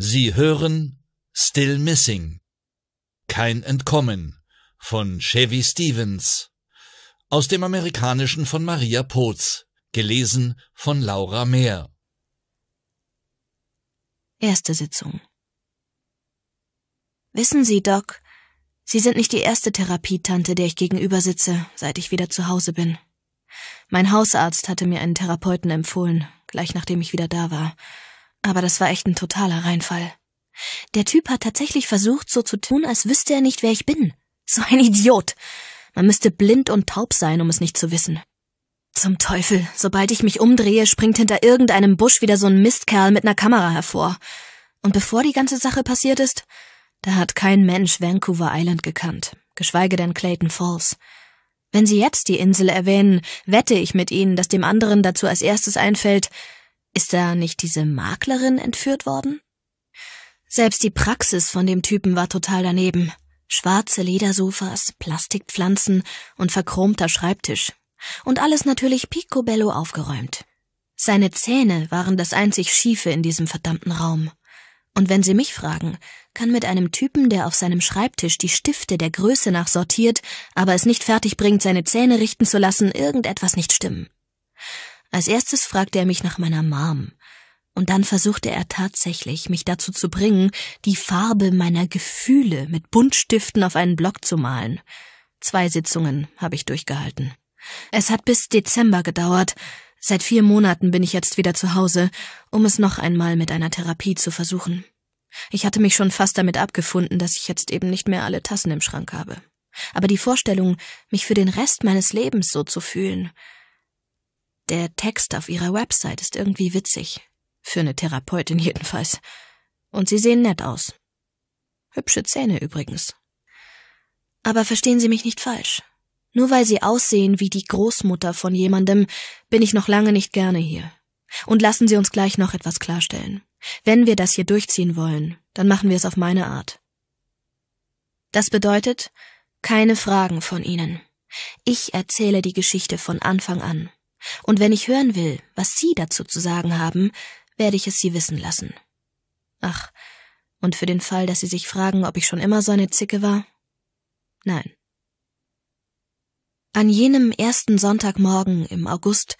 Sie hören Still Missing. Kein Entkommen von Chevy Stevens. Aus dem Amerikanischen von Maria Potz. Gelesen von Laura Mehr. Erste Sitzung. Wissen Sie, Doc, Sie sind nicht die erste Therapietante, der ich gegenüber sitze, seit ich wieder zu Hause bin. Mein Hausarzt hatte mir einen Therapeuten empfohlen, gleich nachdem ich wieder da war. Aber das war echt ein totaler Reinfall. Der Typ hat tatsächlich versucht, so zu tun, als wüsste er nicht, wer ich bin. So ein Idiot. Man müsste blind und taub sein, um es nicht zu wissen. Zum Teufel, sobald ich mich umdrehe, springt hinter irgendeinem Busch wieder so ein Mistkerl mit einer Kamera hervor. Und bevor die ganze Sache passiert ist, da hat kein Mensch Vancouver Island gekannt, geschweige denn Clayton Falls. Wenn Sie jetzt die Insel erwähnen, wette ich mit Ihnen, dass dem anderen dazu als erstes einfällt, ist da nicht diese Maklerin entführt worden? Selbst die Praxis von dem Typen war total daneben. Schwarze Ledersofas, Plastikpflanzen und verchromter Schreibtisch. Und alles natürlich picobello aufgeräumt. Seine Zähne waren das einzig Schiefe in diesem verdammten Raum. Und wenn Sie mich fragen, kann mit einem Typen, der auf seinem Schreibtisch die Stifte der Größe nach sortiert, aber es nicht fertig bringt, seine Zähne richten zu lassen, irgendetwas nicht stimmen. Als erstes fragte er mich nach meiner Mom. Und dann versuchte er tatsächlich, mich dazu zu bringen, die Farbe meiner Gefühle mit Buntstiften auf einen Block zu malen. Zwei Sitzungen habe ich durchgehalten. Es hat bis Dezember gedauert. Seit vier Monaten bin ich jetzt wieder zu Hause, um es noch einmal mit einer Therapie zu versuchen. Ich hatte mich schon fast damit abgefunden, dass ich jetzt eben nicht mehr alle Tassen im Schrank habe. Aber die Vorstellung, mich für den Rest meines Lebens so zu fühlen, der Text auf ihrer Website ist irgendwie witzig. Für eine Therapeutin jedenfalls. Und sie sehen nett aus. Hübsche Zähne übrigens. Aber verstehen Sie mich nicht falsch. Nur weil Sie aussehen wie die Großmutter von jemandem, bin ich noch lange nicht gerne hier. Und lassen Sie uns gleich noch etwas klarstellen. Wenn wir das hier durchziehen wollen, dann machen wir es auf meine Art. Das bedeutet, keine Fragen von Ihnen. Ich erzähle die Geschichte von Anfang an. Und wenn ich hören will, was Sie dazu zu sagen haben, werde ich es Sie wissen lassen. Ach, und für den Fall, dass Sie sich fragen, ob ich schon immer so eine Zicke war? Nein. An jenem ersten Sonntagmorgen im August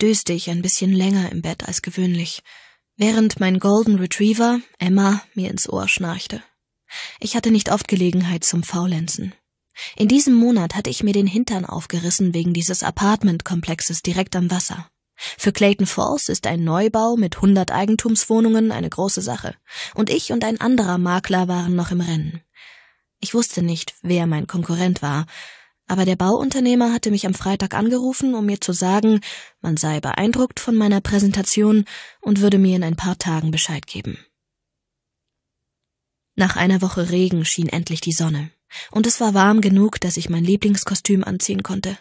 döste ich ein bisschen länger im Bett als gewöhnlich, während mein Golden Retriever, Emma, mir ins Ohr schnarchte. Ich hatte nicht oft Gelegenheit zum Faulenzen. In diesem Monat hatte ich mir den Hintern aufgerissen wegen dieses Apartmentkomplexes direkt am Wasser. Für Clayton Falls ist ein Neubau mit 100 Eigentumswohnungen eine große Sache. Und ich und ein anderer Makler waren noch im Rennen. Ich wusste nicht, wer mein Konkurrent war, aber der Bauunternehmer hatte mich am Freitag angerufen, um mir zu sagen, man sei beeindruckt von meiner Präsentation und würde mir in ein paar Tagen Bescheid geben. Nach einer Woche Regen schien endlich die Sonne. Und es war warm genug, dass ich mein Lieblingskostüm anziehen konnte.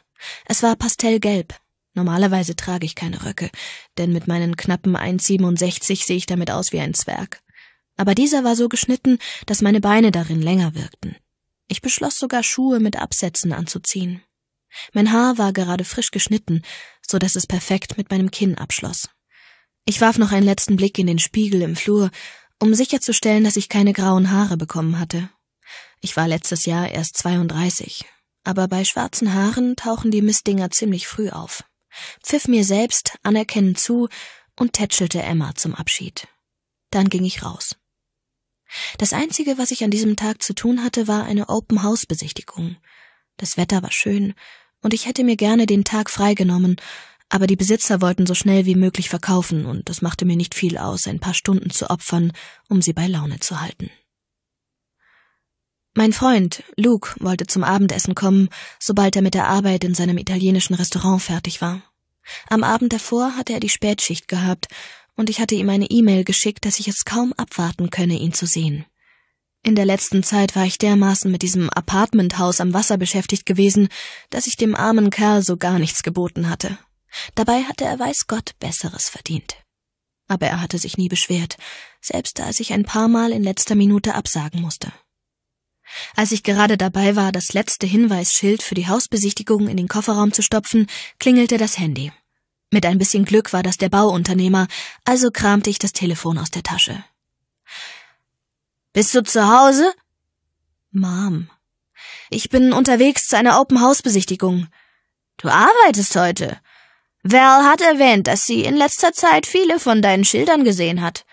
Es war pastellgelb. Normalerweise trage ich keine Röcke, denn mit meinen knappen 1,67 sehe ich damit aus wie ein Zwerg. Aber dieser war so geschnitten, dass meine Beine darin länger wirkten. Ich beschloss sogar Schuhe mit Absätzen anzuziehen. Mein Haar war gerade frisch geschnitten, so dass es perfekt mit meinem Kinn abschloss. Ich warf noch einen letzten Blick in den Spiegel im Flur, um sicherzustellen, dass ich keine grauen Haare bekommen hatte. Ich war letztes Jahr erst 32. Aber bei schwarzen Haaren tauchen die Mistdinger ziemlich früh auf. Pfiff mir selbst anerkennend zu und tätschelte Emma zum Abschied. Dann ging ich raus. Das Einzige, was ich an diesem Tag zu tun hatte, war eine Open-House-Besichtigung. Das Wetter war schön, und ich hätte mir gerne den Tag freigenommen, aber die Besitzer wollten so schnell wie möglich verkaufen, und es machte mir nicht viel aus, ein paar Stunden zu opfern, um sie bei Laune zu halten. Mein Freund, Luke, wollte zum Abendessen kommen, sobald er mit der Arbeit in seinem italienischen Restaurant fertig war. Am Abend davor hatte er die Spätschicht gehabt, und ich hatte ihm eine E-Mail geschickt, dass ich es kaum abwarten könne, ihn zu sehen. In der letzten Zeit war ich dermaßen mit diesem Apartmenthaus am Wasser beschäftigt gewesen, dass ich dem armen Kerl so gar nichts geboten hatte. Dabei hatte er weiß Gott Besseres verdient. Aber er hatte sich nie beschwert, selbst als ich ein paar Mal in letzter Minute absagen musste. Als ich gerade dabei war, das letzte Hinweisschild für die Hausbesichtigung in den Kofferraum zu stopfen, klingelte das Handy. Mit ein bisschen Glück war das der Bauunternehmer, also kramte ich das Telefon aus der Tasche. Bist du zu Hause? Mom. Ich bin unterwegs zu einer Open-House-Besichtigung. Du arbeitest heute. Val hat erwähnt, dass sie in letzter Zeit viele von deinen Schildern gesehen hat.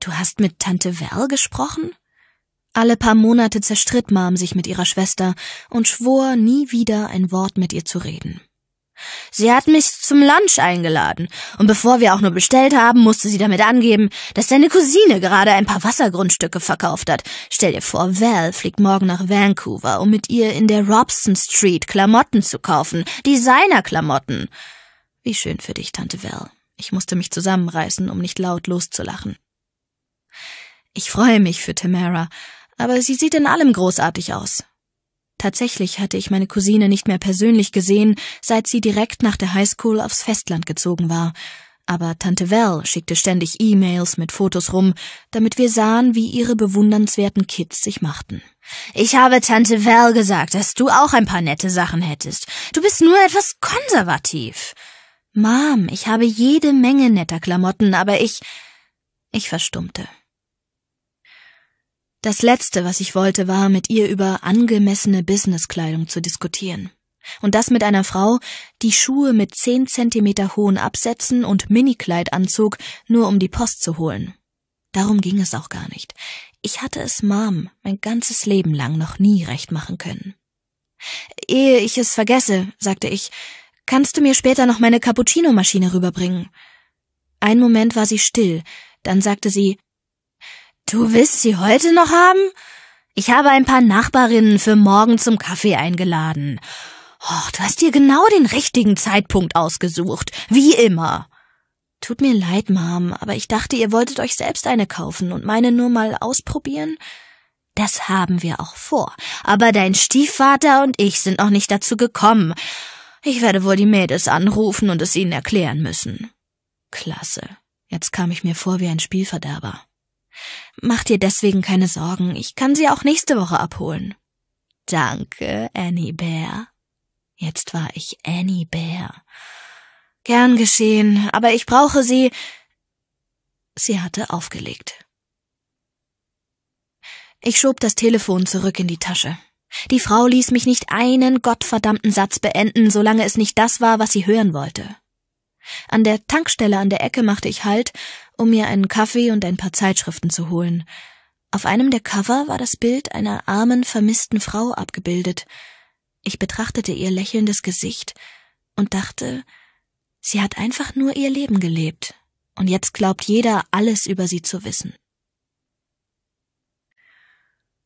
Du hast mit Tante Val gesprochen? Alle paar Monate zerstritt Mom sich mit ihrer Schwester und schwor, nie wieder ein Wort mit ihr zu reden. Sie hat mich zum Lunch eingeladen, und bevor wir auch nur bestellt haben, musste sie damit angeben, dass deine Cousine gerade ein paar Wassergrundstücke verkauft hat. Stell dir vor, Val fliegt morgen nach Vancouver, um mit ihr in der Robson Street Klamotten zu kaufen, Designerklamotten. Wie schön für dich, Tante Val. Ich musste mich zusammenreißen, um nicht laut loszulachen. Ich freue mich für Tamara, aber sie sieht in allem großartig aus. Tatsächlich hatte ich meine Cousine nicht mehr persönlich gesehen, seit sie direkt nach der Highschool aufs Festland gezogen war, aber Tante Val schickte ständig E-Mails mit Fotos rum, damit wir sahen, wie ihre bewundernswerten Kids sich machten. Ich habe Tante Val gesagt, dass du auch ein paar nette Sachen hättest. Du bist nur etwas konservativ. Mom, ich habe jede Menge netter Klamotten, aber ich. Ich verstummte. Das Letzte, was ich wollte, war, mit ihr über angemessene Businesskleidung zu diskutieren. Und das mit einer Frau, die Schuhe mit zehn Zentimeter hohen Absätzen und Minikleid anzog, nur um die Post zu holen. Darum ging es auch gar nicht. Ich hatte es Mom mein ganzes Leben lang noch nie recht machen können. Ehe ich es vergesse, sagte ich, kannst du mir später noch meine Cappuccino-Maschine rüberbringen? Ein Moment war sie still, dann sagte sie, Du willst sie heute noch haben? Ich habe ein paar Nachbarinnen für morgen zum Kaffee eingeladen. Och, du hast dir genau den richtigen Zeitpunkt ausgesucht, wie immer. Tut mir leid, Mom, aber ich dachte, ihr wolltet euch selbst eine kaufen und meine nur mal ausprobieren. Das haben wir auch vor, aber dein Stiefvater und ich sind noch nicht dazu gekommen. Ich werde wohl die Mädels anrufen und es ihnen erklären müssen. Klasse. Jetzt kam ich mir vor wie ein Spielverderber. Mach dir deswegen keine Sorgen, ich kann sie auch nächste Woche abholen. Danke, Annie Bear. Jetzt war ich Annie Bear. Gern geschehen, aber ich brauche sie. Sie hatte aufgelegt. Ich schob das Telefon zurück in die Tasche. Die Frau ließ mich nicht einen gottverdammten Satz beenden, solange es nicht das war, was sie hören wollte. An der Tankstelle an der Ecke machte ich Halt, um mir einen Kaffee und ein paar Zeitschriften zu holen. Auf einem der Cover war das Bild einer armen, vermissten Frau abgebildet. Ich betrachtete ihr lächelndes Gesicht und dachte, sie hat einfach nur ihr Leben gelebt, und jetzt glaubt jeder, alles über sie zu wissen.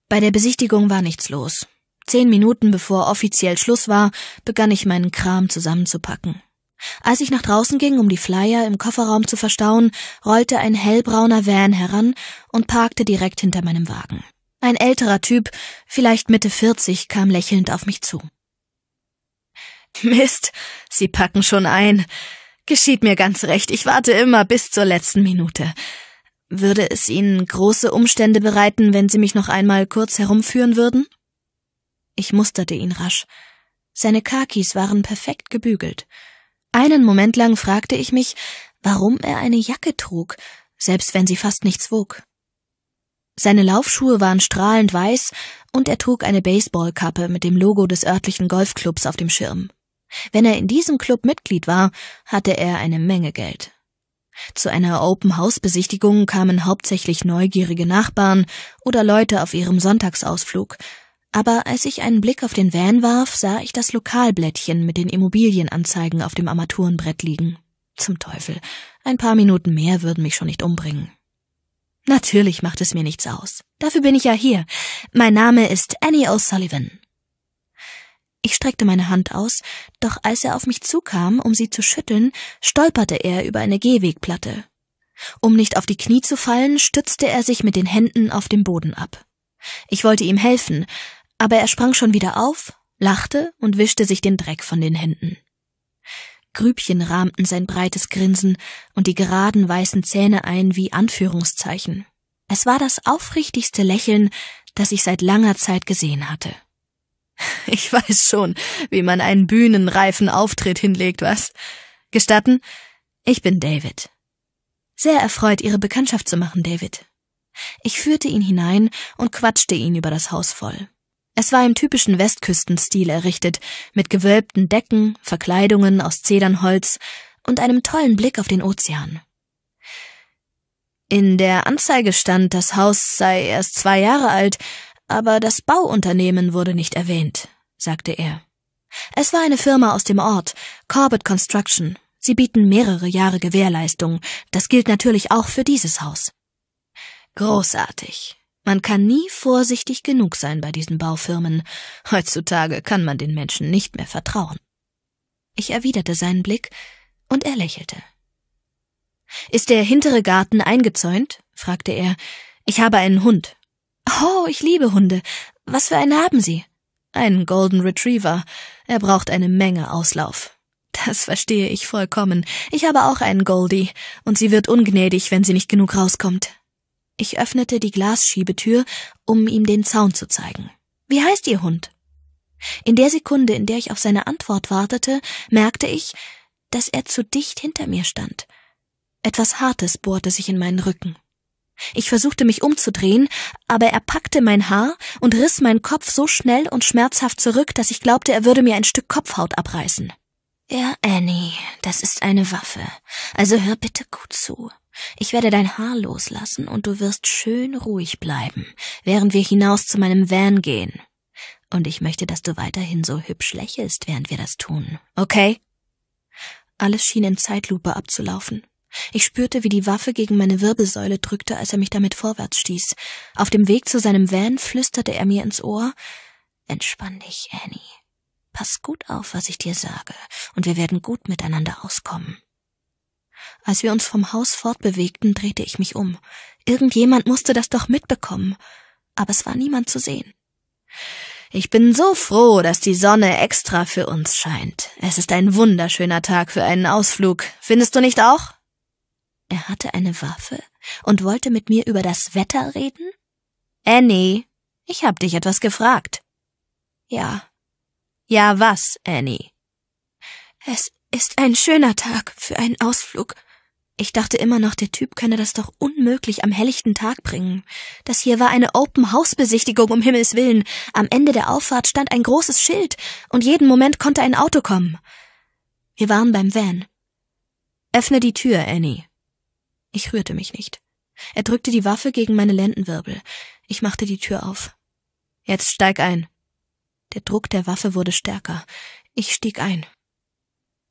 Bei der Besichtigung war nichts los. Zehn Minuten bevor offiziell Schluss war, begann ich meinen Kram zusammenzupacken. Als ich nach draußen ging, um die Flyer im Kofferraum zu verstauen, rollte ein hellbrauner Van heran und parkte direkt hinter meinem Wagen. Ein älterer Typ, vielleicht Mitte 40, kam lächelnd auf mich zu. Mist, Sie packen schon ein. Geschieht mir ganz recht, ich warte immer bis zur letzten Minute. Würde es Ihnen große Umstände bereiten, wenn Sie mich noch einmal kurz herumführen würden? Ich musterte ihn rasch. Seine Kakis waren perfekt gebügelt. Einen Moment lang fragte ich mich, warum er eine Jacke trug, selbst wenn sie fast nichts wog. Seine Laufschuhe waren strahlend weiß und er trug eine Baseballkappe mit dem Logo des örtlichen Golfclubs auf dem Schirm. Wenn er in diesem Club Mitglied war, hatte er eine Menge Geld. Zu einer Open-House-Besichtigung kamen hauptsächlich neugierige Nachbarn oder Leute auf ihrem Sonntagsausflug, aber als ich einen Blick auf den Van warf, sah ich das Lokalblättchen mit den Immobilienanzeigen auf dem Armaturenbrett liegen. Zum Teufel, ein paar Minuten mehr würden mich schon nicht umbringen. Natürlich macht es mir nichts aus. Dafür bin ich ja hier. Mein Name ist Annie O'Sullivan. Ich streckte meine Hand aus, doch als er auf mich zukam, um sie zu schütteln, stolperte er über eine Gehwegplatte. Um nicht auf die Knie zu fallen, stützte er sich mit den Händen auf dem Boden ab. Ich wollte ihm helfen, aber er sprang schon wieder auf, lachte und wischte sich den Dreck von den Händen. Grübchen rahmten sein breites Grinsen und die geraden weißen Zähne ein wie Anführungszeichen. Es war das aufrichtigste Lächeln, das ich seit langer Zeit gesehen hatte. Ich weiß schon, wie man einen bühnenreifen Auftritt hinlegt, was? Gestatten? Ich bin David. Sehr erfreut, Ihre Bekanntschaft zu machen, David. Ich führte ihn hinein und quatschte ihn über das Haus voll. Es war im typischen Westküstenstil errichtet, mit gewölbten Decken, Verkleidungen aus Zedernholz und einem tollen Blick auf den Ozean. In der Anzeige stand, das Haus sei erst zwei Jahre alt, aber das Bauunternehmen wurde nicht erwähnt, sagte er. Es war eine Firma aus dem Ort, Corbett Construction. Sie bieten mehrere Jahre Gewährleistung. Das gilt natürlich auch für dieses Haus. Großartig, man kann nie vorsichtig genug sein bei diesen Baufirmen. Heutzutage kann man den Menschen nicht mehr vertrauen. Ich erwiderte seinen Blick und er lächelte. Ist der hintere Garten eingezäunt? fragte er. Ich habe einen Hund. Oh, ich liebe Hunde. Was für einen haben Sie? Einen Golden Retriever. Er braucht eine Menge Auslauf. Das verstehe ich vollkommen. Ich habe auch einen Goldie, und sie wird ungnädig, wenn sie nicht genug rauskommt. Ich öffnete die Glasschiebetür, um ihm den Zaun zu zeigen. Wie heißt Ihr Hund? In der Sekunde, in der ich auf seine Antwort wartete, merkte ich, dass er zu dicht hinter mir stand. Etwas Hartes bohrte sich in meinen Rücken. Ich versuchte mich umzudrehen, aber er packte mein Haar und riss meinen Kopf so schnell und schmerzhaft zurück, dass ich glaubte, er würde mir ein Stück Kopfhaut abreißen. Ja, Annie, das ist eine Waffe. Also hör bitte gut zu. Ich werde dein Haar loslassen und du wirst schön ruhig bleiben, während wir hinaus zu meinem Van gehen. Und ich möchte, dass du weiterhin so hübsch lächelst, während wir das tun. Okay? Alles schien in Zeitlupe abzulaufen. Ich spürte, wie die Waffe gegen meine Wirbelsäule drückte, als er mich damit vorwärts stieß. Auf dem Weg zu seinem Van flüsterte er mir ins Ohr Entspann dich, Annie. Pass gut auf, was ich dir sage, und wir werden gut miteinander auskommen. Als wir uns vom Haus fortbewegten, drehte ich mich um. Irgendjemand musste das doch mitbekommen. Aber es war niemand zu sehen. Ich bin so froh, dass die Sonne extra für uns scheint. Es ist ein wunderschöner Tag für einen Ausflug. Findest du nicht auch? Er hatte eine Waffe und wollte mit mir über das Wetter reden? Annie, äh, ich hab dich etwas gefragt. Ja. Ja, was, Annie? Es ist ein schöner Tag für einen Ausflug. Ich dachte immer noch, der Typ könne das doch unmöglich am helllichten Tag bringen. Das hier war eine Open-House-Besichtigung, um Himmels Willen. Am Ende der Auffahrt stand ein großes Schild und jeden Moment konnte ein Auto kommen. Wir waren beim Van. Öffne die Tür, Annie. Ich rührte mich nicht. Er drückte die Waffe gegen meine Lendenwirbel. Ich machte die Tür auf. Jetzt steig ein. Der Druck der Waffe wurde stärker. Ich stieg ein.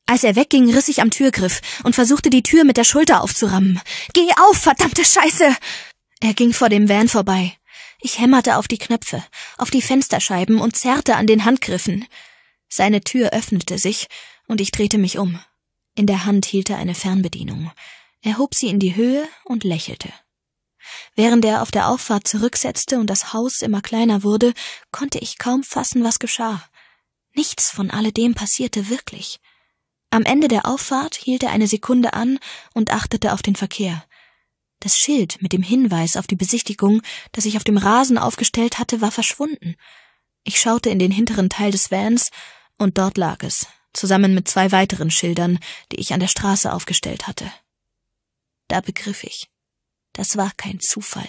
Als er wegging, riss ich am Türgriff und versuchte die Tür mit der Schulter aufzurammen. Geh auf, verdammte Scheiße! Er ging vor dem Van vorbei. Ich hämmerte auf die Knöpfe, auf die Fensterscheiben und zerrte an den Handgriffen. Seine Tür öffnete sich, und ich drehte mich um. In der Hand hielt er eine Fernbedienung. Er hob sie in die Höhe und lächelte. Während er auf der Auffahrt zurücksetzte und das Haus immer kleiner wurde, konnte ich kaum fassen, was geschah. Nichts von alledem passierte wirklich. Am Ende der Auffahrt hielt er eine Sekunde an und achtete auf den Verkehr. Das Schild mit dem Hinweis auf die Besichtigung, das ich auf dem Rasen aufgestellt hatte, war verschwunden. Ich schaute in den hinteren Teil des Vans, und dort lag es, zusammen mit zwei weiteren Schildern, die ich an der Straße aufgestellt hatte. Da begriff ich. Das war kein Zufall.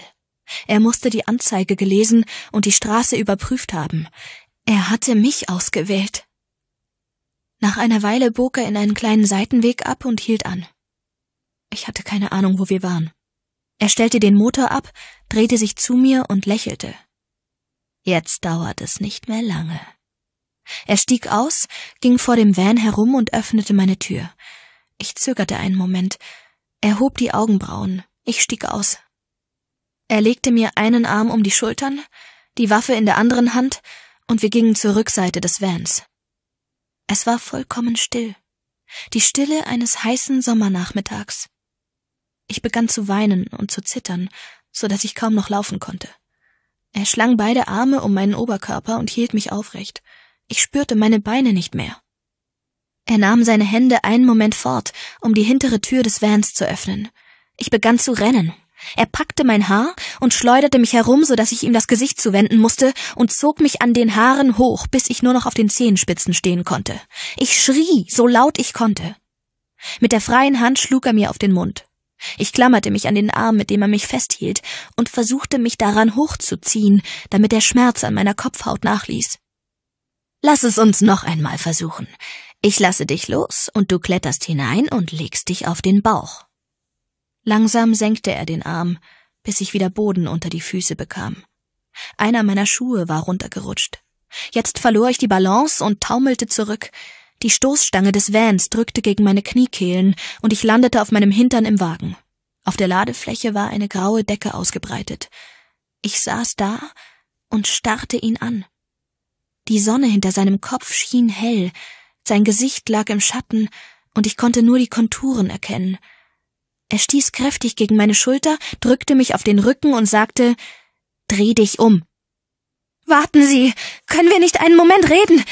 Er musste die Anzeige gelesen und die Straße überprüft haben. Er hatte mich ausgewählt. Nach einer Weile bog er in einen kleinen Seitenweg ab und hielt an. Ich hatte keine Ahnung, wo wir waren. Er stellte den Motor ab, drehte sich zu mir und lächelte. Jetzt dauert es nicht mehr lange. Er stieg aus, ging vor dem Van herum und öffnete meine Tür. Ich zögerte einen Moment. Er hob die Augenbrauen. Ich stieg aus. Er legte mir einen Arm um die Schultern, die Waffe in der anderen Hand, und wir gingen zur Rückseite des Vans. Es war vollkommen still. Die Stille eines heißen Sommernachmittags. Ich begann zu weinen und zu zittern, so dass ich kaum noch laufen konnte. Er schlang beide Arme um meinen Oberkörper und hielt mich aufrecht. Ich spürte meine Beine nicht mehr. Er nahm seine Hände einen Moment fort, um die hintere Tür des Vans zu öffnen. Ich begann zu rennen. Er packte mein Haar und schleuderte mich herum, so dass ich ihm das Gesicht zuwenden musste und zog mich an den Haaren hoch, bis ich nur noch auf den Zehenspitzen stehen konnte. Ich schrie, so laut ich konnte. Mit der freien Hand schlug er mir auf den Mund. Ich klammerte mich an den Arm, mit dem er mich festhielt, und versuchte mich daran hochzuziehen, damit der Schmerz an meiner Kopfhaut nachließ. Lass es uns noch einmal versuchen. Ich lasse dich los und du kletterst hinein und legst dich auf den Bauch. Langsam senkte er den Arm, bis ich wieder Boden unter die Füße bekam. Einer meiner Schuhe war runtergerutscht. Jetzt verlor ich die Balance und taumelte zurück. Die Stoßstange des Vans drückte gegen meine Kniekehlen und ich landete auf meinem Hintern im Wagen. Auf der Ladefläche war eine graue Decke ausgebreitet. Ich saß da und starrte ihn an. Die Sonne hinter seinem Kopf schien hell, sein Gesicht lag im Schatten und ich konnte nur die Konturen erkennen – er stieß kräftig gegen meine Schulter, drückte mich auf den Rücken und sagte Dreh dich um. Warten Sie. Können wir nicht einen Moment reden?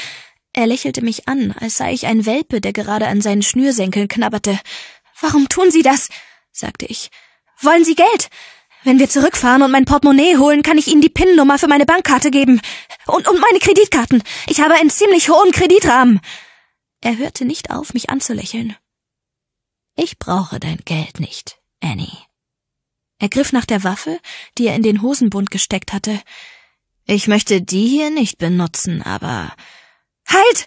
Er lächelte mich an, als sei ich ein Welpe, der gerade an seinen Schnürsenkeln knabberte. Warum tun Sie das? sagte ich. Wollen Sie Geld? Wenn wir zurückfahren und mein Portemonnaie holen, kann ich Ihnen die PIN-Nummer für meine Bankkarte geben. Und, und meine Kreditkarten. Ich habe einen ziemlich hohen Kreditrahmen. Er hörte nicht auf, mich anzulächeln. Ich brauche dein Geld nicht, Annie. Er griff nach der Waffe, die er in den Hosenbund gesteckt hatte. Ich möchte die hier nicht benutzen, aber. Halt!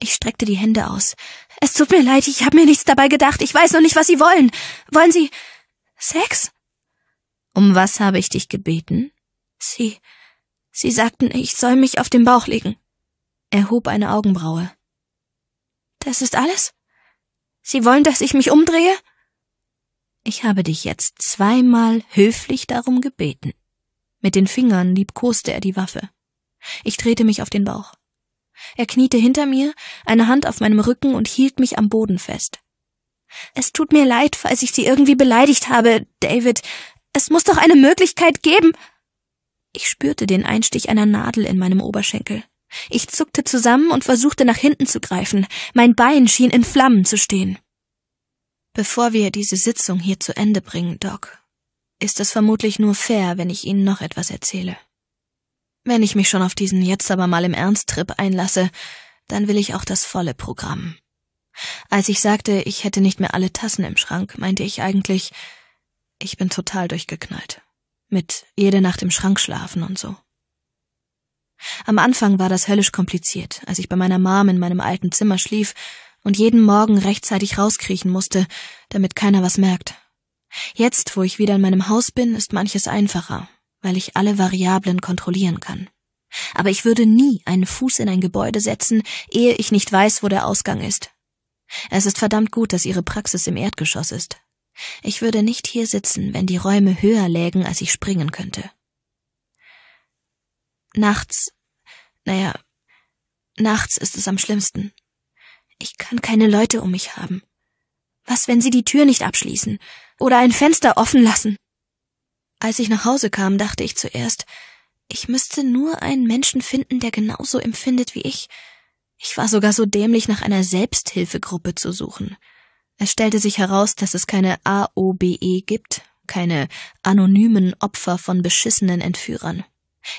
Ich streckte die Hände aus. Es tut mir leid, ich habe mir nichts dabei gedacht. Ich weiß noch nicht, was Sie wollen. Wollen Sie Sex? Um was habe ich dich gebeten? Sie. Sie sagten, ich soll mich auf den Bauch legen. Er hob eine Augenbraue. Das ist alles? Sie wollen, dass ich mich umdrehe? Ich habe dich jetzt zweimal höflich darum gebeten. Mit den Fingern liebkoste er die Waffe. Ich drehte mich auf den Bauch. Er kniete hinter mir, eine Hand auf meinem Rücken und hielt mich am Boden fest. Es tut mir leid, falls ich Sie irgendwie beleidigt habe, David. Es muss doch eine Möglichkeit geben. Ich spürte den Einstich einer Nadel in meinem Oberschenkel. Ich zuckte zusammen und versuchte nach hinten zu greifen. Mein Bein schien in Flammen zu stehen. Bevor wir diese Sitzung hier zu Ende bringen, Doc, ist es vermutlich nur fair, wenn ich Ihnen noch etwas erzähle. Wenn ich mich schon auf diesen jetzt aber mal im Ernst-Trip einlasse, dann will ich auch das volle Programm. Als ich sagte, ich hätte nicht mehr alle Tassen im Schrank, meinte ich eigentlich, ich bin total durchgeknallt. Mit jede Nacht im Schrank schlafen und so. Am Anfang war das höllisch kompliziert, als ich bei meiner Mom in meinem alten Zimmer schlief und jeden Morgen rechtzeitig rauskriechen musste, damit keiner was merkt. Jetzt, wo ich wieder in meinem Haus bin, ist manches einfacher, weil ich alle Variablen kontrollieren kann. Aber ich würde nie einen Fuß in ein Gebäude setzen, ehe ich nicht weiß, wo der Ausgang ist. Es ist verdammt gut, dass ihre Praxis im Erdgeschoss ist. Ich würde nicht hier sitzen, wenn die Räume höher lägen, als ich springen könnte. Nachts. Naja, nachts ist es am schlimmsten. Ich kann keine Leute um mich haben. Was, wenn sie die Tür nicht abschließen oder ein Fenster offen lassen? Als ich nach Hause kam, dachte ich zuerst, ich müsste nur einen Menschen finden, der genauso empfindet wie ich. Ich war sogar so dämlich, nach einer Selbsthilfegruppe zu suchen. Es stellte sich heraus, dass es keine AOBE gibt, keine anonymen Opfer von beschissenen Entführern.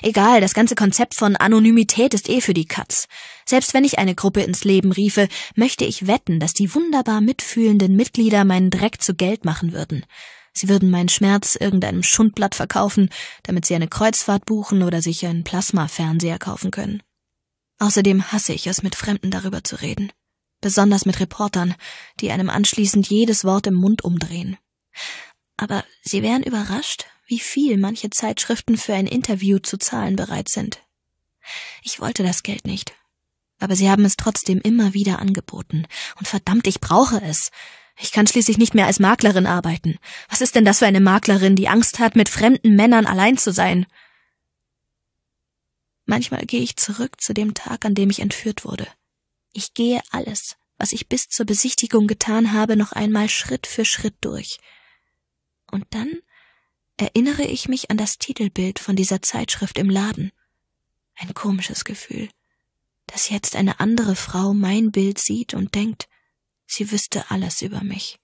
Egal, das ganze Konzept von Anonymität ist eh für die Katz. Selbst wenn ich eine Gruppe ins Leben riefe, möchte ich wetten, dass die wunderbar mitfühlenden Mitglieder meinen Dreck zu Geld machen würden. Sie würden meinen Schmerz irgendeinem Schundblatt verkaufen, damit sie eine Kreuzfahrt buchen oder sich einen Plasmafernseher kaufen können. Außerdem hasse ich es, mit Fremden darüber zu reden. Besonders mit Reportern, die einem anschließend jedes Wort im Mund umdrehen. Aber Sie wären überrascht, wie viel manche Zeitschriften für ein Interview zu zahlen bereit sind. Ich wollte das Geld nicht. Aber sie haben es trotzdem immer wieder angeboten. Und verdammt, ich brauche es. Ich kann schließlich nicht mehr als Maklerin arbeiten. Was ist denn das für eine Maklerin, die Angst hat, mit fremden Männern allein zu sein? Manchmal gehe ich zurück zu dem Tag, an dem ich entführt wurde. Ich gehe alles, was ich bis zur Besichtigung getan habe, noch einmal Schritt für Schritt durch. Und dann erinnere ich mich an das Titelbild von dieser Zeitschrift im Laden. Ein komisches Gefühl, dass jetzt eine andere Frau mein Bild sieht und denkt, sie wüsste alles über mich.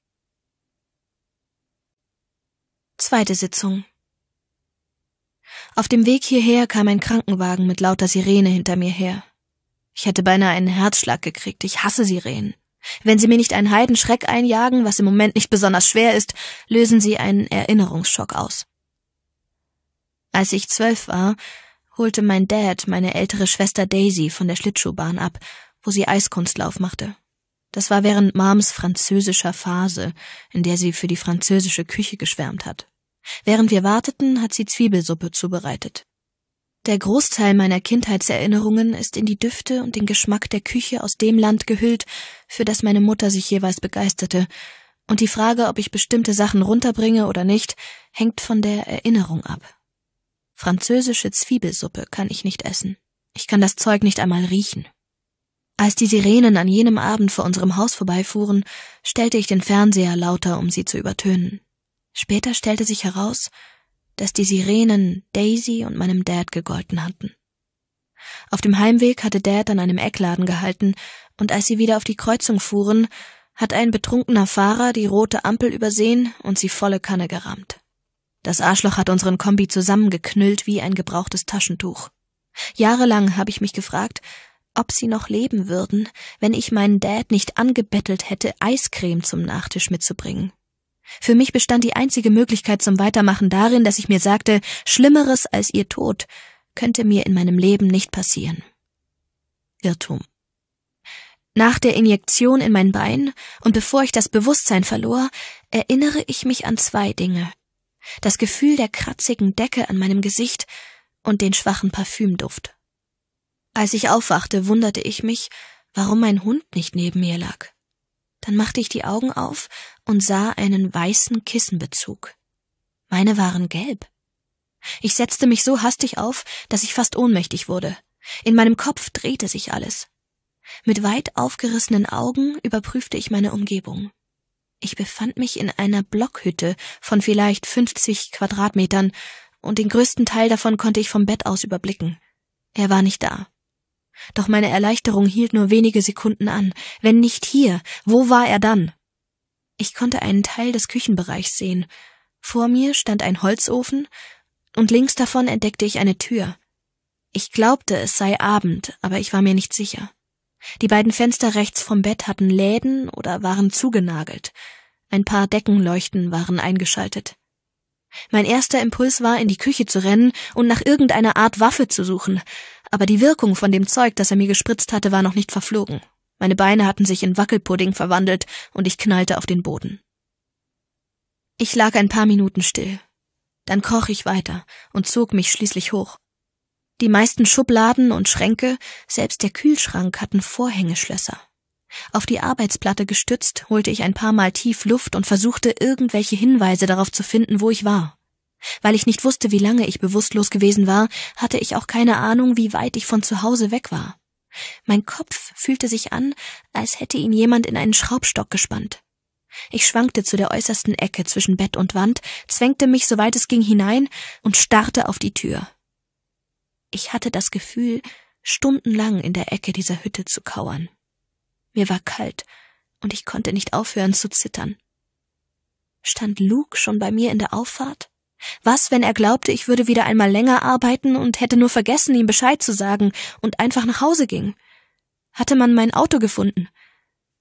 Zweite Sitzung. Auf dem Weg hierher kam ein Krankenwagen mit lauter Sirene hinter mir her. Ich hätte beinahe einen Herzschlag gekriegt. Ich hasse Sirenen. Wenn Sie mir nicht einen Heidenschreck einjagen, was im Moment nicht besonders schwer ist, lösen Sie einen Erinnerungsschock aus. Als ich zwölf war, holte mein Dad meine ältere Schwester Daisy von der Schlittschuhbahn ab, wo sie Eiskunstlauf machte. Das war während Moms französischer Phase, in der sie für die französische Küche geschwärmt hat. Während wir warteten, hat sie Zwiebelsuppe zubereitet. Der Großteil meiner Kindheitserinnerungen ist in die Düfte und den Geschmack der Küche aus dem Land gehüllt, für das meine Mutter sich jeweils begeisterte, und die Frage, ob ich bestimmte Sachen runterbringe oder nicht, hängt von der Erinnerung ab. Französische Zwiebelsuppe kann ich nicht essen. Ich kann das Zeug nicht einmal riechen. Als die Sirenen an jenem Abend vor unserem Haus vorbeifuhren, stellte ich den Fernseher lauter, um sie zu übertönen. Später stellte sich heraus, dass die Sirenen Daisy und meinem Dad gegolten hatten. Auf dem Heimweg hatte Dad an einem Eckladen gehalten, und als sie wieder auf die Kreuzung fuhren, hat ein betrunkener Fahrer die rote Ampel übersehen und sie volle Kanne gerammt. Das Arschloch hat unseren Kombi zusammengeknüllt wie ein gebrauchtes Taschentuch. Jahrelang habe ich mich gefragt, ob sie noch leben würden, wenn ich meinen Dad nicht angebettelt hätte, Eiscreme zum Nachtisch mitzubringen. Für mich bestand die einzige Möglichkeit zum Weitermachen darin, dass ich mir sagte, Schlimmeres als ihr Tod könnte mir in meinem Leben nicht passieren. Irrtum. Nach der Injektion in mein Bein und bevor ich das Bewusstsein verlor, erinnere ich mich an zwei Dinge. Das Gefühl der kratzigen Decke an meinem Gesicht und den schwachen Parfümduft. Als ich aufwachte, wunderte ich mich, warum mein Hund nicht neben mir lag. Dann machte ich die Augen auf und sah einen weißen Kissenbezug. Meine waren gelb. Ich setzte mich so hastig auf, dass ich fast ohnmächtig wurde. In meinem Kopf drehte sich alles. Mit weit aufgerissenen Augen überprüfte ich meine Umgebung. Ich befand mich in einer Blockhütte von vielleicht 50 Quadratmetern und den größten Teil davon konnte ich vom Bett aus überblicken. Er war nicht da. Doch meine Erleichterung hielt nur wenige Sekunden an. Wenn nicht hier, wo war er dann? Ich konnte einen Teil des Küchenbereichs sehen. Vor mir stand ein Holzofen und links davon entdeckte ich eine Tür. Ich glaubte, es sei Abend, aber ich war mir nicht sicher. Die beiden Fenster rechts vom Bett hatten Läden oder waren zugenagelt. Ein paar Deckenleuchten waren eingeschaltet. Mein erster Impuls war, in die Küche zu rennen und nach irgendeiner Art Waffe zu suchen, aber die Wirkung von dem Zeug, das er mir gespritzt hatte, war noch nicht verflogen. Meine Beine hatten sich in Wackelpudding verwandelt und ich knallte auf den Boden. Ich lag ein paar Minuten still. Dann kroch ich weiter und zog mich schließlich hoch. Die meisten Schubladen und Schränke, selbst der Kühlschrank hatten Vorhängeschlösser. Auf die Arbeitsplatte gestützt, holte ich ein paar Mal tief Luft und versuchte, irgendwelche Hinweise darauf zu finden, wo ich war. Weil ich nicht wusste, wie lange ich bewusstlos gewesen war, hatte ich auch keine Ahnung, wie weit ich von zu Hause weg war. Mein Kopf fühlte sich an, als hätte ihn jemand in einen Schraubstock gespannt. Ich schwankte zu der äußersten Ecke zwischen Bett und Wand, zwängte mich, soweit es ging, hinein und starrte auf die Tür. Ich hatte das Gefühl, stundenlang in der Ecke dieser Hütte zu kauern. Mir war kalt, und ich konnte nicht aufhören zu zittern. Stand Luke schon bei mir in der Auffahrt? Was, wenn er glaubte, ich würde wieder einmal länger arbeiten und hätte nur vergessen, ihm Bescheid zu sagen und einfach nach Hause ging? Hatte man mein Auto gefunden?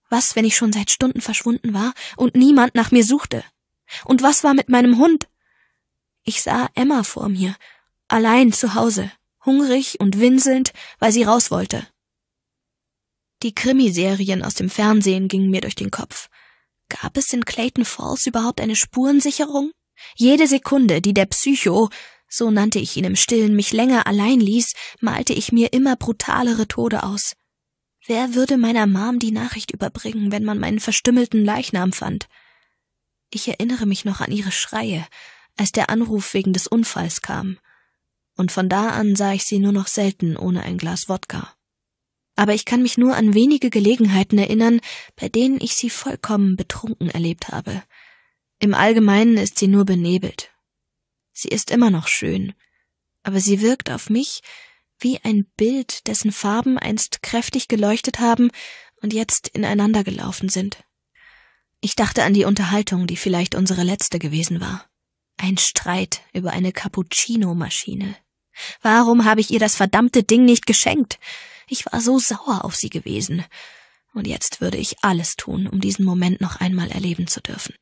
Was, wenn ich schon seit Stunden verschwunden war und niemand nach mir suchte? Und was war mit meinem Hund? Ich sah Emma vor mir, allein zu Hause, hungrig und winselnd, weil sie raus wollte. Die Krimiserien aus dem Fernsehen gingen mir durch den Kopf. Gab es in Clayton Falls überhaupt eine Spurensicherung? Jede Sekunde, die der Psycho, so nannte ich ihn im Stillen, mich länger allein ließ, malte ich mir immer brutalere Tode aus. Wer würde meiner Mom die Nachricht überbringen, wenn man meinen verstümmelten Leichnam fand? Ich erinnere mich noch an ihre Schreie, als der Anruf wegen des Unfalls kam. Und von da an sah ich sie nur noch selten ohne ein Glas Wodka. Aber ich kann mich nur an wenige Gelegenheiten erinnern, bei denen ich sie vollkommen betrunken erlebt habe. Im Allgemeinen ist sie nur benebelt. Sie ist immer noch schön, aber sie wirkt auf mich wie ein Bild, dessen Farben einst kräftig geleuchtet haben und jetzt ineinandergelaufen sind. Ich dachte an die Unterhaltung, die vielleicht unsere letzte gewesen war. Ein Streit über eine Cappuccino-Maschine. Warum habe ich ihr das verdammte Ding nicht geschenkt? Ich war so sauer auf sie gewesen. Und jetzt würde ich alles tun, um diesen Moment noch einmal erleben zu dürfen.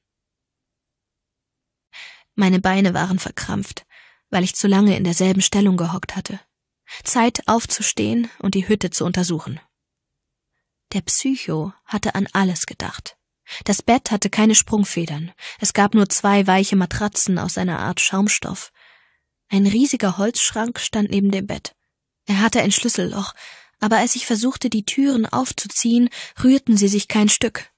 Meine Beine waren verkrampft, weil ich zu lange in derselben Stellung gehockt hatte. Zeit aufzustehen und die Hütte zu untersuchen. Der Psycho hatte an alles gedacht. Das Bett hatte keine Sprungfedern. Es gab nur zwei weiche Matratzen aus einer Art Schaumstoff. Ein riesiger Holzschrank stand neben dem Bett. Er hatte ein Schlüsselloch, aber als ich versuchte, die Türen aufzuziehen, rührten sie sich kein Stück.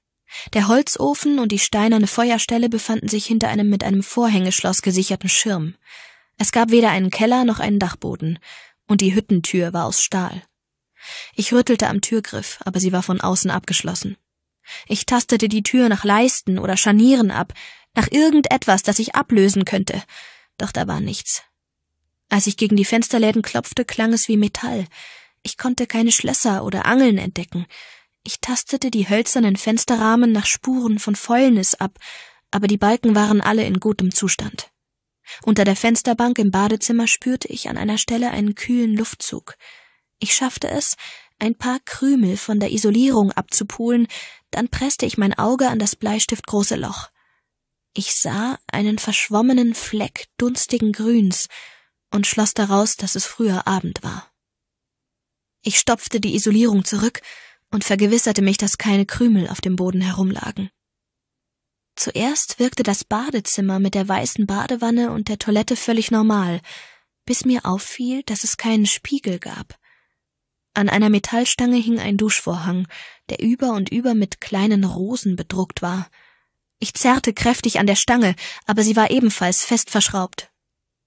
Der Holzofen und die steinerne Feuerstelle befanden sich hinter einem mit einem Vorhängeschloss gesicherten Schirm. Es gab weder einen Keller noch einen Dachboden, und die Hüttentür war aus Stahl. Ich rüttelte am Türgriff, aber sie war von außen abgeschlossen. Ich tastete die Tür nach Leisten oder Scharnieren ab, nach irgendetwas, das ich ablösen könnte, doch da war nichts. Als ich gegen die Fensterläden klopfte, klang es wie Metall. Ich konnte keine Schlösser oder Angeln entdecken. Ich tastete die hölzernen Fensterrahmen nach Spuren von Fäulnis ab, aber die Balken waren alle in gutem Zustand. Unter der Fensterbank im Badezimmer spürte ich an einer Stelle einen kühlen Luftzug. Ich schaffte es, ein paar Krümel von der Isolierung abzupulen, dann presste ich mein Auge an das bleistiftgroße Loch. Ich sah einen verschwommenen Fleck dunstigen Grüns und schloss daraus, dass es früher Abend war. Ich stopfte die Isolierung zurück und vergewisserte mich, dass keine Krümel auf dem Boden herumlagen. Zuerst wirkte das Badezimmer mit der weißen Badewanne und der Toilette völlig normal, bis mir auffiel, dass es keinen Spiegel gab. An einer Metallstange hing ein Duschvorhang, der über und über mit kleinen Rosen bedruckt war. Ich zerrte kräftig an der Stange, aber sie war ebenfalls fest verschraubt.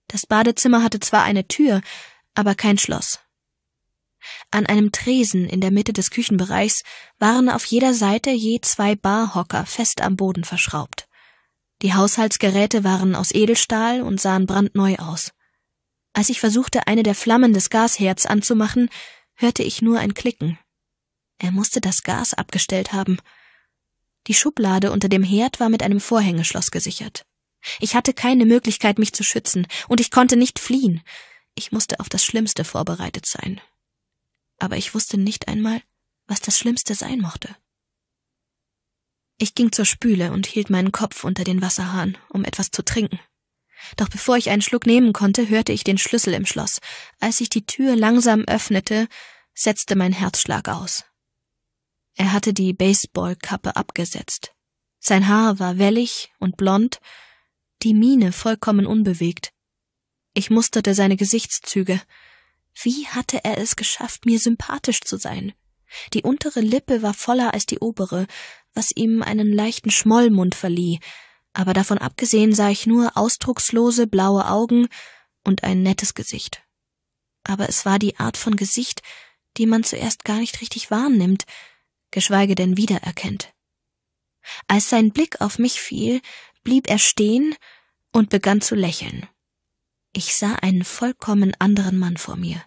Das Badezimmer hatte zwar eine Tür, aber kein Schloss. An einem Tresen in der Mitte des Küchenbereichs waren auf jeder Seite je zwei Barhocker fest am Boden verschraubt. Die Haushaltsgeräte waren aus Edelstahl und sahen brandneu aus. Als ich versuchte, eine der Flammen des Gasherds anzumachen, hörte ich nur ein Klicken. Er musste das Gas abgestellt haben. Die Schublade unter dem Herd war mit einem Vorhängeschloss gesichert. Ich hatte keine Möglichkeit, mich zu schützen, und ich konnte nicht fliehen. Ich musste auf das Schlimmste vorbereitet sein aber ich wusste nicht einmal, was das Schlimmste sein mochte. Ich ging zur Spüle und hielt meinen Kopf unter den Wasserhahn, um etwas zu trinken. Doch bevor ich einen Schluck nehmen konnte, hörte ich den Schlüssel im Schloss. Als ich die Tür langsam öffnete, setzte mein Herzschlag aus. Er hatte die Baseballkappe abgesetzt. Sein Haar war wellig und blond, die Miene vollkommen unbewegt. Ich musterte seine Gesichtszüge, wie hatte er es geschafft, mir sympathisch zu sein? Die untere Lippe war voller als die obere, was ihm einen leichten Schmollmund verlieh, aber davon abgesehen sah ich nur ausdruckslose blaue Augen und ein nettes Gesicht. Aber es war die Art von Gesicht, die man zuerst gar nicht richtig wahrnimmt, geschweige denn wiedererkennt. Als sein Blick auf mich fiel, blieb er stehen und begann zu lächeln. Ich sah einen vollkommen anderen Mann vor mir.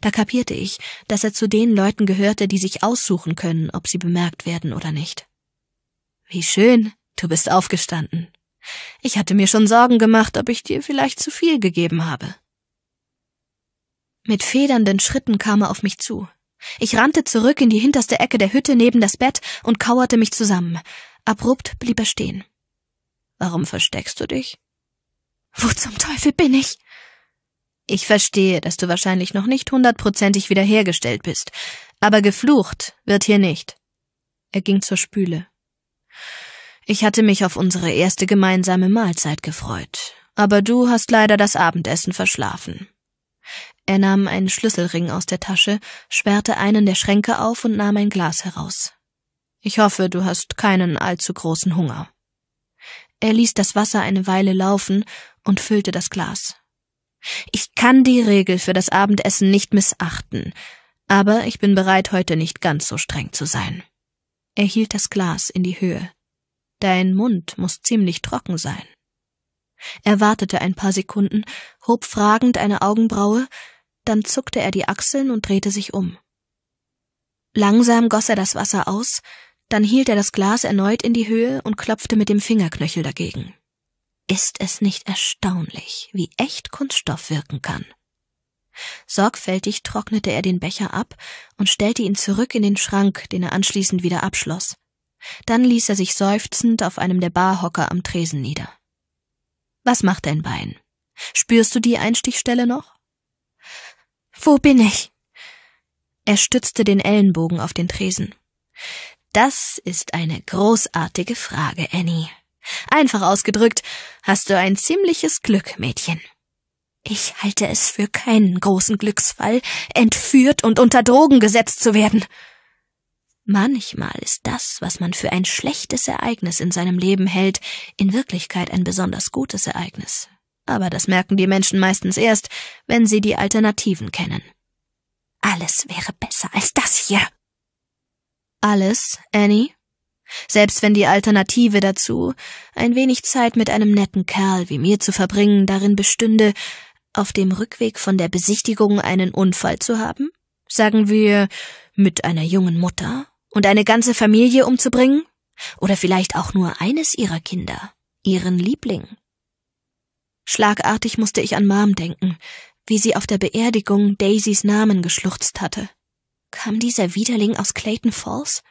Da kapierte ich, dass er zu den Leuten gehörte, die sich aussuchen können, ob sie bemerkt werden oder nicht. Wie schön, du bist aufgestanden. Ich hatte mir schon Sorgen gemacht, ob ich dir vielleicht zu viel gegeben habe. Mit federnden Schritten kam er auf mich zu. Ich rannte zurück in die hinterste Ecke der Hütte neben das Bett und kauerte mich zusammen. Abrupt blieb er stehen. Warum versteckst du dich? Wo zum Teufel bin ich? Ich verstehe, dass du wahrscheinlich noch nicht hundertprozentig wiederhergestellt bist, aber geflucht wird hier nicht. Er ging zur Spüle. Ich hatte mich auf unsere erste gemeinsame Mahlzeit gefreut, aber du hast leider das Abendessen verschlafen. Er nahm einen Schlüsselring aus der Tasche, sperrte einen der Schränke auf und nahm ein Glas heraus. Ich hoffe, du hast keinen allzu großen Hunger. Er ließ das Wasser eine Weile laufen und füllte das Glas. Ich kann die Regel für das Abendessen nicht missachten, aber ich bin bereit, heute nicht ganz so streng zu sein. Er hielt das Glas in die Höhe. Dein Mund muss ziemlich trocken sein. Er wartete ein paar Sekunden, hob fragend eine Augenbraue, dann zuckte er die Achseln und drehte sich um. Langsam goss er das Wasser aus, dann hielt er das Glas erneut in die Höhe und klopfte mit dem Fingerknöchel dagegen. Ist es nicht erstaunlich, wie echt Kunststoff wirken kann? Sorgfältig trocknete er den Becher ab und stellte ihn zurück in den Schrank, den er anschließend wieder abschloss. Dann ließ er sich seufzend auf einem der Barhocker am Tresen nieder. Was macht dein Bein? Spürst du die Einstichstelle noch? Wo bin ich? Er stützte den Ellenbogen auf den Tresen. Das ist eine großartige Frage, Annie. Einfach ausgedrückt, hast du ein ziemliches Glück, Mädchen. Ich halte es für keinen großen Glücksfall, entführt und unter Drogen gesetzt zu werden. Manchmal ist das, was man für ein schlechtes Ereignis in seinem Leben hält, in Wirklichkeit ein besonders gutes Ereignis. Aber das merken die Menschen meistens erst, wenn sie die Alternativen kennen. Alles wäre besser als das hier. Alles, Annie? selbst wenn die Alternative dazu, ein wenig Zeit mit einem netten Kerl wie mir zu verbringen, darin bestünde, auf dem Rückweg von der Besichtigung einen Unfall zu haben? Sagen wir, mit einer jungen Mutter und eine ganze Familie umzubringen? Oder vielleicht auch nur eines ihrer Kinder, ihren Liebling? Schlagartig musste ich an Mom denken, wie sie auf der Beerdigung Daisys Namen geschluchzt hatte. Kam dieser Widerling aus Clayton Falls?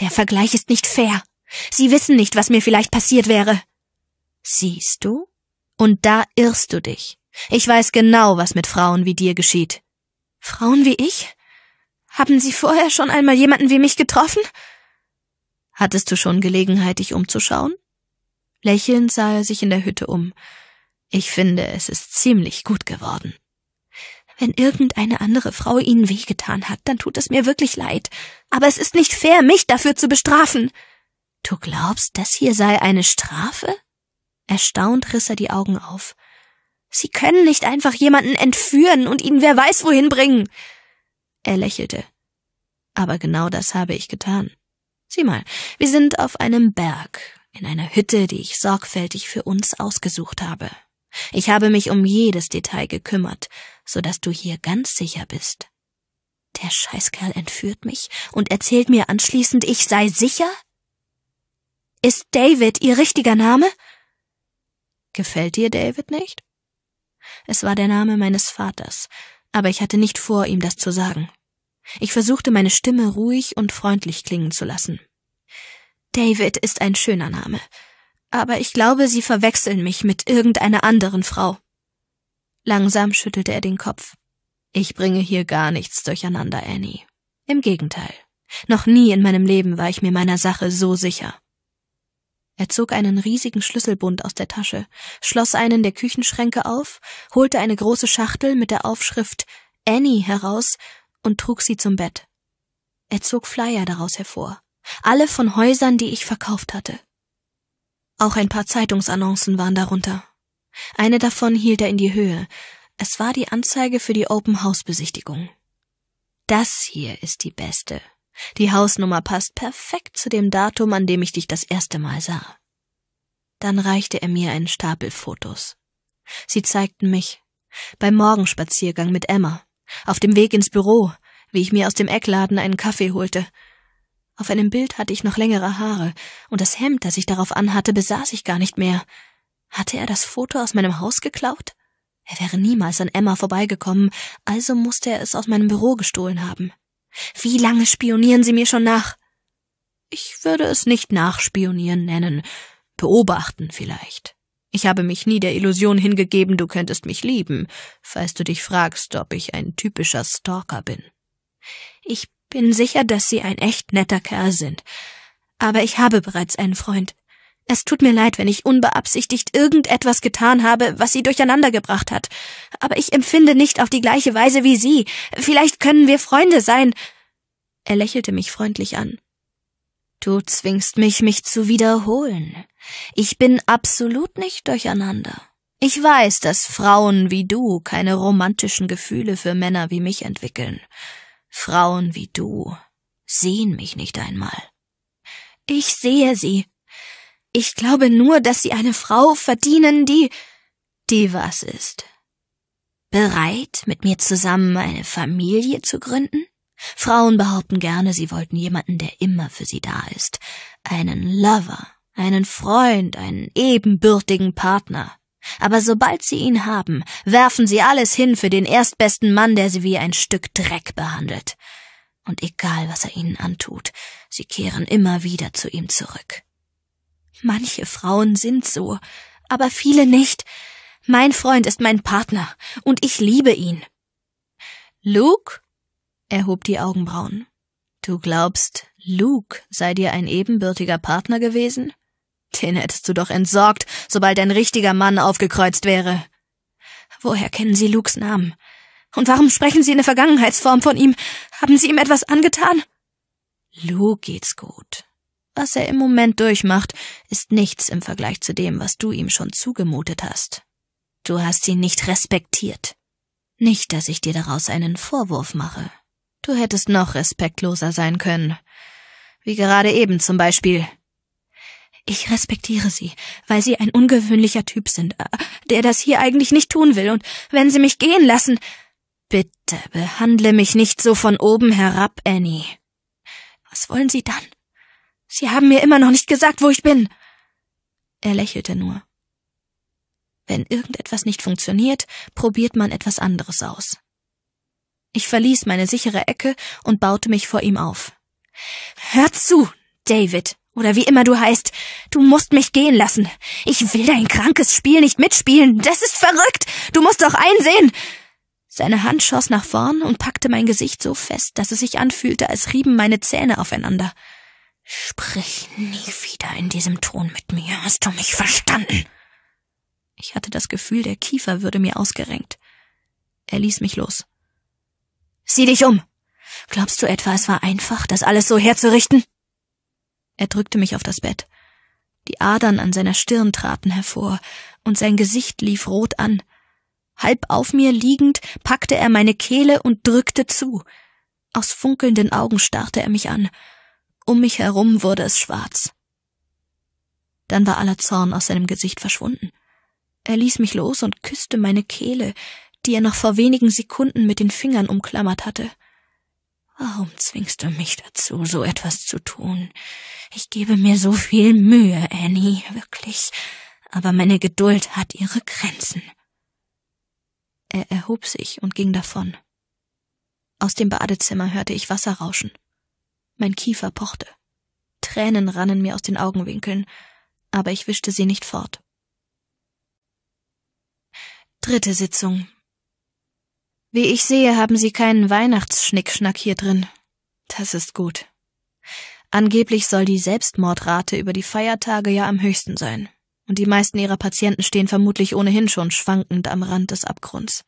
Der Vergleich ist nicht fair. Sie wissen nicht, was mir vielleicht passiert wäre. Siehst du? Und da irrst du dich. Ich weiß genau, was mit Frauen wie dir geschieht. Frauen wie ich? Haben Sie vorher schon einmal jemanden wie mich getroffen? Hattest du schon Gelegenheit, dich umzuschauen? Lächelnd sah er sich in der Hütte um. Ich finde, es ist ziemlich gut geworden. Wenn irgendeine andere Frau Ihnen wehgetan hat, dann tut es mir wirklich leid. Aber es ist nicht fair, mich dafür zu bestrafen. Du glaubst, das hier sei eine Strafe? Erstaunt riss er die Augen auf. Sie können nicht einfach jemanden entführen und ihn wer weiß wohin bringen. Er lächelte. Aber genau das habe ich getan. Sieh mal, wir sind auf einem Berg, in einer Hütte, die ich sorgfältig für uns ausgesucht habe. Ich habe mich um jedes Detail gekümmert, so dass du hier ganz sicher bist. Der Scheißkerl entführt mich und erzählt mir anschließend, ich sei sicher? Ist David ihr richtiger Name? Gefällt dir David nicht? Es war der Name meines Vaters, aber ich hatte nicht vor, ihm das zu sagen. Ich versuchte, meine Stimme ruhig und freundlich klingen zu lassen. David ist ein schöner Name aber ich glaube, Sie verwechseln mich mit irgendeiner anderen Frau. Langsam schüttelte er den Kopf. Ich bringe hier gar nichts durcheinander, Annie. Im Gegenteil. Noch nie in meinem Leben war ich mir meiner Sache so sicher. Er zog einen riesigen Schlüsselbund aus der Tasche, schloss einen der Küchenschränke auf, holte eine große Schachtel mit der Aufschrift Annie heraus und trug sie zum Bett. Er zog Flyer daraus hervor, alle von Häusern, die ich verkauft hatte. Auch ein paar Zeitungsannoncen waren darunter. Eine davon hielt er in die Höhe. Es war die Anzeige für die Open House Besichtigung. Das hier ist die beste. Die Hausnummer passt perfekt zu dem Datum, an dem ich dich das erste Mal sah. Dann reichte er mir einen Stapel Fotos. Sie zeigten mich beim Morgenspaziergang mit Emma, auf dem Weg ins Büro, wie ich mir aus dem Eckladen einen Kaffee holte auf einem Bild hatte ich noch längere Haare, und das Hemd, das ich darauf anhatte, besaß ich gar nicht mehr. Hatte er das Foto aus meinem Haus geklaut? Er wäre niemals an Emma vorbeigekommen, also musste er es aus meinem Büro gestohlen haben. Wie lange spionieren Sie mir schon nach? Ich würde es nicht nachspionieren nennen, beobachten vielleicht. Ich habe mich nie der Illusion hingegeben, du könntest mich lieben, falls du dich fragst, ob ich ein typischer Stalker bin. Ich bin sicher, dass Sie ein echt netter Kerl sind. Aber ich habe bereits einen Freund. Es tut mir leid, wenn ich unbeabsichtigt irgendetwas getan habe, was Sie durcheinander gebracht hat. Aber ich empfinde nicht auf die gleiche Weise wie Sie. Vielleicht können wir Freunde sein. Er lächelte mich freundlich an. Du zwingst mich, mich zu wiederholen. Ich bin absolut nicht durcheinander. Ich weiß, dass Frauen wie du keine romantischen Gefühle für Männer wie mich entwickeln. Frauen wie du sehen mich nicht einmal. Ich sehe sie. Ich glaube nur, dass sie eine Frau verdienen, die, die was ist. Bereit, mit mir zusammen eine Familie zu gründen? Frauen behaupten gerne, sie wollten jemanden, der immer für sie da ist. Einen Lover, einen Freund, einen ebenbürtigen Partner. Aber sobald sie ihn haben, werfen sie alles hin für den erstbesten Mann, der sie wie ein Stück Dreck behandelt. Und egal, was er ihnen antut, sie kehren immer wieder zu ihm zurück. Manche Frauen sind so, aber viele nicht. Mein Freund ist mein Partner, und ich liebe ihn. Luke? Er hob die Augenbrauen. Du glaubst, Luke sei dir ein ebenbürtiger Partner gewesen? Den hättest du doch entsorgt, sobald ein richtiger Mann aufgekreuzt wäre. Woher kennen Sie Lukes Namen? Und warum sprechen Sie in der Vergangenheitsform von ihm? Haben Sie ihm etwas angetan? Luke geht's gut. Was er im Moment durchmacht, ist nichts im Vergleich zu dem, was du ihm schon zugemutet hast. Du hast ihn nicht respektiert. Nicht, dass ich dir daraus einen Vorwurf mache. Du hättest noch respektloser sein können. Wie gerade eben zum Beispiel. Ich respektiere Sie, weil Sie ein ungewöhnlicher Typ sind, äh, der das hier eigentlich nicht tun will, und wenn Sie mich gehen lassen. Bitte behandle mich nicht so von oben herab, Annie. Was wollen Sie dann? Sie haben mir immer noch nicht gesagt, wo ich bin. Er lächelte nur. Wenn irgendetwas nicht funktioniert, probiert man etwas anderes aus. Ich verließ meine sichere Ecke und baute mich vor ihm auf. Hör zu, David, oder wie immer du heißt. Du musst mich gehen lassen. Ich will dein krankes Spiel nicht mitspielen. Das ist verrückt. Du musst doch einsehen. Seine Hand schoss nach vorn und packte mein Gesicht so fest, dass es sich anfühlte, als rieben meine Zähne aufeinander. Sprich nie wieder in diesem Ton mit mir. Hast du mich verstanden? Ich hatte das Gefühl, der Kiefer würde mir ausgerenkt. Er ließ mich los. Sieh dich um. Glaubst du etwa, es war einfach, das alles so herzurichten? Er drückte mich auf das Bett. Die Adern an seiner Stirn traten hervor, und sein Gesicht lief rot an. Halb auf mir liegend packte er meine Kehle und drückte zu. Aus funkelnden Augen starrte er mich an. Um mich herum wurde es schwarz. Dann war aller Zorn aus seinem Gesicht verschwunden. Er ließ mich los und küsste meine Kehle, die er noch vor wenigen Sekunden mit den Fingern umklammert hatte. Warum zwingst du mich dazu, so etwas zu tun? Ich gebe mir so viel Mühe, Annie, wirklich, aber meine Geduld hat ihre Grenzen. Er erhob sich und ging davon. Aus dem Badezimmer hörte ich Wasser rauschen. Mein Kiefer pochte. Tränen rannen mir aus den Augenwinkeln, aber ich wischte sie nicht fort. Dritte Sitzung wie ich sehe, haben Sie keinen Weihnachtsschnickschnack hier drin. Das ist gut. Angeblich soll die Selbstmordrate über die Feiertage ja am höchsten sein. Und die meisten ihrer Patienten stehen vermutlich ohnehin schon schwankend am Rand des Abgrunds.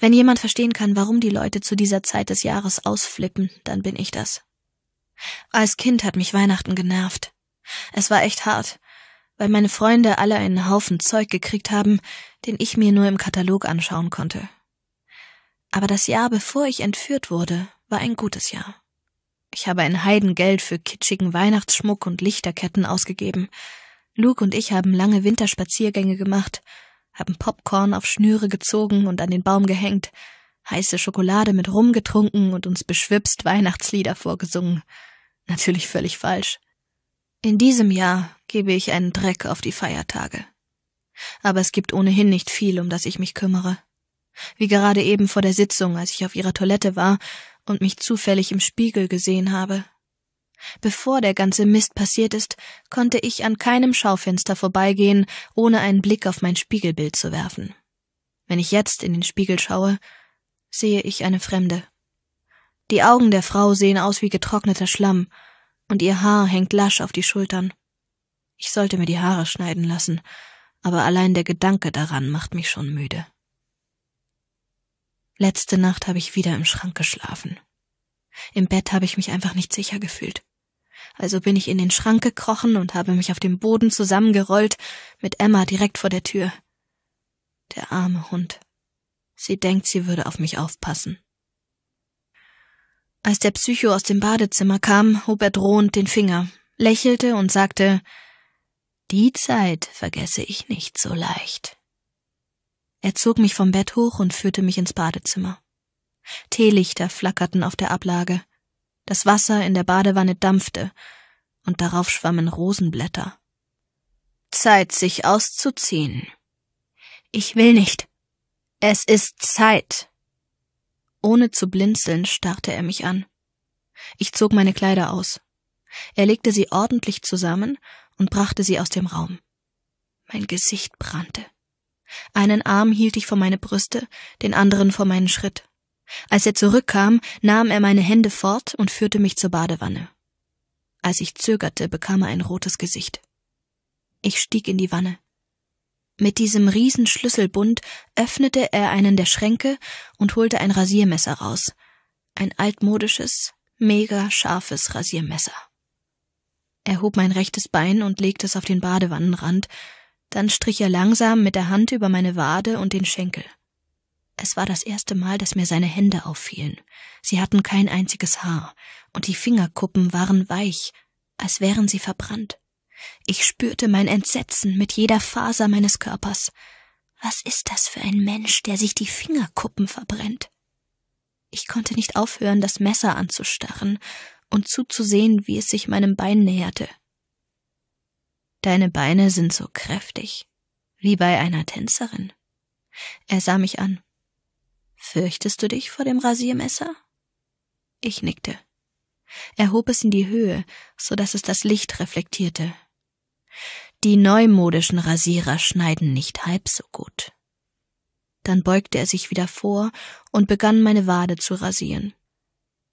Wenn jemand verstehen kann, warum die Leute zu dieser Zeit des Jahres ausflippen, dann bin ich das. Als Kind hat mich Weihnachten genervt. Es war echt hart, weil meine Freunde alle einen Haufen Zeug gekriegt haben, den ich mir nur im Katalog anschauen konnte. Aber das Jahr, bevor ich entführt wurde, war ein gutes Jahr. Ich habe ein Heidengeld für kitschigen Weihnachtsschmuck und Lichterketten ausgegeben. Luke und ich haben lange Winterspaziergänge gemacht, haben Popcorn auf Schnüre gezogen und an den Baum gehängt, heiße Schokolade mit Rum getrunken und uns beschwipst Weihnachtslieder vorgesungen. Natürlich völlig falsch. In diesem Jahr gebe ich einen Dreck auf die Feiertage. Aber es gibt ohnehin nicht viel, um das ich mich kümmere. Wie gerade eben vor der Sitzung, als ich auf ihrer Toilette war und mich zufällig im Spiegel gesehen habe. Bevor der ganze Mist passiert ist, konnte ich an keinem Schaufenster vorbeigehen, ohne einen Blick auf mein Spiegelbild zu werfen. Wenn ich jetzt in den Spiegel schaue, sehe ich eine Fremde. Die Augen der Frau sehen aus wie getrockneter Schlamm, und ihr Haar hängt lasch auf die Schultern. Ich sollte mir die Haare schneiden lassen, aber allein der Gedanke daran macht mich schon müde. Letzte Nacht habe ich wieder im Schrank geschlafen. Im Bett habe ich mich einfach nicht sicher gefühlt. Also bin ich in den Schrank gekrochen und habe mich auf dem Boden zusammengerollt mit Emma direkt vor der Tür. Der arme Hund. Sie denkt, sie würde auf mich aufpassen. Als der Psycho aus dem Badezimmer kam, hob er drohend den Finger, lächelte und sagte Die Zeit vergesse ich nicht so leicht. Er zog mich vom Bett hoch und führte mich ins Badezimmer. Teelichter flackerten auf der Ablage. Das Wasser in der Badewanne dampfte und darauf schwammen Rosenblätter. Zeit, sich auszuziehen. Ich will nicht. Es ist Zeit. Ohne zu blinzeln starrte er mich an. Ich zog meine Kleider aus. Er legte sie ordentlich zusammen und brachte sie aus dem Raum. Mein Gesicht brannte. Einen Arm hielt ich vor meine Brüste, den anderen vor meinen Schritt. Als er zurückkam, nahm er meine Hände fort und führte mich zur Badewanne. Als ich zögerte, bekam er ein rotes Gesicht. Ich stieg in die Wanne. Mit diesem Riesenschlüsselbund öffnete er einen der Schränke und holte ein Rasiermesser raus. Ein altmodisches, mega scharfes Rasiermesser. Er hob mein rechtes Bein und legte es auf den Badewannenrand, dann strich er langsam mit der Hand über meine Wade und den Schenkel. Es war das erste Mal, dass mir seine Hände auffielen. Sie hatten kein einziges Haar, und die Fingerkuppen waren weich, als wären sie verbrannt. Ich spürte mein Entsetzen mit jeder Faser meines Körpers. Was ist das für ein Mensch, der sich die Fingerkuppen verbrennt? Ich konnte nicht aufhören, das Messer anzustarren und zuzusehen, wie es sich meinem Bein näherte. Deine Beine sind so kräftig, wie bei einer Tänzerin. Er sah mich an. Fürchtest du dich vor dem Rasiermesser? Ich nickte. Er hob es in die Höhe, so dass es das Licht reflektierte. Die neumodischen Rasierer schneiden nicht halb so gut. Dann beugte er sich wieder vor und begann meine Wade zu rasieren.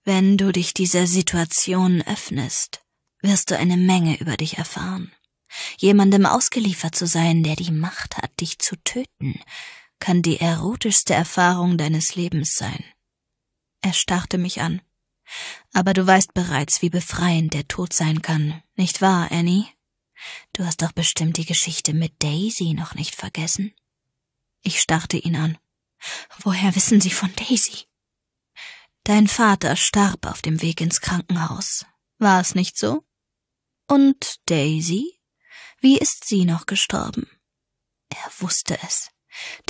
Wenn du dich dieser Situation öffnest, wirst du eine Menge über dich erfahren jemandem ausgeliefert zu sein, der die Macht hat, dich zu töten, kann die erotischste Erfahrung deines Lebens sein. Er starrte mich an. Aber du weißt bereits, wie befreiend der Tod sein kann, nicht wahr, Annie? Du hast doch bestimmt die Geschichte mit Daisy noch nicht vergessen. Ich starrte ihn an. Woher wissen Sie von Daisy? Dein Vater starb auf dem Weg ins Krankenhaus. War es nicht so? Und Daisy? Wie ist sie noch gestorben? Er wusste es.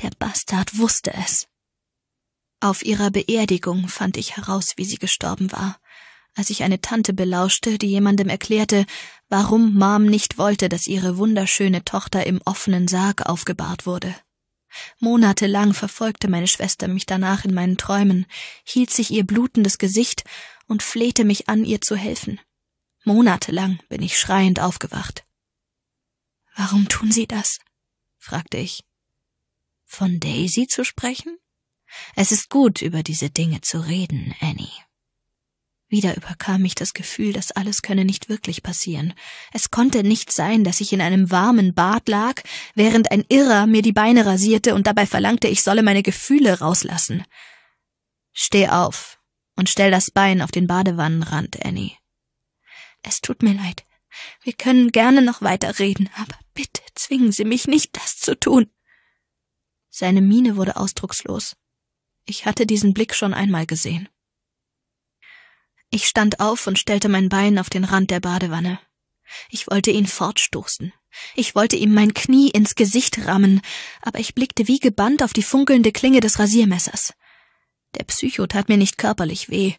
Der Bastard wusste es. Auf ihrer Beerdigung fand ich heraus, wie sie gestorben war, als ich eine Tante belauschte, die jemandem erklärte, warum Mom nicht wollte, dass ihre wunderschöne Tochter im offenen Sarg aufgebahrt wurde. Monatelang verfolgte meine Schwester mich danach in meinen Träumen, hielt sich ihr blutendes Gesicht und flehte mich an, ihr zu helfen. Monatelang bin ich schreiend aufgewacht. Warum tun Sie das? fragte ich. Von Daisy zu sprechen? Es ist gut, über diese Dinge zu reden, Annie. Wieder überkam mich das Gefühl, das alles könne nicht wirklich passieren. Es konnte nicht sein, dass ich in einem warmen Bad lag, während ein Irrer mir die Beine rasierte und dabei verlangte, ich solle meine Gefühle rauslassen. Steh auf und stell das Bein auf den Badewannenrand, Annie. Es tut mir leid. Wir können gerne noch weiter reden, aber bitte zwingen Sie mich nicht, das zu tun. Seine Miene wurde ausdruckslos. Ich hatte diesen Blick schon einmal gesehen. Ich stand auf und stellte mein Bein auf den Rand der Badewanne. Ich wollte ihn fortstoßen. Ich wollte ihm mein Knie ins Gesicht rammen, aber ich blickte wie gebannt auf die funkelnde Klinge des Rasiermessers. Der Psycho tat mir nicht körperlich weh,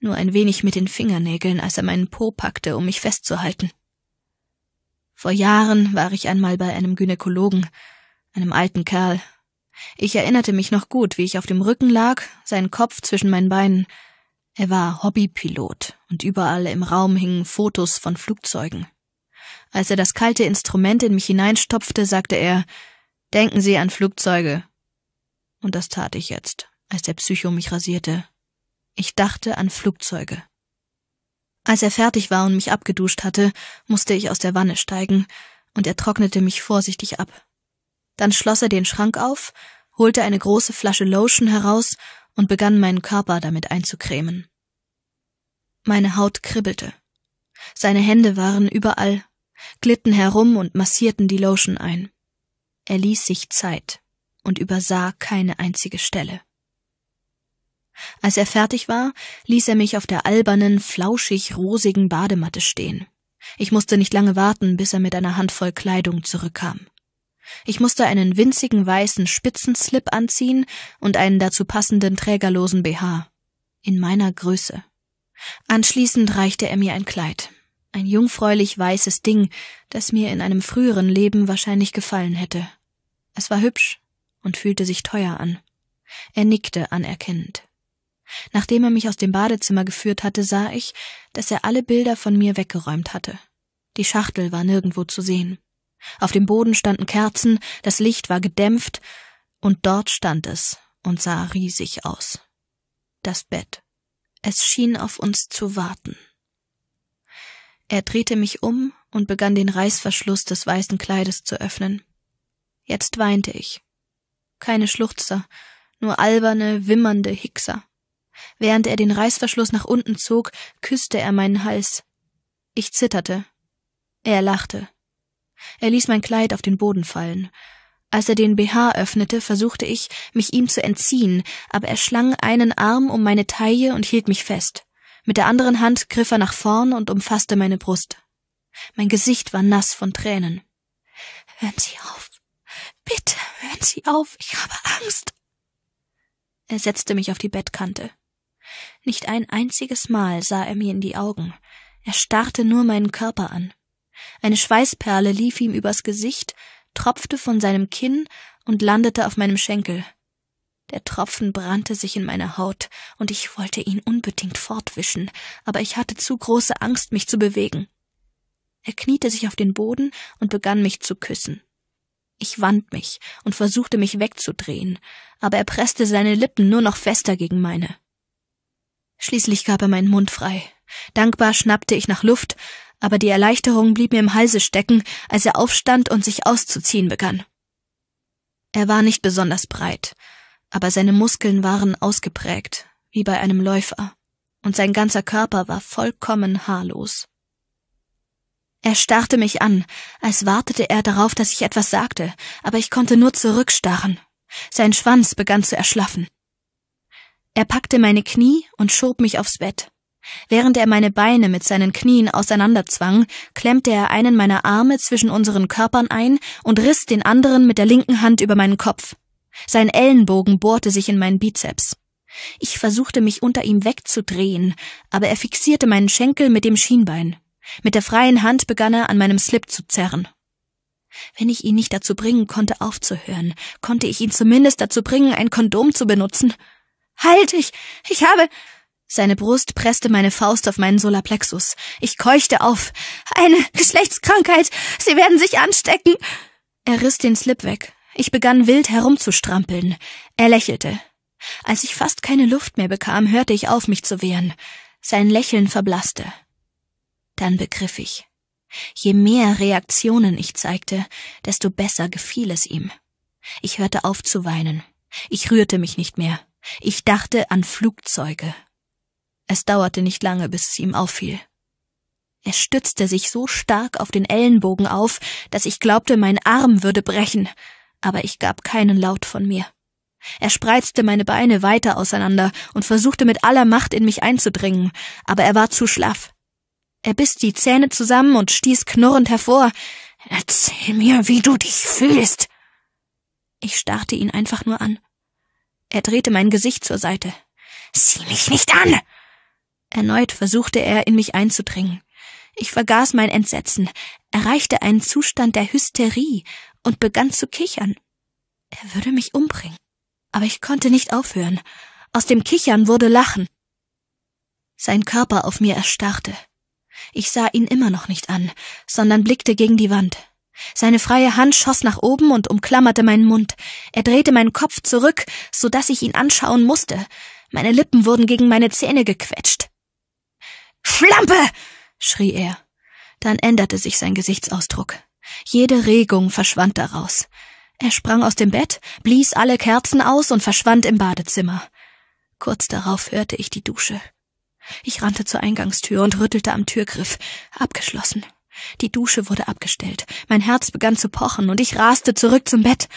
nur ein wenig mit den Fingernägeln, als er meinen Po packte, um mich festzuhalten. Vor Jahren war ich einmal bei einem Gynäkologen, einem alten Kerl. Ich erinnerte mich noch gut, wie ich auf dem Rücken lag, seinen Kopf zwischen meinen Beinen. Er war Hobbypilot und überall im Raum hingen Fotos von Flugzeugen. Als er das kalte Instrument in mich hineinstopfte, sagte er, Denken Sie an Flugzeuge. Und das tat ich jetzt, als der Psycho mich rasierte ich dachte an Flugzeuge. Als er fertig war und mich abgeduscht hatte, musste ich aus der Wanne steigen, und er trocknete mich vorsichtig ab. Dann schloss er den Schrank auf, holte eine große Flasche Lotion heraus und begann meinen Körper damit einzucremen. Meine Haut kribbelte. Seine Hände waren überall, glitten herum und massierten die Lotion ein. Er ließ sich Zeit und übersah keine einzige Stelle. Als er fertig war, ließ er mich auf der albernen, flauschig rosigen Badematte stehen. Ich musste nicht lange warten, bis er mit einer Handvoll Kleidung zurückkam. Ich musste einen winzigen weißen Spitzenslip anziehen und einen dazu passenden trägerlosen BH. In meiner Größe. Anschließend reichte er mir ein Kleid. Ein jungfräulich weißes Ding, das mir in einem früheren Leben wahrscheinlich gefallen hätte. Es war hübsch und fühlte sich teuer an. Er nickte anerkennend. Nachdem er mich aus dem Badezimmer geführt hatte, sah ich, dass er alle Bilder von mir weggeräumt hatte. Die Schachtel war nirgendwo zu sehen. Auf dem Boden standen Kerzen, das Licht war gedämpft, und dort stand es und sah riesig aus. Das Bett. Es schien auf uns zu warten. Er drehte mich um und begann den Reißverschluss des weißen Kleides zu öffnen. Jetzt weinte ich. Keine Schluchzer, nur alberne, wimmernde Hickser. Während er den Reißverschluss nach unten zog, küsste er meinen Hals. Ich zitterte. Er lachte. Er ließ mein Kleid auf den Boden fallen. Als er den BH öffnete, versuchte ich, mich ihm zu entziehen, aber er schlang einen Arm um meine Taille und hielt mich fest. Mit der anderen Hand griff er nach vorn und umfasste meine Brust. Mein Gesicht war nass von Tränen. Hören Sie auf. Bitte hören Sie auf. Ich habe Angst. Er setzte mich auf die Bettkante. Nicht ein einziges Mal sah er mir in die Augen. Er starrte nur meinen Körper an. Eine Schweißperle lief ihm übers Gesicht, tropfte von seinem Kinn und landete auf meinem Schenkel. Der Tropfen brannte sich in meiner Haut, und ich wollte ihn unbedingt fortwischen, aber ich hatte zu große Angst, mich zu bewegen. Er kniete sich auf den Boden und begann mich zu küssen. Ich wand mich und versuchte mich wegzudrehen, aber er presste seine Lippen nur noch fester gegen meine. Schließlich gab er meinen Mund frei. Dankbar schnappte ich nach Luft, aber die Erleichterung blieb mir im Halse stecken, als er aufstand und sich auszuziehen begann. Er war nicht besonders breit, aber seine Muskeln waren ausgeprägt, wie bei einem Läufer, und sein ganzer Körper war vollkommen haarlos. Er starrte mich an, als wartete er darauf, dass ich etwas sagte, aber ich konnte nur zurückstarren. Sein Schwanz begann zu erschlaffen. Er packte meine Knie und schob mich aufs Bett. Während er meine Beine mit seinen Knien auseinanderzwang, klemmte er einen meiner Arme zwischen unseren Körpern ein und riss den anderen mit der linken Hand über meinen Kopf. Sein Ellenbogen bohrte sich in meinen Bizeps. Ich versuchte mich unter ihm wegzudrehen, aber er fixierte meinen Schenkel mit dem Schienbein. Mit der freien Hand begann er an meinem Slip zu zerren. Wenn ich ihn nicht dazu bringen konnte, aufzuhören, konnte ich ihn zumindest dazu bringen, ein Kondom zu benutzen. Halt, ich, ich habe. Seine Brust presste meine Faust auf meinen Solarplexus. Ich keuchte auf. Eine Geschlechtskrankheit. Sie werden sich anstecken. Er riss den Slip weg. Ich begann wild herumzustrampeln. Er lächelte. Als ich fast keine Luft mehr bekam, hörte ich auf, mich zu wehren. Sein Lächeln verblasste. Dann begriff ich. Je mehr Reaktionen ich zeigte, desto besser gefiel es ihm. Ich hörte auf zu weinen. Ich rührte mich nicht mehr. Ich dachte an Flugzeuge. Es dauerte nicht lange, bis es ihm auffiel. Er stützte sich so stark auf den Ellenbogen auf, dass ich glaubte, mein Arm würde brechen, aber ich gab keinen Laut von mir. Er spreizte meine Beine weiter auseinander und versuchte mit aller Macht in mich einzudringen, aber er war zu schlaff. Er biss die Zähne zusammen und stieß knurrend hervor Erzähl mir, wie du dich fühlst. Ich starrte ihn einfach nur an. Er drehte mein Gesicht zur Seite. Sieh mich nicht an! Erneut versuchte er, in mich einzudringen. Ich vergaß mein Entsetzen, erreichte einen Zustand der Hysterie und begann zu kichern. Er würde mich umbringen. Aber ich konnte nicht aufhören. Aus dem Kichern wurde Lachen. Sein Körper auf mir erstarrte. Ich sah ihn immer noch nicht an, sondern blickte gegen die Wand. Seine freie Hand schoss nach oben und umklammerte meinen Mund. Er drehte meinen Kopf zurück, so dass ich ihn anschauen musste. Meine Lippen wurden gegen meine Zähne gequetscht. Schlampe! schrie er. Dann änderte sich sein Gesichtsausdruck. Jede Regung verschwand daraus. Er sprang aus dem Bett, blies alle Kerzen aus und verschwand im Badezimmer. Kurz darauf hörte ich die Dusche. Ich rannte zur Eingangstür und rüttelte am Türgriff. Abgeschlossen. Die Dusche wurde abgestellt. Mein Herz begann zu pochen und ich raste zurück zum Bett.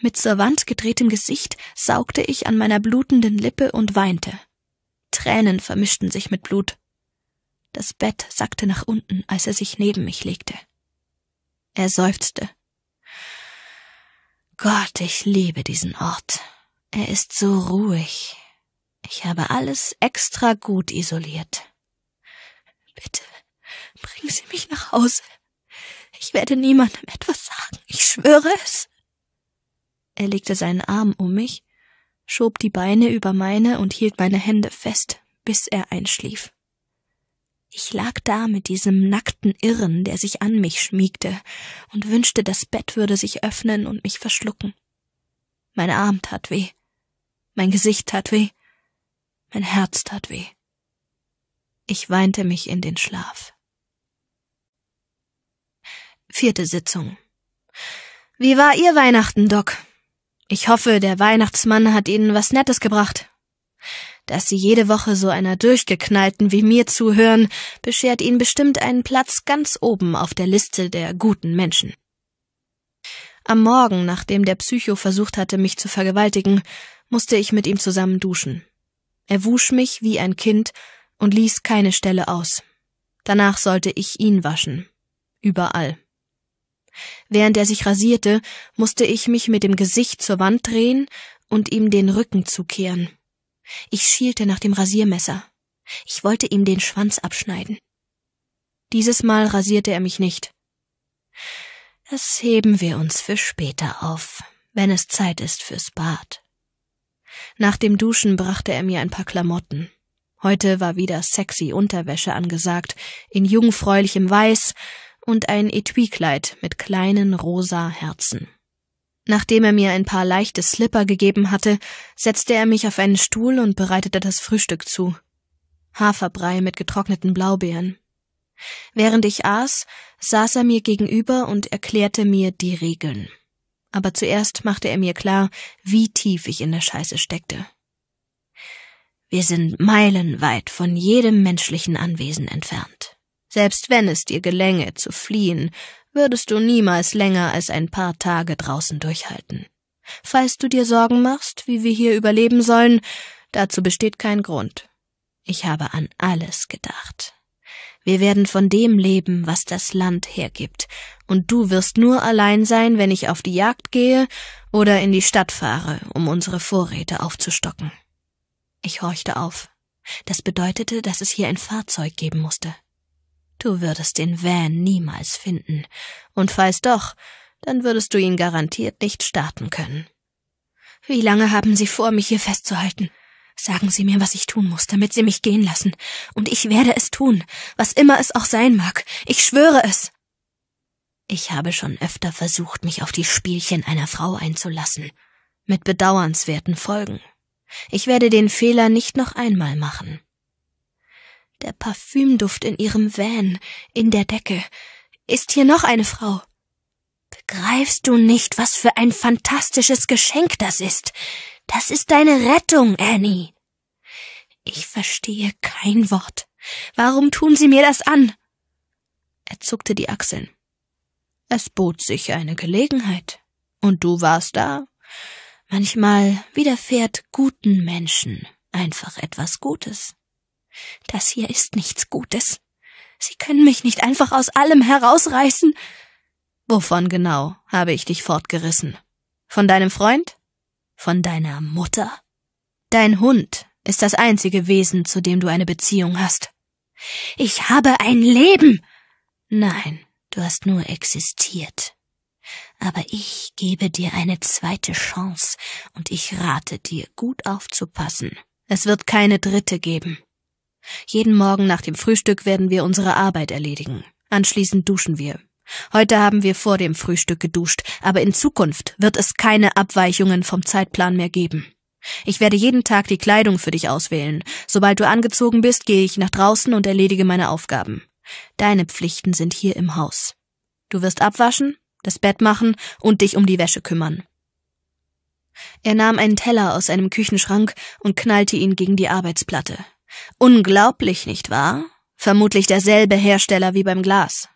Mit zur Wand gedrehtem Gesicht saugte ich an meiner blutenden Lippe und weinte. Tränen vermischten sich mit Blut. Das Bett sackte nach unten, als er sich neben mich legte. Er seufzte. Gott, ich liebe diesen Ort. Er ist so ruhig. Ich habe alles extra gut isoliert. Bitte, Bringen Sie mich nach Hause. Ich werde niemandem etwas sagen, ich schwöre es. Er legte seinen Arm um mich, schob die Beine über meine und hielt meine Hände fest, bis er einschlief. Ich lag da mit diesem nackten Irren, der sich an mich schmiegte, und wünschte, das Bett würde sich öffnen und mich verschlucken. Mein Arm tat weh, mein Gesicht tat weh, mein Herz tat weh. Ich weinte mich in den Schlaf. Vierte Sitzung. Wie war Ihr Weihnachten, Doc? Ich hoffe, der Weihnachtsmann hat Ihnen was Nettes gebracht. Dass Sie jede Woche so einer Durchgeknallten wie mir zuhören, beschert Ihnen bestimmt einen Platz ganz oben auf der Liste der guten Menschen. Am Morgen, nachdem der Psycho versucht hatte, mich zu vergewaltigen, musste ich mit ihm zusammen duschen. Er wusch mich wie ein Kind und ließ keine Stelle aus. Danach sollte ich ihn waschen. Überall. Während er sich rasierte, musste ich mich mit dem Gesicht zur Wand drehen und ihm den Rücken zukehren. Ich schielte nach dem Rasiermesser. Ich wollte ihm den Schwanz abschneiden. Dieses Mal rasierte er mich nicht. Das heben wir uns für später auf, wenn es Zeit ist fürs Bad. Nach dem Duschen brachte er mir ein paar Klamotten. Heute war wieder sexy Unterwäsche angesagt, in jungfräulichem Weiß, und ein Etui-Kleid mit kleinen rosa Herzen. Nachdem er mir ein paar leichte Slipper gegeben hatte, setzte er mich auf einen Stuhl und bereitete das Frühstück zu. Haferbrei mit getrockneten Blaubeeren. Während ich aß, saß er mir gegenüber und erklärte mir die Regeln. Aber zuerst machte er mir klar, wie tief ich in der Scheiße steckte. Wir sind meilenweit von jedem menschlichen Anwesen entfernt. Selbst wenn es dir gelänge zu fliehen, würdest du niemals länger als ein paar Tage draußen durchhalten. Falls du dir Sorgen machst, wie wir hier überleben sollen, dazu besteht kein Grund. Ich habe an alles gedacht. Wir werden von dem leben, was das Land hergibt, und du wirst nur allein sein, wenn ich auf die Jagd gehe oder in die Stadt fahre, um unsere Vorräte aufzustocken. Ich horchte auf. Das bedeutete, dass es hier ein Fahrzeug geben musste. Du würdest den Van niemals finden. Und falls doch, dann würdest du ihn garantiert nicht starten können. Wie lange haben Sie vor, mich hier festzuhalten? Sagen Sie mir, was ich tun muss, damit Sie mich gehen lassen. Und ich werde es tun, was immer es auch sein mag. Ich schwöre es. Ich habe schon öfter versucht, mich auf die Spielchen einer Frau einzulassen. Mit bedauernswerten Folgen. Ich werde den Fehler nicht noch einmal machen. Der Parfümduft in ihrem Van, in der Decke. Ist hier noch eine Frau? Begreifst du nicht, was für ein fantastisches Geschenk das ist? Das ist deine Rettung, Annie. Ich verstehe kein Wort. Warum tun Sie mir das an? Er zuckte die Achseln. Es bot sich eine Gelegenheit. Und du warst da. Manchmal widerfährt guten Menschen einfach etwas Gutes. Das hier ist nichts Gutes. Sie können mich nicht einfach aus allem herausreißen. Wovon genau habe ich dich fortgerissen? Von deinem Freund? Von deiner Mutter? Dein Hund ist das einzige Wesen, zu dem du eine Beziehung hast. Ich habe ein Leben. Nein, du hast nur existiert. Aber ich gebe dir eine zweite Chance und ich rate dir, gut aufzupassen. Es wird keine dritte geben. Jeden Morgen nach dem Frühstück werden wir unsere Arbeit erledigen. Anschließend duschen wir. Heute haben wir vor dem Frühstück geduscht, aber in Zukunft wird es keine Abweichungen vom Zeitplan mehr geben. Ich werde jeden Tag die Kleidung für dich auswählen. Sobald du angezogen bist, gehe ich nach draußen und erledige meine Aufgaben. Deine Pflichten sind hier im Haus. Du wirst abwaschen, das Bett machen und dich um die Wäsche kümmern. Er nahm einen Teller aus einem Küchenschrank und knallte ihn gegen die Arbeitsplatte. Unglaublich, nicht wahr? Vermutlich derselbe Hersteller wie beim Glas.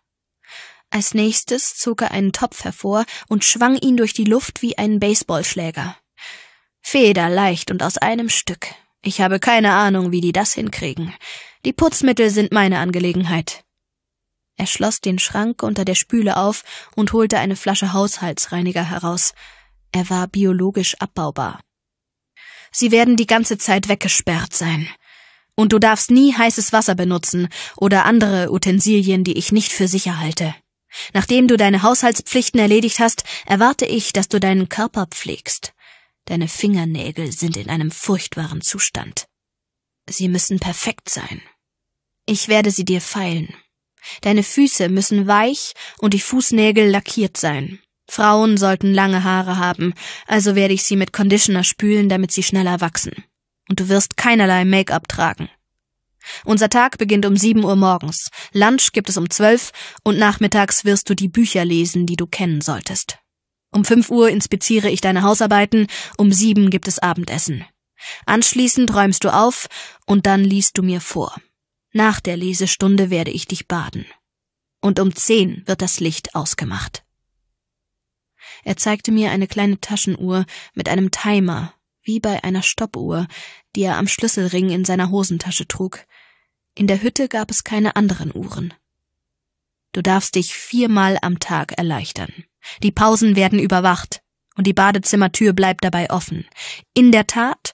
Als nächstes zog er einen Topf hervor und schwang ihn durch die Luft wie einen Baseballschläger. Federleicht und aus einem Stück. Ich habe keine Ahnung, wie die das hinkriegen. Die Putzmittel sind meine Angelegenheit. Er schloss den Schrank unter der Spüle auf und holte eine Flasche Haushaltsreiniger heraus. Er war biologisch abbaubar. Sie werden die ganze Zeit weggesperrt sein. Und du darfst nie heißes Wasser benutzen oder andere Utensilien, die ich nicht für sicher halte. Nachdem du deine Haushaltspflichten erledigt hast, erwarte ich, dass du deinen Körper pflegst. Deine Fingernägel sind in einem furchtbaren Zustand. Sie müssen perfekt sein. Ich werde sie dir feilen. Deine Füße müssen weich und die Fußnägel lackiert sein. Frauen sollten lange Haare haben, also werde ich sie mit Conditioner spülen, damit sie schneller wachsen und du wirst keinerlei Make-up tragen. Unser Tag beginnt um 7 Uhr morgens, Lunch gibt es um 12 und nachmittags wirst du die Bücher lesen, die du kennen solltest. Um 5 Uhr inspiziere ich deine Hausarbeiten, um 7 gibt es Abendessen. Anschließend räumst du auf und dann liest du mir vor. Nach der Lesestunde werde ich dich baden. Und um 10 wird das Licht ausgemacht. Er zeigte mir eine kleine Taschenuhr mit einem Timer wie bei einer Stoppuhr, die er am Schlüsselring in seiner Hosentasche trug. In der Hütte gab es keine anderen Uhren. Du darfst dich viermal am Tag erleichtern. Die Pausen werden überwacht und die Badezimmertür bleibt dabei offen. In der Tat,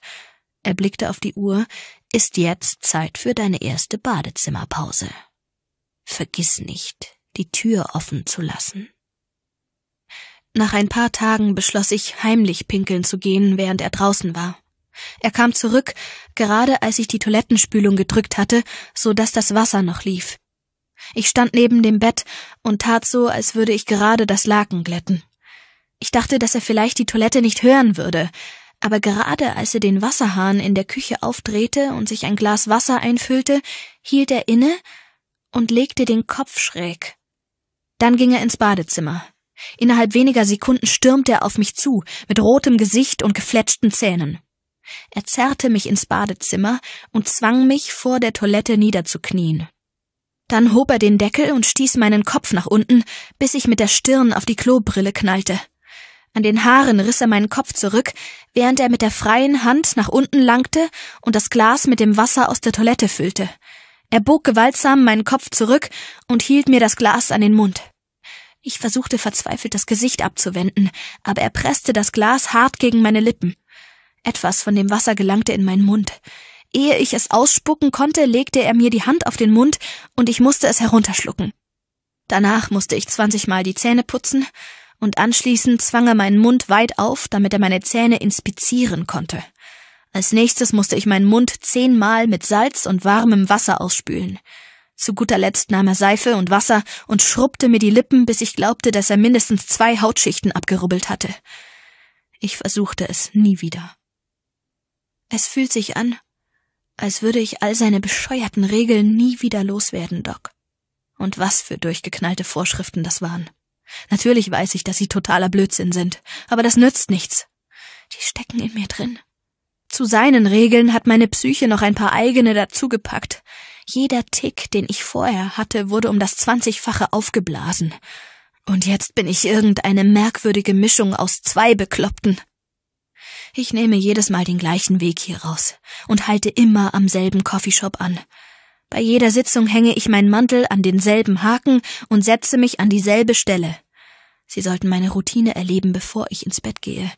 er blickte auf die Uhr, ist jetzt Zeit für deine erste Badezimmerpause. Vergiss nicht, die Tür offen zu lassen. Nach ein paar Tagen beschloss ich, heimlich pinkeln zu gehen, während er draußen war. Er kam zurück, gerade als ich die Toilettenspülung gedrückt hatte, so dass das Wasser noch lief. Ich stand neben dem Bett und tat so, als würde ich gerade das Laken glätten. Ich dachte, dass er vielleicht die Toilette nicht hören würde, aber gerade als er den Wasserhahn in der Küche aufdrehte und sich ein Glas Wasser einfüllte, hielt er inne und legte den Kopf schräg. Dann ging er ins Badezimmer. Innerhalb weniger Sekunden stürmte er auf mich zu, mit rotem Gesicht und gefletschten Zähnen. Er zerrte mich ins Badezimmer und zwang mich, vor der Toilette niederzuknien. Dann hob er den Deckel und stieß meinen Kopf nach unten, bis ich mit der Stirn auf die Klobrille knallte. An den Haaren riss er meinen Kopf zurück, während er mit der freien Hand nach unten langte und das Glas mit dem Wasser aus der Toilette füllte. Er bog gewaltsam meinen Kopf zurück und hielt mir das Glas an den Mund. Ich versuchte verzweifelt das Gesicht abzuwenden, aber er presste das Glas hart gegen meine Lippen. Etwas von dem Wasser gelangte in meinen Mund. Ehe ich es ausspucken konnte, legte er mir die Hand auf den Mund und ich musste es herunterschlucken. Danach musste ich zwanzigmal die Zähne putzen und anschließend zwang er meinen Mund weit auf, damit er meine Zähne inspizieren konnte. Als nächstes musste ich meinen Mund zehnmal mit Salz und warmem Wasser ausspülen. Zu guter Letzt nahm er Seife und Wasser und schrubbte mir die Lippen, bis ich glaubte, dass er mindestens zwei Hautschichten abgerubbelt hatte. Ich versuchte es nie wieder. Es fühlt sich an, als würde ich all seine bescheuerten Regeln nie wieder loswerden, Doc. Und was für durchgeknallte Vorschriften das waren. Natürlich weiß ich, dass sie totaler Blödsinn sind, aber das nützt nichts. Die stecken in mir drin. Zu seinen Regeln hat meine Psyche noch ein paar eigene dazugepackt. Jeder Tick, den ich vorher hatte, wurde um das zwanzigfache aufgeblasen. Und jetzt bin ich irgendeine merkwürdige Mischung aus zwei Bekloppten. Ich nehme jedes Mal den gleichen Weg hier raus und halte immer am selben Coffeeshop an. Bei jeder Sitzung hänge ich meinen Mantel an denselben Haken und setze mich an dieselbe Stelle. Sie sollten meine Routine erleben, bevor ich ins Bett gehe.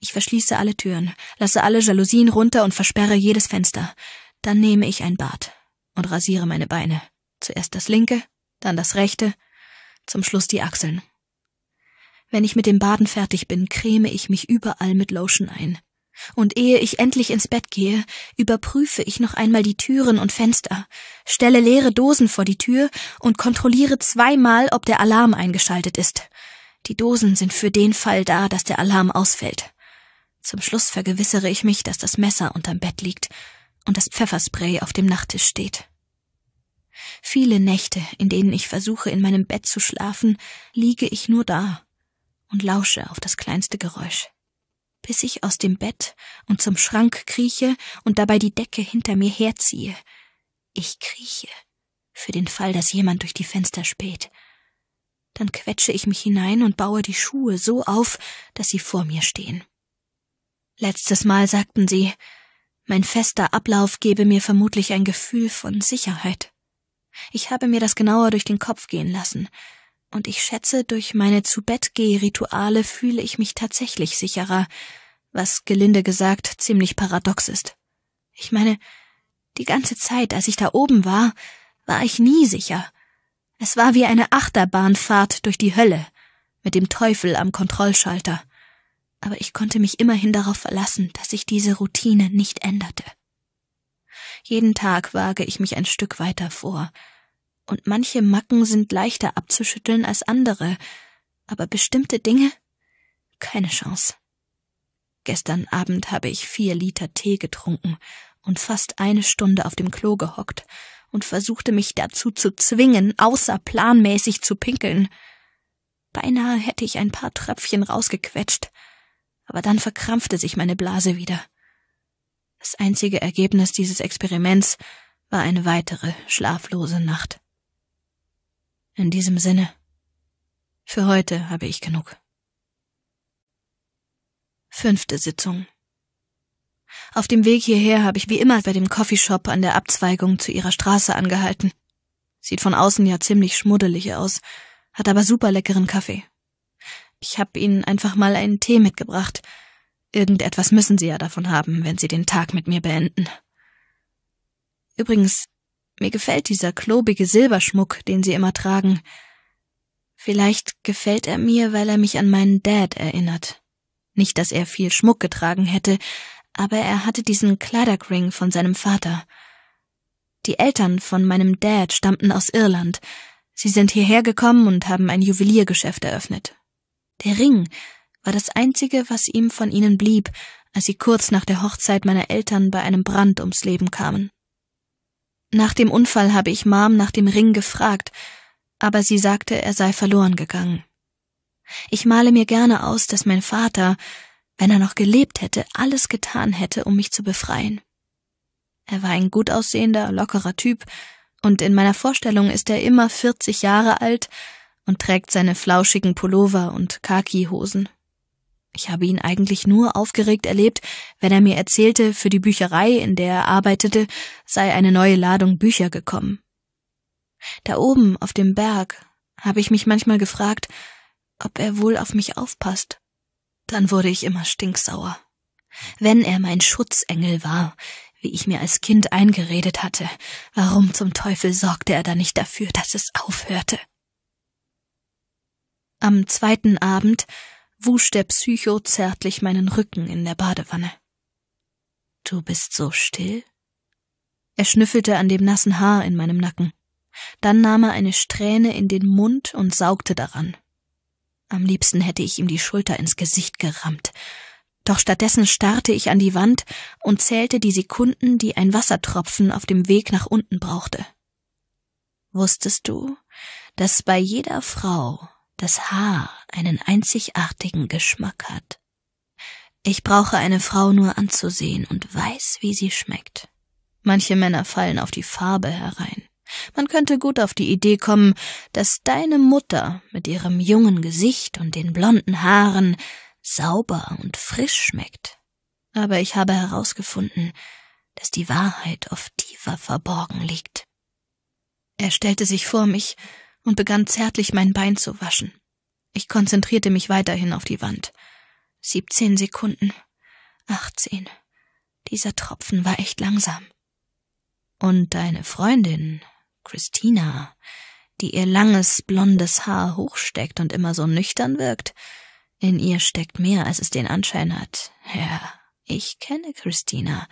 Ich verschließe alle Türen, lasse alle Jalousien runter und versperre jedes Fenster. Dann nehme ich ein Bad und rasiere meine Beine. Zuerst das linke, dann das rechte, zum Schluss die Achseln. Wenn ich mit dem Baden fertig bin, creme ich mich überall mit Lotion ein. Und ehe ich endlich ins Bett gehe, überprüfe ich noch einmal die Türen und Fenster, stelle leere Dosen vor die Tür und kontrolliere zweimal, ob der Alarm eingeschaltet ist. Die Dosen sind für den Fall da, dass der Alarm ausfällt. Zum Schluss vergewissere ich mich, dass das Messer unterm Bett liegt und das Pfefferspray auf dem Nachttisch steht. Viele Nächte, in denen ich versuche, in meinem Bett zu schlafen, liege ich nur da und lausche auf das kleinste Geräusch, bis ich aus dem Bett und zum Schrank krieche und dabei die Decke hinter mir herziehe. Ich krieche, für den Fall, dass jemand durch die Fenster späht. Dann quetsche ich mich hinein und baue die Schuhe so auf, dass sie vor mir stehen. Letztes Mal sagten sie, mein fester Ablauf gebe mir vermutlich ein Gefühl von Sicherheit. Ich habe mir das genauer durch den Kopf gehen lassen, und ich schätze, durch meine Zu-Bett-Geh-Rituale fühle ich mich tatsächlich sicherer, was gelinde gesagt ziemlich paradox ist. Ich meine, die ganze Zeit, als ich da oben war, war ich nie sicher. Es war wie eine Achterbahnfahrt durch die Hölle, mit dem Teufel am Kontrollschalter aber ich konnte mich immerhin darauf verlassen, dass sich diese Routine nicht änderte. Jeden Tag wage ich mich ein Stück weiter vor, und manche Macken sind leichter abzuschütteln als andere, aber bestimmte Dinge? Keine Chance. Gestern Abend habe ich vier Liter Tee getrunken und fast eine Stunde auf dem Klo gehockt und versuchte mich dazu zu zwingen, außerplanmäßig zu pinkeln. Beinahe hätte ich ein paar Tröpfchen rausgequetscht, aber dann verkrampfte sich meine Blase wieder. Das einzige Ergebnis dieses Experiments war eine weitere schlaflose Nacht. In diesem Sinne, für heute habe ich genug. Fünfte Sitzung. Auf dem Weg hierher habe ich wie immer bei dem Coffeeshop an der Abzweigung zu ihrer Straße angehalten. Sieht von außen ja ziemlich schmuddelig aus, hat aber super leckeren Kaffee. Ich habe Ihnen einfach mal einen Tee mitgebracht. Irgendetwas müssen Sie ja davon haben, wenn Sie den Tag mit mir beenden. Übrigens, mir gefällt dieser klobige Silberschmuck, den Sie immer tragen. Vielleicht gefällt er mir, weil er mich an meinen Dad erinnert. Nicht, dass er viel Schmuck getragen hätte, aber er hatte diesen Kleiderkring von seinem Vater. Die Eltern von meinem Dad stammten aus Irland. Sie sind hierher gekommen und haben ein Juweliergeschäft eröffnet. Der Ring war das Einzige, was ihm von ihnen blieb, als sie kurz nach der Hochzeit meiner Eltern bei einem Brand ums Leben kamen. Nach dem Unfall habe ich Mom nach dem Ring gefragt, aber sie sagte, er sei verloren gegangen. Ich male mir gerne aus, dass mein Vater, wenn er noch gelebt hätte, alles getan hätte, um mich zu befreien. Er war ein gut aussehender, lockerer Typ, und in meiner Vorstellung ist er immer 40 Jahre alt und trägt seine flauschigen Pullover und Khaki-Hosen. Ich habe ihn eigentlich nur aufgeregt erlebt, wenn er mir erzählte, für die Bücherei, in der er arbeitete, sei eine neue Ladung Bücher gekommen. Da oben auf dem Berg habe ich mich manchmal gefragt, ob er wohl auf mich aufpasst. Dann wurde ich immer stinksauer. Wenn er mein Schutzengel war, wie ich mir als Kind eingeredet hatte, warum zum Teufel sorgte er da nicht dafür, dass es aufhörte? Am zweiten Abend wusch der Psycho zärtlich meinen Rücken in der Badewanne. Du bist so still? Er schnüffelte an dem nassen Haar in meinem Nacken. Dann nahm er eine Strähne in den Mund und saugte daran. Am liebsten hätte ich ihm die Schulter ins Gesicht gerammt. Doch stattdessen starrte ich an die Wand und zählte die Sekunden, die ein Wassertropfen auf dem Weg nach unten brauchte. Wusstest du, dass bei jeder Frau, das Haar einen einzigartigen Geschmack hat. Ich brauche eine Frau nur anzusehen und weiß, wie sie schmeckt. Manche Männer fallen auf die Farbe herein. Man könnte gut auf die Idee kommen, dass deine Mutter mit ihrem jungen Gesicht und den blonden Haaren sauber und frisch schmeckt. Aber ich habe herausgefunden, dass die Wahrheit oft tiefer verborgen liegt. Er stellte sich vor mich und begann zärtlich mein Bein zu waschen. Ich konzentrierte mich weiterhin auf die Wand. Siebzehn Sekunden. Achtzehn. Dieser Tropfen war echt langsam. Und deine Freundin, Christina, die ihr langes, blondes Haar hochsteckt und immer so nüchtern wirkt, in ihr steckt mehr, als es den Anschein hat. Ja, ich kenne Christina.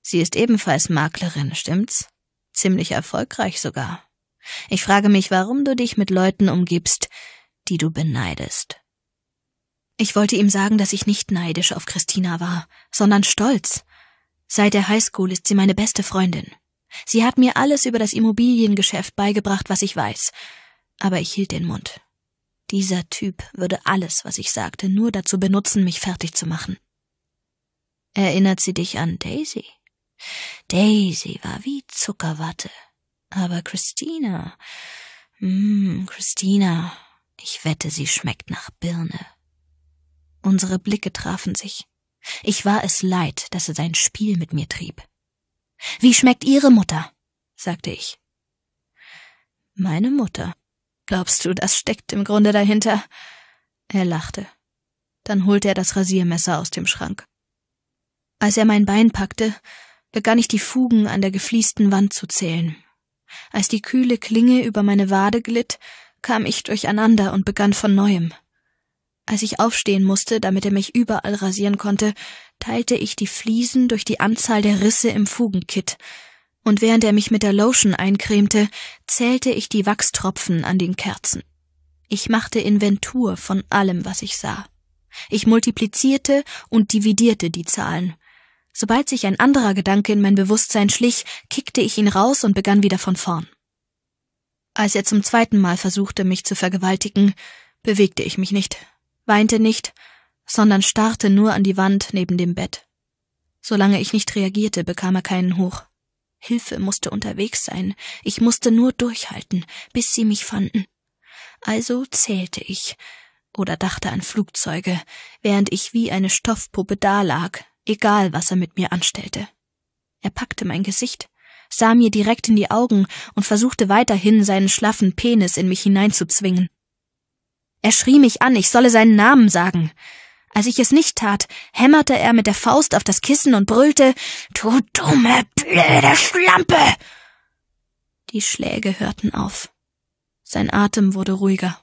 Sie ist ebenfalls Maklerin, stimmt's? Ziemlich erfolgreich sogar. Ich frage mich, warum du dich mit Leuten umgibst, die du beneidest. Ich wollte ihm sagen, dass ich nicht neidisch auf Christina war, sondern stolz. Seit der Highschool ist sie meine beste Freundin. Sie hat mir alles über das Immobiliengeschäft beigebracht, was ich weiß. Aber ich hielt den Mund. Dieser Typ würde alles, was ich sagte, nur dazu benutzen, mich fertig zu machen. Erinnert sie dich an Daisy? Daisy war wie Zuckerwatte. Aber Christina, mh, mm, Christina, ich wette, sie schmeckt nach Birne. Unsere Blicke trafen sich. Ich war es leid, dass er sein Spiel mit mir trieb. Wie schmeckt Ihre Mutter? sagte ich. Meine Mutter. Glaubst du, das steckt im Grunde dahinter? Er lachte. Dann holte er das Rasiermesser aus dem Schrank. Als er mein Bein packte, begann ich die Fugen an der gefliesten Wand zu zählen. Als die kühle Klinge über meine Wade glitt, kam ich durcheinander und begann von neuem. Als ich aufstehen musste, damit er mich überall rasieren konnte, teilte ich die Fliesen durch die Anzahl der Risse im Fugenkitt, und während er mich mit der Lotion eincremte, zählte ich die Wachstropfen an den Kerzen. Ich machte Inventur von allem, was ich sah. Ich multiplizierte und dividierte die Zahlen, Sobald sich ein anderer Gedanke in mein Bewusstsein schlich, kickte ich ihn raus und begann wieder von vorn. Als er zum zweiten Mal versuchte, mich zu vergewaltigen, bewegte ich mich nicht, weinte nicht, sondern starrte nur an die Wand neben dem Bett. Solange ich nicht reagierte, bekam er keinen hoch. Hilfe musste unterwegs sein, ich musste nur durchhalten, bis sie mich fanden. Also zählte ich oder dachte an Flugzeuge, während ich wie eine Stoffpuppe dalag, egal was er mit mir anstellte. Er packte mein Gesicht, sah mir direkt in die Augen und versuchte weiterhin, seinen schlaffen Penis in mich hineinzuzwingen. Er schrie mich an, ich solle seinen Namen sagen. Als ich es nicht tat, hämmerte er mit der Faust auf das Kissen und brüllte Du dumme, blöde Schlampe. Die Schläge hörten auf. Sein Atem wurde ruhiger.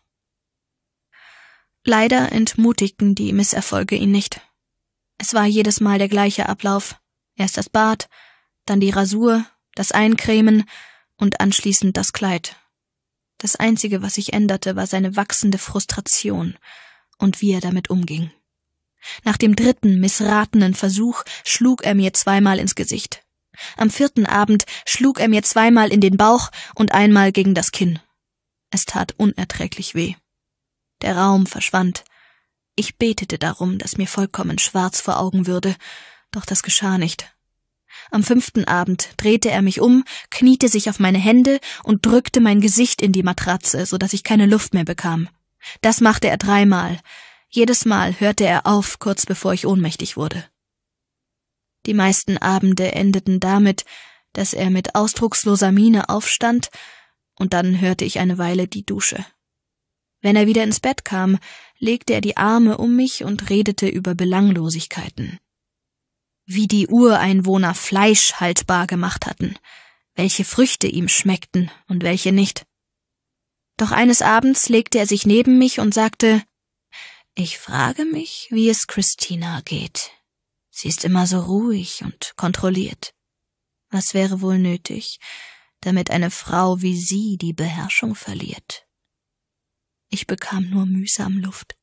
Leider entmutigten die Misserfolge ihn nicht. Es war jedes Mal der gleiche Ablauf. Erst das Bad, dann die Rasur, das Eincremen und anschließend das Kleid. Das Einzige, was sich änderte, war seine wachsende Frustration und wie er damit umging. Nach dem dritten missratenen Versuch schlug er mir zweimal ins Gesicht. Am vierten Abend schlug er mir zweimal in den Bauch und einmal gegen das Kinn. Es tat unerträglich weh. Der Raum verschwand, ich betete darum, dass mir vollkommen schwarz vor Augen würde, doch das geschah nicht. Am fünften Abend drehte er mich um, kniete sich auf meine Hände und drückte mein Gesicht in die Matratze, so dass ich keine Luft mehr bekam. Das machte er dreimal. Jedes Mal hörte er auf, kurz bevor ich ohnmächtig wurde. Die meisten Abende endeten damit, dass er mit ausdrucksloser Miene aufstand, und dann hörte ich eine Weile die Dusche. Wenn er wieder ins Bett kam, legte er die Arme um mich und redete über Belanglosigkeiten. Wie die Ureinwohner Fleisch haltbar gemacht hatten, welche Früchte ihm schmeckten und welche nicht. Doch eines Abends legte er sich neben mich und sagte, ich frage mich, wie es Christina geht. Sie ist immer so ruhig und kontrolliert. Was wäre wohl nötig, damit eine Frau wie sie die Beherrschung verliert? Ich bekam nur mühsam Luft,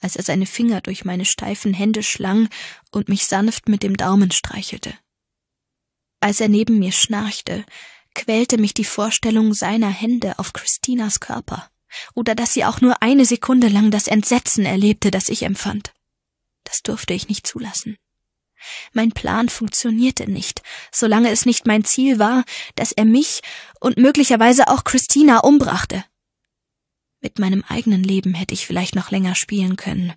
als er seine Finger durch meine steifen Hände schlang und mich sanft mit dem Daumen streichelte. Als er neben mir schnarchte, quälte mich die Vorstellung seiner Hände auf Christinas Körper, oder dass sie auch nur eine Sekunde lang das Entsetzen erlebte, das ich empfand. Das durfte ich nicht zulassen. Mein Plan funktionierte nicht, solange es nicht mein Ziel war, dass er mich und möglicherweise auch Christina umbrachte. Mit meinem eigenen Leben hätte ich vielleicht noch länger spielen können,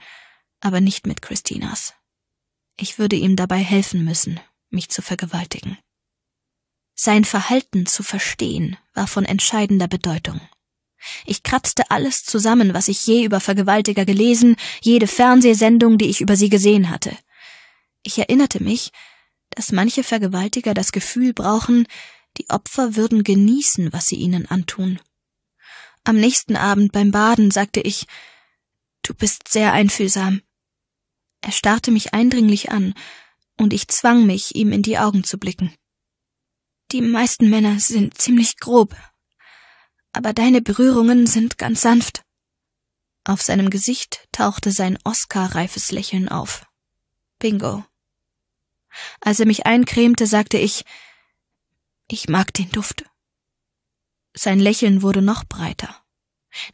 aber nicht mit Christinas. Ich würde ihm dabei helfen müssen, mich zu vergewaltigen. Sein Verhalten zu verstehen war von entscheidender Bedeutung. Ich kratzte alles zusammen, was ich je über Vergewaltiger gelesen, jede Fernsehsendung, die ich über sie gesehen hatte. Ich erinnerte mich, dass manche Vergewaltiger das Gefühl brauchen, die Opfer würden genießen, was sie ihnen antun am nächsten Abend beim Baden sagte ich Du bist sehr einfühlsam. Er starrte mich eindringlich an, und ich zwang mich, ihm in die Augen zu blicken. Die meisten Männer sind ziemlich grob, aber deine Berührungen sind ganz sanft. Auf seinem Gesicht tauchte sein Oscar-reifes Lächeln auf. Bingo. Als er mich eincremte, sagte ich, ich mag den Duft. Sein Lächeln wurde noch breiter.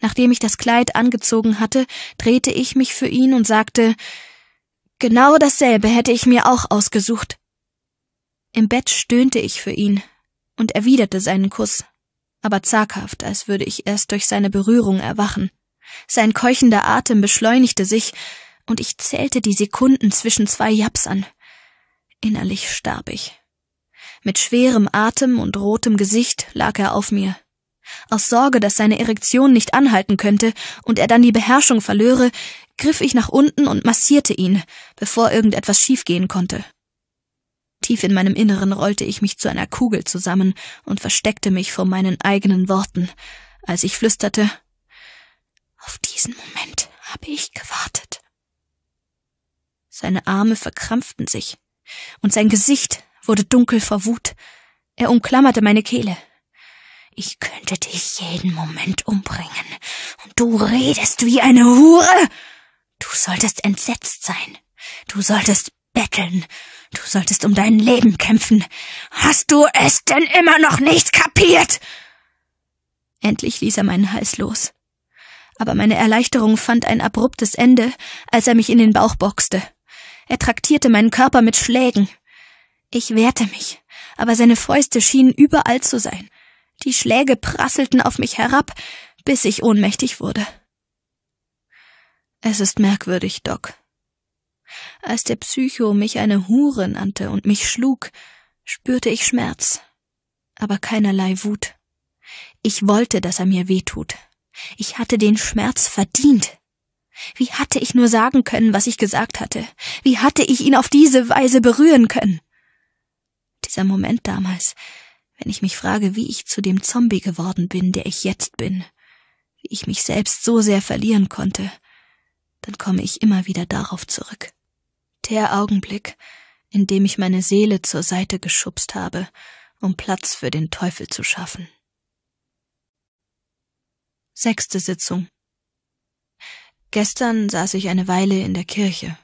Nachdem ich das Kleid angezogen hatte, drehte ich mich für ihn und sagte Genau dasselbe hätte ich mir auch ausgesucht. Im Bett stöhnte ich für ihn und erwiderte seinen Kuss, aber zaghaft, als würde ich erst durch seine Berührung erwachen. Sein keuchender Atem beschleunigte sich, und ich zählte die Sekunden zwischen zwei Japs an. Innerlich starb ich. Mit schwerem Atem und rotem Gesicht lag er auf mir. Aus Sorge, dass seine Erektion nicht anhalten könnte und er dann die Beherrschung verlöre, griff ich nach unten und massierte ihn, bevor irgendetwas schiefgehen konnte. Tief in meinem Inneren rollte ich mich zu einer Kugel zusammen und versteckte mich vor meinen eigenen Worten, als ich flüsterte Auf diesen Moment habe ich gewartet. Seine Arme verkrampften sich, und sein Gesicht wurde dunkel vor Wut. Er umklammerte meine Kehle. Ich könnte dich jeden Moment umbringen. Und du redest wie eine Hure. Du solltest entsetzt sein. Du solltest betteln. Du solltest um dein Leben kämpfen. Hast du es denn immer noch nicht kapiert? Endlich ließ er meinen Hals los. Aber meine Erleichterung fand ein abruptes Ende, als er mich in den Bauch boxte. Er traktierte meinen Körper mit Schlägen. Ich wehrte mich, aber seine Fäuste schienen überall zu sein. Die Schläge prasselten auf mich herab, bis ich ohnmächtig wurde. Es ist merkwürdig, Doc. Als der Psycho mich eine Hure nannte und mich schlug, spürte ich Schmerz, aber keinerlei Wut. Ich wollte, dass er mir wehtut. Ich hatte den Schmerz verdient. Wie hatte ich nur sagen können, was ich gesagt hatte? Wie hatte ich ihn auf diese Weise berühren können? Dieser Moment damals, wenn ich mich frage, wie ich zu dem Zombie geworden bin, der ich jetzt bin, wie ich mich selbst so sehr verlieren konnte, dann komme ich immer wieder darauf zurück. Der Augenblick, in dem ich meine Seele zur Seite geschubst habe, um Platz für den Teufel zu schaffen. Sechste Sitzung. Gestern saß ich eine Weile in der Kirche.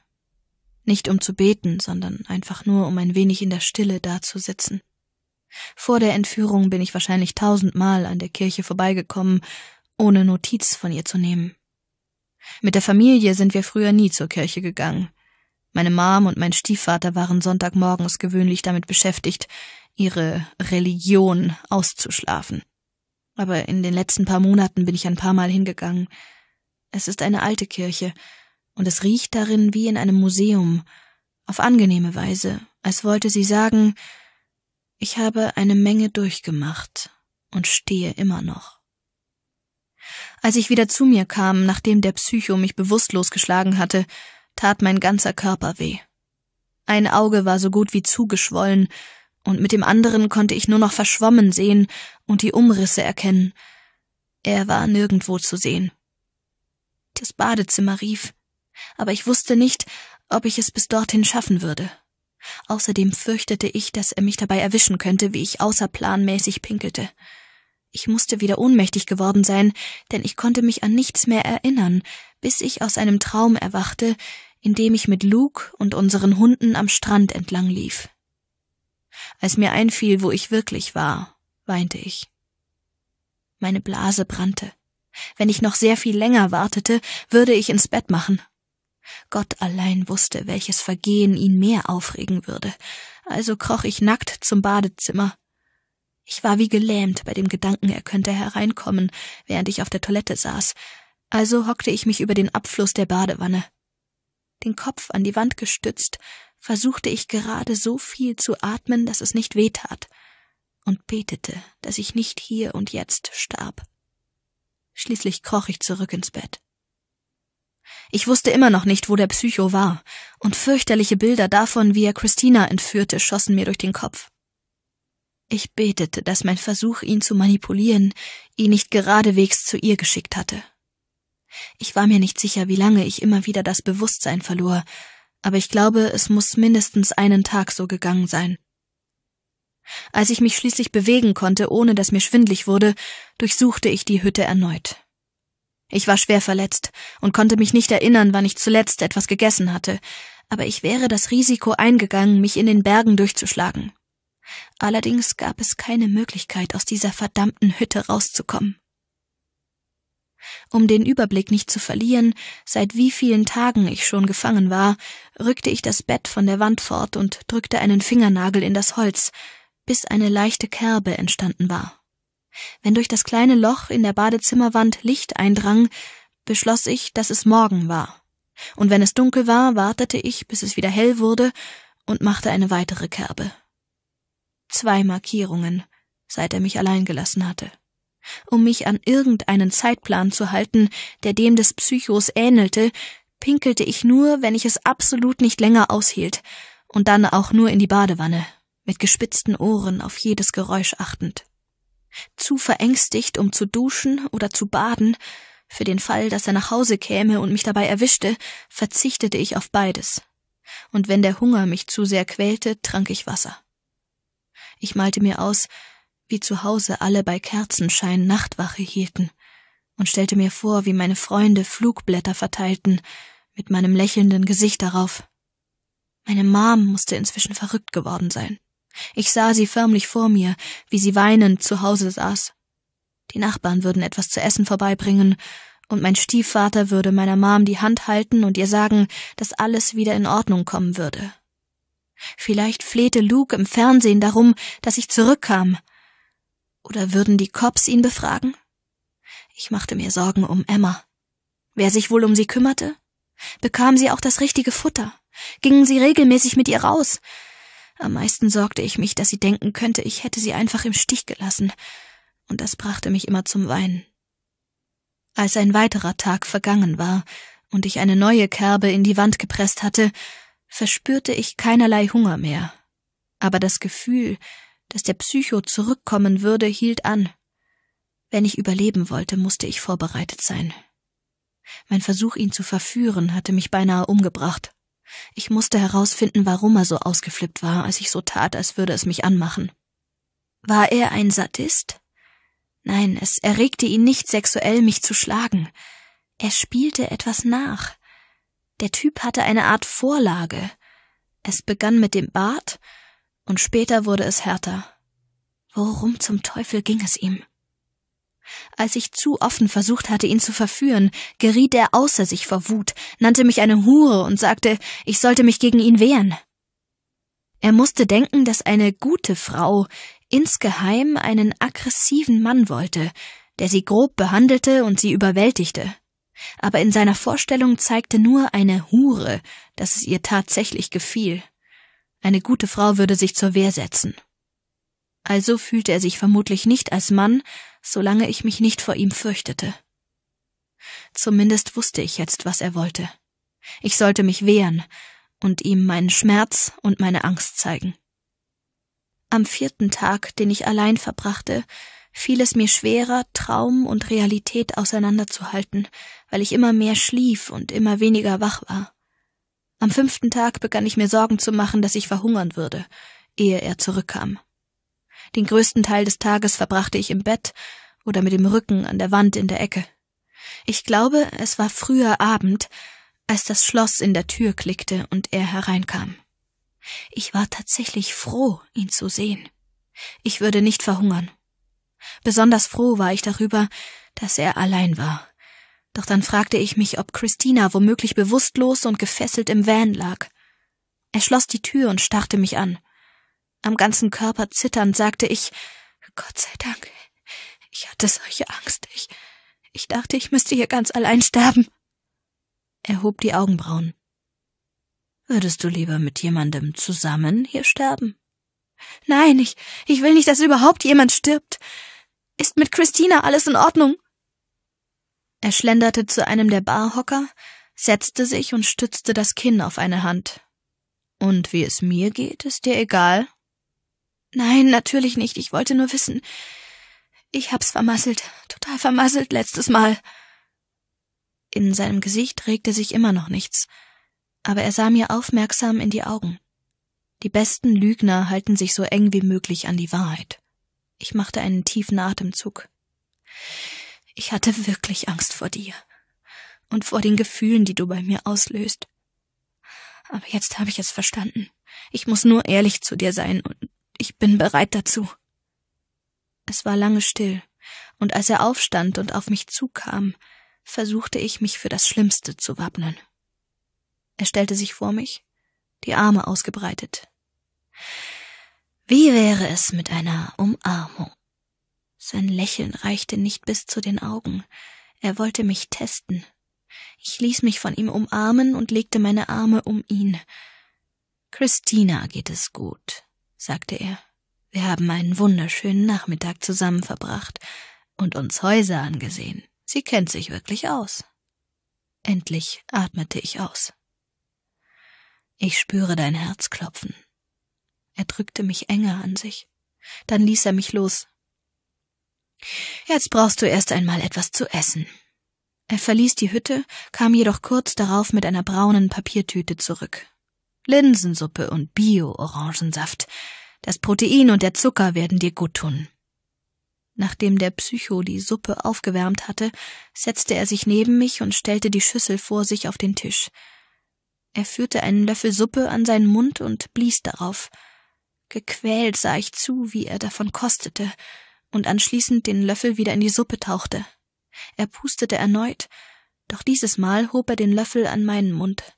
Nicht um zu beten, sondern einfach nur, um ein wenig in der Stille dazusitzen. Vor der Entführung bin ich wahrscheinlich tausendmal an der Kirche vorbeigekommen, ohne Notiz von ihr zu nehmen. Mit der Familie sind wir früher nie zur Kirche gegangen. Meine Mom und mein Stiefvater waren Sonntagmorgens gewöhnlich damit beschäftigt, ihre Religion auszuschlafen. Aber in den letzten paar Monaten bin ich ein paar Mal hingegangen. Es ist eine alte Kirche, und es riecht darin wie in einem Museum, auf angenehme Weise, als wollte sie sagen, ich habe eine Menge durchgemacht und stehe immer noch. Als ich wieder zu mir kam, nachdem der Psycho mich bewusstlos geschlagen hatte, tat mein ganzer Körper weh. Ein Auge war so gut wie zugeschwollen, und mit dem anderen konnte ich nur noch verschwommen sehen und die Umrisse erkennen. Er war nirgendwo zu sehen. Das Badezimmer rief, aber ich wusste nicht, ob ich es bis dorthin schaffen würde. Außerdem fürchtete ich, dass er mich dabei erwischen könnte, wie ich außerplanmäßig pinkelte. Ich musste wieder ohnmächtig geworden sein, denn ich konnte mich an nichts mehr erinnern, bis ich aus einem Traum erwachte, in dem ich mit Luke und unseren Hunden am Strand entlang lief. Als mir einfiel, wo ich wirklich war, weinte ich. Meine Blase brannte. Wenn ich noch sehr viel länger wartete, würde ich ins Bett machen Gott allein wusste, welches Vergehen ihn mehr aufregen würde, also kroch ich nackt zum Badezimmer. Ich war wie gelähmt bei dem Gedanken, er könnte hereinkommen, während ich auf der Toilette saß, also hockte ich mich über den Abfluss der Badewanne. Den Kopf an die Wand gestützt, versuchte ich gerade so viel zu atmen, dass es nicht wehtat, und betete, dass ich nicht hier und jetzt starb. Schließlich kroch ich zurück ins Bett. Ich wusste immer noch nicht, wo der Psycho war, und fürchterliche Bilder davon, wie er Christina entführte, schossen mir durch den Kopf. Ich betete, dass mein Versuch, ihn zu manipulieren, ihn nicht geradewegs zu ihr geschickt hatte. Ich war mir nicht sicher, wie lange ich immer wieder das Bewusstsein verlor, aber ich glaube, es muss mindestens einen Tag so gegangen sein. Als ich mich schließlich bewegen konnte, ohne dass mir schwindlig wurde, durchsuchte ich die Hütte erneut. Ich war schwer verletzt und konnte mich nicht erinnern, wann ich zuletzt etwas gegessen hatte, aber ich wäre das Risiko eingegangen, mich in den Bergen durchzuschlagen. Allerdings gab es keine Möglichkeit, aus dieser verdammten Hütte rauszukommen. Um den Überblick nicht zu verlieren, seit wie vielen Tagen ich schon gefangen war, rückte ich das Bett von der Wand fort und drückte einen Fingernagel in das Holz, bis eine leichte Kerbe entstanden war. Wenn durch das kleine Loch in der Badezimmerwand Licht eindrang, beschloss ich, dass es Morgen war. Und wenn es dunkel war, wartete ich, bis es wieder hell wurde und machte eine weitere Kerbe. Zwei Markierungen, seit er mich allein gelassen hatte. Um mich an irgendeinen Zeitplan zu halten, der dem des Psychos ähnelte, pinkelte ich nur, wenn ich es absolut nicht länger aushielt, und dann auch nur in die Badewanne, mit gespitzten Ohren auf jedes Geräusch achtend zu verängstigt, um zu duschen oder zu baden, für den Fall, dass er nach Hause käme und mich dabei erwischte, verzichtete ich auf beides. Und wenn der Hunger mich zu sehr quälte, trank ich Wasser. Ich malte mir aus, wie zu Hause alle bei Kerzenschein Nachtwache hielten, und stellte mir vor, wie meine Freunde Flugblätter verteilten, mit meinem lächelnden Gesicht darauf. Meine Mom musste inzwischen verrückt geworden sein. Ich sah sie förmlich vor mir, wie sie weinend zu Hause saß. Die Nachbarn würden etwas zu essen vorbeibringen, und mein Stiefvater würde meiner Mom die Hand halten und ihr sagen, dass alles wieder in Ordnung kommen würde. Vielleicht flehte Luke im Fernsehen darum, dass ich zurückkam. Oder würden die Cops ihn befragen? Ich machte mir Sorgen um Emma. Wer sich wohl um sie kümmerte? Bekam sie auch das richtige Futter? Gingen sie regelmäßig mit ihr raus? Am meisten sorgte ich mich, dass sie denken könnte, ich hätte sie einfach im Stich gelassen, und das brachte mich immer zum Weinen. Als ein weiterer Tag vergangen war und ich eine neue Kerbe in die Wand gepresst hatte, verspürte ich keinerlei Hunger mehr. Aber das Gefühl, dass der Psycho zurückkommen würde, hielt an. Wenn ich überleben wollte, musste ich vorbereitet sein. Mein Versuch, ihn zu verführen, hatte mich beinahe umgebracht. Ich musste herausfinden, warum er so ausgeflippt war, als ich so tat, als würde es mich anmachen. War er ein Sadist? Nein, es erregte ihn nicht sexuell, mich zu schlagen. Er spielte etwas nach. Der Typ hatte eine Art Vorlage. Es begann mit dem Bart und später wurde es härter. Worum zum Teufel ging es ihm? Als ich zu offen versucht hatte, ihn zu verführen, geriet er außer sich vor Wut, nannte mich eine Hure und sagte, ich sollte mich gegen ihn wehren. Er musste denken, dass eine gute Frau insgeheim einen aggressiven Mann wollte, der sie grob behandelte und sie überwältigte. Aber in seiner Vorstellung zeigte nur eine Hure, dass es ihr tatsächlich gefiel. Eine gute Frau würde sich zur Wehr setzen. Also fühlte er sich vermutlich nicht als Mann, solange ich mich nicht vor ihm fürchtete. Zumindest wusste ich jetzt, was er wollte. Ich sollte mich wehren und ihm meinen Schmerz und meine Angst zeigen. Am vierten Tag, den ich allein verbrachte, fiel es mir schwerer, Traum und Realität auseinanderzuhalten, weil ich immer mehr schlief und immer weniger wach war. Am fünften Tag begann ich mir Sorgen zu machen, dass ich verhungern würde, ehe er zurückkam. Den größten Teil des Tages verbrachte ich im Bett oder mit dem Rücken an der Wand in der Ecke. Ich glaube, es war früher Abend, als das Schloss in der Tür klickte und er hereinkam. Ich war tatsächlich froh, ihn zu sehen. Ich würde nicht verhungern. Besonders froh war ich darüber, dass er allein war. Doch dann fragte ich mich, ob Christina womöglich bewusstlos und gefesselt im Van lag. Er schloss die Tür und starrte mich an am ganzen Körper zitternd, sagte ich, Gott sei Dank, ich hatte solche Angst, ich, ich dachte, ich müsste hier ganz allein sterben. Er hob die Augenbrauen. Würdest du lieber mit jemandem zusammen hier sterben? Nein, ich, ich will nicht, dass überhaupt jemand stirbt. Ist mit Christina alles in Ordnung? Er schlenderte zu einem der Barhocker, setzte sich und stützte das Kinn auf eine Hand. Und wie es mir geht, ist dir egal? Nein, natürlich nicht. Ich wollte nur wissen. Ich hab's vermasselt. Total vermasselt letztes Mal. In seinem Gesicht regte sich immer noch nichts, aber er sah mir aufmerksam in die Augen. Die besten Lügner halten sich so eng wie möglich an die Wahrheit. Ich machte einen tiefen Atemzug. Ich hatte wirklich Angst vor dir und vor den Gefühlen, die du bei mir auslöst. Aber jetzt habe ich es verstanden. Ich muss nur ehrlich zu dir sein und ich bin bereit dazu. Es war lange still, und als er aufstand und auf mich zukam, versuchte ich mich für das Schlimmste zu wappnen. Er stellte sich vor mich, die Arme ausgebreitet. Wie wäre es mit einer Umarmung? Sein Lächeln reichte nicht bis zu den Augen. Er wollte mich testen. Ich ließ mich von ihm umarmen und legte meine Arme um ihn. Christina geht es gut sagte er. Wir haben einen wunderschönen Nachmittag zusammen verbracht und uns Häuser angesehen. Sie kennt sich wirklich aus. Endlich atmete ich aus. Ich spüre dein Herz klopfen. Er drückte mich enger an sich. Dann ließ er mich los. Jetzt brauchst du erst einmal etwas zu essen. Er verließ die Hütte, kam jedoch kurz darauf mit einer braunen Papiertüte zurück. Linsensuppe und Bio-Orangensaft. Das Protein und der Zucker werden dir gut tun. Nachdem der Psycho die Suppe aufgewärmt hatte, setzte er sich neben mich und stellte die Schüssel vor sich auf den Tisch. Er führte einen Löffel Suppe an seinen Mund und blies darauf. Gequält sah ich zu, wie er davon kostete und anschließend den Löffel wieder in die Suppe tauchte. Er pustete erneut, doch dieses Mal hob er den Löffel an meinen Mund.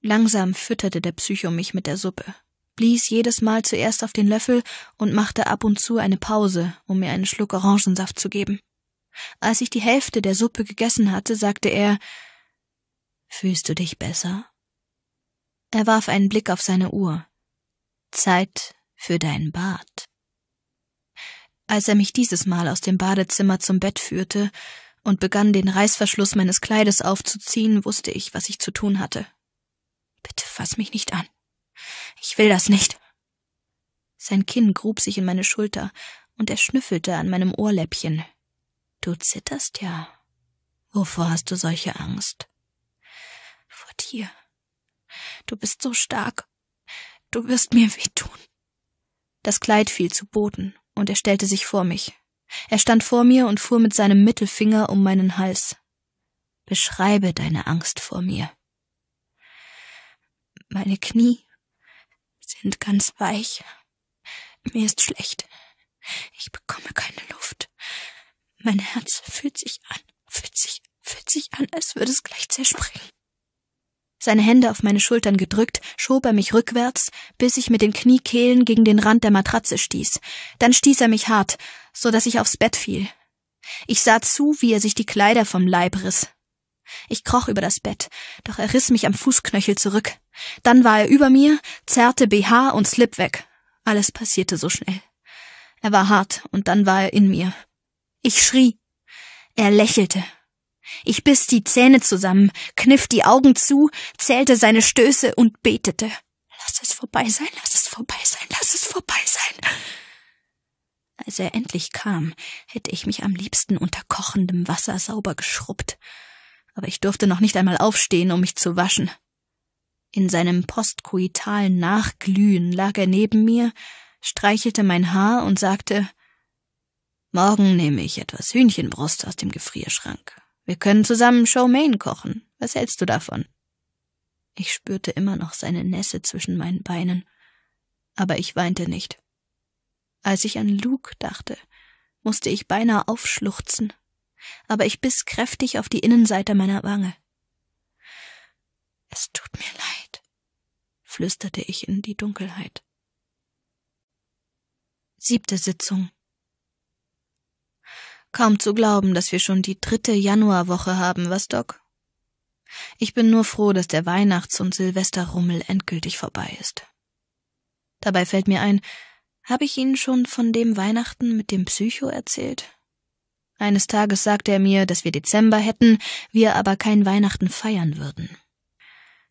Langsam fütterte der Psycho mich mit der Suppe, blies jedes Mal zuerst auf den Löffel und machte ab und zu eine Pause, um mir einen Schluck Orangensaft zu geben. Als ich die Hälfte der Suppe gegessen hatte, sagte er Fühlst du dich besser? Er warf einen Blick auf seine Uhr. Zeit für dein Bad. Als er mich dieses Mal aus dem Badezimmer zum Bett führte und begann, den Reißverschluss meines Kleides aufzuziehen, wusste ich, was ich zu tun hatte. Bitte fass mich nicht an. Ich will das nicht. Sein Kinn grub sich in meine Schulter und er schnüffelte an meinem Ohrläppchen. Du zitterst ja. Wovor hast du solche Angst? Vor dir. Du bist so stark. Du wirst mir wehtun. Das Kleid fiel zu Boden und er stellte sich vor mich. Er stand vor mir und fuhr mit seinem Mittelfinger um meinen Hals. Beschreibe deine Angst vor mir. Meine Knie sind ganz weich. Mir ist schlecht. Ich bekomme keine Luft. Mein Herz fühlt sich an, fühlt sich, fühlt sich an, als würde es gleich zerspringen. Seine Hände auf meine Schultern gedrückt, schob er mich rückwärts, bis ich mit den Kniekehlen gegen den Rand der Matratze stieß. Dann stieß er mich hart, so dass ich aufs Bett fiel. Ich sah zu, wie er sich die Kleider vom Leib riss. Ich kroch über das Bett, doch er riss mich am Fußknöchel zurück. Dann war er über mir, zerrte BH und Slip weg. Alles passierte so schnell. Er war hart und dann war er in mir. Ich schrie. Er lächelte. Ich biss die Zähne zusammen, kniff die Augen zu, zählte seine Stöße und betete. Lass es vorbei sein, lass es vorbei sein, lass es vorbei sein. Als er endlich kam, hätte ich mich am liebsten unter kochendem Wasser sauber geschrubbt aber ich durfte noch nicht einmal aufstehen, um mich zu waschen. In seinem postkoitalen Nachglühen lag er neben mir, streichelte mein Haar und sagte Morgen nehme ich etwas Hühnchenbrust aus dem Gefrierschrank. Wir können zusammen Showmain kochen. Was hältst du davon? Ich spürte immer noch seine Nässe zwischen meinen Beinen, aber ich weinte nicht. Als ich an Luke dachte, musste ich beinahe aufschluchzen aber ich biss kräftig auf die Innenseite meiner Wange. Es tut mir leid, flüsterte ich in die Dunkelheit. Siebte Sitzung. Kaum zu glauben, dass wir schon die dritte Januarwoche haben, was, Doc? Ich bin nur froh, dass der Weihnachts- und Silvesterrummel endgültig vorbei ist. Dabei fällt mir ein, habe ich Ihnen schon von dem Weihnachten mit dem Psycho erzählt? Eines Tages sagte er mir, dass wir Dezember hätten, wir aber kein Weihnachten feiern würden.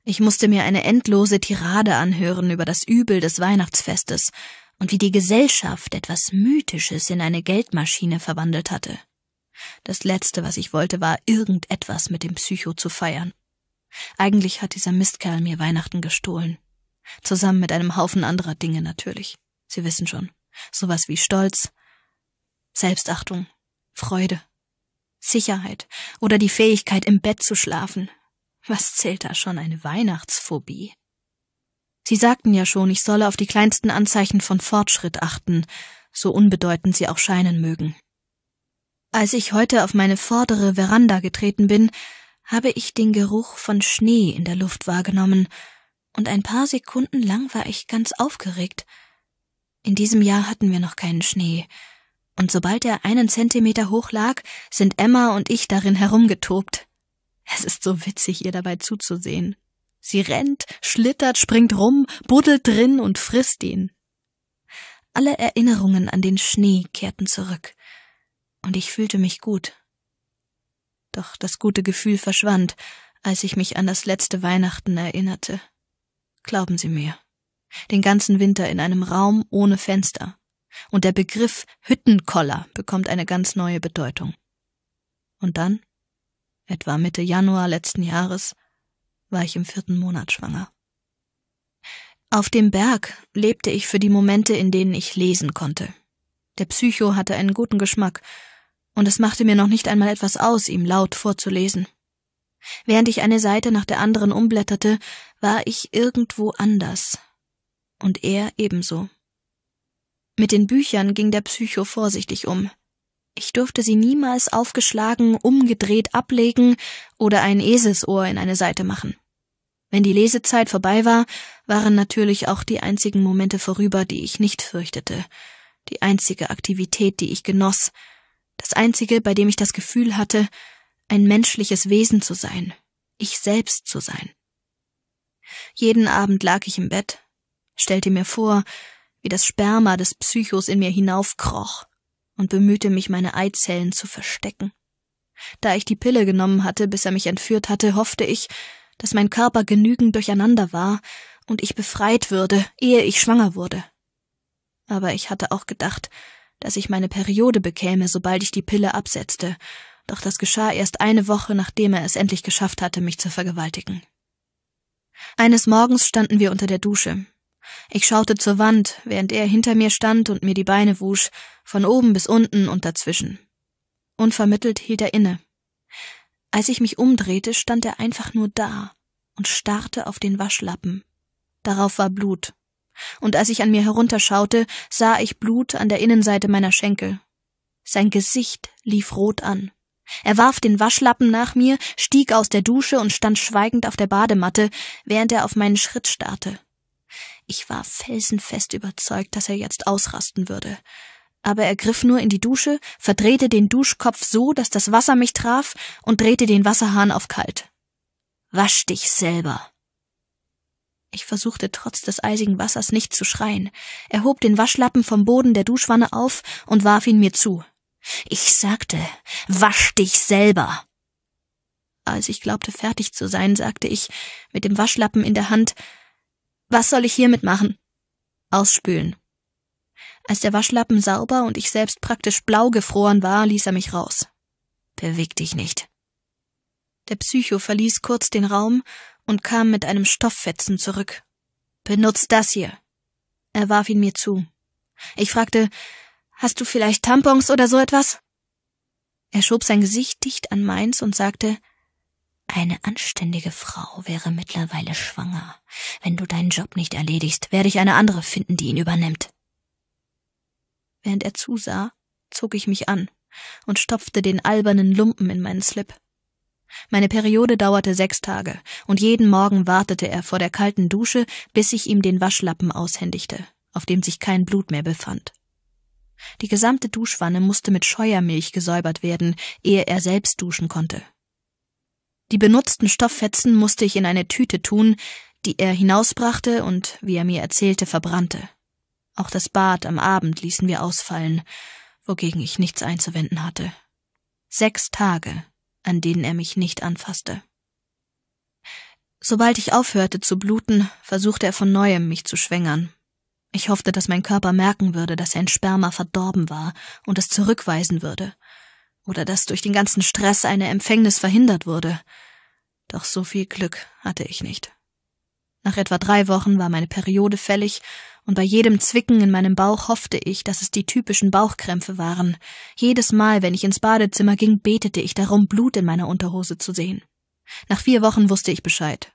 Ich musste mir eine endlose Tirade anhören über das Übel des Weihnachtsfestes und wie die Gesellschaft etwas Mythisches in eine Geldmaschine verwandelt hatte. Das Letzte, was ich wollte, war irgendetwas mit dem Psycho zu feiern. Eigentlich hat dieser Mistkerl mir Weihnachten gestohlen. Zusammen mit einem Haufen anderer Dinge natürlich. Sie wissen schon. Sowas wie Stolz, Selbstachtung, Freude, Sicherheit oder die Fähigkeit, im Bett zu schlafen. Was zählt da schon eine Weihnachtsphobie? Sie sagten ja schon, ich solle auf die kleinsten Anzeichen von Fortschritt achten, so unbedeutend sie auch scheinen mögen. Als ich heute auf meine vordere Veranda getreten bin, habe ich den Geruch von Schnee in der Luft wahrgenommen, und ein paar Sekunden lang war ich ganz aufgeregt. In diesem Jahr hatten wir noch keinen Schnee, und sobald er einen Zentimeter hoch lag, sind Emma und ich darin herumgetobt. Es ist so witzig, ihr dabei zuzusehen. Sie rennt, schlittert, springt rum, buddelt drin und frisst ihn. Alle Erinnerungen an den Schnee kehrten zurück, und ich fühlte mich gut. Doch das gute Gefühl verschwand, als ich mich an das letzte Weihnachten erinnerte. Glauben Sie mir, den ganzen Winter in einem Raum ohne Fenster, und der Begriff Hüttenkoller bekommt eine ganz neue Bedeutung. Und dann, etwa Mitte Januar letzten Jahres, war ich im vierten Monat schwanger. Auf dem Berg lebte ich für die Momente, in denen ich lesen konnte. Der Psycho hatte einen guten Geschmack, und es machte mir noch nicht einmal etwas aus, ihm laut vorzulesen. Während ich eine Seite nach der anderen umblätterte, war ich irgendwo anders. Und er ebenso. Mit den Büchern ging der Psycho vorsichtig um. Ich durfte sie niemals aufgeschlagen, umgedreht ablegen oder ein Eselsohr in eine Seite machen. Wenn die Lesezeit vorbei war, waren natürlich auch die einzigen Momente vorüber, die ich nicht fürchtete, die einzige Aktivität, die ich genoss, das einzige, bei dem ich das Gefühl hatte, ein menschliches Wesen zu sein, ich selbst zu sein. Jeden Abend lag ich im Bett, stellte mir vor, wie das Sperma des Psychos in mir hinaufkroch und bemühte mich, meine Eizellen zu verstecken. Da ich die Pille genommen hatte, bis er mich entführt hatte, hoffte ich, dass mein Körper genügend durcheinander war und ich befreit würde, ehe ich schwanger wurde. Aber ich hatte auch gedacht, dass ich meine Periode bekäme, sobald ich die Pille absetzte, doch das geschah erst eine Woche, nachdem er es endlich geschafft hatte, mich zu vergewaltigen. Eines Morgens standen wir unter der Dusche. Ich schaute zur Wand, während er hinter mir stand und mir die Beine wusch, von oben bis unten und dazwischen. Unvermittelt hielt er inne. Als ich mich umdrehte, stand er einfach nur da und starrte auf den Waschlappen. Darauf war Blut. Und als ich an mir herunterschaute, sah ich Blut an der Innenseite meiner Schenkel. Sein Gesicht lief rot an. Er warf den Waschlappen nach mir, stieg aus der Dusche und stand schweigend auf der Badematte, während er auf meinen Schritt starrte. Ich war felsenfest überzeugt, dass er jetzt ausrasten würde. Aber er griff nur in die Dusche, verdrehte den Duschkopf so, dass das Wasser mich traf und drehte den Wasserhahn auf kalt. Wasch dich selber. Ich versuchte trotz des eisigen Wassers nicht zu schreien. Er hob den Waschlappen vom Boden der Duschwanne auf und warf ihn mir zu. Ich sagte, wasch dich selber. Als ich glaubte fertig zu sein, sagte ich, mit dem Waschlappen in der Hand, was soll ich hiermit machen? Ausspülen. Als der Waschlappen sauber und ich selbst praktisch blau gefroren war, ließ er mich raus. Beweg dich nicht. Der Psycho verließ kurz den Raum und kam mit einem Stofffetzen zurück. Benutzt das hier. Er warf ihn mir zu. Ich fragte, hast du vielleicht Tampons oder so etwas? Er schob sein Gesicht dicht an meins und sagte, eine anständige Frau wäre mittlerweile schwanger. Wenn du deinen Job nicht erledigst, werde ich eine andere finden, die ihn übernimmt. Während er zusah, zog ich mich an und stopfte den albernen Lumpen in meinen Slip. Meine Periode dauerte sechs Tage, und jeden Morgen wartete er vor der kalten Dusche, bis ich ihm den Waschlappen aushändigte, auf dem sich kein Blut mehr befand. Die gesamte Duschwanne musste mit Scheuermilch gesäubert werden, ehe er selbst duschen konnte. Die benutzten Stofffetzen musste ich in eine Tüte tun, die er hinausbrachte und, wie er mir erzählte, verbrannte. Auch das Bad am Abend ließen wir ausfallen, wogegen ich nichts einzuwenden hatte. Sechs Tage, an denen er mich nicht anfasste. Sobald ich aufhörte zu bluten, versuchte er von neuem, mich zu schwängern. Ich hoffte, dass mein Körper merken würde, dass sein Sperma verdorben war und es zurückweisen würde – oder dass durch den ganzen Stress eine Empfängnis verhindert wurde. Doch so viel Glück hatte ich nicht. Nach etwa drei Wochen war meine Periode fällig, und bei jedem Zwicken in meinem Bauch hoffte ich, dass es die typischen Bauchkrämpfe waren. Jedes Mal, wenn ich ins Badezimmer ging, betete ich darum, Blut in meiner Unterhose zu sehen. Nach vier Wochen wusste ich Bescheid.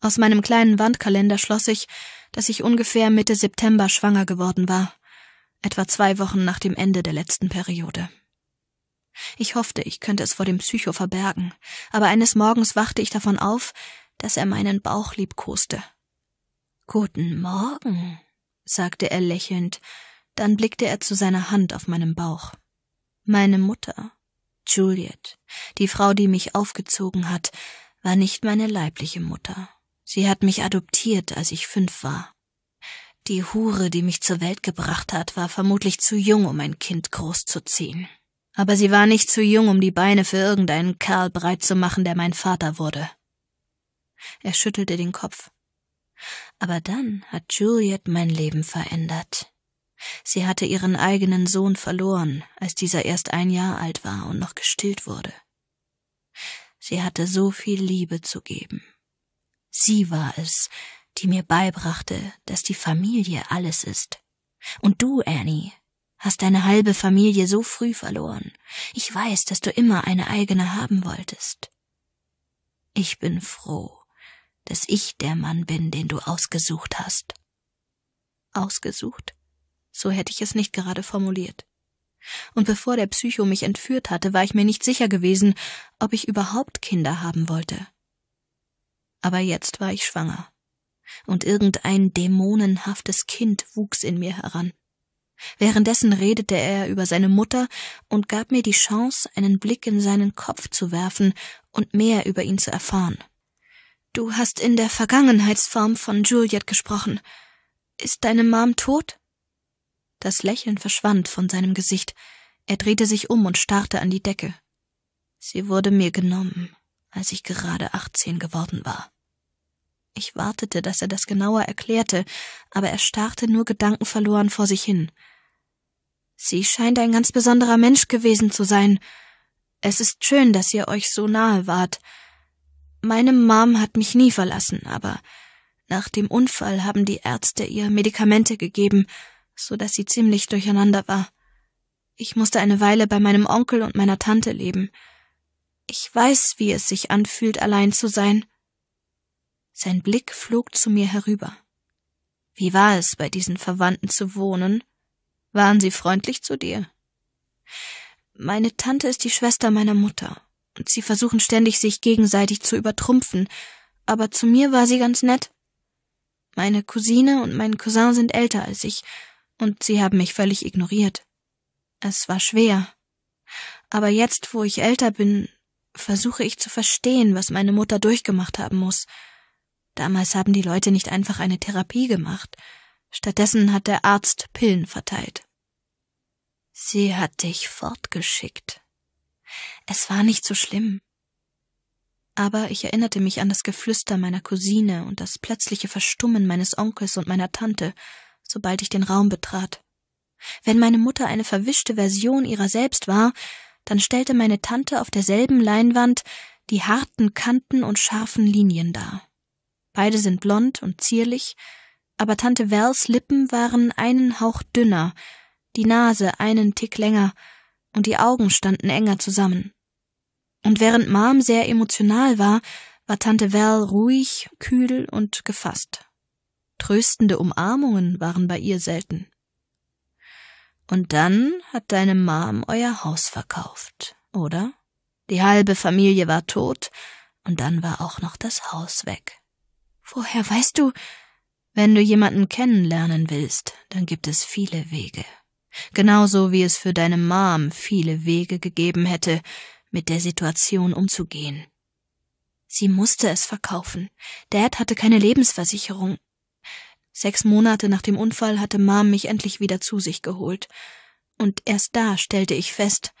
Aus meinem kleinen Wandkalender schloss ich, dass ich ungefähr Mitte September schwanger geworden war, etwa zwei Wochen nach dem Ende der letzten Periode. Ich hoffte, ich könnte es vor dem Psycho verbergen, aber eines Morgens wachte ich davon auf, dass er meinen Bauch liebkoste. Guten Morgen, sagte er lächelnd, dann blickte er zu seiner Hand auf meinem Bauch. Meine Mutter, Juliet, die Frau, die mich aufgezogen hat, war nicht meine leibliche Mutter. Sie hat mich adoptiert, als ich fünf war. Die Hure, die mich zur Welt gebracht hat, war vermutlich zu jung, um ein Kind großzuziehen aber sie war nicht zu jung, um die Beine für irgendeinen Kerl breit zu machen, der mein Vater wurde. Er schüttelte den Kopf. Aber dann hat Juliet mein Leben verändert. Sie hatte ihren eigenen Sohn verloren, als dieser erst ein Jahr alt war und noch gestillt wurde. Sie hatte so viel Liebe zu geben. Sie war es, die mir beibrachte, dass die Familie alles ist. Und du, Annie, hast deine halbe Familie so früh verloren. Ich weiß, dass du immer eine eigene haben wolltest. Ich bin froh, dass ich der Mann bin, den du ausgesucht hast. Ausgesucht? So hätte ich es nicht gerade formuliert. Und bevor der Psycho mich entführt hatte, war ich mir nicht sicher gewesen, ob ich überhaupt Kinder haben wollte. Aber jetzt war ich schwanger. Und irgendein dämonenhaftes Kind wuchs in mir heran. Währenddessen redete er über seine Mutter und gab mir die Chance, einen Blick in seinen Kopf zu werfen und mehr über ihn zu erfahren. Du hast in der Vergangenheitsform von Juliet gesprochen. Ist deine Mom tot? Das Lächeln verschwand von seinem Gesicht. Er drehte sich um und starrte an die Decke. Sie wurde mir genommen, als ich gerade achtzehn geworden war. Ich wartete, dass er das genauer erklärte, aber er starrte nur gedankenverloren vor sich hin. Sie scheint ein ganz besonderer Mensch gewesen zu sein. Es ist schön, dass ihr euch so nahe wart. Meine Mom hat mich nie verlassen, aber nach dem Unfall haben die Ärzte ihr Medikamente gegeben, so dass sie ziemlich durcheinander war. Ich musste eine Weile bei meinem Onkel und meiner Tante leben. Ich weiß, wie es sich anfühlt, allein zu sein. Sein Blick flog zu mir herüber. Wie war es, bei diesen Verwandten zu wohnen? Waren sie freundlich zu dir? Meine Tante ist die Schwester meiner Mutter, und sie versuchen ständig, sich gegenseitig zu übertrumpfen, aber zu mir war sie ganz nett. Meine Cousine und mein Cousin sind älter als ich, und sie haben mich völlig ignoriert. Es war schwer. Aber jetzt, wo ich älter bin, versuche ich zu verstehen, was meine Mutter durchgemacht haben muss. Damals haben die Leute nicht einfach eine Therapie gemacht, Stattdessen hat der Arzt Pillen verteilt. Sie hat dich fortgeschickt. Es war nicht so schlimm. Aber ich erinnerte mich an das Geflüster meiner Cousine und das plötzliche Verstummen meines Onkels und meiner Tante, sobald ich den Raum betrat. Wenn meine Mutter eine verwischte Version ihrer selbst war, dann stellte meine Tante auf derselben Leinwand die harten Kanten und scharfen Linien dar. Beide sind blond und zierlich, aber Tante Wells Lippen waren einen Hauch dünner, die Nase einen Tick länger und die Augen standen enger zusammen. Und während Mom sehr emotional war, war Tante Val ruhig, kühl und gefasst. Tröstende Umarmungen waren bei ihr selten. Und dann hat deine Mom euer Haus verkauft, oder? Die halbe Familie war tot, und dann war auch noch das Haus weg. Woher weißt du? Wenn du jemanden kennenlernen willst, dann gibt es viele Wege. Genauso wie es für deine Mom viele Wege gegeben hätte, mit der Situation umzugehen. Sie musste es verkaufen. Dad hatte keine Lebensversicherung. Sechs Monate nach dem Unfall hatte Mom mich endlich wieder zu sich geholt. Und erst da stellte ich fest,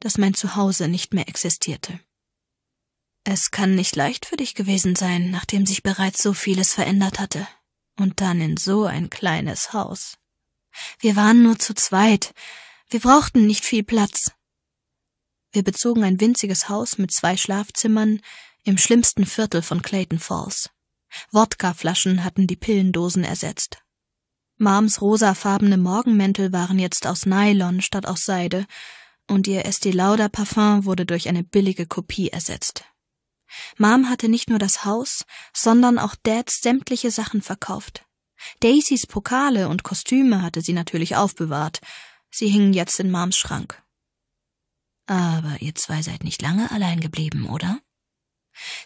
dass mein Zuhause nicht mehr existierte. Es kann nicht leicht für dich gewesen sein, nachdem sich bereits so vieles verändert hatte, und dann in so ein kleines Haus. Wir waren nur zu zweit. Wir brauchten nicht viel Platz. Wir bezogen ein winziges Haus mit zwei Schlafzimmern im schlimmsten Viertel von Clayton Falls. Wodkaflaschen hatten die Pillendosen ersetzt. Mams rosafarbene Morgenmäntel waren jetzt aus Nylon statt aus Seide, und ihr Estee Lauder Parfum wurde durch eine billige Kopie ersetzt. Mom hatte nicht nur das Haus, sondern auch Dads sämtliche Sachen verkauft. Daisys Pokale und Kostüme hatte sie natürlich aufbewahrt. Sie hingen jetzt in Moms Schrank. Aber ihr zwei seid nicht lange allein geblieben, oder?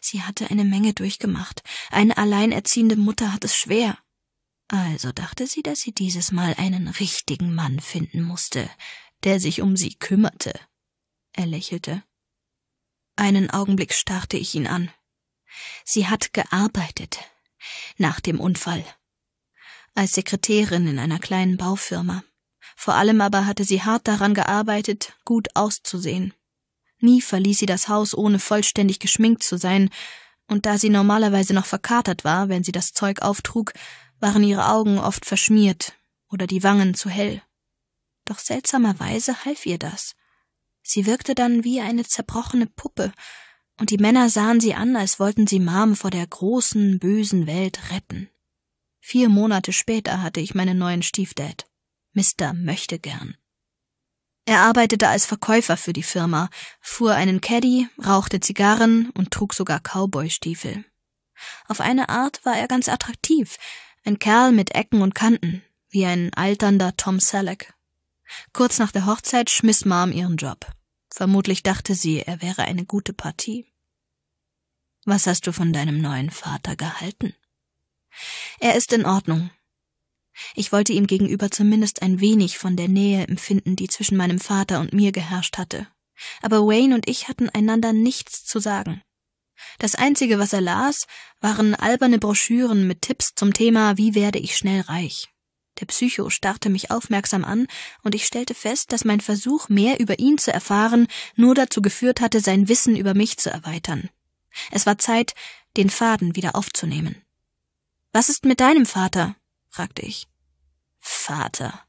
Sie hatte eine Menge durchgemacht. Eine alleinerziehende Mutter hat es schwer. Also dachte sie, dass sie dieses Mal einen richtigen Mann finden musste, der sich um sie kümmerte. Er lächelte. Einen Augenblick starrte ich ihn an. Sie hat gearbeitet. Nach dem Unfall. Als Sekretärin in einer kleinen Baufirma. Vor allem aber hatte sie hart daran gearbeitet, gut auszusehen. Nie verließ sie das Haus, ohne vollständig geschminkt zu sein, und da sie normalerweise noch verkatert war, wenn sie das Zeug auftrug, waren ihre Augen oft verschmiert oder die Wangen zu hell. Doch seltsamerweise half ihr das. Sie wirkte dann wie eine zerbrochene Puppe, und die Männer sahen sie an, als wollten sie Mom vor der großen, bösen Welt retten. Vier Monate später hatte ich meinen neuen Stiefdad. Mr. möchte gern. Er arbeitete als Verkäufer für die Firma, fuhr einen Caddy, rauchte Zigarren und trug sogar Cowboystiefel. Auf eine Art war er ganz attraktiv, ein Kerl mit Ecken und Kanten, wie ein alternder Tom Selleck. Kurz nach der Hochzeit schmiss Mom ihren Job. Vermutlich dachte sie, er wäre eine gute Partie. Was hast du von deinem neuen Vater gehalten? Er ist in Ordnung. Ich wollte ihm gegenüber zumindest ein wenig von der Nähe empfinden, die zwischen meinem Vater und mir geherrscht hatte. Aber Wayne und ich hatten einander nichts zu sagen. Das Einzige, was er las, waren alberne Broschüren mit Tipps zum Thema Wie werde ich schnell reich. Der Psycho starrte mich aufmerksam an, und ich stellte fest, dass mein Versuch, mehr über ihn zu erfahren, nur dazu geführt hatte, sein Wissen über mich zu erweitern. Es war Zeit, den Faden wieder aufzunehmen. Was ist mit deinem Vater? fragte ich. Vater.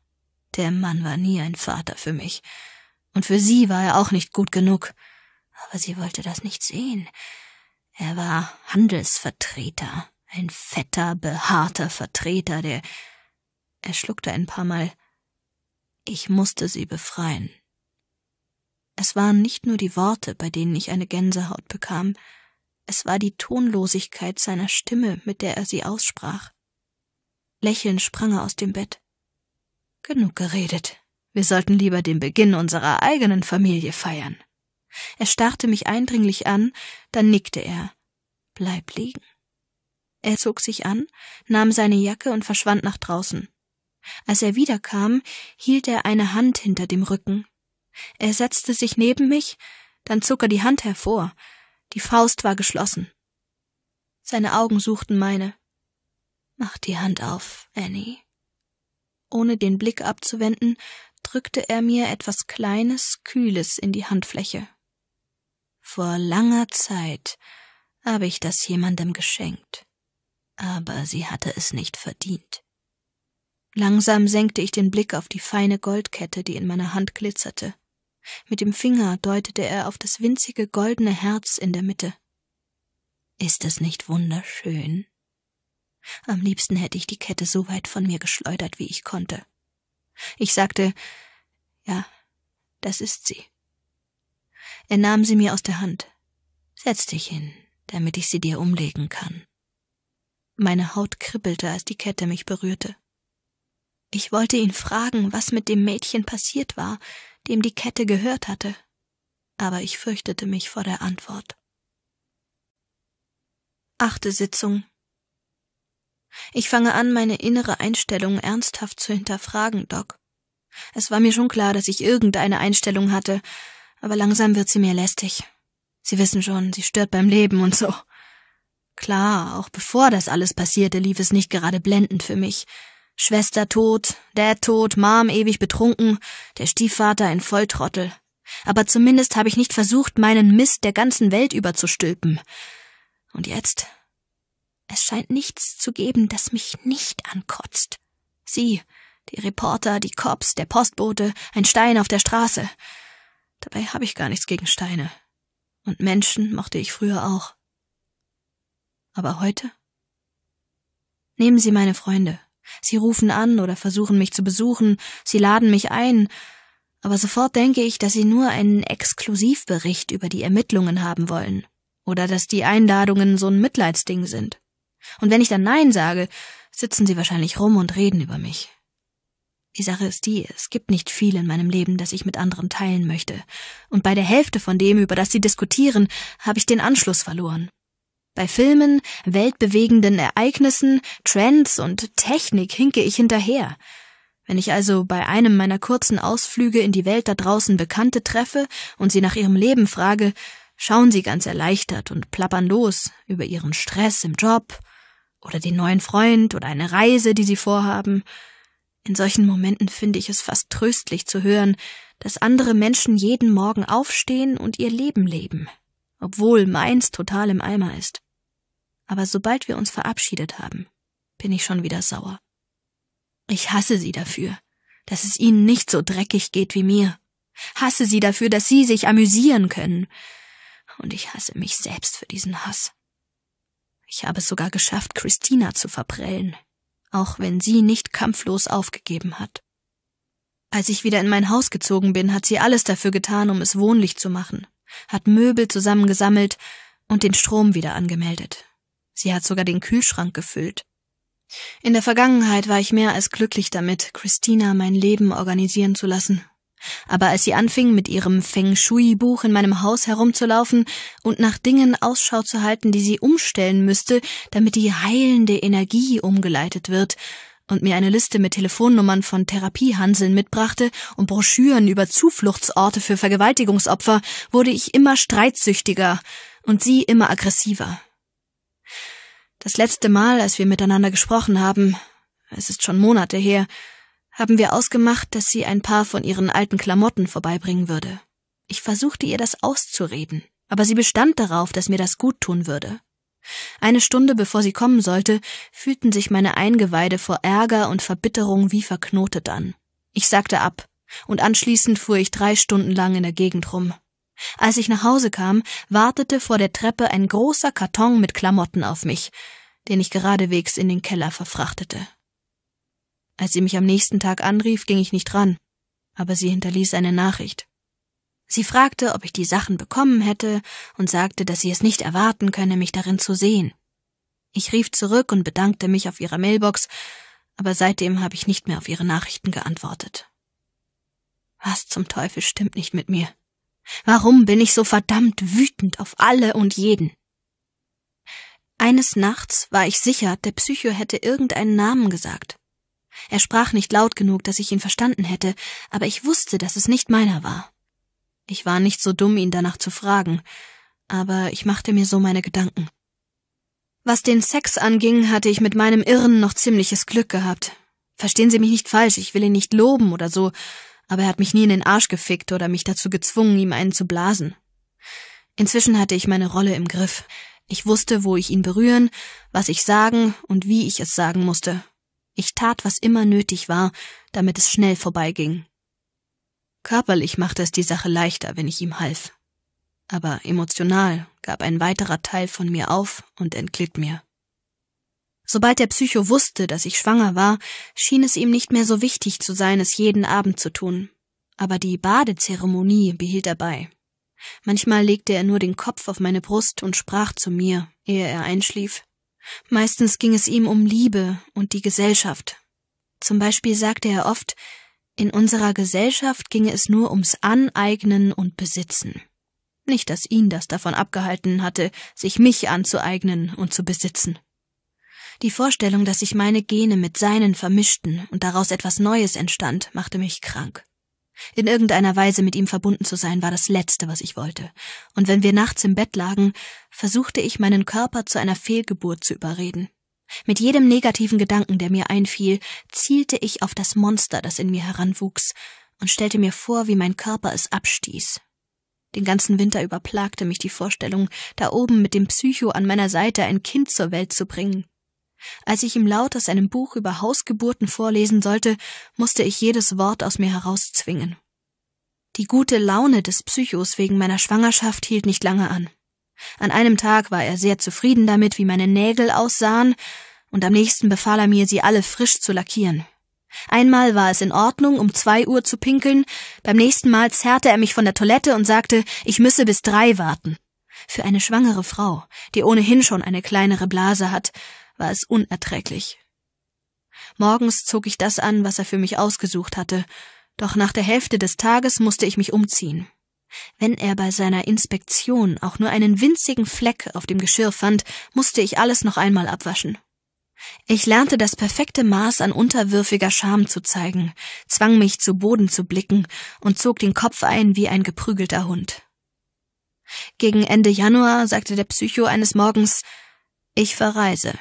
Der Mann war nie ein Vater für mich. Und für sie war er auch nicht gut genug. Aber sie wollte das nicht sehen. Er war Handelsvertreter, ein fetter, behaarter Vertreter, der er schluckte ein paar Mal. Ich musste sie befreien. Es waren nicht nur die Worte, bei denen ich eine Gänsehaut bekam, es war die Tonlosigkeit seiner Stimme, mit der er sie aussprach. Lächelnd sprang er aus dem Bett. Genug geredet. Wir sollten lieber den Beginn unserer eigenen Familie feiern. Er starrte mich eindringlich an, dann nickte er. Bleib liegen. Er zog sich an, nahm seine Jacke und verschwand nach draußen. Als er wiederkam, hielt er eine Hand hinter dem Rücken. Er setzte sich neben mich, dann zog er die Hand hervor. Die Faust war geschlossen. Seine Augen suchten meine. Mach die Hand auf, Annie. Ohne den Blick abzuwenden, drückte er mir etwas Kleines, Kühles in die Handfläche. Vor langer Zeit habe ich das jemandem geschenkt, aber sie hatte es nicht verdient. Langsam senkte ich den Blick auf die feine Goldkette, die in meiner Hand glitzerte. Mit dem Finger deutete er auf das winzige goldene Herz in der Mitte. Ist das nicht wunderschön? Am liebsten hätte ich die Kette so weit von mir geschleudert, wie ich konnte. Ich sagte, ja, das ist sie. Er nahm sie mir aus der Hand. Setz dich hin, damit ich sie dir umlegen kann. Meine Haut kribbelte, als die Kette mich berührte. Ich wollte ihn fragen, was mit dem Mädchen passiert war, dem die Kette gehört hatte, aber ich fürchtete mich vor der Antwort. Achte Sitzung. Ich fange an, meine innere Einstellung ernsthaft zu hinterfragen, Doc. Es war mir schon klar, dass ich irgendeine Einstellung hatte, aber langsam wird sie mir lästig. Sie wissen schon, sie stört beim Leben und so. Klar, auch bevor das alles passierte, lief es nicht gerade blendend für mich. Schwester tot, Dad tot, Mom ewig betrunken, der Stiefvater in Volltrottel. Aber zumindest habe ich nicht versucht, meinen Mist der ganzen Welt überzustülpen. Und jetzt? Es scheint nichts zu geben, das mich nicht ankotzt. Sie, die Reporter, die Cops, der Postbote, ein Stein auf der Straße. Dabei habe ich gar nichts gegen Steine. Und Menschen mochte ich früher auch. Aber heute? Nehmen Sie meine Freunde. Sie rufen an oder versuchen mich zu besuchen, sie laden mich ein, aber sofort denke ich, dass sie nur einen Exklusivbericht über die Ermittlungen haben wollen oder dass die Einladungen so ein Mitleidsding sind. Und wenn ich dann Nein sage, sitzen sie wahrscheinlich rum und reden über mich. Die Sache ist die, es gibt nicht viel in meinem Leben, das ich mit anderen teilen möchte, und bei der Hälfte von dem, über das sie diskutieren, habe ich den Anschluss verloren. Bei Filmen, weltbewegenden Ereignissen, Trends und Technik hinke ich hinterher. Wenn ich also bei einem meiner kurzen Ausflüge in die Welt da draußen Bekannte treffe und sie nach ihrem Leben frage, schauen sie ganz erleichtert und plappern los über ihren Stress im Job oder den neuen Freund oder eine Reise, die sie vorhaben. In solchen Momenten finde ich es fast tröstlich zu hören, dass andere Menschen jeden Morgen aufstehen und ihr Leben leben obwohl meins total im Eimer ist. Aber sobald wir uns verabschiedet haben, bin ich schon wieder sauer. Ich hasse sie dafür, dass es ihnen nicht so dreckig geht wie mir. Hasse sie dafür, dass sie sich amüsieren können. Und ich hasse mich selbst für diesen Hass. Ich habe es sogar geschafft, Christina zu verprellen, auch wenn sie nicht kampflos aufgegeben hat. Als ich wieder in mein Haus gezogen bin, hat sie alles dafür getan, um es wohnlich zu machen hat Möbel zusammengesammelt und den Strom wieder angemeldet. Sie hat sogar den Kühlschrank gefüllt. In der Vergangenheit war ich mehr als glücklich damit, Christina mein Leben organisieren zu lassen. Aber als sie anfing, mit ihrem Feng Shui-Buch in meinem Haus herumzulaufen und nach Dingen Ausschau zu halten, die sie umstellen müsste, damit die heilende Energie umgeleitet wird, und mir eine Liste mit Telefonnummern von Therapiehanseln mitbrachte und Broschüren über Zufluchtsorte für Vergewaltigungsopfer, wurde ich immer streitsüchtiger und sie immer aggressiver. Das letzte Mal, als wir miteinander gesprochen haben, es ist schon Monate her, haben wir ausgemacht, dass sie ein paar von ihren alten Klamotten vorbeibringen würde. Ich versuchte ihr das auszureden, aber sie bestand darauf, dass mir das gut tun würde. Eine Stunde bevor sie kommen sollte, fühlten sich meine Eingeweide vor Ärger und Verbitterung wie verknotet an. Ich sagte ab, und anschließend fuhr ich drei Stunden lang in der Gegend rum. Als ich nach Hause kam, wartete vor der Treppe ein großer Karton mit Klamotten auf mich, den ich geradewegs in den Keller verfrachtete. Als sie mich am nächsten Tag anrief, ging ich nicht ran, aber sie hinterließ eine Nachricht. Sie fragte, ob ich die Sachen bekommen hätte und sagte, dass sie es nicht erwarten könne, mich darin zu sehen. Ich rief zurück und bedankte mich auf ihrer Mailbox, aber seitdem habe ich nicht mehr auf ihre Nachrichten geantwortet. Was zum Teufel stimmt nicht mit mir? Warum bin ich so verdammt wütend auf alle und jeden? Eines Nachts war ich sicher, der Psycho hätte irgendeinen Namen gesagt. Er sprach nicht laut genug, dass ich ihn verstanden hätte, aber ich wusste, dass es nicht meiner war. Ich war nicht so dumm, ihn danach zu fragen, aber ich machte mir so meine Gedanken. Was den Sex anging, hatte ich mit meinem Irren noch ziemliches Glück gehabt. Verstehen Sie mich nicht falsch, ich will ihn nicht loben oder so, aber er hat mich nie in den Arsch gefickt oder mich dazu gezwungen, ihm einen zu blasen. Inzwischen hatte ich meine Rolle im Griff. Ich wusste, wo ich ihn berühren, was ich sagen und wie ich es sagen musste. Ich tat, was immer nötig war, damit es schnell vorbeiging. Körperlich machte es die Sache leichter, wenn ich ihm half. Aber emotional gab ein weiterer Teil von mir auf und entglitt mir. Sobald der Psycho wusste, dass ich schwanger war, schien es ihm nicht mehr so wichtig zu sein, es jeden Abend zu tun. Aber die Badezeremonie behielt er bei. Manchmal legte er nur den Kopf auf meine Brust und sprach zu mir, ehe er einschlief. Meistens ging es ihm um Liebe und die Gesellschaft. Zum Beispiel sagte er oft, in unserer Gesellschaft ginge es nur ums Aneignen und Besitzen. Nicht, dass ihn das davon abgehalten hatte, sich mich anzueignen und zu besitzen. Die Vorstellung, dass sich meine Gene mit seinen vermischten und daraus etwas Neues entstand, machte mich krank. In irgendeiner Weise mit ihm verbunden zu sein, war das Letzte, was ich wollte. Und wenn wir nachts im Bett lagen, versuchte ich, meinen Körper zu einer Fehlgeburt zu überreden. Mit jedem negativen Gedanken, der mir einfiel, zielte ich auf das Monster, das in mir heranwuchs, und stellte mir vor, wie mein Körper es abstieß. Den ganzen Winter über plagte mich die Vorstellung, da oben mit dem Psycho an meiner Seite ein Kind zur Welt zu bringen. Als ich ihm laut aus einem Buch über Hausgeburten vorlesen sollte, musste ich jedes Wort aus mir herauszwingen. Die gute Laune des Psychos wegen meiner Schwangerschaft hielt nicht lange an. An einem Tag war er sehr zufrieden damit, wie meine Nägel aussahen, und am nächsten befahl er mir, sie alle frisch zu lackieren. Einmal war es in Ordnung, um zwei Uhr zu pinkeln, beim nächsten Mal zerrte er mich von der Toilette und sagte, ich müsse bis drei warten. Für eine schwangere Frau, die ohnehin schon eine kleinere Blase hat, war es unerträglich. Morgens zog ich das an, was er für mich ausgesucht hatte, doch nach der Hälfte des Tages musste ich mich umziehen. Wenn er bei seiner Inspektion auch nur einen winzigen Fleck auf dem Geschirr fand, musste ich alles noch einmal abwaschen. Ich lernte das perfekte Maß an unterwürfiger Scham zu zeigen, zwang mich zu Boden zu blicken und zog den Kopf ein wie ein geprügelter Hund. Gegen Ende Januar sagte der Psycho eines Morgens Ich verreise.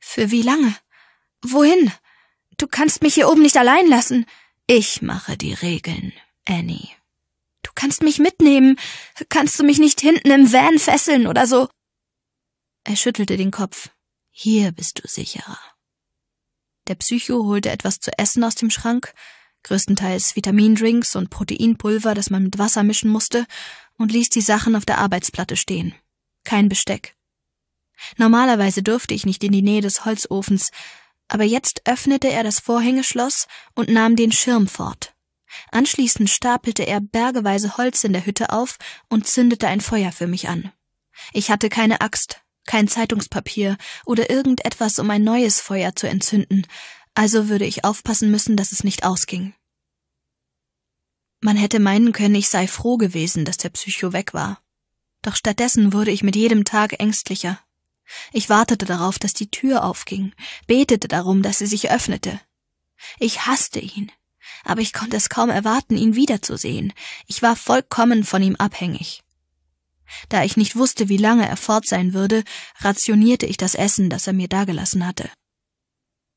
Für wie lange? Wohin? Du kannst mich hier oben nicht allein lassen. Ich mache die Regeln, Annie. Du kannst mich mitnehmen. Kannst du mich nicht hinten im Van fesseln oder so? Er schüttelte den Kopf. Hier bist du sicherer. Der Psycho holte etwas zu essen aus dem Schrank, größtenteils Vitamindrinks und Proteinpulver, das man mit Wasser mischen musste, und ließ die Sachen auf der Arbeitsplatte stehen. Kein Besteck. Normalerweise durfte ich nicht in die Nähe des Holzofens, aber jetzt öffnete er das Vorhängeschloss und nahm den Schirm fort. Anschließend stapelte er bergeweise Holz in der Hütte auf und zündete ein Feuer für mich an. Ich hatte keine Axt, kein Zeitungspapier oder irgendetwas, um ein neues Feuer zu entzünden, also würde ich aufpassen müssen, dass es nicht ausging. Man hätte meinen können, ich sei froh gewesen, dass der Psycho weg war. Doch stattdessen wurde ich mit jedem Tag ängstlicher. Ich wartete darauf, dass die Tür aufging, betete darum, dass sie sich öffnete. Ich hasste ihn, aber ich konnte es kaum erwarten, ihn wiederzusehen. Ich war vollkommen von ihm abhängig. Da ich nicht wusste, wie lange er fort sein würde, rationierte ich das Essen, das er mir dagelassen hatte.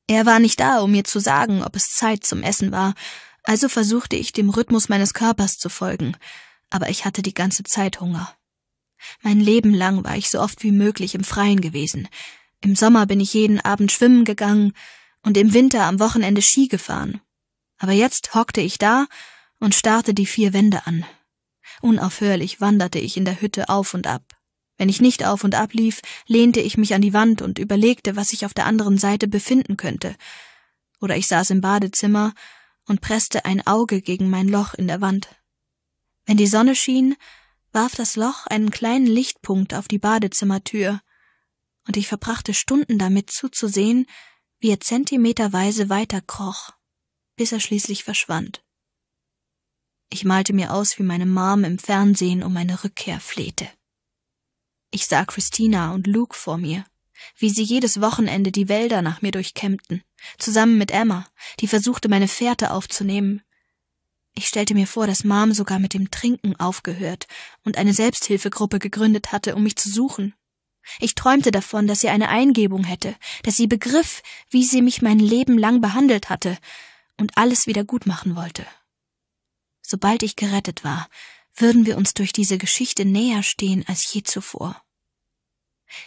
Er war nicht da, um mir zu sagen, ob es Zeit zum Essen war, also versuchte ich dem Rhythmus meines Körpers zu folgen, aber ich hatte die ganze Zeit Hunger. Mein Leben lang war ich so oft wie möglich im Freien gewesen. Im Sommer bin ich jeden Abend schwimmen gegangen und im Winter am Wochenende Ski gefahren. Aber jetzt hockte ich da und starrte die vier Wände an. Unaufhörlich wanderte ich in der Hütte auf und ab. Wenn ich nicht auf und ab lief, lehnte ich mich an die Wand und überlegte, was ich auf der anderen Seite befinden könnte. Oder ich saß im Badezimmer und presste ein Auge gegen mein Loch in der Wand. Wenn die Sonne schien, warf das Loch einen kleinen Lichtpunkt auf die Badezimmertür, und ich verbrachte Stunden damit zuzusehen, wie er zentimeterweise weiterkroch bis er schließlich verschwand. Ich malte mir aus, wie meine Mom im Fernsehen um eine Rückkehr flehte. Ich sah Christina und Luke vor mir, wie sie jedes Wochenende die Wälder nach mir durchkämmten, zusammen mit Emma, die versuchte, meine Fährte aufzunehmen. Ich stellte mir vor, dass Mom sogar mit dem Trinken aufgehört und eine Selbsthilfegruppe gegründet hatte, um mich zu suchen. Ich träumte davon, dass sie eine Eingebung hätte, dass sie begriff, wie sie mich mein Leben lang behandelt hatte und alles wieder gut machen wollte. Sobald ich gerettet war, würden wir uns durch diese Geschichte näher stehen als je zuvor.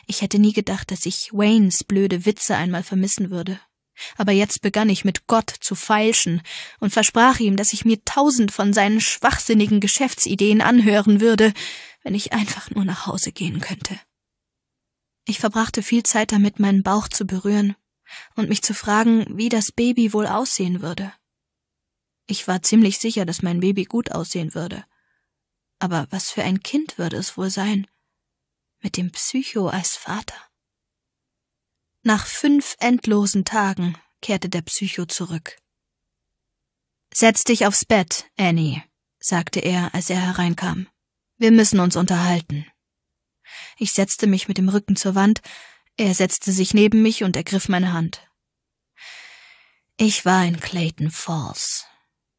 Ich hätte nie gedacht, dass ich Waynes blöde Witze einmal vermissen würde. Aber jetzt begann ich mit Gott zu feilschen und versprach ihm, dass ich mir tausend von seinen schwachsinnigen Geschäftsideen anhören würde, wenn ich einfach nur nach Hause gehen könnte. Ich verbrachte viel Zeit damit, meinen Bauch zu berühren und mich zu fragen, wie das Baby wohl aussehen würde. Ich war ziemlich sicher, dass mein Baby gut aussehen würde. Aber was für ein Kind würde es wohl sein? Mit dem Psycho als Vater. Nach fünf endlosen Tagen kehrte der Psycho zurück. Setz dich aufs Bett, Annie, sagte er, als er hereinkam. Wir müssen uns unterhalten. Ich setzte mich mit dem Rücken zur Wand, er setzte sich neben mich und ergriff meine Hand. Ich war in Clayton Falls,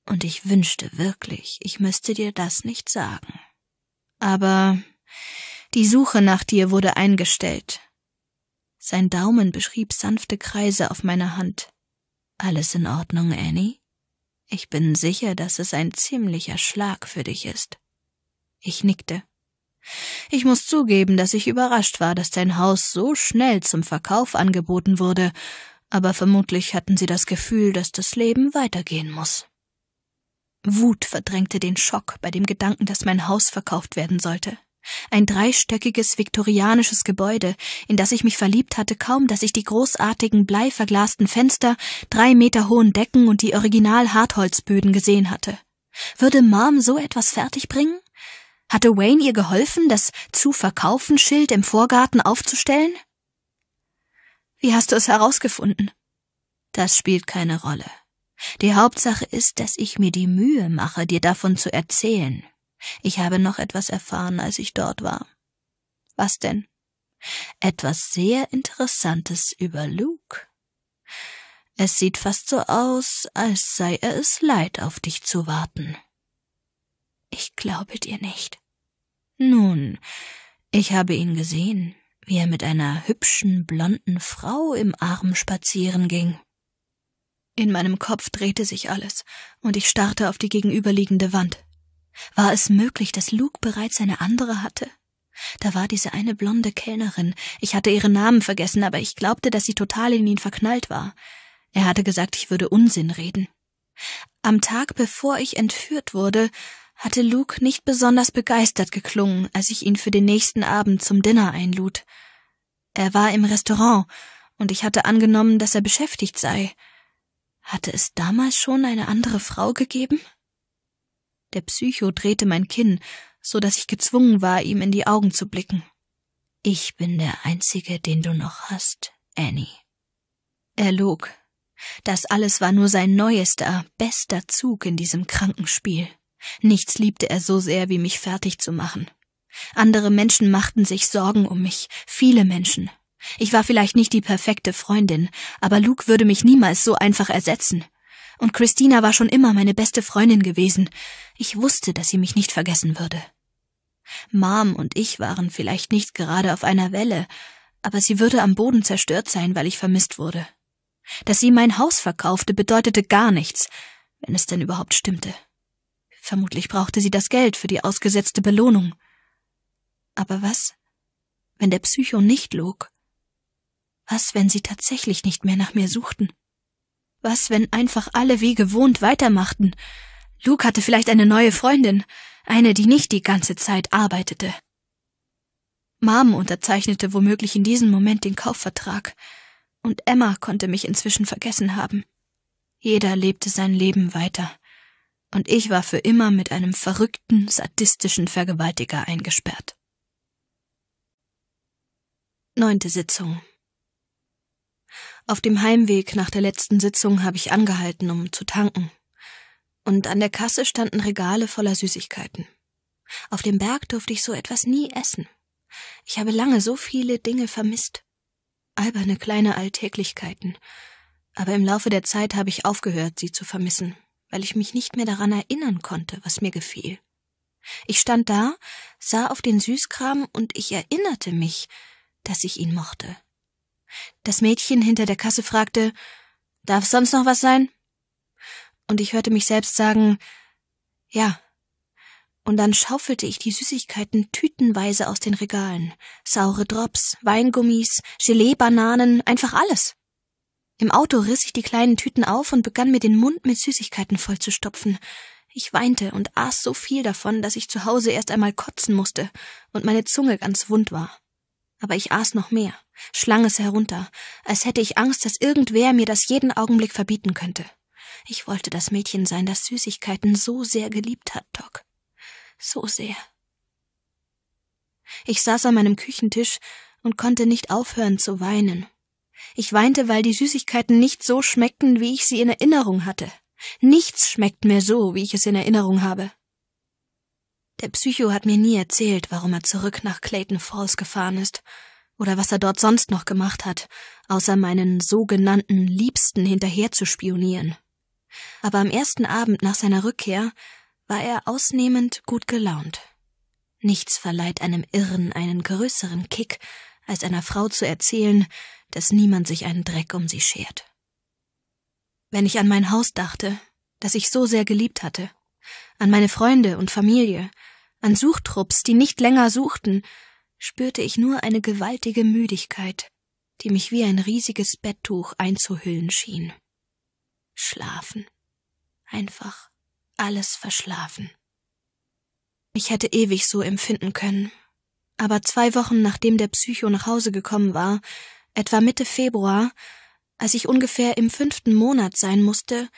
und ich wünschte wirklich, ich müsste dir das nicht sagen. Aber die Suche nach dir wurde eingestellt. Sein Daumen beschrieb sanfte Kreise auf meiner Hand. Alles in Ordnung, Annie? Ich bin sicher, dass es ein ziemlicher Schlag für dich ist. Ich nickte. Ich muss zugeben, dass ich überrascht war, dass dein Haus so schnell zum Verkauf angeboten wurde, aber vermutlich hatten sie das Gefühl, dass das Leben weitergehen muss. Wut verdrängte den Schock bei dem Gedanken, dass mein Haus verkauft werden sollte. Ein dreistöckiges viktorianisches Gebäude, in das ich mich verliebt hatte, kaum dass ich die großartigen bleiverglasten Fenster, drei Meter hohen Decken und die Original Hartholzböden gesehen hatte. Würde Mom so etwas fertigbringen? Hatte Wayne ihr geholfen, das zu verkaufen Schild im Vorgarten aufzustellen? Wie hast du es herausgefunden? Das spielt keine Rolle. Die Hauptsache ist, dass ich mir die Mühe mache, dir davon zu erzählen. Ich habe noch etwas erfahren, als ich dort war. Was denn? Etwas sehr Interessantes über Luke. Es sieht fast so aus, als sei er es leid, auf dich zu warten. Ich glaube dir nicht. Nun, ich habe ihn gesehen, wie er mit einer hübschen, blonden Frau im Arm spazieren ging. In meinem Kopf drehte sich alles, und ich starrte auf die gegenüberliegende Wand. War es möglich, dass Luke bereits eine andere hatte? Da war diese eine blonde Kellnerin. Ich hatte ihren Namen vergessen, aber ich glaubte, dass sie total in ihn verknallt war. Er hatte gesagt, ich würde Unsinn reden. Am Tag, bevor ich entführt wurde, hatte Luke nicht besonders begeistert geklungen, als ich ihn für den nächsten Abend zum Dinner einlud. Er war im Restaurant, und ich hatte angenommen, dass er beschäftigt sei. Hatte es damals schon eine andere Frau gegeben? Der Psycho drehte mein Kinn, so dass ich gezwungen war, ihm in die Augen zu blicken. Ich bin der Einzige, den du noch hast, Annie. Er log. Das alles war nur sein neuester, bester Zug in diesem Krankenspiel. Nichts liebte er so sehr, wie mich fertig zu machen. Andere Menschen machten sich Sorgen um mich, viele Menschen. Ich war vielleicht nicht die perfekte Freundin, aber Luke würde mich niemals so einfach ersetzen. Und Christina war schon immer meine beste Freundin gewesen. Ich wusste, dass sie mich nicht vergessen würde. Mom und ich waren vielleicht nicht gerade auf einer Welle, aber sie würde am Boden zerstört sein, weil ich vermisst wurde. Dass sie mein Haus verkaufte, bedeutete gar nichts, wenn es denn überhaupt stimmte. Vermutlich brauchte sie das Geld für die ausgesetzte Belohnung. Aber was, wenn der Psycho nicht log? Was, wenn sie tatsächlich nicht mehr nach mir suchten? Was, wenn einfach alle wie gewohnt weitermachten? Luke hatte vielleicht eine neue Freundin, eine, die nicht die ganze Zeit arbeitete. Mom unterzeichnete womöglich in diesem Moment den Kaufvertrag, und Emma konnte mich inzwischen vergessen haben. Jeder lebte sein Leben weiter, und ich war für immer mit einem verrückten, sadistischen Vergewaltiger eingesperrt. Neunte Sitzung Auf dem Heimweg nach der letzten Sitzung habe ich angehalten, um zu tanken. Und an der Kasse standen Regale voller Süßigkeiten. Auf dem Berg durfte ich so etwas nie essen. Ich habe lange so viele Dinge vermisst. Alberne kleine Alltäglichkeiten. Aber im Laufe der Zeit habe ich aufgehört, sie zu vermissen weil ich mich nicht mehr daran erinnern konnte, was mir gefiel. Ich stand da, sah auf den Süßkram und ich erinnerte mich, dass ich ihn mochte. Das Mädchen hinter der Kasse fragte, darf sonst noch was sein? Und ich hörte mich selbst sagen, ja. Und dann schaufelte ich die Süßigkeiten tütenweise aus den Regalen. Saure Drops, Weingummis, Geleebananen, einfach alles. Im Auto riss ich die kleinen Tüten auf und begann mir den Mund mit Süßigkeiten vollzustopfen. Ich weinte und aß so viel davon, dass ich zu Hause erst einmal kotzen musste und meine Zunge ganz wund war. Aber ich aß noch mehr, schlang es herunter, als hätte ich Angst, dass irgendwer mir das jeden Augenblick verbieten könnte. Ich wollte das Mädchen sein, das Süßigkeiten so sehr geliebt hat, Doc. So sehr. Ich saß an meinem Küchentisch und konnte nicht aufhören zu weinen. Ich weinte, weil die Süßigkeiten nicht so schmeckten, wie ich sie in Erinnerung hatte. Nichts schmeckt mehr so, wie ich es in Erinnerung habe. Der Psycho hat mir nie erzählt, warum er zurück nach Clayton Falls gefahren ist oder was er dort sonst noch gemacht hat, außer meinen sogenannten Liebsten hinterher zu spionieren. Aber am ersten Abend nach seiner Rückkehr war er ausnehmend gut gelaunt. Nichts verleiht einem Irren einen größeren Kick, als einer Frau zu erzählen, dass niemand sich einen Dreck um sie schert. Wenn ich an mein Haus dachte, das ich so sehr geliebt hatte, an meine Freunde und Familie, an Suchtrupps, die nicht länger suchten, spürte ich nur eine gewaltige Müdigkeit, die mich wie ein riesiges Betttuch einzuhüllen schien. Schlafen. Einfach alles verschlafen. Ich hätte ewig so empfinden können, aber zwei Wochen nachdem der Psycho nach Hause gekommen war, etwa Mitte Februar, als ich ungefähr im fünften Monat sein musste,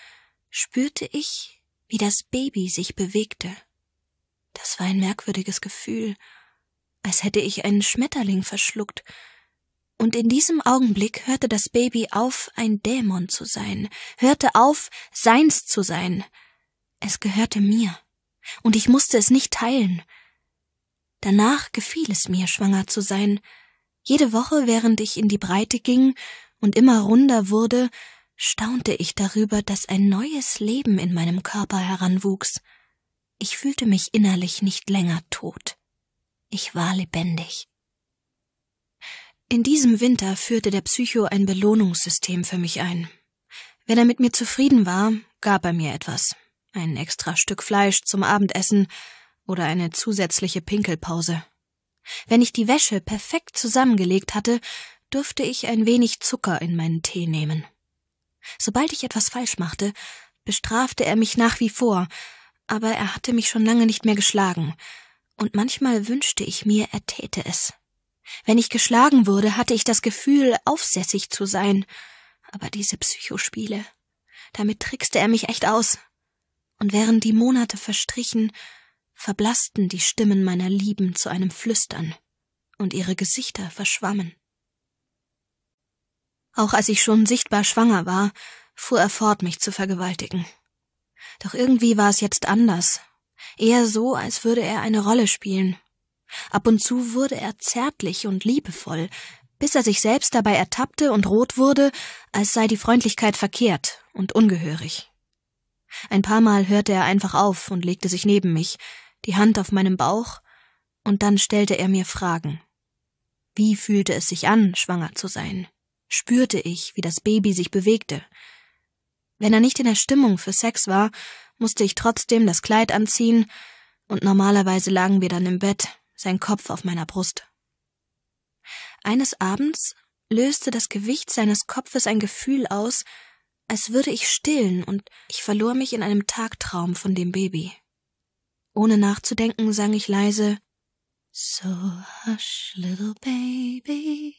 spürte ich, wie das Baby sich bewegte. Das war ein merkwürdiges Gefühl, als hätte ich einen Schmetterling verschluckt, und in diesem Augenblick hörte das Baby auf, ein Dämon zu sein, hörte auf, seins zu sein. Es gehörte mir, und ich musste es nicht teilen. Danach gefiel es mir, schwanger zu sein, jede Woche, während ich in die Breite ging und immer runder wurde, staunte ich darüber, dass ein neues Leben in meinem Körper heranwuchs. Ich fühlte mich innerlich nicht länger tot. Ich war lebendig. In diesem Winter führte der Psycho ein Belohnungssystem für mich ein. Wenn er mit mir zufrieden war, gab er mir etwas. Ein extra Stück Fleisch zum Abendessen oder eine zusätzliche Pinkelpause. Wenn ich die Wäsche perfekt zusammengelegt hatte, durfte ich ein wenig Zucker in meinen Tee nehmen. Sobald ich etwas falsch machte, bestrafte er mich nach wie vor, aber er hatte mich schon lange nicht mehr geschlagen, und manchmal wünschte ich mir, er täte es. Wenn ich geschlagen wurde, hatte ich das Gefühl, aufsässig zu sein, aber diese Psychospiele, damit trickste er mich echt aus. Und während die Monate verstrichen, verblassten die Stimmen meiner Lieben zu einem Flüstern, und ihre Gesichter verschwammen. Auch als ich schon sichtbar schwanger war, fuhr er fort, mich zu vergewaltigen. Doch irgendwie war es jetzt anders, eher so, als würde er eine Rolle spielen. Ab und zu wurde er zärtlich und liebevoll, bis er sich selbst dabei ertappte und rot wurde, als sei die Freundlichkeit verkehrt und ungehörig. Ein paar Mal hörte er einfach auf und legte sich neben mich, die Hand auf meinem Bauch, und dann stellte er mir Fragen. Wie fühlte es sich an, schwanger zu sein? Spürte ich, wie das Baby sich bewegte? Wenn er nicht in der Stimmung für Sex war, musste ich trotzdem das Kleid anziehen, und normalerweise lagen wir dann im Bett, sein Kopf auf meiner Brust. Eines Abends löste das Gewicht seines Kopfes ein Gefühl aus, als würde ich stillen, und ich verlor mich in einem Tagtraum von dem Baby. Ohne nachzudenken sang ich leise So hush, little baby,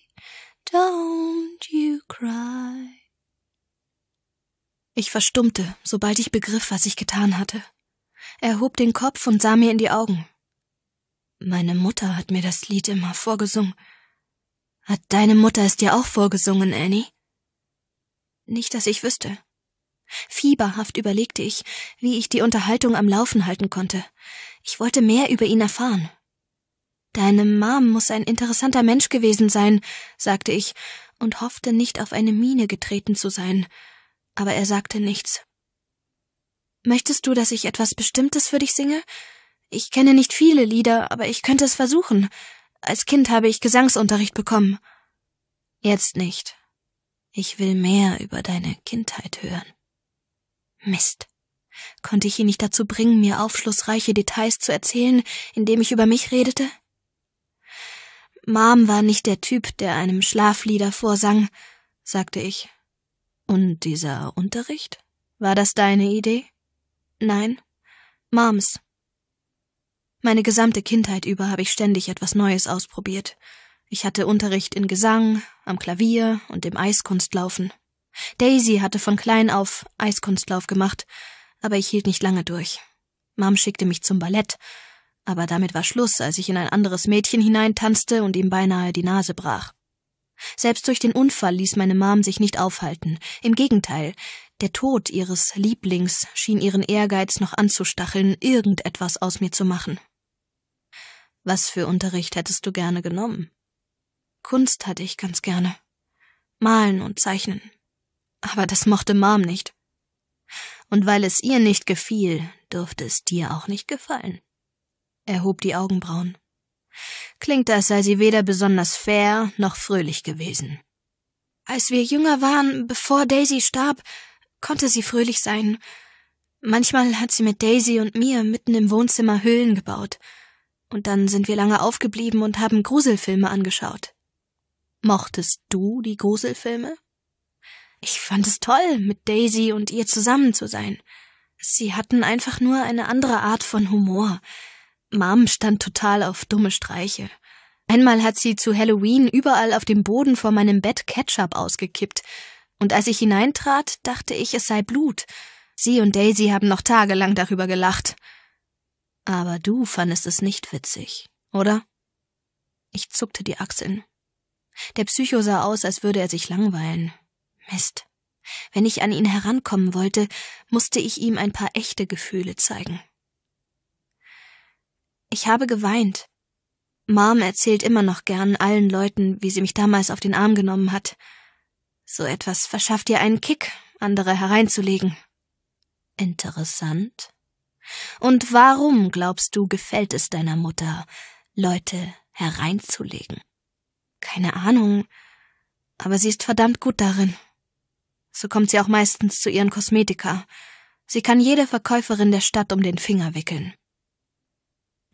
don't you cry. Ich verstummte, sobald ich begriff, was ich getan hatte. Er hob den Kopf und sah mir in die Augen. Meine Mutter hat mir das Lied immer vorgesungen. Hat deine Mutter es dir auch vorgesungen, Annie? Nicht, dass ich wüsste. Fieberhaft überlegte ich, wie ich die Unterhaltung am Laufen halten konnte. Ich wollte mehr über ihn erfahren. Deine Mom muss ein interessanter Mensch gewesen sein, sagte ich und hoffte nicht auf eine Mine getreten zu sein. Aber er sagte nichts. Möchtest du, dass ich etwas Bestimmtes für dich singe? Ich kenne nicht viele Lieder, aber ich könnte es versuchen. Als Kind habe ich Gesangsunterricht bekommen. Jetzt nicht. Ich will mehr über deine Kindheit hören. Mist. Konnte ich ihn nicht dazu bringen, mir aufschlussreiche Details zu erzählen, indem ich über mich redete? Mom war nicht der Typ, der einem Schlaflieder vorsang, sagte ich. Und dieser Unterricht? War das deine Idee? Nein. Moms. Meine gesamte Kindheit über habe ich ständig etwas Neues ausprobiert. Ich hatte Unterricht in Gesang, am Klavier und im Eiskunstlaufen. Daisy hatte von klein auf Eiskunstlauf gemacht, aber ich hielt nicht lange durch. Mom schickte mich zum Ballett, aber damit war Schluss, als ich in ein anderes Mädchen hineintanzte und ihm beinahe die Nase brach. Selbst durch den Unfall ließ meine Mom sich nicht aufhalten. Im Gegenteil, der Tod ihres Lieblings schien ihren Ehrgeiz noch anzustacheln, irgendetwas aus mir zu machen. Was für Unterricht hättest du gerne genommen? Kunst hatte ich ganz gerne. Malen und Zeichnen. Aber das mochte Mom nicht. Und weil es ihr nicht gefiel, durfte es dir auch nicht gefallen. Er hob die Augenbrauen. Klingt, als sei sie weder besonders fair noch fröhlich gewesen. Als wir jünger waren, bevor Daisy starb, konnte sie fröhlich sein. Manchmal hat sie mit Daisy und mir mitten im Wohnzimmer Höhlen gebaut. Und dann sind wir lange aufgeblieben und haben Gruselfilme angeschaut. Mochtest du die Gruselfilme? Ich fand es toll, mit Daisy und ihr zusammen zu sein. Sie hatten einfach nur eine andere Art von Humor. Mom stand total auf dumme Streiche. Einmal hat sie zu Halloween überall auf dem Boden vor meinem Bett Ketchup ausgekippt, und als ich hineintrat, dachte ich, es sei Blut. Sie und Daisy haben noch tagelang darüber gelacht. Aber du fandest es nicht witzig, oder? Ich zuckte die Achseln. Der Psycho sah aus, als würde er sich langweilen. Mist. Wenn ich an ihn herankommen wollte, musste ich ihm ein paar echte Gefühle zeigen. Ich habe geweint. Mom erzählt immer noch gern allen Leuten, wie sie mich damals auf den Arm genommen hat. So etwas verschafft ihr einen Kick, andere hereinzulegen. Interessant. Und warum, glaubst du, gefällt es deiner Mutter, Leute hereinzulegen? Keine Ahnung, aber sie ist verdammt gut darin. So kommt sie auch meistens zu ihren Kosmetika. Sie kann jede Verkäuferin der Stadt um den Finger wickeln.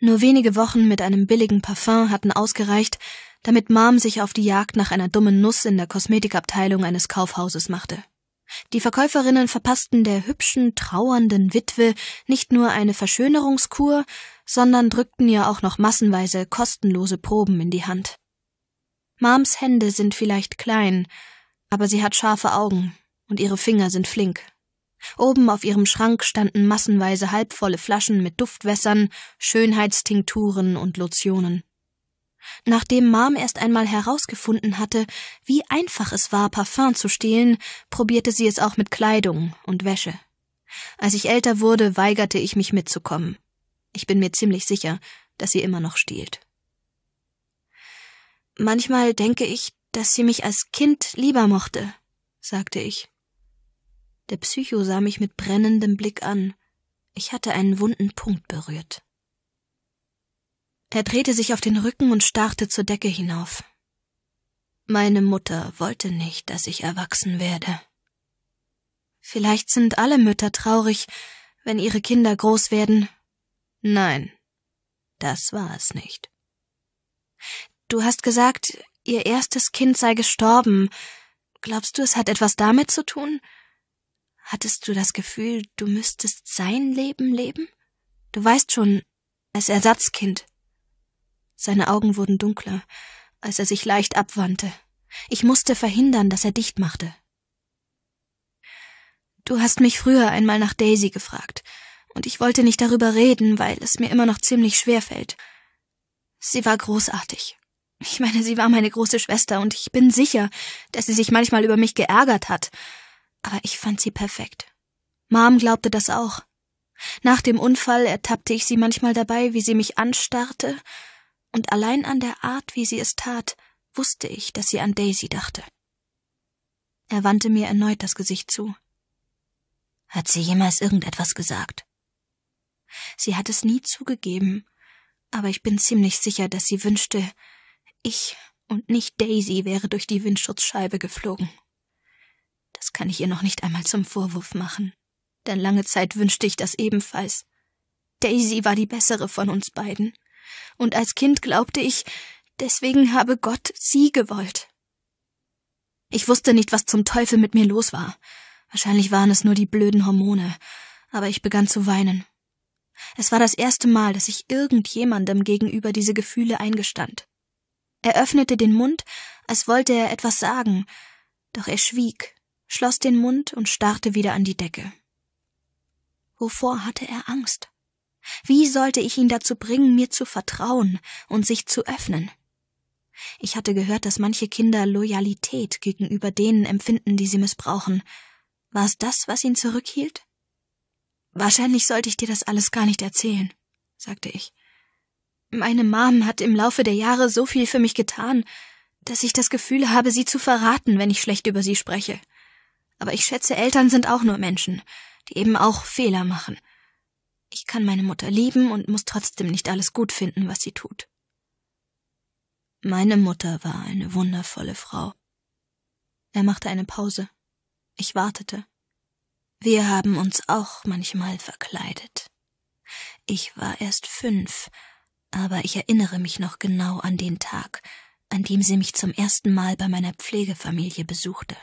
Nur wenige Wochen mit einem billigen Parfum hatten ausgereicht, damit Mom sich auf die Jagd nach einer dummen Nuss in der Kosmetikabteilung eines Kaufhauses machte. Die Verkäuferinnen verpassten der hübschen, trauernden Witwe nicht nur eine Verschönerungskur, sondern drückten ihr auch noch massenweise kostenlose Proben in die Hand. Mams Hände sind vielleicht klein, aber sie hat scharfe Augen und ihre Finger sind flink. Oben auf ihrem Schrank standen massenweise halbvolle Flaschen mit Duftwässern, Schönheitstinkturen und Lotionen. Nachdem Mom erst einmal herausgefunden hatte, wie einfach es war, Parfum zu stehlen, probierte sie es auch mit Kleidung und Wäsche. Als ich älter wurde, weigerte ich mich mitzukommen. Ich bin mir ziemlich sicher, dass sie immer noch stiehlt. Manchmal denke ich, dass sie mich als Kind lieber mochte, sagte ich. Der Psycho sah mich mit brennendem Blick an. Ich hatte einen wunden Punkt berührt. Er drehte sich auf den Rücken und starrte zur Decke hinauf. Meine Mutter wollte nicht, dass ich erwachsen werde. Vielleicht sind alle Mütter traurig, wenn ihre Kinder groß werden. Nein, das war es nicht. Du hast gesagt, ihr erstes Kind sei gestorben. Glaubst du, es hat etwas damit zu tun? Hattest du das Gefühl, du müsstest sein Leben leben? Du weißt schon, als Ersatzkind. Seine Augen wurden dunkler, als er sich leicht abwandte. Ich musste verhindern, dass er dicht machte. Du hast mich früher einmal nach Daisy gefragt, und ich wollte nicht darüber reden, weil es mir immer noch ziemlich schwer fällt. Sie war großartig. Ich meine, sie war meine große Schwester, und ich bin sicher, dass sie sich manchmal über mich geärgert hat, aber ich fand sie perfekt. Mom glaubte das auch. Nach dem Unfall ertappte ich sie manchmal dabei, wie sie mich anstarrte, und allein an der Art, wie sie es tat, wusste ich, dass sie an Daisy dachte. Er wandte mir erneut das Gesicht zu. Hat sie jemals irgendetwas gesagt? Sie hat es nie zugegeben, aber ich bin ziemlich sicher, dass sie wünschte, ich und nicht Daisy wäre durch die Windschutzscheibe geflogen. Das kann ich ihr noch nicht einmal zum Vorwurf machen. Denn lange Zeit wünschte ich das ebenfalls. Daisy war die bessere von uns beiden. Und als Kind glaubte ich, deswegen habe Gott sie gewollt. Ich wusste nicht, was zum Teufel mit mir los war. Wahrscheinlich waren es nur die blöden Hormone, aber ich begann zu weinen. Es war das erste Mal, dass ich irgendjemandem gegenüber diese Gefühle eingestand. Er öffnete den Mund, als wollte er etwas sagen, doch er schwieg schloss den Mund und starrte wieder an die Decke. Wovor hatte er Angst? Wie sollte ich ihn dazu bringen, mir zu vertrauen und sich zu öffnen? Ich hatte gehört, dass manche Kinder Loyalität gegenüber denen empfinden, die sie missbrauchen. War es das, was ihn zurückhielt? Wahrscheinlich sollte ich dir das alles gar nicht erzählen, sagte ich. Meine Mom hat im Laufe der Jahre so viel für mich getan, dass ich das Gefühl habe, sie zu verraten, wenn ich schlecht über sie spreche aber ich schätze, Eltern sind auch nur Menschen, die eben auch Fehler machen. Ich kann meine Mutter lieben und muss trotzdem nicht alles gut finden, was sie tut. Meine Mutter war eine wundervolle Frau. Er machte eine Pause. Ich wartete. Wir haben uns auch manchmal verkleidet. Ich war erst fünf, aber ich erinnere mich noch genau an den Tag, an dem sie mich zum ersten Mal bei meiner Pflegefamilie besuchte.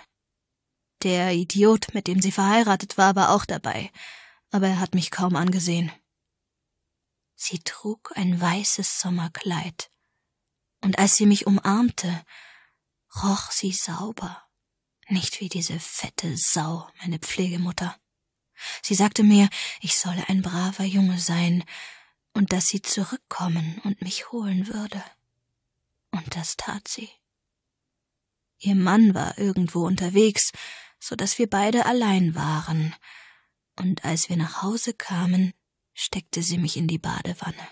Der Idiot, mit dem sie verheiratet war, war auch dabei, aber er hat mich kaum angesehen. Sie trug ein weißes Sommerkleid, und als sie mich umarmte, roch sie sauber, nicht wie diese fette Sau, meine Pflegemutter. Sie sagte mir, ich solle ein braver Junge sein und dass sie zurückkommen und mich holen würde. Und das tat sie. Ihr Mann war irgendwo unterwegs, so dass wir beide allein waren. Und als wir nach Hause kamen, steckte sie mich in die Badewanne.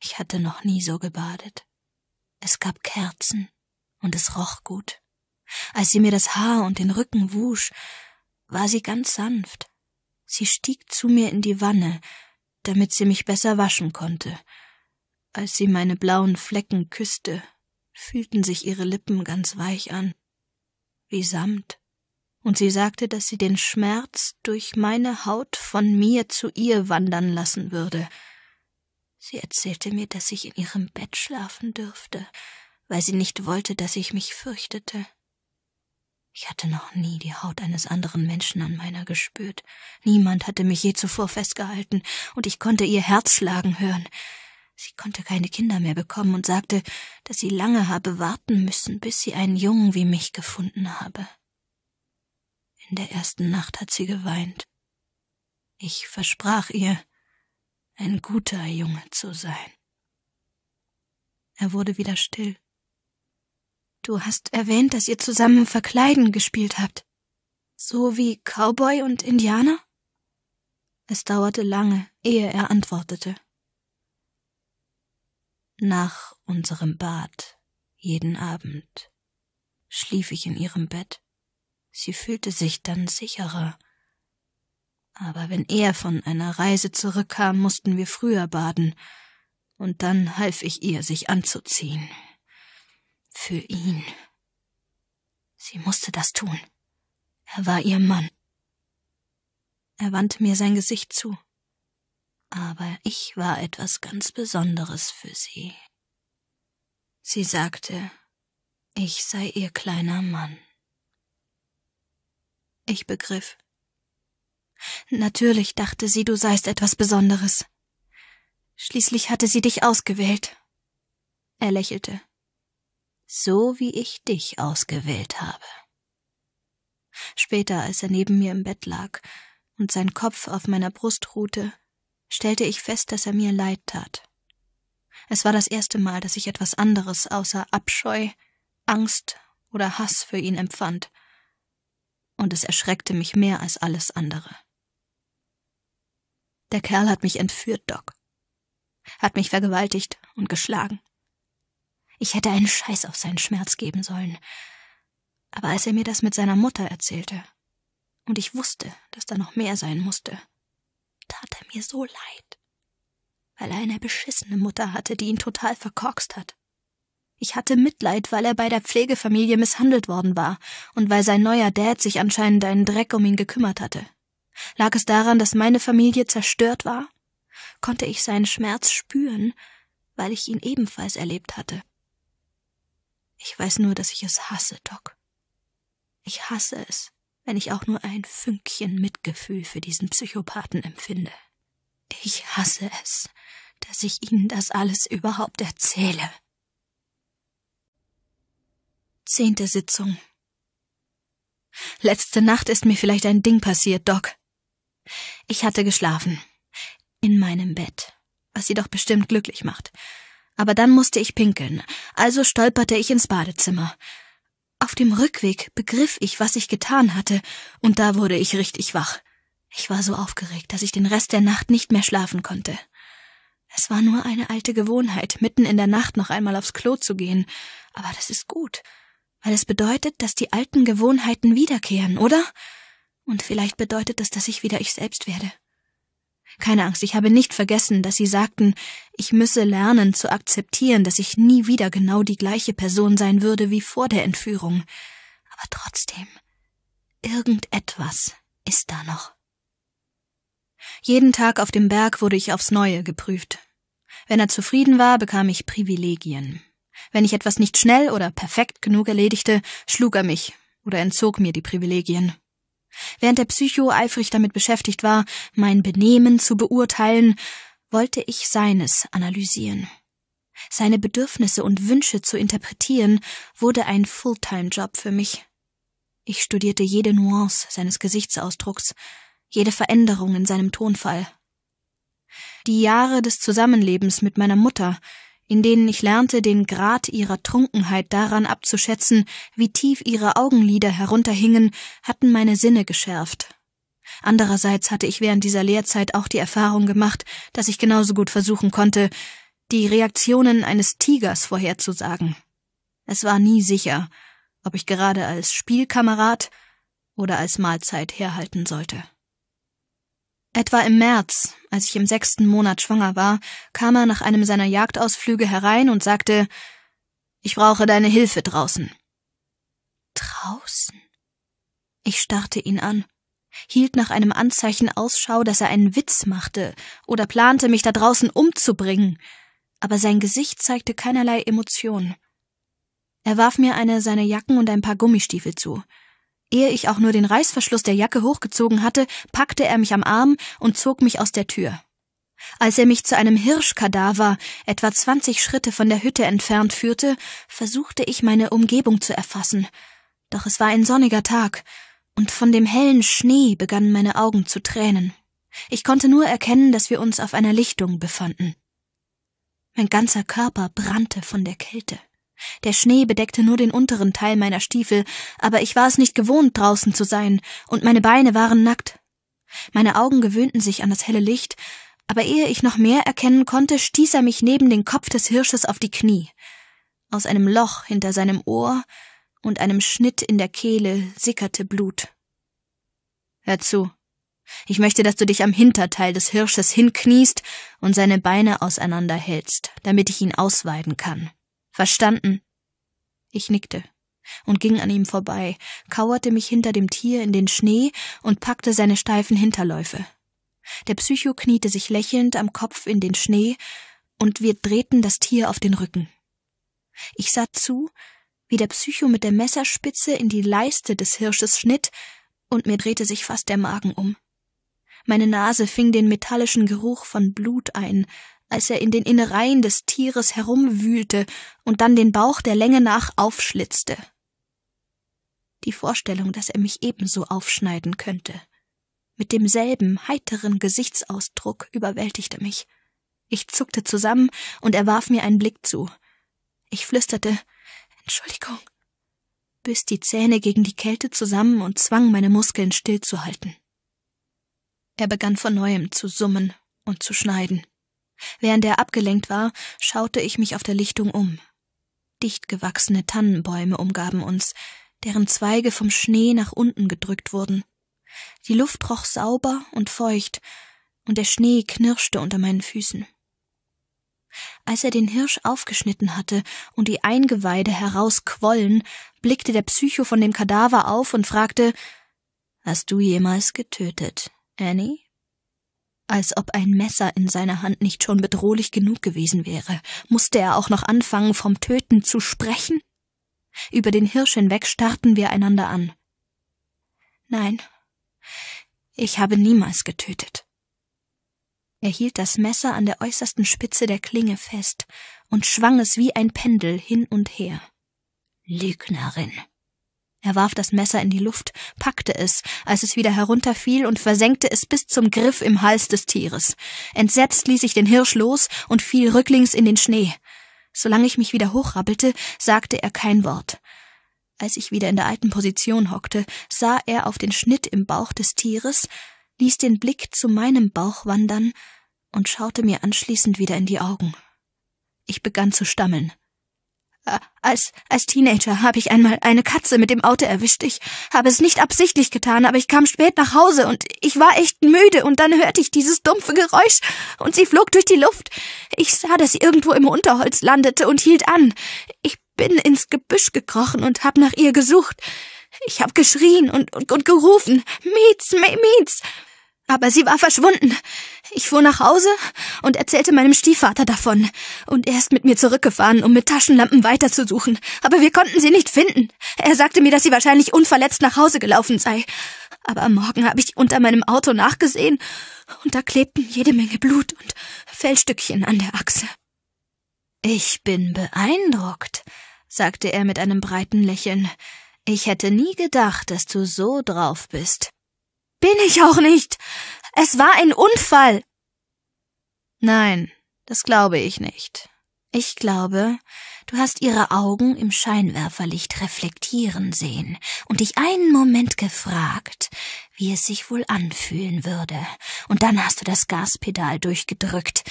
Ich hatte noch nie so gebadet. Es gab Kerzen und es roch gut. Als sie mir das Haar und den Rücken wusch, war sie ganz sanft. Sie stieg zu mir in die Wanne, damit sie mich besser waschen konnte. Als sie meine blauen Flecken küsste, fühlten sich ihre Lippen ganz weich an wie Samt, und sie sagte, dass sie den Schmerz durch meine Haut von mir zu ihr wandern lassen würde. Sie erzählte mir, dass ich in ihrem Bett schlafen dürfte, weil sie nicht wollte, dass ich mich fürchtete. Ich hatte noch nie die Haut eines anderen Menschen an meiner gespürt. Niemand hatte mich je zuvor festgehalten, und ich konnte ihr Herz schlagen hören. Sie konnte keine Kinder mehr bekommen und sagte, dass sie lange habe warten müssen, bis sie einen Jungen wie mich gefunden habe. In der ersten Nacht hat sie geweint. Ich versprach ihr, ein guter Junge zu sein. Er wurde wieder still. Du hast erwähnt, dass ihr zusammen Verkleiden gespielt habt. So wie Cowboy und Indianer? Es dauerte lange, ehe er antwortete. Nach unserem Bad, jeden Abend, schlief ich in ihrem Bett. Sie fühlte sich dann sicherer. Aber wenn er von einer Reise zurückkam, mussten wir früher baden, und dann half ich ihr, sich anzuziehen. Für ihn. Sie musste das tun. Er war ihr Mann. Er wandte mir sein Gesicht zu aber ich war etwas ganz Besonderes für sie. Sie sagte, ich sei ihr kleiner Mann. Ich begriff. Natürlich dachte sie, du seist etwas Besonderes. Schließlich hatte sie dich ausgewählt. Er lächelte. So wie ich dich ausgewählt habe. Später, als er neben mir im Bett lag und sein Kopf auf meiner Brust ruhte, stellte ich fest, dass er mir leid tat. Es war das erste Mal, dass ich etwas anderes außer Abscheu, Angst oder Hass für ihn empfand, und es erschreckte mich mehr als alles andere. Der Kerl hat mich entführt, Doc, hat mich vergewaltigt und geschlagen. Ich hätte einen Scheiß auf seinen Schmerz geben sollen, aber als er mir das mit seiner Mutter erzählte, und ich wusste, dass da noch mehr sein musste, tat er mir so leid, weil er eine beschissene Mutter hatte, die ihn total verkorkst hat. Ich hatte Mitleid, weil er bei der Pflegefamilie misshandelt worden war und weil sein neuer Dad sich anscheinend einen Dreck um ihn gekümmert hatte. Lag es daran, dass meine Familie zerstört war? Konnte ich seinen Schmerz spüren, weil ich ihn ebenfalls erlebt hatte? Ich weiß nur, dass ich es hasse, Doc. Ich hasse es, wenn ich auch nur ein Fünkchen Mitgefühl für diesen Psychopathen empfinde. Ich hasse es, dass ich Ihnen das alles überhaupt erzähle. Zehnte Sitzung. Letzte Nacht ist mir vielleicht ein Ding passiert, Doc. Ich hatte geschlafen. In meinem Bett. Was sie doch bestimmt glücklich macht. Aber dann musste ich pinkeln, also stolperte ich ins Badezimmer. Auf dem Rückweg begriff ich, was ich getan hatte, und da wurde ich richtig wach. Ich war so aufgeregt, dass ich den Rest der Nacht nicht mehr schlafen konnte. Es war nur eine alte Gewohnheit, mitten in der Nacht noch einmal aufs Klo zu gehen, aber das ist gut, weil es bedeutet, dass die alten Gewohnheiten wiederkehren, oder? Und vielleicht bedeutet das, dass ich wieder ich selbst werde. Keine Angst, ich habe nicht vergessen, dass Sie sagten, ich müsse lernen zu akzeptieren, dass ich nie wieder genau die gleiche Person sein würde wie vor der Entführung. Aber trotzdem, irgendetwas ist da noch. Jeden Tag auf dem Berg wurde ich aufs Neue geprüft. Wenn er zufrieden war, bekam ich Privilegien. Wenn ich etwas nicht schnell oder perfekt genug erledigte, schlug er mich oder entzog mir die Privilegien. Während der Psycho eifrig damit beschäftigt war, mein Benehmen zu beurteilen, wollte ich seines analysieren. Seine Bedürfnisse und Wünsche zu interpretieren, wurde ein Fulltime-Job für mich. Ich studierte jede Nuance seines Gesichtsausdrucks, jede Veränderung in seinem Tonfall. Die Jahre des Zusammenlebens mit meiner Mutter in denen ich lernte, den Grad ihrer Trunkenheit daran abzuschätzen, wie tief ihre Augenlider herunterhingen, hatten meine Sinne geschärft. Andererseits hatte ich während dieser Lehrzeit auch die Erfahrung gemacht, dass ich genauso gut versuchen konnte, die Reaktionen eines Tigers vorherzusagen. Es war nie sicher, ob ich gerade als Spielkamerad oder als Mahlzeit herhalten sollte. Etwa im März, als ich im sechsten Monat schwanger war, kam er nach einem seiner Jagdausflüge herein und sagte Ich brauche deine Hilfe draußen. Draußen? Ich starrte ihn an, hielt nach einem Anzeichen Ausschau, dass er einen Witz machte oder plante, mich da draußen umzubringen, aber sein Gesicht zeigte keinerlei Emotion. Er warf mir eine seiner Jacken und ein paar Gummistiefel zu. Ehe ich auch nur den Reißverschluss der Jacke hochgezogen hatte, packte er mich am Arm und zog mich aus der Tür. Als er mich zu einem Hirschkadaver, etwa zwanzig Schritte von der Hütte entfernt führte, versuchte ich meine Umgebung zu erfassen. Doch es war ein sonniger Tag, und von dem hellen Schnee begannen meine Augen zu tränen. Ich konnte nur erkennen, dass wir uns auf einer Lichtung befanden. Mein ganzer Körper brannte von der Kälte. Der Schnee bedeckte nur den unteren Teil meiner Stiefel, aber ich war es nicht gewohnt, draußen zu sein, und meine Beine waren nackt. Meine Augen gewöhnten sich an das helle Licht, aber ehe ich noch mehr erkennen konnte, stieß er mich neben den Kopf des Hirsches auf die Knie. Aus einem Loch hinter seinem Ohr und einem Schnitt in der Kehle sickerte Blut. Hör zu. Ich möchte, dass du dich am Hinterteil des Hirsches hinkniest und seine Beine auseinanderhältst, damit ich ihn ausweiden kann. Verstanden. Ich nickte und ging an ihm vorbei, kauerte mich hinter dem Tier in den Schnee und packte seine steifen Hinterläufe. Der Psycho kniete sich lächelnd am Kopf in den Schnee, und wir drehten das Tier auf den Rücken. Ich sah zu, wie der Psycho mit der Messerspitze in die Leiste des Hirsches schnitt, und mir drehte sich fast der Magen um. Meine Nase fing den metallischen Geruch von Blut ein, als er in den Innereien des Tieres herumwühlte und dann den Bauch der Länge nach aufschlitzte. Die Vorstellung, dass er mich ebenso aufschneiden könnte, mit demselben heiteren Gesichtsausdruck überwältigte mich. Ich zuckte zusammen und er warf mir einen Blick zu. Ich flüsterte Entschuldigung, biss die Zähne gegen die Kälte zusammen und zwang meine Muskeln stillzuhalten. Er begann von neuem zu summen und zu schneiden. Während er abgelenkt war, schaute ich mich auf der Lichtung um. Dicht gewachsene Tannenbäume umgaben uns, deren Zweige vom Schnee nach unten gedrückt wurden. Die Luft roch sauber und feucht, und der Schnee knirschte unter meinen Füßen. Als er den Hirsch aufgeschnitten hatte und die Eingeweide herausquollen, blickte der Psycho von dem Kadaver auf und fragte Hast du jemals getötet, Annie? Als ob ein Messer in seiner Hand nicht schon bedrohlich genug gewesen wäre, musste er auch noch anfangen, vom Töten zu sprechen? Über den Hirsch hinweg starrten wir einander an. Nein, ich habe niemals getötet. Er hielt das Messer an der äußersten Spitze der Klinge fest und schwang es wie ein Pendel hin und her. Lügnerin, er warf das Messer in die Luft, packte es, als es wieder herunterfiel und versenkte es bis zum Griff im Hals des Tieres. Entsetzt ließ ich den Hirsch los und fiel rücklings in den Schnee. Solange ich mich wieder hochrabbelte, sagte er kein Wort. Als ich wieder in der alten Position hockte, sah er auf den Schnitt im Bauch des Tieres, ließ den Blick zu meinem Bauch wandern und schaute mir anschließend wieder in die Augen. Ich begann zu stammeln. Als, als Teenager habe ich einmal eine Katze mit dem Auto erwischt. Ich habe es nicht absichtlich getan, aber ich kam spät nach Hause und ich war echt müde und dann hörte ich dieses dumpfe Geräusch und sie flog durch die Luft. Ich sah, dass sie irgendwo im Unterholz landete und hielt an. Ich bin ins Gebüsch gekrochen und hab nach ihr gesucht. Ich hab geschrien und, und, und gerufen. Mietz, Mietz. Aber sie war verschwunden. Ich fuhr nach Hause und erzählte meinem Stiefvater davon. Und er ist mit mir zurückgefahren, um mit Taschenlampen weiterzusuchen. Aber wir konnten sie nicht finden. Er sagte mir, dass sie wahrscheinlich unverletzt nach Hause gelaufen sei. Aber am Morgen habe ich unter meinem Auto nachgesehen und da klebten jede Menge Blut und Fellstückchen an der Achse. Ich bin beeindruckt, sagte er mit einem breiten Lächeln. Ich hätte nie gedacht, dass du so drauf bist. Bin ich auch nicht. Es war ein Unfall. Nein, das glaube ich nicht. Ich glaube, Du hast ihre Augen im Scheinwerferlicht reflektieren sehen und dich einen Moment gefragt, wie es sich wohl anfühlen würde. Und dann hast du das Gaspedal durchgedrückt.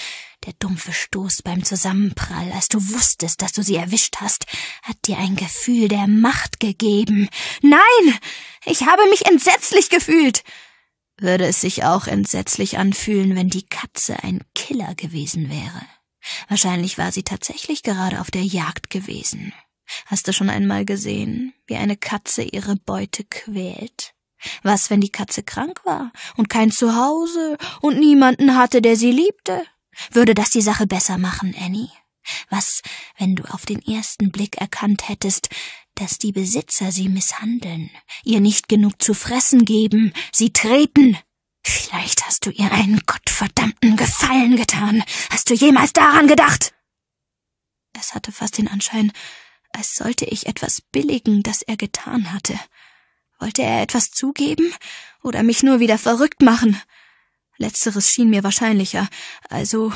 Der dumpfe Stoß beim Zusammenprall, als du wusstest, dass du sie erwischt hast, hat dir ein Gefühl der Macht gegeben. Nein! Ich habe mich entsetzlich gefühlt! Würde es sich auch entsetzlich anfühlen, wenn die Katze ein Killer gewesen wäre? Wahrscheinlich war sie tatsächlich gerade auf der Jagd gewesen. Hast du schon einmal gesehen, wie eine Katze ihre Beute quält? Was, wenn die Katze krank war und kein Zuhause und niemanden hatte, der sie liebte? Würde das die Sache besser machen, Annie? Was, wenn du auf den ersten Blick erkannt hättest, dass die Besitzer sie misshandeln, ihr nicht genug zu fressen geben, sie treten, Vielleicht hast du ihr einen gottverdammten Gefallen getan. Hast du jemals daran gedacht? Es hatte fast den Anschein, als sollte ich etwas billigen, das er getan hatte. Wollte er etwas zugeben oder mich nur wieder verrückt machen? Letzteres schien mir wahrscheinlicher, also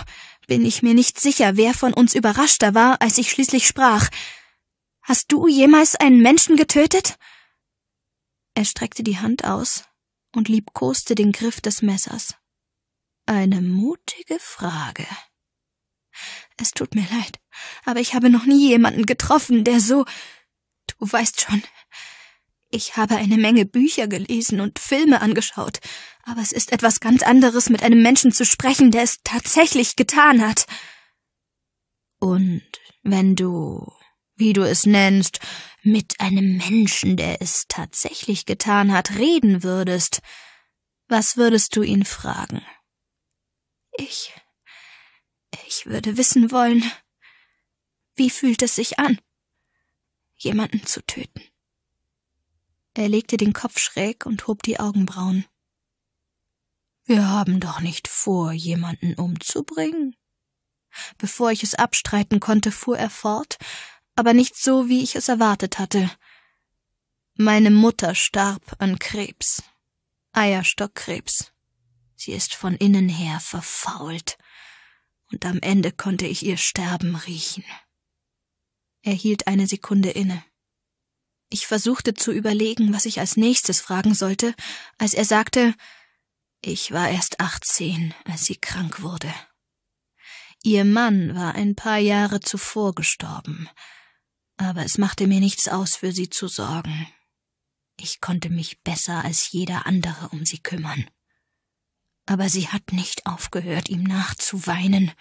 bin ich mir nicht sicher, wer von uns überraschter war, als ich schließlich sprach. Hast du jemals einen Menschen getötet? Er streckte die Hand aus, und liebkoste den Griff des Messers. Eine mutige Frage. Es tut mir leid, aber ich habe noch nie jemanden getroffen, der so. Du weißt schon. Ich habe eine Menge Bücher gelesen und Filme angeschaut, aber es ist etwas ganz anderes, mit einem Menschen zu sprechen, der es tatsächlich getan hat. Und wenn du wie du es nennst, mit einem Menschen, der es tatsächlich getan hat, reden würdest, was würdest du ihn fragen? Ich. Ich würde wissen wollen, wie fühlt es sich an, jemanden zu töten? Er legte den Kopf schräg und hob die Augenbrauen. Wir haben doch nicht vor, jemanden umzubringen. Bevor ich es abstreiten konnte, fuhr er fort, aber nicht so, wie ich es erwartet hatte. Meine Mutter starb an Krebs. Eierstockkrebs. Sie ist von innen her verfault. Und am Ende konnte ich ihr Sterben riechen. Er hielt eine Sekunde inne. Ich versuchte zu überlegen, was ich als nächstes fragen sollte, als er sagte, ich war erst 18, als sie krank wurde. Ihr Mann war ein paar Jahre zuvor gestorben, aber es machte mir nichts aus, für sie zu sorgen. Ich konnte mich besser als jeder andere um sie kümmern. Aber sie hat nicht aufgehört, ihm nachzuweinen,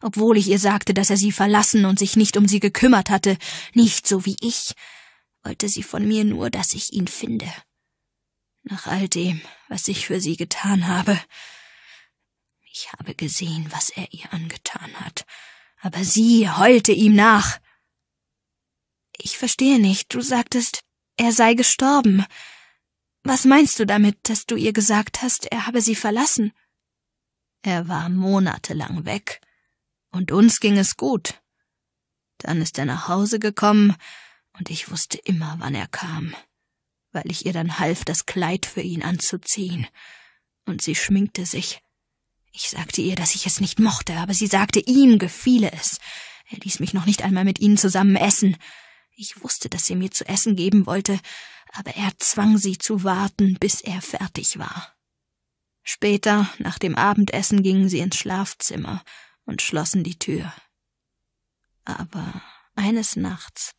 obwohl ich ihr sagte, dass er sie verlassen und sich nicht um sie gekümmert hatte, nicht so wie ich, wollte sie von mir nur, dass ich ihn finde. Nach all dem, was ich für sie getan habe, ich habe gesehen, was er ihr angetan hat, aber sie heulte ihm nach, ich verstehe nicht. Du sagtest, er sei gestorben. Was meinst du damit, dass du ihr gesagt hast, er habe sie verlassen? Er war monatelang weg. Und uns ging es gut. Dann ist er nach Hause gekommen, und ich wusste immer, wann er kam, weil ich ihr dann half, das Kleid für ihn anzuziehen. Und sie schminkte sich. Ich sagte ihr, dass ich es nicht mochte, aber sie sagte, ihm gefiele es. Er ließ mich noch nicht einmal mit ihnen zusammen essen. Ich wusste, dass er mir zu essen geben wollte, aber er zwang sie zu warten, bis er fertig war. Später, nach dem Abendessen, gingen sie ins Schlafzimmer und schlossen die Tür. Aber eines Nachts,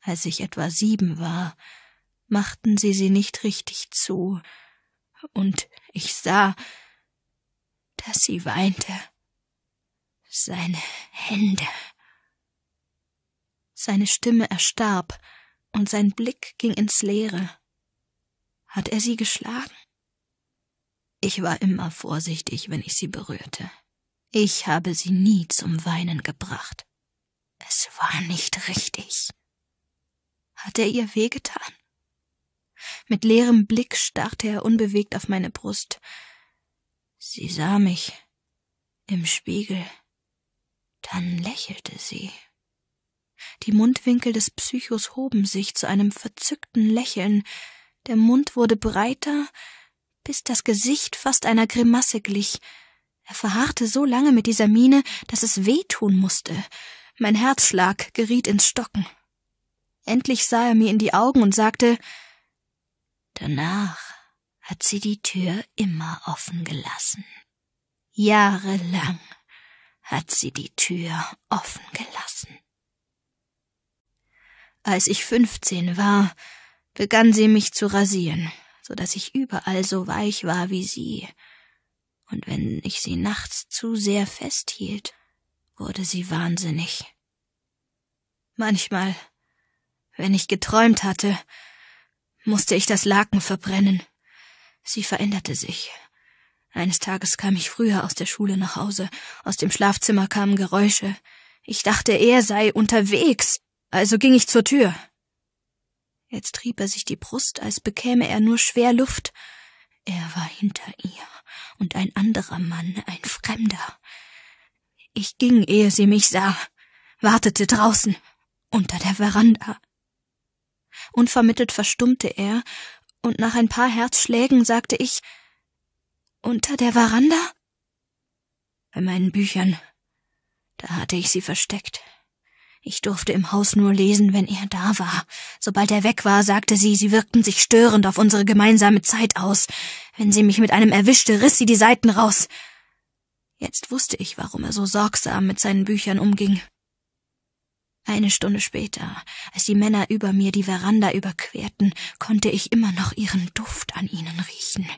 als ich etwa sieben war, machten sie sie nicht richtig zu, und ich sah, dass sie weinte. Seine Hände. Seine Stimme erstarb und sein Blick ging ins Leere. Hat er sie geschlagen? Ich war immer vorsichtig, wenn ich sie berührte. Ich habe sie nie zum Weinen gebracht. Es war nicht richtig. Hat er ihr wehgetan? Mit leerem Blick starrte er unbewegt auf meine Brust. Sie sah mich im Spiegel. Dann lächelte sie. Die Mundwinkel des Psychos hoben sich zu einem verzückten Lächeln, der Mund wurde breiter, bis das Gesicht fast einer Grimasse glich. Er verharrte so lange mit dieser Miene, dass es wehtun musste. Mein Herzschlag geriet ins Stocken. Endlich sah er mir in die Augen und sagte Danach hat sie die Tür immer offen gelassen. Jahrelang hat sie die Tür offen gelassen. Als ich fünfzehn war, begann sie mich zu rasieren, so dass ich überall so weich war wie sie. Und wenn ich sie nachts zu sehr festhielt, wurde sie wahnsinnig. Manchmal, wenn ich geträumt hatte, musste ich das Laken verbrennen. Sie veränderte sich. Eines Tages kam ich früher aus der Schule nach Hause, aus dem Schlafzimmer kamen Geräusche. Ich dachte, er sei unterwegs. Also ging ich zur Tür. Jetzt rieb er sich die Brust, als bekäme er nur schwer Luft. Er war hinter ihr und ein anderer Mann, ein Fremder. Ich ging, ehe sie mich sah, wartete draußen, unter der Veranda. Unvermittelt verstummte er, und nach ein paar Herzschlägen sagte ich Unter der Veranda? Bei meinen Büchern, da hatte ich sie versteckt. Ich durfte im Haus nur lesen, wenn er da war. Sobald er weg war, sagte sie, sie wirkten sich störend auf unsere gemeinsame Zeit aus. Wenn sie mich mit einem erwischte, riss sie die Seiten raus. Jetzt wusste ich, warum er so sorgsam mit seinen Büchern umging. Eine Stunde später, als die Männer über mir die Veranda überquerten, konnte ich immer noch ihren Duft an ihnen riechen.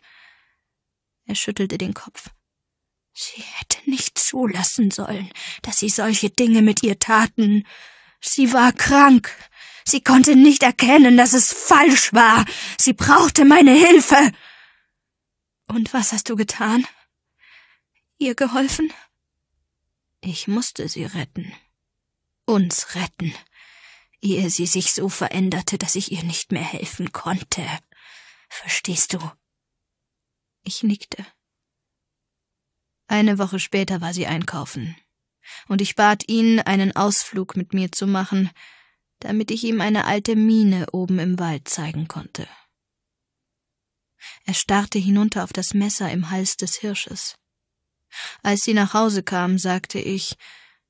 Er schüttelte den Kopf. Sie hätte nicht zulassen sollen, dass sie solche Dinge mit ihr taten. Sie war krank. Sie konnte nicht erkennen, dass es falsch war. Sie brauchte meine Hilfe. Und was hast du getan? Ihr geholfen? Ich musste sie retten. Uns retten. Ehe sie sich so veränderte, dass ich ihr nicht mehr helfen konnte. Verstehst du? Ich nickte. Eine Woche später war sie einkaufen. Und ich bat ihn, einen Ausflug mit mir zu machen, damit ich ihm eine alte Mine oben im Wald zeigen konnte. Er starrte hinunter auf das Messer im Hals des Hirsches. Als sie nach Hause kam, sagte ich,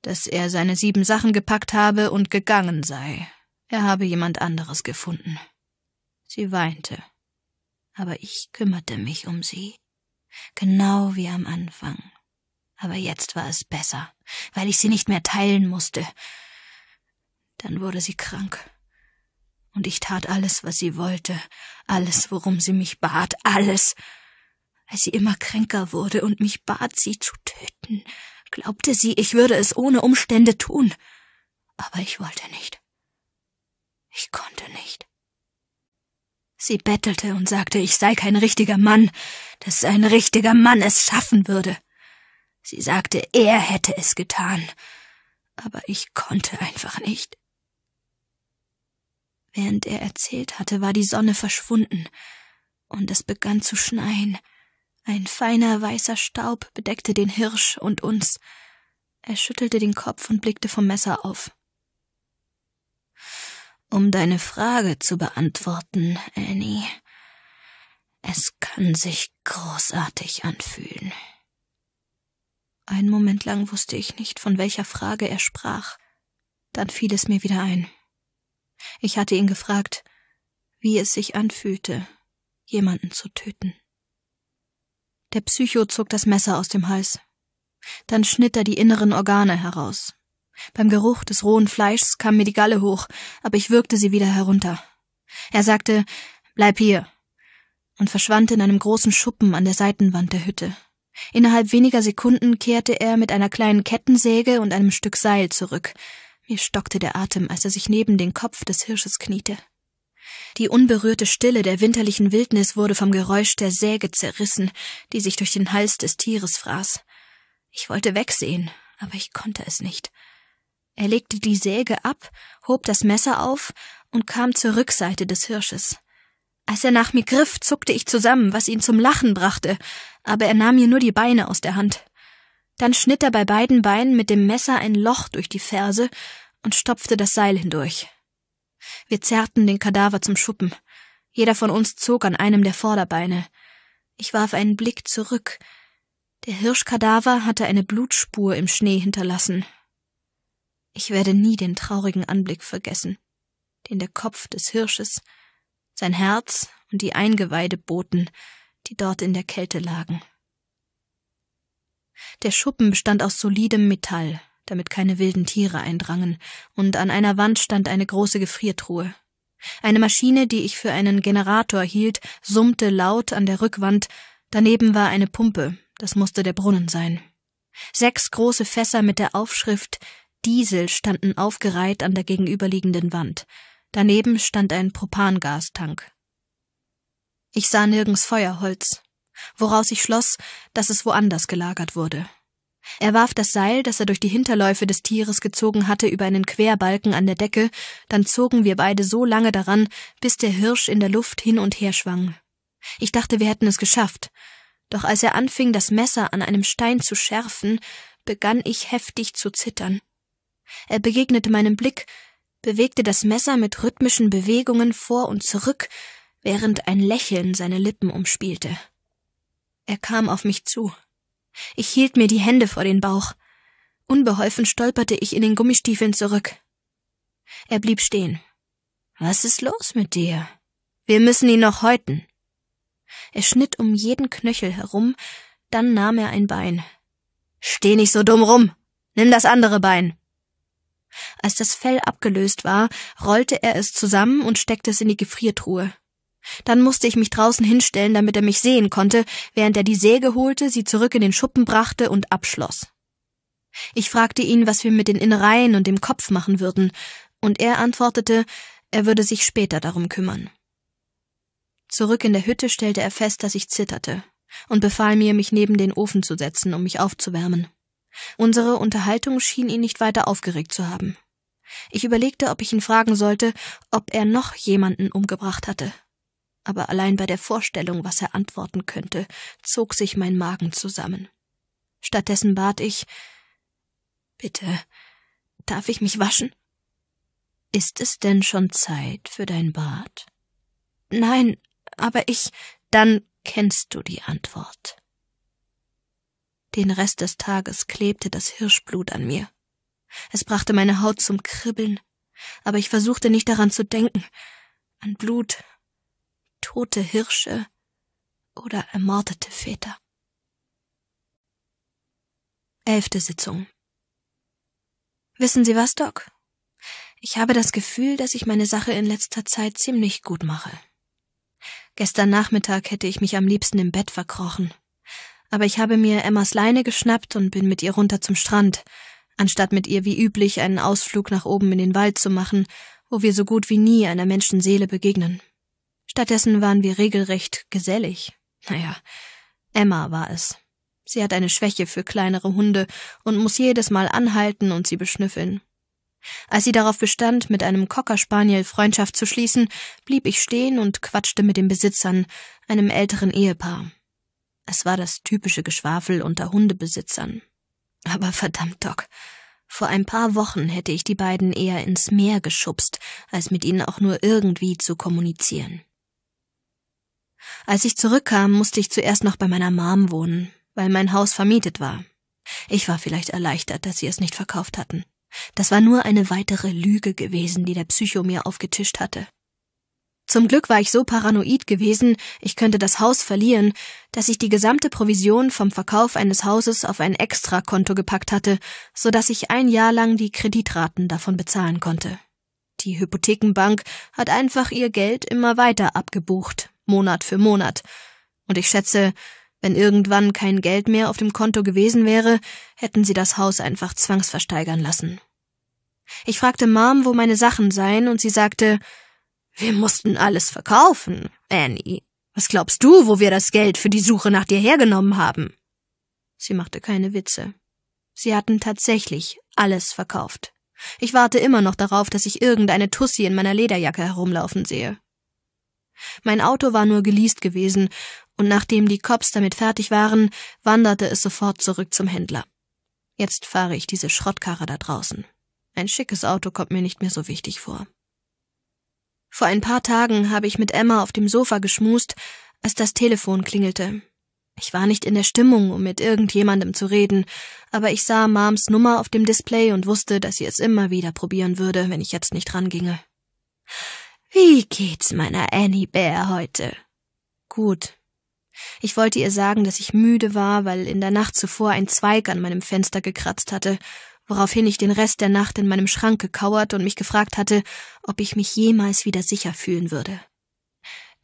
dass er seine sieben Sachen gepackt habe und gegangen sei. Er habe jemand anderes gefunden. Sie weinte, aber ich kümmerte mich um sie genau wie am Anfang. Aber jetzt war es besser, weil ich sie nicht mehr teilen musste. Dann wurde sie krank. Und ich tat alles, was sie wollte, alles, worum sie mich bat, alles. Als sie immer kränker wurde und mich bat, sie zu töten, glaubte sie, ich würde es ohne Umstände tun. Aber ich wollte nicht. Ich konnte nicht. Sie bettelte und sagte, ich sei kein richtiger Mann, dass ein richtiger Mann es schaffen würde. Sie sagte, er hätte es getan, aber ich konnte einfach nicht. Während er erzählt hatte, war die Sonne verschwunden, und es begann zu schneien. Ein feiner weißer Staub bedeckte den Hirsch und uns. Er schüttelte den Kopf und blickte vom Messer auf. Um deine Frage zu beantworten, Annie. Es kann sich großartig anfühlen. Einen Moment lang wusste ich nicht, von welcher Frage er sprach. Dann fiel es mir wieder ein. Ich hatte ihn gefragt, wie es sich anfühlte, jemanden zu töten. Der Psycho zog das Messer aus dem Hals. Dann schnitt er die inneren Organe heraus. Beim Geruch des rohen Fleischs kam mir die Galle hoch, aber ich würgte sie wieder herunter. Er sagte, bleib hier, und verschwand in einem großen Schuppen an der Seitenwand der Hütte. Innerhalb weniger Sekunden kehrte er mit einer kleinen Kettensäge und einem Stück Seil zurück. Mir stockte der Atem, als er sich neben den Kopf des Hirsches kniete. Die unberührte Stille der winterlichen Wildnis wurde vom Geräusch der Säge zerrissen, die sich durch den Hals des Tieres fraß. Ich wollte wegsehen, aber ich konnte es nicht. Er legte die Säge ab, hob das Messer auf und kam zur Rückseite des Hirsches. Als er nach mir griff, zuckte ich zusammen, was ihn zum Lachen brachte, aber er nahm mir nur die Beine aus der Hand. Dann schnitt er bei beiden Beinen mit dem Messer ein Loch durch die Ferse und stopfte das Seil hindurch. Wir zerrten den Kadaver zum Schuppen. Jeder von uns zog an einem der Vorderbeine. Ich warf einen Blick zurück. Der Hirschkadaver hatte eine Blutspur im Schnee hinterlassen. Ich werde nie den traurigen Anblick vergessen, den der Kopf des Hirsches, sein Herz und die Eingeweide boten, die dort in der Kälte lagen. Der Schuppen bestand aus solidem Metall, damit keine wilden Tiere eindrangen, und an einer Wand stand eine große Gefriertruhe. Eine Maschine, die ich für einen Generator hielt, summte laut an der Rückwand, daneben war eine Pumpe, das musste der Brunnen sein. Sechs große Fässer mit der Aufschrift Diesel standen aufgereiht an der gegenüberliegenden Wand. Daneben stand ein Propangastank. Ich sah nirgends Feuerholz, woraus ich schloss, dass es woanders gelagert wurde. Er warf das Seil, das er durch die Hinterläufe des Tieres gezogen hatte, über einen Querbalken an der Decke, dann zogen wir beide so lange daran, bis der Hirsch in der Luft hin und her schwang. Ich dachte, wir hätten es geschafft, doch als er anfing, das Messer an einem Stein zu schärfen, begann ich heftig zu zittern. Er begegnete meinem Blick, bewegte das Messer mit rhythmischen Bewegungen vor und zurück, während ein Lächeln seine Lippen umspielte. Er kam auf mich zu. Ich hielt mir die Hände vor den Bauch. Unbeholfen stolperte ich in den Gummistiefeln zurück. Er blieb stehen. Was ist los mit dir? Wir müssen ihn noch häuten. Er schnitt um jeden Knöchel herum, dann nahm er ein Bein. Steh nicht so dumm rum. Nimm das andere Bein. Als das Fell abgelöst war, rollte er es zusammen und steckte es in die Gefriertruhe. Dann musste ich mich draußen hinstellen, damit er mich sehen konnte, während er die Säge holte, sie zurück in den Schuppen brachte und abschloss. Ich fragte ihn, was wir mit den Innereien und dem Kopf machen würden, und er antwortete, er würde sich später darum kümmern. Zurück in der Hütte stellte er fest, dass ich zitterte, und befahl mir, mich neben den Ofen zu setzen, um mich aufzuwärmen. Unsere Unterhaltung schien ihn nicht weiter aufgeregt zu haben. Ich überlegte, ob ich ihn fragen sollte, ob er noch jemanden umgebracht hatte. Aber allein bei der Vorstellung, was er antworten könnte, zog sich mein Magen zusammen. Stattdessen bat ich Bitte, darf ich mich waschen? Ist es denn schon Zeit für dein Bad? Nein, aber ich. Dann kennst du die Antwort. Den Rest des Tages klebte das Hirschblut an mir. Es brachte meine Haut zum Kribbeln, aber ich versuchte nicht daran zu denken, an Blut, tote Hirsche oder ermordete Väter. Elfte Sitzung. Wissen Sie was, Doc? Ich habe das Gefühl, dass ich meine Sache in letzter Zeit ziemlich gut mache. Gestern Nachmittag hätte ich mich am liebsten im Bett verkrochen aber ich habe mir Emmas Leine geschnappt und bin mit ihr runter zum Strand, anstatt mit ihr wie üblich einen Ausflug nach oben in den Wald zu machen, wo wir so gut wie nie einer Menschenseele begegnen. Stattdessen waren wir regelrecht gesellig. Naja, Emma war es. Sie hat eine Schwäche für kleinere Hunde und muss jedes Mal anhalten und sie beschnüffeln. Als sie darauf bestand, mit einem Cocker Spaniel Freundschaft zu schließen, blieb ich stehen und quatschte mit den Besitzern, einem älteren Ehepaar. Es war das typische Geschwafel unter Hundebesitzern. Aber verdammt, Doc, vor ein paar Wochen hätte ich die beiden eher ins Meer geschubst, als mit ihnen auch nur irgendwie zu kommunizieren. Als ich zurückkam, musste ich zuerst noch bei meiner Mom wohnen, weil mein Haus vermietet war. Ich war vielleicht erleichtert, dass sie es nicht verkauft hatten. Das war nur eine weitere Lüge gewesen, die der Psycho mir aufgetischt hatte. Zum Glück war ich so paranoid gewesen, ich könnte das Haus verlieren, dass ich die gesamte Provision vom Verkauf eines Hauses auf ein Extrakonto gepackt hatte, so dass ich ein Jahr lang die Kreditraten davon bezahlen konnte. Die Hypothekenbank hat einfach ihr Geld immer weiter abgebucht, Monat für Monat. Und ich schätze, wenn irgendwann kein Geld mehr auf dem Konto gewesen wäre, hätten sie das Haus einfach zwangsversteigern lassen. Ich fragte Mom, wo meine Sachen seien, und sie sagte, wir mussten alles verkaufen, Annie. Was glaubst du, wo wir das Geld für die Suche nach dir hergenommen haben? Sie machte keine Witze. Sie hatten tatsächlich alles verkauft. Ich warte immer noch darauf, dass ich irgendeine Tussi in meiner Lederjacke herumlaufen sehe. Mein Auto war nur geleast gewesen, und nachdem die Cops damit fertig waren, wanderte es sofort zurück zum Händler. Jetzt fahre ich diese Schrottkarre da draußen. Ein schickes Auto kommt mir nicht mehr so wichtig vor. Vor ein paar Tagen habe ich mit Emma auf dem Sofa geschmust, als das Telefon klingelte. Ich war nicht in der Stimmung, um mit irgendjemandem zu reden, aber ich sah Mams Nummer auf dem Display und wusste, dass sie es immer wieder probieren würde, wenn ich jetzt nicht ranginge. Wie geht's meiner Annie Bear heute? Gut. Ich wollte ihr sagen, dass ich müde war, weil in der Nacht zuvor ein Zweig an meinem Fenster gekratzt hatte woraufhin ich den Rest der Nacht in meinem Schrank gekauert und mich gefragt hatte, ob ich mich jemals wieder sicher fühlen würde.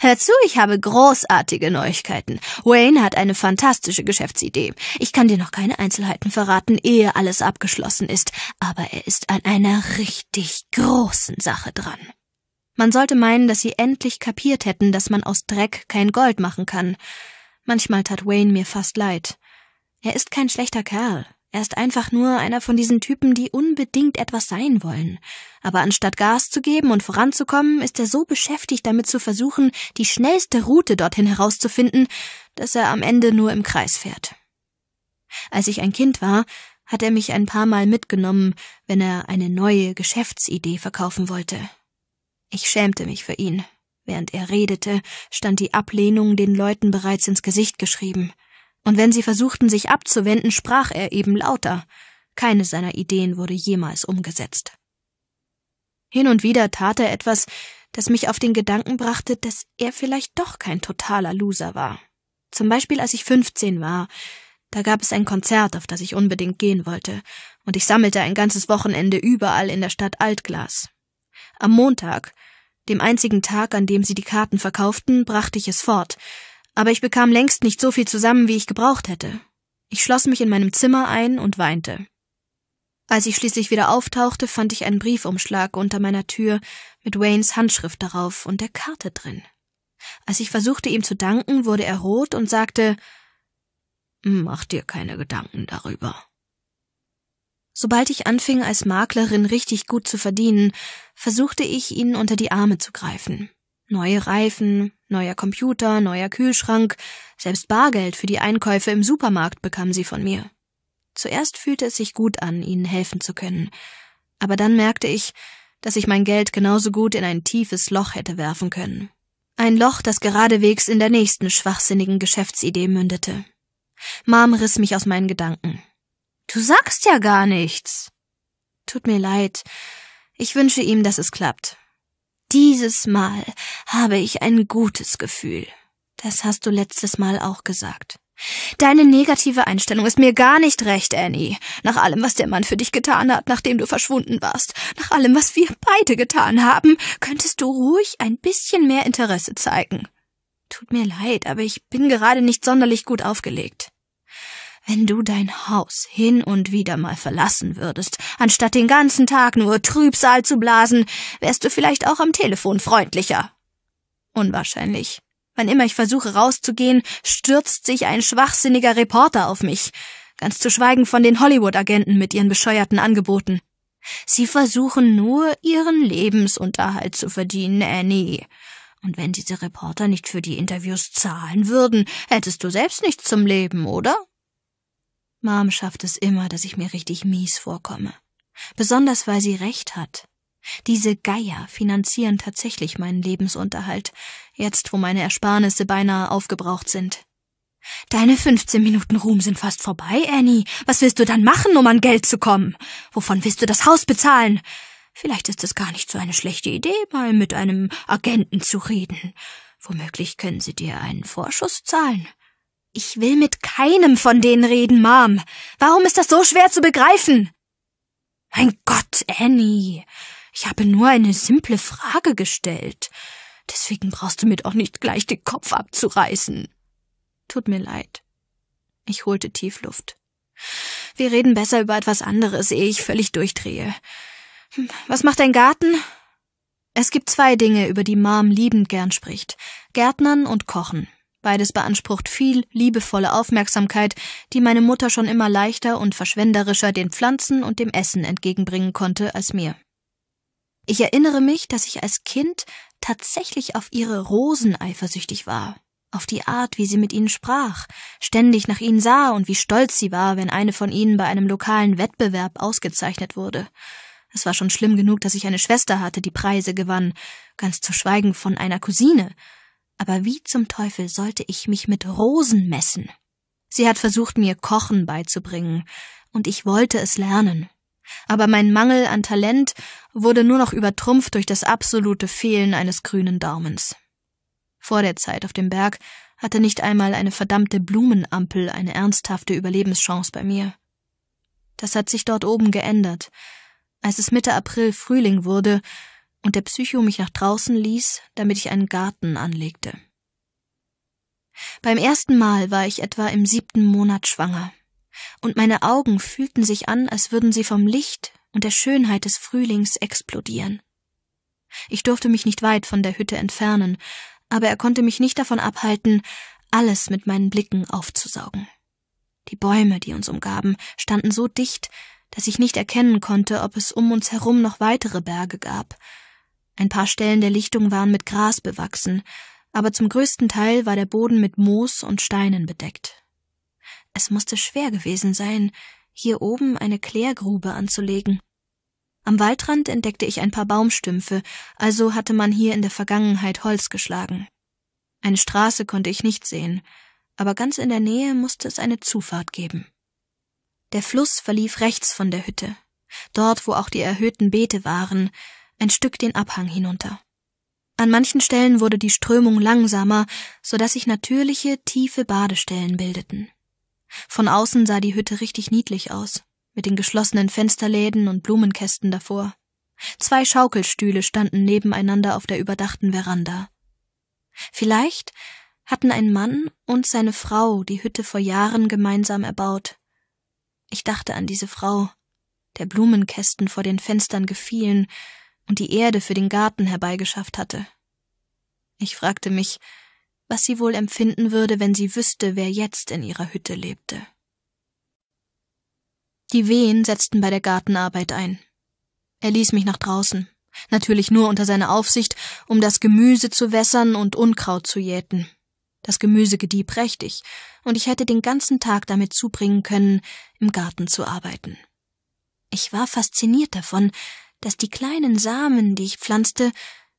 Hör zu, ich habe großartige Neuigkeiten. Wayne hat eine fantastische Geschäftsidee. Ich kann dir noch keine Einzelheiten verraten, ehe alles abgeschlossen ist, aber er ist an einer richtig großen Sache dran. Man sollte meinen, dass sie endlich kapiert hätten, dass man aus Dreck kein Gold machen kann. Manchmal tat Wayne mir fast leid. Er ist kein schlechter Kerl, er ist einfach nur einer von diesen Typen, die unbedingt etwas sein wollen. Aber anstatt Gas zu geben und voranzukommen, ist er so beschäftigt damit zu versuchen, die schnellste Route dorthin herauszufinden, dass er am Ende nur im Kreis fährt. Als ich ein Kind war, hat er mich ein paar Mal mitgenommen, wenn er eine neue Geschäftsidee verkaufen wollte. Ich schämte mich für ihn. Während er redete, stand die Ablehnung den Leuten bereits ins Gesicht geschrieben und wenn sie versuchten, sich abzuwenden, sprach er eben lauter. Keine seiner Ideen wurde jemals umgesetzt. Hin und wieder tat er etwas, das mich auf den Gedanken brachte, dass er vielleicht doch kein totaler Loser war. Zum Beispiel, als ich 15 war, da gab es ein Konzert, auf das ich unbedingt gehen wollte, und ich sammelte ein ganzes Wochenende überall in der Stadt Altglas. Am Montag, dem einzigen Tag, an dem sie die Karten verkauften, brachte ich es fort, aber ich bekam längst nicht so viel zusammen, wie ich gebraucht hätte. Ich schloss mich in meinem Zimmer ein und weinte. Als ich schließlich wieder auftauchte, fand ich einen Briefumschlag unter meiner Tür mit Waynes Handschrift darauf und der Karte drin. Als ich versuchte, ihm zu danken, wurde er rot und sagte Mach dir keine Gedanken darüber. Sobald ich anfing, als Maklerin richtig gut zu verdienen, versuchte ich, ihn unter die Arme zu greifen. Neue Reifen, Neuer Computer, neuer Kühlschrank, selbst Bargeld für die Einkäufe im Supermarkt bekam sie von mir. Zuerst fühlte es sich gut an, ihnen helfen zu können, aber dann merkte ich, dass ich mein Geld genauso gut in ein tiefes Loch hätte werfen können. Ein Loch, das geradewegs in der nächsten schwachsinnigen Geschäftsidee mündete. Mom riss mich aus meinen Gedanken. Du sagst ja gar nichts. Tut mir leid. Ich wünsche ihm, dass es klappt. Dieses Mal habe ich ein gutes Gefühl. Das hast du letztes Mal auch gesagt. Deine negative Einstellung ist mir gar nicht recht, Annie. Nach allem, was der Mann für dich getan hat, nachdem du verschwunden warst, nach allem, was wir beide getan haben, könntest du ruhig ein bisschen mehr Interesse zeigen. Tut mir leid, aber ich bin gerade nicht sonderlich gut aufgelegt wenn du dein Haus hin und wieder mal verlassen würdest, anstatt den ganzen Tag nur Trübsal zu blasen, wärst du vielleicht auch am Telefon freundlicher. Unwahrscheinlich. Wann immer ich versuche rauszugehen, stürzt sich ein schwachsinniger Reporter auf mich, ganz zu schweigen von den Hollywood-Agenten mit ihren bescheuerten Angeboten. Sie versuchen nur, ihren Lebensunterhalt zu verdienen, Annie. Und wenn diese Reporter nicht für die Interviews zahlen würden, hättest du selbst nichts zum Leben, oder? Mom schafft es immer, dass ich mir richtig mies vorkomme. Besonders weil sie recht hat. Diese Geier finanzieren tatsächlich meinen Lebensunterhalt, jetzt wo meine Ersparnisse beinahe aufgebraucht sind. Deine 15 Minuten Ruhm sind fast vorbei, Annie. Was willst du dann machen, um an Geld zu kommen? Wovon willst du das Haus bezahlen? Vielleicht ist es gar nicht so eine schlechte Idee, mal mit einem Agenten zu reden. Womöglich können sie dir einen Vorschuss zahlen. Ich will mit keinem von denen reden, Mom. Warum ist das so schwer zu begreifen? Mein Gott, Annie. Ich habe nur eine simple Frage gestellt. Deswegen brauchst du mir doch nicht gleich den Kopf abzureißen. Tut mir leid. Ich holte tief Luft. Wir reden besser über etwas anderes, ehe ich völlig durchdrehe. Hm, was macht dein Garten? Es gibt zwei Dinge, über die Mom liebend gern spricht. Gärtnern und Kochen. Beides beansprucht viel liebevolle Aufmerksamkeit, die meine Mutter schon immer leichter und verschwenderischer den Pflanzen und dem Essen entgegenbringen konnte als mir. Ich erinnere mich, dass ich als Kind tatsächlich auf ihre Rosen eifersüchtig war, auf die Art, wie sie mit ihnen sprach, ständig nach ihnen sah und wie stolz sie war, wenn eine von ihnen bei einem lokalen Wettbewerb ausgezeichnet wurde. Es war schon schlimm genug, dass ich eine Schwester hatte, die Preise gewann, ganz zu schweigen von einer Cousine, aber wie zum Teufel sollte ich mich mit Rosen messen? Sie hat versucht, mir Kochen beizubringen, und ich wollte es lernen. Aber mein Mangel an Talent wurde nur noch übertrumpft durch das absolute Fehlen eines grünen Daumens. Vor der Zeit auf dem Berg hatte nicht einmal eine verdammte Blumenampel eine ernsthafte Überlebenschance bei mir. Das hat sich dort oben geändert. Als es Mitte April Frühling wurde, und der Psycho mich nach draußen ließ, damit ich einen Garten anlegte. Beim ersten Mal war ich etwa im siebten Monat schwanger, und meine Augen fühlten sich an, als würden sie vom Licht und der Schönheit des Frühlings explodieren. Ich durfte mich nicht weit von der Hütte entfernen, aber er konnte mich nicht davon abhalten, alles mit meinen Blicken aufzusaugen. Die Bäume, die uns umgaben, standen so dicht, dass ich nicht erkennen konnte, ob es um uns herum noch weitere Berge gab, ein paar Stellen der Lichtung waren mit Gras bewachsen, aber zum größten Teil war der Boden mit Moos und Steinen bedeckt. Es musste schwer gewesen sein, hier oben eine Klärgrube anzulegen. Am Waldrand entdeckte ich ein paar Baumstümpfe, also hatte man hier in der Vergangenheit Holz geschlagen. Eine Straße konnte ich nicht sehen, aber ganz in der Nähe musste es eine Zufahrt geben. Der Fluss verlief rechts von der Hütte, dort wo auch die erhöhten Beete waren, ein Stück den Abhang hinunter. An manchen Stellen wurde die Strömung langsamer, so dass sich natürliche, tiefe Badestellen bildeten. Von außen sah die Hütte richtig niedlich aus, mit den geschlossenen Fensterläden und Blumenkästen davor. Zwei Schaukelstühle standen nebeneinander auf der überdachten Veranda. Vielleicht hatten ein Mann und seine Frau die Hütte vor Jahren gemeinsam erbaut. Ich dachte an diese Frau, der Blumenkästen vor den Fenstern gefielen, und die Erde für den Garten herbeigeschafft hatte. Ich fragte mich, was sie wohl empfinden würde, wenn sie wüsste, wer jetzt in ihrer Hütte lebte. Die Wehen setzten bei der Gartenarbeit ein. Er ließ mich nach draußen, natürlich nur unter seiner Aufsicht, um das Gemüse zu wässern und Unkraut zu jäten. Das Gemüse gedieh prächtig, und ich hätte den ganzen Tag damit zubringen können, im Garten zu arbeiten. Ich war fasziniert davon, dass die kleinen Samen, die ich pflanzte,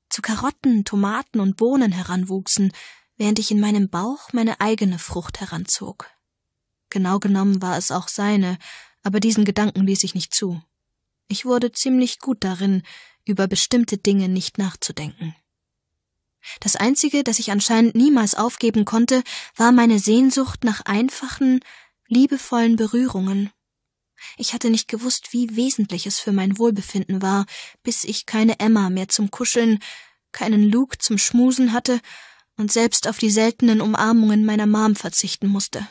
zu Karotten, Tomaten und Bohnen heranwuchsen, während ich in meinem Bauch meine eigene Frucht heranzog. Genau genommen war es auch seine, aber diesen Gedanken ließ ich nicht zu. Ich wurde ziemlich gut darin, über bestimmte Dinge nicht nachzudenken. Das Einzige, das ich anscheinend niemals aufgeben konnte, war meine Sehnsucht nach einfachen, liebevollen Berührungen, ich hatte nicht gewusst, wie wesentlich es für mein Wohlbefinden war, bis ich keine Emma mehr zum Kuscheln, keinen Luke zum Schmusen hatte und selbst auf die seltenen Umarmungen meiner Mom verzichten musste.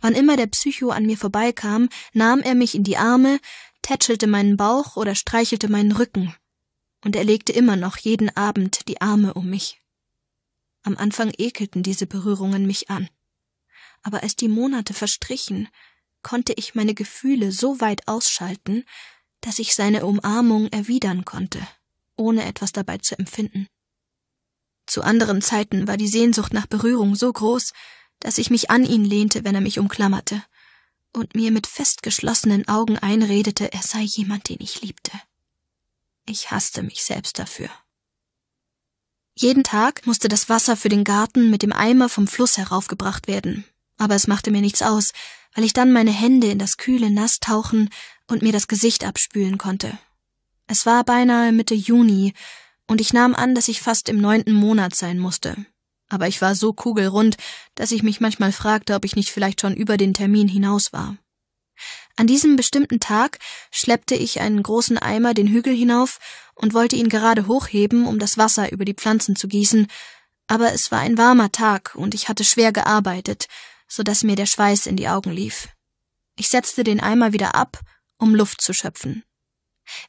Wann immer der Psycho an mir vorbeikam, nahm er mich in die Arme, tätschelte meinen Bauch oder streichelte meinen Rücken, und er legte immer noch jeden Abend die Arme um mich. Am Anfang ekelten diese Berührungen mich an. Aber als die Monate verstrichen, konnte ich meine Gefühle so weit ausschalten, dass ich seine Umarmung erwidern konnte, ohne etwas dabei zu empfinden. Zu anderen Zeiten war die Sehnsucht nach Berührung so groß, dass ich mich an ihn lehnte, wenn er mich umklammerte, und mir mit festgeschlossenen Augen einredete, er sei jemand, den ich liebte. Ich hasste mich selbst dafür. Jeden Tag musste das Wasser für den Garten mit dem Eimer vom Fluss heraufgebracht werden, aber es machte mir nichts aus, weil ich dann meine Hände in das kühle Nass tauchen und mir das Gesicht abspülen konnte. Es war beinahe Mitte Juni, und ich nahm an, dass ich fast im neunten Monat sein musste. Aber ich war so kugelrund, dass ich mich manchmal fragte, ob ich nicht vielleicht schon über den Termin hinaus war. An diesem bestimmten Tag schleppte ich einen großen Eimer den Hügel hinauf und wollte ihn gerade hochheben, um das Wasser über die Pflanzen zu gießen, aber es war ein warmer Tag und ich hatte schwer gearbeitet, so dass mir der Schweiß in die Augen lief. Ich setzte den Eimer wieder ab, um Luft zu schöpfen.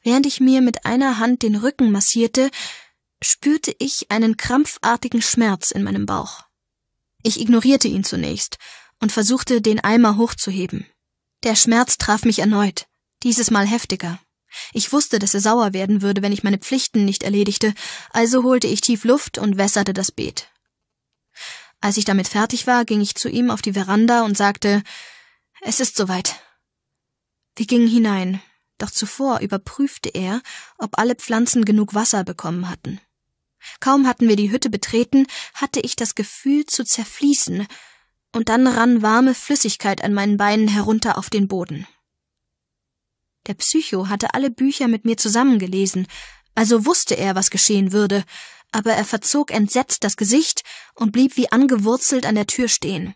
Während ich mir mit einer Hand den Rücken massierte, spürte ich einen krampfartigen Schmerz in meinem Bauch. Ich ignorierte ihn zunächst und versuchte, den Eimer hochzuheben. Der Schmerz traf mich erneut, dieses Mal heftiger. Ich wusste, dass er sauer werden würde, wenn ich meine Pflichten nicht erledigte, also holte ich tief Luft und wässerte das Beet. Als ich damit fertig war, ging ich zu ihm auf die Veranda und sagte, es ist soweit. Wir gingen hinein, doch zuvor überprüfte er, ob alle Pflanzen genug Wasser bekommen hatten. Kaum hatten wir die Hütte betreten, hatte ich das Gefühl zu zerfließen, und dann rann warme Flüssigkeit an meinen Beinen herunter auf den Boden. Der Psycho hatte alle Bücher mit mir zusammengelesen, also wusste er, was geschehen würde, aber er verzog entsetzt das Gesicht und blieb wie angewurzelt an der Tür stehen.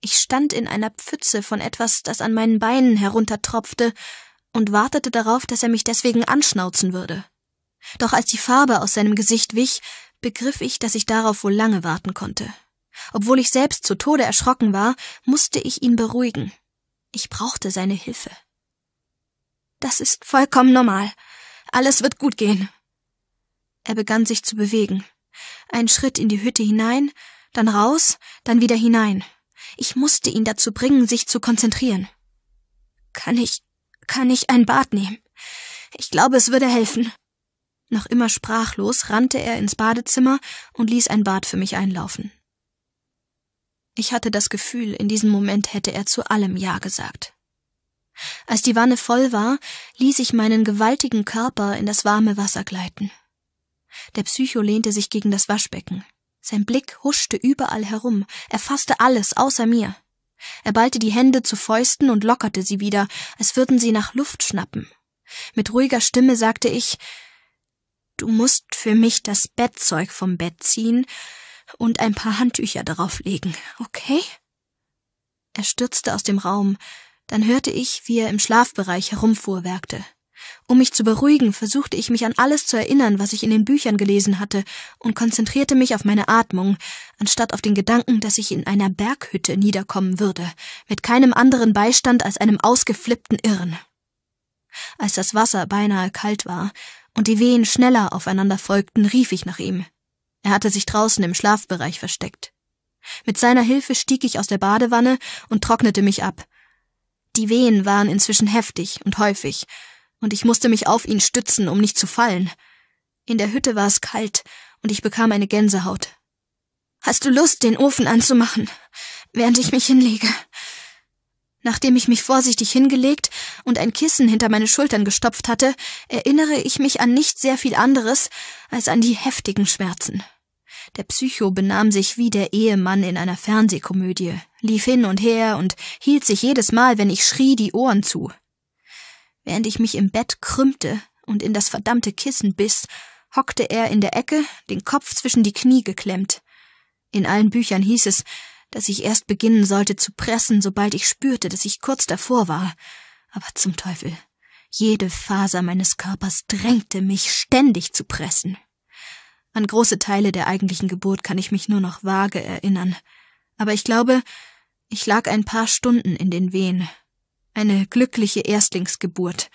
Ich stand in einer Pfütze von etwas, das an meinen Beinen heruntertropfte, und wartete darauf, dass er mich deswegen anschnauzen würde. Doch als die Farbe aus seinem Gesicht wich, begriff ich, dass ich darauf wohl lange warten konnte. Obwohl ich selbst zu Tode erschrocken war, musste ich ihn beruhigen. Ich brauchte seine Hilfe. Das ist vollkommen normal. Alles wird gut gehen, er begann sich zu bewegen. Ein Schritt in die Hütte hinein, dann raus, dann wieder hinein. Ich musste ihn dazu bringen, sich zu konzentrieren. Kann ich, kann ich ein Bad nehmen? Ich glaube, es würde helfen. Noch immer sprachlos rannte er ins Badezimmer und ließ ein Bad für mich einlaufen. Ich hatte das Gefühl, in diesem Moment hätte er zu allem Ja gesagt. Als die Wanne voll war, ließ ich meinen gewaltigen Körper in das warme Wasser gleiten. Der Psycho lehnte sich gegen das Waschbecken. Sein Blick huschte überall herum, erfasste alles außer mir. Er ballte die Hände zu Fäusten und lockerte sie wieder, als würden sie nach Luft schnappen. Mit ruhiger Stimme sagte ich Du musst für mich das Bettzeug vom Bett ziehen und ein paar Handtücher darauf legen, okay? Er stürzte aus dem Raum, dann hörte ich, wie er im Schlafbereich herumfuhrwerkte. Um mich zu beruhigen, versuchte ich mich an alles zu erinnern, was ich in den Büchern gelesen hatte, und konzentrierte mich auf meine Atmung, anstatt auf den Gedanken, dass ich in einer Berghütte niederkommen würde, mit keinem anderen Beistand als einem ausgeflippten Irren. Als das Wasser beinahe kalt war und die Wehen schneller aufeinander folgten, rief ich nach ihm. Er hatte sich draußen im Schlafbereich versteckt. Mit seiner Hilfe stieg ich aus der Badewanne und trocknete mich ab. Die Wehen waren inzwischen heftig und häufig, und ich musste mich auf ihn stützen, um nicht zu fallen. In der Hütte war es kalt, und ich bekam eine Gänsehaut. Hast du Lust, den Ofen anzumachen, während ich mich hinlege? Nachdem ich mich vorsichtig hingelegt und ein Kissen hinter meine Schultern gestopft hatte, erinnere ich mich an nicht sehr viel anderes als an die heftigen Schmerzen. Der Psycho benahm sich wie der Ehemann in einer Fernsehkomödie, lief hin und her und hielt sich jedes Mal, wenn ich schrie, die Ohren zu. Während ich mich im Bett krümmte und in das verdammte Kissen biss, hockte er in der Ecke, den Kopf zwischen die Knie geklemmt. In allen Büchern hieß es, dass ich erst beginnen sollte zu pressen, sobald ich spürte, dass ich kurz davor war. Aber zum Teufel. Jede Faser meines Körpers drängte mich, ständig zu pressen. An große Teile der eigentlichen Geburt kann ich mich nur noch vage erinnern. Aber ich glaube, ich lag ein paar Stunden in den Wehen, eine glückliche Erstlingsgeburt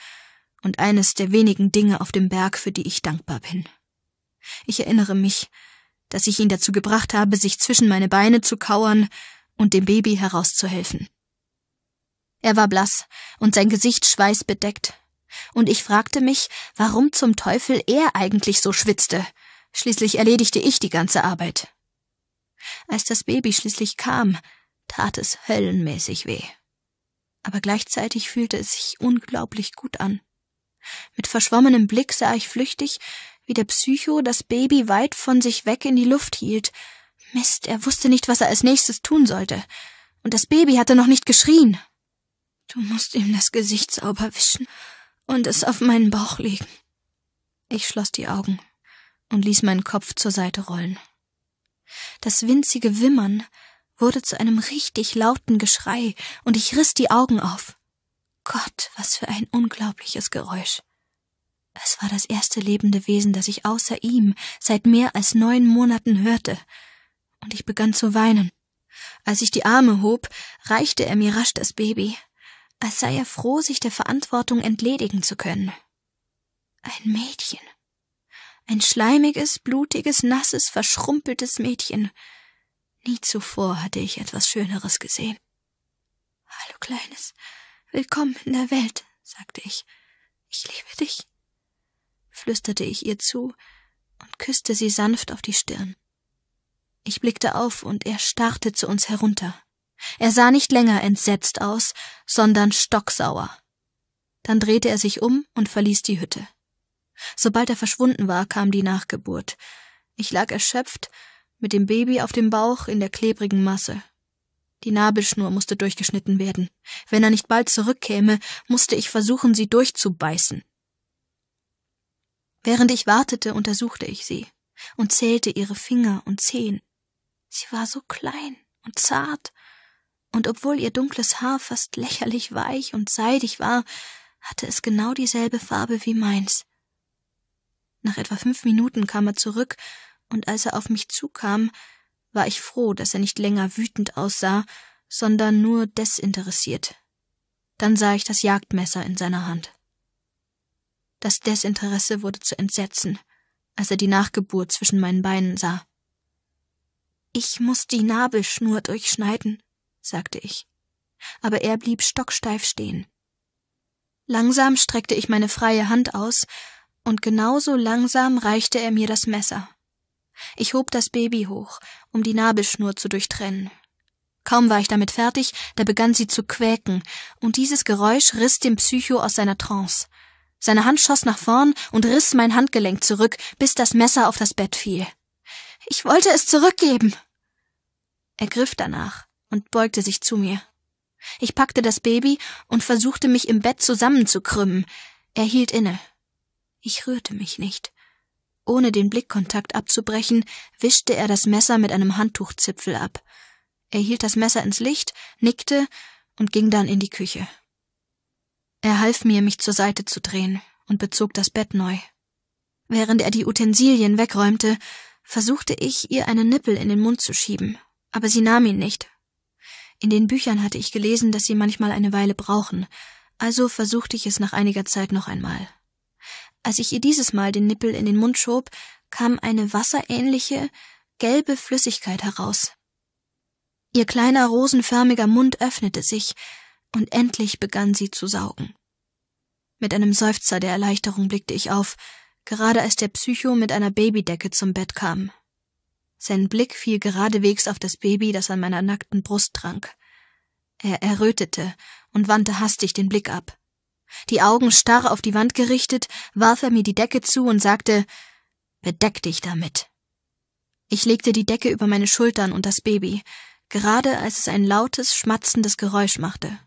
und eines der wenigen Dinge auf dem Berg, für die ich dankbar bin. Ich erinnere mich, dass ich ihn dazu gebracht habe, sich zwischen meine Beine zu kauern und dem Baby herauszuhelfen. Er war blass und sein Gesicht schweißbedeckt, und ich fragte mich, warum zum Teufel er eigentlich so schwitzte. Schließlich erledigte ich die ganze Arbeit. Als das Baby schließlich kam, tat es höllenmäßig weh aber gleichzeitig fühlte es sich unglaublich gut an. Mit verschwommenem Blick sah ich flüchtig, wie der Psycho das Baby weit von sich weg in die Luft hielt. Mist, er wusste nicht, was er als nächstes tun sollte. Und das Baby hatte noch nicht geschrien. Du musst ihm das Gesicht sauber wischen und es auf meinen Bauch legen. Ich schloss die Augen und ließ meinen Kopf zur Seite rollen. Das winzige Wimmern wurde zu einem richtig lauten Geschrei, und ich riss die Augen auf. Gott, was für ein unglaubliches Geräusch. Es war das erste lebende Wesen, das ich außer ihm seit mehr als neun Monaten hörte, und ich begann zu weinen. Als ich die Arme hob, reichte er mir rasch das Baby, als sei er froh, sich der Verantwortung entledigen zu können. Ein Mädchen. Ein schleimiges, blutiges, nasses, verschrumpeltes Mädchen. Nie zuvor hatte ich etwas Schöneres gesehen. Hallo Kleines, willkommen in der Welt, sagte ich. Ich liebe dich, flüsterte ich ihr zu und küsste sie sanft auf die Stirn. Ich blickte auf und er starrte zu uns herunter. Er sah nicht länger entsetzt aus, sondern stocksauer. Dann drehte er sich um und verließ die Hütte. Sobald er verschwunden war, kam die Nachgeburt. Ich lag erschöpft mit dem Baby auf dem Bauch in der klebrigen Masse. Die Nabelschnur musste durchgeschnitten werden. Wenn er nicht bald zurückkäme, musste ich versuchen, sie durchzubeißen. Während ich wartete, untersuchte ich sie und zählte ihre Finger und Zehen. Sie war so klein und zart, und obwohl ihr dunkles Haar fast lächerlich weich und seidig war, hatte es genau dieselbe Farbe wie meins. Nach etwa fünf Minuten kam er zurück und als er auf mich zukam, war ich froh, dass er nicht länger wütend aussah, sondern nur desinteressiert. Dann sah ich das Jagdmesser in seiner Hand. Das Desinteresse wurde zu Entsetzen, als er die Nachgeburt zwischen meinen Beinen sah. Ich muss die Nabelschnur durchschneiden, sagte ich. Aber er blieb stocksteif stehen. Langsam streckte ich meine freie Hand aus, und genauso langsam reichte er mir das Messer. Ich hob das Baby hoch, um die Nabelschnur zu durchtrennen. Kaum war ich damit fertig, da begann sie zu quäken, und dieses Geräusch riss den Psycho aus seiner Trance. Seine Hand schoss nach vorn und riss mein Handgelenk zurück, bis das Messer auf das Bett fiel. Ich wollte es zurückgeben. Er griff danach und beugte sich zu mir. Ich packte das Baby und versuchte mich im Bett zusammenzukrümmen. Er hielt inne. Ich rührte mich nicht. Ohne den Blickkontakt abzubrechen, wischte er das Messer mit einem Handtuchzipfel ab. Er hielt das Messer ins Licht, nickte und ging dann in die Küche. Er half mir, mich zur Seite zu drehen und bezog das Bett neu. Während er die Utensilien wegräumte, versuchte ich, ihr einen Nippel in den Mund zu schieben, aber sie nahm ihn nicht. In den Büchern hatte ich gelesen, dass sie manchmal eine Weile brauchen, also versuchte ich es nach einiger Zeit noch einmal. Als ich ihr dieses Mal den Nippel in den Mund schob, kam eine wasserähnliche, gelbe Flüssigkeit heraus. Ihr kleiner rosenförmiger Mund öffnete sich, und endlich begann sie zu saugen. Mit einem Seufzer der Erleichterung blickte ich auf, gerade als der Psycho mit einer Babydecke zum Bett kam. Sein Blick fiel geradewegs auf das Baby, das an meiner nackten Brust trank. Er errötete und wandte hastig den Blick ab. Die Augen starr auf die Wand gerichtet, warf er mir die Decke zu und sagte, Bedeck dich damit. Ich legte die Decke über meine Schultern und das Baby, gerade als es ein lautes, schmatzendes Geräusch machte.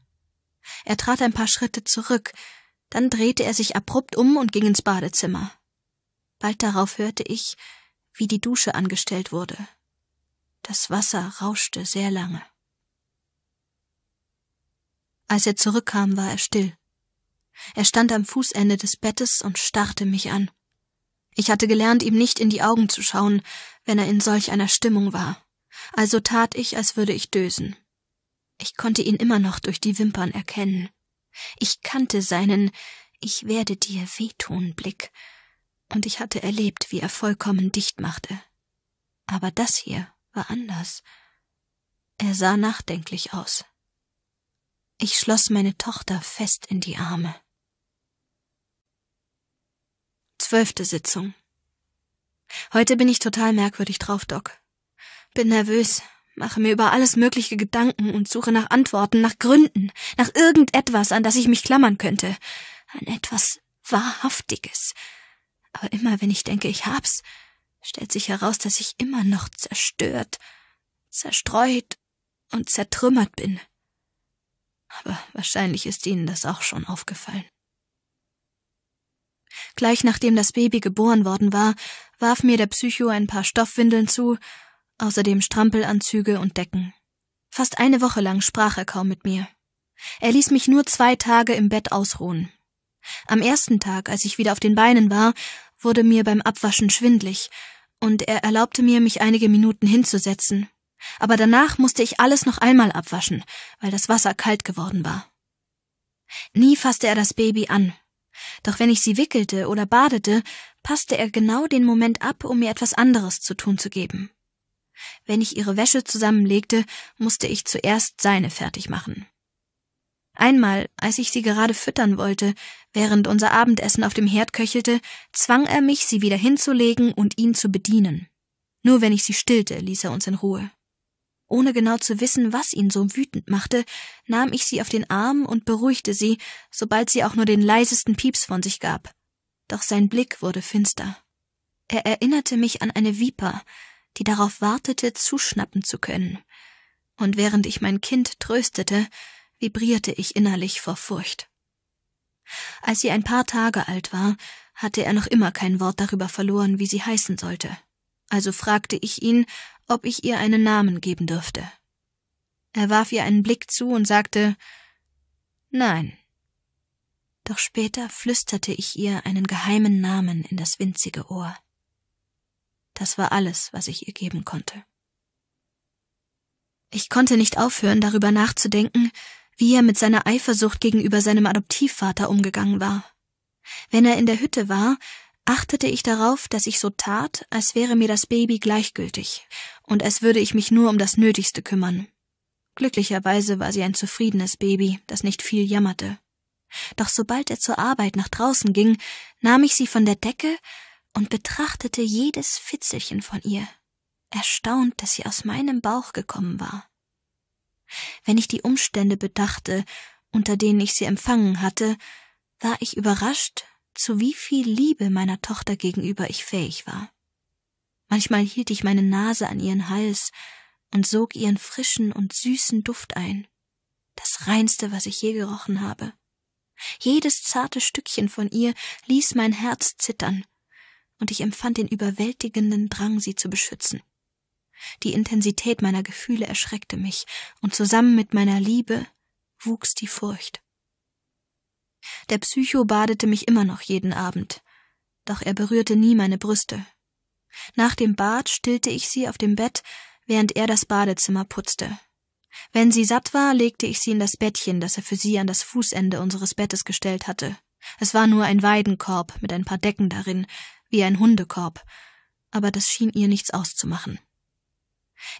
Er trat ein paar Schritte zurück, dann drehte er sich abrupt um und ging ins Badezimmer. Bald darauf hörte ich, wie die Dusche angestellt wurde. Das Wasser rauschte sehr lange. Als er zurückkam, war er still. Er stand am Fußende des Bettes und starrte mich an. Ich hatte gelernt, ihm nicht in die Augen zu schauen, wenn er in solch einer Stimmung war. Also tat ich, als würde ich dösen. Ich konnte ihn immer noch durch die Wimpern erkennen. Ich kannte seinen Ich werde dir wehtun Blick, und ich hatte erlebt, wie er vollkommen dicht machte. Aber das hier war anders. Er sah nachdenklich aus. Ich schloss meine Tochter fest in die Arme. Zwölfte Sitzung. Heute bin ich total merkwürdig drauf, Doc. Bin nervös, mache mir über alles mögliche Gedanken und suche nach Antworten, nach Gründen, nach irgendetwas, an das ich mich klammern könnte. An etwas Wahrhaftiges. Aber immer wenn ich denke, ich hab's, stellt sich heraus, dass ich immer noch zerstört, zerstreut und zertrümmert bin. Aber wahrscheinlich ist Ihnen das auch schon aufgefallen. Gleich nachdem das Baby geboren worden war, warf mir der Psycho ein paar Stoffwindeln zu, außerdem Strampelanzüge und Decken. Fast eine Woche lang sprach er kaum mit mir. Er ließ mich nur zwei Tage im Bett ausruhen. Am ersten Tag, als ich wieder auf den Beinen war, wurde mir beim Abwaschen schwindlig, und er erlaubte mir, mich einige Minuten hinzusetzen. Aber danach musste ich alles noch einmal abwaschen, weil das Wasser kalt geworden war. Nie fasste er das Baby an, doch wenn ich sie wickelte oder badete, passte er genau den Moment ab, um mir etwas anderes zu tun zu geben. Wenn ich ihre Wäsche zusammenlegte, musste ich zuerst seine fertig machen. Einmal, als ich sie gerade füttern wollte, während unser Abendessen auf dem Herd köchelte, zwang er mich, sie wieder hinzulegen und ihn zu bedienen. Nur wenn ich sie stillte, ließ er uns in Ruhe. Ohne genau zu wissen, was ihn so wütend machte, nahm ich sie auf den Arm und beruhigte sie, sobald sie auch nur den leisesten Pieps von sich gab. Doch sein Blick wurde finster. Er erinnerte mich an eine Viper, die darauf wartete, zuschnappen zu können. Und während ich mein Kind tröstete, vibrierte ich innerlich vor Furcht. Als sie ein paar Tage alt war, hatte er noch immer kein Wort darüber verloren, wie sie heißen sollte. Also fragte ich ihn, ob ich ihr einen Namen geben dürfte. Er warf ihr einen Blick zu und sagte Nein. Doch später flüsterte ich ihr einen geheimen Namen in das winzige Ohr. Das war alles, was ich ihr geben konnte. Ich konnte nicht aufhören, darüber nachzudenken, wie er mit seiner Eifersucht gegenüber seinem Adoptivvater umgegangen war. Wenn er in der Hütte war, achtete ich darauf, dass ich so tat, als wäre mir das Baby gleichgültig und als würde ich mich nur um das Nötigste kümmern. Glücklicherweise war sie ein zufriedenes Baby, das nicht viel jammerte. Doch sobald er zur Arbeit nach draußen ging, nahm ich sie von der Decke und betrachtete jedes Fitzelchen von ihr, erstaunt, dass sie aus meinem Bauch gekommen war. Wenn ich die Umstände bedachte, unter denen ich sie empfangen hatte, war ich überrascht, zu wie viel Liebe meiner Tochter gegenüber ich fähig war. Manchmal hielt ich meine Nase an ihren Hals und sog ihren frischen und süßen Duft ein. Das reinste, was ich je gerochen habe. Jedes zarte Stückchen von ihr ließ mein Herz zittern, und ich empfand den überwältigenden Drang, sie zu beschützen. Die Intensität meiner Gefühle erschreckte mich, und zusammen mit meiner Liebe wuchs die Furcht. Der Psycho badete mich immer noch jeden Abend. Doch er berührte nie meine Brüste. Nach dem Bad stillte ich sie auf dem Bett, während er das Badezimmer putzte. Wenn sie satt war, legte ich sie in das Bettchen, das er für sie an das Fußende unseres Bettes gestellt hatte. Es war nur ein Weidenkorb mit ein paar Decken darin, wie ein Hundekorb, aber das schien ihr nichts auszumachen.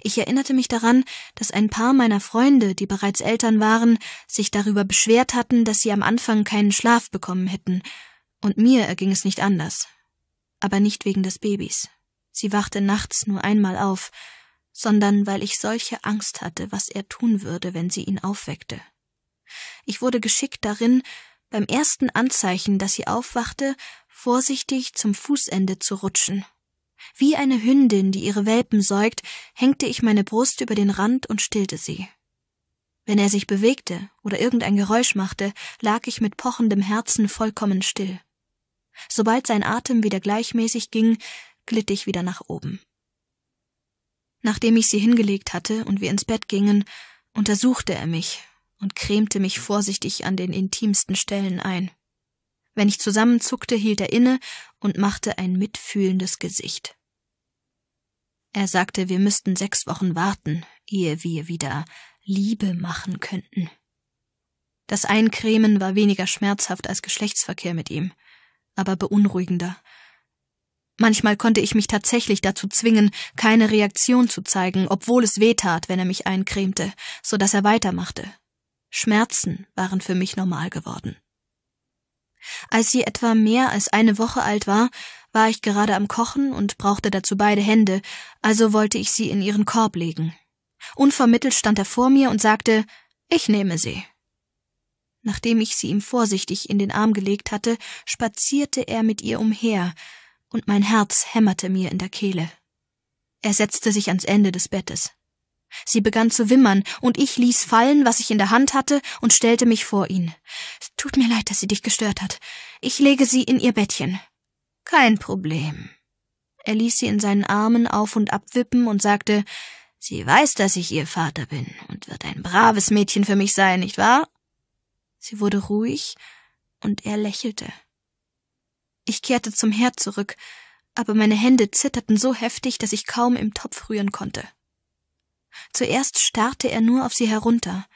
Ich erinnerte mich daran, dass ein paar meiner Freunde, die bereits Eltern waren, sich darüber beschwert hatten, dass sie am Anfang keinen Schlaf bekommen hätten, und mir erging es nicht anders. Aber nicht wegen des Babys. Sie wachte nachts nur einmal auf, sondern weil ich solche Angst hatte, was er tun würde, wenn sie ihn aufweckte. Ich wurde geschickt darin, beim ersten Anzeichen, dass sie aufwachte, vorsichtig zum Fußende zu rutschen wie eine Hündin, die ihre Welpen säugt, hängte ich meine Brust über den Rand und stillte sie. Wenn er sich bewegte oder irgendein Geräusch machte, lag ich mit pochendem Herzen vollkommen still. Sobald sein Atem wieder gleichmäßig ging, glitt ich wieder nach oben. Nachdem ich sie hingelegt hatte und wir ins Bett gingen, untersuchte er mich und cremte mich vorsichtig an den intimsten Stellen ein. Wenn ich zusammenzuckte, hielt er inne und machte ein mitfühlendes Gesicht. Er sagte, wir müssten sechs Wochen warten, ehe wir wieder Liebe machen könnten. Das Eincremen war weniger schmerzhaft als Geschlechtsverkehr mit ihm, aber beunruhigender. Manchmal konnte ich mich tatsächlich dazu zwingen, keine Reaktion zu zeigen, obwohl es weh tat, wenn er mich eincremte, so dass er weitermachte. Schmerzen waren für mich normal geworden. Als sie etwa mehr als eine Woche alt war, war ich gerade am Kochen und brauchte dazu beide Hände, also wollte ich sie in ihren Korb legen. Unvermittelt stand er vor mir und sagte, ich nehme sie. Nachdem ich sie ihm vorsichtig in den Arm gelegt hatte, spazierte er mit ihr umher, und mein Herz hämmerte mir in der Kehle. Er setzte sich ans Ende des Bettes. Sie begann zu wimmern, und ich ließ fallen, was ich in der Hand hatte, und stellte mich vor ihn. Tut mir leid, dass sie dich gestört hat. Ich lege sie in ihr Bettchen. Kein Problem. Er ließ sie in seinen Armen auf und ab wippen und sagte Sie weiß, dass ich ihr Vater bin und wird ein braves Mädchen für mich sein, nicht wahr? Sie wurde ruhig, und er lächelte. Ich kehrte zum Herd zurück, aber meine Hände zitterten so heftig, dass ich kaum im Topf rühren konnte. Zuerst starrte er nur auf sie herunter,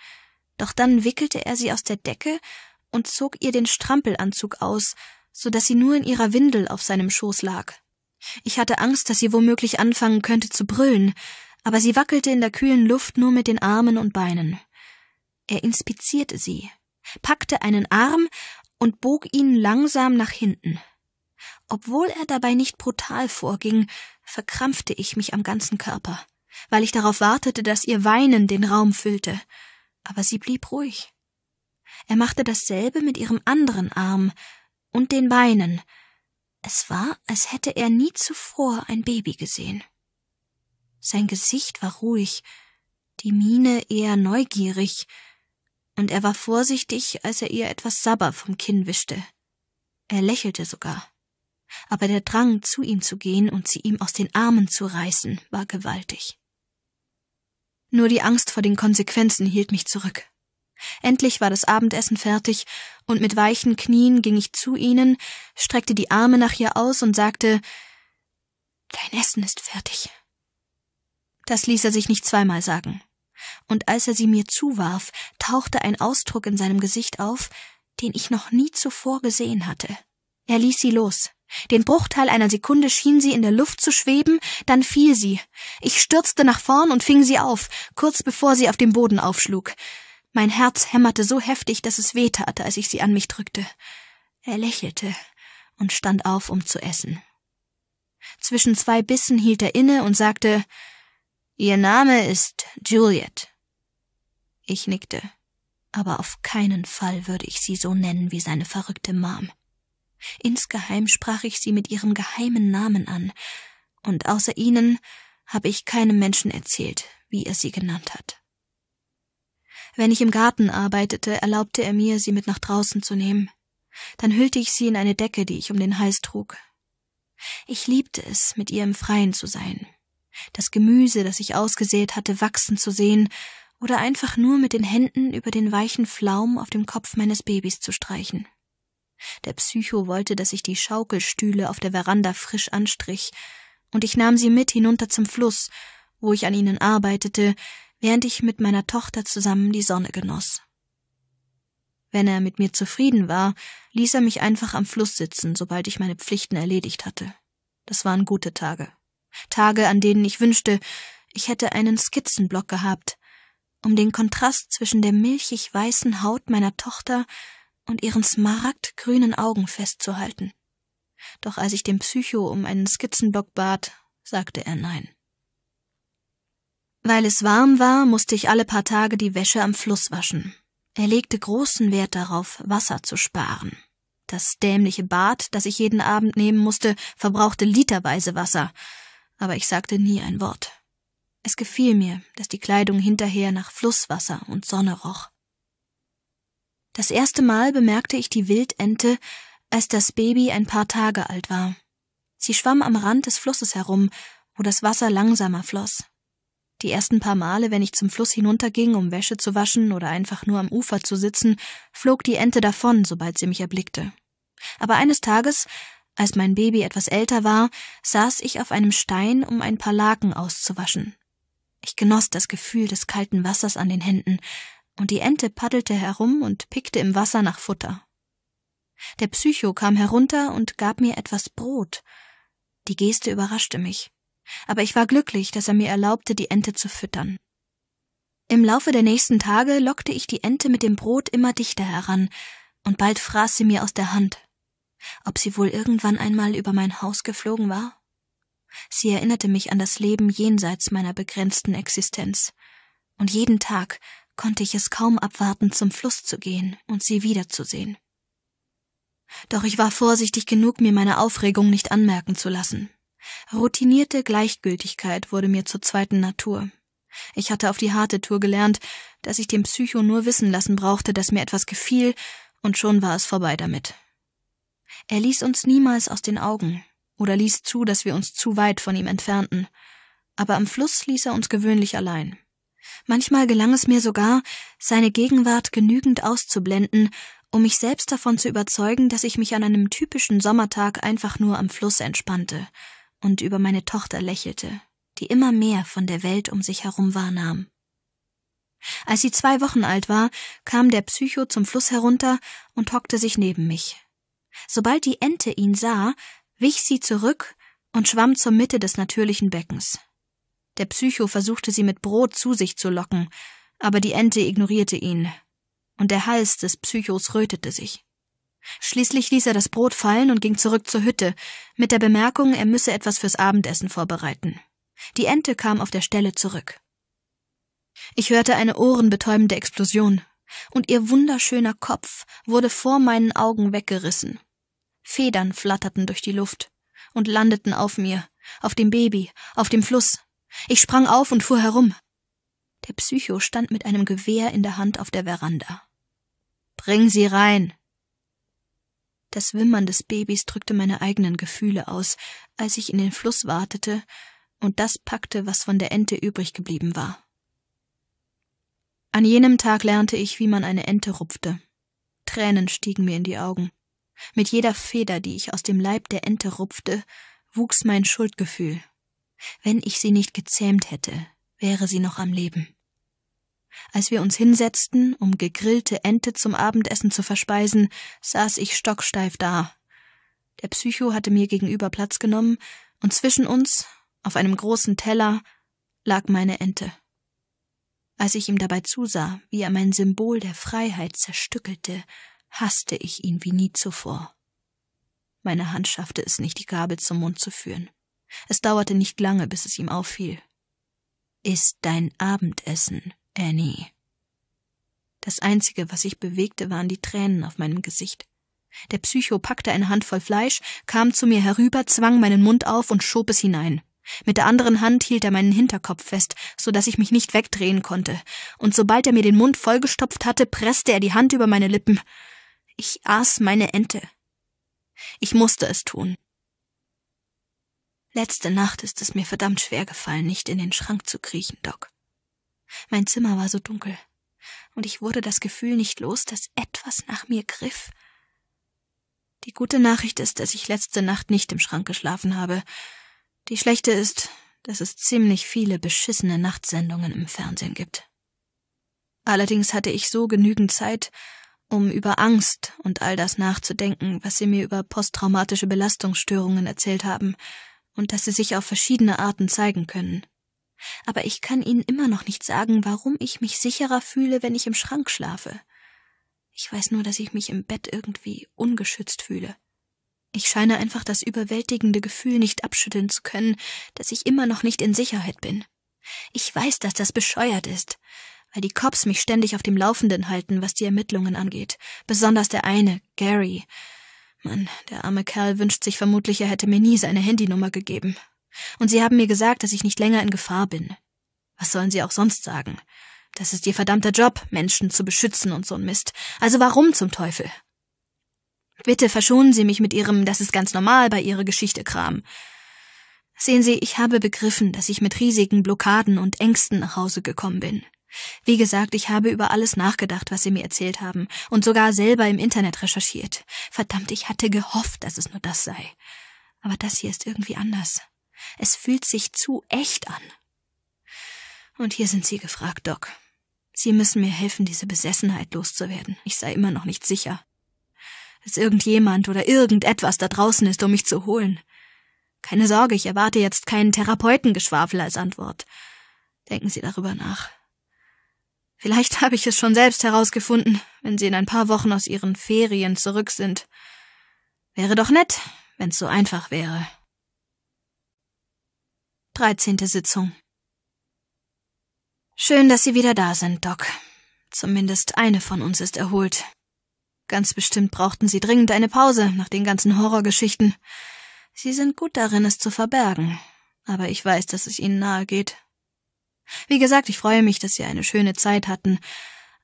doch dann wickelte er sie aus der Decke und zog ihr den Strampelanzug aus, so dass sie nur in ihrer Windel auf seinem Schoß lag. Ich hatte Angst, dass sie womöglich anfangen könnte zu brüllen, aber sie wackelte in der kühlen Luft nur mit den Armen und Beinen. Er inspizierte sie, packte einen Arm und bog ihn langsam nach hinten. Obwohl er dabei nicht brutal vorging, verkrampfte ich mich am ganzen Körper weil ich darauf wartete, dass ihr Weinen den Raum füllte. Aber sie blieb ruhig. Er machte dasselbe mit ihrem anderen Arm und den Beinen. Es war, als hätte er nie zuvor ein Baby gesehen. Sein Gesicht war ruhig, die Miene eher neugierig, und er war vorsichtig, als er ihr etwas Sabber vom Kinn wischte. Er lächelte sogar. Aber der Drang, zu ihm zu gehen und sie ihm aus den Armen zu reißen, war gewaltig. Nur die Angst vor den Konsequenzen hielt mich zurück. Endlich war das Abendessen fertig, und mit weichen Knien ging ich zu ihnen, streckte die Arme nach ihr aus und sagte Dein Essen ist fertig. Das ließ er sich nicht zweimal sagen. Und als er sie mir zuwarf, tauchte ein Ausdruck in seinem Gesicht auf, den ich noch nie zuvor gesehen hatte. Er ließ sie los, den Bruchteil einer Sekunde schien sie in der Luft zu schweben, dann fiel sie. Ich stürzte nach vorn und fing sie auf, kurz bevor sie auf dem Boden aufschlug. Mein Herz hämmerte so heftig, dass es weh tat, als ich sie an mich drückte. Er lächelte und stand auf, um zu essen. Zwischen zwei Bissen hielt er inne und sagte, Ihr Name ist Juliet. Ich nickte, aber auf keinen Fall würde ich sie so nennen wie seine verrückte Mom. Insgeheim sprach ich sie mit ihrem geheimen Namen an, und außer ihnen habe ich keinem Menschen erzählt, wie er sie genannt hat. Wenn ich im Garten arbeitete, erlaubte er mir, sie mit nach draußen zu nehmen. Dann hüllte ich sie in eine Decke, die ich um den Hals trug. Ich liebte es, mit ihr im Freien zu sein, das Gemüse, das ich ausgesät hatte, wachsen zu sehen, oder einfach nur mit den Händen über den weichen Flaum auf dem Kopf meines Babys zu streichen. Der Psycho wollte, dass ich die Schaukelstühle auf der Veranda frisch anstrich, und ich nahm sie mit hinunter zum Fluss, wo ich an ihnen arbeitete, während ich mit meiner Tochter zusammen die Sonne genoss. Wenn er mit mir zufrieden war, ließ er mich einfach am Fluss sitzen, sobald ich meine Pflichten erledigt hatte. Das waren gute Tage. Tage, an denen ich wünschte, ich hätte einen Skizzenblock gehabt, um den Kontrast zwischen der milchig weißen Haut meiner Tochter und ihren smaragdgrünen Augen festzuhalten. Doch als ich den Psycho um einen Skizzenblock bat, sagte er nein. Weil es warm war, musste ich alle paar Tage die Wäsche am Fluss waschen. Er legte großen Wert darauf, Wasser zu sparen. Das dämliche Bad, das ich jeden Abend nehmen musste, verbrauchte literweise Wasser, aber ich sagte nie ein Wort. Es gefiel mir, dass die Kleidung hinterher nach Flusswasser und Sonne roch. Das erste Mal bemerkte ich die Wildente, als das Baby ein paar Tage alt war. Sie schwamm am Rand des Flusses herum, wo das Wasser langsamer floss. Die ersten paar Male, wenn ich zum Fluss hinunterging, um Wäsche zu waschen oder einfach nur am Ufer zu sitzen, flog die Ente davon, sobald sie mich erblickte. Aber eines Tages, als mein Baby etwas älter war, saß ich auf einem Stein, um ein paar Laken auszuwaschen. Ich genoss das Gefühl des kalten Wassers an den Händen, und die Ente paddelte herum und pickte im Wasser nach Futter. Der Psycho kam herunter und gab mir etwas Brot. Die Geste überraschte mich, aber ich war glücklich, dass er mir erlaubte, die Ente zu füttern. Im Laufe der nächsten Tage lockte ich die Ente mit dem Brot immer dichter heran, und bald fraß sie mir aus der Hand. Ob sie wohl irgendwann einmal über mein Haus geflogen war? Sie erinnerte mich an das Leben jenseits meiner begrenzten Existenz, und jeden Tag konnte ich es kaum abwarten, zum Fluss zu gehen und sie wiederzusehen. Doch ich war vorsichtig genug, mir meine Aufregung nicht anmerken zu lassen. Routinierte Gleichgültigkeit wurde mir zur zweiten Natur. Ich hatte auf die harte Tour gelernt, dass ich dem Psycho nur wissen lassen brauchte, dass mir etwas gefiel, und schon war es vorbei damit. Er ließ uns niemals aus den Augen oder ließ zu, dass wir uns zu weit von ihm entfernten, aber am Fluss ließ er uns gewöhnlich allein. Manchmal gelang es mir sogar, seine Gegenwart genügend auszublenden, um mich selbst davon zu überzeugen, dass ich mich an einem typischen Sommertag einfach nur am Fluss entspannte und über meine Tochter lächelte, die immer mehr von der Welt um sich herum wahrnahm. Als sie zwei Wochen alt war, kam der Psycho zum Fluss herunter und hockte sich neben mich. Sobald die Ente ihn sah, wich sie zurück und schwamm zur Mitte des natürlichen Beckens. Der Psycho versuchte sie mit Brot zu sich zu locken, aber die Ente ignorierte ihn, und der Hals des Psychos rötete sich. Schließlich ließ er das Brot fallen und ging zurück zur Hütte, mit der Bemerkung, er müsse etwas fürs Abendessen vorbereiten. Die Ente kam auf der Stelle zurück. Ich hörte eine ohrenbetäubende Explosion, und ihr wunderschöner Kopf wurde vor meinen Augen weggerissen. Federn flatterten durch die Luft und landeten auf mir, auf dem Baby, auf dem Fluss, ich sprang auf und fuhr herum. Der Psycho stand mit einem Gewehr in der Hand auf der Veranda. Bring sie rein! Das Wimmern des Babys drückte meine eigenen Gefühle aus, als ich in den Fluss wartete und das packte, was von der Ente übrig geblieben war. An jenem Tag lernte ich, wie man eine Ente rupfte. Tränen stiegen mir in die Augen. Mit jeder Feder, die ich aus dem Leib der Ente rupfte, wuchs mein Schuldgefühl. Wenn ich sie nicht gezähmt hätte, wäre sie noch am Leben. Als wir uns hinsetzten, um gegrillte Ente zum Abendessen zu verspeisen, saß ich stocksteif da. Der Psycho hatte mir gegenüber Platz genommen, und zwischen uns, auf einem großen Teller, lag meine Ente. Als ich ihm dabei zusah, wie er mein Symbol der Freiheit zerstückelte, hasste ich ihn wie nie zuvor. Meine Hand schaffte es nicht, die Gabel zum Mund zu führen. Es dauerte nicht lange, bis es ihm auffiel. Ist dein Abendessen, Annie. Das Einzige, was ich bewegte, waren die Tränen auf meinem Gesicht. Der Psycho packte eine Handvoll Fleisch, kam zu mir herüber, zwang meinen Mund auf und schob es hinein. Mit der anderen Hand hielt er meinen Hinterkopf fest, so dass ich mich nicht wegdrehen konnte, und sobald er mir den Mund vollgestopft hatte, presste er die Hand über meine Lippen. Ich aß meine Ente. Ich musste es tun. Letzte Nacht ist es mir verdammt schwer gefallen, nicht in den Schrank zu kriechen, Doc. Mein Zimmer war so dunkel, und ich wurde das Gefühl nicht los, dass etwas nach mir griff. Die gute Nachricht ist, dass ich letzte Nacht nicht im Schrank geschlafen habe. Die schlechte ist, dass es ziemlich viele beschissene Nachtsendungen im Fernsehen gibt. Allerdings hatte ich so genügend Zeit, um über Angst und all das nachzudenken, was sie mir über posttraumatische Belastungsstörungen erzählt haben, und dass sie sich auf verschiedene Arten zeigen können. Aber ich kann Ihnen immer noch nicht sagen, warum ich mich sicherer fühle, wenn ich im Schrank schlafe. Ich weiß nur, dass ich mich im Bett irgendwie ungeschützt fühle. Ich scheine einfach das überwältigende Gefühl nicht abschütteln zu können, dass ich immer noch nicht in Sicherheit bin. Ich weiß, dass das bescheuert ist, weil die Cops mich ständig auf dem Laufenden halten, was die Ermittlungen angeht, besonders der eine, Gary, Mann, der arme Kerl wünscht sich vermutlich, er hätte mir nie seine Handynummer gegeben. Und sie haben mir gesagt, dass ich nicht länger in Gefahr bin. Was sollen sie auch sonst sagen? Das ist ihr verdammter Job, Menschen zu beschützen und so ein Mist. Also warum zum Teufel? Bitte verschonen Sie mich mit Ihrem, das ist ganz normal bei Ihrer Geschichte Kram. Sehen Sie, ich habe begriffen, dass ich mit riesigen Blockaden und Ängsten nach Hause gekommen bin. Wie gesagt, ich habe über alles nachgedacht, was Sie mir erzählt haben, und sogar selber im Internet recherchiert. Verdammt, ich hatte gehofft, dass es nur das sei. Aber das hier ist irgendwie anders. Es fühlt sich zu echt an. Und hier sind Sie gefragt, Doc. Sie müssen mir helfen, diese Besessenheit loszuwerden. Ich sei immer noch nicht sicher. Dass irgendjemand oder irgendetwas da draußen ist, um mich zu holen. Keine Sorge, ich erwarte jetzt keinen Therapeutengeschwafel als Antwort. Denken Sie darüber nach. Vielleicht habe ich es schon selbst herausgefunden, wenn Sie in ein paar Wochen aus Ihren Ferien zurück sind. Wäre doch nett, wenn's so einfach wäre. 13. Sitzung. Schön, dass Sie wieder da sind, Doc. Zumindest eine von uns ist erholt. Ganz bestimmt brauchten Sie dringend eine Pause nach den ganzen Horrorgeschichten. Sie sind gut darin, es zu verbergen, aber ich weiß, dass es Ihnen nahe geht. Wie gesagt, ich freue mich, dass Sie eine schöne Zeit hatten,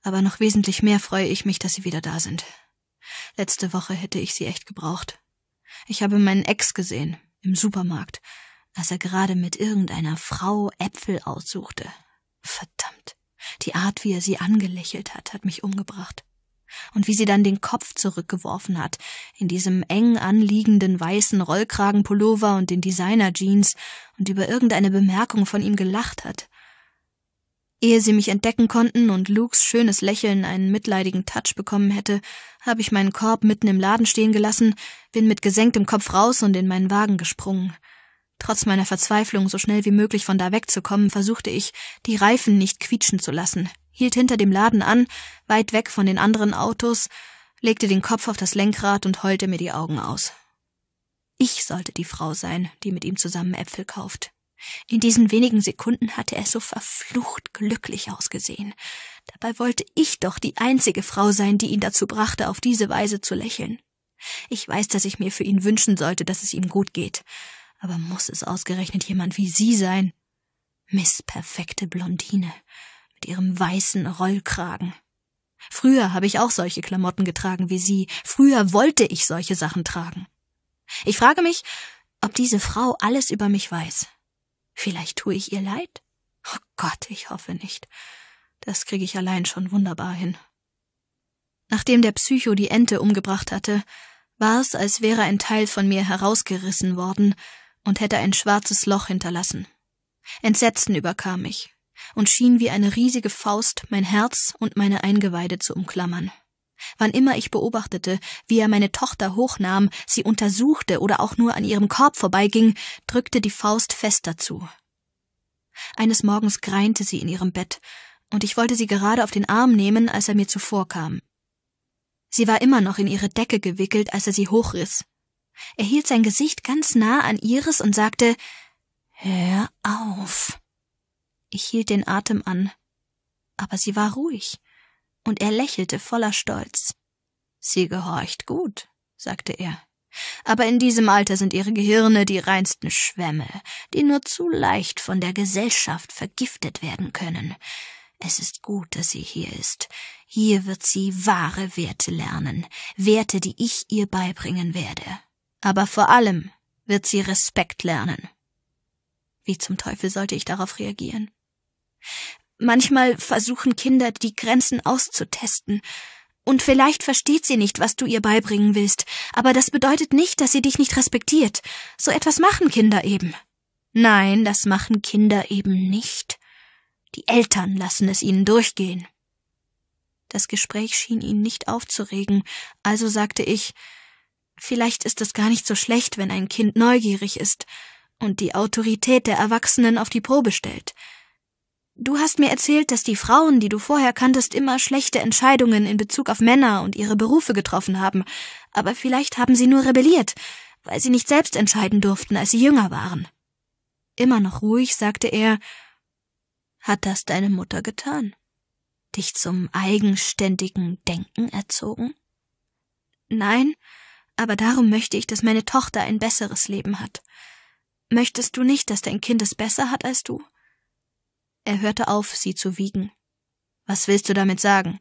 aber noch wesentlich mehr freue ich mich, dass Sie wieder da sind. Letzte Woche hätte ich Sie echt gebraucht. Ich habe meinen Ex gesehen, im Supermarkt, als er gerade mit irgendeiner Frau Äpfel aussuchte. Verdammt. Die Art, wie er sie angelächelt hat, hat mich umgebracht. Und wie sie dann den Kopf zurückgeworfen hat, in diesem eng anliegenden weißen Rollkragenpullover und den Designer-Jeans und über irgendeine Bemerkung von ihm gelacht hat. Ehe sie mich entdecken konnten und Lukes schönes Lächeln einen mitleidigen Touch bekommen hätte, habe ich meinen Korb mitten im Laden stehen gelassen, bin mit gesenktem Kopf raus und in meinen Wagen gesprungen. Trotz meiner Verzweiflung, so schnell wie möglich von da wegzukommen, versuchte ich, die Reifen nicht quietschen zu lassen, hielt hinter dem Laden an, weit weg von den anderen Autos, legte den Kopf auf das Lenkrad und heulte mir die Augen aus. Ich sollte die Frau sein, die mit ihm zusammen Äpfel kauft. In diesen wenigen Sekunden hatte er so verflucht glücklich ausgesehen. Dabei wollte ich doch die einzige Frau sein, die ihn dazu brachte, auf diese Weise zu lächeln. Ich weiß, dass ich mir für ihn wünschen sollte, dass es ihm gut geht. Aber muss es ausgerechnet jemand wie Sie sein? Missperfekte Blondine mit ihrem weißen Rollkragen. Früher habe ich auch solche Klamotten getragen wie Sie. Früher wollte ich solche Sachen tragen. Ich frage mich, ob diese Frau alles über mich weiß. Vielleicht tue ich ihr leid? Oh Gott, ich hoffe nicht. Das kriege ich allein schon wunderbar hin. Nachdem der Psycho die Ente umgebracht hatte, war es, als wäre ein Teil von mir herausgerissen worden und hätte ein schwarzes Loch hinterlassen. Entsetzen überkam mich und schien wie eine riesige Faust mein Herz und meine Eingeweide zu umklammern. Wann immer ich beobachtete, wie er meine Tochter hochnahm, sie untersuchte oder auch nur an ihrem Korb vorbeiging, drückte die Faust fest dazu. Eines Morgens greinte sie in ihrem Bett, und ich wollte sie gerade auf den Arm nehmen, als er mir zuvorkam. Sie war immer noch in ihre Decke gewickelt, als er sie hochriss. Er hielt sein Gesicht ganz nah an ihres und sagte Hör auf. Ich hielt den Atem an, aber sie war ruhig und er lächelte voller Stolz. Sie gehorcht gut, sagte er. Aber in diesem Alter sind ihre Gehirne die reinsten Schwämme, die nur zu leicht von der Gesellschaft vergiftet werden können. Es ist gut, dass sie hier ist. Hier wird sie wahre Werte lernen, Werte, die ich ihr beibringen werde. Aber vor allem wird sie Respekt lernen. Wie zum Teufel sollte ich darauf reagieren? Manchmal versuchen Kinder, die Grenzen auszutesten. Und vielleicht versteht sie nicht, was du ihr beibringen willst, aber das bedeutet nicht, dass sie dich nicht respektiert. So etwas machen Kinder eben. Nein, das machen Kinder eben nicht. Die Eltern lassen es ihnen durchgehen. Das Gespräch schien ihn nicht aufzuregen, also sagte ich Vielleicht ist es gar nicht so schlecht, wenn ein Kind neugierig ist und die Autorität der Erwachsenen auf die Probe stellt. Du hast mir erzählt, dass die Frauen, die du vorher kanntest, immer schlechte Entscheidungen in Bezug auf Männer und ihre Berufe getroffen haben, aber vielleicht haben sie nur rebelliert, weil sie nicht selbst entscheiden durften, als sie jünger waren. Immer noch ruhig sagte er Hat das deine Mutter getan? Dich zum eigenständigen Denken erzogen? Nein, aber darum möchte ich, dass meine Tochter ein besseres Leben hat. Möchtest du nicht, dass dein Kind es besser hat als du? Er hörte auf, sie zu wiegen. Was willst du damit sagen?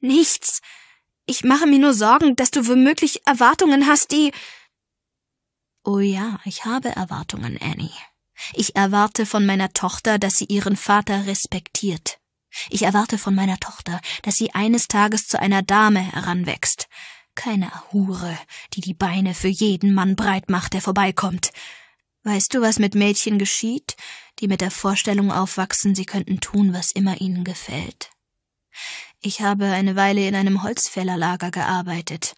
Nichts. Ich mache mir nur Sorgen, dass du womöglich Erwartungen hast, die. Oh ja, ich habe Erwartungen, Annie. Ich erwarte von meiner Tochter, dass sie ihren Vater respektiert. Ich erwarte von meiner Tochter, dass sie eines Tages zu einer Dame heranwächst. Keine Hure, die die Beine für jeden Mann breit macht, der vorbeikommt. Weißt du, was mit Mädchen geschieht, die mit der Vorstellung aufwachsen, sie könnten tun, was immer ihnen gefällt. Ich habe eine Weile in einem Holzfällerlager gearbeitet,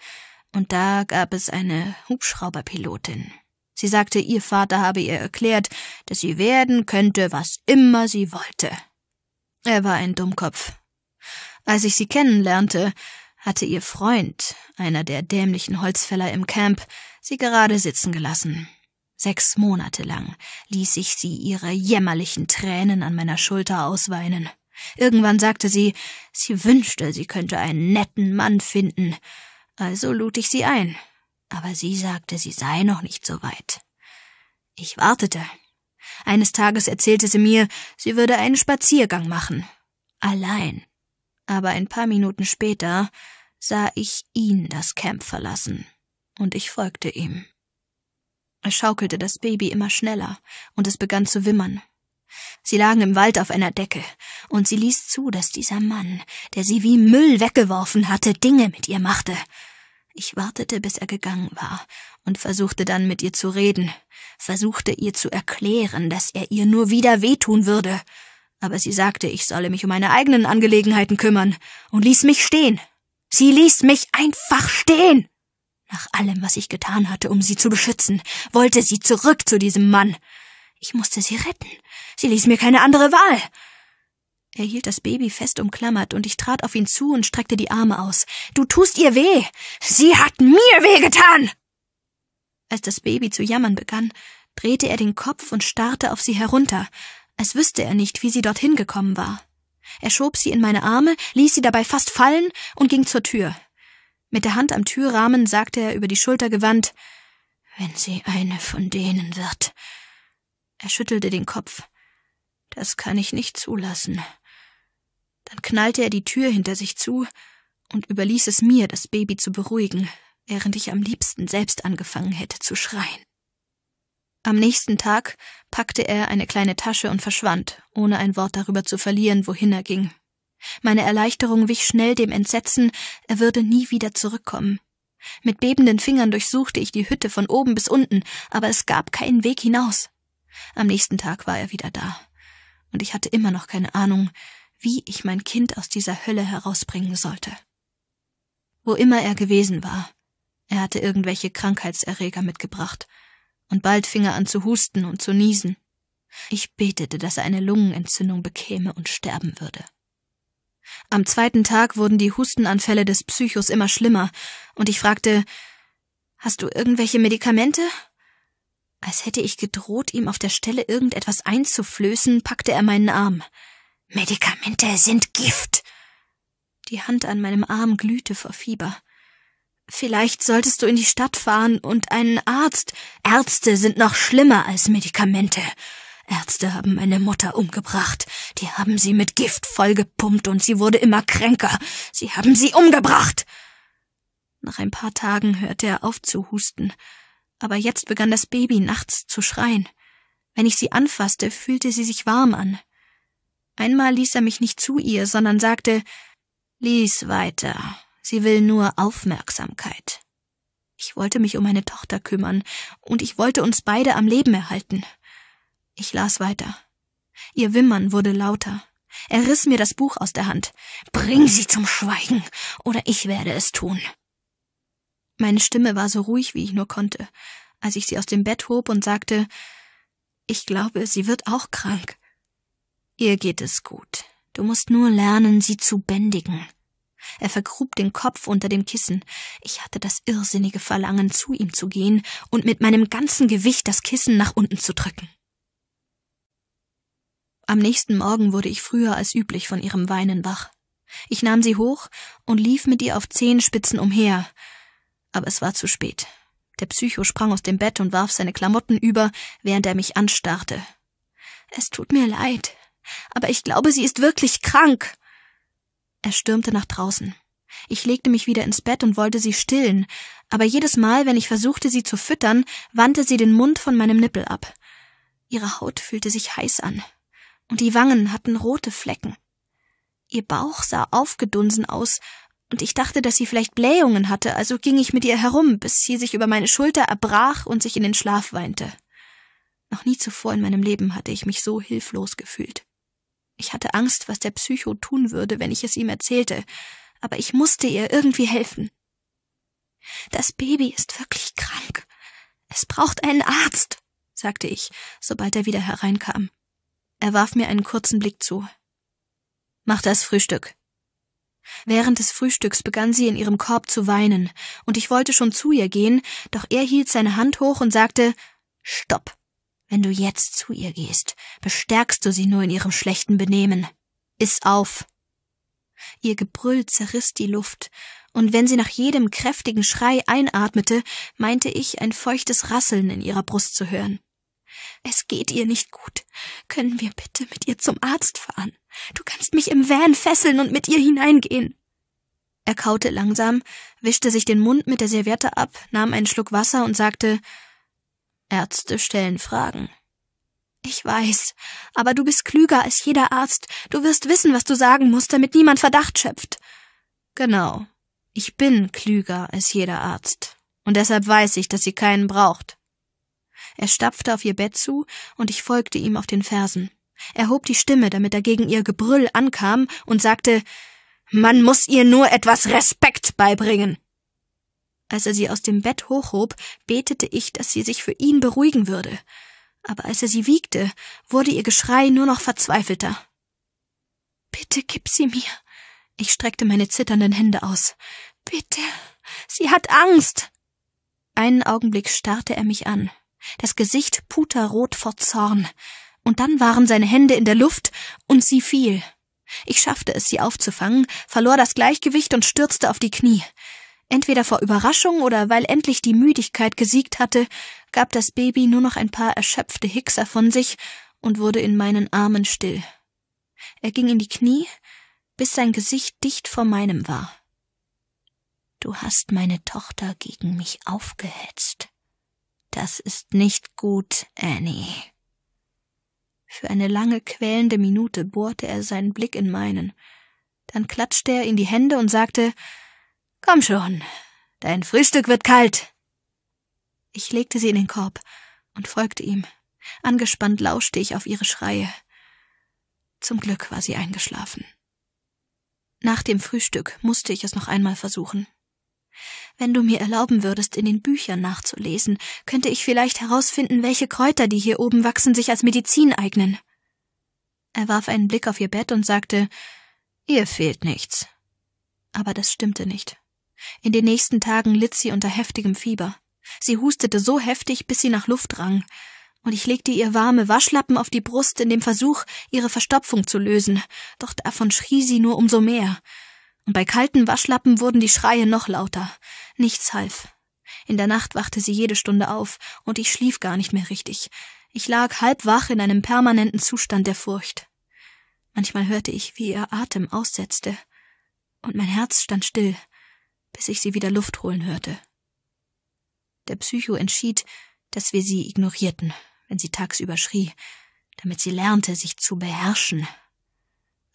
und da gab es eine Hubschrauberpilotin. Sie sagte, ihr Vater habe ihr erklärt, dass sie werden könnte, was immer sie wollte. Er war ein Dummkopf. Als ich sie kennenlernte, hatte ihr Freund, einer der dämlichen Holzfäller im Camp, sie gerade sitzen gelassen. Sechs Monate lang ließ ich sie ihre jämmerlichen Tränen an meiner Schulter ausweinen. Irgendwann sagte sie, sie wünschte, sie könnte einen netten Mann finden. Also lud ich sie ein. Aber sie sagte, sie sei noch nicht so weit. Ich wartete. Eines Tages erzählte sie mir, sie würde einen Spaziergang machen. Allein. Aber ein paar Minuten später sah ich ihn das Camp verlassen. Und ich folgte ihm. Es schaukelte das Baby immer schneller, und es begann zu wimmern. Sie lagen im Wald auf einer Decke, und sie ließ zu, dass dieser Mann, der sie wie Müll weggeworfen hatte, Dinge mit ihr machte. Ich wartete, bis er gegangen war, und versuchte dann mit ihr zu reden, versuchte ihr zu erklären, dass er ihr nur wieder wehtun würde, aber sie sagte, ich solle mich um meine eigenen Angelegenheiten kümmern, und ließ mich stehen. Sie ließ mich einfach stehen. Nach allem, was ich getan hatte, um sie zu beschützen, wollte sie zurück zu diesem Mann. Ich musste sie retten. Sie ließ mir keine andere Wahl. Er hielt das Baby fest umklammert, und ich trat auf ihn zu und streckte die Arme aus. Du tust ihr weh. Sie hat mir weh getan. Als das Baby zu jammern begann, drehte er den Kopf und starrte auf sie herunter, als wüsste er nicht, wie sie dorthin gekommen war. Er schob sie in meine Arme, ließ sie dabei fast fallen und ging zur Tür. Mit der Hand am Türrahmen sagte er über die Schulter gewandt, wenn sie eine von denen wird. Er schüttelte den Kopf. Das kann ich nicht zulassen. Dann knallte er die Tür hinter sich zu und überließ es mir, das Baby zu beruhigen, während ich am liebsten selbst angefangen hätte zu schreien. Am nächsten Tag packte er eine kleine Tasche und verschwand, ohne ein Wort darüber zu verlieren, wohin er ging. Meine Erleichterung wich schnell dem Entsetzen, er würde nie wieder zurückkommen. Mit bebenden Fingern durchsuchte ich die Hütte von oben bis unten, aber es gab keinen Weg hinaus. Am nächsten Tag war er wieder da, und ich hatte immer noch keine Ahnung, wie ich mein Kind aus dieser Hölle herausbringen sollte. Wo immer er gewesen war, er hatte irgendwelche Krankheitserreger mitgebracht, und bald fing er an zu husten und zu niesen. Ich betete, dass er eine Lungenentzündung bekäme und sterben würde. Am zweiten Tag wurden die Hustenanfälle des Psychos immer schlimmer, und ich fragte Hast du irgendwelche Medikamente? Als hätte ich gedroht, ihm auf der Stelle irgendetwas einzuflößen, packte er meinen Arm. Medikamente sind Gift. Die Hand an meinem Arm glühte vor Fieber. Vielleicht solltest du in die Stadt fahren und einen Arzt. Ärzte sind noch schlimmer als Medikamente. Ärzte haben meine Mutter umgebracht. Die haben sie mit Gift vollgepumpt und sie wurde immer kränker. Sie haben sie umgebracht. Nach ein paar Tagen hörte er auf zu husten. Aber jetzt begann das Baby nachts zu schreien. Wenn ich sie anfasste, fühlte sie sich warm an. Einmal ließ er mich nicht zu ihr, sondern sagte, Lies weiter. Sie will nur Aufmerksamkeit. Ich wollte mich um meine Tochter kümmern und ich wollte uns beide am Leben erhalten. Ich las weiter. Ihr Wimmern wurde lauter. Er riss mir das Buch aus der Hand. Bring sie zum Schweigen, oder ich werde es tun. Meine Stimme war so ruhig, wie ich nur konnte, als ich sie aus dem Bett hob und sagte, ich glaube, sie wird auch krank. Ihr geht es gut. Du musst nur lernen, sie zu bändigen. Er vergrub den Kopf unter dem Kissen. Ich hatte das irrsinnige Verlangen, zu ihm zu gehen und mit meinem ganzen Gewicht das Kissen nach unten zu drücken. Am nächsten Morgen wurde ich früher als üblich von ihrem Weinen wach. Ich nahm sie hoch und lief mit ihr auf Zehenspitzen umher. Aber es war zu spät. Der Psycho sprang aus dem Bett und warf seine Klamotten über, während er mich anstarrte. Es tut mir leid, aber ich glaube, sie ist wirklich krank. Er stürmte nach draußen. Ich legte mich wieder ins Bett und wollte sie stillen, aber jedes Mal, wenn ich versuchte, sie zu füttern, wandte sie den Mund von meinem Nippel ab. Ihre Haut fühlte sich heiß an und die Wangen hatten rote Flecken. Ihr Bauch sah aufgedunsen aus, und ich dachte, dass sie vielleicht Blähungen hatte, also ging ich mit ihr herum, bis sie sich über meine Schulter erbrach und sich in den Schlaf weinte. Noch nie zuvor in meinem Leben hatte ich mich so hilflos gefühlt. Ich hatte Angst, was der Psycho tun würde, wenn ich es ihm erzählte, aber ich musste ihr irgendwie helfen. Das Baby ist wirklich krank. Es braucht einen Arzt, sagte ich, sobald er wieder hereinkam. Er warf mir einen kurzen Blick zu. Mach das Frühstück. Während des Frühstücks begann sie in ihrem Korb zu weinen, und ich wollte schon zu ihr gehen, doch er hielt seine Hand hoch und sagte Stopp. Wenn du jetzt zu ihr gehst, bestärkst du sie nur in ihrem schlechten Benehmen. Iss auf. Ihr Gebrüll zerriss die Luft, und wenn sie nach jedem kräftigen Schrei einatmete, meinte ich ein feuchtes Rasseln in ihrer Brust zu hören. Es geht ihr nicht gut. Können wir bitte mit ihr zum Arzt fahren? Du kannst mich im Van fesseln und mit ihr hineingehen. Er kaute langsam, wischte sich den Mund mit der Serviette ab, nahm einen Schluck Wasser und sagte Ärzte stellen Fragen. Ich weiß, aber du bist klüger als jeder Arzt. Du wirst wissen, was du sagen musst, damit niemand Verdacht schöpft. Genau. Ich bin klüger als jeder Arzt. Und deshalb weiß ich, dass sie keinen braucht. Er stapfte auf ihr Bett zu, und ich folgte ihm auf den Fersen. Er hob die Stimme, damit dagegen ihr Gebrüll ankam, und sagte Man muss ihr nur etwas Respekt beibringen. Als er sie aus dem Bett hochhob, betete ich, dass sie sich für ihn beruhigen würde. Aber als er sie wiegte, wurde ihr Geschrei nur noch verzweifelter. Bitte gib sie mir. Ich streckte meine zitternden Hände aus. Bitte. Sie hat Angst. Einen Augenblick starrte er mich an, das Gesicht puterrot vor Zorn, und dann waren seine Hände in der Luft und sie fiel. Ich schaffte es, sie aufzufangen, verlor das Gleichgewicht und stürzte auf die Knie. Entweder vor Überraschung oder weil endlich die Müdigkeit gesiegt hatte, gab das Baby nur noch ein paar erschöpfte Hickser von sich und wurde in meinen Armen still. Er ging in die Knie, bis sein Gesicht dicht vor meinem war. Du hast meine Tochter gegen mich aufgehetzt, das ist nicht gut, Annie. Für eine lange quälende Minute bohrte er seinen Blick in meinen. Dann klatschte er in die Hände und sagte Komm schon, dein Frühstück wird kalt. Ich legte sie in den Korb und folgte ihm. Angespannt lauschte ich auf ihre Schreie. Zum Glück war sie eingeschlafen. Nach dem Frühstück musste ich es noch einmal versuchen. Wenn du mir erlauben würdest, in den Büchern nachzulesen, könnte ich vielleicht herausfinden, welche Kräuter, die hier oben wachsen, sich als Medizin eignen. Er warf einen Blick auf ihr Bett und sagte, Ihr fehlt nichts. Aber das stimmte nicht. In den nächsten Tagen litt sie unter heftigem Fieber. Sie hustete so heftig, bis sie nach Luft rang, und ich legte ihr warme Waschlappen auf die Brust in dem Versuch, ihre Verstopfung zu lösen, doch davon schrie sie nur umso mehr. Und bei kalten Waschlappen wurden die Schreie noch lauter. Nichts half. In der Nacht wachte sie jede Stunde auf, und ich schlief gar nicht mehr richtig. Ich lag halb wach in einem permanenten Zustand der Furcht. Manchmal hörte ich, wie ihr Atem aussetzte, und mein Herz stand still, bis ich sie wieder Luft holen hörte. Der Psycho entschied, dass wir sie ignorierten, wenn sie tagsüber schrie, damit sie lernte, sich zu beherrschen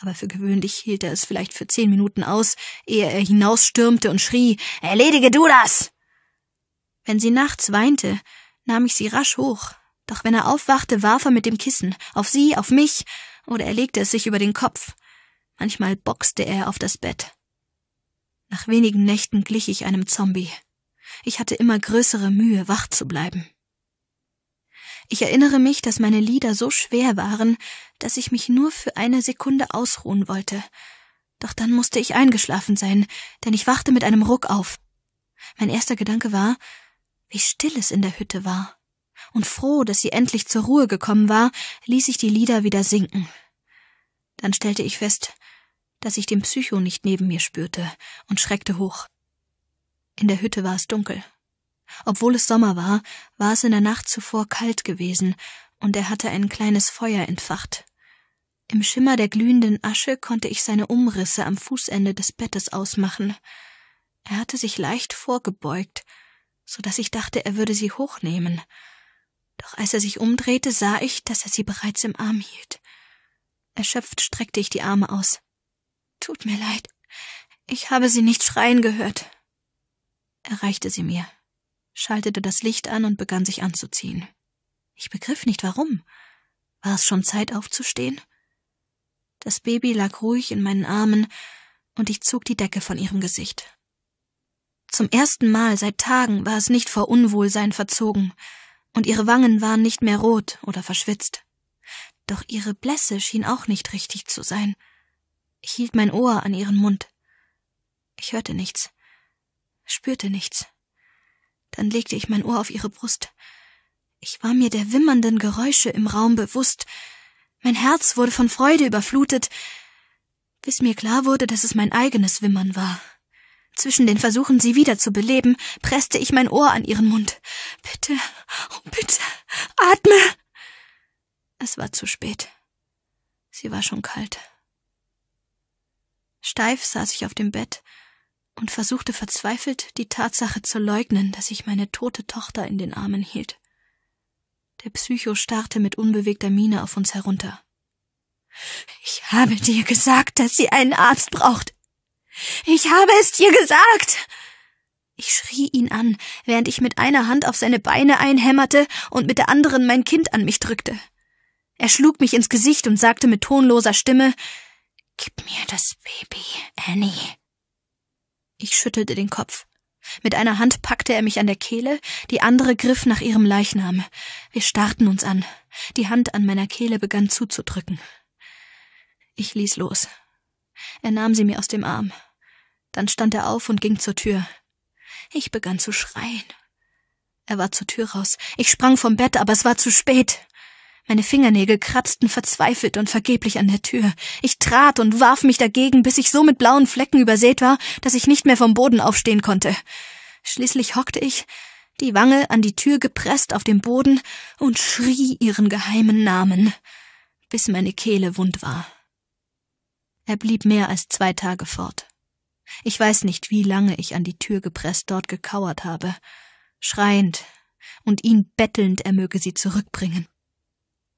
aber für gewöhnlich hielt er es vielleicht für zehn Minuten aus, ehe er hinausstürmte und schrie Erledige du das. Wenn sie nachts weinte, nahm ich sie rasch hoch, doch wenn er aufwachte, warf er mit dem Kissen auf sie, auf mich, oder er legte es sich über den Kopf. Manchmal boxte er auf das Bett. Nach wenigen Nächten glich ich einem Zombie. Ich hatte immer größere Mühe, wach zu bleiben. Ich erinnere mich, dass meine Lieder so schwer waren, dass ich mich nur für eine Sekunde ausruhen wollte. Doch dann musste ich eingeschlafen sein, denn ich wachte mit einem Ruck auf. Mein erster Gedanke war, wie still es in der Hütte war. Und froh, dass sie endlich zur Ruhe gekommen war, ließ ich die Lieder wieder sinken. Dann stellte ich fest, dass ich den Psycho nicht neben mir spürte und schreckte hoch. In der Hütte war es dunkel. Obwohl es Sommer war, war es in der Nacht zuvor kalt gewesen, und er hatte ein kleines Feuer entfacht. Im Schimmer der glühenden Asche konnte ich seine Umrisse am Fußende des Bettes ausmachen. Er hatte sich leicht vorgebeugt, so dass ich dachte, er würde sie hochnehmen. Doch als er sich umdrehte, sah ich, dass er sie bereits im Arm hielt. Erschöpft streckte ich die Arme aus. Tut mir leid, ich habe sie nicht schreien gehört. Er reichte sie mir, schaltete das Licht an und begann sich anzuziehen. Ich begriff nicht warum. War es schon Zeit aufzustehen? Das Baby lag ruhig in meinen Armen, und ich zog die Decke von ihrem Gesicht. Zum ersten Mal seit Tagen war es nicht vor Unwohlsein verzogen, und ihre Wangen waren nicht mehr rot oder verschwitzt. Doch ihre Blässe schien auch nicht richtig zu sein. Ich hielt mein Ohr an ihren Mund. Ich hörte nichts, spürte nichts. Dann legte ich mein Ohr auf ihre Brust. Ich war mir der wimmernden Geräusche im Raum bewusst, mein Herz wurde von Freude überflutet, bis mir klar wurde, dass es mein eigenes Wimmern war. Zwischen den Versuchen, sie wieder zu beleben, presste ich mein Ohr an ihren Mund. Bitte, oh bitte, atme! Es war zu spät. Sie war schon kalt. Steif saß ich auf dem Bett und versuchte verzweifelt, die Tatsache zu leugnen, dass ich meine tote Tochter in den Armen hielt. Der Psycho starrte mit unbewegter Miene auf uns herunter. Ich habe dir gesagt, dass sie einen Arzt braucht. Ich habe es dir gesagt. Ich schrie ihn an, während ich mit einer Hand auf seine Beine einhämmerte und mit der anderen mein Kind an mich drückte. Er schlug mich ins Gesicht und sagte mit tonloser Stimme Gib mir das Baby, Annie. Ich schüttelte den Kopf. Mit einer Hand packte er mich an der Kehle, die andere griff nach ihrem Leichnam. Wir starrten uns an. Die Hand an meiner Kehle begann zuzudrücken. Ich ließ los. Er nahm sie mir aus dem Arm. Dann stand er auf und ging zur Tür. Ich begann zu schreien. Er war zur Tür raus. Ich sprang vom Bett, aber es war zu spät. Meine Fingernägel kratzten verzweifelt und vergeblich an der Tür. Ich trat und warf mich dagegen, bis ich so mit blauen Flecken übersät war, dass ich nicht mehr vom Boden aufstehen konnte. Schließlich hockte ich, die Wange an die Tür gepresst auf dem Boden und schrie ihren geheimen Namen, bis meine Kehle wund war. Er blieb mehr als zwei Tage fort. Ich weiß nicht, wie lange ich an die Tür gepresst dort gekauert habe, schreiend und ihn bettelnd, er möge sie zurückbringen.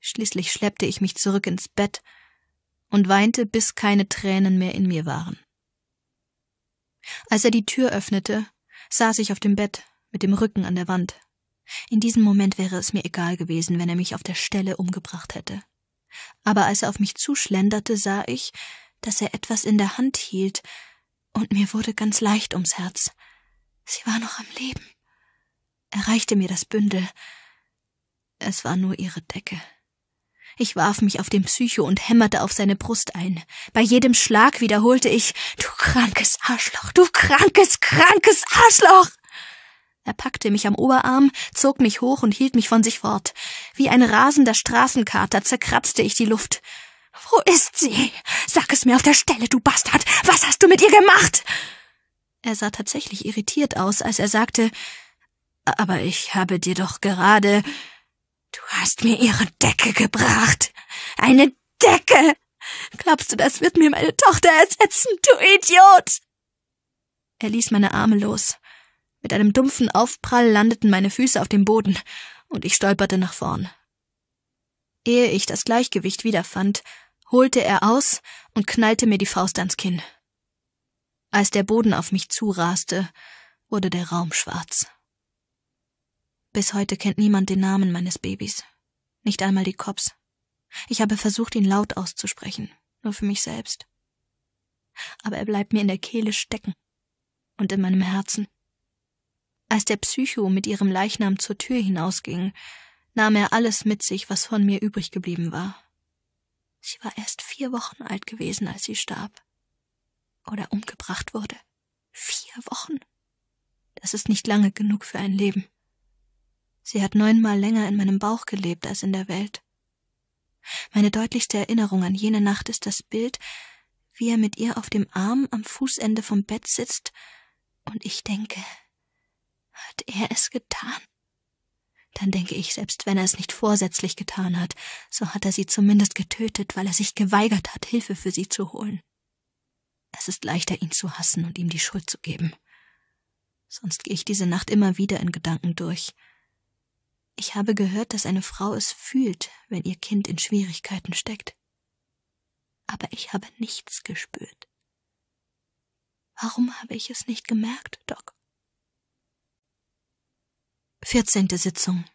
Schließlich schleppte ich mich zurück ins Bett und weinte, bis keine Tränen mehr in mir waren. Als er die Tür öffnete, saß ich auf dem Bett mit dem Rücken an der Wand. In diesem Moment wäre es mir egal gewesen, wenn er mich auf der Stelle umgebracht hätte. Aber als er auf mich zuschlenderte, sah ich, dass er etwas in der Hand hielt, und mir wurde ganz leicht ums Herz. Sie war noch am Leben. Er reichte mir das Bündel. Es war nur ihre Decke. Ich warf mich auf den Psycho und hämmerte auf seine Brust ein. Bei jedem Schlag wiederholte ich Du krankes Arschloch, du krankes, krankes Arschloch. Er packte mich am Oberarm, zog mich hoch und hielt mich von sich fort. Wie ein rasender Straßenkater zerkratzte ich die Luft. Wo ist sie? Sag es mir auf der Stelle, du Bastard. Was hast du mit ihr gemacht? Er sah tatsächlich irritiert aus, als er sagte Aber ich habe dir doch gerade. Du hast mir ihre Decke gebracht. Eine Decke. Glaubst du, das wird mir meine Tochter ersetzen, du Idiot? Er ließ meine Arme los. Mit einem dumpfen Aufprall landeten meine Füße auf dem Boden und ich stolperte nach vorn. Ehe ich das Gleichgewicht wiederfand, holte er aus und knallte mir die Faust ans Kinn. Als der Boden auf mich zuraste, wurde der Raum schwarz. Bis heute kennt niemand den Namen meines Babys. Nicht einmal die Cops. Ich habe versucht, ihn laut auszusprechen, nur für mich selbst. Aber er bleibt mir in der Kehle stecken und in meinem Herzen. Als der Psycho mit ihrem Leichnam zur Tür hinausging, nahm er alles mit sich, was von mir übrig geblieben war. Sie war erst vier Wochen alt gewesen, als sie starb. Oder umgebracht wurde. Vier Wochen. Das ist nicht lange genug für ein Leben. Sie hat neunmal länger in meinem Bauch gelebt als in der Welt. Meine deutlichste Erinnerung an jene Nacht ist das Bild, wie er mit ihr auf dem Arm am Fußende vom Bett sitzt, und ich denke, hat er es getan? Dann denke ich, selbst wenn er es nicht vorsätzlich getan hat, so hat er sie zumindest getötet, weil er sich geweigert hat, Hilfe für sie zu holen. Es ist leichter, ihn zu hassen und ihm die Schuld zu geben. Sonst gehe ich diese Nacht immer wieder in Gedanken durch, ich habe gehört, dass eine Frau es fühlt, wenn ihr Kind in Schwierigkeiten steckt. Aber ich habe nichts gespürt. Warum habe ich es nicht gemerkt, Doc? 14. Sitzung.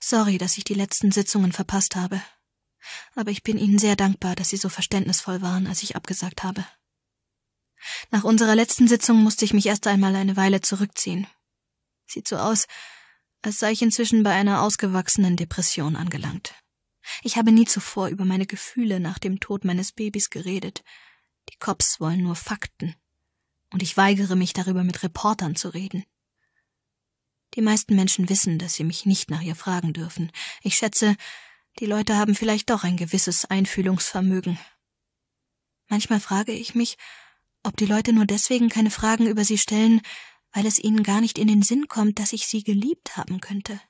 Sorry, dass ich die letzten Sitzungen verpasst habe. Aber ich bin Ihnen sehr dankbar, dass Sie so verständnisvoll waren, als ich abgesagt habe. Nach unserer letzten Sitzung musste ich mich erst einmal eine Weile zurückziehen. Sieht so aus, als sei ich inzwischen bei einer ausgewachsenen Depression angelangt. Ich habe nie zuvor über meine Gefühle nach dem Tod meines Babys geredet. Die Cops wollen nur Fakten. Und ich weigere mich darüber mit Reportern zu reden. Die meisten Menschen wissen, dass sie mich nicht nach ihr fragen dürfen. Ich schätze, die Leute haben vielleicht doch ein gewisses Einfühlungsvermögen. Manchmal frage ich mich, ob die Leute nur deswegen keine Fragen über sie stellen, weil es ihnen gar nicht in den Sinn kommt, dass ich sie geliebt haben könnte.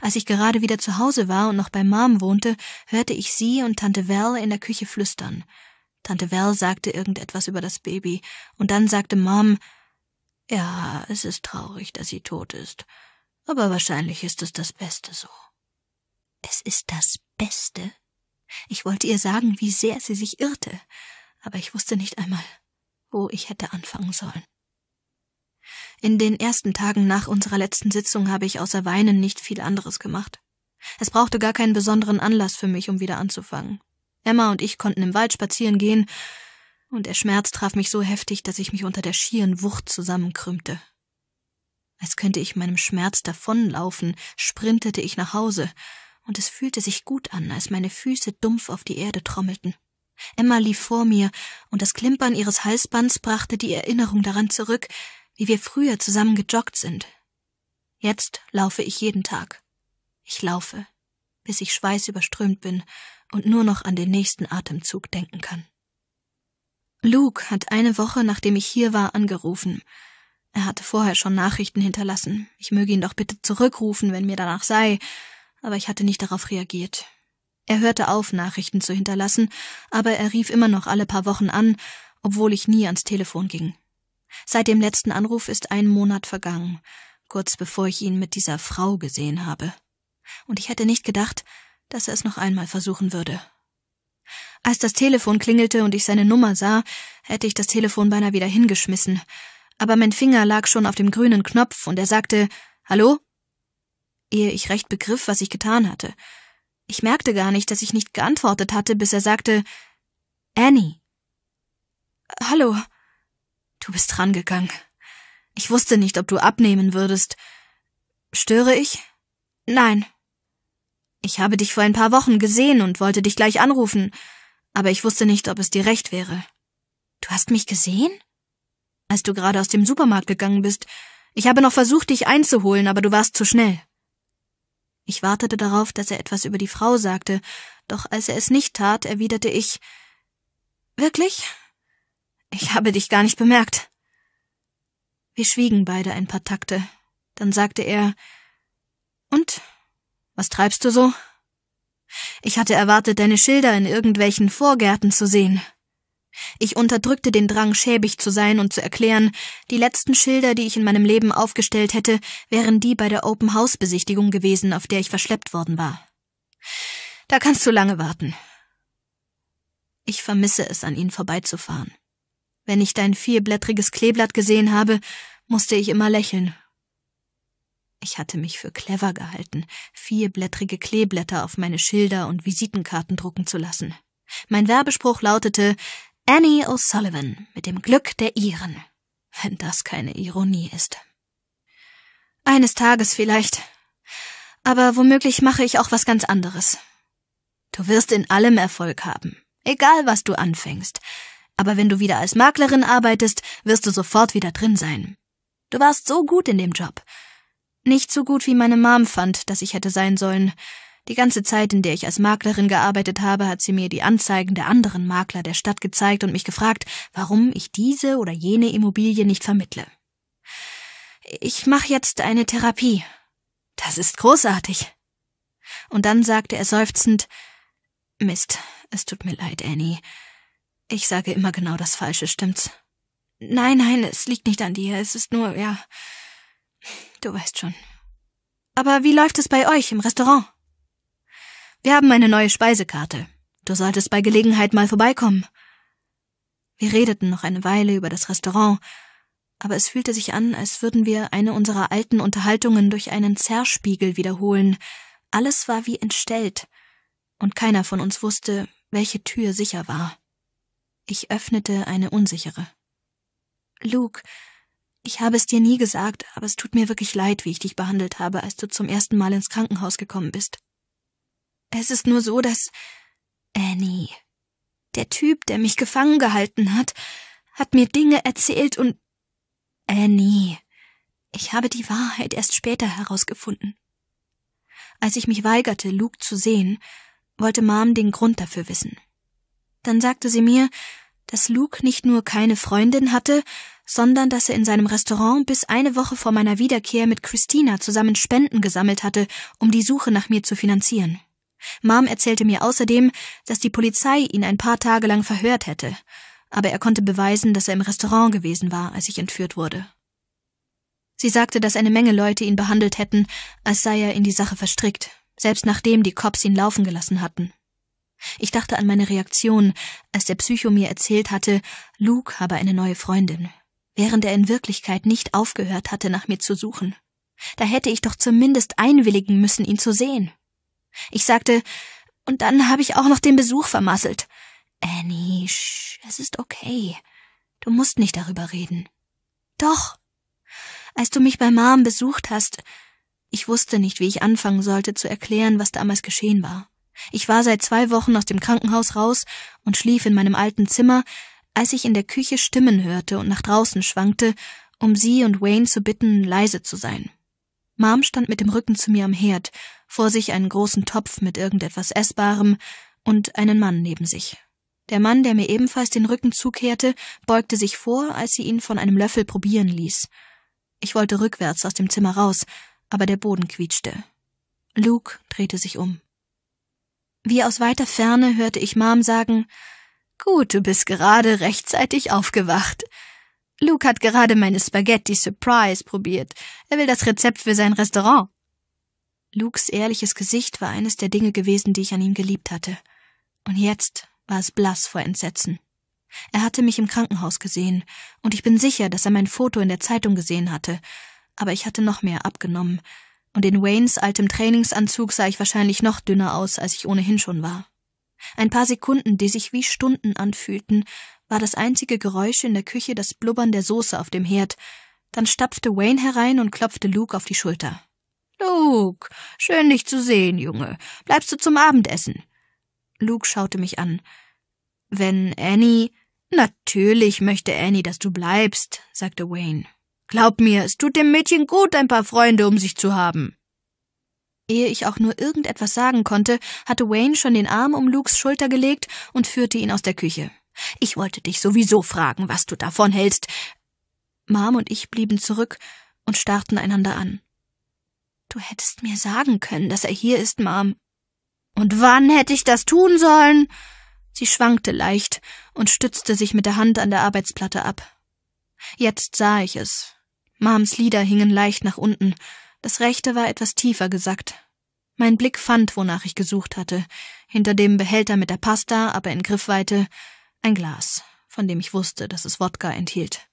Als ich gerade wieder zu Hause war und noch bei Mom wohnte, hörte ich sie und Tante Val in der Küche flüstern. Tante Val sagte irgendetwas über das Baby, und dann sagte Mom, ja, es ist traurig, dass sie tot ist, aber wahrscheinlich ist es das Beste so. Es ist das Beste? Ich wollte ihr sagen, wie sehr sie sich irrte, aber ich wusste nicht einmal, wo ich hätte anfangen sollen. In den ersten Tagen nach unserer letzten Sitzung habe ich außer Weinen nicht viel anderes gemacht. Es brauchte gar keinen besonderen Anlass für mich, um wieder anzufangen. Emma und ich konnten im Wald spazieren gehen, und der Schmerz traf mich so heftig, dass ich mich unter der schieren Wucht zusammenkrümmte. Als könnte ich meinem Schmerz davonlaufen, sprintete ich nach Hause, und es fühlte sich gut an, als meine Füße dumpf auf die Erde trommelten. Emma lief vor mir, und das Klimpern ihres Halsbands brachte die Erinnerung daran zurück, wie wir früher zusammen gejoggt sind. Jetzt laufe ich jeden Tag. Ich laufe, bis ich schweißüberströmt bin und nur noch an den nächsten Atemzug denken kann. Luke hat eine Woche, nachdem ich hier war, angerufen. Er hatte vorher schon Nachrichten hinterlassen. Ich möge ihn doch bitte zurückrufen, wenn mir danach sei, aber ich hatte nicht darauf reagiert. Er hörte auf, Nachrichten zu hinterlassen, aber er rief immer noch alle paar Wochen an, obwohl ich nie ans Telefon ging. Seit dem letzten Anruf ist ein Monat vergangen, kurz bevor ich ihn mit dieser Frau gesehen habe. Und ich hätte nicht gedacht, dass er es noch einmal versuchen würde. Als das Telefon klingelte und ich seine Nummer sah, hätte ich das Telefon beinahe wieder hingeschmissen. Aber mein Finger lag schon auf dem grünen Knopf und er sagte Hallo? Ehe ich recht begriff, was ich getan hatte. Ich merkte gar nicht, dass ich nicht geantwortet hatte, bis er sagte Annie. Hallo, Du bist rangegangen. Ich wusste nicht, ob du abnehmen würdest. Störe ich? Nein. Ich habe dich vor ein paar Wochen gesehen und wollte dich gleich anrufen, aber ich wusste nicht, ob es dir recht wäre. Du hast mich gesehen? Als du gerade aus dem Supermarkt gegangen bist. Ich habe noch versucht, dich einzuholen, aber du warst zu schnell. Ich wartete darauf, dass er etwas über die Frau sagte, doch als er es nicht tat, erwiderte ich Wirklich? Ich habe dich gar nicht bemerkt. Wir schwiegen beide ein paar Takte. Dann sagte er, und? Was treibst du so? Ich hatte erwartet, deine Schilder in irgendwelchen Vorgärten zu sehen. Ich unterdrückte den Drang, schäbig zu sein und zu erklären, die letzten Schilder, die ich in meinem Leben aufgestellt hätte, wären die bei der Open House Besichtigung gewesen, auf der ich verschleppt worden war. Da kannst du lange warten. Ich vermisse es, an ihn vorbeizufahren. Wenn ich dein vierblättriges Kleeblatt gesehen habe, musste ich immer lächeln. Ich hatte mich für clever gehalten, vierblättrige Kleeblätter auf meine Schilder und Visitenkarten drucken zu lassen. Mein Werbespruch lautete Annie O'Sullivan mit dem Glück der Iren. Wenn das keine Ironie ist. Eines Tages vielleicht. Aber womöglich mache ich auch was ganz anderes. Du wirst in allem Erfolg haben, egal was du anfängst aber wenn du wieder als Maklerin arbeitest, wirst du sofort wieder drin sein. Du warst so gut in dem Job. Nicht so gut, wie meine Mom fand, dass ich hätte sein sollen. Die ganze Zeit, in der ich als Maklerin gearbeitet habe, hat sie mir die Anzeigen der anderen Makler der Stadt gezeigt und mich gefragt, warum ich diese oder jene Immobilie nicht vermittle. Ich mache jetzt eine Therapie. Das ist großartig. Und dann sagte er seufzend Mist, es tut mir leid, Annie. Ich sage immer genau das Falsche, stimmt's? Nein, nein, es liegt nicht an dir, es ist nur, ja. Du weißt schon. Aber wie läuft es bei euch im Restaurant? Wir haben eine neue Speisekarte. Du solltest bei Gelegenheit mal vorbeikommen. Wir redeten noch eine Weile über das Restaurant, aber es fühlte sich an, als würden wir eine unserer alten Unterhaltungen durch einen Zerspiegel wiederholen. Alles war wie entstellt, und keiner von uns wusste, welche Tür sicher war. Ich öffnete eine unsichere. Luke, ich habe es dir nie gesagt, aber es tut mir wirklich leid, wie ich dich behandelt habe, als du zum ersten Mal ins Krankenhaus gekommen bist. Es ist nur so, dass Annie, der Typ, der mich gefangen gehalten hat, hat mir Dinge erzählt und Annie, ich habe die Wahrheit erst später herausgefunden. Als ich mich weigerte, Luke zu sehen, wollte Mom den Grund dafür wissen. Dann sagte sie mir, dass Luke nicht nur keine Freundin hatte, sondern dass er in seinem Restaurant bis eine Woche vor meiner Wiederkehr mit Christina zusammen Spenden gesammelt hatte, um die Suche nach mir zu finanzieren. Mom erzählte mir außerdem, dass die Polizei ihn ein paar Tage lang verhört hätte, aber er konnte beweisen, dass er im Restaurant gewesen war, als ich entführt wurde. Sie sagte, dass eine Menge Leute ihn behandelt hätten, als sei er in die Sache verstrickt, selbst nachdem die Cops ihn laufen gelassen hatten. Ich dachte an meine Reaktion, als der Psycho mir erzählt hatte, Luke habe eine neue Freundin, während er in Wirklichkeit nicht aufgehört hatte, nach mir zu suchen. Da hätte ich doch zumindest einwilligen müssen, ihn zu sehen. Ich sagte, und dann habe ich auch noch den Besuch vermasselt. Annie, shh, es ist okay. Du musst nicht darüber reden. Doch. Als du mich bei Mom besucht hast, ich wusste nicht, wie ich anfangen sollte zu erklären, was damals geschehen war. Ich war seit zwei Wochen aus dem Krankenhaus raus und schlief in meinem alten Zimmer, als ich in der Küche Stimmen hörte und nach draußen schwankte, um sie und Wayne zu bitten, leise zu sein. Mom stand mit dem Rücken zu mir am Herd, vor sich einen großen Topf mit irgendetwas Essbarem und einen Mann neben sich. Der Mann, der mir ebenfalls den Rücken zukehrte, beugte sich vor, als sie ihn von einem Löffel probieren ließ. Ich wollte rückwärts aus dem Zimmer raus, aber der Boden quietschte. Luke drehte sich um. Wie aus weiter Ferne hörte ich Mom sagen, Gut, du bist gerade rechtzeitig aufgewacht. Luke hat gerade meine Spaghetti Surprise probiert. Er will das Rezept für sein Restaurant. Lukes ehrliches Gesicht war eines der Dinge gewesen, die ich an ihm geliebt hatte. Und jetzt war es blass vor Entsetzen. Er hatte mich im Krankenhaus gesehen, und ich bin sicher, dass er mein Foto in der Zeitung gesehen hatte, aber ich hatte noch mehr abgenommen, und in Waynes altem Trainingsanzug sah ich wahrscheinlich noch dünner aus, als ich ohnehin schon war. Ein paar Sekunden, die sich wie Stunden anfühlten, war das einzige Geräusch in der Küche das Blubbern der Soße auf dem Herd. Dann stapfte Wayne herein und klopfte Luke auf die Schulter. Luke, schön dich zu sehen, Junge. Bleibst du zum Abendessen? Luke schaute mich an. Wenn Annie. Natürlich möchte Annie, dass du bleibst, sagte Wayne. Glaub mir, es tut dem Mädchen gut, ein paar Freunde um sich zu haben. Ehe ich auch nur irgendetwas sagen konnte, hatte Wayne schon den Arm um Lukes Schulter gelegt und führte ihn aus der Küche. Ich wollte dich sowieso fragen, was du davon hältst. Mom und ich blieben zurück und starrten einander an. Du hättest mir sagen können, dass er hier ist, Mom. Und wann hätte ich das tun sollen? Sie schwankte leicht und stützte sich mit der Hand an der Arbeitsplatte ab. Jetzt sah ich es. Mams Lider hingen leicht nach unten, das rechte war etwas tiefer gesackt. Mein Blick fand, wonach ich gesucht hatte, hinter dem Behälter mit der Pasta, aber in Griffweite, ein Glas, von dem ich wusste, dass es Wodka enthielt.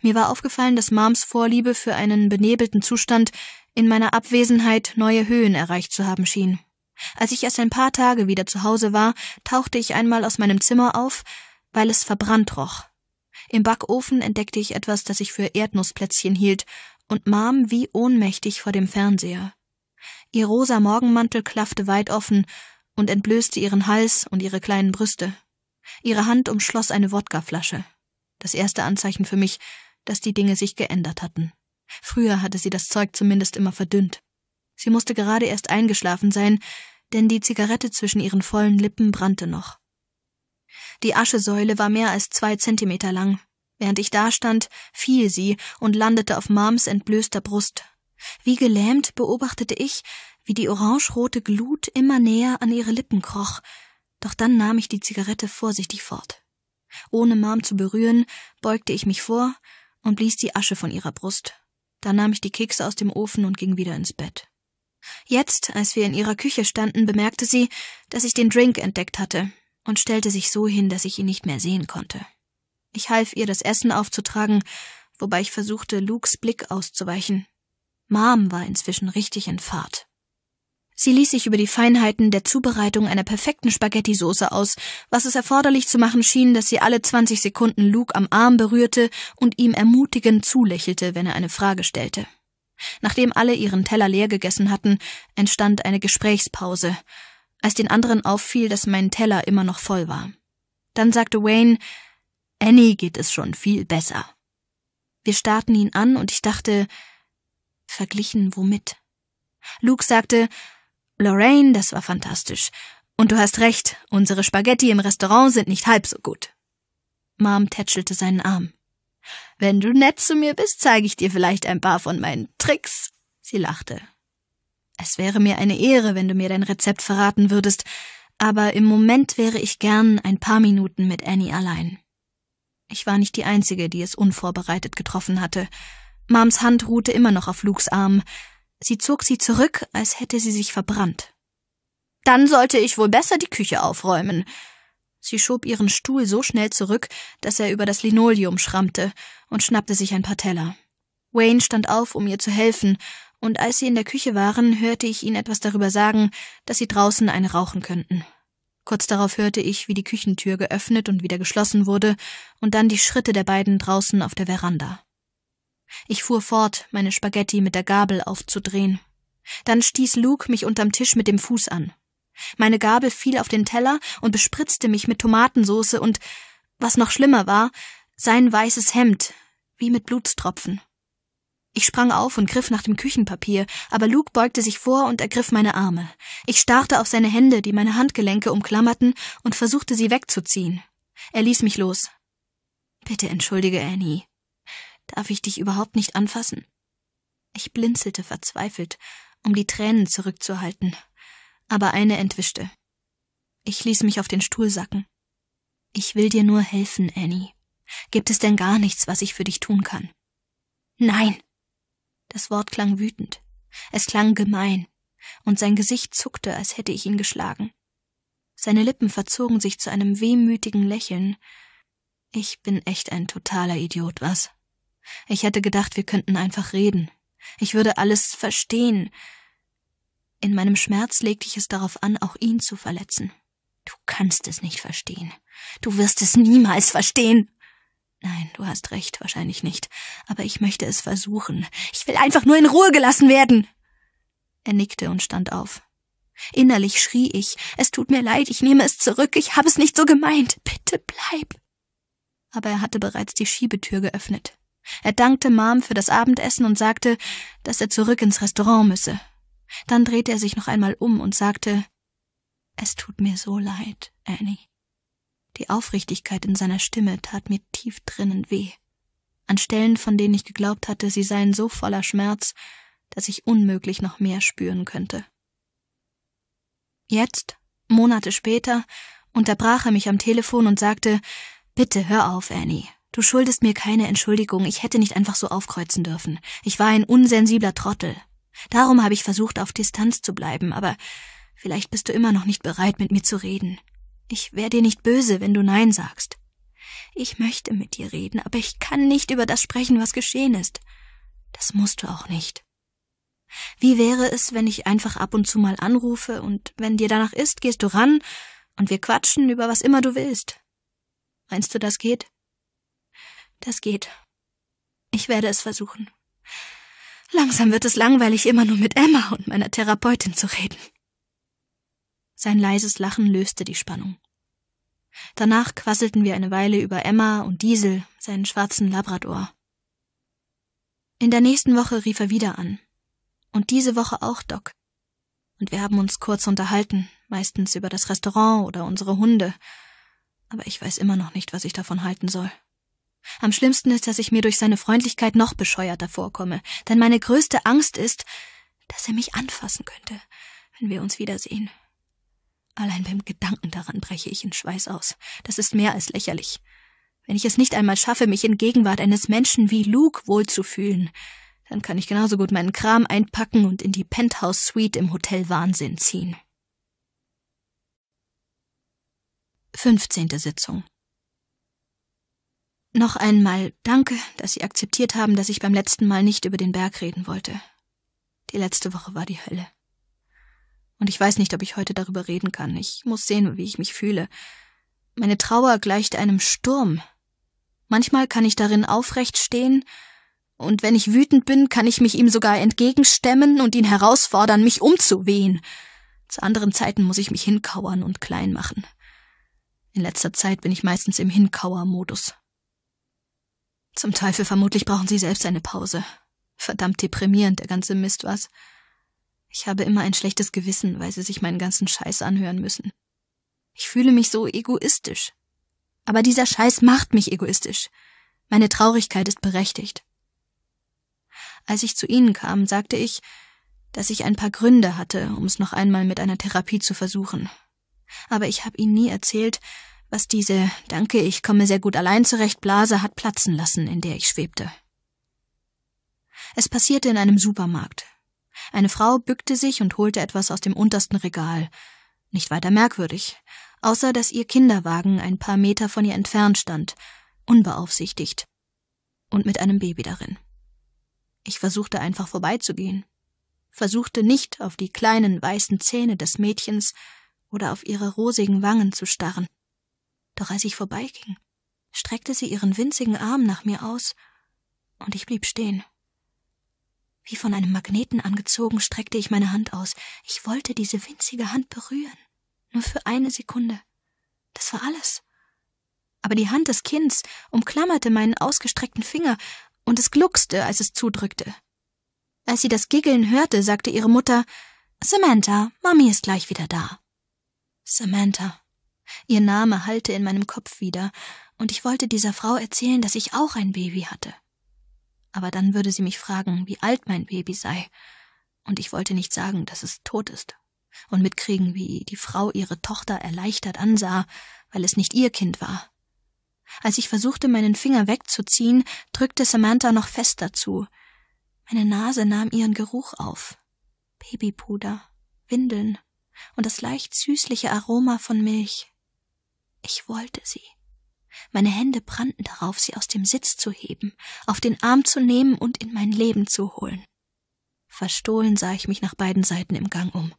Mir war aufgefallen, dass Mams Vorliebe für einen benebelten Zustand in meiner Abwesenheit neue Höhen erreicht zu haben schien. Als ich erst ein paar Tage wieder zu Hause war, tauchte ich einmal aus meinem Zimmer auf, weil es verbrannt roch. Im Backofen entdeckte ich etwas, das ich für Erdnussplätzchen hielt, und Mom wie ohnmächtig vor dem Fernseher. Ihr rosa Morgenmantel klaffte weit offen und entblößte ihren Hals und ihre kleinen Brüste. Ihre Hand umschloss eine Wodkaflasche. Das erste Anzeichen für mich, dass die Dinge sich geändert hatten. Früher hatte sie das Zeug zumindest immer verdünnt. Sie musste gerade erst eingeschlafen sein, denn die Zigarette zwischen ihren vollen Lippen brannte noch. Die Aschesäule war mehr als zwei Zentimeter lang. Während ich dastand, fiel sie und landete auf Mams entblößter Brust. Wie gelähmt beobachtete ich, wie die orangerote Glut immer näher an ihre Lippen kroch, doch dann nahm ich die Zigarette vorsichtig fort. Ohne Mom zu berühren, beugte ich mich vor und blies die Asche von ihrer Brust. Dann nahm ich die Kekse aus dem Ofen und ging wieder ins Bett. Jetzt, als wir in ihrer Küche standen, bemerkte sie, dass ich den Drink entdeckt hatte, und stellte sich so hin, dass ich ihn nicht mehr sehen konnte. Ich half ihr, das Essen aufzutragen, wobei ich versuchte, Lukes Blick auszuweichen. Mom war inzwischen richtig in Fahrt. Sie ließ sich über die Feinheiten der Zubereitung einer perfekten Spaghetti-Soße aus, was es erforderlich zu machen schien, dass sie alle 20 Sekunden Luke am Arm berührte und ihm ermutigend zulächelte, wenn er eine Frage stellte. Nachdem alle ihren Teller leer gegessen hatten, entstand eine Gesprächspause, als den anderen auffiel, dass mein Teller immer noch voll war. Dann sagte Wayne, Annie geht es schon viel besser. Wir starrten ihn an und ich dachte, verglichen womit? Luke sagte, Lorraine, das war fantastisch. Und du hast recht, unsere Spaghetti im Restaurant sind nicht halb so gut. Mom tätschelte seinen Arm. Wenn du nett zu mir bist, zeige ich dir vielleicht ein paar von meinen Tricks. Sie lachte. Es wäre mir eine Ehre, wenn du mir dein Rezept verraten würdest, aber im Moment wäre ich gern ein paar Minuten mit Annie allein. Ich war nicht die Einzige, die es unvorbereitet getroffen hatte. Mams Hand ruhte immer noch auf Lukes Arm. Sie zog sie zurück, als hätte sie sich verbrannt. Dann sollte ich wohl besser die Küche aufräumen. Sie schob ihren Stuhl so schnell zurück, dass er über das Linoleum schrammte und schnappte sich ein paar Teller. Wayne stand auf, um ihr zu helfen, und als sie in der Küche waren, hörte ich ihn etwas darüber sagen, dass sie draußen eine rauchen könnten. Kurz darauf hörte ich, wie die Küchentür geöffnet und wieder geschlossen wurde, und dann die Schritte der beiden draußen auf der Veranda. Ich fuhr fort, meine Spaghetti mit der Gabel aufzudrehen. Dann stieß Luke mich unterm Tisch mit dem Fuß an. Meine Gabel fiel auf den Teller und bespritzte mich mit Tomatensoße und, was noch schlimmer war, sein weißes Hemd, wie mit Blutstropfen. Ich sprang auf und griff nach dem Küchenpapier, aber Luke beugte sich vor und ergriff meine Arme. Ich starrte auf seine Hände, die meine Handgelenke umklammerten, und versuchte sie wegzuziehen. Er ließ mich los. Bitte entschuldige, Annie. Darf ich dich überhaupt nicht anfassen? Ich blinzelte verzweifelt, um die Tränen zurückzuhalten, aber eine entwischte. Ich ließ mich auf den Stuhl sacken. Ich will dir nur helfen, Annie. Gibt es denn gar nichts, was ich für dich tun kann? Nein, das Wort klang wütend. Es klang gemein. Und sein Gesicht zuckte, als hätte ich ihn geschlagen. Seine Lippen verzogen sich zu einem wehmütigen Lächeln. Ich bin echt ein totaler Idiot, was? Ich hätte gedacht, wir könnten einfach reden. Ich würde alles verstehen. In meinem Schmerz legte ich es darauf an, auch ihn zu verletzen. Du kannst es nicht verstehen. Du wirst es niemals verstehen. Nein, du hast recht, wahrscheinlich nicht. Aber ich möchte es versuchen. Ich will einfach nur in Ruhe gelassen werden. Er nickte und stand auf. Innerlich schrie ich, es tut mir leid, ich nehme es zurück, ich habe es nicht so gemeint. Bitte bleib. Aber er hatte bereits die Schiebetür geöffnet. Er dankte Mom für das Abendessen und sagte, dass er zurück ins Restaurant müsse. Dann drehte er sich noch einmal um und sagte, es tut mir so leid, Annie. Die Aufrichtigkeit in seiner Stimme tat mir tief drinnen weh. An Stellen, von denen ich geglaubt hatte, sie seien so voller Schmerz, dass ich unmöglich noch mehr spüren könnte. Jetzt, Monate später, unterbrach er mich am Telefon und sagte, Bitte hör auf, Annie. Du schuldest mir keine Entschuldigung, ich hätte nicht einfach so aufkreuzen dürfen. Ich war ein unsensibler Trottel. Darum habe ich versucht, auf Distanz zu bleiben, aber vielleicht bist du immer noch nicht bereit, mit mir zu reden. Ich wär dir nicht böse, wenn du Nein sagst. Ich möchte mit dir reden, aber ich kann nicht über das sprechen, was geschehen ist. Das musst du auch nicht. Wie wäre es, wenn ich einfach ab und zu mal anrufe und wenn dir danach ist, gehst du ran und wir quatschen über was immer du willst? Meinst du, das geht? Das geht. Ich werde es versuchen. Langsam wird es langweilig, immer nur mit Emma und meiner Therapeutin zu reden. Sein leises Lachen löste die Spannung. Danach quasselten wir eine Weile über Emma und Diesel, seinen schwarzen Labrador. In der nächsten Woche rief er wieder an. Und diese Woche auch Doc. Und wir haben uns kurz unterhalten, meistens über das Restaurant oder unsere Hunde. Aber ich weiß immer noch nicht, was ich davon halten soll. Am schlimmsten ist, dass ich mir durch seine Freundlichkeit noch bescheuerter vorkomme, denn meine größte Angst ist, dass er mich anfassen könnte, wenn wir uns wiedersehen. Allein beim Gedanken daran breche ich in Schweiß aus. Das ist mehr als lächerlich. Wenn ich es nicht einmal schaffe, mich in Gegenwart eines Menschen wie Luke wohlzufühlen, dann kann ich genauso gut meinen Kram einpacken und in die Penthouse Suite im Hotel Wahnsinn ziehen. 15. Sitzung. Noch einmal danke, dass Sie akzeptiert haben, dass ich beim letzten Mal nicht über den Berg reden wollte. Die letzte Woche war die Hölle. Und ich weiß nicht, ob ich heute darüber reden kann. Ich muss sehen, wie ich mich fühle. Meine Trauer gleicht einem Sturm. Manchmal kann ich darin aufrecht stehen, und wenn ich wütend bin, kann ich mich ihm sogar entgegenstemmen und ihn herausfordern, mich umzuwehen. Zu anderen Zeiten muss ich mich hinkauern und klein machen. In letzter Zeit bin ich meistens im Hinkauermodus. Zum Teufel vermutlich brauchen Sie selbst eine Pause. Verdammt deprimierend, der ganze Mist was. Ich habe immer ein schlechtes Gewissen, weil sie sich meinen ganzen Scheiß anhören müssen. Ich fühle mich so egoistisch. Aber dieser Scheiß macht mich egoistisch. Meine Traurigkeit ist berechtigt. Als ich zu Ihnen kam, sagte ich, dass ich ein paar Gründe hatte, um es noch einmal mit einer Therapie zu versuchen. Aber ich habe Ihnen nie erzählt, was diese Danke, ich komme sehr gut allein zurecht Blase hat platzen lassen, in der ich schwebte. Es passierte in einem Supermarkt, eine Frau bückte sich und holte etwas aus dem untersten Regal. Nicht weiter merkwürdig, außer dass ihr Kinderwagen ein paar Meter von ihr entfernt stand, unbeaufsichtigt und mit einem Baby darin. Ich versuchte einfach vorbeizugehen, versuchte nicht auf die kleinen weißen Zähne des Mädchens oder auf ihre rosigen Wangen zu starren. Doch als ich vorbeiging, streckte sie ihren winzigen Arm nach mir aus, und ich blieb stehen. Wie von einem Magneten angezogen streckte ich meine Hand aus. Ich wollte diese winzige Hand berühren. Nur für eine Sekunde. Das war alles. Aber die Hand des Kinds umklammerte meinen ausgestreckten Finger und es gluckste, als es zudrückte. Als sie das Giggeln hörte, sagte ihre Mutter, Samantha, Mami ist gleich wieder da. Samantha. Ihr Name hallte in meinem Kopf wieder, und ich wollte dieser Frau erzählen, dass ich auch ein Baby hatte aber dann würde sie mich fragen, wie alt mein Baby sei, und ich wollte nicht sagen, dass es tot ist, und mitkriegen, wie die Frau ihre Tochter erleichtert ansah, weil es nicht ihr Kind war. Als ich versuchte, meinen Finger wegzuziehen, drückte Samantha noch fest dazu. Meine Nase nahm ihren Geruch auf. Babypuder, Windeln und das leicht süßliche Aroma von Milch. Ich wollte sie. Meine Hände brannten darauf, sie aus dem Sitz zu heben, auf den Arm zu nehmen und in mein Leben zu holen. Verstohlen sah ich mich nach beiden Seiten im Gang um.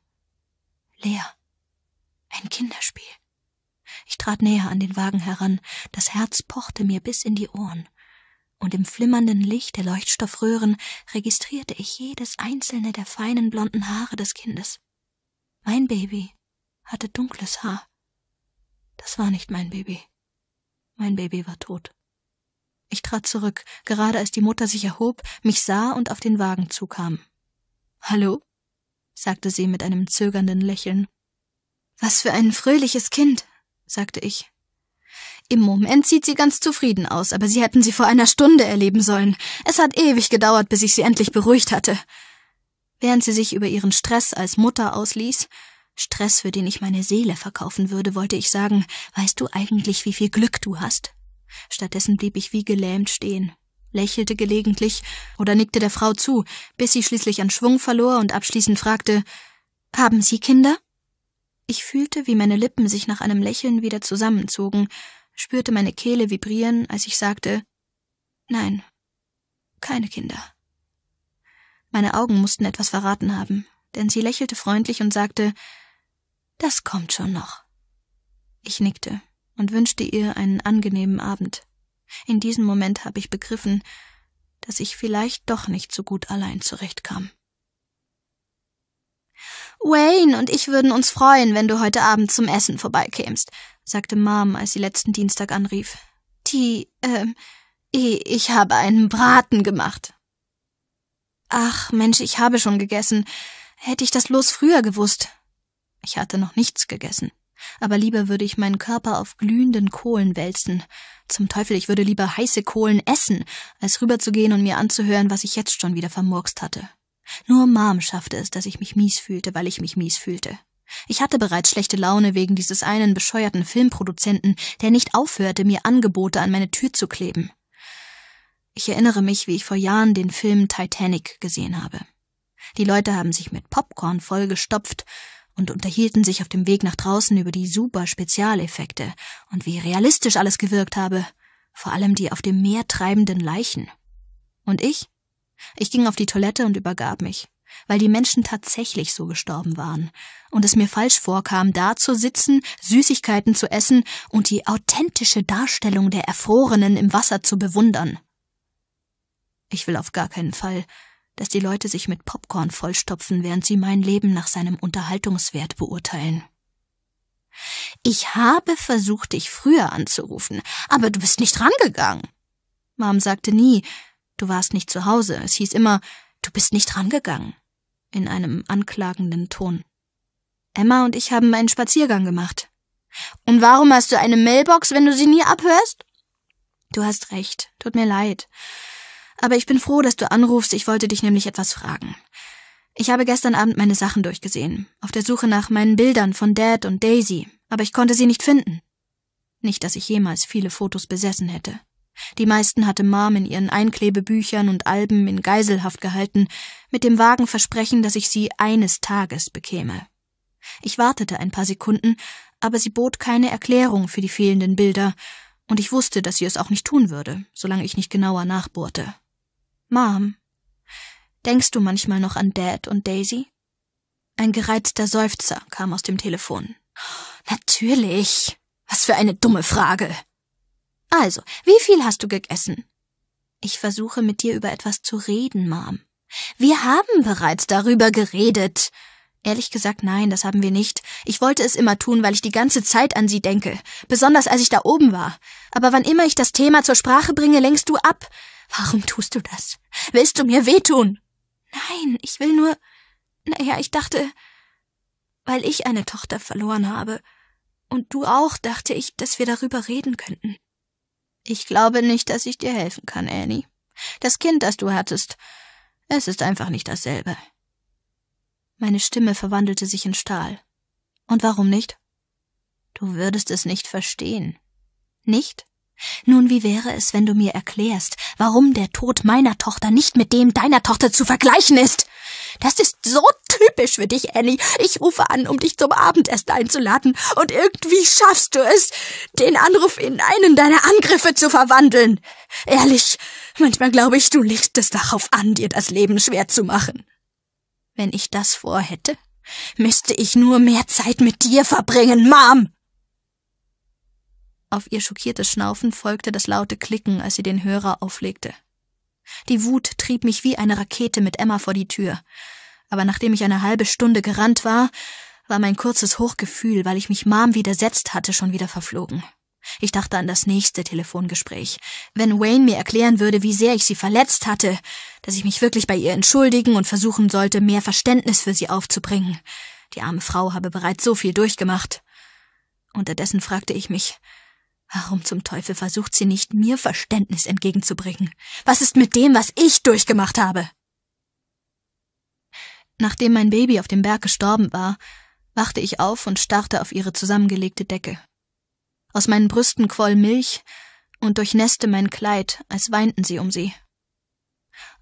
Leer. Ein Kinderspiel. Ich trat näher an den Wagen heran, das Herz pochte mir bis in die Ohren, und im flimmernden Licht der Leuchtstoffröhren registrierte ich jedes einzelne der feinen blonden Haare des Kindes. Mein Baby hatte dunkles Haar. Das war nicht mein Baby. Mein Baby war tot. Ich trat zurück, gerade als die Mutter sich erhob, mich sah und auf den Wagen zukam. Hallo? sagte sie mit einem zögernden Lächeln. Was für ein fröhliches Kind, sagte ich. Im Moment sieht sie ganz zufrieden aus, aber Sie hätten sie vor einer Stunde erleben sollen. Es hat ewig gedauert, bis ich sie endlich beruhigt hatte. Während sie sich über ihren Stress als Mutter ausließ, Stress, für den ich meine Seele verkaufen würde, wollte ich sagen, weißt du eigentlich, wie viel Glück du hast? Stattdessen blieb ich wie gelähmt stehen, lächelte gelegentlich oder nickte der Frau zu, bis sie schließlich an Schwung verlor und abschließend fragte Haben Sie Kinder? Ich fühlte, wie meine Lippen sich nach einem Lächeln wieder zusammenzogen, spürte meine Kehle vibrieren, als ich sagte Nein, keine Kinder. Meine Augen mussten etwas verraten haben, denn sie lächelte freundlich und sagte das kommt schon noch. Ich nickte und wünschte ihr einen angenehmen Abend. In diesem Moment habe ich begriffen, dass ich vielleicht doch nicht so gut allein zurechtkam. Wayne und ich würden uns freuen, wenn du heute Abend zum Essen vorbeikämst, sagte Mom, als sie letzten Dienstag anrief. Die, äh, ich habe einen Braten gemacht. Ach Mensch, ich habe schon gegessen. Hätte ich das bloß früher gewusst. Ich hatte noch nichts gegessen. Aber lieber würde ich meinen Körper auf glühenden Kohlen wälzen. Zum Teufel, ich würde lieber heiße Kohlen essen, als rüberzugehen und mir anzuhören, was ich jetzt schon wieder vermurkst hatte. Nur Mom schaffte es, dass ich mich mies fühlte, weil ich mich mies fühlte. Ich hatte bereits schlechte Laune wegen dieses einen bescheuerten Filmproduzenten, der nicht aufhörte, mir Angebote an meine Tür zu kleben. Ich erinnere mich, wie ich vor Jahren den Film Titanic gesehen habe. Die Leute haben sich mit Popcorn vollgestopft, und unterhielten sich auf dem Weg nach draußen über die super Spezialeffekte und wie realistisch alles gewirkt habe, vor allem die auf dem Meer treibenden Leichen. Und ich? Ich ging auf die Toilette und übergab mich, weil die Menschen tatsächlich so gestorben waren und es mir falsch vorkam, da zu sitzen, Süßigkeiten zu essen und die authentische Darstellung der Erfrorenen im Wasser zu bewundern. Ich will auf gar keinen Fall, dass die Leute sich mit Popcorn vollstopfen, während sie mein Leben nach seinem Unterhaltungswert beurteilen. Ich habe versucht, dich früher anzurufen, aber du bist nicht rangegangen. Mom sagte nie, du warst nicht zu Hause. Es hieß immer, du bist nicht rangegangen. In einem anklagenden Ton. Emma und ich haben einen Spaziergang gemacht. Und warum hast du eine Mailbox, wenn du sie nie abhörst? Du hast recht. Tut mir leid. Aber ich bin froh, dass du anrufst, ich wollte dich nämlich etwas fragen. Ich habe gestern Abend meine Sachen durchgesehen, auf der Suche nach meinen Bildern von Dad und Daisy, aber ich konnte sie nicht finden. Nicht, dass ich jemals viele Fotos besessen hätte. Die meisten hatte Mom in ihren Einklebebüchern und Alben in Geiselhaft gehalten, mit dem vagen Versprechen, dass ich sie eines Tages bekäme. Ich wartete ein paar Sekunden, aber sie bot keine Erklärung für die fehlenden Bilder, und ich wusste, dass sie es auch nicht tun würde, solange ich nicht genauer nachbohrte. Mom, denkst du manchmal noch an Dad und Daisy? Ein gereizter Seufzer kam aus dem Telefon. Natürlich. Was für eine dumme Frage. Also, wie viel hast du gegessen? Ich versuche mit dir über etwas zu reden, Mom. Wir haben bereits darüber geredet. Ehrlich gesagt, nein, das haben wir nicht. Ich wollte es immer tun, weil ich die ganze Zeit an sie denke, besonders als ich da oben war. Aber wann immer ich das Thema zur Sprache bringe, lenkst du ab. Warum tust du das? Willst du mir wehtun? Nein, ich will nur. Naja, ich dachte, weil ich eine Tochter verloren habe, und du auch, dachte ich, dass wir darüber reden könnten. Ich glaube nicht, dass ich dir helfen kann, Annie. Das Kind, das du hattest, es ist einfach nicht dasselbe. Meine Stimme verwandelte sich in Stahl. Und warum nicht? Du würdest es nicht verstehen. Nicht? Nun, wie wäre es, wenn du mir erklärst, warum der Tod meiner Tochter nicht mit dem deiner Tochter zu vergleichen ist? Das ist so typisch für dich, Annie. Ich rufe an, um dich zum Abendessen einzuladen, und irgendwie schaffst du es, den Anruf in einen deiner Angriffe zu verwandeln. Ehrlich, manchmal glaube ich, du legst es darauf an, dir das Leben schwer zu machen. Wenn ich das vorhätte, müsste ich nur mehr Zeit mit dir verbringen, Mom. Auf ihr schockiertes Schnaufen folgte das laute Klicken, als sie den Hörer auflegte. Die Wut trieb mich wie eine Rakete mit Emma vor die Tür. Aber nachdem ich eine halbe Stunde gerannt war, war mein kurzes Hochgefühl, weil ich mich Mom widersetzt hatte, schon wieder verflogen. Ich dachte an das nächste Telefongespräch. Wenn Wayne mir erklären würde, wie sehr ich sie verletzt hatte, dass ich mich wirklich bei ihr entschuldigen und versuchen sollte, mehr Verständnis für sie aufzubringen. Die arme Frau habe bereits so viel durchgemacht. Unterdessen fragte ich mich, Warum zum Teufel versucht sie nicht, mir Verständnis entgegenzubringen? Was ist mit dem, was ich durchgemacht habe? Nachdem mein Baby auf dem Berg gestorben war, wachte ich auf und starrte auf ihre zusammengelegte Decke. Aus meinen Brüsten quoll Milch und durchnässte mein Kleid, als weinten sie um sie.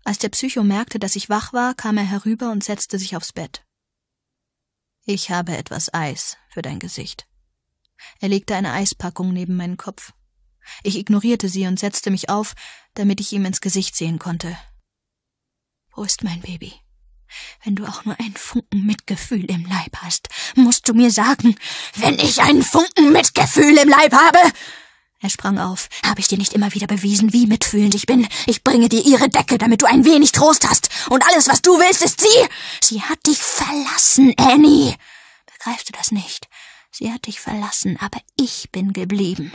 Als der Psycho merkte, dass ich wach war, kam er herüber und setzte sich aufs Bett. Ich habe etwas Eis für dein Gesicht. Er legte eine Eispackung neben meinen Kopf. Ich ignorierte sie und setzte mich auf, damit ich ihm ins Gesicht sehen konnte. Wo ist mein Baby? Wenn du auch nur einen Funken Mitgefühl im Leib hast, musst du mir sagen, wenn ich einen Funken Mitgefühl im Leib habe. Er sprang auf. Habe ich dir nicht immer wieder bewiesen, wie mitfühlend ich bin? Ich bringe dir ihre Decke, damit du ein wenig Trost hast. Und alles, was du willst, ist sie. Sie hat dich verlassen, Annie. Begreifst du das nicht? Sie hat dich verlassen, aber ich bin geblieben.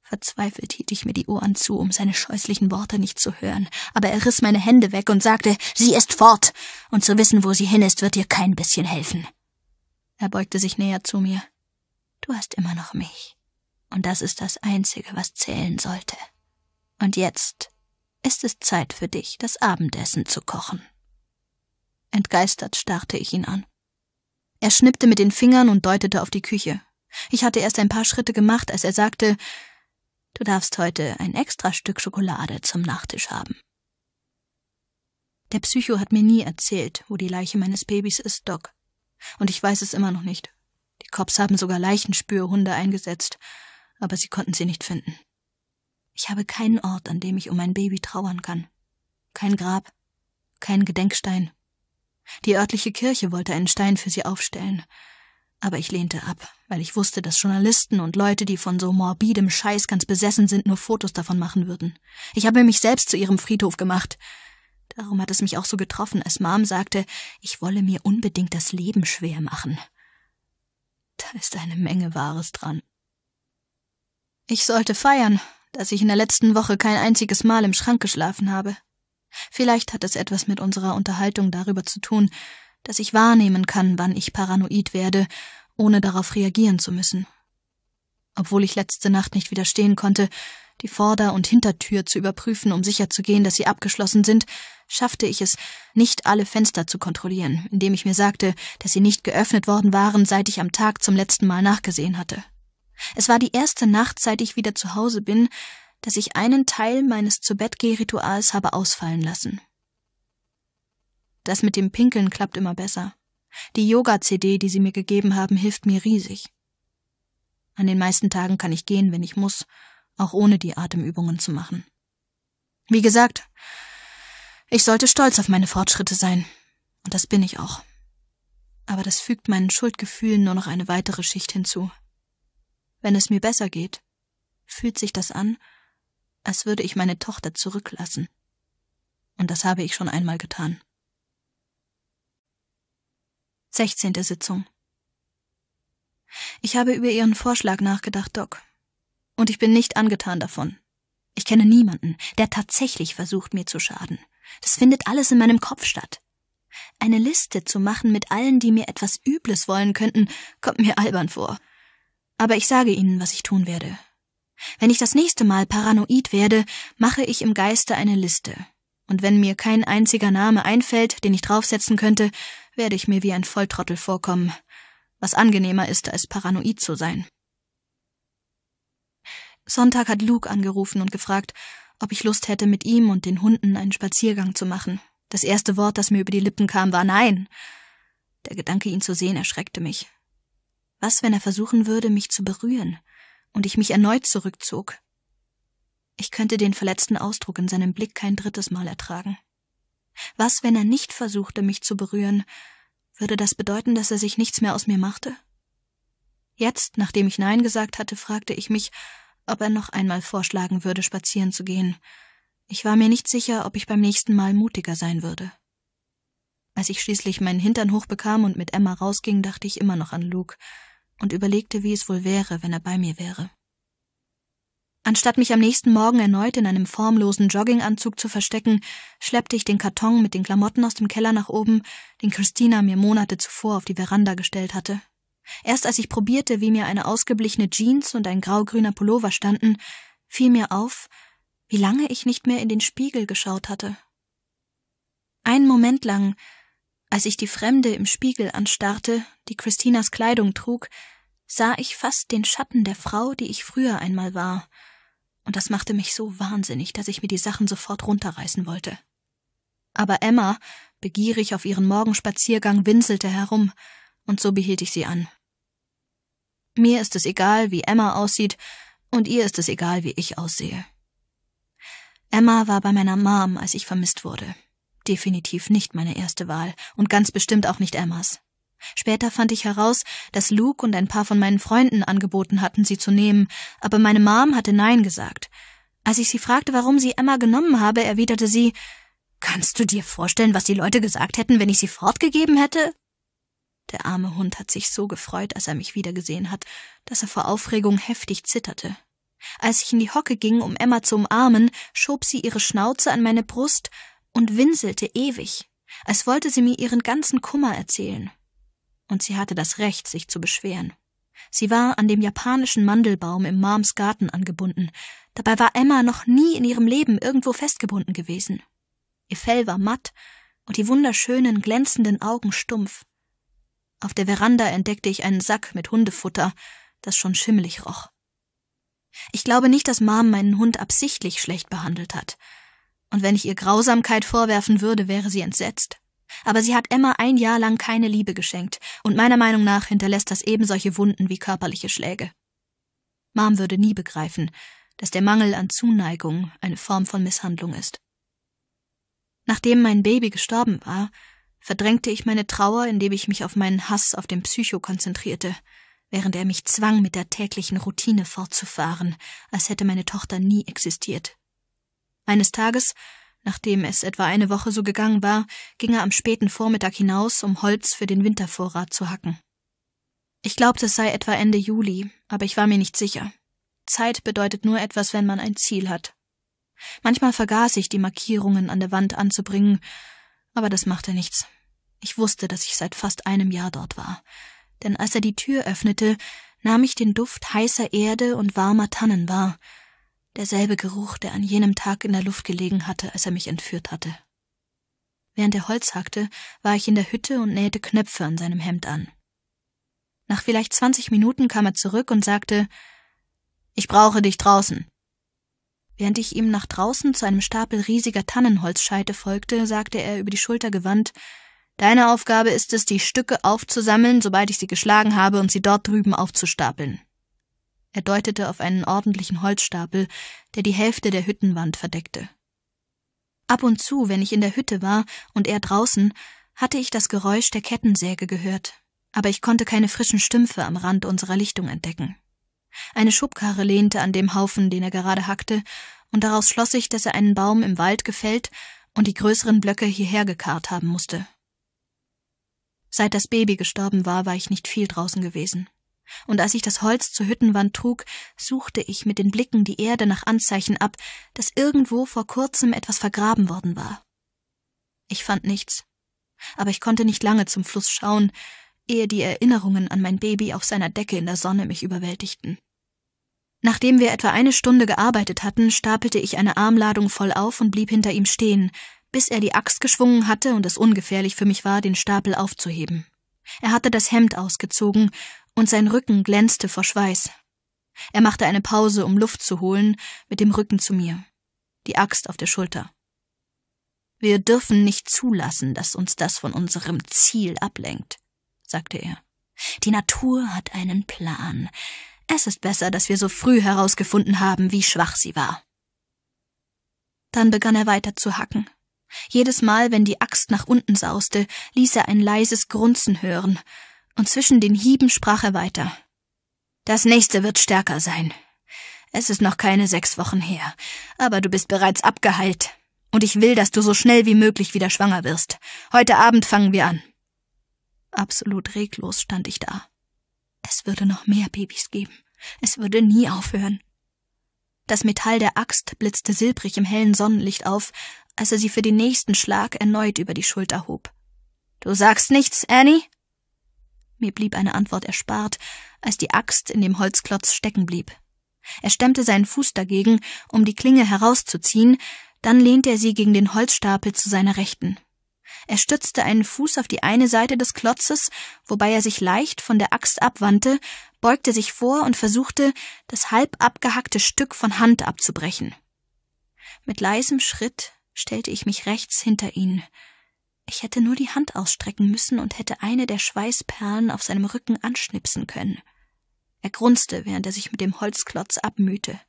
Verzweifelt hielt ich mir die Ohren zu, um seine scheußlichen Worte nicht zu hören, aber er riss meine Hände weg und sagte, sie ist fort, und zu wissen, wo sie hin ist, wird dir kein bisschen helfen. Er beugte sich näher zu mir. Du hast immer noch mich, und das ist das Einzige, was zählen sollte. Und jetzt ist es Zeit für dich, das Abendessen zu kochen. Entgeistert starrte ich ihn an. Er schnippte mit den Fingern und deutete auf die Küche. Ich hatte erst ein paar Schritte gemacht, als er sagte, Du darfst heute ein extra Stück Schokolade zum Nachtisch haben. Der Psycho hat mir nie erzählt, wo die Leiche meines Babys ist, Doc. Und ich weiß es immer noch nicht. Die Cops haben sogar Leichenspürhunde eingesetzt, aber sie konnten sie nicht finden. Ich habe keinen Ort, an dem ich um mein Baby trauern kann. Kein Grab, kein Gedenkstein, die örtliche Kirche wollte einen Stein für sie aufstellen. Aber ich lehnte ab, weil ich wusste, dass Journalisten und Leute, die von so morbidem Scheiß ganz besessen sind, nur Fotos davon machen würden. Ich habe mich selbst zu ihrem Friedhof gemacht. Darum hat es mich auch so getroffen, als Mom sagte, ich wolle mir unbedingt das Leben schwer machen. Da ist eine Menge Wahres dran. Ich sollte feiern, dass ich in der letzten Woche kein einziges Mal im Schrank geschlafen habe. Vielleicht hat es etwas mit unserer Unterhaltung darüber zu tun, dass ich wahrnehmen kann, wann ich paranoid werde, ohne darauf reagieren zu müssen. Obwohl ich letzte Nacht nicht widerstehen konnte, die Vorder- und Hintertür zu überprüfen, um sicherzugehen, dass sie abgeschlossen sind, schaffte ich es, nicht alle Fenster zu kontrollieren, indem ich mir sagte, dass sie nicht geöffnet worden waren, seit ich am Tag zum letzten Mal nachgesehen hatte. Es war die erste Nacht, seit ich wieder zu Hause bin, dass ich einen Teil meines Zu-Bett-Geh-Rituals habe ausfallen lassen. Das mit dem Pinkeln klappt immer besser. Die Yoga-CD, die sie mir gegeben haben, hilft mir riesig. An den meisten Tagen kann ich gehen, wenn ich muss, auch ohne die Atemübungen zu machen. Wie gesagt, ich sollte stolz auf meine Fortschritte sein. Und das bin ich auch. Aber das fügt meinen Schuldgefühlen nur noch eine weitere Schicht hinzu. Wenn es mir besser geht, fühlt sich das an, als würde ich meine Tochter zurücklassen. Und das habe ich schon einmal getan. 16. Sitzung. Ich habe über Ihren Vorschlag nachgedacht, Doc. Und ich bin nicht angetan davon. Ich kenne niemanden, der tatsächlich versucht, mir zu schaden. Das findet alles in meinem Kopf statt. Eine Liste zu machen mit allen, die mir etwas Übles wollen könnten, kommt mir albern vor. Aber ich sage Ihnen, was ich tun werde, wenn ich das nächste Mal paranoid werde, mache ich im Geiste eine Liste. Und wenn mir kein einziger Name einfällt, den ich draufsetzen könnte, werde ich mir wie ein Volltrottel vorkommen, was angenehmer ist, als paranoid zu sein. Sonntag hat Luke angerufen und gefragt, ob ich Lust hätte, mit ihm und den Hunden einen Spaziergang zu machen. Das erste Wort, das mir über die Lippen kam, war Nein. Der Gedanke, ihn zu sehen, erschreckte mich. Was, wenn er versuchen würde, mich zu berühren? und ich mich erneut zurückzog. Ich könnte den verletzten Ausdruck in seinem Blick kein drittes Mal ertragen. Was, wenn er nicht versuchte, mich zu berühren? Würde das bedeuten, dass er sich nichts mehr aus mir machte? Jetzt, nachdem ich Nein gesagt hatte, fragte ich mich, ob er noch einmal vorschlagen würde, spazieren zu gehen. Ich war mir nicht sicher, ob ich beim nächsten Mal mutiger sein würde. Als ich schließlich meinen Hintern hochbekam und mit Emma rausging, dachte ich immer noch an Luke und überlegte, wie es wohl wäre, wenn er bei mir wäre. Anstatt mich am nächsten Morgen erneut in einem formlosen Jogginganzug zu verstecken, schleppte ich den Karton mit den Klamotten aus dem Keller nach oben, den Christina mir Monate zuvor auf die Veranda gestellt hatte. Erst als ich probierte, wie mir eine ausgeblichene Jeans und ein graugrüner Pullover standen, fiel mir auf, wie lange ich nicht mehr in den Spiegel geschaut hatte. Einen Moment lang als ich die Fremde im Spiegel anstarrte, die Christinas Kleidung trug, sah ich fast den Schatten der Frau, die ich früher einmal war, und das machte mich so wahnsinnig, dass ich mir die Sachen sofort runterreißen wollte. Aber Emma, begierig auf ihren Morgenspaziergang, winselte herum, und so behielt ich sie an. Mir ist es egal, wie Emma aussieht, und ihr ist es egal, wie ich aussehe. Emma war bei meiner Mom, als ich vermisst wurde definitiv nicht meine erste Wahl und ganz bestimmt auch nicht Emmas. Später fand ich heraus, dass Luke und ein paar von meinen Freunden angeboten hatten, sie zu nehmen, aber meine Mom hatte Nein gesagt. Als ich sie fragte, warum sie Emma genommen habe, erwiderte sie Kannst du dir vorstellen, was die Leute gesagt hätten, wenn ich sie fortgegeben hätte? Der arme Hund hat sich so gefreut, als er mich wiedergesehen hat, dass er vor Aufregung heftig zitterte. Als ich in die Hocke ging, um Emma zu umarmen, schob sie ihre Schnauze an meine Brust und winselte ewig, als wollte sie mir ihren ganzen Kummer erzählen. Und sie hatte das Recht, sich zu beschweren. Sie war an dem japanischen Mandelbaum im Mams Garten angebunden. Dabei war Emma noch nie in ihrem Leben irgendwo festgebunden gewesen. Ihr Fell war matt und die wunderschönen, glänzenden Augen stumpf. Auf der Veranda entdeckte ich einen Sack mit Hundefutter, das schon schimmelig roch. Ich glaube nicht, dass Mom meinen Hund absichtlich schlecht behandelt hat und wenn ich ihr Grausamkeit vorwerfen würde, wäre sie entsetzt. Aber sie hat Emma ein Jahr lang keine Liebe geschenkt, und meiner Meinung nach hinterlässt das eben solche Wunden wie körperliche Schläge. Mom würde nie begreifen, dass der Mangel an Zuneigung eine Form von Misshandlung ist. Nachdem mein Baby gestorben war, verdrängte ich meine Trauer, indem ich mich auf meinen Hass auf den Psycho konzentrierte, während er mich zwang, mit der täglichen Routine fortzufahren, als hätte meine Tochter nie existiert. Eines Tages, nachdem es etwa eine Woche so gegangen war, ging er am späten Vormittag hinaus, um Holz für den Wintervorrat zu hacken. Ich glaubte, es sei etwa Ende Juli, aber ich war mir nicht sicher. Zeit bedeutet nur etwas, wenn man ein Ziel hat. Manchmal vergaß ich, die Markierungen an der Wand anzubringen, aber das machte nichts. Ich wusste, dass ich seit fast einem Jahr dort war, denn als er die Tür öffnete, nahm ich den Duft heißer Erde und warmer Tannen wahr, derselbe Geruch, der an jenem Tag in der Luft gelegen hatte, als er mich entführt hatte. Während er Holz hackte, war ich in der Hütte und nähte Knöpfe an seinem Hemd an. Nach vielleicht zwanzig Minuten kam er zurück und sagte Ich brauche dich draußen. Während ich ihm nach draußen zu einem Stapel riesiger Tannenholzscheite folgte, sagte er über die Schulter gewandt Deine Aufgabe ist es, die Stücke aufzusammeln, sobald ich sie geschlagen habe, und sie dort drüben aufzustapeln. Er deutete auf einen ordentlichen Holzstapel, der die Hälfte der Hüttenwand verdeckte. Ab und zu, wenn ich in der Hütte war und er draußen, hatte ich das Geräusch der Kettensäge gehört, aber ich konnte keine frischen Stümpfe am Rand unserer Lichtung entdecken. Eine Schubkarre lehnte an dem Haufen, den er gerade hackte, und daraus schloss ich, dass er einen Baum im Wald gefällt und die größeren Blöcke hierher gekarrt haben musste. Seit das Baby gestorben war, war ich nicht viel draußen gewesen und als ich das Holz zur Hüttenwand trug, suchte ich mit den Blicken die Erde nach Anzeichen ab, dass irgendwo vor kurzem etwas vergraben worden war. Ich fand nichts, aber ich konnte nicht lange zum Fluss schauen, ehe die Erinnerungen an mein Baby auf seiner Decke in der Sonne mich überwältigten. Nachdem wir etwa eine Stunde gearbeitet hatten, stapelte ich eine Armladung voll auf und blieb hinter ihm stehen, bis er die Axt geschwungen hatte und es ungefährlich für mich war, den Stapel aufzuheben. Er hatte das Hemd ausgezogen und sein Rücken glänzte vor Schweiß. Er machte eine Pause, um Luft zu holen, mit dem Rücken zu mir, die Axt auf der Schulter. Wir dürfen nicht zulassen, dass uns das von unserem Ziel ablenkt, sagte er. Die Natur hat einen Plan. Es ist besser, dass wir so früh herausgefunden haben, wie schwach sie war. Dann begann er weiter zu hacken. Jedes Mal, wenn die Axt nach unten sauste, ließ er ein leises Grunzen hören, und zwischen den Hieben sprach er weiter. Das nächste wird stärker sein. Es ist noch keine sechs Wochen her, aber du bist bereits abgeheilt. Und ich will, dass du so schnell wie möglich wieder schwanger wirst. Heute Abend fangen wir an. Absolut reglos stand ich da. Es würde noch mehr Babys geben. Es würde nie aufhören. Das Metall der Axt blitzte silbrig im hellen Sonnenlicht auf, als er sie für den nächsten Schlag erneut über die Schulter hob. Du sagst nichts, Annie? Mir blieb eine Antwort erspart, als die Axt in dem Holzklotz stecken blieb. Er stemmte seinen Fuß dagegen, um die Klinge herauszuziehen, dann lehnte er sie gegen den Holzstapel zu seiner Rechten. Er stützte einen Fuß auf die eine Seite des Klotzes, wobei er sich leicht von der Axt abwandte, beugte sich vor und versuchte, das halb abgehackte Stück von Hand abzubrechen. Mit leisem Schritt stellte ich mich rechts hinter ihn, ich hätte nur die Hand ausstrecken müssen und hätte eine der Schweißperlen auf seinem Rücken anschnipsen können. Er grunzte, während er sich mit dem Holzklotz abmühte.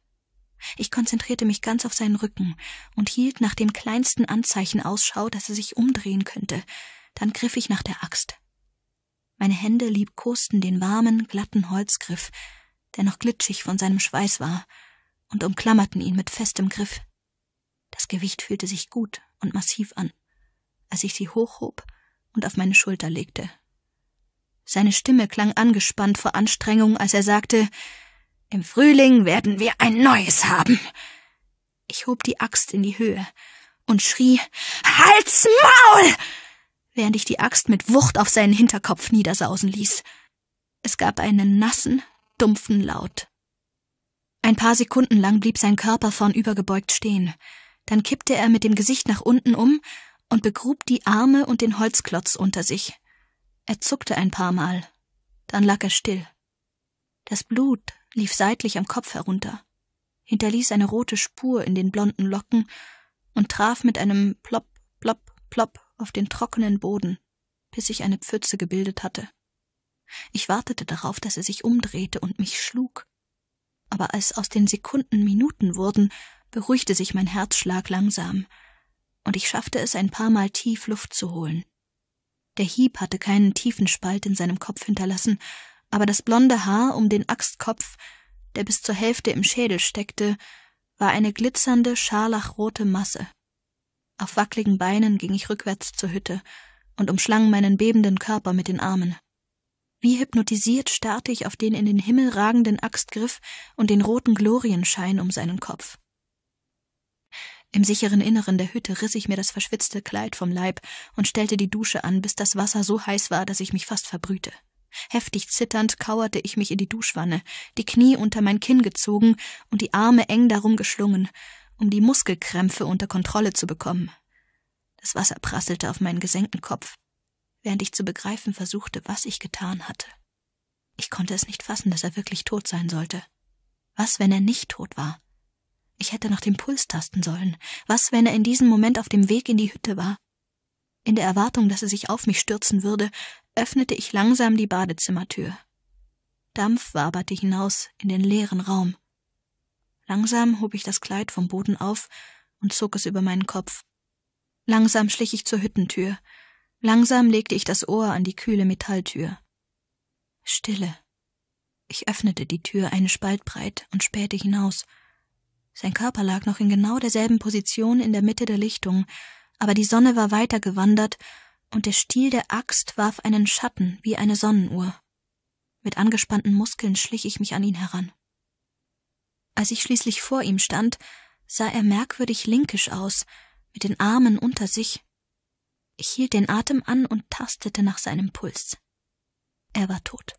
Ich konzentrierte mich ganz auf seinen Rücken und hielt nach dem kleinsten Anzeichen Ausschau, dass er sich umdrehen könnte. Dann griff ich nach der Axt. Meine Hände liebkosten den warmen, glatten Holzgriff, der noch glitschig von seinem Schweiß war, und umklammerten ihn mit festem Griff. Das Gewicht fühlte sich gut und massiv an als ich sie hochhob und auf meine Schulter legte. Seine Stimme klang angespannt vor Anstrengung, als er sagte Im Frühling werden wir ein neues haben. Ich hob die Axt in die Höhe und schrie Halt's Maul. während ich die Axt mit Wucht auf seinen Hinterkopf niedersausen ließ. Es gab einen nassen, dumpfen Laut. Ein paar Sekunden lang blieb sein Körper vornübergebeugt stehen. Dann kippte er mit dem Gesicht nach unten um und begrub die Arme und den Holzklotz unter sich. Er zuckte ein paar Mal, dann lag er still. Das Blut lief seitlich am Kopf herunter, hinterließ eine rote Spur in den blonden Locken und traf mit einem Plopp, Plopp, Plopp auf den trockenen Boden, bis sich eine Pfütze gebildet hatte. Ich wartete darauf, dass er sich umdrehte und mich schlug. Aber als aus den Sekunden Minuten wurden, beruhigte sich mein Herzschlag langsam und ich schaffte es, ein paar Mal tief Luft zu holen. Der Hieb hatte keinen tiefen Spalt in seinem Kopf hinterlassen, aber das blonde Haar um den Axtkopf, der bis zur Hälfte im Schädel steckte, war eine glitzernde, scharlachrote Masse. Auf wackligen Beinen ging ich rückwärts zur Hütte und umschlang meinen bebenden Körper mit den Armen. Wie hypnotisiert starrte ich auf den in den Himmel ragenden Axtgriff und den roten Glorienschein um seinen Kopf. Im sicheren Inneren der Hütte riss ich mir das verschwitzte Kleid vom Leib und stellte die Dusche an, bis das Wasser so heiß war, dass ich mich fast verbrühte. Heftig zitternd kauerte ich mich in die Duschwanne, die Knie unter mein Kinn gezogen und die Arme eng darum geschlungen, um die Muskelkrämpfe unter Kontrolle zu bekommen. Das Wasser prasselte auf meinen gesenkten Kopf, während ich zu begreifen versuchte, was ich getan hatte. Ich konnte es nicht fassen, dass er wirklich tot sein sollte. Was, wenn er nicht tot war? Ich hätte nach dem Puls tasten sollen. Was, wenn er in diesem Moment auf dem Weg in die Hütte war? In der Erwartung, dass er sich auf mich stürzen würde, öffnete ich langsam die Badezimmertür. Dampf waberte hinaus in den leeren Raum. Langsam hob ich das Kleid vom Boden auf und zog es über meinen Kopf. Langsam schlich ich zur Hüttentür. Langsam legte ich das Ohr an die kühle Metalltür. Stille. Ich öffnete die Tür eine Spaltbreit und spähte hinaus. Sein Körper lag noch in genau derselben Position in der Mitte der Lichtung, aber die Sonne war weitergewandert und der Stiel der Axt warf einen Schatten wie eine Sonnenuhr. Mit angespannten Muskeln schlich ich mich an ihn heran. Als ich schließlich vor ihm stand, sah er merkwürdig linkisch aus, mit den Armen unter sich. Ich hielt den Atem an und tastete nach seinem Puls. Er war tot.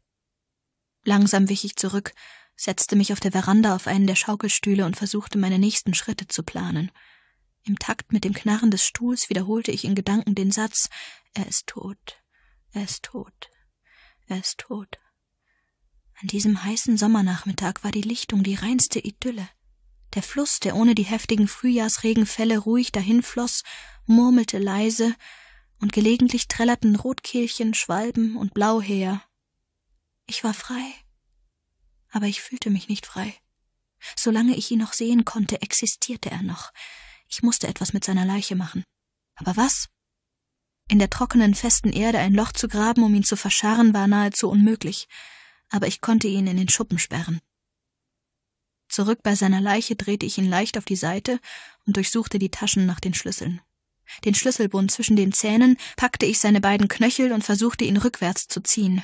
Langsam wich ich zurück setzte mich auf der Veranda auf einen der Schaukelstühle und versuchte, meine nächsten Schritte zu planen. Im Takt mit dem Knarren des Stuhls wiederholte ich in Gedanken den Satz Er ist tot, er ist tot, er ist tot. An diesem heißen Sommernachmittag war die Lichtung die reinste Idylle. Der Fluss, der ohne die heftigen Frühjahrsregenfälle ruhig dahinfloss, murmelte leise, und gelegentlich trällerten Rotkehlchen, Schwalben und Blauheer. Ich war frei aber ich fühlte mich nicht frei. Solange ich ihn noch sehen konnte, existierte er noch. Ich musste etwas mit seiner Leiche machen. Aber was? In der trockenen, festen Erde ein Loch zu graben, um ihn zu verscharren, war nahezu unmöglich, aber ich konnte ihn in den Schuppen sperren. Zurück bei seiner Leiche drehte ich ihn leicht auf die Seite und durchsuchte die Taschen nach den Schlüsseln. Den Schlüsselbund zwischen den Zähnen packte ich seine beiden Knöchel und versuchte ihn rückwärts zu ziehen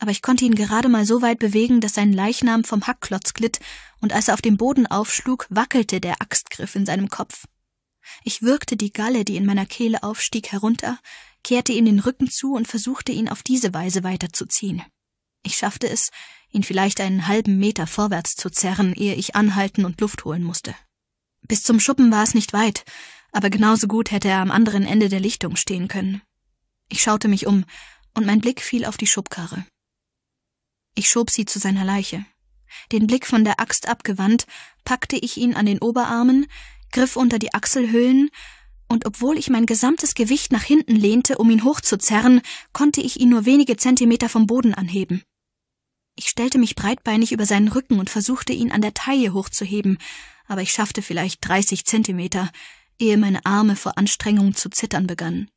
aber ich konnte ihn gerade mal so weit bewegen, dass sein Leichnam vom Hackklotz glitt, und als er auf dem Boden aufschlug, wackelte der Axtgriff in seinem Kopf. Ich würgte die Galle, die in meiner Kehle aufstieg, herunter, kehrte ihm den Rücken zu und versuchte ihn auf diese Weise weiterzuziehen. Ich schaffte es, ihn vielleicht einen halben Meter vorwärts zu zerren, ehe ich anhalten und Luft holen musste. Bis zum Schuppen war es nicht weit, aber genauso gut hätte er am anderen Ende der Lichtung stehen können. Ich schaute mich um, und mein Blick fiel auf die Schubkarre. Ich schob sie zu seiner Leiche. Den Blick von der Axt abgewandt, packte ich ihn an den Oberarmen, griff unter die Achselhöhlen, und obwohl ich mein gesamtes Gewicht nach hinten lehnte, um ihn hochzuzerren, konnte ich ihn nur wenige Zentimeter vom Boden anheben. Ich stellte mich breitbeinig über seinen Rücken und versuchte ihn an der Taille hochzuheben, aber ich schaffte vielleicht dreißig Zentimeter, ehe meine Arme vor Anstrengung zu zittern begannen.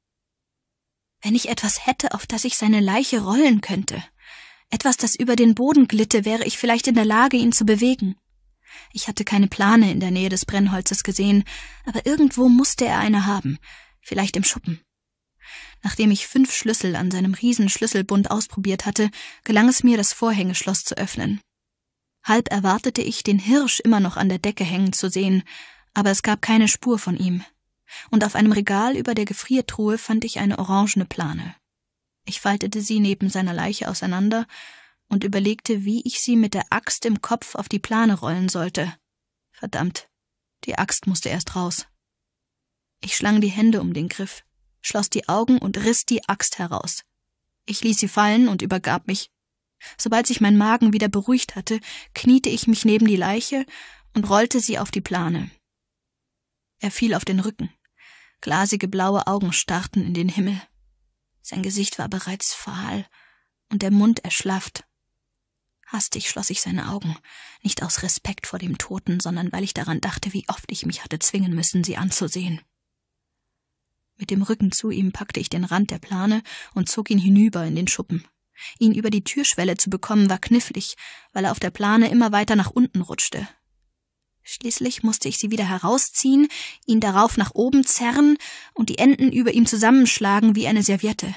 Wenn ich etwas hätte, auf das ich seine Leiche rollen könnte. Etwas, das über den Boden glitte, wäre ich vielleicht in der Lage, ihn zu bewegen. Ich hatte keine Plane in der Nähe des Brennholzes gesehen, aber irgendwo musste er eine haben, vielleicht im Schuppen. Nachdem ich fünf Schlüssel an seinem Riesenschlüsselbund ausprobiert hatte, gelang es mir, das Vorhängeschloss zu öffnen. Halb erwartete ich, den Hirsch immer noch an der Decke hängen zu sehen, aber es gab keine Spur von ihm. Und auf einem Regal über der Gefriertruhe fand ich eine orangene Plane. Ich faltete sie neben seiner Leiche auseinander und überlegte, wie ich sie mit der Axt im Kopf auf die Plane rollen sollte. Verdammt, die Axt musste erst raus. Ich schlang die Hände um den Griff, schloss die Augen und riss die Axt heraus. Ich ließ sie fallen und übergab mich. Sobald sich mein Magen wieder beruhigt hatte, kniete ich mich neben die Leiche und rollte sie auf die Plane. Er fiel auf den Rücken. Glasige blaue Augen starrten in den Himmel. Sein Gesicht war bereits fahl und der Mund erschlafft. Hastig schloss ich seine Augen, nicht aus Respekt vor dem Toten, sondern weil ich daran dachte, wie oft ich mich hatte zwingen müssen, sie anzusehen. Mit dem Rücken zu ihm packte ich den Rand der Plane und zog ihn hinüber in den Schuppen. Ihn über die Türschwelle zu bekommen war knifflig, weil er auf der Plane immer weiter nach unten rutschte. Schließlich musste ich sie wieder herausziehen, ihn darauf nach oben zerren und die Enden über ihm zusammenschlagen wie eine Serviette.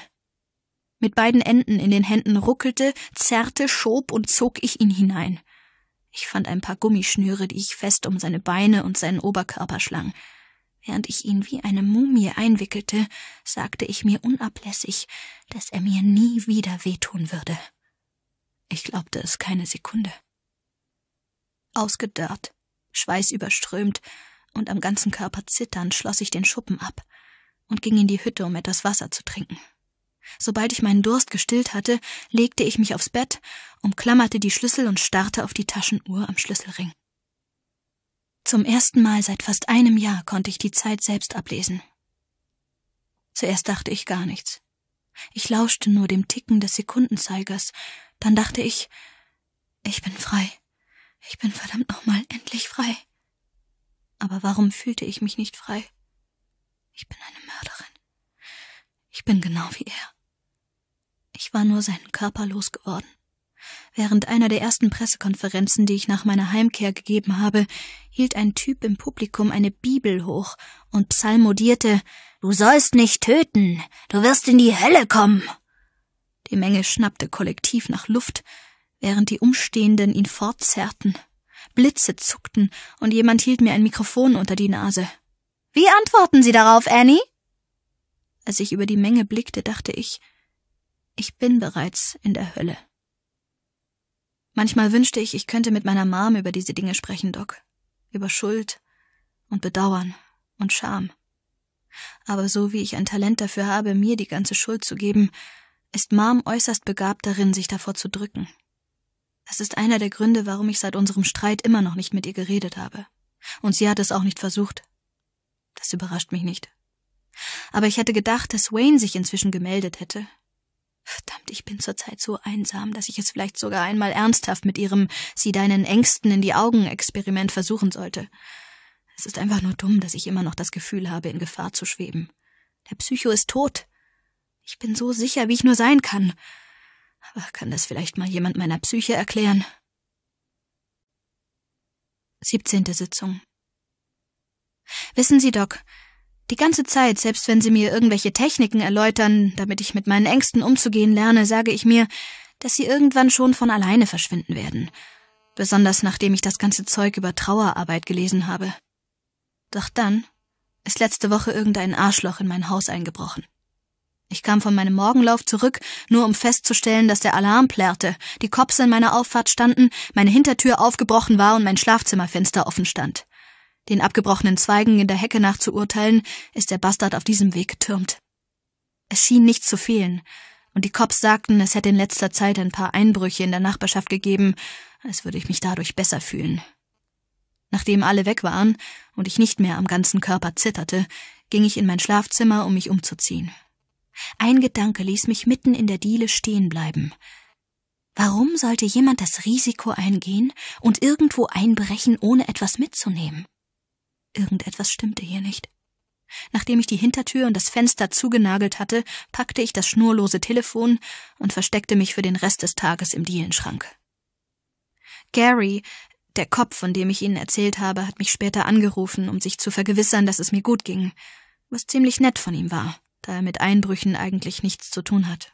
Mit beiden Enden in den Händen ruckelte, zerrte, schob und zog ich ihn hinein. Ich fand ein paar Gummischnüre, die ich fest um seine Beine und seinen Oberkörper schlang. Während ich ihn wie eine Mumie einwickelte, sagte ich mir unablässig, dass er mir nie wieder wehtun würde. Ich glaubte es keine Sekunde. Ausgedörrt schweißüberströmt und am ganzen Körper zitternd, schloss ich den Schuppen ab und ging in die Hütte, um etwas Wasser zu trinken. Sobald ich meinen Durst gestillt hatte, legte ich mich aufs Bett, umklammerte die Schlüssel und starrte auf die Taschenuhr am Schlüsselring. Zum ersten Mal seit fast einem Jahr konnte ich die Zeit selbst ablesen. Zuerst dachte ich gar nichts. Ich lauschte nur dem Ticken des Sekundenzeigers, dann dachte ich, ich bin frei. Ich bin verdammt nochmal endlich frei. Aber warum fühlte ich mich nicht frei? Ich bin eine Mörderin. Ich bin genau wie er. Ich war nur seinen Körper losgeworden. Während einer der ersten Pressekonferenzen, die ich nach meiner Heimkehr gegeben habe, hielt ein Typ im Publikum eine Bibel hoch und psalmodierte Du sollst nicht töten, du wirst in die Hölle kommen. Die Menge schnappte kollektiv nach Luft, während die Umstehenden ihn fortzerrten. Blitze zuckten und jemand hielt mir ein Mikrofon unter die Nase. Wie antworten Sie darauf, Annie? Als ich über die Menge blickte, dachte ich, ich bin bereits in der Hölle. Manchmal wünschte ich, ich könnte mit meiner Mom über diese Dinge sprechen, Doc. Über Schuld und Bedauern und Scham. Aber so wie ich ein Talent dafür habe, mir die ganze Schuld zu geben, ist Mom äußerst begabt darin, sich davor zu drücken. Das ist einer der Gründe, warum ich seit unserem Streit immer noch nicht mit ihr geredet habe. Und sie hat es auch nicht versucht. Das überrascht mich nicht. Aber ich hätte gedacht, dass Wayne sich inzwischen gemeldet hätte. Verdammt, ich bin zurzeit so einsam, dass ich es vielleicht sogar einmal ernsthaft mit ihrem Sie deinen Ängsten in die Augen Experiment versuchen sollte. Es ist einfach nur dumm, dass ich immer noch das Gefühl habe, in Gefahr zu schweben. Der Psycho ist tot. Ich bin so sicher, wie ich nur sein kann. Aber kann das vielleicht mal jemand meiner Psyche erklären? 17. Sitzung. Wissen Sie, Doc, die ganze Zeit, selbst wenn Sie mir irgendwelche Techniken erläutern, damit ich mit meinen Ängsten umzugehen lerne, sage ich mir, dass sie irgendwann schon von alleine verschwinden werden. Besonders nachdem ich das ganze Zeug über Trauerarbeit gelesen habe. Doch dann ist letzte Woche irgendein Arschloch in mein Haus eingebrochen. Ich kam von meinem Morgenlauf zurück, nur um festzustellen, dass der Alarm plärrte, die Cops in meiner Auffahrt standen, meine Hintertür aufgebrochen war und mein Schlafzimmerfenster offen stand. Den abgebrochenen Zweigen in der Hecke nach zu urteilen, ist der Bastard auf diesem Weg getürmt. Es schien nichts zu fehlen, und die Cops sagten, es hätte in letzter Zeit ein paar Einbrüche in der Nachbarschaft gegeben, als würde ich mich dadurch besser fühlen. Nachdem alle weg waren und ich nicht mehr am ganzen Körper zitterte, ging ich in mein Schlafzimmer, um mich umzuziehen. Ein Gedanke ließ mich mitten in der Diele stehen bleiben. Warum sollte jemand das Risiko eingehen und irgendwo einbrechen, ohne etwas mitzunehmen? Irgendetwas stimmte hier nicht. Nachdem ich die Hintertür und das Fenster zugenagelt hatte, packte ich das schnurlose Telefon und versteckte mich für den Rest des Tages im Dielenschrank. Gary, der Kopf, von dem ich Ihnen erzählt habe, hat mich später angerufen, um sich zu vergewissern, dass es mir gut ging, was ziemlich nett von ihm war da er mit Einbrüchen eigentlich nichts zu tun hat.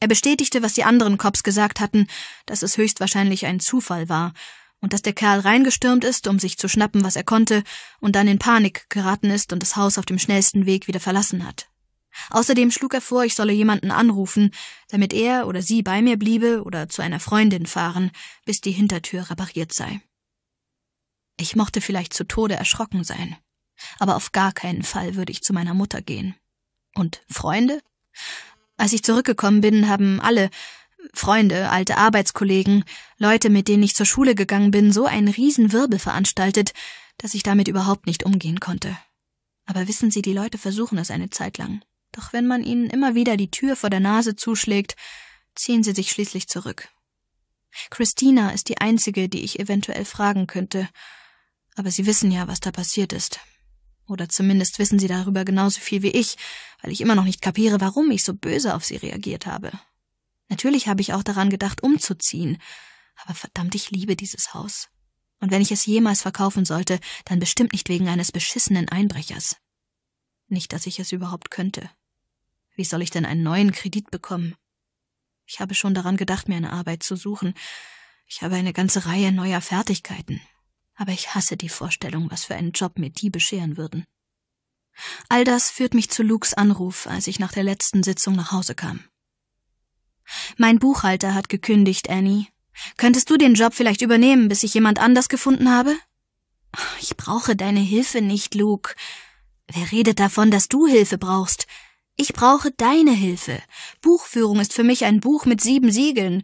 Er bestätigte, was die anderen Cops gesagt hatten, dass es höchstwahrscheinlich ein Zufall war und dass der Kerl reingestürmt ist, um sich zu schnappen, was er konnte, und dann in Panik geraten ist und das Haus auf dem schnellsten Weg wieder verlassen hat. Außerdem schlug er vor, ich solle jemanden anrufen, damit er oder sie bei mir bliebe oder zu einer Freundin fahren, bis die Hintertür repariert sei. Ich mochte vielleicht zu Tode erschrocken sein, aber auf gar keinen Fall würde ich zu meiner Mutter gehen. Und Freunde? Als ich zurückgekommen bin, haben alle Freunde, alte Arbeitskollegen, Leute, mit denen ich zur Schule gegangen bin, so einen Riesenwirbel veranstaltet, dass ich damit überhaupt nicht umgehen konnte. Aber wissen Sie, die Leute versuchen es eine Zeit lang. Doch wenn man ihnen immer wieder die Tür vor der Nase zuschlägt, ziehen sie sich schließlich zurück. Christina ist die einzige, die ich eventuell fragen könnte, aber Sie wissen ja, was da passiert ist. Oder zumindest wissen sie darüber genauso viel wie ich, weil ich immer noch nicht kapiere, warum ich so böse auf sie reagiert habe. Natürlich habe ich auch daran gedacht, umzuziehen, aber verdammt, ich liebe dieses Haus. Und wenn ich es jemals verkaufen sollte, dann bestimmt nicht wegen eines beschissenen Einbrechers. Nicht, dass ich es überhaupt könnte. Wie soll ich denn einen neuen Kredit bekommen? Ich habe schon daran gedacht, mir eine Arbeit zu suchen. Ich habe eine ganze Reihe neuer Fertigkeiten, aber ich hasse die Vorstellung, was für einen Job mir die bescheren würden. All das führt mich zu Lukes Anruf, als ich nach der letzten Sitzung nach Hause kam. Mein Buchhalter hat gekündigt, Annie. Könntest du den Job vielleicht übernehmen, bis ich jemand anders gefunden habe? Ich brauche deine Hilfe nicht, Luke. Wer redet davon, dass du Hilfe brauchst? Ich brauche deine Hilfe. Buchführung ist für mich ein Buch mit sieben Siegeln.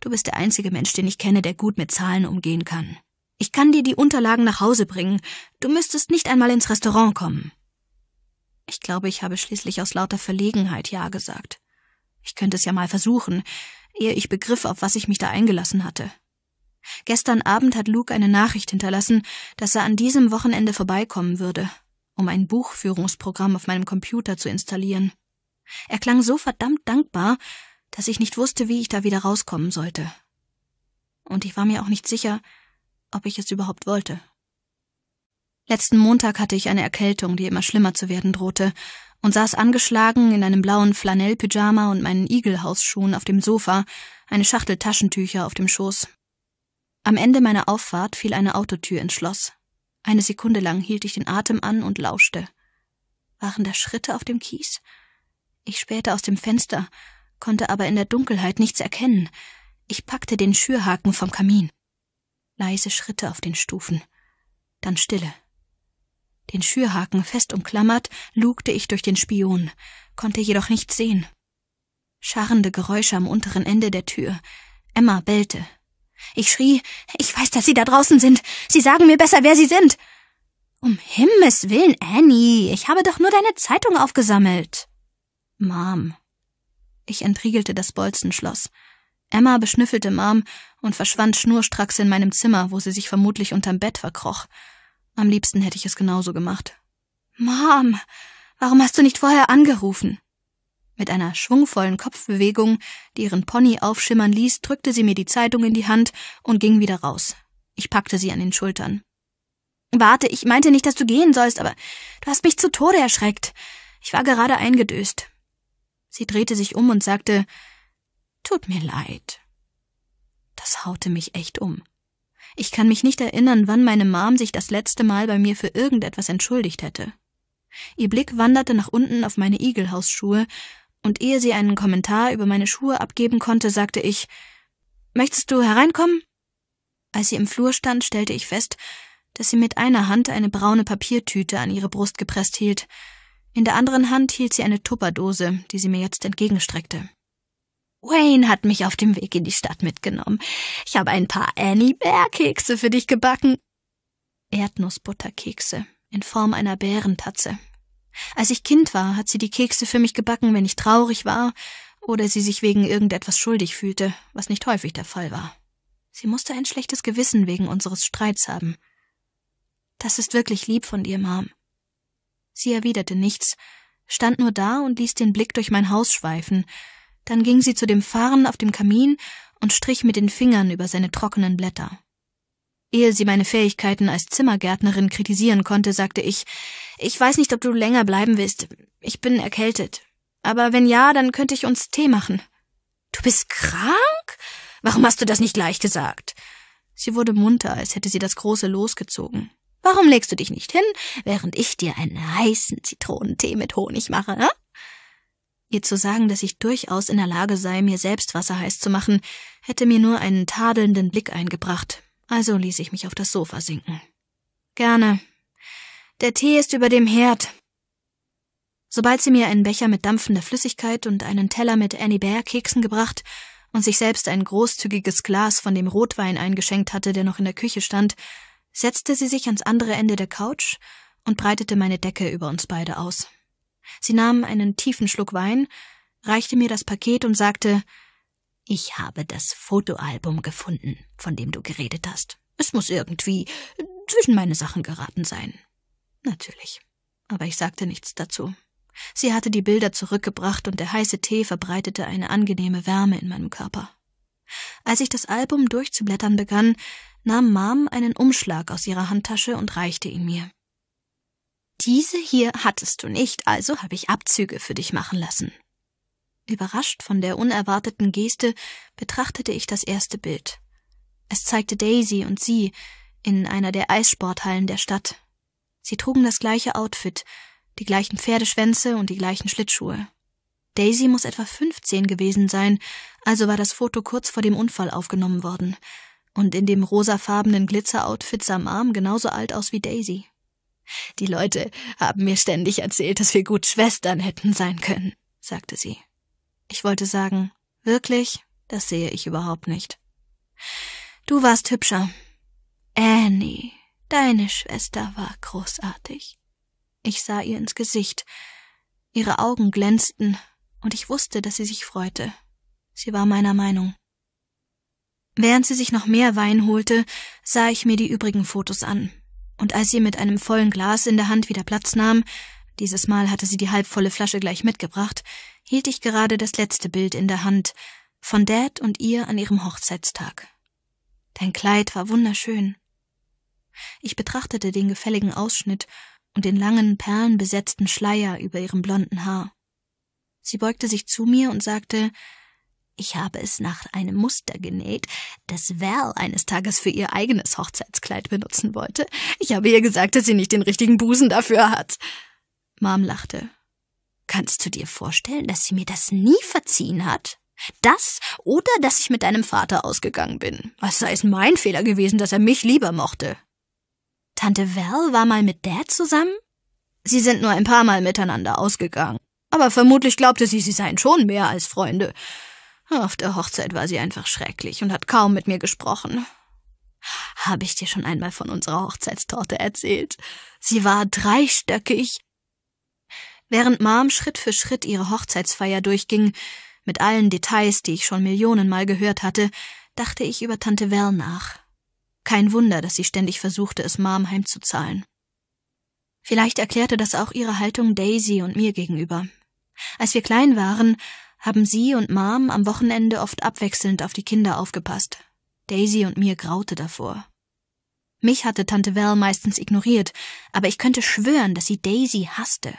Du bist der einzige Mensch, den ich kenne, der gut mit Zahlen umgehen kann. Ich kann dir die Unterlagen nach Hause bringen. Du müsstest nicht einmal ins Restaurant kommen. Ich glaube, ich habe schließlich aus lauter Verlegenheit Ja gesagt. Ich könnte es ja mal versuchen, ehe ich begriff, auf was ich mich da eingelassen hatte. Gestern Abend hat Luke eine Nachricht hinterlassen, dass er an diesem Wochenende vorbeikommen würde, um ein Buchführungsprogramm auf meinem Computer zu installieren. Er klang so verdammt dankbar, dass ich nicht wusste, wie ich da wieder rauskommen sollte. Und ich war mir auch nicht sicher, ob ich es überhaupt wollte. Letzten Montag hatte ich eine Erkältung, die immer schlimmer zu werden drohte, und saß angeschlagen in einem blauen Flanellpyjama und meinen Igelhausschuhen auf dem Sofa, eine Schachtel Taschentücher auf dem Schoß. Am Ende meiner Auffahrt fiel eine Autotür ins Schloss. Eine Sekunde lang hielt ich den Atem an und lauschte. Waren da Schritte auf dem Kies? Ich spähte aus dem Fenster, konnte aber in der Dunkelheit nichts erkennen. Ich packte den Schürhaken vom Kamin leise Schritte auf den Stufen, dann Stille. Den Schürhaken fest umklammert, lugte ich durch den Spion, konnte jedoch nichts sehen. Scharrende Geräusche am unteren Ende der Tür. Emma bellte. Ich schrie, ich weiß, dass Sie da draußen sind. Sie sagen mir besser, wer Sie sind. Um Himmels willen, Annie, ich habe doch nur deine Zeitung aufgesammelt. Mom. Ich entriegelte das Bolzenschloss. Emma beschnüffelte Mom und verschwand schnurstracks in meinem Zimmer, wo sie sich vermutlich unterm Bett verkroch. Am liebsten hätte ich es genauso gemacht. Mom, warum hast du nicht vorher angerufen? Mit einer schwungvollen Kopfbewegung, die ihren Pony aufschimmern ließ, drückte sie mir die Zeitung in die Hand und ging wieder raus. Ich packte sie an den Schultern. Warte, ich meinte nicht, dass du gehen sollst, aber du hast mich zu Tode erschreckt. Ich war gerade eingedöst. Sie drehte sich um und sagte, Tut mir leid. Das haute mich echt um. Ich kann mich nicht erinnern, wann meine Mom sich das letzte Mal bei mir für irgendetwas entschuldigt hätte. Ihr Blick wanderte nach unten auf meine Igelhausschuhe, und ehe sie einen Kommentar über meine Schuhe abgeben konnte, sagte ich Möchtest du hereinkommen? Als sie im Flur stand, stellte ich fest, dass sie mit einer Hand eine braune Papiertüte an ihre Brust gepresst hielt. In der anderen Hand hielt sie eine Tupperdose, die sie mir jetzt entgegenstreckte. Wayne hat mich auf dem Weg in die Stadt mitgenommen. Ich habe ein paar Annie Bear Kekse für dich gebacken. Erdnussbutterkekse in Form einer Bärentatze. Als ich Kind war, hat sie die Kekse für mich gebacken, wenn ich traurig war oder sie sich wegen irgendetwas schuldig fühlte, was nicht häufig der Fall war. Sie musste ein schlechtes Gewissen wegen unseres Streits haben. Das ist wirklich lieb von dir, Mom. Sie erwiderte nichts, stand nur da und ließ den Blick durch mein Haus schweifen, dann ging sie zu dem Fahren auf dem Kamin und strich mit den Fingern über seine trockenen Blätter. Ehe sie meine Fähigkeiten als Zimmergärtnerin kritisieren konnte, sagte ich, ich weiß nicht, ob du länger bleiben willst. Ich bin erkältet. Aber wenn ja, dann könnte ich uns Tee machen. Du bist krank? Warum hast du das nicht gleich gesagt? Sie wurde munter, als hätte sie das große losgezogen. Warum legst du dich nicht hin, während ich dir einen heißen Zitronentee mit Honig mache? Ne? Ihr zu sagen, dass ich durchaus in der Lage sei, mir selbst Wasser heiß zu machen, hätte mir nur einen tadelnden Blick eingebracht, also ließ ich mich auf das Sofa sinken. Gerne. Der Tee ist über dem Herd. Sobald sie mir einen Becher mit dampfender Flüssigkeit und einen Teller mit Annie-Bear-Keksen gebracht und sich selbst ein großzügiges Glas von dem Rotwein eingeschenkt hatte, der noch in der Küche stand, setzte sie sich ans andere Ende der Couch und breitete meine Decke über uns beide aus. Sie nahm einen tiefen Schluck Wein, reichte mir das Paket und sagte Ich habe das Fotoalbum gefunden, von dem du geredet hast. Es muss irgendwie zwischen meine Sachen geraten sein. Natürlich. Aber ich sagte nichts dazu. Sie hatte die Bilder zurückgebracht und der heiße Tee verbreitete eine angenehme Wärme in meinem Körper. Als ich das Album durchzublättern begann, nahm Mom einen Umschlag aus ihrer Handtasche und reichte ihn mir. Diese hier hattest du nicht, also habe ich Abzüge für dich machen lassen. Überrascht von der unerwarteten Geste betrachtete ich das erste Bild. Es zeigte Daisy und sie in einer der Eissporthallen der Stadt. Sie trugen das gleiche Outfit, die gleichen Pferdeschwänze und die gleichen Schlittschuhe. Daisy muss etwa 15 gewesen sein, also war das Foto kurz vor dem Unfall aufgenommen worden. Und in dem rosafarbenen Glitzeroutfit sah Arm genauso alt aus wie Daisy. Die Leute haben mir ständig erzählt, dass wir gut Schwestern hätten sein können, sagte sie. Ich wollte sagen, wirklich, das sehe ich überhaupt nicht. Du warst hübscher. Annie, deine Schwester war großartig. Ich sah ihr ins Gesicht. Ihre Augen glänzten, und ich wusste, dass sie sich freute. Sie war meiner Meinung. Während sie sich noch mehr Wein holte, sah ich mir die übrigen Fotos an und als sie mit einem vollen Glas in der Hand wieder Platz nahm, dieses Mal hatte sie die halbvolle Flasche gleich mitgebracht, hielt ich gerade das letzte Bild in der Hand von Dad und ihr an ihrem Hochzeitstag. Dein Kleid war wunderschön. Ich betrachtete den gefälligen Ausschnitt und den langen, perlenbesetzten Schleier über ihrem blonden Haar. Sie beugte sich zu mir und sagte, ich habe es nach einem Muster genäht, das Val eines Tages für ihr eigenes Hochzeitskleid benutzen wollte. Ich habe ihr gesagt, dass sie nicht den richtigen Busen dafür hat. Mom lachte. Kannst du dir vorstellen, dass sie mir das nie verziehen hat? Das oder dass ich mit deinem Vater ausgegangen bin. Was sei es mein Fehler gewesen, dass er mich lieber mochte. Tante Val war mal mit Dad zusammen? Sie sind nur ein paar Mal miteinander ausgegangen. Aber vermutlich glaubte sie, sie seien schon mehr als Freunde. Auf der Hochzeit war sie einfach schrecklich und hat kaum mit mir gesprochen. Habe ich dir schon einmal von unserer Hochzeitstorte erzählt? Sie war dreistöckig. Während Mom Schritt für Schritt ihre Hochzeitsfeier durchging, mit allen Details, die ich schon Millionenmal gehört hatte, dachte ich über Tante Well nach. Kein Wunder, dass sie ständig versuchte, es Mom heimzuzahlen. Vielleicht erklärte das auch ihre Haltung Daisy und mir gegenüber. Als wir klein waren, haben sie und Mom am Wochenende oft abwechselnd auf die Kinder aufgepasst. Daisy und mir graute davor. Mich hatte Tante Val meistens ignoriert, aber ich könnte schwören, dass sie Daisy hasste.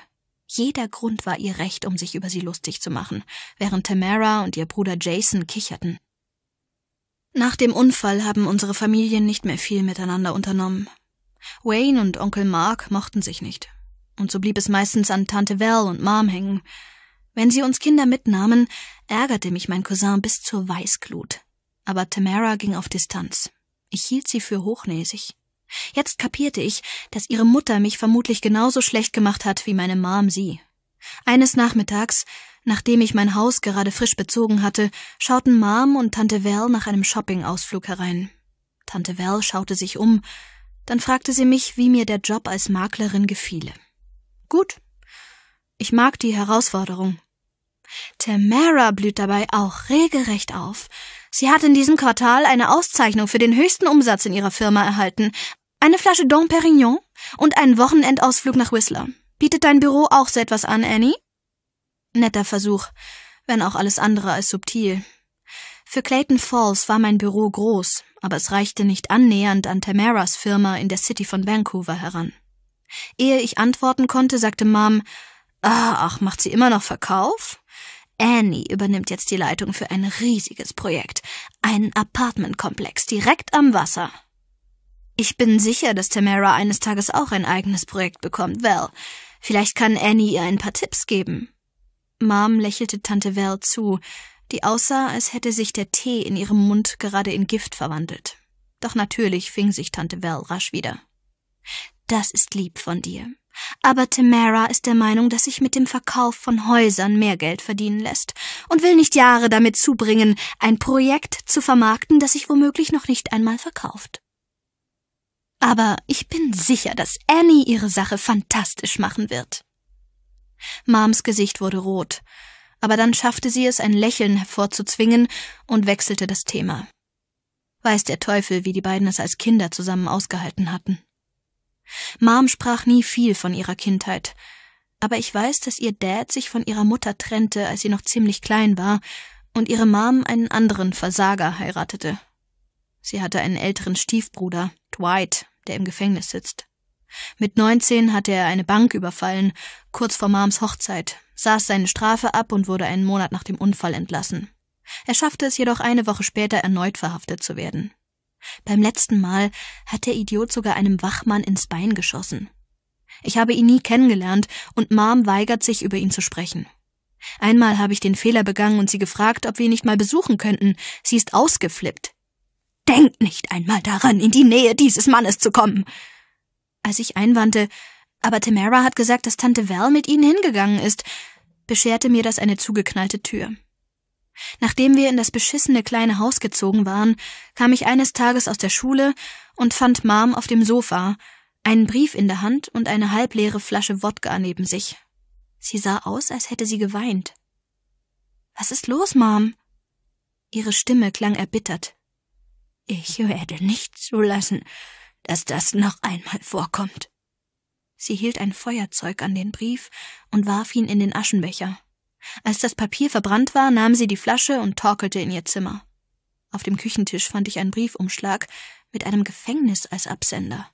Jeder Grund war ihr recht, um sich über sie lustig zu machen, während Tamara und ihr Bruder Jason kicherten. Nach dem Unfall haben unsere Familien nicht mehr viel miteinander unternommen. Wayne und Onkel Mark mochten sich nicht. Und so blieb es meistens an Tante Val und Mom hängen, wenn sie uns Kinder mitnahmen, ärgerte mich mein Cousin bis zur Weißglut. Aber Tamara ging auf Distanz. Ich hielt sie für hochnäsig. Jetzt kapierte ich, dass ihre Mutter mich vermutlich genauso schlecht gemacht hat wie meine Mom sie. Eines Nachmittags, nachdem ich mein Haus gerade frisch bezogen hatte, schauten Mom und Tante Val nach einem Shoppingausflug herein. Tante Val schaute sich um, dann fragte sie mich, wie mir der Job als Maklerin gefiele. Gut. Ich mag die Herausforderung, Tamara blüht dabei auch regelrecht auf. Sie hat in diesem Quartal eine Auszeichnung für den höchsten Umsatz in ihrer Firma erhalten, eine Flasche Dom Perignon und einen Wochenendausflug nach Whistler. Bietet dein Büro auch so etwas an, Annie? Netter Versuch, wenn auch alles andere als subtil. Für Clayton Falls war mein Büro groß, aber es reichte nicht annähernd an Tamaras Firma in der City von Vancouver heran. Ehe ich antworten konnte, sagte Mom, ah, ach, macht sie immer noch Verkauf? Annie übernimmt jetzt die Leitung für ein riesiges Projekt, einen Apartmentkomplex direkt am Wasser. Ich bin sicher, dass Tamara eines Tages auch ein eigenes Projekt bekommt. Well, vielleicht kann Annie ihr ein paar Tipps geben. Mom lächelte Tante Well zu, die aussah, als hätte sich der Tee in ihrem Mund gerade in Gift verwandelt. Doch natürlich fing sich Tante Well rasch wieder. Das ist lieb von dir. Aber Tamara ist der Meinung, dass sich mit dem Verkauf von Häusern mehr Geld verdienen lässt und will nicht Jahre damit zubringen, ein Projekt zu vermarkten, das sich womöglich noch nicht einmal verkauft. Aber ich bin sicher, dass Annie ihre Sache fantastisch machen wird. Mams Gesicht wurde rot, aber dann schaffte sie es, ein Lächeln hervorzuzwingen und wechselte das Thema. Weiß der Teufel, wie die beiden es als Kinder zusammen ausgehalten hatten. Mom sprach nie viel von ihrer Kindheit, aber ich weiß, dass ihr Dad sich von ihrer Mutter trennte, als sie noch ziemlich klein war, und ihre Mom einen anderen Versager heiratete. Sie hatte einen älteren Stiefbruder, Dwight, der im Gefängnis sitzt. Mit 19 hatte er eine Bank überfallen, kurz vor Moms Hochzeit, saß seine Strafe ab und wurde einen Monat nach dem Unfall entlassen. Er schaffte es jedoch eine Woche später erneut verhaftet zu werden. Beim letzten Mal hat der Idiot sogar einem Wachmann ins Bein geschossen. Ich habe ihn nie kennengelernt und Mom weigert sich, über ihn zu sprechen. Einmal habe ich den Fehler begangen und sie gefragt, ob wir ihn nicht mal besuchen könnten. Sie ist ausgeflippt. Denkt nicht einmal daran, in die Nähe dieses Mannes zu kommen. Als ich einwandte, aber Tamara hat gesagt, dass Tante Val mit ihnen hingegangen ist, bescherte mir das eine zugeknallte Tür. Nachdem wir in das beschissene kleine Haus gezogen waren, kam ich eines Tages aus der Schule und fand Mom auf dem Sofa, einen Brief in der Hand und eine halbleere Flasche Wodka neben sich. Sie sah aus, als hätte sie geweint. Was ist los, Mom? Ihre Stimme klang erbittert. Ich werde nicht zulassen, dass das noch einmal vorkommt. Sie hielt ein Feuerzeug an den Brief und warf ihn in den Aschenbecher. Als das Papier verbrannt war, nahm sie die Flasche und torkelte in ihr Zimmer. Auf dem Küchentisch fand ich einen Briefumschlag mit einem Gefängnis als Absender.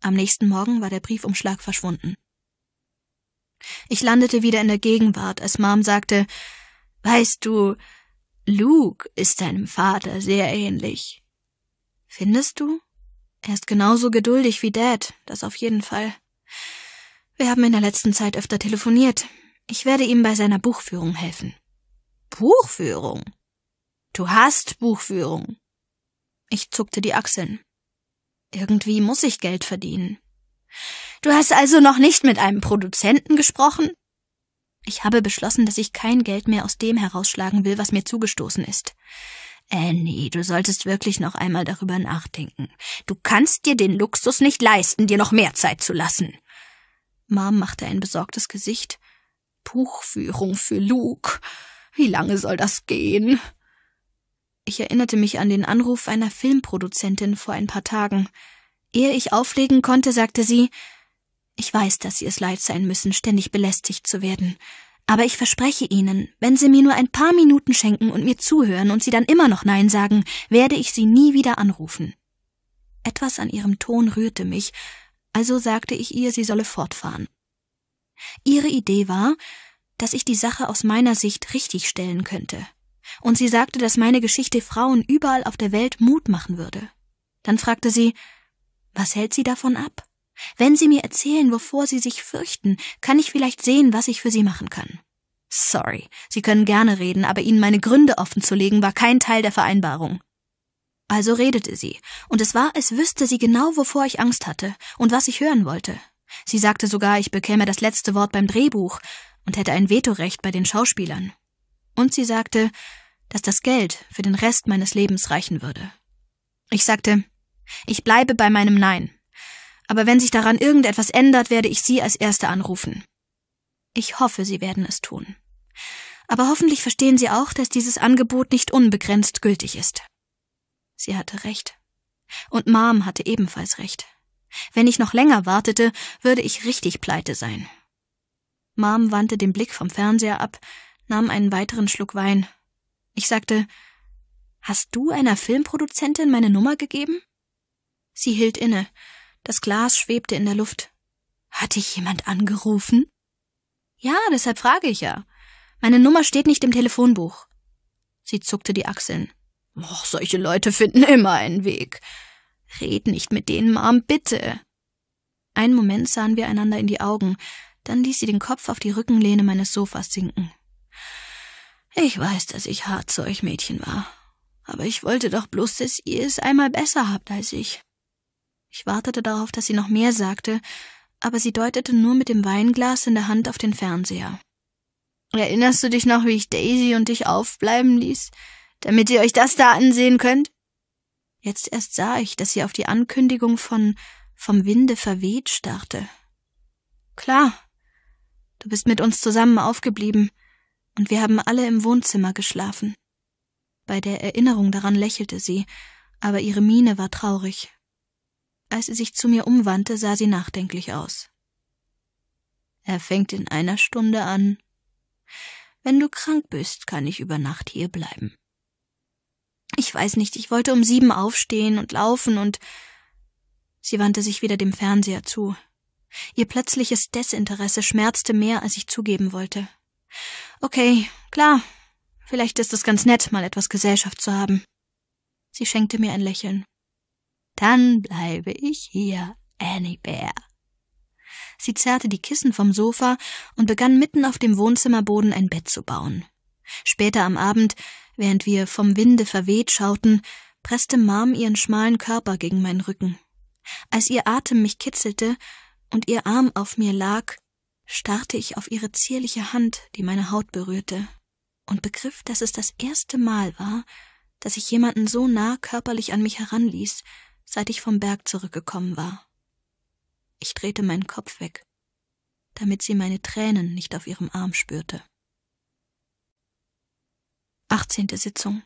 Am nächsten Morgen war der Briefumschlag verschwunden. Ich landete wieder in der Gegenwart, als Mom sagte, Weißt du, Luke ist deinem Vater sehr ähnlich. Findest du? Er ist genauso geduldig wie Dad, das auf jeden Fall. Wir haben in der letzten Zeit öfter telefoniert. Ich werde ihm bei seiner Buchführung helfen. Buchführung? Du hast Buchführung. Ich zuckte die Achseln. Irgendwie muss ich Geld verdienen. Du hast also noch nicht mit einem Produzenten gesprochen? Ich habe beschlossen, dass ich kein Geld mehr aus dem herausschlagen will, was mir zugestoßen ist. Annie, äh, du solltest wirklich noch einmal darüber nachdenken. Du kannst dir den Luxus nicht leisten, dir noch mehr Zeit zu lassen. Mom machte ein besorgtes Gesicht Buchführung für Luke. Wie lange soll das gehen? Ich erinnerte mich an den Anruf einer Filmproduzentin vor ein paar Tagen. Ehe ich auflegen konnte, sagte sie Ich weiß, dass Sie es leid sein müssen, ständig belästigt zu werden. Aber ich verspreche Ihnen, wenn Sie mir nur ein paar Minuten schenken und mir zuhören und Sie dann immer noch Nein sagen, werde ich Sie nie wieder anrufen. Etwas an ihrem Ton rührte mich, also sagte ich ihr, sie solle fortfahren. Ihre Idee war, dass ich die Sache aus meiner Sicht richtig stellen könnte. Und sie sagte, dass meine Geschichte Frauen überall auf der Welt Mut machen würde. Dann fragte sie, was hält sie davon ab? Wenn Sie mir erzählen, wovor Sie sich fürchten, kann ich vielleicht sehen, was ich für Sie machen kann. Sorry, Sie können gerne reden, aber Ihnen meine Gründe offenzulegen war kein Teil der Vereinbarung. Also redete sie, und es war, als wüsste sie genau, wovor ich Angst hatte und was ich hören wollte. Sie sagte sogar, ich bekäme das letzte Wort beim Drehbuch und hätte ein Vetorecht bei den Schauspielern. Und sie sagte, dass das Geld für den Rest meines Lebens reichen würde. Ich sagte, ich bleibe bei meinem Nein. Aber wenn sich daran irgendetwas ändert, werde ich Sie als Erste anrufen. Ich hoffe, Sie werden es tun. Aber hoffentlich verstehen Sie auch, dass dieses Angebot nicht unbegrenzt gültig ist. Sie hatte recht. Und Mom hatte ebenfalls recht. Wenn ich noch länger wartete, würde ich richtig pleite sein. Mom wandte den Blick vom Fernseher ab, nahm einen weiteren Schluck Wein. Ich sagte, Hast du einer Filmproduzentin meine Nummer gegeben? Sie hielt inne. Das Glas schwebte in der Luft. Hat dich jemand angerufen? Ja, deshalb frage ich ja. Meine Nummer steht nicht im Telefonbuch. Sie zuckte die Achseln. Och, solche Leute finden immer einen Weg. Red nicht mit denen, Mom, bitte. Einen Moment sahen wir einander in die Augen, dann ließ sie den Kopf auf die Rückenlehne meines Sofas sinken. Ich weiß, dass ich hart zu euch Mädchen war, aber ich wollte doch bloß, dass ihr es einmal besser habt als ich. Ich wartete darauf, dass sie noch mehr sagte, aber sie deutete nur mit dem Weinglas in der Hand auf den Fernseher. Erinnerst du dich noch, wie ich Daisy und dich aufbleiben ließ, damit ihr euch das da ansehen könnt? Jetzt erst sah ich, dass sie auf die Ankündigung von vom Winde verweht starrte. Klar, du bist mit uns zusammen aufgeblieben, und wir haben alle im Wohnzimmer geschlafen. Bei der Erinnerung daran lächelte sie, aber ihre Miene war traurig. Als sie sich zu mir umwandte, sah sie nachdenklich aus. Er fängt in einer Stunde an. Wenn du krank bist, kann ich über Nacht hier bleiben. Ich weiß nicht, ich wollte um sieben aufstehen und laufen und. Sie wandte sich wieder dem Fernseher zu. Ihr plötzliches Desinteresse schmerzte mehr, als ich zugeben wollte. Okay, klar. Vielleicht ist es ganz nett, mal etwas Gesellschaft zu haben. Sie schenkte mir ein Lächeln. Dann bleibe ich hier, Annie Bear. Sie zerrte die Kissen vom Sofa und begann mitten auf dem Wohnzimmerboden ein Bett zu bauen. Später am Abend Während wir vom Winde verweht schauten, presste Mom ihren schmalen Körper gegen meinen Rücken. Als ihr Atem mich kitzelte und ihr Arm auf mir lag, starrte ich auf ihre zierliche Hand, die meine Haut berührte, und begriff, dass es das erste Mal war, dass ich jemanden so nah körperlich an mich heranließ, seit ich vom Berg zurückgekommen war. Ich drehte meinen Kopf weg, damit sie meine Tränen nicht auf ihrem Arm spürte. 18. Sitzung.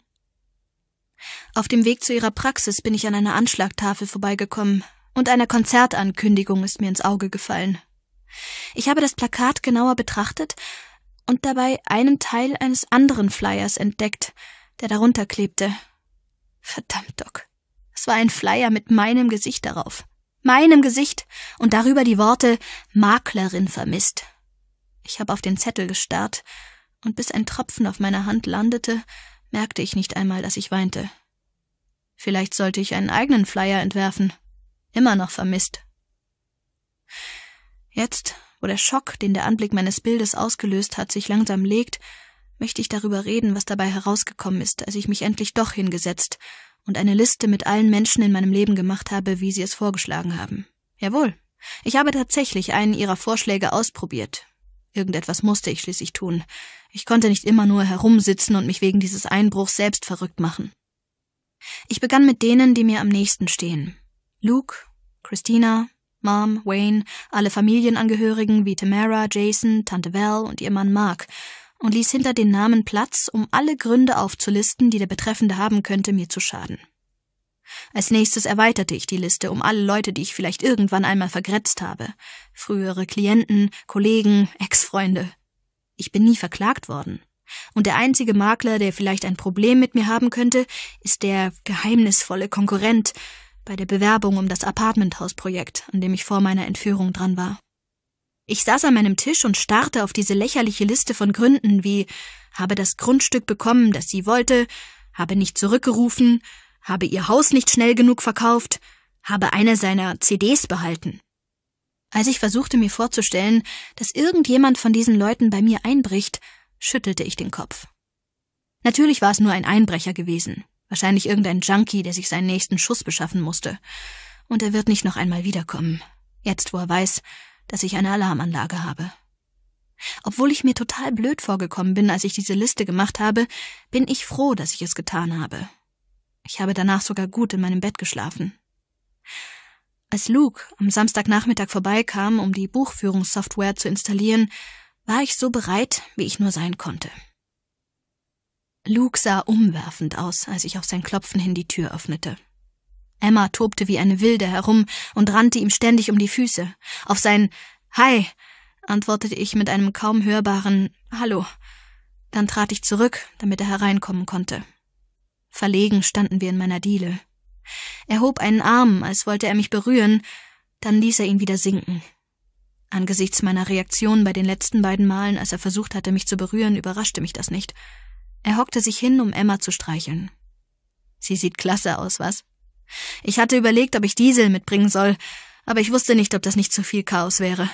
Auf dem Weg zu ihrer Praxis bin ich an einer Anschlagtafel vorbeigekommen und einer Konzertankündigung ist mir ins Auge gefallen. Ich habe das Plakat genauer betrachtet und dabei einen Teil eines anderen Flyers entdeckt, der darunter klebte. Verdammt, Doc. Es war ein Flyer mit meinem Gesicht darauf. Meinem Gesicht und darüber die Worte Maklerin vermisst. Ich habe auf den Zettel gestarrt und bis ein Tropfen auf meiner Hand landete, merkte ich nicht einmal, dass ich weinte. Vielleicht sollte ich einen eigenen Flyer entwerfen. Immer noch vermisst. Jetzt, wo der Schock, den der Anblick meines Bildes ausgelöst hat, sich langsam legt, möchte ich darüber reden, was dabei herausgekommen ist, als ich mich endlich doch hingesetzt und eine Liste mit allen Menschen in meinem Leben gemacht habe, wie sie es vorgeschlagen haben. Jawohl. Ich habe tatsächlich einen ihrer Vorschläge ausprobiert. Irgendetwas musste ich schließlich tun, ich konnte nicht immer nur herumsitzen und mich wegen dieses Einbruchs selbst verrückt machen. Ich begann mit denen, die mir am nächsten stehen. Luke, Christina, Mom, Wayne, alle Familienangehörigen wie Tamara, Jason, Tante Val und ihr Mann Mark und ließ hinter den Namen Platz, um alle Gründe aufzulisten, die der Betreffende haben könnte, mir zu schaden. Als nächstes erweiterte ich die Liste um alle Leute, die ich vielleicht irgendwann einmal vergrätzt habe. Frühere Klienten, Kollegen, Ex-Freunde. Ich bin nie verklagt worden. Und der einzige Makler, der vielleicht ein Problem mit mir haben könnte, ist der geheimnisvolle Konkurrent bei der Bewerbung um das Apartmenthausprojekt, an dem ich vor meiner Entführung dran war. Ich saß an meinem Tisch und starrte auf diese lächerliche Liste von Gründen wie habe das Grundstück bekommen, das sie wollte, habe nicht zurückgerufen, habe ihr Haus nicht schnell genug verkauft, habe eine seiner CDs behalten. Als ich versuchte mir vorzustellen, dass irgendjemand von diesen Leuten bei mir einbricht, schüttelte ich den Kopf. Natürlich war es nur ein Einbrecher gewesen, wahrscheinlich irgendein Junkie, der sich seinen nächsten Schuss beschaffen musste. Und er wird nicht noch einmal wiederkommen, jetzt wo er weiß, dass ich eine Alarmanlage habe. Obwohl ich mir total blöd vorgekommen bin, als ich diese Liste gemacht habe, bin ich froh, dass ich es getan habe. Ich habe danach sogar gut in meinem Bett geschlafen. Als Luke am Samstagnachmittag vorbeikam, um die Buchführungssoftware zu installieren, war ich so bereit, wie ich nur sein konnte. Luke sah umwerfend aus, als ich auf sein Klopfen hin die Tür öffnete. Emma tobte wie eine Wilde herum und rannte ihm ständig um die Füße. Auf sein Hi antwortete ich mit einem kaum hörbaren Hallo. Dann trat ich zurück, damit er hereinkommen konnte. Verlegen standen wir in meiner Diele. Er hob einen Arm, als wollte er mich berühren, dann ließ er ihn wieder sinken. Angesichts meiner Reaktion bei den letzten beiden Malen, als er versucht hatte, mich zu berühren, überraschte mich das nicht. Er hockte sich hin, um Emma zu streicheln. Sie sieht klasse aus, was? Ich hatte überlegt, ob ich Diesel mitbringen soll, aber ich wusste nicht, ob das nicht zu viel Chaos wäre.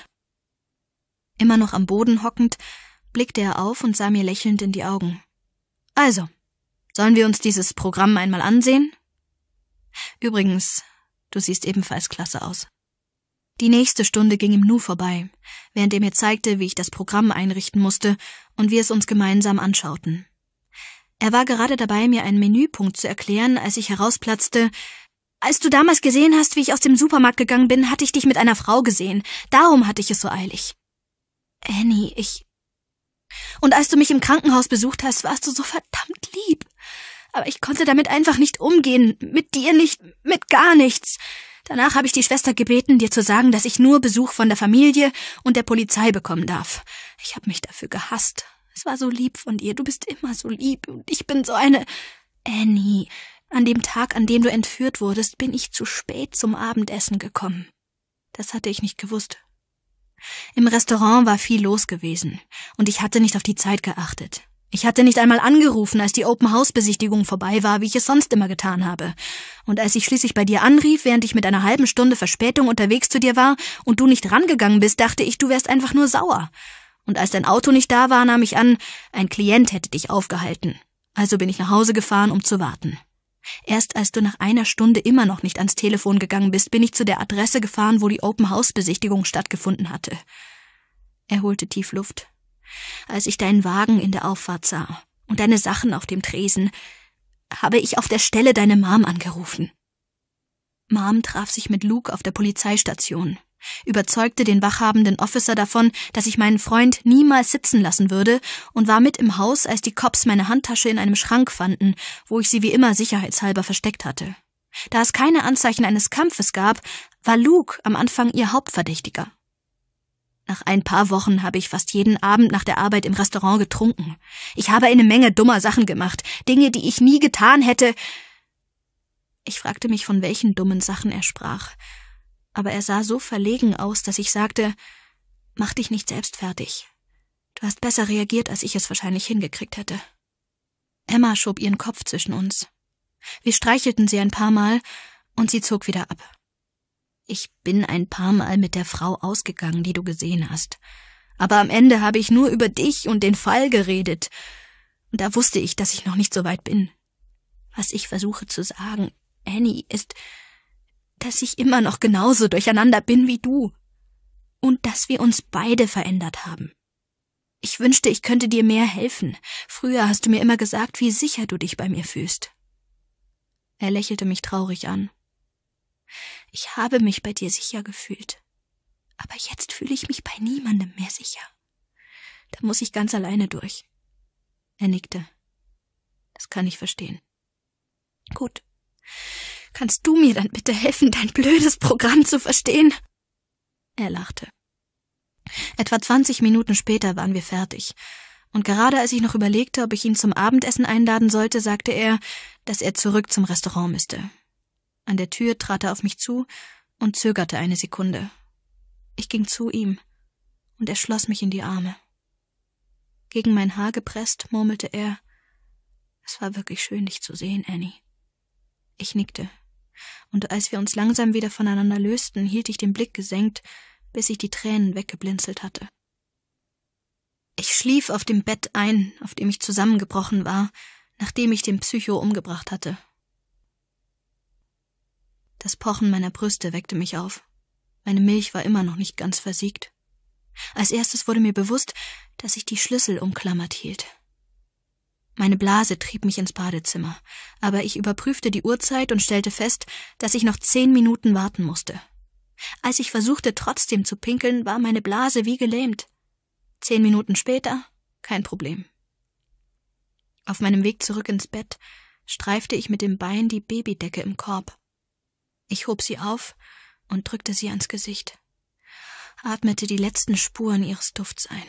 Immer noch am Boden hockend, blickte er auf und sah mir lächelnd in die Augen. Also, sollen wir uns dieses Programm einmal ansehen? Übrigens, du siehst ebenfalls klasse aus. Die nächste Stunde ging im Nu vorbei, während er mir zeigte, wie ich das Programm einrichten musste und wir es uns gemeinsam anschauten. Er war gerade dabei, mir einen Menüpunkt zu erklären, als ich herausplatzte, als du damals gesehen hast, wie ich aus dem Supermarkt gegangen bin, hatte ich dich mit einer Frau gesehen. Darum hatte ich es so eilig. Annie, ich. Und als du mich im Krankenhaus besucht hast, warst du so verdammt lieb aber ich konnte damit einfach nicht umgehen, mit dir nicht, mit gar nichts. Danach habe ich die Schwester gebeten, dir zu sagen, dass ich nur Besuch von der Familie und der Polizei bekommen darf. Ich habe mich dafür gehasst. Es war so lieb von dir, du bist immer so lieb und ich bin so eine Annie. An dem Tag, an dem du entführt wurdest, bin ich zu spät zum Abendessen gekommen. Das hatte ich nicht gewusst. Im Restaurant war viel los gewesen, und ich hatte nicht auf die Zeit geachtet. Ich hatte nicht einmal angerufen, als die Open-House-Besichtigung vorbei war, wie ich es sonst immer getan habe. Und als ich schließlich bei dir anrief, während ich mit einer halben Stunde Verspätung unterwegs zu dir war und du nicht rangegangen bist, dachte ich, du wärst einfach nur sauer. Und als dein Auto nicht da war, nahm ich an, ein Klient hätte dich aufgehalten. Also bin ich nach Hause gefahren, um zu warten. Erst als du nach einer Stunde immer noch nicht ans Telefon gegangen bist, bin ich zu der Adresse gefahren, wo die Open-House-Besichtigung stattgefunden hatte. Er holte tief Luft als ich deinen Wagen in der Auffahrt sah und deine Sachen auf dem Tresen, habe ich auf der Stelle deine Mom angerufen. Mom traf sich mit Luke auf der Polizeistation, überzeugte den wachhabenden Officer davon, dass ich meinen Freund niemals sitzen lassen würde und war mit im Haus, als die Cops meine Handtasche in einem Schrank fanden, wo ich sie wie immer sicherheitshalber versteckt hatte. Da es keine Anzeichen eines Kampfes gab, war Luke am Anfang ihr Hauptverdächtiger. Nach ein paar Wochen habe ich fast jeden Abend nach der Arbeit im Restaurant getrunken. Ich habe eine Menge dummer Sachen gemacht, Dinge, die ich nie getan hätte. Ich fragte mich, von welchen dummen Sachen er sprach, aber er sah so verlegen aus, dass ich sagte Mach dich nicht selbst fertig. Du hast besser reagiert, als ich es wahrscheinlich hingekriegt hätte. Emma schob ihren Kopf zwischen uns. Wir streichelten sie ein paar Mal, und sie zog wieder ab. Ich bin ein paar Mal mit der Frau ausgegangen, die du gesehen hast. Aber am Ende habe ich nur über dich und den Fall geredet. Und da wusste ich, dass ich noch nicht so weit bin. Was ich versuche zu sagen, Annie, ist, dass ich immer noch genauso durcheinander bin wie du. Und dass wir uns beide verändert haben. Ich wünschte, ich könnte dir mehr helfen. Früher hast du mir immer gesagt, wie sicher du dich bei mir fühlst. Er lächelte mich traurig an. Ich habe mich bei dir sicher gefühlt. Aber jetzt fühle ich mich bei niemandem mehr sicher. Da muss ich ganz alleine durch. Er nickte. Das kann ich verstehen. Gut. Kannst du mir dann bitte helfen, dein blödes Programm zu verstehen? Er lachte. Etwa zwanzig Minuten später waren wir fertig, und gerade als ich noch überlegte, ob ich ihn zum Abendessen einladen sollte, sagte er, dass er zurück zum Restaurant müsste. An der Tür trat er auf mich zu und zögerte eine Sekunde. Ich ging zu ihm, und er schloss mich in die Arme. Gegen mein Haar gepresst, murmelte er Es war wirklich schön, dich zu sehen, Annie. Ich nickte, und als wir uns langsam wieder voneinander lösten, hielt ich den Blick gesenkt, bis ich die Tränen weggeblinzelt hatte. Ich schlief auf dem Bett ein, auf dem ich zusammengebrochen war, nachdem ich den Psycho umgebracht hatte. Das Pochen meiner Brüste weckte mich auf. Meine Milch war immer noch nicht ganz versiegt. Als erstes wurde mir bewusst, dass ich die Schlüssel umklammert hielt. Meine Blase trieb mich ins Badezimmer, aber ich überprüfte die Uhrzeit und stellte fest, dass ich noch zehn Minuten warten musste. Als ich versuchte trotzdem zu pinkeln, war meine Blase wie gelähmt. Zehn Minuten später kein Problem. Auf meinem Weg zurück ins Bett streifte ich mit dem Bein die Babydecke im Korb. Ich hob sie auf und drückte sie ans Gesicht, atmete die letzten Spuren ihres Dufts ein.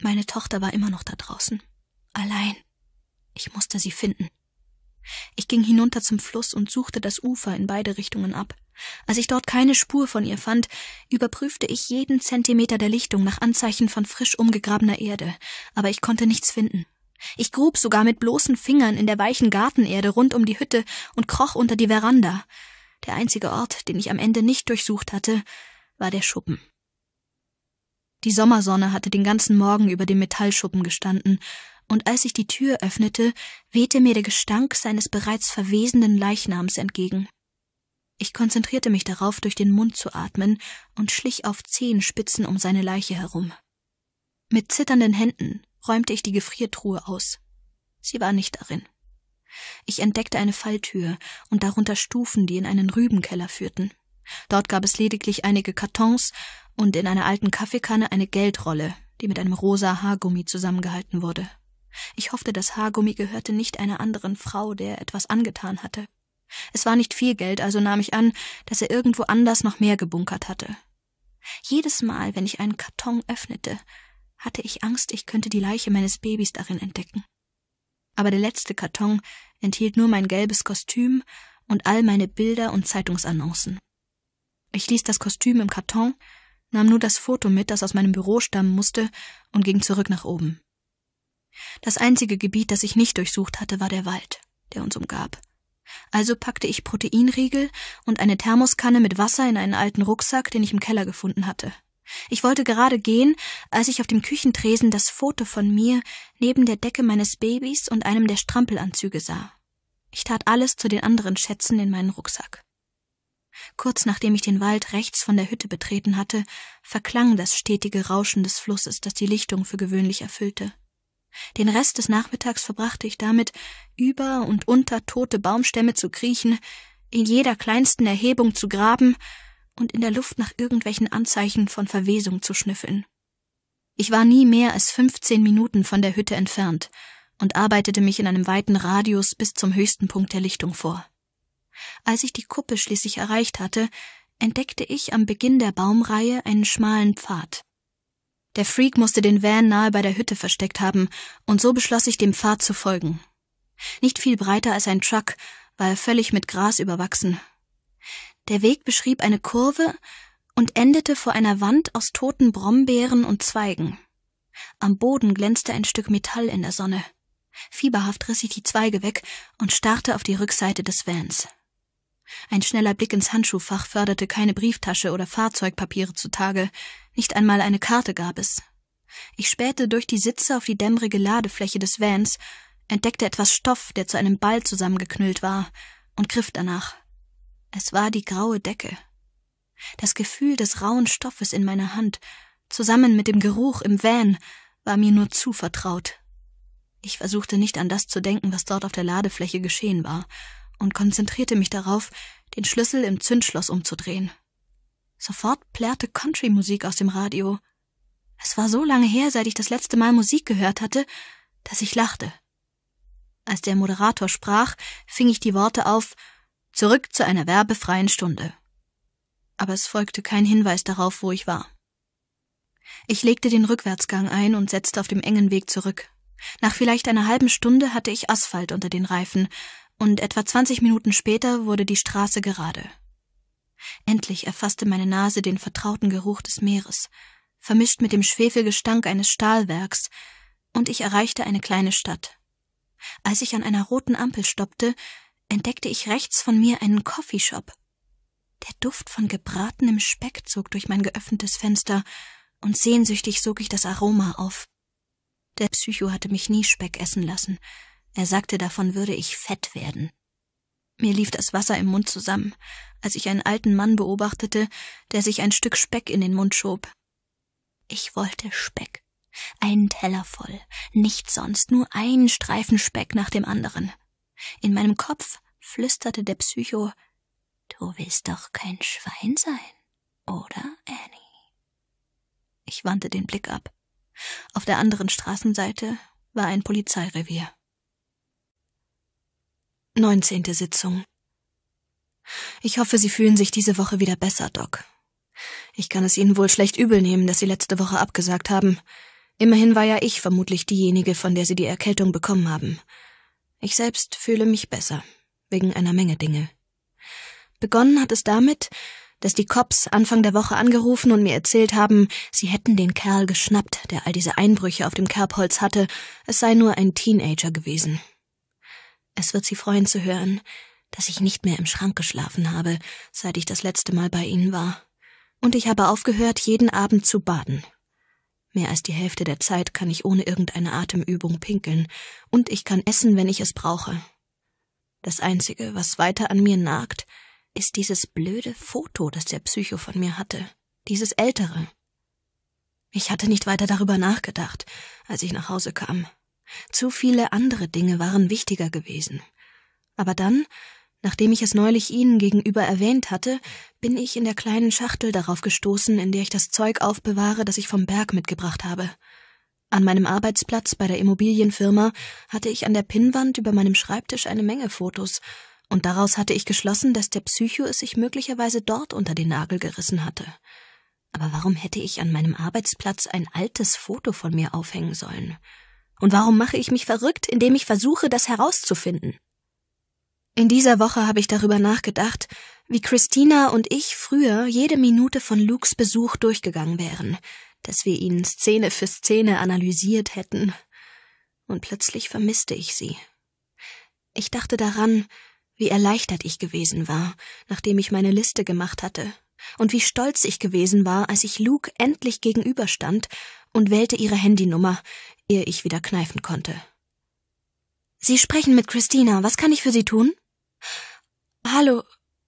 Meine Tochter war immer noch da draußen, allein. Ich musste sie finden. Ich ging hinunter zum Fluss und suchte das Ufer in beide Richtungen ab. Als ich dort keine Spur von ihr fand, überprüfte ich jeden Zentimeter der Lichtung nach Anzeichen von frisch umgegrabener Erde, aber ich konnte nichts finden. Ich grub sogar mit bloßen Fingern in der weichen Gartenerde rund um die Hütte und kroch unter die Veranda. Der einzige Ort, den ich am Ende nicht durchsucht hatte, war der Schuppen. Die Sommersonne hatte den ganzen Morgen über dem Metallschuppen gestanden, und als ich die Tür öffnete, wehte mir der Gestank seines bereits verwesenden Leichnams entgegen. Ich konzentrierte mich darauf, durch den Mund zu atmen und schlich auf Zehenspitzen um seine Leiche herum. Mit zitternden Händen räumte ich die Gefriertruhe aus. Sie war nicht darin. Ich entdeckte eine Falltür und darunter Stufen, die in einen Rübenkeller führten. Dort gab es lediglich einige Kartons und in einer alten Kaffeekanne eine Geldrolle, die mit einem rosa Haargummi zusammengehalten wurde. Ich hoffte, das Haargummi gehörte nicht einer anderen Frau, der etwas angetan hatte. Es war nicht viel Geld, also nahm ich an, dass er irgendwo anders noch mehr gebunkert hatte. Jedes Mal, wenn ich einen Karton öffnete, hatte ich Angst, ich könnte die Leiche meines Babys darin entdecken aber der letzte Karton enthielt nur mein gelbes Kostüm und all meine Bilder und Zeitungsannoncen. Ich ließ das Kostüm im Karton, nahm nur das Foto mit, das aus meinem Büro stammen musste, und ging zurück nach oben. Das einzige Gebiet, das ich nicht durchsucht hatte, war der Wald, der uns umgab. Also packte ich Proteinriegel und eine Thermoskanne mit Wasser in einen alten Rucksack, den ich im Keller gefunden hatte. Ich wollte gerade gehen, als ich auf dem Küchentresen das Foto von mir neben der Decke meines Babys und einem der Strampelanzüge sah. Ich tat alles zu den anderen Schätzen in meinen Rucksack. Kurz nachdem ich den Wald rechts von der Hütte betreten hatte, verklang das stetige Rauschen des Flusses, das die Lichtung für gewöhnlich erfüllte. Den Rest des Nachmittags verbrachte ich damit, über und unter tote Baumstämme zu kriechen, in jeder kleinsten Erhebung zu graben und in der Luft nach irgendwelchen Anzeichen von Verwesung zu schnüffeln. Ich war nie mehr als 15 Minuten von der Hütte entfernt und arbeitete mich in einem weiten Radius bis zum höchsten Punkt der Lichtung vor. Als ich die Kuppe schließlich erreicht hatte, entdeckte ich am Beginn der Baumreihe einen schmalen Pfad. Der Freak musste den Van nahe bei der Hütte versteckt haben, und so beschloss ich, dem Pfad zu folgen. Nicht viel breiter als ein Truck, war er völlig mit Gras überwachsen der Weg beschrieb eine Kurve und endete vor einer Wand aus toten Brombeeren und Zweigen. Am Boden glänzte ein Stück Metall in der Sonne. Fieberhaft riss ich die Zweige weg und starrte auf die Rückseite des Vans. Ein schneller Blick ins Handschuhfach förderte keine Brieftasche oder Fahrzeugpapiere zutage, nicht einmal eine Karte gab es. Ich spähte durch die Sitze auf die dämmerige Ladefläche des Vans, entdeckte etwas Stoff, der zu einem Ball zusammengeknüllt war, und griff danach. Es war die graue Decke. Das Gefühl des rauen Stoffes in meiner Hand, zusammen mit dem Geruch im Van, war mir nur zu vertraut. Ich versuchte nicht an das zu denken, was dort auf der Ladefläche geschehen war, und konzentrierte mich darauf, den Schlüssel im Zündschloss umzudrehen. Sofort plärrte Country-Musik aus dem Radio. Es war so lange her, seit ich das letzte Mal Musik gehört hatte, dass ich lachte. Als der Moderator sprach, fing ich die Worte auf zurück zu einer werbefreien Stunde. Aber es folgte kein Hinweis darauf, wo ich war. Ich legte den Rückwärtsgang ein und setzte auf dem engen Weg zurück. Nach vielleicht einer halben Stunde hatte ich Asphalt unter den Reifen, und etwa 20 Minuten später wurde die Straße gerade. Endlich erfasste meine Nase den vertrauten Geruch des Meeres, vermischt mit dem Schwefelgestank eines Stahlwerks, und ich erreichte eine kleine Stadt. Als ich an einer roten Ampel stoppte, entdeckte ich rechts von mir einen Coffeeshop. Der Duft von gebratenem Speck zog durch mein geöffnetes Fenster, und sehnsüchtig sog ich das Aroma auf. Der Psycho hatte mich nie Speck essen lassen. Er sagte, davon würde ich fett werden. Mir lief das Wasser im Mund zusammen, als ich einen alten Mann beobachtete, der sich ein Stück Speck in den Mund schob. Ich wollte Speck. Einen Teller voll, nichts sonst, nur einen Streifen Speck nach dem anderen. In meinem Kopf flüsterte der Psycho Du willst doch kein Schwein sein, oder, Annie? Ich wandte den Blick ab. Auf der anderen Straßenseite war ein Polizeirevier. Neunzehnte Sitzung. Ich hoffe, Sie fühlen sich diese Woche wieder besser, Doc. Ich kann es Ihnen wohl schlecht übel nehmen, dass Sie letzte Woche abgesagt haben. Immerhin war ja ich vermutlich diejenige, von der Sie die Erkältung bekommen haben. Ich selbst fühle mich besser, wegen einer Menge Dinge. Begonnen hat es damit, dass die Cops Anfang der Woche angerufen und mir erzählt haben, sie hätten den Kerl geschnappt, der all diese Einbrüche auf dem Kerbholz hatte, es sei nur ein Teenager gewesen. Es wird Sie freuen zu hören, dass ich nicht mehr im Schrank geschlafen habe, seit ich das letzte Mal bei Ihnen war. Und ich habe aufgehört, jeden Abend zu baden. Mehr als die Hälfte der Zeit kann ich ohne irgendeine Atemübung pinkeln, und ich kann essen, wenn ich es brauche. Das Einzige, was weiter an mir nagt, ist dieses blöde Foto, das der Psycho von mir hatte, dieses ältere. Ich hatte nicht weiter darüber nachgedacht, als ich nach Hause kam. Zu viele andere Dinge waren wichtiger gewesen. Aber dann Nachdem ich es neulich Ihnen gegenüber erwähnt hatte, bin ich in der kleinen Schachtel darauf gestoßen, in der ich das Zeug aufbewahre, das ich vom Berg mitgebracht habe. An meinem Arbeitsplatz bei der Immobilienfirma hatte ich an der Pinnwand über meinem Schreibtisch eine Menge Fotos, und daraus hatte ich geschlossen, dass der Psycho es sich möglicherweise dort unter den Nagel gerissen hatte. Aber warum hätte ich an meinem Arbeitsplatz ein altes Foto von mir aufhängen sollen? Und warum mache ich mich verrückt, indem ich versuche, das herauszufinden? In dieser Woche habe ich darüber nachgedacht, wie Christina und ich früher jede Minute von Lukes Besuch durchgegangen wären, dass wir ihn Szene für Szene analysiert hätten. Und plötzlich vermisste ich sie. Ich dachte daran, wie erleichtert ich gewesen war, nachdem ich meine Liste gemacht hatte, und wie stolz ich gewesen war, als ich Luke endlich gegenüberstand und wählte ihre Handynummer, ehe ich wieder kneifen konnte. Sie sprechen mit Christina, was kann ich für Sie tun? Hallo,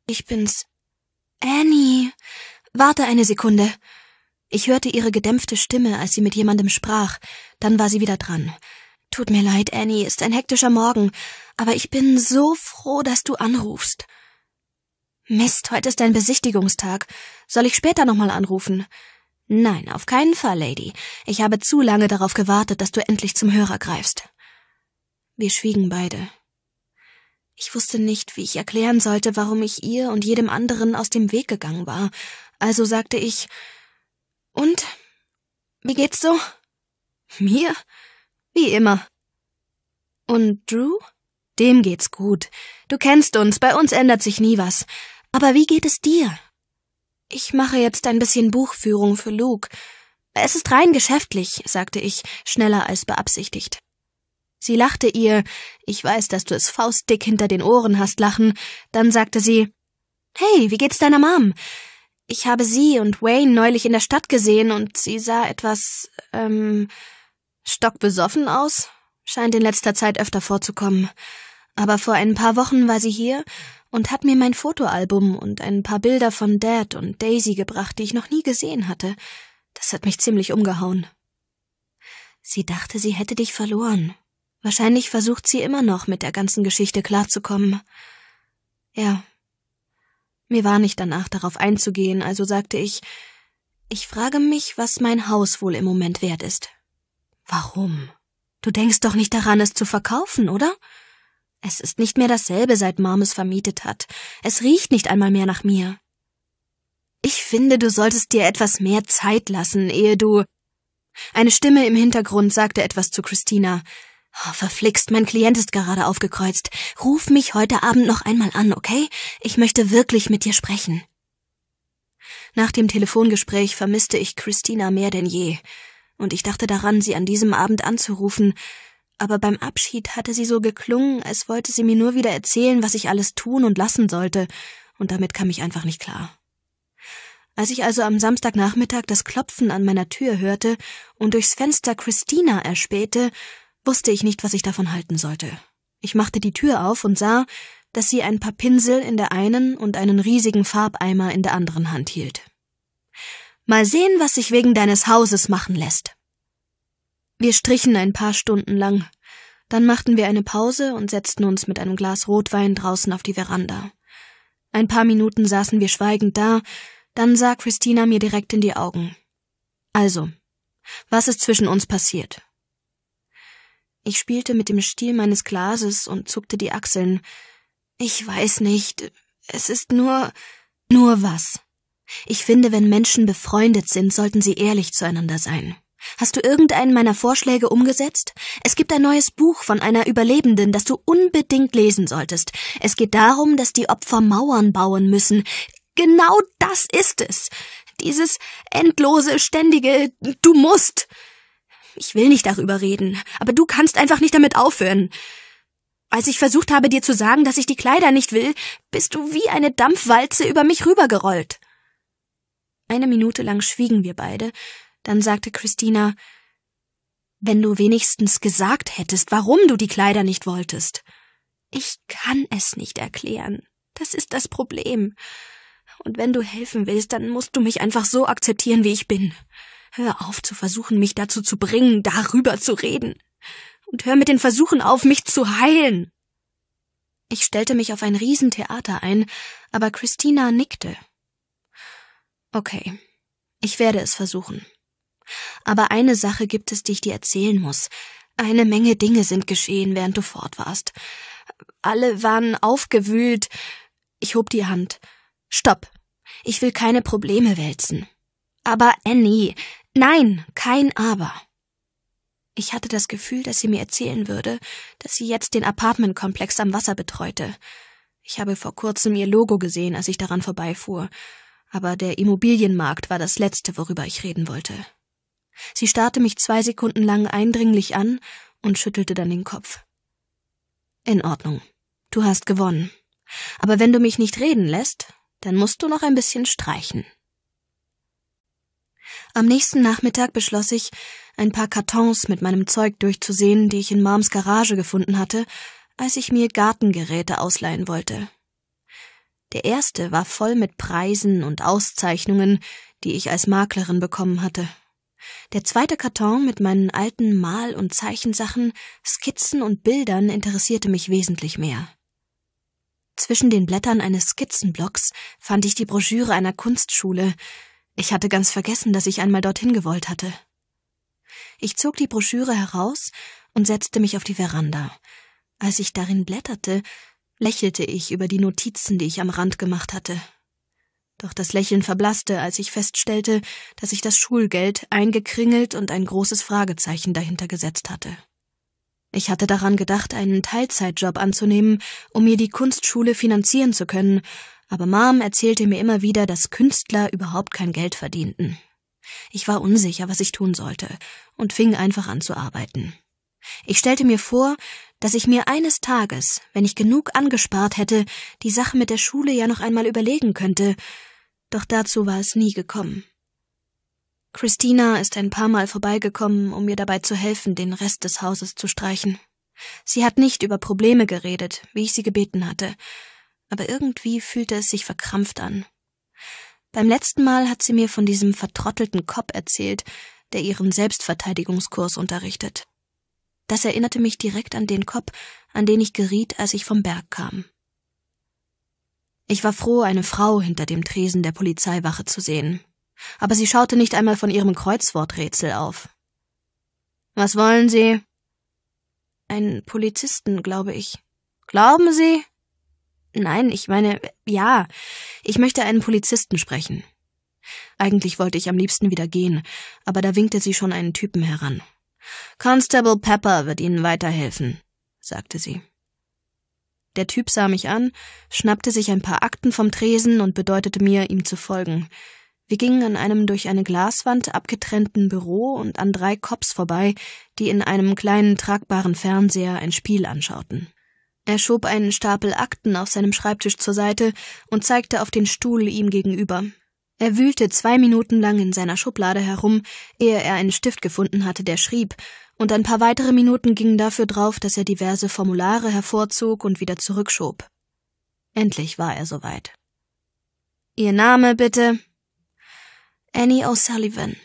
ich bin's. Annie. Warte eine Sekunde. Ich hörte ihre gedämpfte Stimme, als sie mit jemandem sprach, dann war sie wieder dran. Tut mir leid, Annie, ist ein hektischer Morgen, aber ich bin so froh, dass du anrufst. Mist, heute ist dein Besichtigungstag. Soll ich später nochmal anrufen? Nein, auf keinen Fall, Lady. Ich habe zu lange darauf gewartet, dass du endlich zum Hörer greifst. Wir schwiegen beide. Ich wusste nicht, wie ich erklären sollte, warum ich ihr und jedem anderen aus dem Weg gegangen war. Also sagte ich, und? Wie geht's so? Mir? Wie immer. Und Drew? Dem geht's gut. Du kennst uns, bei uns ändert sich nie was. Aber wie geht es dir? Ich mache jetzt ein bisschen Buchführung für Luke. Es ist rein geschäftlich, sagte ich, schneller als beabsichtigt. Sie lachte ihr, ich weiß, dass du es faustdick hinter den Ohren hast lachen, dann sagte sie, Hey, wie geht's deiner Mom? Ich habe sie und Wayne neulich in der Stadt gesehen und sie sah etwas, ähm, stockbesoffen aus. Scheint in letzter Zeit öfter vorzukommen. Aber vor ein paar Wochen war sie hier und hat mir mein Fotoalbum und ein paar Bilder von Dad und Daisy gebracht, die ich noch nie gesehen hatte. Das hat mich ziemlich umgehauen. Sie dachte, sie hätte dich verloren, Wahrscheinlich versucht sie immer noch, mit der ganzen Geschichte klarzukommen. Ja. Mir war nicht danach, darauf einzugehen, also sagte ich, ich frage mich, was mein Haus wohl im Moment wert ist. Warum? Du denkst doch nicht daran, es zu verkaufen, oder? Es ist nicht mehr dasselbe, seit Mom es vermietet hat. Es riecht nicht einmal mehr nach mir. Ich finde, du solltest dir etwas mehr Zeit lassen, ehe du. Eine Stimme im Hintergrund sagte etwas zu Christina. Oh, verflixt, mein Klient ist gerade aufgekreuzt. Ruf mich heute Abend noch einmal an, okay? Ich möchte wirklich mit dir sprechen. Nach dem Telefongespräch vermisste ich Christina mehr denn je, und ich dachte daran, sie an diesem Abend anzurufen, aber beim Abschied hatte sie so geklungen, als wollte sie mir nur wieder erzählen, was ich alles tun und lassen sollte, und damit kam ich einfach nicht klar. Als ich also am Samstagnachmittag das Klopfen an meiner Tür hörte und durchs Fenster Christina erspähte, wusste ich nicht, was ich davon halten sollte. Ich machte die Tür auf und sah, dass sie ein paar Pinsel in der einen und einen riesigen Farbeimer in der anderen Hand hielt. Mal sehen, was sich wegen deines Hauses machen lässt. Wir strichen ein paar Stunden lang. Dann machten wir eine Pause und setzten uns mit einem Glas Rotwein draußen auf die Veranda. Ein paar Minuten saßen wir schweigend da, dann sah Christina mir direkt in die Augen. Also, was ist zwischen uns passiert? Ich spielte mit dem Stiel meines Glases und zuckte die Achseln. Ich weiß nicht. Es ist nur. Nur was? Ich finde, wenn Menschen befreundet sind, sollten sie ehrlich zueinander sein. Hast du irgendeinen meiner Vorschläge umgesetzt? Es gibt ein neues Buch von einer Überlebenden, das du unbedingt lesen solltest. Es geht darum, dass die Opfer Mauern bauen müssen. Genau das ist es. Dieses endlose, ständige Du musst. Ich will nicht darüber reden, aber du kannst einfach nicht damit aufhören. Als ich versucht habe, dir zu sagen, dass ich die Kleider nicht will, bist du wie eine Dampfwalze über mich rübergerollt. Eine Minute lang schwiegen wir beide, dann sagte Christina Wenn du wenigstens gesagt hättest, warum du die Kleider nicht wolltest. Ich kann es nicht erklären. Das ist das Problem. Und wenn du helfen willst, dann musst du mich einfach so akzeptieren, wie ich bin. Hör auf zu versuchen, mich dazu zu bringen, darüber zu reden. Und hör mit den Versuchen auf, mich zu heilen. Ich stellte mich auf ein Riesentheater ein, aber Christina nickte. Okay, ich werde es versuchen. Aber eine Sache gibt es, die ich dir erzählen muss. Eine Menge Dinge sind geschehen, während du fort warst. Alle waren aufgewühlt. Ich hob die Hand. Stopp. Ich will keine Probleme wälzen. Aber Annie, Nein, kein Aber. Ich hatte das Gefühl, dass sie mir erzählen würde, dass sie jetzt den Apartmentkomplex am Wasser betreute. Ich habe vor kurzem ihr Logo gesehen, als ich daran vorbeifuhr, aber der Immobilienmarkt war das Letzte, worüber ich reden wollte. Sie starrte mich zwei Sekunden lang eindringlich an und schüttelte dann den Kopf. In Ordnung, du hast gewonnen. Aber wenn du mich nicht reden lässt, dann musst du noch ein bisschen streichen. Am nächsten Nachmittag beschloss ich, ein paar Kartons mit meinem Zeug durchzusehen, die ich in Mams Garage gefunden hatte, als ich mir Gartengeräte ausleihen wollte. Der erste war voll mit Preisen und Auszeichnungen, die ich als Maklerin bekommen hatte. Der zweite Karton mit meinen alten Mal- und Zeichensachen, Skizzen und Bildern interessierte mich wesentlich mehr. Zwischen den Blättern eines Skizzenblocks fand ich die Broschüre einer Kunstschule, ich hatte ganz vergessen, dass ich einmal dorthin gewollt hatte. Ich zog die Broschüre heraus und setzte mich auf die Veranda. Als ich darin blätterte, lächelte ich über die Notizen, die ich am Rand gemacht hatte. Doch das Lächeln verblasste, als ich feststellte, dass ich das Schulgeld eingekringelt und ein großes Fragezeichen dahinter gesetzt hatte. Ich hatte daran gedacht, einen Teilzeitjob anzunehmen, um mir die Kunstschule finanzieren zu können, aber Mom erzählte mir immer wieder, dass Künstler überhaupt kein Geld verdienten. Ich war unsicher, was ich tun sollte, und fing einfach an zu arbeiten. Ich stellte mir vor, dass ich mir eines Tages, wenn ich genug angespart hätte, die Sache mit der Schule ja noch einmal überlegen könnte, doch dazu war es nie gekommen. Christina ist ein paar Mal vorbeigekommen, um mir dabei zu helfen, den Rest des Hauses zu streichen. Sie hat nicht über Probleme geredet, wie ich sie gebeten hatte, aber irgendwie fühlte es sich verkrampft an. Beim letzten Mal hat sie mir von diesem vertrottelten Kopf erzählt, der ihren Selbstverteidigungskurs unterrichtet. Das erinnerte mich direkt an den Kopf, an den ich geriet, als ich vom Berg kam. Ich war froh, eine Frau hinter dem Tresen der Polizeiwache zu sehen. Aber sie schaute nicht einmal von ihrem Kreuzworträtsel auf. Was wollen Sie? Einen Polizisten, glaube ich. Glauben Sie? Nein, ich meine, ja, ich möchte einen Polizisten sprechen. Eigentlich wollte ich am liebsten wieder gehen, aber da winkte sie schon einen Typen heran. Constable Pepper wird Ihnen weiterhelfen, sagte sie. Der Typ sah mich an, schnappte sich ein paar Akten vom Tresen und bedeutete mir, ihm zu folgen. Wir gingen an einem durch eine Glaswand abgetrennten Büro und an drei Cops vorbei, die in einem kleinen tragbaren Fernseher ein Spiel anschauten. Er schob einen Stapel Akten auf seinem Schreibtisch zur Seite und zeigte auf den Stuhl ihm gegenüber. Er wühlte zwei Minuten lang in seiner Schublade herum, ehe er einen Stift gefunden hatte, der schrieb, und ein paar weitere Minuten gingen dafür drauf, dass er diverse Formulare hervorzog und wieder zurückschob. Endlich war er soweit. Ihr Name bitte? Annie O'Sullivan.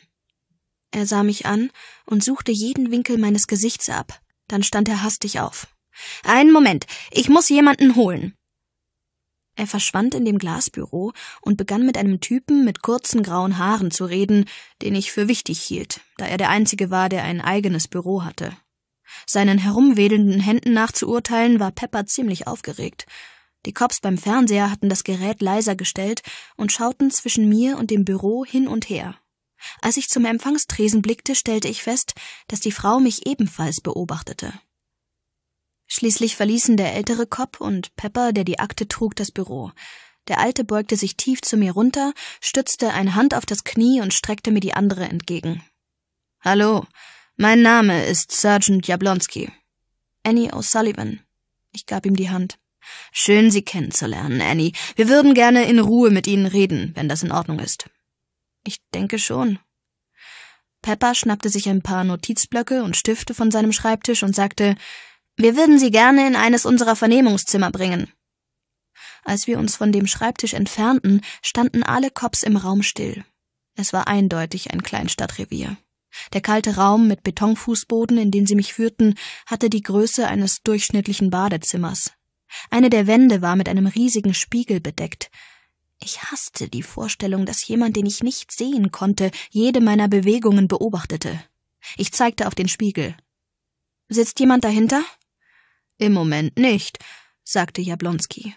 Er sah mich an und suchte jeden Winkel meines Gesichts ab, dann stand er hastig auf. Einen Moment, ich muss jemanden holen. Er verschwand in dem Glasbüro und begann mit einem Typen mit kurzen grauen Haaren zu reden, den ich für wichtig hielt, da er der Einzige war, der ein eigenes Büro hatte. Seinen herumwedelnden Händen nachzuurteilen, war Pepper ziemlich aufgeregt. Die Cops beim Fernseher hatten das Gerät leiser gestellt und schauten zwischen mir und dem Büro hin und her. Als ich zum Empfangstresen blickte, stellte ich fest, dass die Frau mich ebenfalls beobachtete. Schließlich verließen der ältere Cop und Pepper, der die Akte trug, das Büro. Der Alte beugte sich tief zu mir runter, stützte eine Hand auf das Knie und streckte mir die andere entgegen. Hallo, mein Name ist Sergeant Jablonski. Annie O'Sullivan. Ich gab ihm die Hand. Schön, Sie kennenzulernen, Annie. Wir würden gerne in Ruhe mit Ihnen reden, wenn das in Ordnung ist. Ich denke schon. Pepper schnappte sich ein paar Notizblöcke und Stifte von seinem Schreibtisch und sagte, wir würden Sie gerne in eines unserer Vernehmungszimmer bringen. Als wir uns von dem Schreibtisch entfernten, standen alle Cops im Raum still. Es war eindeutig ein Kleinstadtrevier. Der kalte Raum mit Betonfußboden, in den sie mich führten, hatte die Größe eines durchschnittlichen Badezimmers. Eine der Wände war mit einem riesigen Spiegel bedeckt. Ich hasste die Vorstellung, dass jemand, den ich nicht sehen konnte, jede meiner Bewegungen beobachtete. Ich zeigte auf den Spiegel. Sitzt jemand dahinter? Im Moment nicht, sagte Jablonski.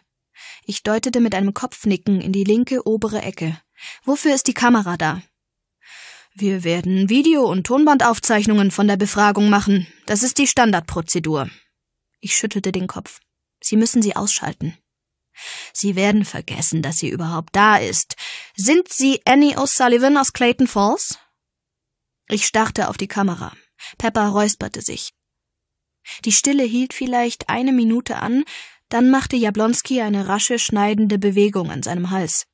Ich deutete mit einem Kopfnicken in die linke obere Ecke. Wofür ist die Kamera da? Wir werden Video- und Tonbandaufzeichnungen von der Befragung machen. Das ist die Standardprozedur. Ich schüttelte den Kopf. Sie müssen sie ausschalten. Sie werden vergessen, dass sie überhaupt da ist. Sind Sie Annie O'Sullivan aus Clayton Falls? Ich starrte auf die Kamera. Pepper räusperte sich. Die Stille hielt vielleicht eine Minute an, dann machte Jablonski eine rasche, schneidende Bewegung an seinem Hals.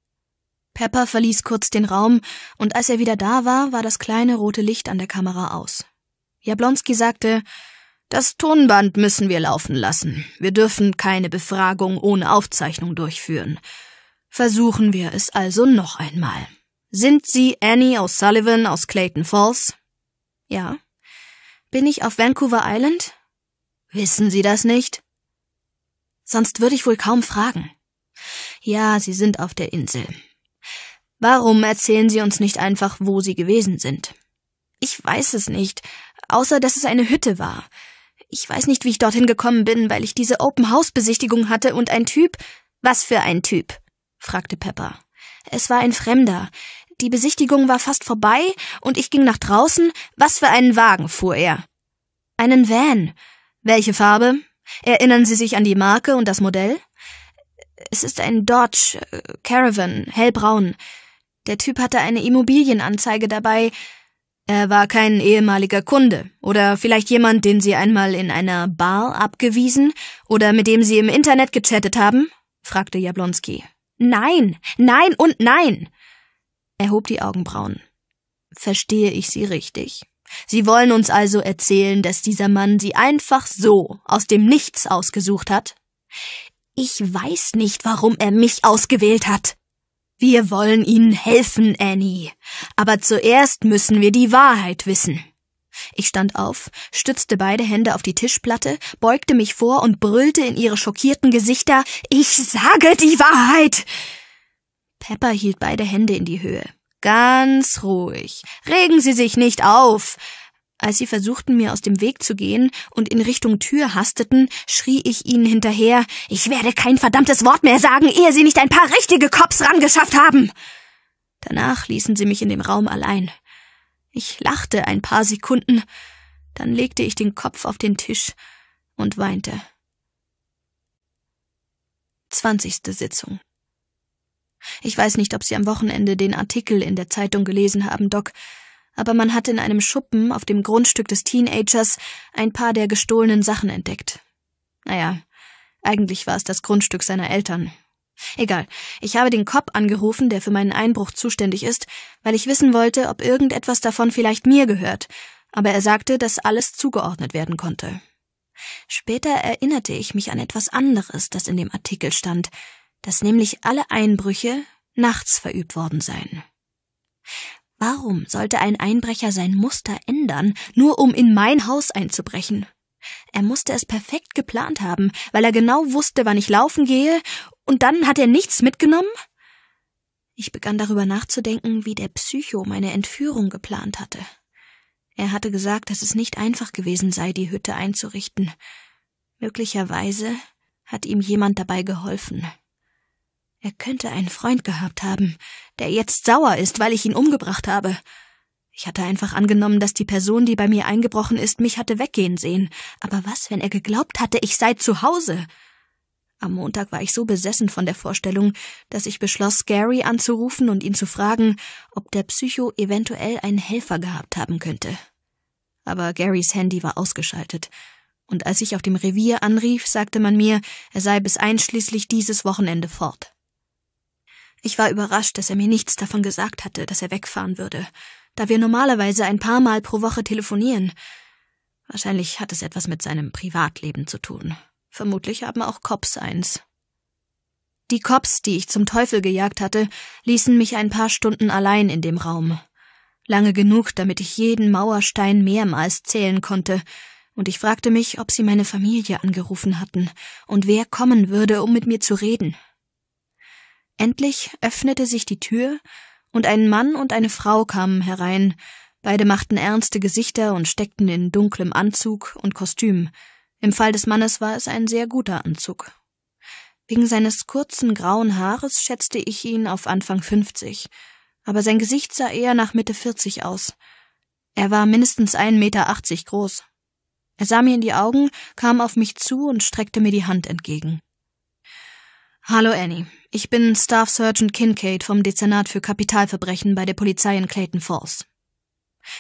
Pepper verließ kurz den Raum, und als er wieder da war, war das kleine rote Licht an der Kamera aus. Jablonski sagte, das Tonband müssen wir laufen lassen. Wir dürfen keine Befragung ohne Aufzeichnung durchführen. Versuchen wir es also noch einmal. Sind Sie Annie O'Sullivan aus Clayton Falls? Ja. Bin ich auf Vancouver Island? Wissen Sie das nicht? Sonst würde ich wohl kaum fragen. Ja, Sie sind auf der Insel. Warum erzählen Sie uns nicht einfach, wo Sie gewesen sind? Ich weiß es nicht, außer dass es eine Hütte war. Ich weiß nicht, wie ich dorthin gekommen bin, weil ich diese Open-House-Besichtigung hatte und ein Typ. Was für ein Typ? fragte Pepper. Es war ein Fremder. Die Besichtigung war fast vorbei und ich ging nach draußen. Was für einen Wagen fuhr er? Einen Van. Welche Farbe? Erinnern Sie sich an die Marke und das Modell? Es ist ein Dodge äh, Caravan, hellbraun. Der Typ hatte eine Immobilienanzeige dabei. Er war kein ehemaliger Kunde oder vielleicht jemand, den Sie einmal in einer Bar abgewiesen oder mit dem Sie im Internet gechattet haben? fragte Jablonski. Nein, nein und nein. Er hob die Augenbrauen. Verstehe ich Sie richtig? Sie wollen uns also erzählen, dass dieser Mann sie einfach so aus dem Nichts ausgesucht hat? Ich weiß nicht, warum er mich ausgewählt hat. Wir wollen Ihnen helfen, Annie. Aber zuerst müssen wir die Wahrheit wissen. Ich stand auf, stützte beide Hände auf die Tischplatte, beugte mich vor und brüllte in ihre schockierten Gesichter Ich sage die Wahrheit. Pepper hielt beide Hände in die Höhe. Ganz ruhig. Regen Sie sich nicht auf. Als sie versuchten, mir aus dem Weg zu gehen und in Richtung Tür hasteten, schrie ich ihnen hinterher, ich werde kein verdammtes Wort mehr sagen, ehe sie nicht ein paar richtige Cops rangeschafft haben. Danach ließen sie mich in dem Raum allein. Ich lachte ein paar Sekunden, dann legte ich den Kopf auf den Tisch und weinte. Zwanzigste Sitzung ich weiß nicht, ob Sie am Wochenende den Artikel in der Zeitung gelesen haben, Doc, aber man hat in einem Schuppen auf dem Grundstück des Teenagers ein paar der gestohlenen Sachen entdeckt. Naja, eigentlich war es das Grundstück seiner Eltern. Egal, ich habe den Cop angerufen, der für meinen Einbruch zuständig ist, weil ich wissen wollte, ob irgendetwas davon vielleicht mir gehört, aber er sagte, dass alles zugeordnet werden konnte. Später erinnerte ich mich an etwas anderes, das in dem Artikel stand, dass nämlich alle Einbrüche nachts verübt worden seien. Warum sollte ein Einbrecher sein Muster ändern, nur um in mein Haus einzubrechen? Er musste es perfekt geplant haben, weil er genau wusste, wann ich laufen gehe, und dann hat er nichts mitgenommen? Ich begann darüber nachzudenken, wie der Psycho meine Entführung geplant hatte. Er hatte gesagt, dass es nicht einfach gewesen sei, die Hütte einzurichten. Möglicherweise hat ihm jemand dabei geholfen. Er könnte einen Freund gehabt haben, der jetzt sauer ist, weil ich ihn umgebracht habe. Ich hatte einfach angenommen, dass die Person, die bei mir eingebrochen ist, mich hatte weggehen sehen. Aber was, wenn er geglaubt hatte, ich sei zu Hause? Am Montag war ich so besessen von der Vorstellung, dass ich beschloss, Gary anzurufen und ihn zu fragen, ob der Psycho eventuell einen Helfer gehabt haben könnte. Aber Garys Handy war ausgeschaltet, und als ich auf dem Revier anrief, sagte man mir, er sei bis einschließlich dieses Wochenende fort. Ich war überrascht, dass er mir nichts davon gesagt hatte, dass er wegfahren würde, da wir normalerweise ein paar Mal pro Woche telefonieren. Wahrscheinlich hat es etwas mit seinem Privatleben zu tun. Vermutlich haben auch Cops eins. Die Cops, die ich zum Teufel gejagt hatte, ließen mich ein paar Stunden allein in dem Raum. Lange genug, damit ich jeden Mauerstein mehrmals zählen konnte, und ich fragte mich, ob sie meine Familie angerufen hatten und wer kommen würde, um mit mir zu reden. Endlich öffnete sich die Tür, und ein Mann und eine Frau kamen herein, beide machten ernste Gesichter und steckten in dunklem Anzug und Kostüm, im Fall des Mannes war es ein sehr guter Anzug. Wegen seines kurzen grauen Haares schätzte ich ihn auf Anfang fünfzig, aber sein Gesicht sah eher nach Mitte vierzig aus. Er war mindestens ein Meter achtzig groß. Er sah mir in die Augen, kam auf mich zu und streckte mir die Hand entgegen. Hallo Annie, ich bin Staff Sergeant Kincaid vom Dezernat für Kapitalverbrechen bei der Polizei in Clayton Falls.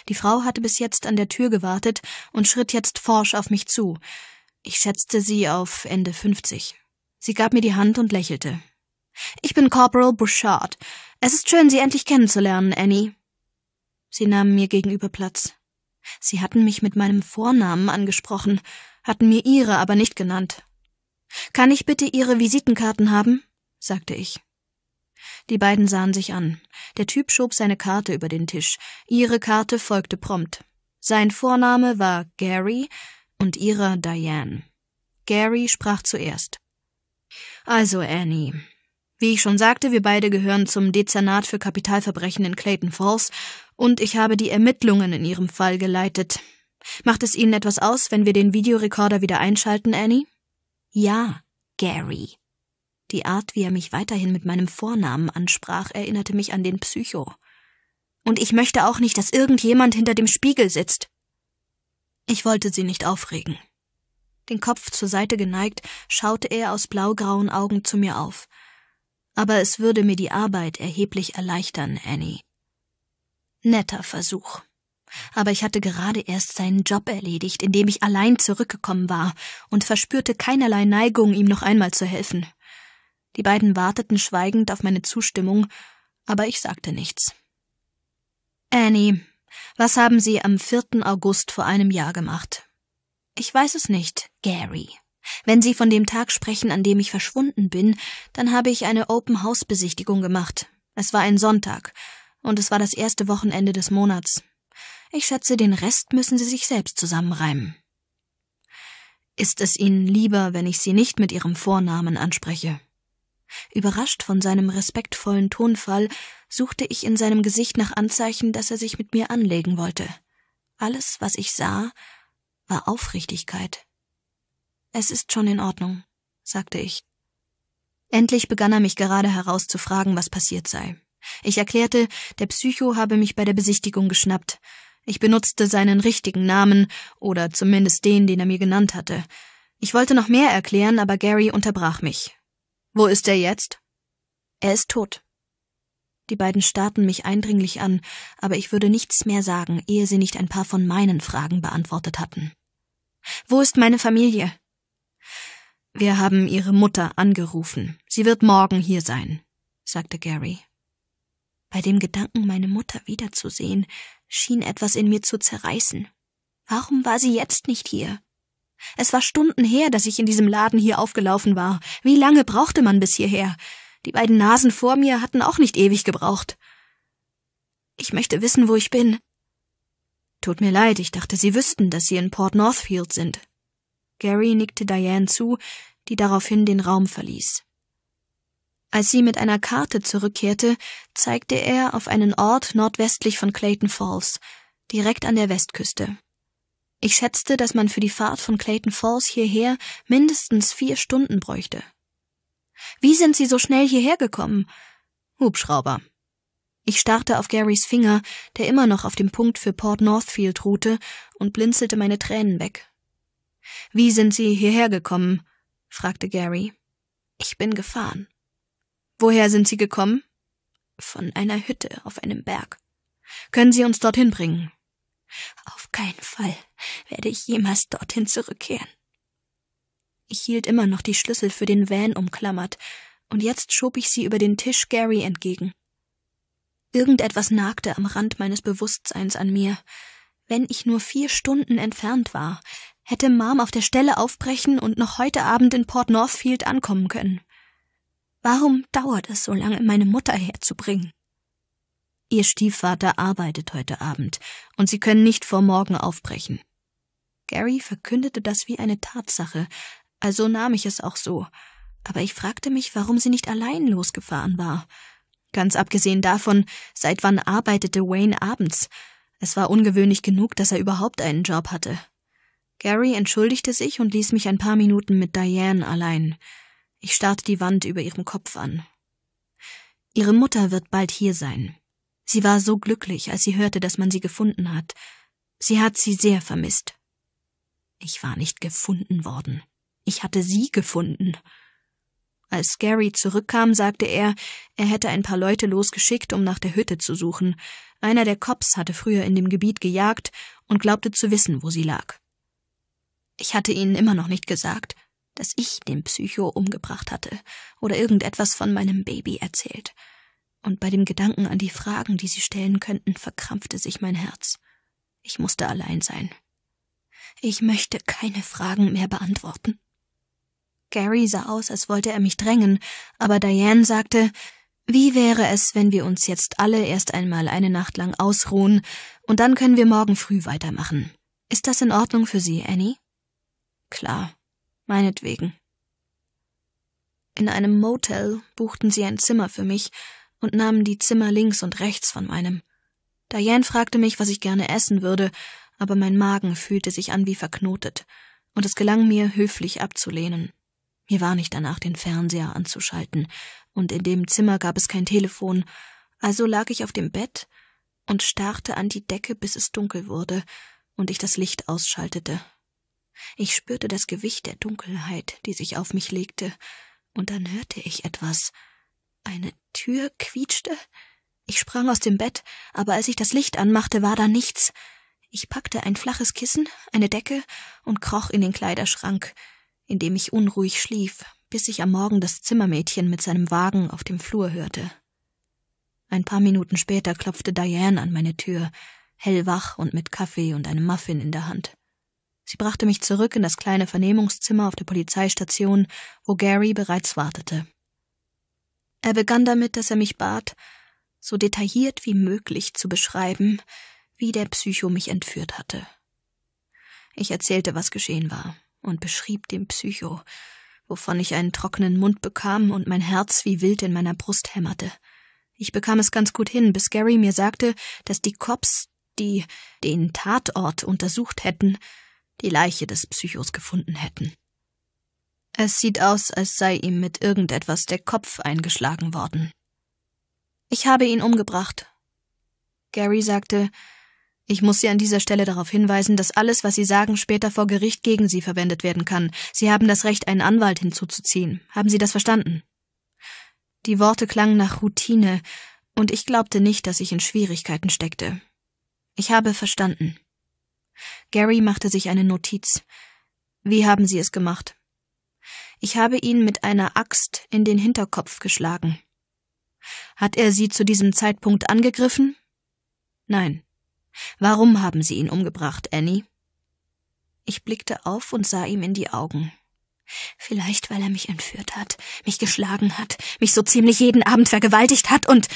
Die Frau hatte bis jetzt an der Tür gewartet und schritt jetzt forsch auf mich zu. Ich schätzte sie auf Ende 50. Sie gab mir die Hand und lächelte. Ich bin Corporal Bouchard. Es ist schön, Sie endlich kennenzulernen, Annie. Sie nahmen mir gegenüber Platz. Sie hatten mich mit meinem Vornamen angesprochen, hatten mir ihre aber nicht genannt. Kann ich bitte Ihre Visitenkarten haben? sagte ich. Die beiden sahen sich an. Der Typ schob seine Karte über den Tisch. Ihre Karte folgte prompt. Sein Vorname war Gary und ihrer Diane. Gary sprach zuerst. Also, Annie. Wie ich schon sagte, wir beide gehören zum Dezernat für Kapitalverbrechen in Clayton Falls und ich habe die Ermittlungen in Ihrem Fall geleitet. Macht es Ihnen etwas aus, wenn wir den Videorekorder wieder einschalten, Annie? Ja, Gary. Die Art, wie er mich weiterhin mit meinem Vornamen ansprach, erinnerte mich an den Psycho. Und ich möchte auch nicht, dass irgendjemand hinter dem Spiegel sitzt. Ich wollte sie nicht aufregen. Den Kopf zur Seite geneigt, schaute er aus blaugrauen Augen zu mir auf. Aber es würde mir die Arbeit erheblich erleichtern, Annie. Netter Versuch. Aber ich hatte gerade erst seinen Job erledigt, indem ich allein zurückgekommen war und verspürte keinerlei Neigung, ihm noch einmal zu helfen. Die beiden warteten schweigend auf meine Zustimmung, aber ich sagte nichts. Annie, was haben Sie am 4. August vor einem Jahr gemacht? Ich weiß es nicht, Gary. Wenn Sie von dem Tag sprechen, an dem ich verschwunden bin, dann habe ich eine Open-House-Besichtigung gemacht. Es war ein Sonntag, und es war das erste Wochenende des Monats. Ich schätze, den Rest müssen Sie sich selbst zusammenreimen. Ist es Ihnen lieber, wenn ich Sie nicht mit Ihrem Vornamen anspreche? Überrascht von seinem respektvollen Tonfall suchte ich in seinem Gesicht nach Anzeichen, dass er sich mit mir anlegen wollte. Alles, was ich sah, war Aufrichtigkeit. Es ist schon in Ordnung, sagte ich. Endlich begann er mich gerade heraus zu fragen, was passiert sei. Ich erklärte, der Psycho habe mich bei der Besichtigung geschnappt. Ich benutzte seinen richtigen Namen oder zumindest den, den er mir genannt hatte. Ich wollte noch mehr erklären, aber Gary unterbrach mich. Wo ist er jetzt? Er ist tot. Die beiden starrten mich eindringlich an, aber ich würde nichts mehr sagen, ehe sie nicht ein paar von meinen Fragen beantwortet hatten. Wo ist meine Familie? Wir haben ihre Mutter angerufen. Sie wird morgen hier sein, sagte Gary. Bei dem Gedanken, meine Mutter wiederzusehen, schien etwas in mir zu zerreißen. Warum war sie jetzt nicht hier? Es war Stunden her, dass ich in diesem Laden hier aufgelaufen war. Wie lange brauchte man bis hierher? Die beiden Nasen vor mir hatten auch nicht ewig gebraucht. Ich möchte wissen, wo ich bin. Tut mir leid, ich dachte, Sie wüssten, dass Sie in Port Northfield sind. Gary nickte Diane zu, die daraufhin den Raum verließ. Als sie mit einer Karte zurückkehrte, zeigte er auf einen Ort nordwestlich von Clayton Falls, direkt an der Westküste. Ich schätzte, dass man für die Fahrt von Clayton Falls hierher mindestens vier Stunden bräuchte. Wie sind Sie so schnell hierher gekommen? Hubschrauber. Ich starrte auf Garys Finger, der immer noch auf dem Punkt für Port Northfield ruhte, und blinzelte meine Tränen weg. Wie sind Sie hierher gekommen? fragte Gary. Ich bin gefahren. Woher sind Sie gekommen? Von einer Hütte auf einem Berg. Können Sie uns dorthin bringen? Auf keinen Fall werde ich jemals dorthin zurückkehren. Ich hielt immer noch die Schlüssel für den Van umklammert, und jetzt schob ich sie über den Tisch Gary entgegen. Irgendetwas nagte am Rand meines Bewusstseins an mir. Wenn ich nur vier Stunden entfernt war, hätte Mom auf der Stelle aufbrechen und noch heute Abend in Port Northfield ankommen können. Warum dauert es so lange, meine Mutter herzubringen? Ihr Stiefvater arbeitet heute Abend und Sie können nicht vor morgen aufbrechen. Gary verkündete das wie eine Tatsache, also nahm ich es auch so. Aber ich fragte mich, warum sie nicht allein losgefahren war. Ganz abgesehen davon, seit wann arbeitete Wayne abends? Es war ungewöhnlich genug, dass er überhaupt einen Job hatte. Gary entschuldigte sich und ließ mich ein paar Minuten mit Diane allein. Ich starrte die Wand über ihrem Kopf an. Ihre Mutter wird bald hier sein, Sie war so glücklich, als sie hörte, dass man sie gefunden hat. Sie hat sie sehr vermisst. Ich war nicht gefunden worden. Ich hatte sie gefunden. Als Gary zurückkam, sagte er, er hätte ein paar Leute losgeschickt, um nach der Hütte zu suchen. Einer der Cops hatte früher in dem Gebiet gejagt und glaubte zu wissen, wo sie lag. Ich hatte ihnen immer noch nicht gesagt, dass ich den Psycho umgebracht hatte oder irgendetwas von meinem Baby erzählt und bei dem Gedanken an die Fragen, die sie stellen könnten, verkrampfte sich mein Herz. Ich musste allein sein. Ich möchte keine Fragen mehr beantworten. Gary sah aus, als wollte er mich drängen, aber Diane sagte, wie wäre es, wenn wir uns jetzt alle erst einmal eine Nacht lang ausruhen, und dann können wir morgen früh weitermachen. Ist das in Ordnung für Sie, Annie? Klar, meinetwegen. In einem Motel buchten sie ein Zimmer für mich, und nahmen die Zimmer links und rechts von meinem. Diane fragte mich, was ich gerne essen würde, aber mein Magen fühlte sich an wie verknotet, und es gelang mir, höflich abzulehnen. Mir war nicht danach, den Fernseher anzuschalten, und in dem Zimmer gab es kein Telefon, also lag ich auf dem Bett und starrte an die Decke, bis es dunkel wurde und ich das Licht ausschaltete. Ich spürte das Gewicht der Dunkelheit, die sich auf mich legte, und dann hörte ich etwas, eine Tür quietschte. Ich sprang aus dem Bett, aber als ich das Licht anmachte, war da nichts. Ich packte ein flaches Kissen, eine Decke und kroch in den Kleiderschrank, in dem ich unruhig schlief, bis ich am Morgen das Zimmermädchen mit seinem Wagen auf dem Flur hörte. Ein paar Minuten später klopfte Diane an meine Tür, hellwach und mit Kaffee und einem Muffin in der Hand. Sie brachte mich zurück in das kleine Vernehmungszimmer auf der Polizeistation, wo Gary bereits wartete. Er begann damit, dass er mich bat, so detailliert wie möglich zu beschreiben, wie der Psycho mich entführt hatte. Ich erzählte, was geschehen war, und beschrieb dem Psycho, wovon ich einen trockenen Mund bekam und mein Herz wie wild in meiner Brust hämmerte. Ich bekam es ganz gut hin, bis Gary mir sagte, dass die Cops, die den Tatort untersucht hätten, die Leiche des Psychos gefunden hätten. Es sieht aus, als sei ihm mit irgendetwas der Kopf eingeschlagen worden. Ich habe ihn umgebracht. Gary sagte, ich muss Sie an dieser Stelle darauf hinweisen, dass alles, was Sie sagen, später vor Gericht gegen Sie verwendet werden kann. Sie haben das Recht, einen Anwalt hinzuzuziehen. Haben Sie das verstanden? Die Worte klangen nach Routine, und ich glaubte nicht, dass ich in Schwierigkeiten steckte. Ich habe verstanden. Gary machte sich eine Notiz. Wie haben Sie es gemacht? Ich habe ihn mit einer Axt in den Hinterkopf geschlagen. Hat er sie zu diesem Zeitpunkt angegriffen? Nein. Warum haben Sie ihn umgebracht, Annie? Ich blickte auf und sah ihm in die Augen. Vielleicht, weil er mich entführt hat, mich geschlagen hat, mich so ziemlich jeden Abend vergewaltigt hat und.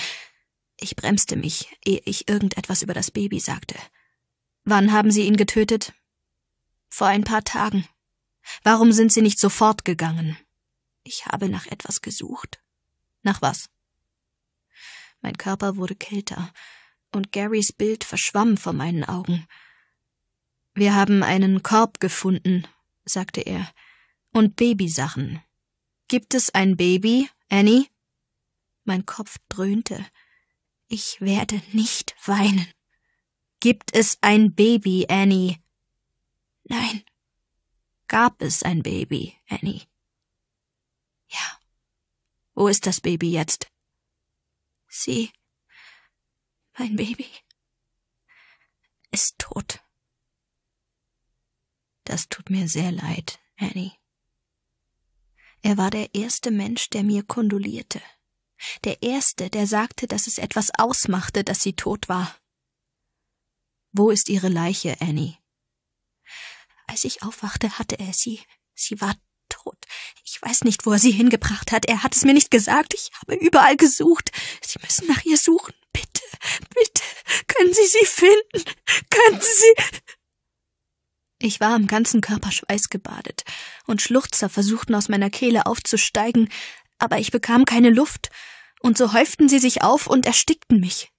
Ich bremste mich, ehe ich irgendetwas über das Baby sagte. Wann haben Sie ihn getötet? Vor ein paar Tagen. Warum sind Sie nicht sofort gegangen? Ich habe nach etwas gesucht. Nach was? Mein Körper wurde kälter, und Garys Bild verschwamm vor meinen Augen. Wir haben einen Korb gefunden, sagte er, und Babysachen. Gibt es ein Baby, Annie? Mein Kopf dröhnte. Ich werde nicht weinen. Gibt es ein Baby, Annie? Nein, gab es ein Baby, Annie. Ja. Wo ist das Baby jetzt? Sie, mein Baby, ist tot. Das tut mir sehr leid, Annie. Er war der erste Mensch, der mir kondolierte. Der erste, der sagte, dass es etwas ausmachte, dass sie tot war. Wo ist ihre Leiche, Annie? Als ich aufwachte, hatte er sie. Sie war tot. Ich weiß nicht, wo er sie hingebracht hat. Er hat es mir nicht gesagt. Ich habe überall gesucht. Sie müssen nach ihr suchen. Bitte, bitte, können Sie sie finden? Können Sie. Ich war am ganzen Körper schweißgebadet, und Schluchzer versuchten aus meiner Kehle aufzusteigen, aber ich bekam keine Luft, und so häuften sie sich auf und erstickten mich.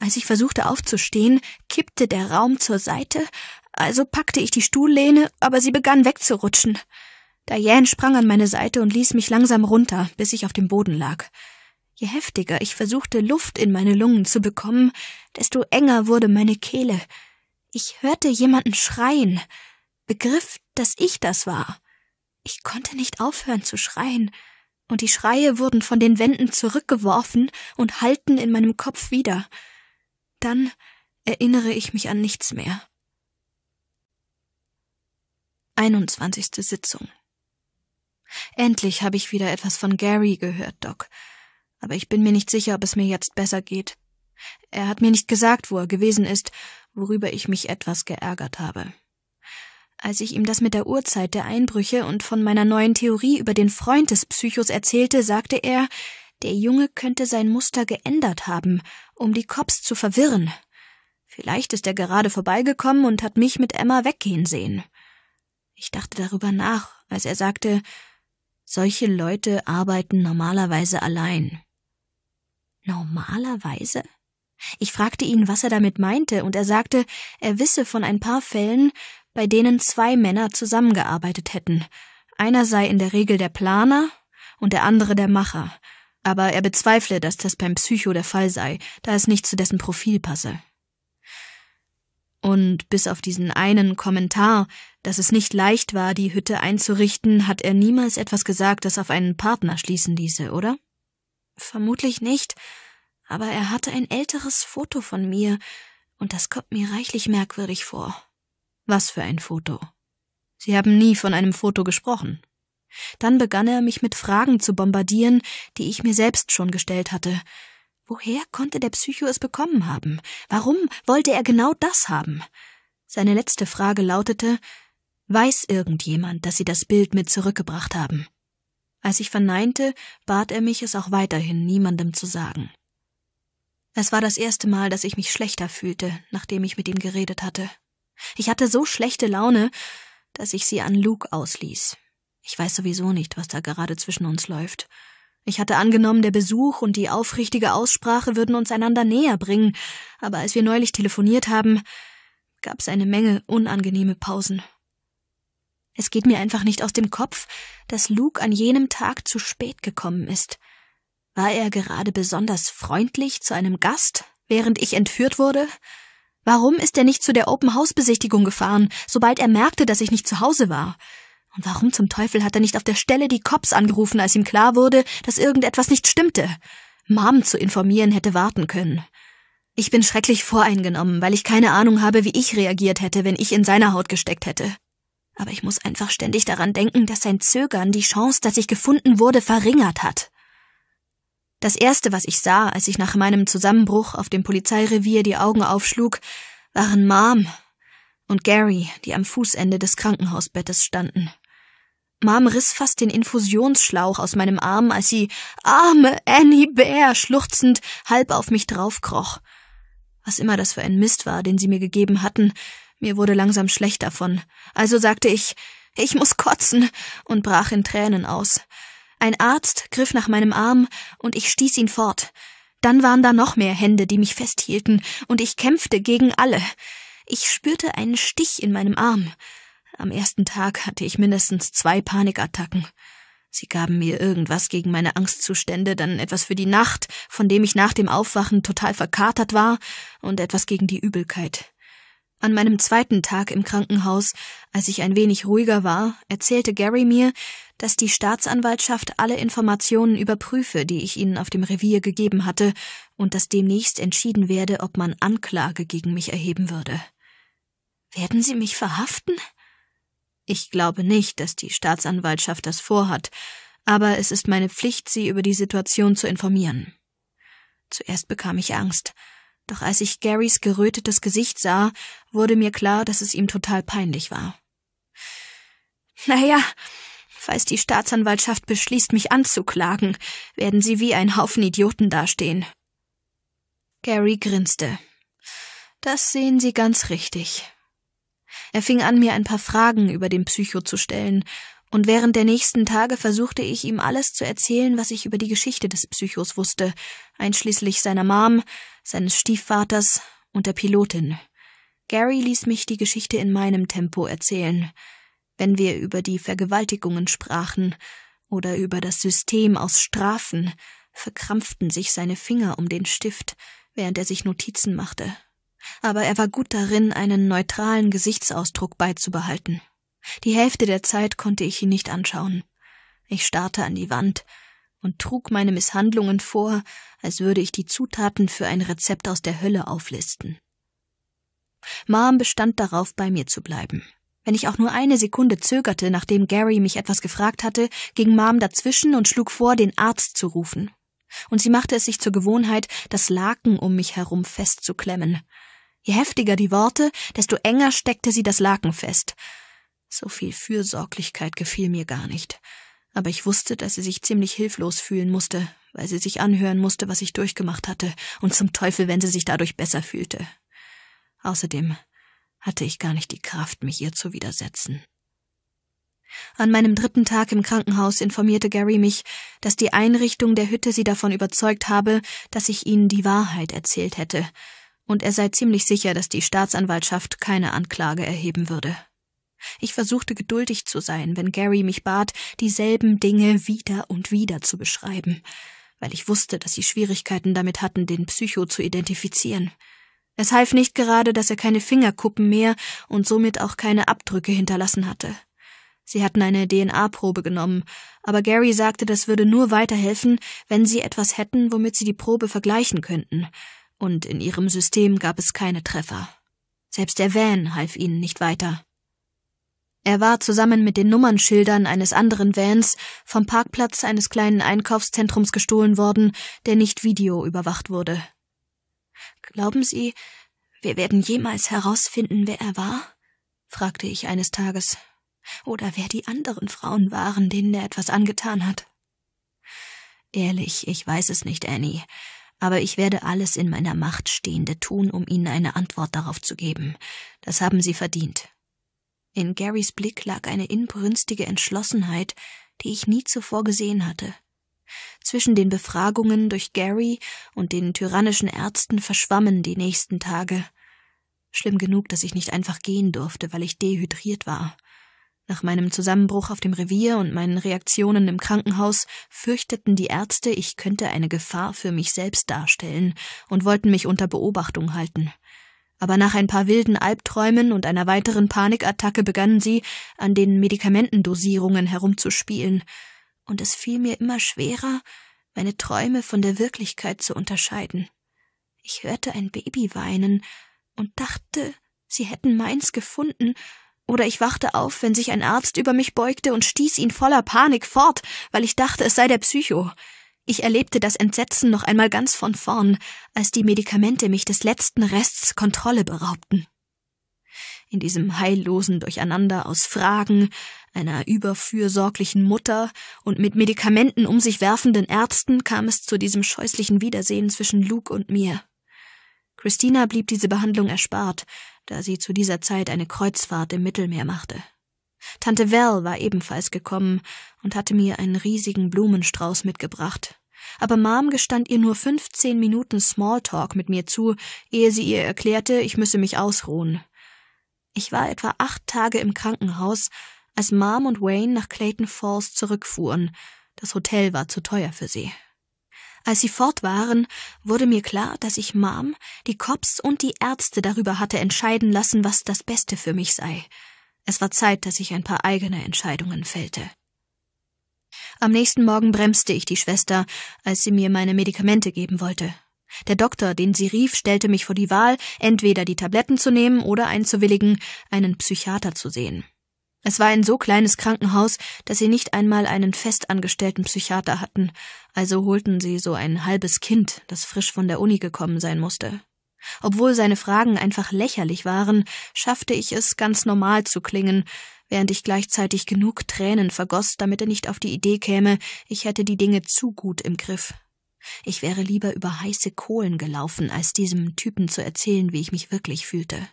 Als ich versuchte aufzustehen, kippte der Raum zur Seite, also packte ich die Stuhllehne, aber sie begann wegzurutschen. Diane sprang an meine Seite und ließ mich langsam runter, bis ich auf dem Boden lag. Je heftiger ich versuchte, Luft in meine Lungen zu bekommen, desto enger wurde meine Kehle. Ich hörte jemanden schreien, begriff, dass ich das war. Ich konnte nicht aufhören zu schreien, und die Schreie wurden von den Wänden zurückgeworfen und hallten in meinem Kopf wieder. Dann erinnere ich mich an nichts mehr. 21. Sitzung. Endlich habe ich wieder etwas von Gary gehört, Doc. Aber ich bin mir nicht sicher, ob es mir jetzt besser geht. Er hat mir nicht gesagt, wo er gewesen ist, worüber ich mich etwas geärgert habe. Als ich ihm das mit der Uhrzeit der Einbrüche und von meiner neuen Theorie über den Freund des Psychos erzählte, sagte er, der Junge könnte sein Muster geändert haben, um die Cops zu verwirren. Vielleicht ist er gerade vorbeigekommen und hat mich mit Emma weggehen sehen. Ich dachte darüber nach, als er sagte, solche Leute arbeiten normalerweise allein. Normalerweise? Ich fragte ihn, was er damit meinte, und er sagte, er wisse von ein paar Fällen, bei denen zwei Männer zusammengearbeitet hätten. Einer sei in der Regel der Planer und der andere der Macher. Aber er bezweifle, dass das beim Psycho der Fall sei, da es nicht zu dessen Profil passe. Und bis auf diesen einen Kommentar, dass es nicht leicht war, die Hütte einzurichten, hat er niemals etwas gesagt, das auf einen Partner schließen ließe, oder? Vermutlich nicht, aber er hatte ein älteres Foto von mir, und das kommt mir reichlich merkwürdig vor. Was für ein Foto. Sie haben nie von einem Foto gesprochen. Dann begann er, mich mit Fragen zu bombardieren, die ich mir selbst schon gestellt hatte, Woher konnte der Psycho es bekommen haben? Warum wollte er genau das haben? Seine letzte Frage lautete Weiß irgendjemand, dass Sie das Bild mit zurückgebracht haben? Als ich verneinte, bat er mich, es auch weiterhin niemandem zu sagen. Es war das erste Mal, dass ich mich schlechter fühlte, nachdem ich mit ihm geredet hatte. Ich hatte so schlechte Laune, dass ich sie an Luke ausließ. Ich weiß sowieso nicht, was da gerade zwischen uns läuft. Ich hatte angenommen, der Besuch und die aufrichtige Aussprache würden uns einander näher bringen, aber als wir neulich telefoniert haben, gab es eine Menge unangenehme Pausen. Es geht mir einfach nicht aus dem Kopf, dass Luke an jenem Tag zu spät gekommen ist. War er gerade besonders freundlich zu einem Gast, während ich entführt wurde? Warum ist er nicht zu der Open-House-Besichtigung gefahren, sobald er merkte, dass ich nicht zu Hause war? Und warum zum Teufel hat er nicht auf der Stelle die Cops angerufen, als ihm klar wurde, dass irgendetwas nicht stimmte? Mom zu informieren hätte warten können. Ich bin schrecklich voreingenommen, weil ich keine Ahnung habe, wie ich reagiert hätte, wenn ich in seiner Haut gesteckt hätte. Aber ich muss einfach ständig daran denken, dass sein Zögern die Chance, dass ich gefunden wurde, verringert hat. Das erste, was ich sah, als ich nach meinem Zusammenbruch auf dem Polizeirevier die Augen aufschlug, waren Mom und Gary, die am Fußende des Krankenhausbettes standen. Mom riss fast den Infusionsschlauch aus meinem Arm, als sie arme Annie Bear schluchzend halb auf mich draufkroch. Was immer das für ein Mist war, den sie mir gegeben hatten, mir wurde langsam schlecht davon. Also sagte ich, ich muss kotzen und brach in Tränen aus. Ein Arzt griff nach meinem Arm und ich stieß ihn fort. Dann waren da noch mehr Hände, die mich festhielten, und ich kämpfte gegen alle. Ich spürte einen Stich in meinem Arm. Am ersten Tag hatte ich mindestens zwei Panikattacken. Sie gaben mir irgendwas gegen meine Angstzustände, dann etwas für die Nacht, von dem ich nach dem Aufwachen total verkatert war, und etwas gegen die Übelkeit. An meinem zweiten Tag im Krankenhaus, als ich ein wenig ruhiger war, erzählte Gary mir, dass die Staatsanwaltschaft alle Informationen überprüfe, die ich ihnen auf dem Revier gegeben hatte, und dass demnächst entschieden werde, ob man Anklage gegen mich erheben würde. Werden Sie mich verhaften? Ich glaube nicht, dass die Staatsanwaltschaft das vorhat, aber es ist meine Pflicht, Sie über die Situation zu informieren. Zuerst bekam ich Angst, doch als ich Garys gerötetes Gesicht sah, wurde mir klar, dass es ihm total peinlich war. Naja, falls die Staatsanwaltschaft beschließt, mich anzuklagen, werden Sie wie ein Haufen Idioten dastehen. Gary grinste. Das sehen Sie ganz richtig. Er fing an, mir ein paar Fragen über den Psycho zu stellen, und während der nächsten Tage versuchte ich ihm alles zu erzählen, was ich über die Geschichte des Psychos wusste, einschließlich seiner Mom, seines Stiefvaters und der Pilotin. Gary ließ mich die Geschichte in meinem Tempo erzählen, wenn wir über die Vergewaltigungen sprachen oder über das System aus Strafen, verkrampften sich seine Finger um den Stift, während er sich Notizen machte aber er war gut darin, einen neutralen Gesichtsausdruck beizubehalten. Die Hälfte der Zeit konnte ich ihn nicht anschauen. Ich starrte an die Wand und trug meine Misshandlungen vor, als würde ich die Zutaten für ein Rezept aus der Hölle auflisten. Mom bestand darauf, bei mir zu bleiben. Wenn ich auch nur eine Sekunde zögerte, nachdem Gary mich etwas gefragt hatte, ging Mom dazwischen und schlug vor, den Arzt zu rufen. Und sie machte es sich zur Gewohnheit, das Laken um mich herum festzuklemmen. Je heftiger die Worte, desto enger steckte sie das Laken fest. So viel Fürsorglichkeit gefiel mir gar nicht. Aber ich wusste, dass sie sich ziemlich hilflos fühlen musste, weil sie sich anhören musste, was ich durchgemacht hatte, und zum Teufel, wenn sie sich dadurch besser fühlte. Außerdem hatte ich gar nicht die Kraft, mich ihr zu widersetzen. An meinem dritten Tag im Krankenhaus informierte Gary mich, dass die Einrichtung der Hütte sie davon überzeugt habe, dass ich ihnen die Wahrheit erzählt hätte, und er sei ziemlich sicher, dass die Staatsanwaltschaft keine Anklage erheben würde. Ich versuchte geduldig zu sein, wenn Gary mich bat, dieselben Dinge wieder und wieder zu beschreiben, weil ich wusste, dass sie Schwierigkeiten damit hatten, den Psycho zu identifizieren. Es half nicht gerade, dass er keine Fingerkuppen mehr und somit auch keine Abdrücke hinterlassen hatte. Sie hatten eine DNA-Probe genommen, aber Gary sagte, das würde nur weiterhelfen, wenn sie etwas hätten, womit sie die Probe vergleichen könnten und in ihrem System gab es keine Treffer. Selbst der Van half ihnen nicht weiter. Er war zusammen mit den Nummernschildern eines anderen Vans vom Parkplatz eines kleinen Einkaufszentrums gestohlen worden, der nicht videoüberwacht wurde. Glauben Sie, wir werden jemals herausfinden, wer er war? fragte ich eines Tages. Oder wer die anderen Frauen waren, denen er etwas angetan hat. Ehrlich, ich weiß es nicht, Annie aber ich werde alles in meiner Macht Stehende tun, um Ihnen eine Antwort darauf zu geben. Das haben Sie verdient. In Garys Blick lag eine inbrünstige Entschlossenheit, die ich nie zuvor gesehen hatte. Zwischen den Befragungen durch Gary und den tyrannischen Ärzten verschwammen die nächsten Tage. Schlimm genug, dass ich nicht einfach gehen durfte, weil ich dehydriert war. Nach meinem Zusammenbruch auf dem Revier und meinen Reaktionen im Krankenhaus fürchteten die Ärzte, ich könnte eine Gefahr für mich selbst darstellen und wollten mich unter Beobachtung halten. Aber nach ein paar wilden Albträumen und einer weiteren Panikattacke begannen sie, an den Medikamentendosierungen herumzuspielen, und es fiel mir immer schwerer, meine Träume von der Wirklichkeit zu unterscheiden. Ich hörte ein Baby weinen und dachte, sie hätten meins gefunden oder ich wachte auf, wenn sich ein Arzt über mich beugte und stieß ihn voller Panik fort, weil ich dachte, es sei der Psycho. Ich erlebte das Entsetzen noch einmal ganz von vorn, als die Medikamente mich des letzten Rests Kontrolle beraubten. In diesem heillosen Durcheinander aus Fragen, einer überfürsorglichen Mutter und mit Medikamenten um sich werfenden Ärzten kam es zu diesem scheußlichen Wiedersehen zwischen Luke und mir. Christina blieb diese Behandlung erspart, da sie zu dieser Zeit eine Kreuzfahrt im Mittelmeer machte. Tante Val war ebenfalls gekommen und hatte mir einen riesigen Blumenstrauß mitgebracht. Aber Mom gestand ihr nur 15 Minuten Smalltalk mit mir zu, ehe sie ihr erklärte, ich müsse mich ausruhen. Ich war etwa acht Tage im Krankenhaus, als Mom und Wayne nach Clayton Falls zurückfuhren. Das Hotel war zu teuer für sie. Als sie fort waren, wurde mir klar, dass ich Mom, die Cops und die Ärzte darüber hatte entscheiden lassen, was das Beste für mich sei. Es war Zeit, dass ich ein paar eigene Entscheidungen fällte. Am nächsten Morgen bremste ich die Schwester, als sie mir meine Medikamente geben wollte. Der Doktor, den sie rief, stellte mich vor die Wahl, entweder die Tabletten zu nehmen oder einzuwilligen, einen Psychiater zu sehen. Es war ein so kleines Krankenhaus, dass sie nicht einmal einen festangestellten Psychiater hatten, also holten sie so ein halbes Kind, das frisch von der Uni gekommen sein musste. Obwohl seine Fragen einfach lächerlich waren, schaffte ich es, ganz normal zu klingen, während ich gleichzeitig genug Tränen vergoss, damit er nicht auf die Idee käme, ich hätte die Dinge zu gut im Griff. Ich wäre lieber über heiße Kohlen gelaufen, als diesem Typen zu erzählen, wie ich mich wirklich fühlte.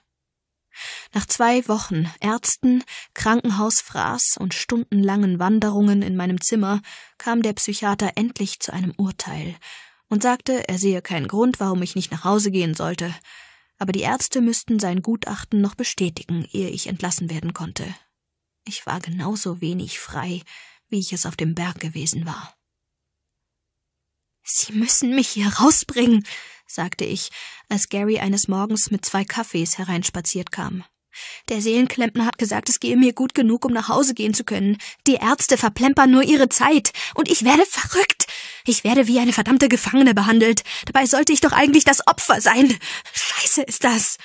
Nach zwei Wochen Ärzten, Krankenhausfraß und stundenlangen Wanderungen in meinem Zimmer kam der Psychiater endlich zu einem Urteil und sagte, er sehe keinen Grund, warum ich nicht nach Hause gehen sollte, aber die Ärzte müssten sein Gutachten noch bestätigen, ehe ich entlassen werden konnte. Ich war genauso wenig frei, wie ich es auf dem Berg gewesen war. Sie müssen mich hier rausbringen, sagte ich, als Gary eines Morgens mit zwei Kaffees hereinspaziert kam. Der Seelenklempner hat gesagt, es gehe mir gut genug, um nach Hause gehen zu können. Die Ärzte verplempern nur ihre Zeit. Und ich werde verrückt. Ich werde wie eine verdammte Gefangene behandelt. Dabei sollte ich doch eigentlich das Opfer sein. Scheiße ist das.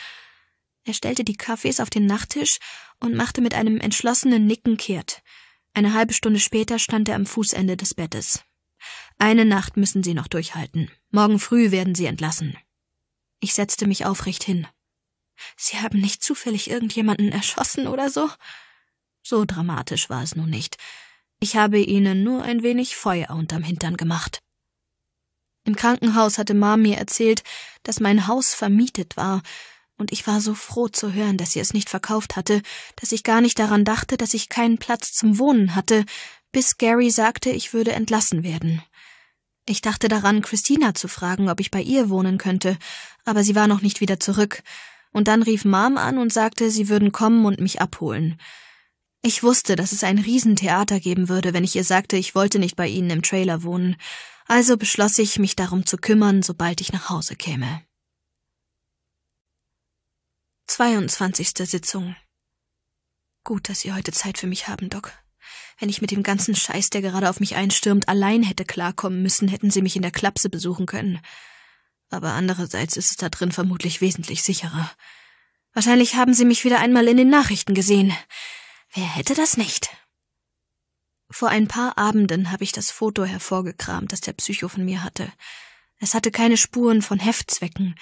Er stellte die Kaffees auf den Nachttisch und machte mit einem entschlossenen Nicken kehrt. Eine halbe Stunde später stand er am Fußende des Bettes. Eine Nacht müssen sie noch durchhalten. Morgen früh werden sie entlassen. Ich setzte mich aufrecht hin. Sie haben nicht zufällig irgendjemanden erschossen oder so? So dramatisch war es nun nicht. Ich habe ihnen nur ein wenig Feuer unterm Hintern gemacht. Im Krankenhaus hatte Mom mir erzählt, dass mein Haus vermietet war, und ich war so froh zu hören, dass sie es nicht verkauft hatte, dass ich gar nicht daran dachte, dass ich keinen Platz zum Wohnen hatte, bis Gary sagte, ich würde entlassen werden. Ich dachte daran, Christina zu fragen, ob ich bei ihr wohnen könnte, aber sie war noch nicht wieder zurück. Und dann rief Mom an und sagte, sie würden kommen und mich abholen. Ich wusste, dass es ein Riesentheater geben würde, wenn ich ihr sagte, ich wollte nicht bei ihnen im Trailer wohnen, also beschloss ich, mich darum zu kümmern, sobald ich nach Hause käme. 22. Sitzung. Gut, dass Sie heute Zeit für mich haben, Doc. Wenn ich mit dem ganzen Scheiß, der gerade auf mich einstürmt, allein hätte klarkommen müssen, hätten sie mich in der Klapse besuchen können. Aber andererseits ist es da drin vermutlich wesentlich sicherer. Wahrscheinlich haben sie mich wieder einmal in den Nachrichten gesehen. Wer hätte das nicht? Vor ein paar Abenden habe ich das Foto hervorgekramt, das der Psycho von mir hatte. Es hatte keine Spuren von Heftzwecken,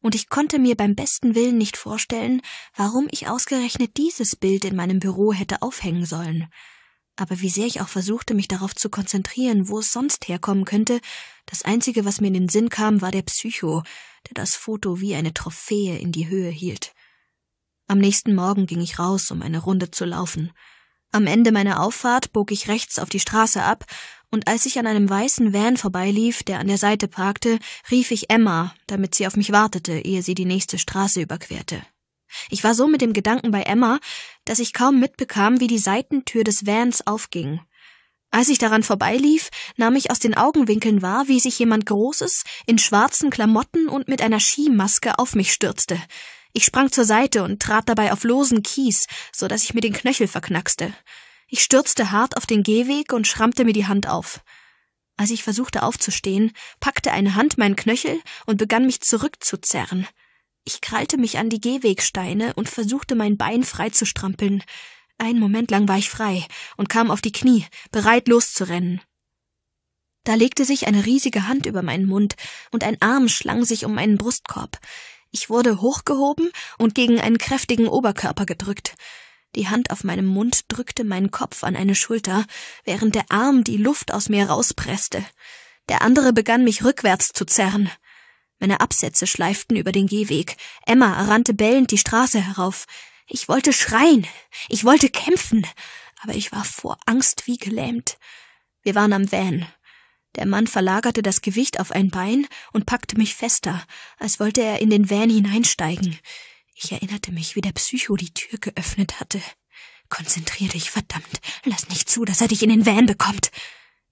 und ich konnte mir beim besten Willen nicht vorstellen, warum ich ausgerechnet dieses Bild in meinem Büro hätte aufhängen sollen aber wie sehr ich auch versuchte, mich darauf zu konzentrieren, wo es sonst herkommen könnte, das Einzige, was mir in den Sinn kam, war der Psycho, der das Foto wie eine Trophäe in die Höhe hielt. Am nächsten Morgen ging ich raus, um eine Runde zu laufen. Am Ende meiner Auffahrt bog ich rechts auf die Straße ab, und als ich an einem weißen Van vorbeilief, der an der Seite parkte, rief ich Emma, damit sie auf mich wartete, ehe sie die nächste Straße überquerte. Ich war so mit dem Gedanken bei Emma, dass ich kaum mitbekam, wie die Seitentür des Vans aufging. Als ich daran vorbeilief, nahm ich aus den Augenwinkeln wahr, wie sich jemand Großes in schwarzen Klamotten und mit einer Skimaske auf mich stürzte. Ich sprang zur Seite und trat dabei auf losen Kies, so dass ich mir den Knöchel verknackste. Ich stürzte hart auf den Gehweg und schrammte mir die Hand auf. Als ich versuchte aufzustehen, packte eine Hand meinen Knöchel und begann mich zurückzuzerren. Ich krallte mich an die Gehwegsteine und versuchte mein Bein freizustrampeln. Einen Moment lang war ich frei und kam auf die Knie, bereit loszurennen. Da legte sich eine riesige Hand über meinen Mund und ein Arm schlang sich um meinen Brustkorb. Ich wurde hochgehoben und gegen einen kräftigen Oberkörper gedrückt. Die Hand auf meinem Mund drückte meinen Kopf an eine Schulter, während der Arm die Luft aus mir rauspresste. Der andere begann mich rückwärts zu zerren. Meine Absätze schleiften über den Gehweg. Emma rannte bellend die Straße herauf. Ich wollte schreien. Ich wollte kämpfen. Aber ich war vor Angst wie gelähmt. Wir waren am Van. Der Mann verlagerte das Gewicht auf ein Bein und packte mich fester, als wollte er in den Van hineinsteigen. Ich erinnerte mich, wie der Psycho die Tür geöffnet hatte. Konzentrier dich, verdammt. Lass nicht zu, dass er dich in den Van bekommt.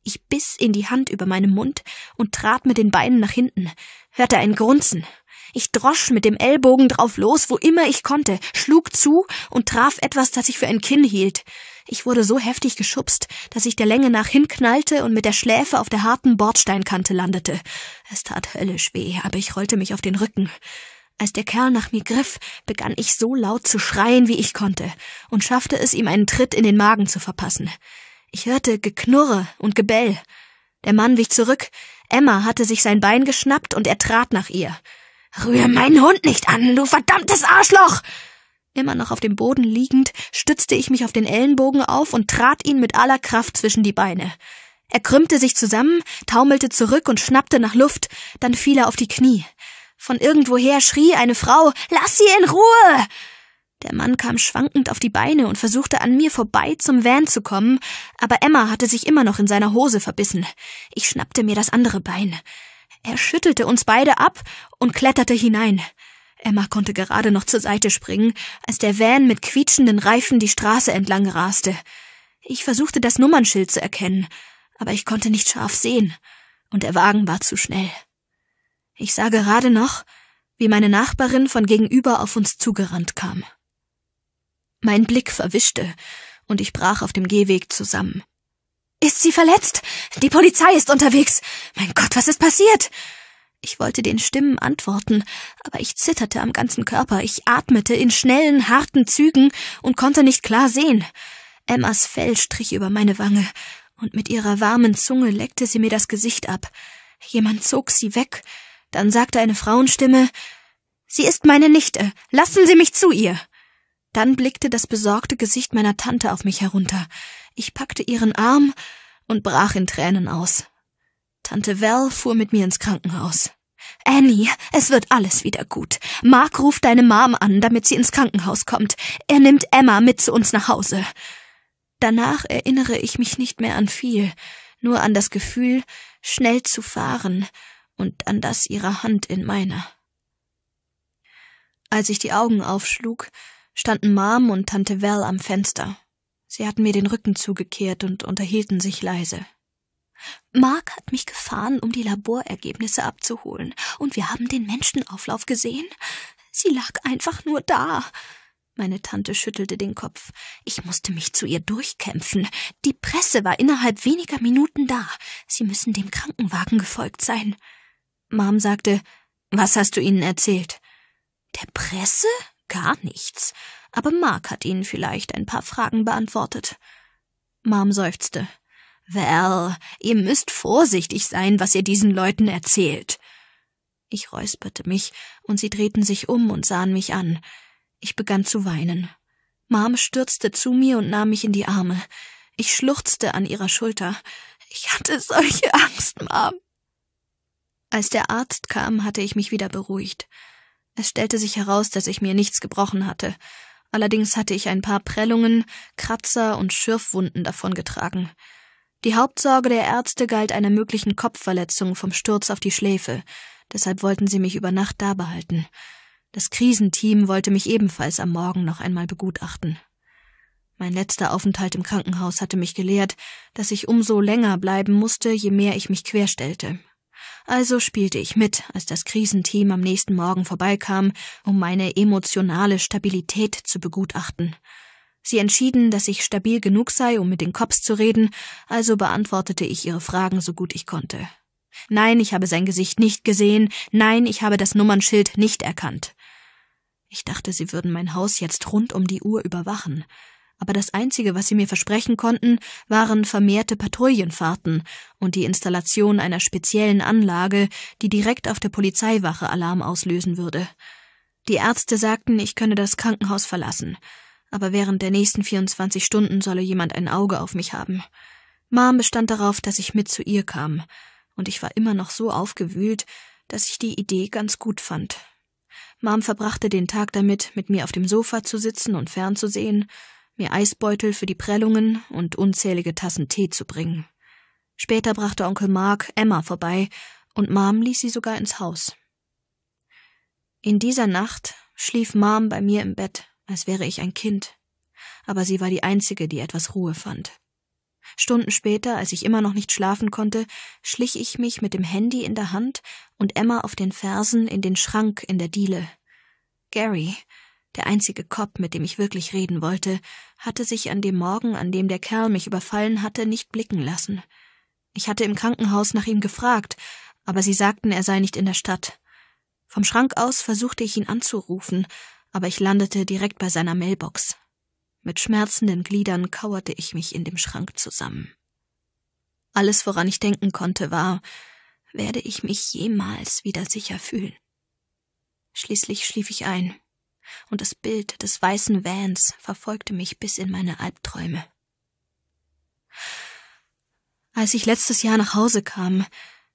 Ich biss in die Hand über meinem Mund und trat mit den Beinen nach hinten hörte ein Grunzen. Ich drosch mit dem Ellbogen drauf los, wo immer ich konnte, schlug zu und traf etwas, das ich für ein Kinn hielt. Ich wurde so heftig geschubst, dass ich der Länge nach hinknallte und mit der Schläfe auf der harten Bordsteinkante landete. Es tat höllisch weh, aber ich rollte mich auf den Rücken. Als der Kerl nach mir griff, begann ich so laut zu schreien, wie ich konnte, und schaffte es, ihm einen Tritt in den Magen zu verpassen. Ich hörte Geknurre und Gebell. Der Mann wich zurück, Emma hatte sich sein Bein geschnappt und er trat nach ihr. Rühr meinen Hund nicht an, du verdammtes Arschloch! Immer noch auf dem Boden liegend, stützte ich mich auf den Ellenbogen auf und trat ihn mit aller Kraft zwischen die Beine. Er krümmte sich zusammen, taumelte zurück und schnappte nach Luft, dann fiel er auf die Knie. Von irgendwoher schrie eine Frau Lass sie in Ruhe. Der Mann kam schwankend auf die Beine und versuchte an mir vorbei zum Van zu kommen, aber Emma hatte sich immer noch in seiner Hose verbissen. Ich schnappte mir das andere Bein. Er schüttelte uns beide ab und kletterte hinein. Emma konnte gerade noch zur Seite springen, als der Van mit quietschenden Reifen die Straße entlang raste. Ich versuchte das Nummernschild zu erkennen, aber ich konnte nicht scharf sehen, und der Wagen war zu schnell. Ich sah gerade noch, wie meine Nachbarin von gegenüber auf uns zugerannt kam. Mein Blick verwischte, und ich brach auf dem Gehweg zusammen. Ist sie verletzt? Die Polizei ist unterwegs. Mein Gott, was ist passiert? Ich wollte den Stimmen antworten, aber ich zitterte am ganzen Körper, ich atmete in schnellen, harten Zügen und konnte nicht klar sehen. Emmas Fell strich über meine Wange, und mit ihrer warmen Zunge leckte sie mir das Gesicht ab. Jemand zog sie weg, dann sagte eine Frauenstimme Sie ist meine Nichte, lassen Sie mich zu ihr. Dann blickte das besorgte Gesicht meiner Tante auf mich herunter. Ich packte ihren Arm und brach in Tränen aus. Tante Val fuhr mit mir ins Krankenhaus. Annie, es wird alles wieder gut. Mark ruft deine Mom an, damit sie ins Krankenhaus kommt. Er nimmt Emma mit zu uns nach Hause. Danach erinnere ich mich nicht mehr an viel, nur an das Gefühl, schnell zu fahren und an das ihrer Hand in meiner. Als ich die Augen aufschlug, standen Mom und Tante Val am Fenster. Sie hatten mir den Rücken zugekehrt und unterhielten sich leise. Mark hat mich gefahren, um die Laborergebnisse abzuholen, und wir haben den Menschenauflauf gesehen. Sie lag einfach nur da. Meine Tante schüttelte den Kopf. Ich musste mich zu ihr durchkämpfen. Die Presse war innerhalb weniger Minuten da. Sie müssen dem Krankenwagen gefolgt sein. Mom sagte, was hast du ihnen erzählt? Der Presse? Gar nichts. Aber Mark hat Ihnen vielleicht ein paar Fragen beantwortet. Mom seufzte. Well, ihr müsst vorsichtig sein, was ihr diesen Leuten erzählt. Ich räusperte mich, und sie drehten sich um und sahen mich an. Ich begann zu weinen. Mom stürzte zu mir und nahm mich in die Arme. Ich schluchzte an ihrer Schulter. Ich hatte solche Angst, Mom. Als der Arzt kam, hatte ich mich wieder beruhigt. Es stellte sich heraus, dass ich mir nichts gebrochen hatte. Allerdings hatte ich ein paar Prellungen, Kratzer und Schürfwunden davongetragen. Die Hauptsorge der Ärzte galt einer möglichen Kopfverletzung vom Sturz auf die Schläfe. Deshalb wollten sie mich über Nacht da behalten. Das Krisenteam wollte mich ebenfalls am Morgen noch einmal begutachten. Mein letzter Aufenthalt im Krankenhaus hatte mich gelehrt, dass ich umso länger bleiben musste, je mehr ich mich querstellte. Also spielte ich mit, als das Krisenteam am nächsten Morgen vorbeikam, um meine emotionale Stabilität zu begutachten. Sie entschieden, dass ich stabil genug sei, um mit den Cops zu reden, also beantwortete ich ihre Fragen so gut ich konnte. Nein, ich habe sein Gesicht nicht gesehen, nein, ich habe das Nummernschild nicht erkannt. Ich dachte, sie würden mein Haus jetzt rund um die Uhr überwachen aber das Einzige, was sie mir versprechen konnten, waren vermehrte Patrouillenfahrten und die Installation einer speziellen Anlage, die direkt auf der Polizeiwache Alarm auslösen würde. Die Ärzte sagten, ich könne das Krankenhaus verlassen, aber während der nächsten 24 Stunden solle jemand ein Auge auf mich haben. Mom bestand darauf, dass ich mit zu ihr kam, und ich war immer noch so aufgewühlt, dass ich die Idee ganz gut fand. Mom verbrachte den Tag damit, mit mir auf dem Sofa zu sitzen und fernzusehen, mir Eisbeutel für die Prellungen und unzählige Tassen Tee zu bringen. Später brachte Onkel Mark Emma vorbei und Mom ließ sie sogar ins Haus. In dieser Nacht schlief Mom bei mir im Bett, als wäre ich ein Kind. Aber sie war die einzige, die etwas Ruhe fand. Stunden später, als ich immer noch nicht schlafen konnte, schlich ich mich mit dem Handy in der Hand und Emma auf den Fersen in den Schrank in der Diele. Gary, der einzige Cop, mit dem ich wirklich reden wollte, hatte sich an dem Morgen, an dem der Kerl mich überfallen hatte, nicht blicken lassen. Ich hatte im Krankenhaus nach ihm gefragt, aber sie sagten, er sei nicht in der Stadt. Vom Schrank aus versuchte ich ihn anzurufen, aber ich landete direkt bei seiner Mailbox. Mit schmerzenden Gliedern kauerte ich mich in dem Schrank zusammen. Alles, woran ich denken konnte, war, werde ich mich jemals wieder sicher fühlen? Schließlich schlief ich ein und das Bild des weißen Vans verfolgte mich bis in meine Albträume. Als ich letztes Jahr nach Hause kam,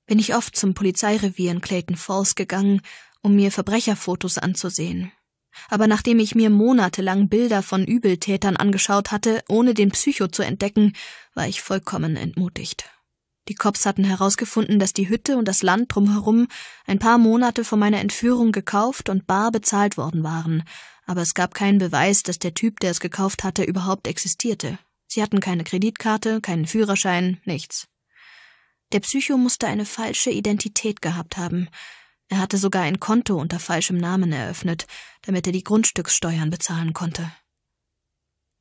bin ich oft zum Polizeirevier in Clayton Falls gegangen, um mir Verbrecherfotos anzusehen. Aber nachdem ich mir monatelang Bilder von Übeltätern angeschaut hatte, ohne den Psycho zu entdecken, war ich vollkommen entmutigt. Die Cops hatten herausgefunden, dass die Hütte und das Land drumherum ein paar Monate vor meiner Entführung gekauft und bar bezahlt worden waren, aber es gab keinen Beweis, dass der Typ, der es gekauft hatte, überhaupt existierte. Sie hatten keine Kreditkarte, keinen Führerschein, nichts. Der Psycho musste eine falsche Identität gehabt haben. Er hatte sogar ein Konto unter falschem Namen eröffnet, damit er die Grundstückssteuern bezahlen konnte.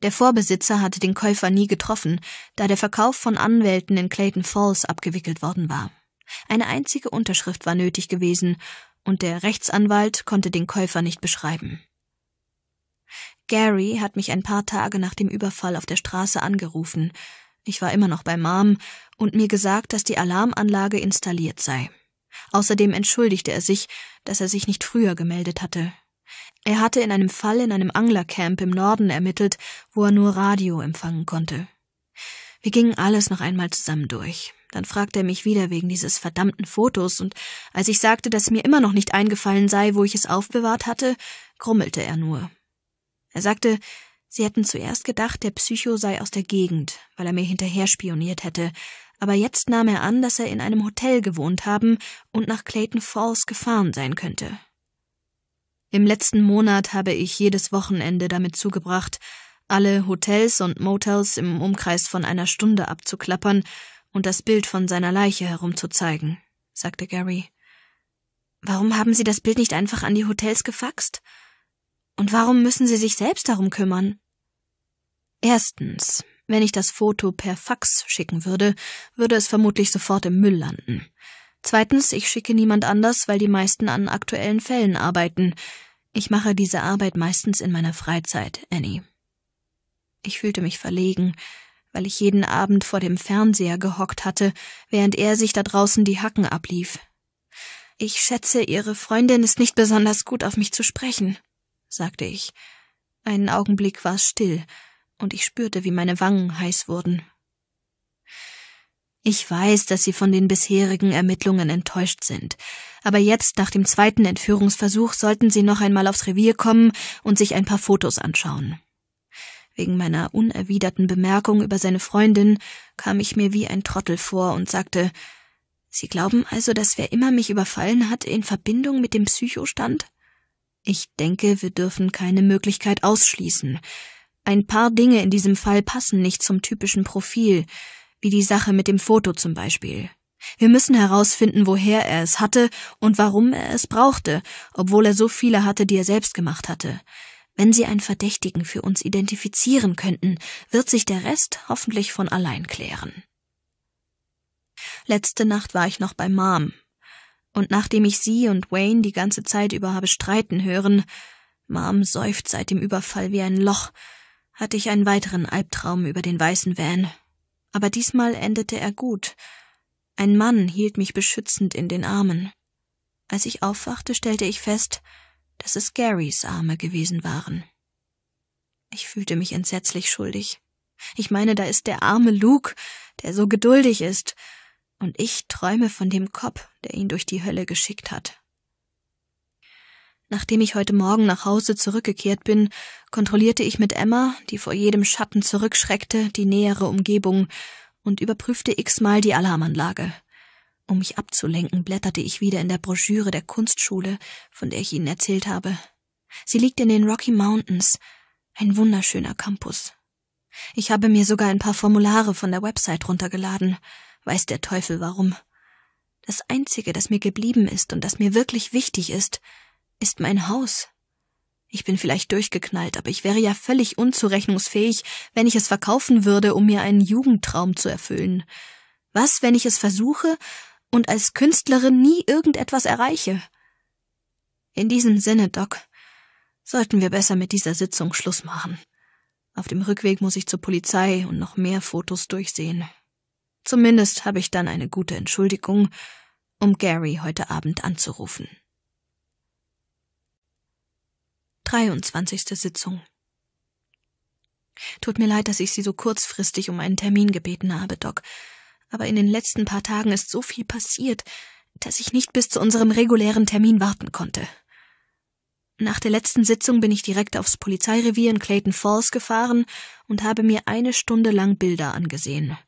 Der Vorbesitzer hatte den Käufer nie getroffen, da der Verkauf von Anwälten in Clayton Falls abgewickelt worden war. Eine einzige Unterschrift war nötig gewesen, und der Rechtsanwalt konnte den Käufer nicht beschreiben. Gary hat mich ein paar Tage nach dem Überfall auf der Straße angerufen. Ich war immer noch bei Mom und mir gesagt, dass die Alarmanlage installiert sei. Außerdem entschuldigte er sich, dass er sich nicht früher gemeldet hatte. Er hatte in einem Fall in einem Anglercamp im Norden ermittelt, wo er nur Radio empfangen konnte. Wir gingen alles noch einmal zusammen durch. Dann fragte er mich wieder wegen dieses verdammten Fotos, und als ich sagte, dass mir immer noch nicht eingefallen sei, wo ich es aufbewahrt hatte, grummelte er nur. Er sagte, sie hätten zuerst gedacht, der Psycho sei aus der Gegend, weil er mir hinterher spioniert hätte, aber jetzt nahm er an, dass er in einem Hotel gewohnt haben und nach Clayton Falls gefahren sein könnte. Im letzten Monat habe ich jedes Wochenende damit zugebracht, alle Hotels und Motels im Umkreis von einer Stunde abzuklappern und das Bild von seiner Leiche herumzuzeigen, sagte Gary. Warum haben Sie das Bild nicht einfach an die Hotels gefaxt? Und warum müssen Sie sich selbst darum kümmern? Erstens, wenn ich das Foto per Fax schicken würde, würde es vermutlich sofort im Müll landen. Zweitens, ich schicke niemand anders, weil die meisten an aktuellen Fällen arbeiten. Ich mache diese Arbeit meistens in meiner Freizeit, Annie. Ich fühlte mich verlegen, weil ich jeden Abend vor dem Fernseher gehockt hatte, während er sich da draußen die Hacken ablief. Ich schätze, Ihre Freundin ist nicht besonders gut auf mich zu sprechen, sagte ich. Einen Augenblick war es still, und ich spürte, wie meine Wangen heiß wurden. Ich weiß, dass Sie von den bisherigen Ermittlungen enttäuscht sind, aber jetzt nach dem zweiten Entführungsversuch sollten Sie noch einmal aufs Revier kommen und sich ein paar Fotos anschauen. Wegen meiner unerwiderten Bemerkung über seine Freundin kam ich mir wie ein Trottel vor und sagte Sie glauben also, dass wer immer mich überfallen hat, in Verbindung mit dem Psycho stand? Ich denke, wir dürfen keine Möglichkeit ausschließen. Ein paar Dinge in diesem Fall passen nicht zum typischen Profil, wie die Sache mit dem Foto zum Beispiel. Wir müssen herausfinden, woher er es hatte und warum er es brauchte, obwohl er so viele hatte, die er selbst gemacht hatte. Wenn Sie einen Verdächtigen für uns identifizieren könnten, wird sich der Rest hoffentlich von allein klären. Letzte Nacht war ich noch bei Mom. Und nachdem ich sie und Wayne die ganze Zeit über habe streiten hören, Mom seufzt seit dem Überfall wie ein Loch, hatte ich einen weiteren Albtraum über den weißen Van aber diesmal endete er gut. Ein Mann hielt mich beschützend in den Armen. Als ich aufwachte, stellte ich fest, dass es Garys Arme gewesen waren. Ich fühlte mich entsetzlich schuldig. Ich meine, da ist der arme Luke, der so geduldig ist, und ich träume von dem Kopf, der ihn durch die Hölle geschickt hat. Nachdem ich heute Morgen nach Hause zurückgekehrt bin, kontrollierte ich mit Emma, die vor jedem Schatten zurückschreckte, die nähere Umgebung und überprüfte x-mal die Alarmanlage. Um mich abzulenken, blätterte ich wieder in der Broschüre der Kunstschule, von der ich Ihnen erzählt habe. Sie liegt in den Rocky Mountains, ein wunderschöner Campus. Ich habe mir sogar ein paar Formulare von der Website runtergeladen, weiß der Teufel warum. Das Einzige, das mir geblieben ist und das mir wirklich wichtig ist, ist mein Haus. Ich bin vielleicht durchgeknallt, aber ich wäre ja völlig unzurechnungsfähig, wenn ich es verkaufen würde, um mir einen Jugendtraum zu erfüllen. Was, wenn ich es versuche und als Künstlerin nie irgendetwas erreiche? In diesem Sinne, Doc, sollten wir besser mit dieser Sitzung Schluss machen. Auf dem Rückweg muss ich zur Polizei und noch mehr Fotos durchsehen. Zumindest habe ich dann eine gute Entschuldigung, um Gary heute Abend anzurufen. 23. Sitzung. Tut mir leid, dass ich Sie so kurzfristig um einen Termin gebeten habe, Doc, aber in den letzten paar Tagen ist so viel passiert, dass ich nicht bis zu unserem regulären Termin warten konnte. Nach der letzten Sitzung bin ich direkt aufs Polizeirevier in Clayton Falls gefahren und habe mir eine Stunde lang Bilder angesehen.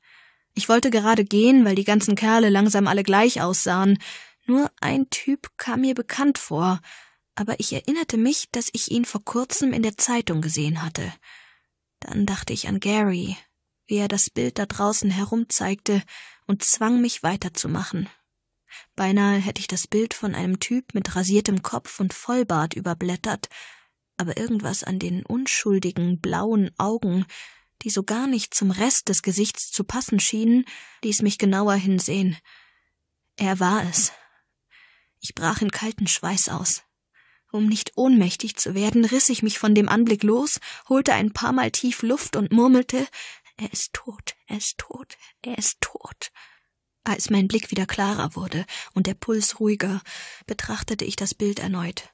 Ich wollte gerade gehen, weil die ganzen Kerle langsam alle gleich aussahen, nur ein Typ kam mir bekannt vor, aber ich erinnerte mich, dass ich ihn vor kurzem in der Zeitung gesehen hatte. Dann dachte ich an Gary, wie er das Bild da draußen herumzeigte und zwang mich weiterzumachen. Beinahe hätte ich das Bild von einem Typ mit rasiertem Kopf und Vollbart überblättert, aber irgendwas an den unschuldigen blauen Augen, die so gar nicht zum Rest des Gesichts zu passen schienen, ließ mich genauer hinsehen. Er war es. Ich brach in kalten Schweiß aus. Um nicht ohnmächtig zu werden, riss ich mich von dem Anblick los, holte ein paar Mal tief Luft und murmelte Er ist tot, er ist tot, er ist tot. Als mein Blick wieder klarer wurde und der Puls ruhiger, betrachtete ich das Bild erneut.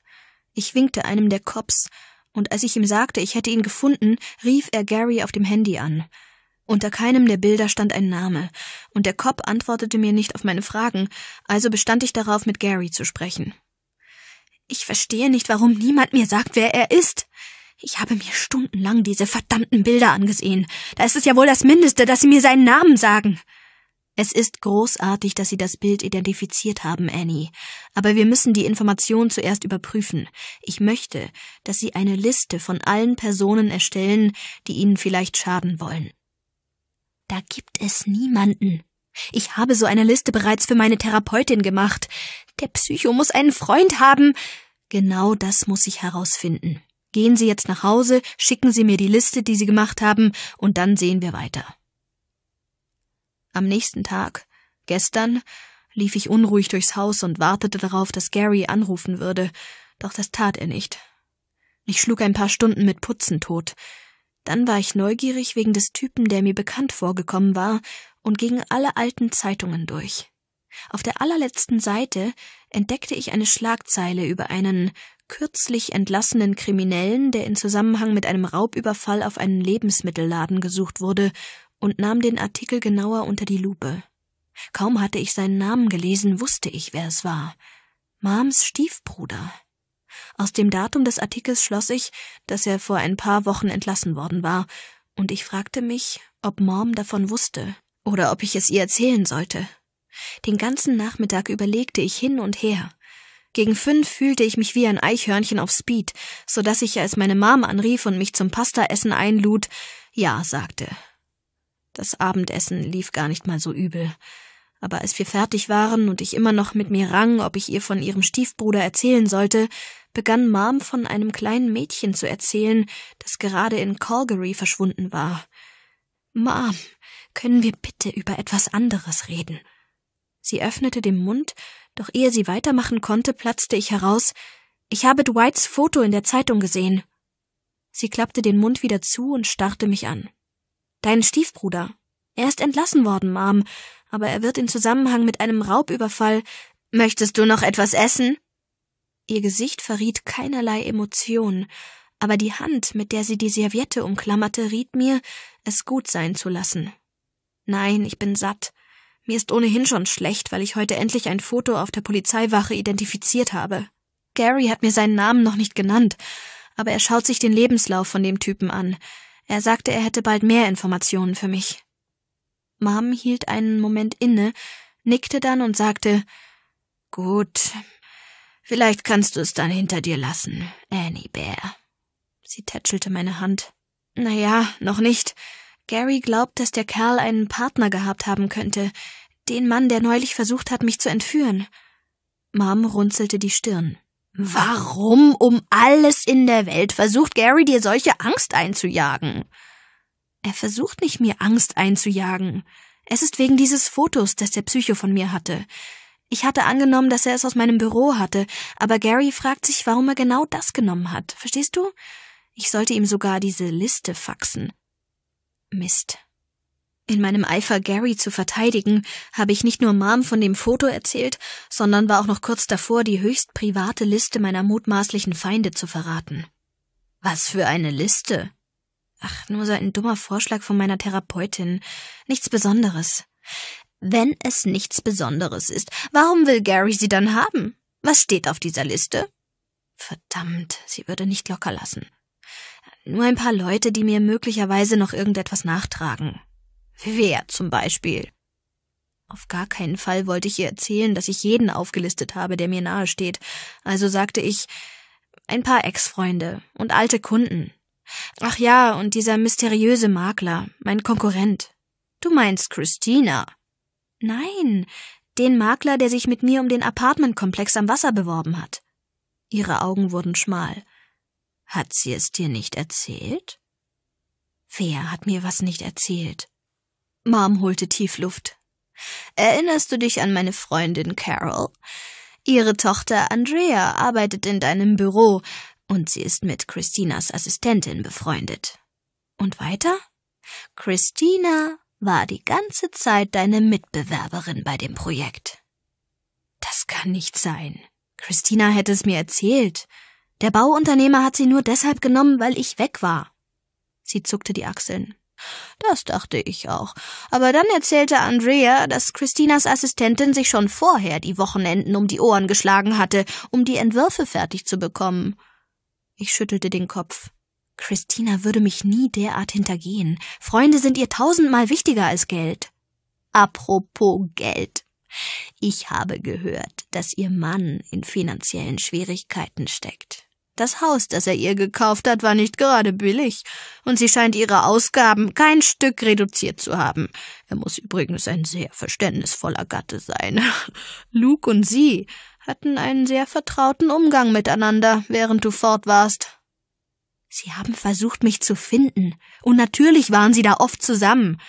Ich winkte einem der Cops, und als ich ihm sagte, ich hätte ihn gefunden, rief er Gary auf dem Handy an. Unter keinem der Bilder stand ein Name, und der Cop antwortete mir nicht auf meine Fragen, also bestand ich darauf, mit Gary zu sprechen. Ich verstehe nicht, warum niemand mir sagt, wer er ist. Ich habe mir stundenlang diese verdammten Bilder angesehen. Da ist es ja wohl das Mindeste, dass sie mir seinen Namen sagen. Es ist großartig, dass Sie das Bild identifiziert haben, Annie. Aber wir müssen die Information zuerst überprüfen. Ich möchte, dass Sie eine Liste von allen Personen erstellen, die Ihnen vielleicht schaden wollen. Da gibt es niemanden, ich habe so eine Liste bereits für meine Therapeutin gemacht. Der Psycho muss einen Freund haben. Genau das muss ich herausfinden. Gehen Sie jetzt nach Hause, schicken Sie mir die Liste, die Sie gemacht haben, und dann sehen wir weiter. Am nächsten Tag, gestern, lief ich unruhig durchs Haus und wartete darauf, dass Gary anrufen würde, doch das tat er nicht. Ich schlug ein paar Stunden mit Putzen tot. Dann war ich neugierig wegen des Typen, der mir bekannt vorgekommen war, und gegen alle alten Zeitungen durch. Auf der allerletzten Seite entdeckte ich eine Schlagzeile über einen kürzlich entlassenen Kriminellen, der in Zusammenhang mit einem Raubüberfall auf einen Lebensmittelladen gesucht wurde, und nahm den Artikel genauer unter die Lupe. Kaum hatte ich seinen Namen gelesen, wusste ich, wer es war. Mams Stiefbruder. Aus dem Datum des Artikels schloss ich, dass er vor ein paar Wochen entlassen worden war, und ich fragte mich, ob Mom davon wusste oder ob ich es ihr erzählen sollte. Den ganzen Nachmittag überlegte ich hin und her. Gegen fünf fühlte ich mich wie ein Eichhörnchen auf Speed, so dass ich, als meine Mom anrief und mich zum Pastaessen einlud, ja sagte. Das Abendessen lief gar nicht mal so übel. Aber als wir fertig waren und ich immer noch mit mir rang, ob ich ihr von ihrem Stiefbruder erzählen sollte, begann Mom von einem kleinen Mädchen zu erzählen, das gerade in Calgary verschwunden war. Mom, können wir bitte über etwas anderes reden? Sie öffnete den Mund, doch ehe sie weitermachen konnte, platzte ich heraus Ich habe Dwights Foto in der Zeitung gesehen. Sie klappte den Mund wieder zu und starrte mich an. Dein Stiefbruder. Er ist entlassen worden, Mom, aber er wird in Zusammenhang mit einem Raubüberfall. Möchtest du noch etwas essen? Ihr Gesicht verriet keinerlei Emotion, aber die Hand, mit der sie die Serviette umklammerte, riet mir, es gut sein zu lassen. Nein, ich bin satt. Mir ist ohnehin schon schlecht, weil ich heute endlich ein Foto auf der Polizeiwache identifiziert habe. Gary hat mir seinen Namen noch nicht genannt, aber er schaut sich den Lebenslauf von dem Typen an. Er sagte, er hätte bald mehr Informationen für mich. Mom hielt einen Moment inne, nickte dann und sagte Gut, vielleicht kannst du es dann hinter dir lassen, Annie Bear. Sie tätschelte meine Hand. Naja, noch nicht. Gary glaubt, dass der Kerl einen Partner gehabt haben könnte, den Mann, der neulich versucht hat, mich zu entführen. Mom runzelte die Stirn. Warum um alles in der Welt versucht Gary dir solche Angst einzujagen? Er versucht nicht, mir Angst einzujagen. Es ist wegen dieses Fotos, das der Psycho von mir hatte. Ich hatte angenommen, dass er es aus meinem Büro hatte, aber Gary fragt sich, warum er genau das genommen hat. Verstehst du? Ich sollte ihm sogar diese Liste faxen. Mist. In meinem Eifer, Gary zu verteidigen, habe ich nicht nur Mom von dem Foto erzählt, sondern war auch noch kurz davor, die höchst private Liste meiner mutmaßlichen Feinde zu verraten. Was für eine Liste? Ach, nur so ein dummer Vorschlag von meiner Therapeutin. Nichts Besonderes. Wenn es nichts Besonderes ist, warum will Gary sie dann haben? Was steht auf dieser Liste? Verdammt, sie würde nicht locker lassen. Nur ein paar Leute, die mir möglicherweise noch irgendetwas nachtragen. Wer zum Beispiel? Auf gar keinen Fall wollte ich ihr erzählen, dass ich jeden aufgelistet habe, der mir nahesteht. Also sagte ich ein paar Ex-Freunde und alte Kunden. Ach ja, und dieser mysteriöse Makler, mein Konkurrent. Du meinst Christina? Nein, den Makler, der sich mit mir um den Apartmentkomplex am Wasser beworben hat. Ihre Augen wurden schmal. Hat sie es dir nicht erzählt? Wer hat mir was nicht erzählt? Mom holte tief Luft. Erinnerst du dich an meine Freundin Carol? Ihre Tochter Andrea arbeitet in deinem Büro und sie ist mit Christinas Assistentin befreundet. Und weiter? Christina war die ganze Zeit deine Mitbewerberin bei dem Projekt. Das kann nicht sein. Christina hätte es mir erzählt. Der Bauunternehmer hat sie nur deshalb genommen, weil ich weg war. Sie zuckte die Achseln. Das dachte ich auch. Aber dann erzählte Andrea, dass Christinas Assistentin sich schon vorher die Wochenenden um die Ohren geschlagen hatte, um die Entwürfe fertig zu bekommen. Ich schüttelte den Kopf. Christina würde mich nie derart hintergehen. Freunde sind ihr tausendmal wichtiger als Geld. Apropos Geld. Ich habe gehört, dass ihr Mann in finanziellen Schwierigkeiten steckt. Das Haus, das er ihr gekauft hat, war nicht gerade billig, und sie scheint ihre Ausgaben kein Stück reduziert zu haben. Er muss übrigens ein sehr verständnisvoller Gatte sein. Luke und sie hatten einen sehr vertrauten Umgang miteinander, während du fort warst. Sie haben versucht, mich zu finden, und natürlich waren sie da oft zusammen.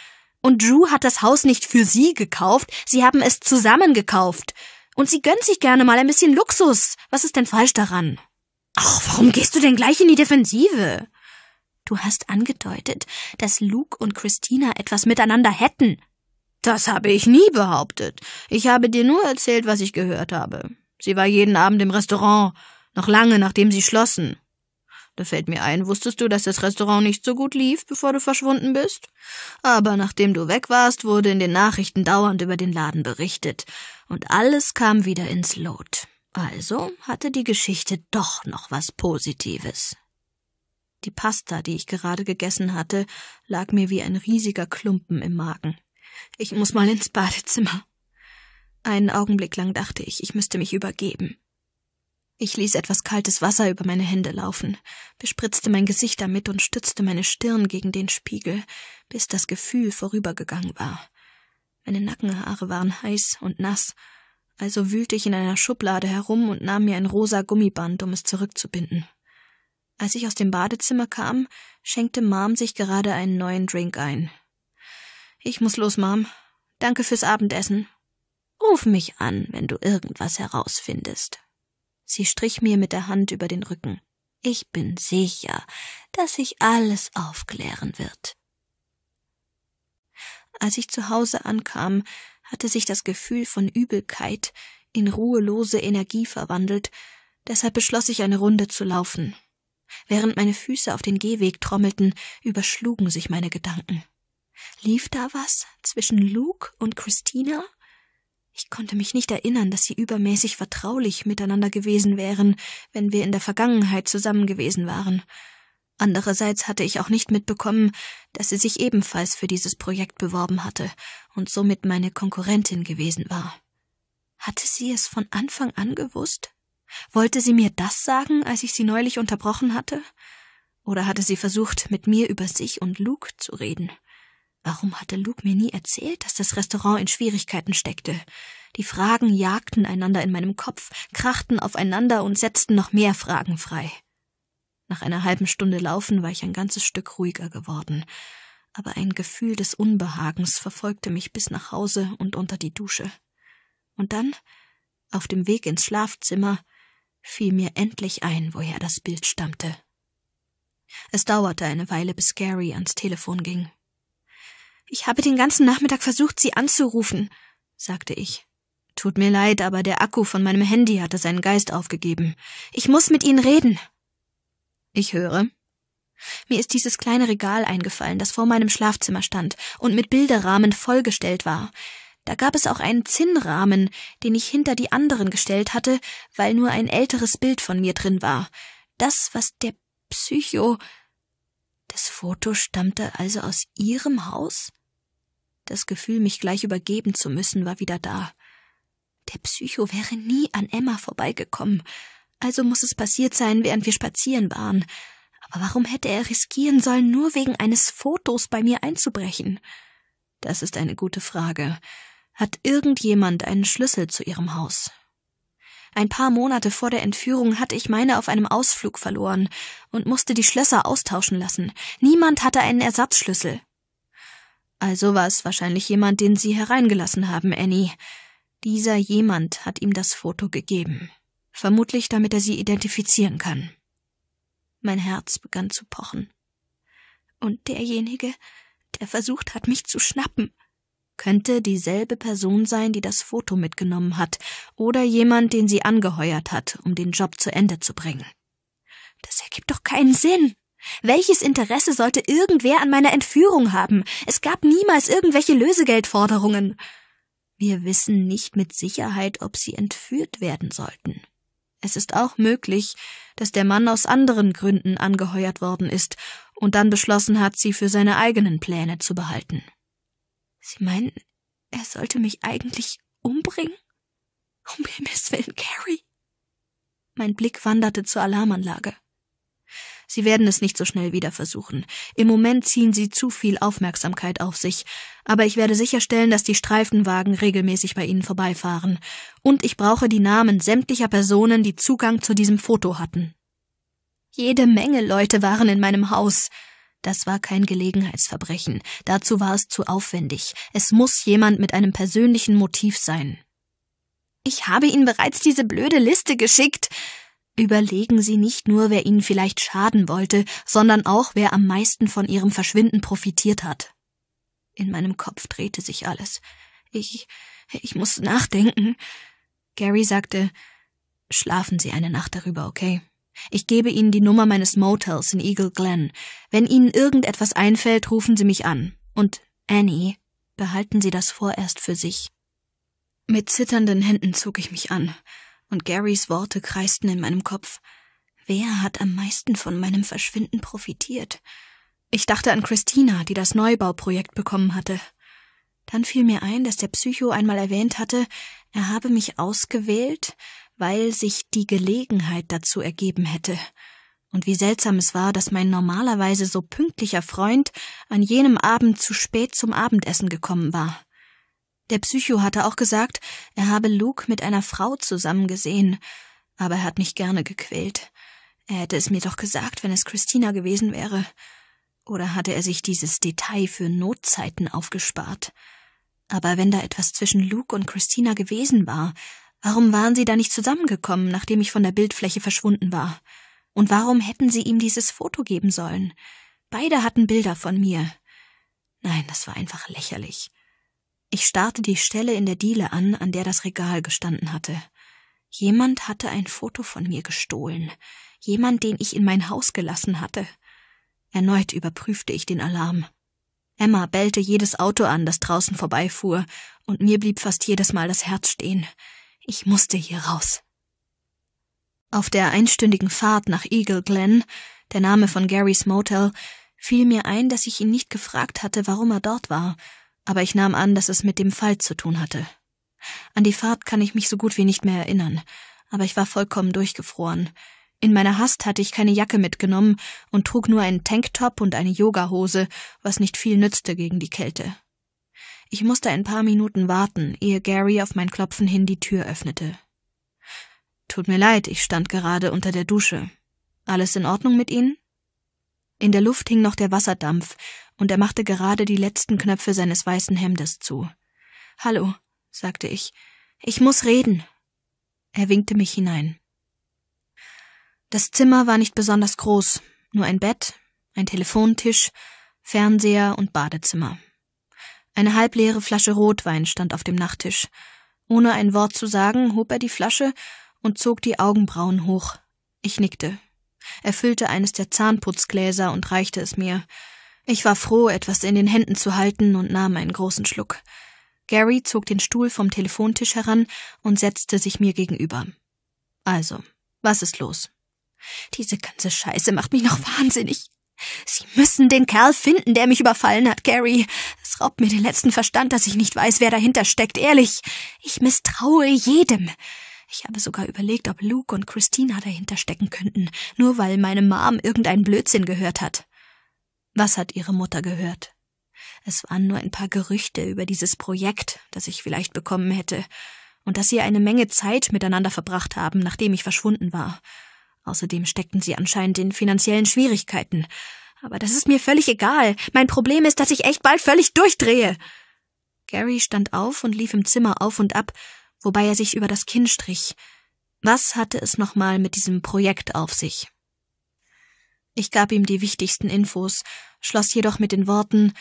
Und Drew hat das Haus nicht für sie gekauft, sie haben es zusammen gekauft. Und sie gönnt sich gerne mal ein bisschen Luxus. Was ist denn falsch daran? Ach, warum gehst du denn gleich in die Defensive? Du hast angedeutet, dass Luke und Christina etwas miteinander hätten. Das habe ich nie behauptet. Ich habe dir nur erzählt, was ich gehört habe. Sie war jeden Abend im Restaurant, noch lange nachdem sie schlossen. Da fällt mir ein, wusstest du, dass das Restaurant nicht so gut lief, bevor du verschwunden bist? Aber nachdem du weg warst, wurde in den Nachrichten dauernd über den Laden berichtet, und alles kam wieder ins Lot. Also hatte die Geschichte doch noch was Positives. Die Pasta, die ich gerade gegessen hatte, lag mir wie ein riesiger Klumpen im Magen. Ich muss mal ins Badezimmer. Einen Augenblick lang dachte ich, ich müsste mich übergeben. Ich ließ etwas kaltes Wasser über meine Hände laufen, bespritzte mein Gesicht damit und stützte meine Stirn gegen den Spiegel, bis das Gefühl vorübergegangen war. Meine Nackenhaare waren heiß und nass, also wühlte ich in einer Schublade herum und nahm mir ein rosa Gummiband, um es zurückzubinden. Als ich aus dem Badezimmer kam, schenkte Mom sich gerade einen neuen Drink ein. Ich muss los, Mom. Danke fürs Abendessen. Ruf mich an, wenn du irgendwas herausfindest. Sie strich mir mit der Hand über den Rücken. Ich bin sicher, dass sich alles aufklären wird. Als ich zu Hause ankam, hatte sich das Gefühl von Übelkeit in ruhelose Energie verwandelt, deshalb beschloss ich eine Runde zu laufen. Während meine Füße auf den Gehweg trommelten, überschlugen sich meine Gedanken. Lief da was zwischen Luke und Christina? Ich konnte mich nicht erinnern, dass sie übermäßig vertraulich miteinander gewesen wären, wenn wir in der Vergangenheit zusammen gewesen waren. Andererseits hatte ich auch nicht mitbekommen, dass sie sich ebenfalls für dieses Projekt beworben hatte und somit meine Konkurrentin gewesen war. Hatte sie es von Anfang an gewusst? Wollte sie mir das sagen, als ich sie neulich unterbrochen hatte? Oder hatte sie versucht, mit mir über sich und Luke zu reden? Warum hatte Luke mir nie erzählt, dass das Restaurant in Schwierigkeiten steckte? Die Fragen jagten einander in meinem Kopf, krachten aufeinander und setzten noch mehr Fragen frei. Nach einer halben Stunde Laufen war ich ein ganzes Stück ruhiger geworden, aber ein Gefühl des Unbehagens verfolgte mich bis nach Hause und unter die Dusche. Und dann, auf dem Weg ins Schlafzimmer, fiel mir endlich ein, woher das Bild stammte. Es dauerte eine Weile, bis Gary ans Telefon ging. Ich habe den ganzen Nachmittag versucht, Sie anzurufen, sagte ich. Tut mir leid, aber der Akku von meinem Handy hatte seinen Geist aufgegeben. Ich muss mit Ihnen reden. Ich höre. Mir ist dieses kleine Regal eingefallen, das vor meinem Schlafzimmer stand und mit Bilderrahmen vollgestellt war. Da gab es auch einen Zinnrahmen, den ich hinter die anderen gestellt hatte, weil nur ein älteres Bild von mir drin war. Das, was der Psycho. Das Foto stammte also aus ihrem Haus? Das Gefühl, mich gleich übergeben zu müssen, war wieder da. Der Psycho wäre nie an Emma vorbeigekommen also muss es passiert sein, während wir spazieren waren. Aber warum hätte er riskieren sollen, nur wegen eines Fotos bei mir einzubrechen? Das ist eine gute Frage. Hat irgendjemand einen Schlüssel zu ihrem Haus? Ein paar Monate vor der Entführung hatte ich meine auf einem Ausflug verloren und musste die Schlösser austauschen lassen. Niemand hatte einen Ersatzschlüssel. Also war es wahrscheinlich jemand, den Sie hereingelassen haben, Annie. Dieser jemand hat ihm das Foto gegeben vermutlich damit er sie identifizieren kann. Mein Herz begann zu pochen. Und derjenige, der versucht hat, mich zu schnappen, könnte dieselbe Person sein, die das Foto mitgenommen hat, oder jemand, den sie angeheuert hat, um den Job zu Ende zu bringen. Das ergibt doch keinen Sinn. Welches Interesse sollte irgendwer an meiner Entführung haben? Es gab niemals irgendwelche Lösegeldforderungen. Wir wissen nicht mit Sicherheit, ob sie entführt werden sollten. Es ist auch möglich, dass der Mann aus anderen Gründen angeheuert worden ist und dann beschlossen hat, sie für seine eigenen Pläne zu behalten. Sie meinen, er sollte mich eigentlich umbringen? Um Himmels Willen, Carrie! Mein Blick wanderte zur Alarmanlage. Sie werden es nicht so schnell wieder versuchen. Im Moment ziehen sie zu viel Aufmerksamkeit auf sich. Aber ich werde sicherstellen, dass die Streifenwagen regelmäßig bei ihnen vorbeifahren. Und ich brauche die Namen sämtlicher Personen, die Zugang zu diesem Foto hatten. Jede Menge Leute waren in meinem Haus. Das war kein Gelegenheitsverbrechen. Dazu war es zu aufwendig. Es muss jemand mit einem persönlichen Motiv sein. Ich habe Ihnen bereits diese blöde Liste geschickt, Überlegen Sie nicht nur, wer Ihnen vielleicht schaden wollte, sondern auch, wer am meisten von Ihrem Verschwinden profitiert hat. In meinem Kopf drehte sich alles. Ich, ich muss nachdenken. Gary sagte, schlafen Sie eine Nacht darüber, okay? Ich gebe Ihnen die Nummer meines Motels in Eagle Glen. Wenn Ihnen irgendetwas einfällt, rufen Sie mich an. Und Annie, behalten Sie das vorerst für sich. Mit zitternden Händen zog ich mich an und Garys Worte kreisten in meinem Kopf. Wer hat am meisten von meinem Verschwinden profitiert? Ich dachte an Christina, die das Neubauprojekt bekommen hatte. Dann fiel mir ein, dass der Psycho einmal erwähnt hatte, er habe mich ausgewählt, weil sich die Gelegenheit dazu ergeben hätte. Und wie seltsam es war, dass mein normalerweise so pünktlicher Freund an jenem Abend zu spät zum Abendessen gekommen war. Der Psycho hatte auch gesagt, er habe Luke mit einer Frau zusammen gesehen, aber er hat mich gerne gequält. Er hätte es mir doch gesagt, wenn es Christina gewesen wäre. Oder hatte er sich dieses Detail für Notzeiten aufgespart? Aber wenn da etwas zwischen Luke und Christina gewesen war, warum waren sie da nicht zusammengekommen, nachdem ich von der Bildfläche verschwunden war? Und warum hätten sie ihm dieses Foto geben sollen? Beide hatten Bilder von mir. Nein, das war einfach lächerlich. Ich starrte die Stelle in der Diele an, an der das Regal gestanden hatte. Jemand hatte ein Foto von mir gestohlen. Jemand, den ich in mein Haus gelassen hatte. Erneut überprüfte ich den Alarm. Emma bellte jedes Auto an, das draußen vorbeifuhr, und mir blieb fast jedes Mal das Herz stehen. Ich musste hier raus. Auf der einstündigen Fahrt nach Eagle Glen, der Name von Garys Motel, fiel mir ein, dass ich ihn nicht gefragt hatte, warum er dort war aber ich nahm an, dass es mit dem Fall zu tun hatte. An die Fahrt kann ich mich so gut wie nicht mehr erinnern, aber ich war vollkommen durchgefroren. In meiner Hast hatte ich keine Jacke mitgenommen und trug nur einen Tanktop und eine Yogahose, was nicht viel nützte gegen die Kälte. Ich musste ein paar Minuten warten, ehe Gary auf mein Klopfen hin die Tür öffnete. Tut mir leid, ich stand gerade unter der Dusche. Alles in Ordnung mit Ihnen? In der Luft hing noch der Wasserdampf, und er machte gerade die letzten Knöpfe seines weißen Hemdes zu. Hallo, sagte ich, ich muss reden. Er winkte mich hinein. Das Zimmer war nicht besonders groß, nur ein Bett, ein Telefontisch, Fernseher und Badezimmer. Eine halbleere Flasche Rotwein stand auf dem Nachttisch. Ohne ein Wort zu sagen, hob er die Flasche und zog die Augenbrauen hoch. Ich nickte. Er füllte eines der Zahnputzgläser und reichte es mir. Ich war froh, etwas in den Händen zu halten und nahm einen großen Schluck. Gary zog den Stuhl vom Telefontisch heran und setzte sich mir gegenüber. Also, was ist los? Diese ganze Scheiße macht mich noch wahnsinnig. Sie müssen den Kerl finden, der mich überfallen hat, Gary. Es raubt mir den letzten Verstand, dass ich nicht weiß, wer dahinter steckt. Ehrlich, ich misstraue jedem. Ich habe sogar überlegt, ob Luke und Christina dahinter stecken könnten, nur weil meine Mom irgendeinen Blödsinn gehört hat. Was hat ihre Mutter gehört? Es waren nur ein paar Gerüchte über dieses Projekt, das ich vielleicht bekommen hätte, und dass sie eine Menge Zeit miteinander verbracht haben, nachdem ich verschwunden war. Außerdem steckten sie anscheinend in finanziellen Schwierigkeiten. Aber das ist mir völlig egal. Mein Problem ist, dass ich echt bald völlig durchdrehe. Gary stand auf und lief im Zimmer auf und ab, wobei er sich über das Kinn strich. Was hatte es nochmal mit diesem Projekt auf sich? Ich gab ihm die wichtigsten Infos schloss jedoch mit den Worten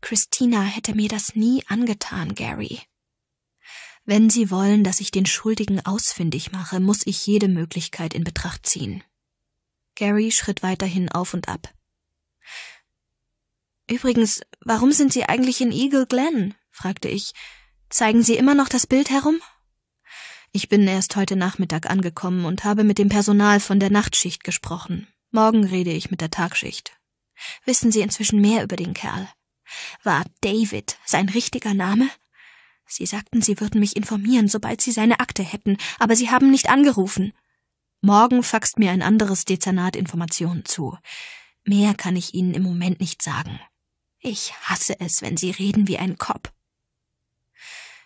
Christina hätte mir das nie angetan, Gary. Wenn Sie wollen, dass ich den Schuldigen ausfindig mache, muss ich jede Möglichkeit in Betracht ziehen. Gary schritt weiterhin auf und ab. Übrigens, warum sind Sie eigentlich in Eagle Glen? fragte ich. Zeigen Sie immer noch das Bild herum? Ich bin erst heute Nachmittag angekommen und habe mit dem Personal von der Nachtschicht gesprochen. Morgen rede ich mit der Tagschicht wissen Sie inzwischen mehr über den Kerl. War David sein richtiger Name? Sie sagten, Sie würden mich informieren, sobald Sie seine Akte hätten, aber Sie haben nicht angerufen. Morgen faxt mir ein anderes Dezernat Informationen zu. Mehr kann ich Ihnen im Moment nicht sagen. Ich hasse es, wenn Sie reden wie ein Kopf.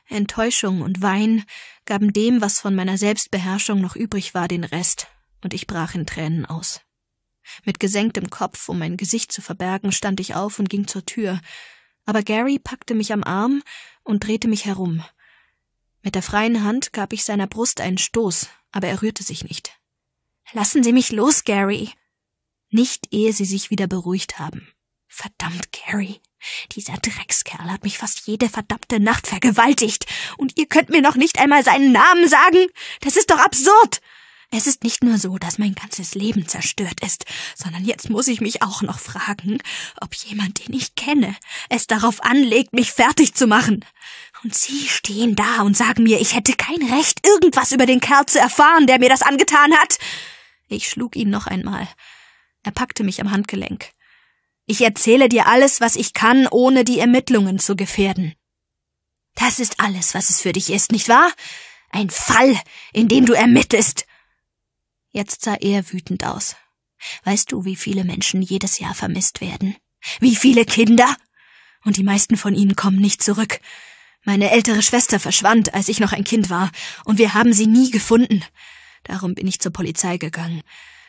Enttäuschung und Wein gaben dem, was von meiner Selbstbeherrschung noch übrig war, den Rest, und ich brach in Tränen aus. Mit gesenktem Kopf, um mein Gesicht zu verbergen, stand ich auf und ging zur Tür, aber Gary packte mich am Arm und drehte mich herum. Mit der freien Hand gab ich seiner Brust einen Stoß, aber er rührte sich nicht. Lassen Sie mich los, Gary. Nicht ehe sie sich wieder beruhigt haben. Verdammt, Gary. Dieser Dreckskerl hat mich fast jede verdammte Nacht vergewaltigt, und ihr könnt mir noch nicht einmal seinen Namen sagen. Das ist doch absurd. Es ist nicht nur so, dass mein ganzes Leben zerstört ist, sondern jetzt muss ich mich auch noch fragen, ob jemand, den ich kenne, es darauf anlegt, mich fertig zu machen. Und Sie stehen da und sagen mir, ich hätte kein Recht, irgendwas über den Kerl zu erfahren, der mir das angetan hat. Ich schlug ihn noch einmal. Er packte mich am Handgelenk. Ich erzähle dir alles, was ich kann, ohne die Ermittlungen zu gefährden. Das ist alles, was es für dich ist, nicht wahr? Ein Fall, in dem du ermittelst. Jetzt sah er wütend aus. Weißt du, wie viele Menschen jedes Jahr vermisst werden? Wie viele Kinder? Und die meisten von ihnen kommen nicht zurück. Meine ältere Schwester verschwand, als ich noch ein Kind war, und wir haben sie nie gefunden. Darum bin ich zur Polizei gegangen.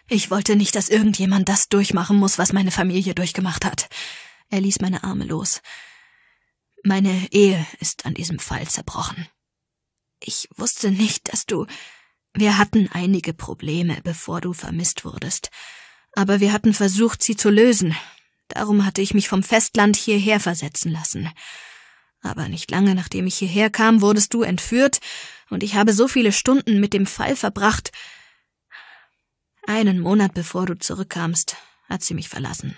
Ich wollte nicht, dass irgendjemand das durchmachen muss, was meine Familie durchgemacht hat. Er ließ meine Arme los. Meine Ehe ist an diesem Fall zerbrochen. Ich wusste nicht, dass du wir hatten einige Probleme, bevor du vermisst wurdest, aber wir hatten versucht, sie zu lösen. Darum hatte ich mich vom Festland hierher versetzen lassen. Aber nicht lange nachdem ich hierher kam, wurdest du entführt, und ich habe so viele Stunden mit dem Fall verbracht. Einen Monat bevor du zurückkamst, hat sie mich verlassen.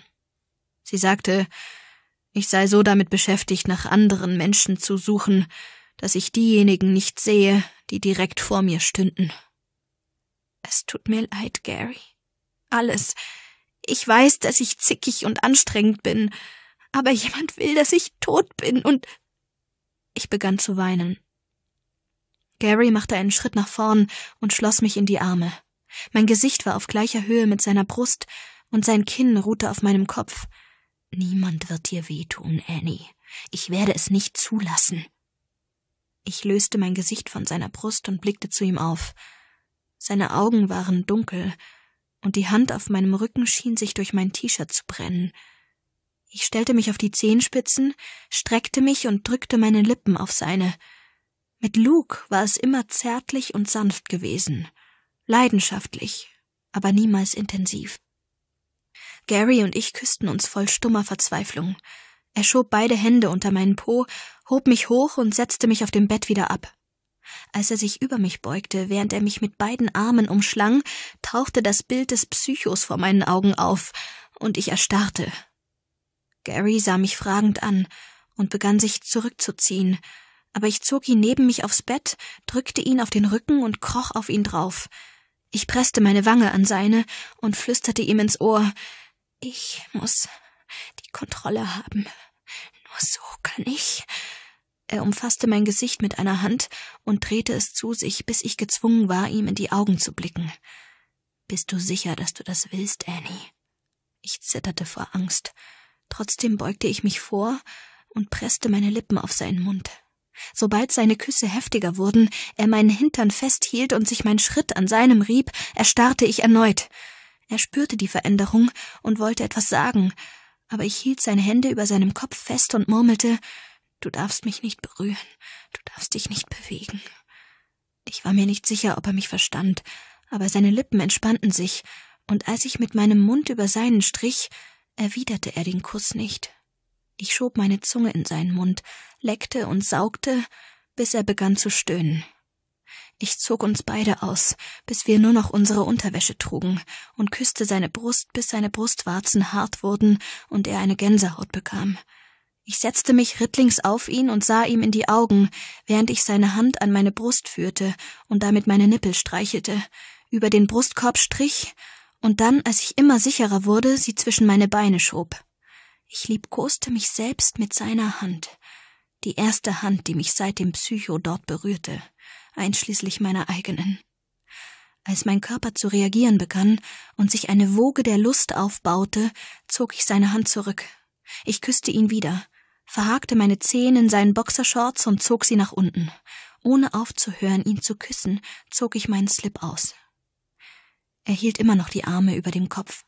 Sie sagte, ich sei so damit beschäftigt, nach anderen Menschen zu suchen, dass ich diejenigen nicht sehe, die direkt vor mir stünden. Es tut mir leid, Gary. Alles. Ich weiß, dass ich zickig und anstrengend bin, aber jemand will, dass ich tot bin und. Ich begann zu weinen. Gary machte einen Schritt nach vorn und schloss mich in die Arme. Mein Gesicht war auf gleicher Höhe mit seiner Brust und sein Kinn ruhte auf meinem Kopf. Niemand wird dir wehtun, Annie. Ich werde es nicht zulassen. Ich löste mein Gesicht von seiner Brust und blickte zu ihm auf. Seine Augen waren dunkel, und die Hand auf meinem Rücken schien sich durch mein T-Shirt zu brennen. Ich stellte mich auf die Zehenspitzen, streckte mich und drückte meine Lippen auf seine. Mit Luke war es immer zärtlich und sanft gewesen, leidenschaftlich, aber niemals intensiv. Gary und ich küssten uns voll stummer Verzweiflung. Er schob beide Hände unter meinen Po, hob mich hoch und setzte mich auf dem Bett wieder ab. Als er sich über mich beugte, während er mich mit beiden Armen umschlang, tauchte das Bild des Psychos vor meinen Augen auf, und ich erstarrte. Gary sah mich fragend an und begann sich zurückzuziehen, aber ich zog ihn neben mich aufs Bett, drückte ihn auf den Rücken und kroch auf ihn drauf. Ich presste meine Wange an seine und flüsterte ihm ins Ohr Ich muss die Kontrolle haben. Nur so kann ich. Er umfasste mein Gesicht mit einer Hand und drehte es zu sich, bis ich gezwungen war, ihm in die Augen zu blicken. Bist du sicher, dass du das willst, Annie? Ich zitterte vor Angst. Trotzdem beugte ich mich vor und presste meine Lippen auf seinen Mund. Sobald seine Küsse heftiger wurden, er meinen Hintern festhielt und sich mein Schritt an seinem rieb, erstarrte ich erneut. Er spürte die Veränderung und wollte etwas sagen, aber ich hielt seine Hände über seinem Kopf fest und murmelte Du darfst mich nicht berühren, du darfst dich nicht bewegen. Ich war mir nicht sicher, ob er mich verstand, aber seine Lippen entspannten sich, und als ich mit meinem Mund über seinen strich, erwiderte er den Kuss nicht. Ich schob meine Zunge in seinen Mund, leckte und saugte, bis er begann zu stöhnen. Ich zog uns beide aus, bis wir nur noch unsere Unterwäsche trugen, und küsste seine Brust, bis seine Brustwarzen hart wurden und er eine Gänsehaut bekam. Ich setzte mich rittlings auf ihn und sah ihm in die Augen, während ich seine Hand an meine Brust führte und damit meine Nippel streichelte, über den Brustkorb strich und dann, als ich immer sicherer wurde, sie zwischen meine Beine schob. Ich liebkoste mich selbst mit seiner Hand, die erste Hand, die mich seit dem Psycho dort berührte einschließlich meiner eigenen. Als mein Körper zu reagieren begann und sich eine Woge der Lust aufbaute, zog ich seine Hand zurück. Ich küsste ihn wieder, verhakte meine Zehen in seinen Boxershorts und zog sie nach unten. Ohne aufzuhören, ihn zu küssen, zog ich meinen Slip aus. Er hielt immer noch die Arme über dem Kopf.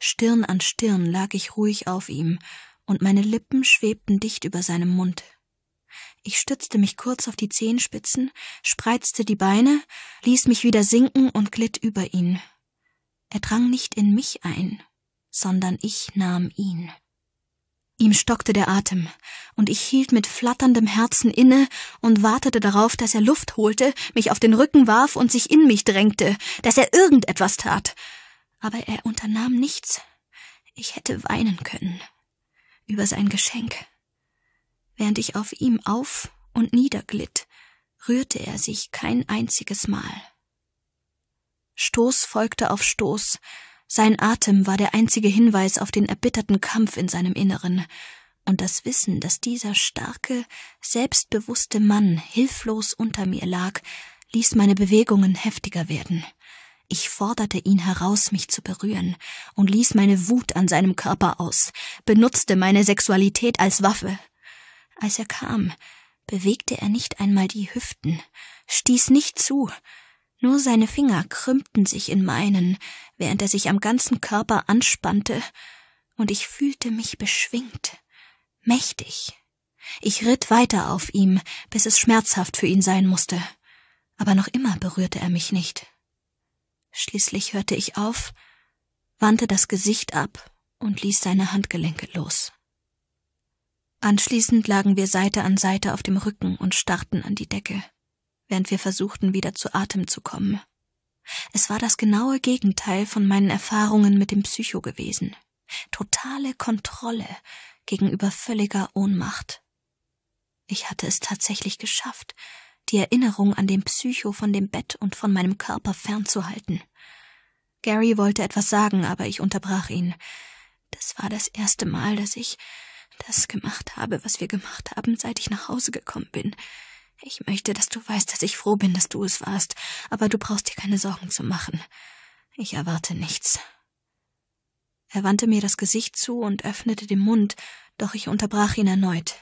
Stirn an Stirn lag ich ruhig auf ihm, und meine Lippen schwebten dicht über seinem Mund. Ich stützte mich kurz auf die Zehenspitzen, spreizte die Beine, ließ mich wieder sinken und glitt über ihn. Er drang nicht in mich ein, sondern ich nahm ihn. Ihm stockte der Atem, und ich hielt mit flatterndem Herzen inne und wartete darauf, dass er Luft holte, mich auf den Rücken warf und sich in mich drängte, dass er irgendetwas tat. Aber er unternahm nichts. Ich hätte weinen können über sein Geschenk. Während ich auf ihm auf und niederglitt, rührte er sich kein einziges Mal. Stoß folgte auf Stoß, sein Atem war der einzige Hinweis auf den erbitterten Kampf in seinem Inneren, und das Wissen, dass dieser starke, selbstbewusste Mann hilflos unter mir lag, ließ meine Bewegungen heftiger werden. Ich forderte ihn heraus, mich zu berühren, und ließ meine Wut an seinem Körper aus, benutzte meine Sexualität als Waffe, als er kam, bewegte er nicht einmal die Hüften, stieß nicht zu, nur seine Finger krümmten sich in meinen, während er sich am ganzen Körper anspannte, und ich fühlte mich beschwingt, mächtig. Ich ritt weiter auf ihm, bis es schmerzhaft für ihn sein musste, aber noch immer berührte er mich nicht. Schließlich hörte ich auf, wandte das Gesicht ab und ließ seine Handgelenke los. Anschließend lagen wir Seite an Seite auf dem Rücken und starrten an die Decke, während wir versuchten, wieder zu Atem zu kommen. Es war das genaue Gegenteil von meinen Erfahrungen mit dem Psycho gewesen. Totale Kontrolle gegenüber völliger Ohnmacht. Ich hatte es tatsächlich geschafft, die Erinnerung an den Psycho von dem Bett und von meinem Körper fernzuhalten. Gary wollte etwas sagen, aber ich unterbrach ihn. Das war das erste Mal, dass ich das gemacht habe, was wir gemacht haben, seit ich nach Hause gekommen bin. Ich möchte, dass du weißt, dass ich froh bin, dass du es warst, aber du brauchst dir keine Sorgen zu machen. Ich erwarte nichts. Er wandte mir das Gesicht zu und öffnete den Mund, doch ich unterbrach ihn erneut.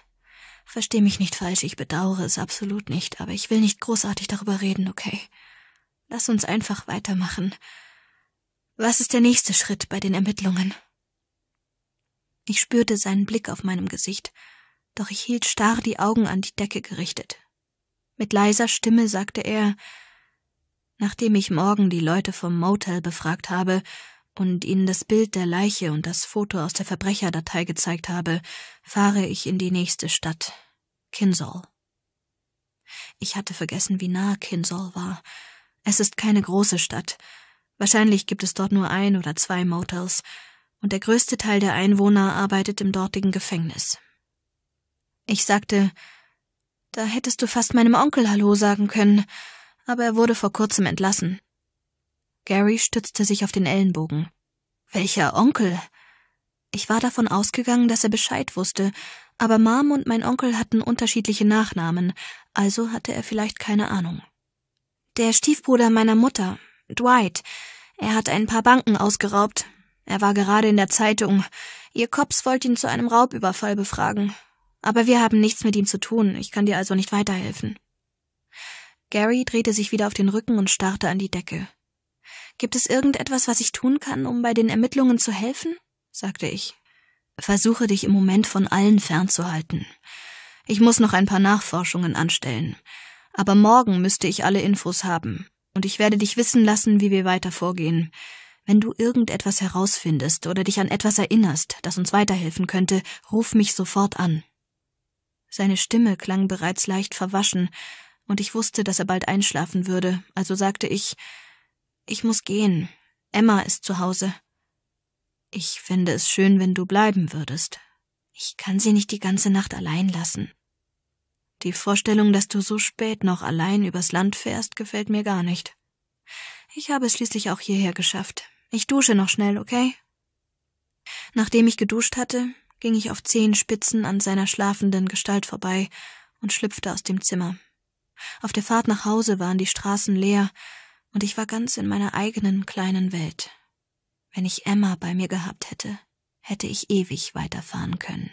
Versteh mich nicht falsch, ich bedauere es absolut nicht, aber ich will nicht großartig darüber reden, okay? Lass uns einfach weitermachen. Was ist der nächste Schritt bei den Ermittlungen? Ich spürte seinen Blick auf meinem Gesicht, doch ich hielt starr die Augen an die Decke gerichtet. Mit leiser Stimme sagte er, nachdem ich morgen die Leute vom Motel befragt habe und ihnen das Bild der Leiche und das Foto aus der Verbrecherdatei gezeigt habe, fahre ich in die nächste Stadt, Kinsall. Ich hatte vergessen, wie nah Kinsall war. Es ist keine große Stadt. Wahrscheinlich gibt es dort nur ein oder zwei Motels, und der größte Teil der Einwohner arbeitet im dortigen Gefängnis. Ich sagte, da hättest du fast meinem Onkel Hallo sagen können, aber er wurde vor kurzem entlassen. Gary stützte sich auf den Ellenbogen. Welcher Onkel? Ich war davon ausgegangen, dass er Bescheid wusste, aber Mom und mein Onkel hatten unterschiedliche Nachnamen, also hatte er vielleicht keine Ahnung. Der Stiefbruder meiner Mutter, Dwight, er hat ein paar Banken ausgeraubt, er war gerade in der Zeitung. Ihr Kops wollte ihn zu einem Raubüberfall befragen. Aber wir haben nichts mit ihm zu tun. Ich kann dir also nicht weiterhelfen. Gary drehte sich wieder auf den Rücken und starrte an die Decke. Gibt es irgendetwas, was ich tun kann, um bei den Ermittlungen zu helfen? sagte ich. Versuche dich im Moment von allen fernzuhalten. Ich muss noch ein paar Nachforschungen anstellen. Aber morgen müsste ich alle Infos haben. Und ich werde dich wissen lassen, wie wir weiter vorgehen. Wenn du irgendetwas herausfindest oder dich an etwas erinnerst, das uns weiterhelfen könnte, ruf mich sofort an. Seine Stimme klang bereits leicht verwaschen, und ich wusste, dass er bald einschlafen würde, also sagte ich Ich muss gehen. Emma ist zu Hause. Ich fände es schön, wenn du bleiben würdest. Ich kann sie nicht die ganze Nacht allein lassen. Die Vorstellung, dass du so spät noch allein übers Land fährst, gefällt mir gar nicht. Ich habe es schließlich auch hierher geschafft. Ich dusche noch schnell, okay? Nachdem ich geduscht hatte, ging ich auf zehn Spitzen an seiner schlafenden Gestalt vorbei und schlüpfte aus dem Zimmer. Auf der Fahrt nach Hause waren die Straßen leer und ich war ganz in meiner eigenen kleinen Welt. Wenn ich Emma bei mir gehabt hätte, hätte ich ewig weiterfahren können.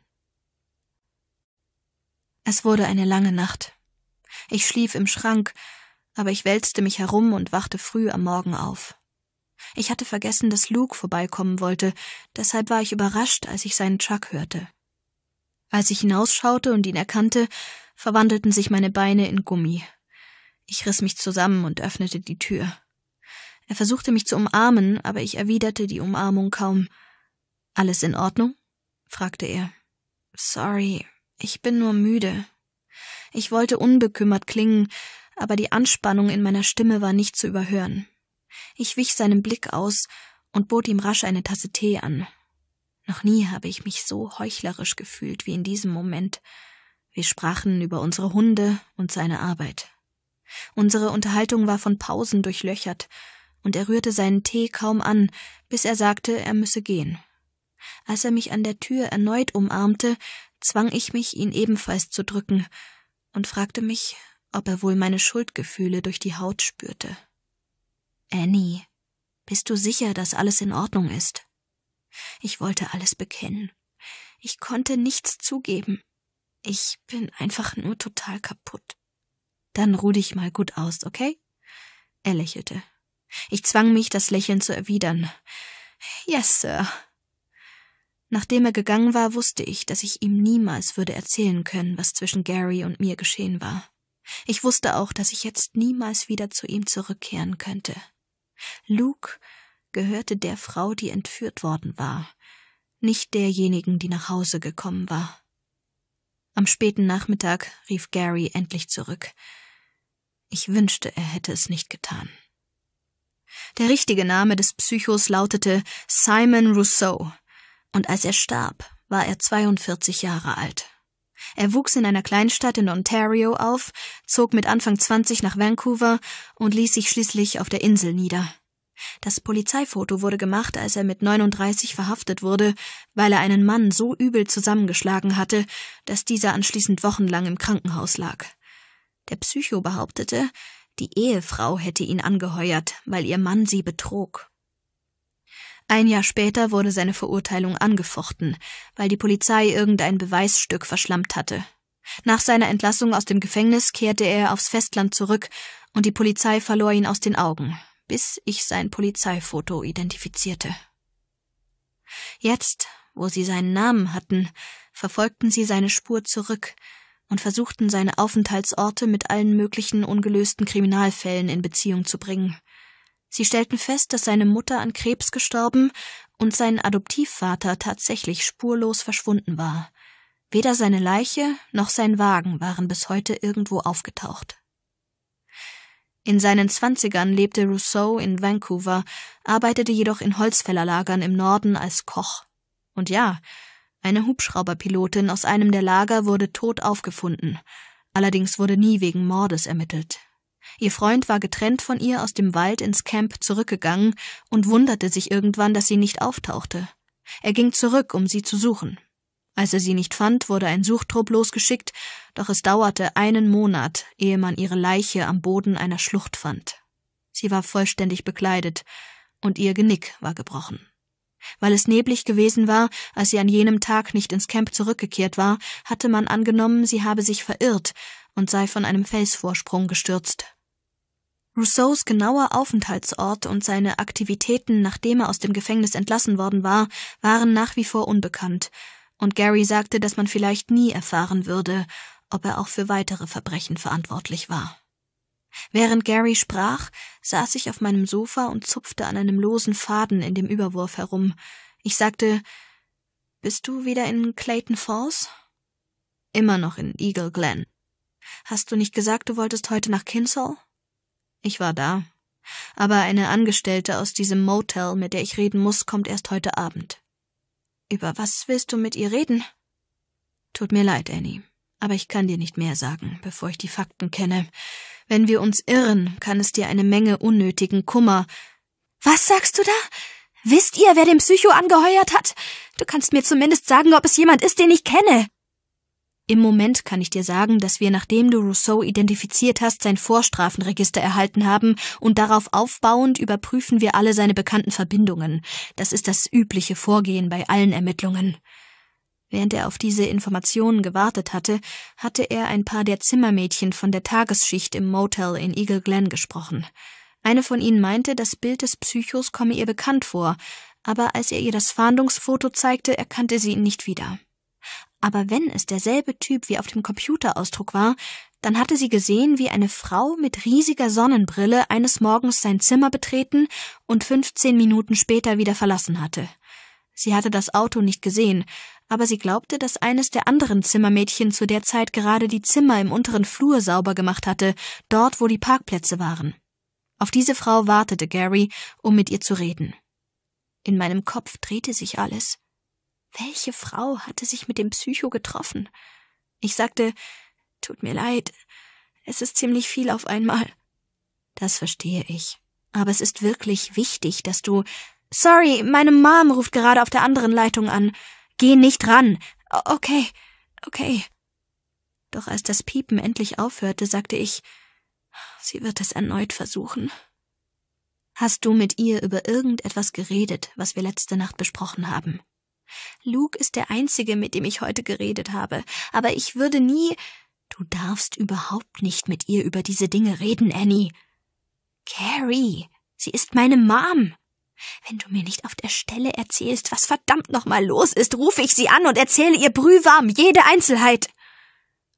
Es wurde eine lange Nacht. Ich schlief im Schrank, aber ich wälzte mich herum und wachte früh am Morgen auf. Ich hatte vergessen, dass Luke vorbeikommen wollte, deshalb war ich überrascht, als ich seinen Truck hörte. Als ich hinausschaute und ihn erkannte, verwandelten sich meine Beine in Gummi. Ich riss mich zusammen und öffnete die Tür. Er versuchte mich zu umarmen, aber ich erwiderte die Umarmung kaum. Alles in Ordnung? fragte er. Sorry, ich bin nur müde. Ich wollte unbekümmert klingen, aber die Anspannung in meiner Stimme war nicht zu überhören. Ich wich seinem Blick aus und bot ihm rasch eine Tasse Tee an. Noch nie habe ich mich so heuchlerisch gefühlt wie in diesem Moment. Wir sprachen über unsere Hunde und seine Arbeit. Unsere Unterhaltung war von Pausen durchlöchert, und er rührte seinen Tee kaum an, bis er sagte, er müsse gehen. Als er mich an der Tür erneut umarmte, zwang ich mich, ihn ebenfalls zu drücken, und fragte mich, ob er wohl meine Schuldgefühle durch die Haut spürte. Annie, bist du sicher, dass alles in Ordnung ist? Ich wollte alles bekennen. Ich konnte nichts zugeben. Ich bin einfach nur total kaputt. Dann ruh dich mal gut aus, okay? Er lächelte. Ich zwang mich, das Lächeln zu erwidern. Yes, Sir. Nachdem er gegangen war, wusste ich, dass ich ihm niemals würde erzählen können, was zwischen Gary und mir geschehen war. Ich wusste auch, dass ich jetzt niemals wieder zu ihm zurückkehren könnte. Luke gehörte der Frau, die entführt worden war, nicht derjenigen, die nach Hause gekommen war. Am späten Nachmittag rief Gary endlich zurück. Ich wünschte, er hätte es nicht getan. Der richtige Name des Psychos lautete Simon Rousseau, und als er starb, war er 42 Jahre alt. Er wuchs in einer Kleinstadt in Ontario auf, zog mit Anfang 20 nach Vancouver und ließ sich schließlich auf der Insel nieder. Das Polizeifoto wurde gemacht, als er mit 39 verhaftet wurde, weil er einen Mann so übel zusammengeschlagen hatte, dass dieser anschließend wochenlang im Krankenhaus lag. Der Psycho behauptete, die Ehefrau hätte ihn angeheuert, weil ihr Mann sie betrog. Ein Jahr später wurde seine Verurteilung angefochten, weil die Polizei irgendein Beweisstück verschlammt hatte. Nach seiner Entlassung aus dem Gefängnis kehrte er aufs Festland zurück und die Polizei verlor ihn aus den Augen, bis ich sein Polizeifoto identifizierte. Jetzt, wo sie seinen Namen hatten, verfolgten sie seine Spur zurück und versuchten seine Aufenthaltsorte mit allen möglichen ungelösten Kriminalfällen in Beziehung zu bringen. Sie stellten fest, dass seine Mutter an Krebs gestorben und sein Adoptivvater tatsächlich spurlos verschwunden war. Weder seine Leiche noch sein Wagen waren bis heute irgendwo aufgetaucht. In seinen Zwanzigern lebte Rousseau in Vancouver, arbeitete jedoch in Holzfällerlagern im Norden als Koch. Und ja, eine Hubschrauberpilotin aus einem der Lager wurde tot aufgefunden. Allerdings wurde nie wegen Mordes ermittelt. Ihr Freund war getrennt von ihr aus dem Wald ins Camp zurückgegangen und wunderte sich irgendwann, dass sie nicht auftauchte. Er ging zurück, um sie zu suchen. Als er sie nicht fand, wurde ein Suchtrupp losgeschickt, doch es dauerte einen Monat, ehe man ihre Leiche am Boden einer Schlucht fand. Sie war vollständig bekleidet und ihr Genick war gebrochen. Weil es neblig gewesen war, als sie an jenem Tag nicht ins Camp zurückgekehrt war, hatte man angenommen, sie habe sich verirrt und sei von einem Felsvorsprung gestürzt, Rousseaus genauer Aufenthaltsort und seine Aktivitäten, nachdem er aus dem Gefängnis entlassen worden war, waren nach wie vor unbekannt, und Gary sagte, dass man vielleicht nie erfahren würde, ob er auch für weitere Verbrechen verantwortlich war. Während Gary sprach, saß ich auf meinem Sofa und zupfte an einem losen Faden in dem Überwurf herum. Ich sagte Bist du wieder in Clayton Falls? Immer noch in Eagle Glen. Hast du nicht gesagt, du wolltest heute nach Kinsall? Ich war da. Aber eine Angestellte aus diesem Motel, mit der ich reden muss, kommt erst heute Abend. Über was willst du mit ihr reden? Tut mir leid, Annie, aber ich kann dir nicht mehr sagen, bevor ich die Fakten kenne. Wenn wir uns irren, kann es dir eine Menge unnötigen Kummer. Was sagst du da? Wisst ihr, wer den Psycho angeheuert hat? Du kannst mir zumindest sagen, ob es jemand ist, den ich kenne. Im Moment kann ich dir sagen, dass wir, nachdem du Rousseau identifiziert hast, sein Vorstrafenregister erhalten haben und darauf aufbauend überprüfen wir alle seine bekannten Verbindungen. Das ist das übliche Vorgehen bei allen Ermittlungen. Während er auf diese Informationen gewartet hatte, hatte er ein paar der Zimmermädchen von der Tagesschicht im Motel in Eagle Glen gesprochen. Eine von ihnen meinte, das Bild des Psychos komme ihr bekannt vor, aber als er ihr das Fahndungsfoto zeigte, erkannte sie ihn nicht wieder aber wenn es derselbe Typ wie auf dem Computerausdruck war, dann hatte sie gesehen, wie eine Frau mit riesiger Sonnenbrille eines Morgens sein Zimmer betreten und 15 Minuten später wieder verlassen hatte. Sie hatte das Auto nicht gesehen, aber sie glaubte, dass eines der anderen Zimmermädchen zu der Zeit gerade die Zimmer im unteren Flur sauber gemacht hatte, dort wo die Parkplätze waren. Auf diese Frau wartete Gary, um mit ihr zu reden. In meinem Kopf drehte sich alles. Welche Frau hatte sich mit dem Psycho getroffen? Ich sagte, tut mir leid, es ist ziemlich viel auf einmal. Das verstehe ich. Aber es ist wirklich wichtig, dass du. Sorry, meine Mom ruft gerade auf der anderen Leitung an. Geh nicht ran. Okay, okay. Doch als das Piepen endlich aufhörte, sagte ich, sie wird es erneut versuchen. Hast du mit ihr über irgendetwas geredet, was wir letzte Nacht besprochen haben? Luke ist der Einzige, mit dem ich heute geredet habe, aber ich würde nie. Du darfst überhaupt nicht mit ihr über diese Dinge reden, Annie. Carrie, sie ist meine Mom. Wenn du mir nicht auf der Stelle erzählst, was verdammt nochmal los ist, rufe ich sie an und erzähle ihr brühwarm jede Einzelheit.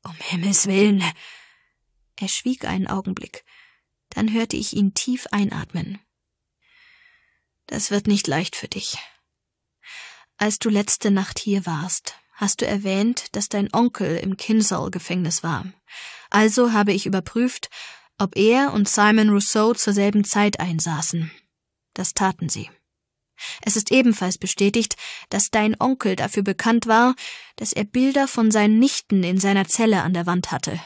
Um Himmels willen. Er schwieg einen Augenblick. Dann hörte ich ihn tief einatmen. Das wird nicht leicht für dich. Als du letzte Nacht hier warst, hast du erwähnt, dass dein Onkel im Kinsall-Gefängnis war. Also habe ich überprüft, ob er und Simon Rousseau zur selben Zeit einsaßen. Das taten sie. Es ist ebenfalls bestätigt, dass dein Onkel dafür bekannt war, dass er Bilder von seinen Nichten in seiner Zelle an der Wand hatte.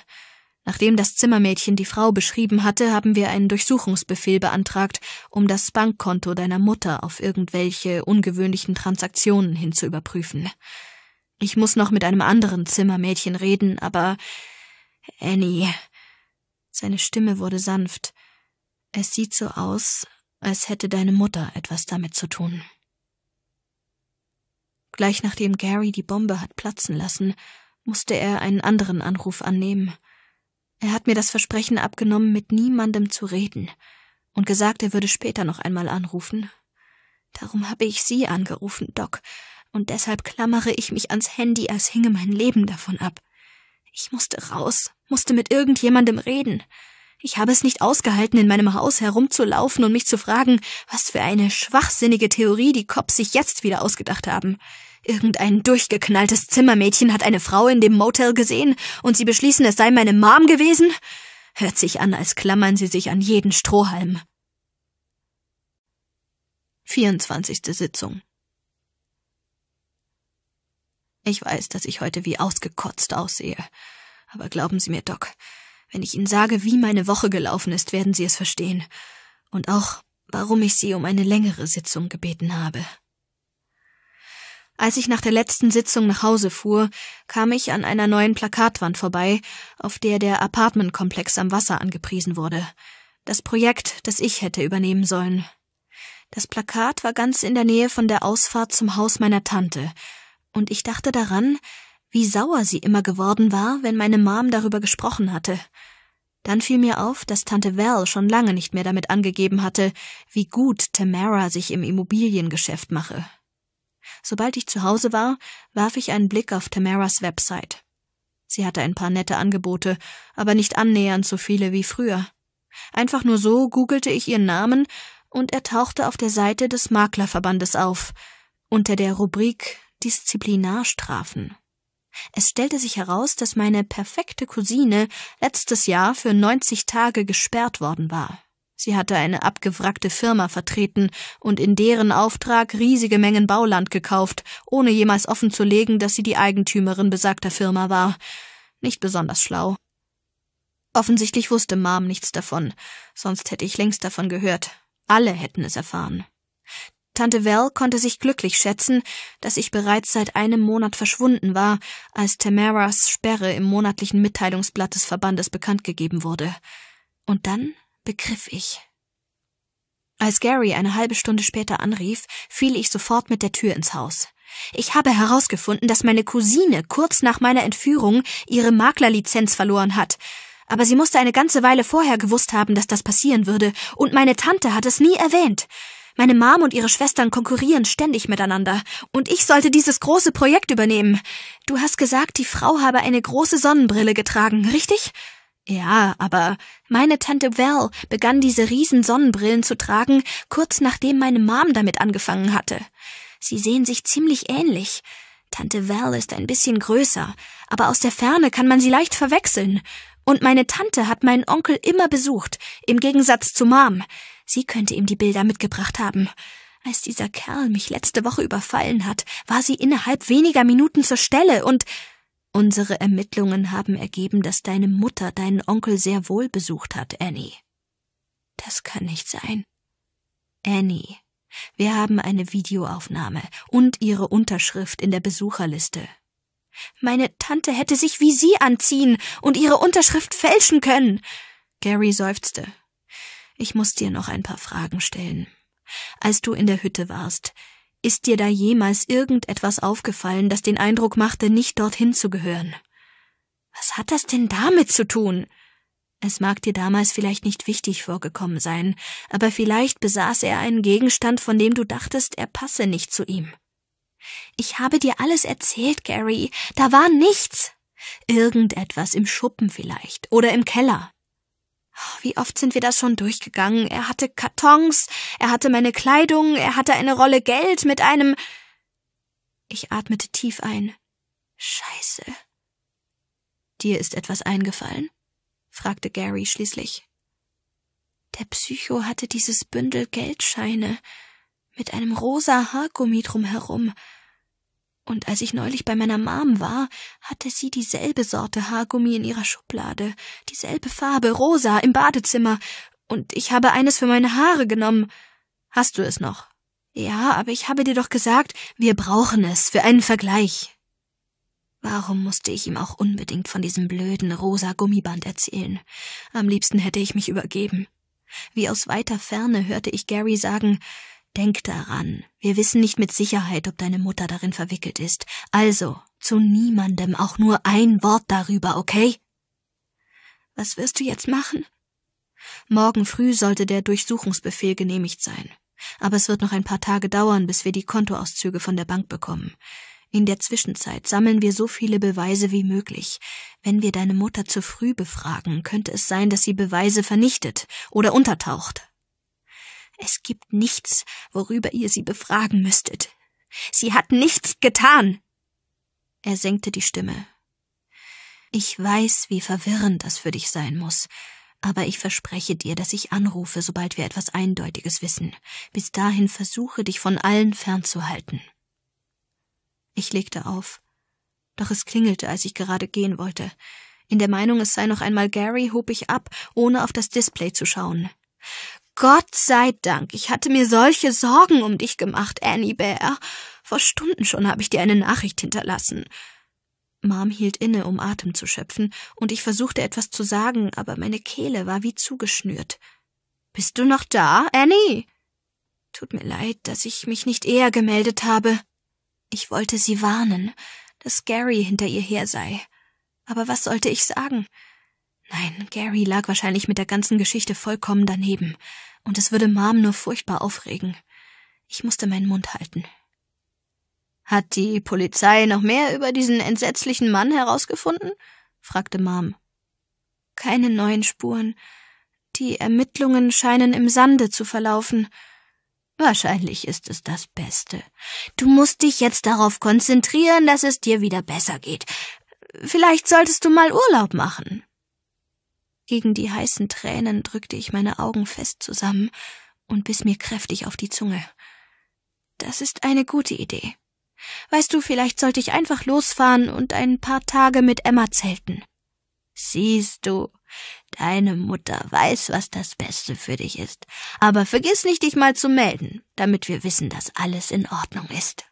Nachdem das Zimmermädchen die Frau beschrieben hatte, haben wir einen Durchsuchungsbefehl beantragt, um das Bankkonto deiner Mutter auf irgendwelche ungewöhnlichen Transaktionen hin zu überprüfen. Ich muss noch mit einem anderen Zimmermädchen reden, aber Annie. Seine Stimme wurde sanft. Es sieht so aus, als hätte deine Mutter etwas damit zu tun. Gleich nachdem Gary die Bombe hat platzen lassen, musste er einen anderen Anruf annehmen. Er hat mir das Versprechen abgenommen, mit niemandem zu reden, und gesagt, er würde später noch einmal anrufen. Darum habe ich Sie angerufen, Doc, und deshalb klammere ich mich ans Handy, als hinge mein Leben davon ab. Ich musste raus, musste mit irgendjemandem reden. Ich habe es nicht ausgehalten, in meinem Haus herumzulaufen und mich zu fragen, was für eine schwachsinnige Theorie die Cops sich jetzt wieder ausgedacht haben. Irgendein durchgeknalltes Zimmermädchen hat eine Frau in dem Motel gesehen und sie beschließen, es sei meine Mom gewesen? Hört sich an, als klammern sie sich an jeden Strohhalm. 24. Sitzung. Ich weiß, dass ich heute wie ausgekotzt aussehe. Aber glauben Sie mir, Doc, wenn ich Ihnen sage, wie meine Woche gelaufen ist, werden Sie es verstehen. Und auch, warum ich Sie um eine längere Sitzung gebeten habe. Als ich nach der letzten Sitzung nach Hause fuhr, kam ich an einer neuen Plakatwand vorbei, auf der der Apartmentkomplex am Wasser angepriesen wurde. Das Projekt, das ich hätte übernehmen sollen. Das Plakat war ganz in der Nähe von der Ausfahrt zum Haus meiner Tante, und ich dachte daran, wie sauer sie immer geworden war, wenn meine Mom darüber gesprochen hatte. Dann fiel mir auf, dass Tante Val schon lange nicht mehr damit angegeben hatte, wie gut Tamara sich im Immobiliengeschäft mache. Sobald ich zu Hause war, warf ich einen Blick auf Tamaras Website. Sie hatte ein paar nette Angebote, aber nicht annähernd so viele wie früher. Einfach nur so googelte ich ihren Namen und er tauchte auf der Seite des Maklerverbandes auf, unter der Rubrik Disziplinarstrafen. Es stellte sich heraus, dass meine perfekte Cousine letztes Jahr für 90 Tage gesperrt worden war. Sie hatte eine abgewrackte Firma vertreten und in deren Auftrag riesige Mengen Bauland gekauft, ohne jemals offenzulegen, dass sie die Eigentümerin besagter Firma war. Nicht besonders schlau. Offensichtlich wusste Mom nichts davon, sonst hätte ich längst davon gehört. Alle hätten es erfahren. Tante Val konnte sich glücklich schätzen, dass ich bereits seit einem Monat verschwunden war, als Tamaras Sperre im monatlichen Mitteilungsblatt des Verbandes bekannt gegeben wurde. Und dann begriff ich. Als Gary eine halbe Stunde später anrief, fiel ich sofort mit der Tür ins Haus. Ich habe herausgefunden, dass meine Cousine kurz nach meiner Entführung ihre Maklerlizenz verloren hat. Aber sie musste eine ganze Weile vorher gewusst haben, dass das passieren würde, und meine Tante hat es nie erwähnt. Meine Mom und ihre Schwestern konkurrieren ständig miteinander, und ich sollte dieses große Projekt übernehmen. Du hast gesagt, die Frau habe eine große Sonnenbrille getragen, richtig? Ja, aber meine Tante Val begann diese riesen Sonnenbrillen zu tragen, kurz nachdem meine Mom damit angefangen hatte. Sie sehen sich ziemlich ähnlich. Tante Val ist ein bisschen größer, aber aus der Ferne kann man sie leicht verwechseln. Und meine Tante hat meinen Onkel immer besucht, im Gegensatz zu Mom. Sie könnte ihm die Bilder mitgebracht haben. Als dieser Kerl mich letzte Woche überfallen hat, war sie innerhalb weniger Minuten zur Stelle und Unsere Ermittlungen haben ergeben, dass deine Mutter deinen Onkel sehr wohl besucht hat, Annie. Das kann nicht sein. Annie, wir haben eine Videoaufnahme und ihre Unterschrift in der Besucherliste. Meine Tante hätte sich wie sie anziehen und ihre Unterschrift fälschen können. Gary seufzte. Ich muss dir noch ein paar Fragen stellen. Als du in der Hütte warst, ist dir da jemals irgendetwas aufgefallen, das den Eindruck machte, nicht dorthin zu gehören? Was hat das denn damit zu tun? Es mag dir damals vielleicht nicht wichtig vorgekommen sein, aber vielleicht besaß er einen Gegenstand, von dem du dachtest, er passe nicht zu ihm. Ich habe dir alles erzählt, Gary. Da war nichts. Irgendetwas im Schuppen vielleicht oder im Keller. Wie oft sind wir das schon durchgegangen? Er hatte Kartons, er hatte meine Kleidung, er hatte eine Rolle Geld mit einem. Ich atmete tief ein. Scheiße. Dir ist etwas eingefallen? fragte Gary schließlich. Der Psycho hatte dieses Bündel Geldscheine mit einem rosa Haargummi drumherum. herum und als ich neulich bei meiner Mom war, hatte sie dieselbe Sorte Haargummi in ihrer Schublade, dieselbe Farbe, rosa, im Badezimmer. Und ich habe eines für meine Haare genommen. Hast du es noch? Ja, aber ich habe dir doch gesagt, wir brauchen es für einen Vergleich. Warum musste ich ihm auch unbedingt von diesem blöden rosa Gummiband erzählen? Am liebsten hätte ich mich übergeben. Wie aus weiter Ferne hörte ich Gary sagen, Denk daran, wir wissen nicht mit Sicherheit, ob deine Mutter darin verwickelt ist. Also, zu niemandem auch nur ein Wort darüber, okay? Was wirst du jetzt machen? Morgen früh sollte der Durchsuchungsbefehl genehmigt sein. Aber es wird noch ein paar Tage dauern, bis wir die Kontoauszüge von der Bank bekommen. In der Zwischenzeit sammeln wir so viele Beweise wie möglich. Wenn wir deine Mutter zu früh befragen, könnte es sein, dass sie Beweise vernichtet oder untertaucht. Es gibt nichts, worüber ihr sie befragen müsstet. Sie hat nichts getan. Er senkte die Stimme. Ich weiß, wie verwirrend das für dich sein muss, aber ich verspreche dir, dass ich anrufe, sobald wir etwas Eindeutiges wissen. Bis dahin versuche dich von allen fernzuhalten. Ich legte auf, doch es klingelte, als ich gerade gehen wollte. In der Meinung, es sei noch einmal Gary, hob ich ab, ohne auf das Display zu schauen. Gott sei Dank, ich hatte mir solche Sorgen um dich gemacht, Annie Bear. Vor Stunden schon habe ich dir eine Nachricht hinterlassen. Mom hielt inne, um Atem zu schöpfen, und ich versuchte etwas zu sagen, aber meine Kehle war wie zugeschnürt. Bist du noch da, Annie? Tut mir leid, dass ich mich nicht eher gemeldet habe. Ich wollte sie warnen, dass Gary hinter ihr her sei. Aber was sollte ich sagen? Nein, Gary lag wahrscheinlich mit der ganzen Geschichte vollkommen daneben und es würde Mom nur furchtbar aufregen. Ich musste meinen Mund halten. Hat die Polizei noch mehr über diesen entsetzlichen Mann herausgefunden? fragte Mom. Keine neuen Spuren. Die Ermittlungen scheinen im Sande zu verlaufen. Wahrscheinlich ist es das Beste. Du musst dich jetzt darauf konzentrieren, dass es dir wieder besser geht. Vielleicht solltest du mal Urlaub machen. Gegen die heißen Tränen drückte ich meine Augen fest zusammen und biss mir kräftig auf die Zunge. Das ist eine gute Idee. Weißt du, vielleicht sollte ich einfach losfahren und ein paar Tage mit Emma zelten. Siehst du, deine Mutter weiß, was das Beste für dich ist, aber vergiss nicht, dich mal zu melden, damit wir wissen, dass alles in Ordnung ist.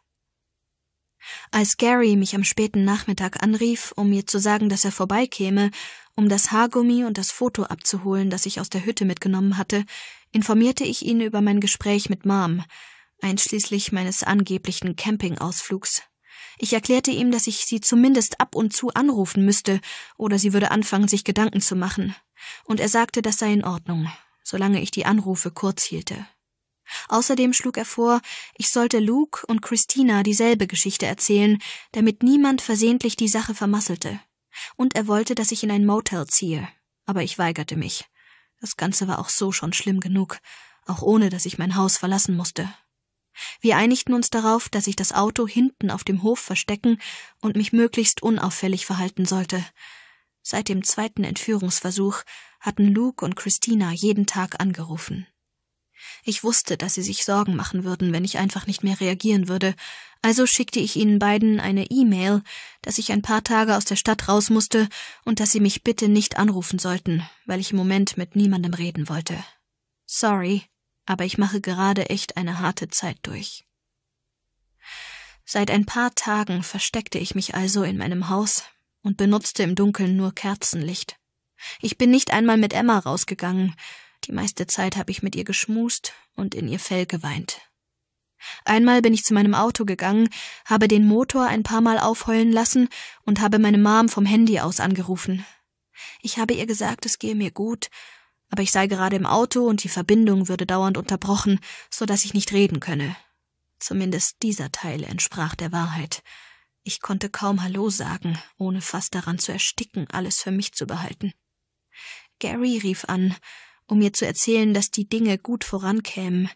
Als Gary mich am späten Nachmittag anrief, um mir zu sagen, dass er vorbeikäme, um das Haargummi und das Foto abzuholen, das ich aus der Hütte mitgenommen hatte, informierte ich ihn über mein Gespräch mit Mom, einschließlich meines angeblichen Campingausflugs. Ich erklärte ihm, dass ich sie zumindest ab und zu anrufen müsste, oder sie würde anfangen, sich Gedanken zu machen. Und er sagte, das sei in Ordnung, solange ich die Anrufe kurz hielte. Außerdem schlug er vor, ich sollte Luke und Christina dieselbe Geschichte erzählen, damit niemand versehentlich die Sache vermasselte und er wollte, dass ich in ein Motel ziehe, aber ich weigerte mich. Das Ganze war auch so schon schlimm genug, auch ohne dass ich mein Haus verlassen musste. Wir einigten uns darauf, dass ich das Auto hinten auf dem Hof verstecken und mich möglichst unauffällig verhalten sollte. Seit dem zweiten Entführungsversuch hatten Luke und Christina jeden Tag angerufen. Ich wusste, dass sie sich Sorgen machen würden, wenn ich einfach nicht mehr reagieren würde, also schickte ich ihnen beiden eine E-Mail, dass ich ein paar Tage aus der Stadt raus musste und dass sie mich bitte nicht anrufen sollten, weil ich im Moment mit niemandem reden wollte. Sorry, aber ich mache gerade echt eine harte Zeit durch. Seit ein paar Tagen versteckte ich mich also in meinem Haus und benutzte im Dunkeln nur Kerzenlicht. Ich bin nicht einmal mit Emma rausgegangen, die meiste Zeit habe ich mit ihr geschmust und in ihr Fell geweint. Einmal bin ich zu meinem Auto gegangen, habe den Motor ein paar Mal aufheulen lassen und habe meine Mom vom Handy aus angerufen. Ich habe ihr gesagt, es gehe mir gut, aber ich sei gerade im Auto und die Verbindung würde dauernd unterbrochen, so dass ich nicht reden könne. Zumindest dieser Teil entsprach der Wahrheit. Ich konnte kaum Hallo sagen, ohne fast daran zu ersticken, alles für mich zu behalten. Gary rief an, um mir zu erzählen, dass die Dinge gut vorankämen.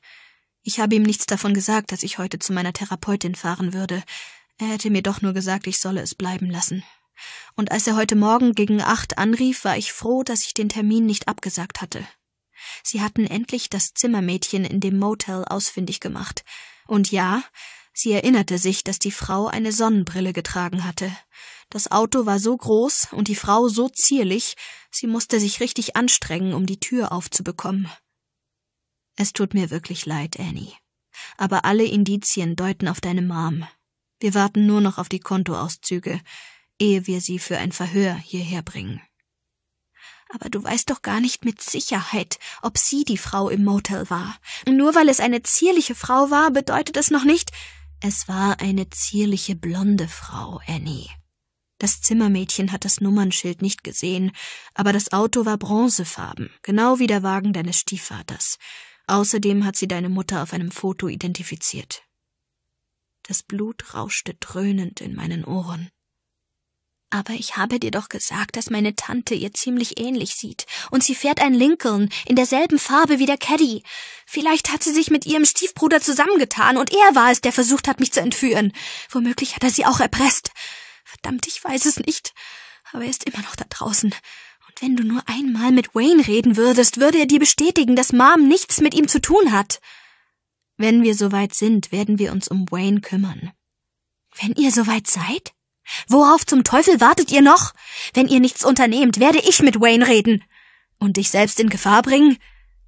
Ich habe ihm nichts davon gesagt, dass ich heute zu meiner Therapeutin fahren würde. Er hätte mir doch nur gesagt, ich solle es bleiben lassen. Und als er heute Morgen gegen acht anrief, war ich froh, dass ich den Termin nicht abgesagt hatte. Sie hatten endlich das Zimmermädchen in dem Motel ausfindig gemacht. Und ja, sie erinnerte sich, dass die Frau eine Sonnenbrille getragen hatte. Das Auto war so groß und die Frau so zierlich, sie musste sich richtig anstrengen, um die Tür aufzubekommen. Es tut mir wirklich leid, Annie. Aber alle Indizien deuten auf deine Mom. Wir warten nur noch auf die Kontoauszüge, ehe wir sie für ein Verhör hierher bringen. Aber du weißt doch gar nicht mit Sicherheit, ob sie die Frau im Motel war. Nur weil es eine zierliche Frau war, bedeutet es noch nicht, es war eine zierliche blonde Frau, Annie. Das Zimmermädchen hat das Nummernschild nicht gesehen, aber das Auto war bronzefarben, genau wie der Wagen deines Stiefvaters. Außerdem hat sie deine Mutter auf einem Foto identifiziert. Das Blut rauschte dröhnend in meinen Ohren. Aber ich habe dir doch gesagt, dass meine Tante ihr ziemlich ähnlich sieht. Und sie fährt ein Lincoln in derselben Farbe wie der Caddy. Vielleicht hat sie sich mit ihrem Stiefbruder zusammengetan und er war es, der versucht hat, mich zu entführen. Womöglich hat er sie auch erpresst. Verdammt, ich weiß es nicht. Aber er ist immer noch da draußen. Und wenn du nur einmal mit Wayne reden würdest, würde er dir bestätigen, dass Mom nichts mit ihm zu tun hat. Wenn wir soweit sind, werden wir uns um Wayne kümmern. Wenn ihr soweit seid? Worauf zum Teufel wartet ihr noch? Wenn ihr nichts unternehmt, werde ich mit Wayne reden. Und dich selbst in Gefahr bringen?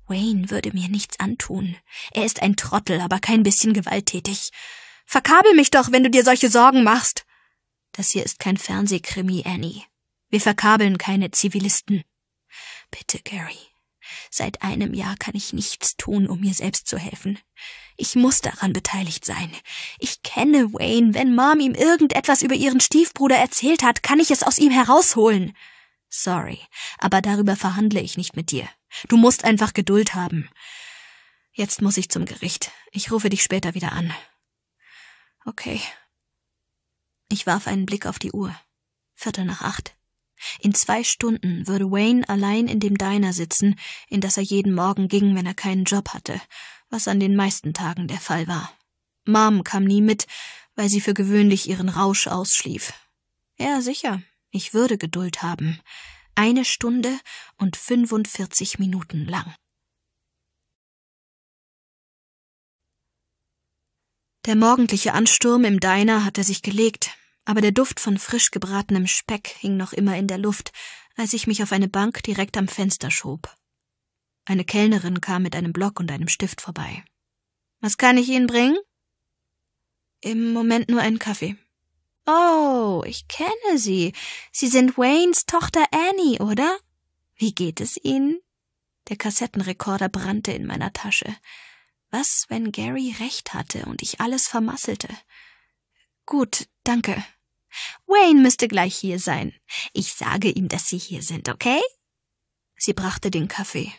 Wayne würde mir nichts antun. Er ist ein Trottel, aber kein bisschen gewalttätig. Verkabel mich doch, wenn du dir solche Sorgen machst. Das hier ist kein Fernsehkrimi, Annie. Wir verkabeln keine Zivilisten. Bitte, Gary. Seit einem Jahr kann ich nichts tun, um mir selbst zu helfen. Ich muss daran beteiligt sein. Ich kenne Wayne. Wenn Mom ihm irgendetwas über ihren Stiefbruder erzählt hat, kann ich es aus ihm herausholen. Sorry, aber darüber verhandle ich nicht mit dir. Du musst einfach Geduld haben. Jetzt muss ich zum Gericht. Ich rufe dich später wieder an. Okay. Ich warf einen Blick auf die Uhr. Viertel nach acht. In zwei Stunden würde Wayne allein in dem Diner sitzen, in das er jeden Morgen ging, wenn er keinen Job hatte, was an den meisten Tagen der Fall war. Mom kam nie mit, weil sie für gewöhnlich ihren Rausch ausschlief. Ja, sicher, ich würde Geduld haben. Eine Stunde und 45 Minuten lang. Der morgendliche Ansturm im Diner hatte sich gelegt aber der Duft von frisch gebratenem Speck hing noch immer in der Luft, als ich mich auf eine Bank direkt am Fenster schob. Eine Kellnerin kam mit einem Block und einem Stift vorbei. Was kann ich Ihnen bringen? Im Moment nur einen Kaffee. Oh, ich kenne Sie. Sie sind Waynes Tochter Annie, oder? Wie geht es Ihnen? Der Kassettenrekorder brannte in meiner Tasche. Was, wenn Gary recht hatte und ich alles vermasselte? Gut, Danke. Wayne müsste gleich hier sein. Ich sage ihm, dass Sie hier sind, okay? Sie brachte den Kaffee.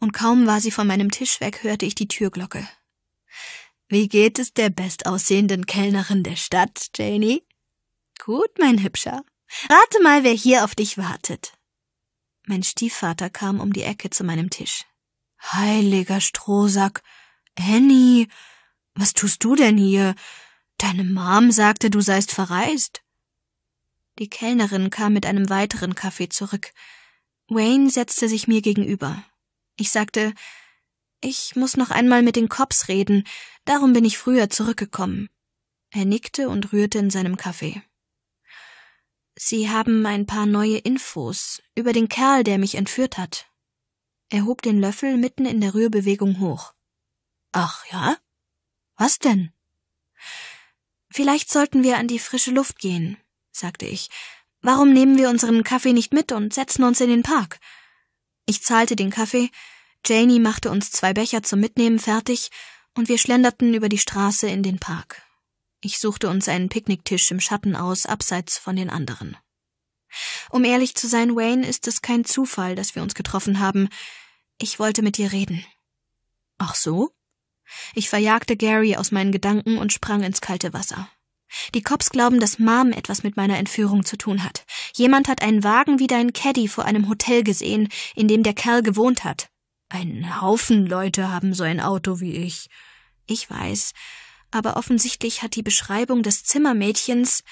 Und kaum war sie von meinem Tisch weg, hörte ich die Türglocke. Wie geht es der bestaussehenden Kellnerin der Stadt, Janie? Gut, mein Hübscher. Rate mal, wer hier auf dich wartet. Mein Stiefvater kam um die Ecke zu meinem Tisch. Heiliger Strohsack. Annie, was tust du denn hier? Deine Mom sagte, du seist verreist. Die Kellnerin kam mit einem weiteren Kaffee zurück. Wayne setzte sich mir gegenüber. Ich sagte, ich muss noch einmal mit den Cops reden, darum bin ich früher zurückgekommen. Er nickte und rührte in seinem Kaffee. Sie haben ein paar neue Infos über den Kerl, der mich entführt hat. Er hob den Löffel mitten in der Rührbewegung hoch. Ach ja? Was denn? Vielleicht sollten wir an die frische Luft gehen, sagte ich. Warum nehmen wir unseren Kaffee nicht mit und setzen uns in den Park? Ich zahlte den Kaffee, Janie machte uns zwei Becher zum Mitnehmen fertig, und wir schlenderten über die Straße in den Park. Ich suchte uns einen Picknicktisch im Schatten aus, abseits von den anderen. Um ehrlich zu sein, Wayne, ist es kein Zufall, dass wir uns getroffen haben. Ich wollte mit dir reden. Ach so? Ich verjagte Gary aus meinen Gedanken und sprang ins kalte Wasser. Die Cops glauben, dass Mom etwas mit meiner Entführung zu tun hat. Jemand hat einen Wagen wie dein Caddy vor einem Hotel gesehen, in dem der Kerl gewohnt hat. Ein Haufen Leute haben so ein Auto wie ich. Ich weiß, aber offensichtlich hat die Beschreibung des Zimmermädchens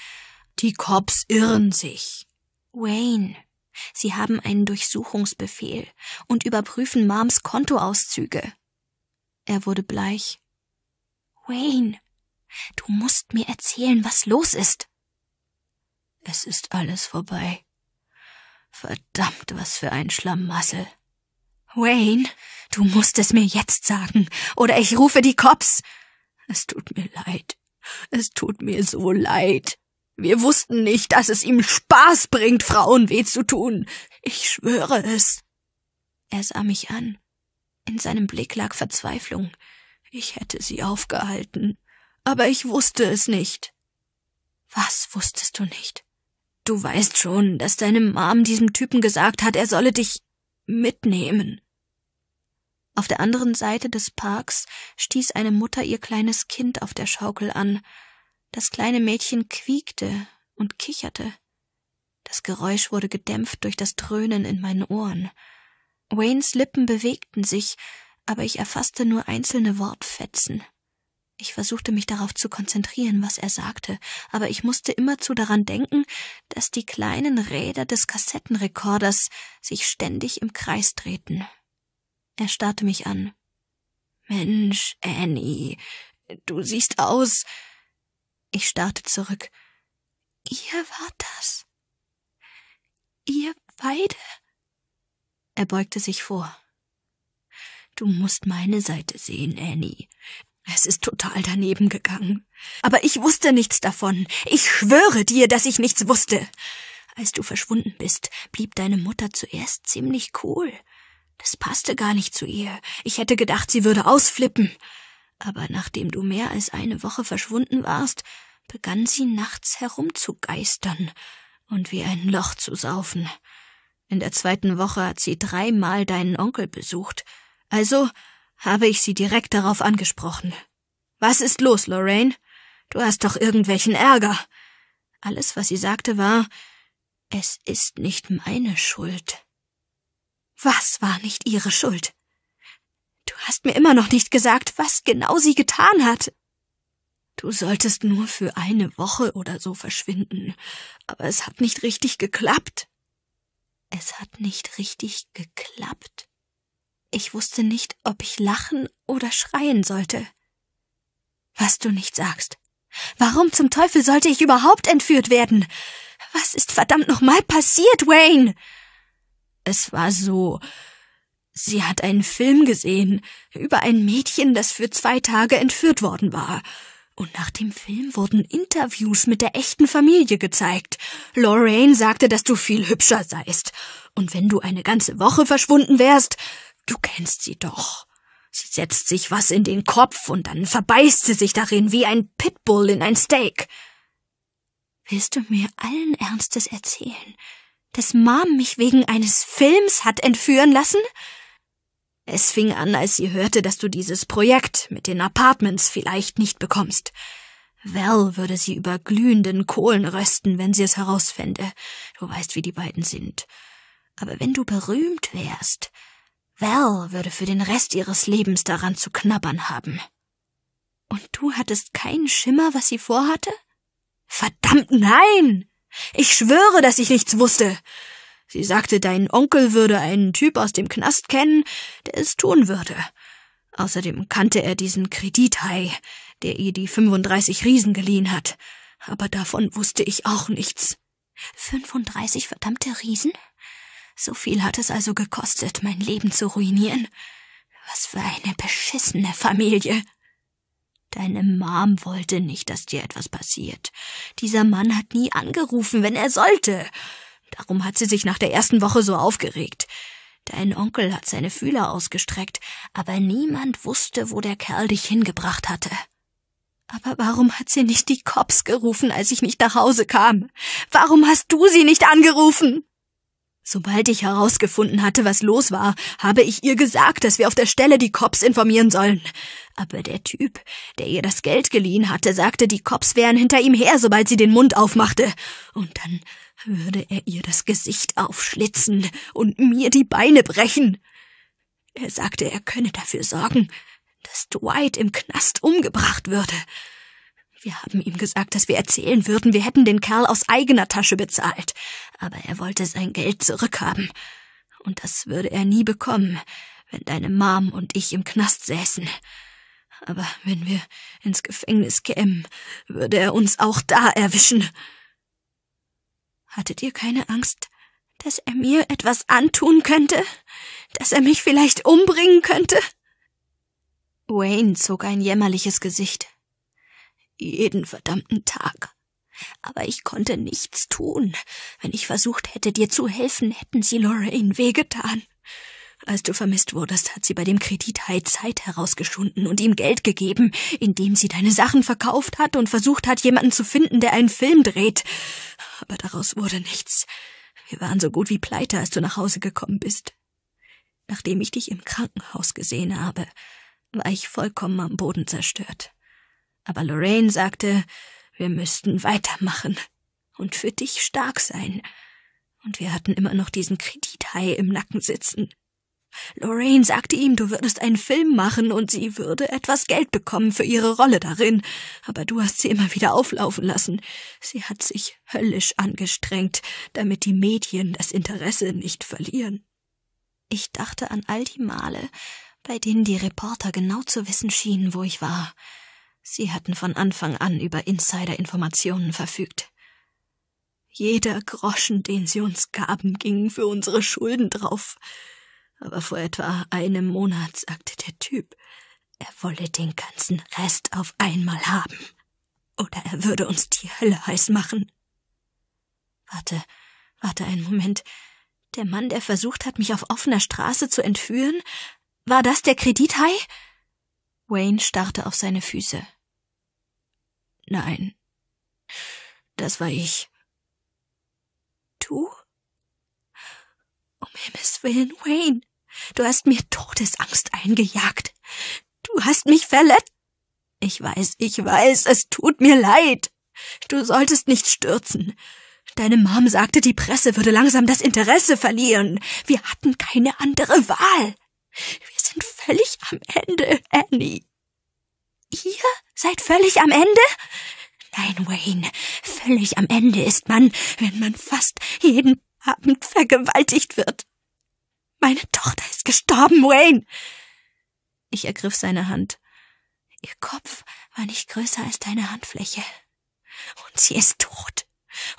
Die Cops irren sich. Wayne, Sie haben einen Durchsuchungsbefehl und überprüfen Moms Kontoauszüge. Er wurde bleich. Wayne, du musst mir erzählen, was los ist. Es ist alles vorbei. Verdammt, was für ein Schlamassel. Wayne, du musst es mir jetzt sagen, oder ich rufe die Cops. Es tut mir leid. Es tut mir so leid. Wir wussten nicht, dass es ihm Spaß bringt, Frauen weh zu tun. Ich schwöre es. Er sah mich an. In seinem Blick lag Verzweiflung. Ich hätte sie aufgehalten. Aber ich wusste es nicht. Was wusstest du nicht? Du weißt schon, dass deine Mom diesem Typen gesagt hat, er solle dich mitnehmen. Auf der anderen Seite des Parks stieß eine Mutter ihr kleines Kind auf der Schaukel an. Das kleine Mädchen quiekte und kicherte. Das Geräusch wurde gedämpft durch das Dröhnen in meinen Ohren. Waynes Lippen bewegten sich, aber ich erfasste nur einzelne Wortfetzen. Ich versuchte mich darauf zu konzentrieren, was er sagte, aber ich musste immerzu daran denken, dass die kleinen Räder des Kassettenrekorders sich ständig im Kreis drehten. Er starrte mich an. Mensch, Annie, du siehst aus. Ich starrte zurück. Ihr wart das. Ihr beide. Er beugte sich vor. Du musst meine Seite sehen, Annie. Es ist total daneben gegangen. Aber ich wusste nichts davon. Ich schwöre dir, dass ich nichts wusste. Als du verschwunden bist, blieb deine Mutter zuerst ziemlich cool. Das passte gar nicht zu ihr. Ich hätte gedacht, sie würde ausflippen. Aber nachdem du mehr als eine Woche verschwunden warst, begann sie nachts herumzugeistern und wie ein Loch zu saufen. In der zweiten Woche hat sie dreimal deinen Onkel besucht. Also habe ich sie direkt darauf angesprochen. Was ist los, Lorraine? Du hast doch irgendwelchen Ärger. Alles, was sie sagte, war, es ist nicht meine Schuld. Was war nicht ihre Schuld? Du hast mir immer noch nicht gesagt, was genau sie getan hat. Du solltest nur für eine Woche oder so verschwinden, aber es hat nicht richtig geklappt. Es hat nicht richtig geklappt. Ich wusste nicht, ob ich lachen oder schreien sollte. Was du nicht sagst. Warum zum Teufel sollte ich überhaupt entführt werden? Was ist verdammt nochmal passiert, Wayne? Es war so. Sie hat einen Film gesehen über ein Mädchen, das für zwei Tage entführt worden war. Und nach dem Film wurden Interviews mit der echten Familie gezeigt. Lorraine sagte, dass du viel hübscher seist. Und wenn du eine ganze Woche verschwunden wärst, du kennst sie doch. Sie setzt sich was in den Kopf und dann verbeißt sie sich darin wie ein Pitbull in ein Steak. Willst du mir allen Ernstes erzählen, dass Mom mich wegen eines Films hat entführen lassen? Es fing an, als sie hörte, dass du dieses Projekt mit den Apartments vielleicht nicht bekommst. Val würde sie über glühenden Kohlen rösten, wenn sie es herausfände. Du weißt, wie die beiden sind. Aber wenn du berühmt wärst, Val würde für den Rest ihres Lebens daran zu knabbern haben. Und du hattest keinen Schimmer, was sie vorhatte? Verdammt nein! Ich schwöre, dass ich nichts wusste. Sie sagte, dein Onkel würde einen Typ aus dem Knast kennen, der es tun würde. Außerdem kannte er diesen Kredithai, der ihr die 35 Riesen geliehen hat. Aber davon wusste ich auch nichts. 35 verdammte Riesen? So viel hat es also gekostet, mein Leben zu ruinieren. Was für eine beschissene Familie. Deine Mom wollte nicht, dass dir etwas passiert. Dieser Mann hat nie angerufen, wenn er sollte. Darum hat sie sich nach der ersten Woche so aufgeregt. Dein Onkel hat seine Fühler ausgestreckt, aber niemand wusste, wo der Kerl dich hingebracht hatte. Aber warum hat sie nicht die Cops gerufen, als ich nicht nach Hause kam? Warum hast du sie nicht angerufen? Sobald ich herausgefunden hatte, was los war, habe ich ihr gesagt, dass wir auf der Stelle die Cops informieren sollen. Aber der Typ, der ihr das Geld geliehen hatte, sagte, die Cops wären hinter ihm her, sobald sie den Mund aufmachte. Und dann würde er ihr das Gesicht aufschlitzen und mir die Beine brechen. Er sagte, er könne dafür sorgen, dass Dwight im Knast umgebracht würde. Wir haben ihm gesagt, dass wir erzählen würden, wir hätten den Kerl aus eigener Tasche bezahlt, aber er wollte sein Geld zurückhaben. Und das würde er nie bekommen, wenn deine Mom und ich im Knast säßen. Aber wenn wir ins Gefängnis kämen, würde er uns auch da erwischen. Hattet ihr keine Angst, dass er mir etwas antun könnte? Dass er mich vielleicht umbringen könnte? Wayne zog ein jämmerliches Gesicht. Jeden verdammten Tag. Aber ich konnte nichts tun. Wenn ich versucht hätte, dir zu helfen, hätten sie Lorraine wehgetan. Als du vermisst wurdest, hat sie bei dem Kredithai Zeit herausgeschunden und ihm Geld gegeben, indem sie deine Sachen verkauft hat und versucht hat, jemanden zu finden, der einen Film dreht. Aber daraus wurde nichts. Wir waren so gut wie pleite, als du nach Hause gekommen bist. Nachdem ich dich im Krankenhaus gesehen habe, war ich vollkommen am Boden zerstört. Aber Lorraine sagte, wir müssten weitermachen und für dich stark sein. Und wir hatten immer noch diesen Kredithai im Nacken sitzen. Lorraine sagte ihm, du würdest einen Film machen und sie würde etwas Geld bekommen für ihre Rolle darin, aber du hast sie immer wieder auflaufen lassen. Sie hat sich höllisch angestrengt, damit die Medien das Interesse nicht verlieren. Ich dachte an all die Male, bei denen die Reporter genau zu wissen schienen, wo ich war. Sie hatten von Anfang an über Insider-Informationen verfügt. Jeder Groschen, den sie uns gaben, ging für unsere Schulden drauf aber vor etwa einem Monat sagte der Typ, er wolle den ganzen Rest auf einmal haben. Oder er würde uns die Hölle heiß machen. Warte, warte einen Moment. Der Mann, der versucht hat, mich auf offener Straße zu entführen, war das der Kredithai? Wayne starrte auf seine Füße. Nein, das war ich. Du? Um Himmels Willen, Wayne, Du hast mir Todesangst eingejagt. Du hast mich verletzt. Ich weiß, ich weiß, es tut mir leid. Du solltest nicht stürzen. Deine Mom sagte, die Presse würde langsam das Interesse verlieren. Wir hatten keine andere Wahl. Wir sind völlig am Ende, Annie. Ihr seid völlig am Ende? Nein, Wayne, völlig am Ende ist man, wenn man fast jeden Abend vergewaltigt wird. Meine Tochter ist gestorben, Wayne. Ich ergriff seine Hand. Ihr Kopf war nicht größer als deine Handfläche. Und sie ist tot.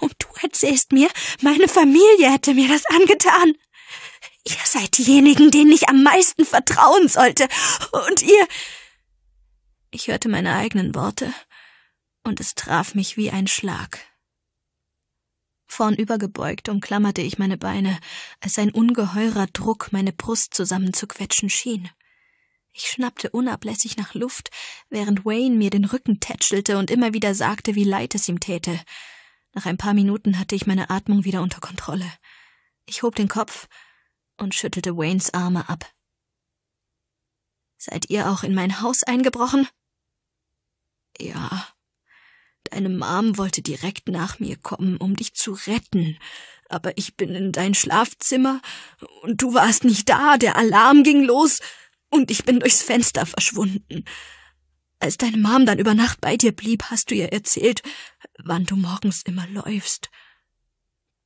Und du erzählst mir, meine Familie hätte mir das angetan. Ihr seid diejenigen, denen ich am meisten vertrauen sollte. Und ihr. Ich hörte meine eigenen Worte, und es traf mich wie ein Schlag. Vornübergebeugt umklammerte ich meine Beine, als ein ungeheurer Druck meine Brust zusammenzuquetschen schien. Ich schnappte unablässig nach Luft, während Wayne mir den Rücken tätschelte und immer wieder sagte, wie leid es ihm täte. Nach ein paar Minuten hatte ich meine Atmung wieder unter Kontrolle. Ich hob den Kopf und schüttelte Waynes Arme ab. Seid ihr auch in mein Haus eingebrochen? Ja, Deine Mom wollte direkt nach mir kommen, um dich zu retten. Aber ich bin in dein Schlafzimmer und du warst nicht da, der Alarm ging los und ich bin durchs Fenster verschwunden. Als deine Mom dann über Nacht bei dir blieb, hast du ihr erzählt, wann du morgens immer läufst.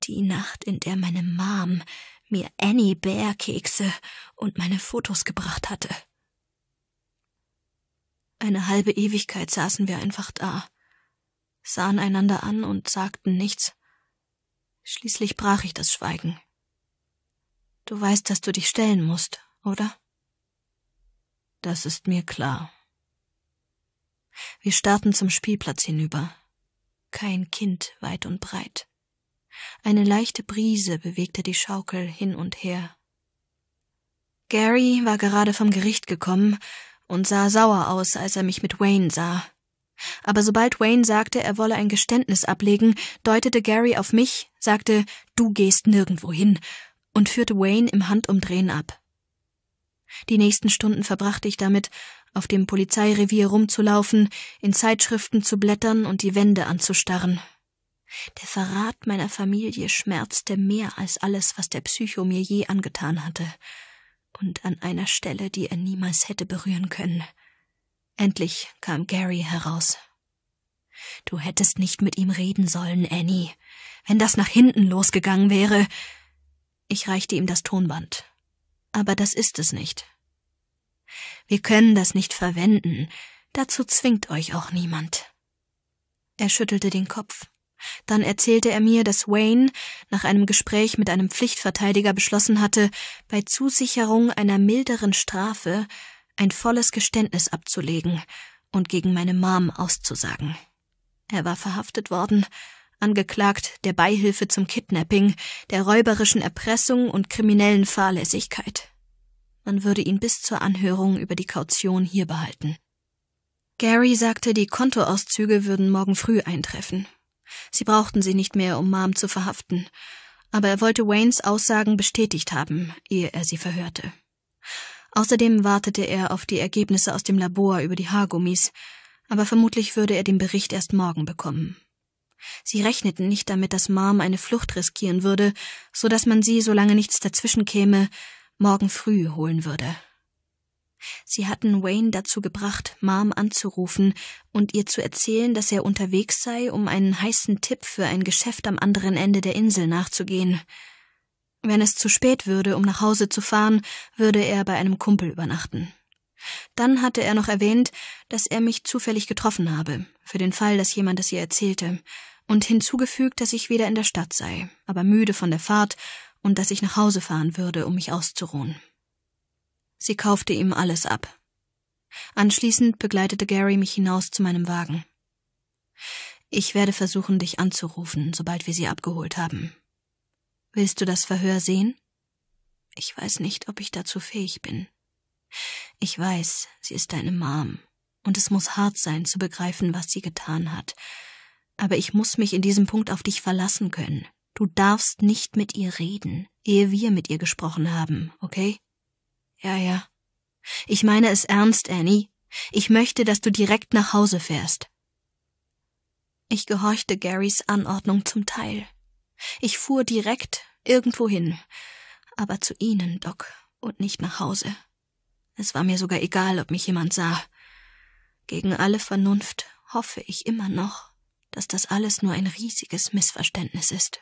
Die Nacht, in der meine Mom mir Annie Bear Kekse und meine Fotos gebracht hatte. Eine halbe Ewigkeit saßen wir einfach da sahen einander an und sagten nichts. Schließlich brach ich das Schweigen. Du weißt, dass du dich stellen musst, oder? Das ist mir klar. Wir starrten zum Spielplatz hinüber. Kein Kind weit und breit. Eine leichte Brise bewegte die Schaukel hin und her. Gary war gerade vom Gericht gekommen und sah sauer aus, als er mich mit Wayne sah. Aber sobald Wayne sagte, er wolle ein Geständnis ablegen, deutete Gary auf mich, sagte, du gehst nirgendwo hin und führte Wayne im Handumdrehen ab. Die nächsten Stunden verbrachte ich damit, auf dem Polizeirevier rumzulaufen, in Zeitschriften zu blättern und die Wände anzustarren. Der Verrat meiner Familie schmerzte mehr als alles, was der Psycho mir je angetan hatte, und an einer Stelle, die er niemals hätte berühren können. Endlich kam Gary heraus. Du hättest nicht mit ihm reden sollen, Annie. Wenn das nach hinten losgegangen wäre. Ich reichte ihm das Tonband. Aber das ist es nicht. Wir können das nicht verwenden. Dazu zwingt euch auch niemand. Er schüttelte den Kopf. Dann erzählte er mir, dass Wayne nach einem Gespräch mit einem Pflichtverteidiger beschlossen hatte, bei Zusicherung einer milderen Strafe ein volles Geständnis abzulegen und gegen meine Mom auszusagen. Er war verhaftet worden, angeklagt der Beihilfe zum Kidnapping, der räuberischen Erpressung und kriminellen Fahrlässigkeit. Man würde ihn bis zur Anhörung über die Kaution hier behalten. Gary sagte, die Kontoauszüge würden morgen früh eintreffen. Sie brauchten sie nicht mehr, um Mom zu verhaften, aber er wollte Waynes Aussagen bestätigt haben, ehe er sie verhörte. Außerdem wartete er auf die Ergebnisse aus dem Labor über die Haargummis, aber vermutlich würde er den Bericht erst morgen bekommen. Sie rechneten nicht damit, dass Mom eine Flucht riskieren würde, so dass man sie, solange nichts dazwischen käme, morgen früh holen würde. Sie hatten Wayne dazu gebracht, Mom anzurufen und ihr zu erzählen, dass er unterwegs sei, um einen heißen Tipp für ein Geschäft am anderen Ende der Insel nachzugehen. Wenn es zu spät würde, um nach Hause zu fahren, würde er bei einem Kumpel übernachten. Dann hatte er noch erwähnt, dass er mich zufällig getroffen habe, für den Fall, dass jemand es ihr erzählte, und hinzugefügt, dass ich wieder in der Stadt sei, aber müde von der Fahrt und dass ich nach Hause fahren würde, um mich auszuruhen. Sie kaufte ihm alles ab. Anschließend begleitete Gary mich hinaus zu meinem Wagen. Ich werde versuchen, dich anzurufen, sobald wir sie abgeholt haben, Willst du das Verhör sehen? Ich weiß nicht, ob ich dazu fähig bin. Ich weiß, sie ist deine Mom, und es muss hart sein, zu begreifen, was sie getan hat. Aber ich muss mich in diesem Punkt auf dich verlassen können. Du darfst nicht mit ihr reden, ehe wir mit ihr gesprochen haben, okay? Ja, ja. Ich meine es ernst, Annie. Ich möchte, dass du direkt nach Hause fährst. Ich gehorchte Garys Anordnung zum Teil. Ich fuhr direkt irgendwo hin. aber zu Ihnen, Doc, und nicht nach Hause. Es war mir sogar egal, ob mich jemand sah. Gegen alle Vernunft hoffe ich immer noch, dass das alles nur ein riesiges Missverständnis ist.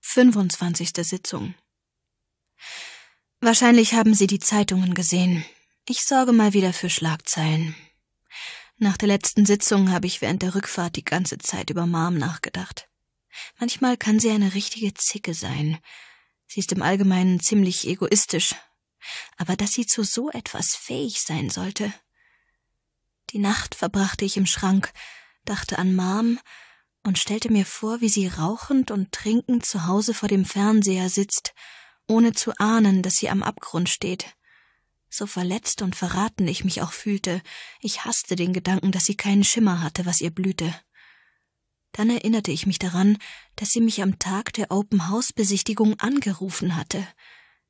25. Sitzung. Wahrscheinlich haben Sie die Zeitungen gesehen. Ich sorge mal wieder für Schlagzeilen. Nach der letzten Sitzung habe ich während der Rückfahrt die ganze Zeit über Mom nachgedacht. Manchmal kann sie eine richtige Zicke sein. Sie ist im Allgemeinen ziemlich egoistisch. Aber dass sie zu so etwas fähig sein sollte. Die Nacht verbrachte ich im Schrank, dachte an Mom und stellte mir vor, wie sie rauchend und trinkend zu Hause vor dem Fernseher sitzt, ohne zu ahnen, dass sie am Abgrund steht. So verletzt und verraten ich mich auch fühlte, ich hasste den Gedanken, dass sie keinen Schimmer hatte, was ihr blühte. Dann erinnerte ich mich daran, dass sie mich am Tag der Open-House-Besichtigung angerufen hatte.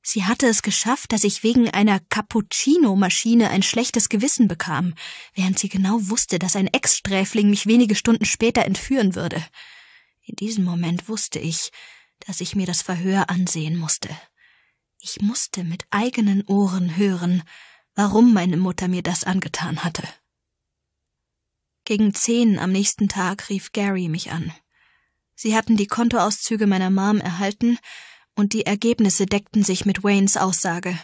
Sie hatte es geschafft, dass ich wegen einer Cappuccino-Maschine ein schlechtes Gewissen bekam, während sie genau wusste, dass ein Ex-Sträfling mich wenige Stunden später entführen würde. In diesem Moment wusste ich, dass ich mir das Verhör ansehen musste. Ich musste mit eigenen Ohren hören, warum meine Mutter mir das angetan hatte. Gegen zehn am nächsten Tag rief Gary mich an. Sie hatten die Kontoauszüge meiner Mom erhalten und die Ergebnisse deckten sich mit Waynes Aussage.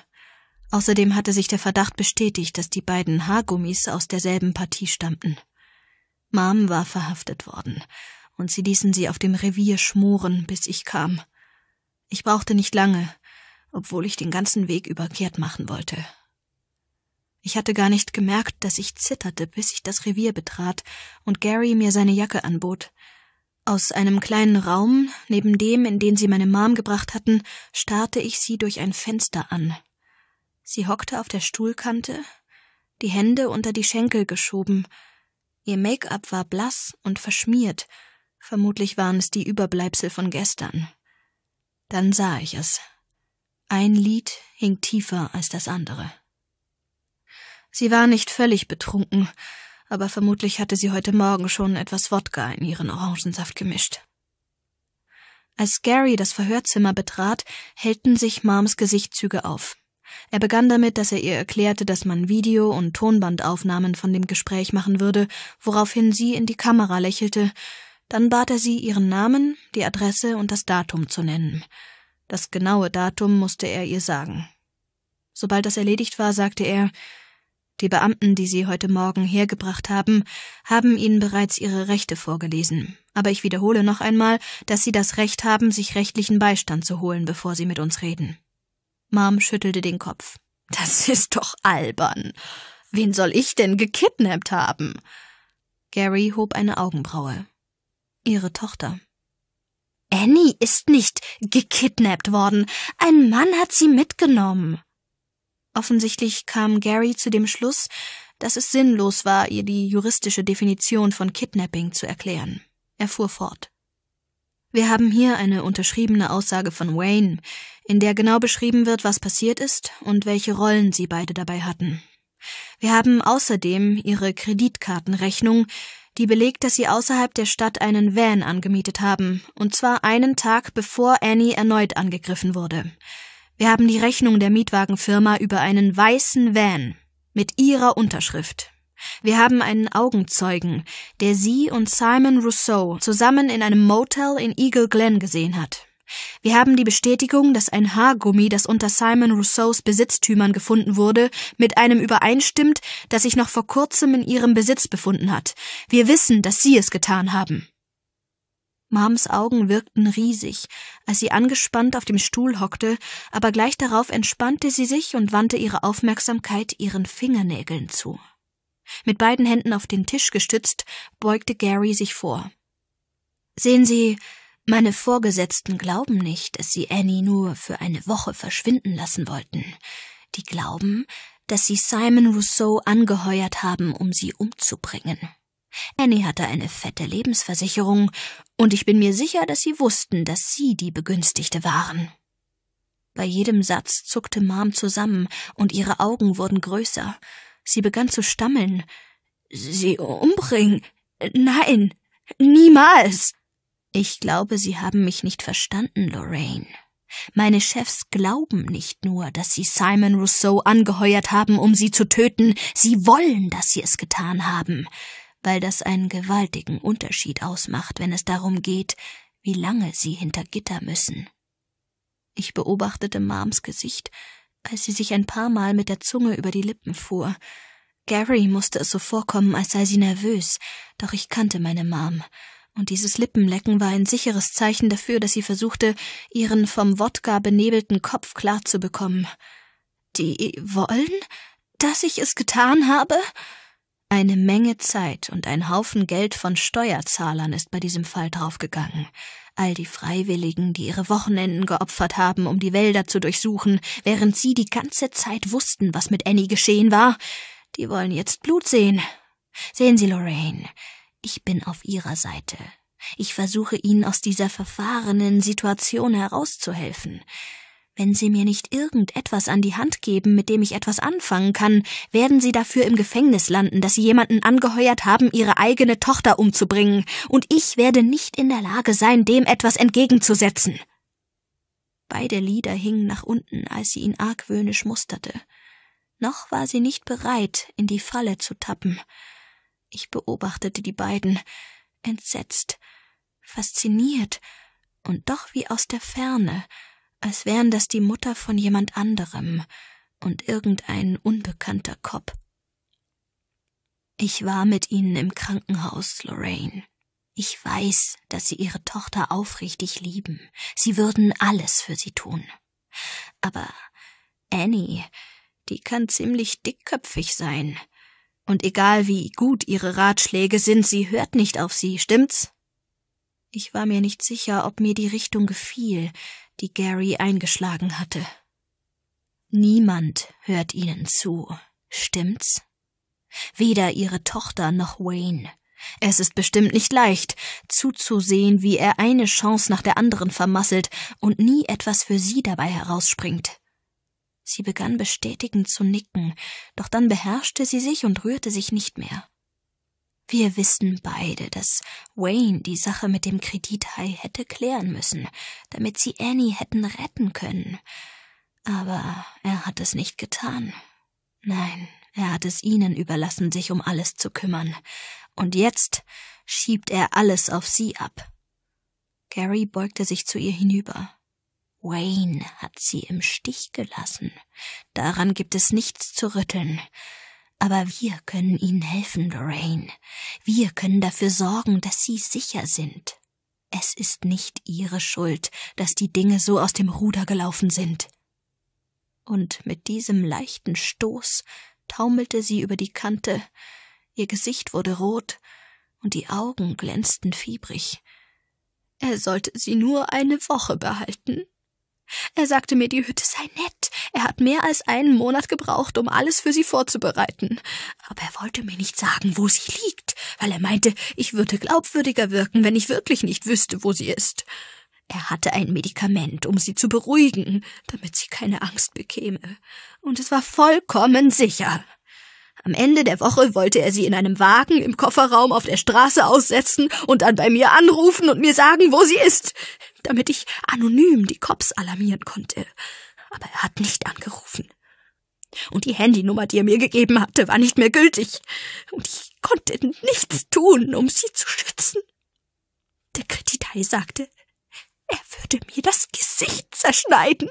Außerdem hatte sich der Verdacht bestätigt, dass die beiden Haargummis aus derselben Partie stammten. Mom war verhaftet worden und sie ließen sie auf dem Revier schmoren, bis ich kam. Ich brauchte nicht lange, obwohl ich den ganzen Weg überkehrt machen wollte. Ich hatte gar nicht gemerkt, dass ich zitterte, bis ich das Revier betrat und Gary mir seine Jacke anbot. Aus einem kleinen Raum, neben dem, in den sie meine Mom gebracht hatten, starrte ich sie durch ein Fenster an. Sie hockte auf der Stuhlkante, die Hände unter die Schenkel geschoben. Ihr Make-up war blass und verschmiert. Vermutlich waren es die Überbleibsel von gestern. Dann sah ich es. Ein Lied hing tiefer als das andere. Sie war nicht völlig betrunken, aber vermutlich hatte sie heute Morgen schon etwas Wodka in ihren Orangensaft gemischt. Als Gary das Verhörzimmer betrat, hellten sich Mams Gesichtszüge auf. Er begann damit, dass er ihr erklärte, dass man Video- und Tonbandaufnahmen von dem Gespräch machen würde, woraufhin sie in die Kamera lächelte. Dann bat er sie, ihren Namen, die Adresse und das Datum zu nennen. Das genaue Datum musste er ihr sagen. Sobald das erledigt war, sagte er Die Beamten, die Sie heute Morgen hergebracht haben, haben Ihnen bereits Ihre Rechte vorgelesen. Aber ich wiederhole noch einmal, dass Sie das Recht haben, sich rechtlichen Beistand zu holen, bevor Sie mit uns reden. Mom schüttelte den Kopf. Das ist doch albern. Wen soll ich denn gekidnappt haben? Gary hob eine Augenbraue. Ihre Tochter. Annie ist nicht gekidnappt worden. Ein Mann hat sie mitgenommen. Offensichtlich kam Gary zu dem Schluss, dass es sinnlos war, ihr die juristische Definition von Kidnapping zu erklären. Er fuhr fort. Wir haben hier eine unterschriebene Aussage von Wayne, in der genau beschrieben wird, was passiert ist und welche Rollen sie beide dabei hatten. Wir haben außerdem ihre Kreditkartenrechnung, die belegt, dass sie außerhalb der Stadt einen Van angemietet haben, und zwar einen Tag bevor Annie erneut angegriffen wurde. Wir haben die Rechnung der Mietwagenfirma über einen weißen Van mit ihrer Unterschrift. Wir haben einen Augenzeugen, der sie und Simon Rousseau zusammen in einem Motel in Eagle Glen gesehen hat. Wir haben die Bestätigung, dass ein Haargummi, das unter Simon Rousseaus Besitztümern gefunden wurde, mit einem übereinstimmt, das sich noch vor kurzem in ihrem Besitz befunden hat. Wir wissen, dass Sie es getan haben. Mams Augen wirkten riesig, als sie angespannt auf dem Stuhl hockte, aber gleich darauf entspannte sie sich und wandte ihre Aufmerksamkeit ihren Fingernägeln zu. Mit beiden Händen auf den Tisch gestützt, beugte Gary sich vor. Sehen Sie, meine Vorgesetzten glauben nicht, dass sie Annie nur für eine Woche verschwinden lassen wollten. Die glauben, dass sie Simon Rousseau angeheuert haben, um sie umzubringen. Annie hatte eine fette Lebensversicherung, und ich bin mir sicher, dass sie wussten, dass sie die Begünstigte waren. Bei jedem Satz zuckte Mom zusammen, und ihre Augen wurden größer. Sie begann zu stammeln. Sie umbringen? Nein, niemals. Ich glaube, Sie haben mich nicht verstanden, Lorraine. Meine Chefs glauben nicht nur, dass sie Simon Rousseau angeheuert haben, um sie zu töten, sie wollen, dass sie es getan haben, weil das einen gewaltigen Unterschied ausmacht, wenn es darum geht, wie lange sie hinter Gitter müssen. Ich beobachtete Mams Gesicht, als sie sich ein paar Mal mit der Zunge über die Lippen fuhr. Gary musste es so vorkommen, als sei sie nervös, doch ich kannte meine Mom und dieses Lippenlecken war ein sicheres Zeichen dafür, dass sie versuchte, ihren vom Wodka benebelten Kopf klar zu bekommen. Die wollen, dass ich es getan habe? Eine Menge Zeit und ein Haufen Geld von Steuerzahlern ist bei diesem Fall draufgegangen. All die Freiwilligen, die ihre Wochenenden geopfert haben, um die Wälder zu durchsuchen, während sie die ganze Zeit wussten, was mit Annie geschehen war, die wollen jetzt Blut sehen. Sehen Sie, Lorraine, ich bin auf ihrer Seite. Ich versuche ihnen aus dieser verfahrenen Situation herauszuhelfen. Wenn Sie mir nicht irgendetwas an die Hand geben, mit dem ich etwas anfangen kann, werden Sie dafür im Gefängnis landen, dass Sie jemanden angeheuert haben, Ihre eigene Tochter umzubringen, und ich werde nicht in der Lage sein, dem etwas entgegenzusetzen. Beide Lieder hingen nach unten, als sie ihn argwöhnisch musterte. Noch war sie nicht bereit, in die Falle zu tappen. Ich beobachtete die beiden, entsetzt, fasziniert und doch wie aus der Ferne, als wären das die Mutter von jemand anderem und irgendein unbekannter Kopf. Ich war mit ihnen im Krankenhaus, Lorraine. Ich weiß, dass sie ihre Tochter aufrichtig lieben. Sie würden alles für sie tun. Aber Annie, die kann ziemlich dickköpfig sein. Und egal wie gut ihre Ratschläge sind, sie hört nicht auf sie, stimmt's? Ich war mir nicht sicher, ob mir die Richtung gefiel, die Gary eingeschlagen hatte. Niemand hört ihnen zu, stimmt's? Weder ihre Tochter noch Wayne. Es ist bestimmt nicht leicht, zuzusehen, wie er eine Chance nach der anderen vermasselt und nie etwas für sie dabei herausspringt. Sie begann bestätigend zu nicken, doch dann beherrschte sie sich und rührte sich nicht mehr. Wir wissen beide, dass Wayne die Sache mit dem Kredithai hätte klären müssen, damit sie Annie hätten retten können. Aber er hat es nicht getan. Nein, er hat es ihnen überlassen, sich um alles zu kümmern. Und jetzt schiebt er alles auf sie ab. Gary beugte sich zu ihr hinüber. Wayne hat sie im Stich gelassen. Daran gibt es nichts zu rütteln. Aber wir können ihnen helfen, Lorraine. Wir können dafür sorgen, dass sie sicher sind. Es ist nicht ihre Schuld, dass die Dinge so aus dem Ruder gelaufen sind. Und mit diesem leichten Stoß taumelte sie über die Kante, ihr Gesicht wurde rot und die Augen glänzten fiebrig. Er sollte sie nur eine Woche behalten. Er sagte mir, die Hütte sei nett. Er hat mehr als einen Monat gebraucht, um alles für sie vorzubereiten. Aber er wollte mir nicht sagen, wo sie liegt, weil er meinte, ich würde glaubwürdiger wirken, wenn ich wirklich nicht wüsste, wo sie ist. Er hatte ein Medikament, um sie zu beruhigen, damit sie keine Angst bekäme. Und es war vollkommen sicher. Am Ende der Woche wollte er sie in einem Wagen im Kofferraum auf der Straße aussetzen und dann bei mir anrufen und mir sagen, wo sie ist, damit ich anonym die Cops alarmieren konnte. Aber er hat nicht angerufen. Und die Handynummer, die er mir gegeben hatte, war nicht mehr gültig. Und ich konnte nichts tun, um sie zu schützen. Der Kreditei sagte, er würde mir das Gesicht zerschneiden.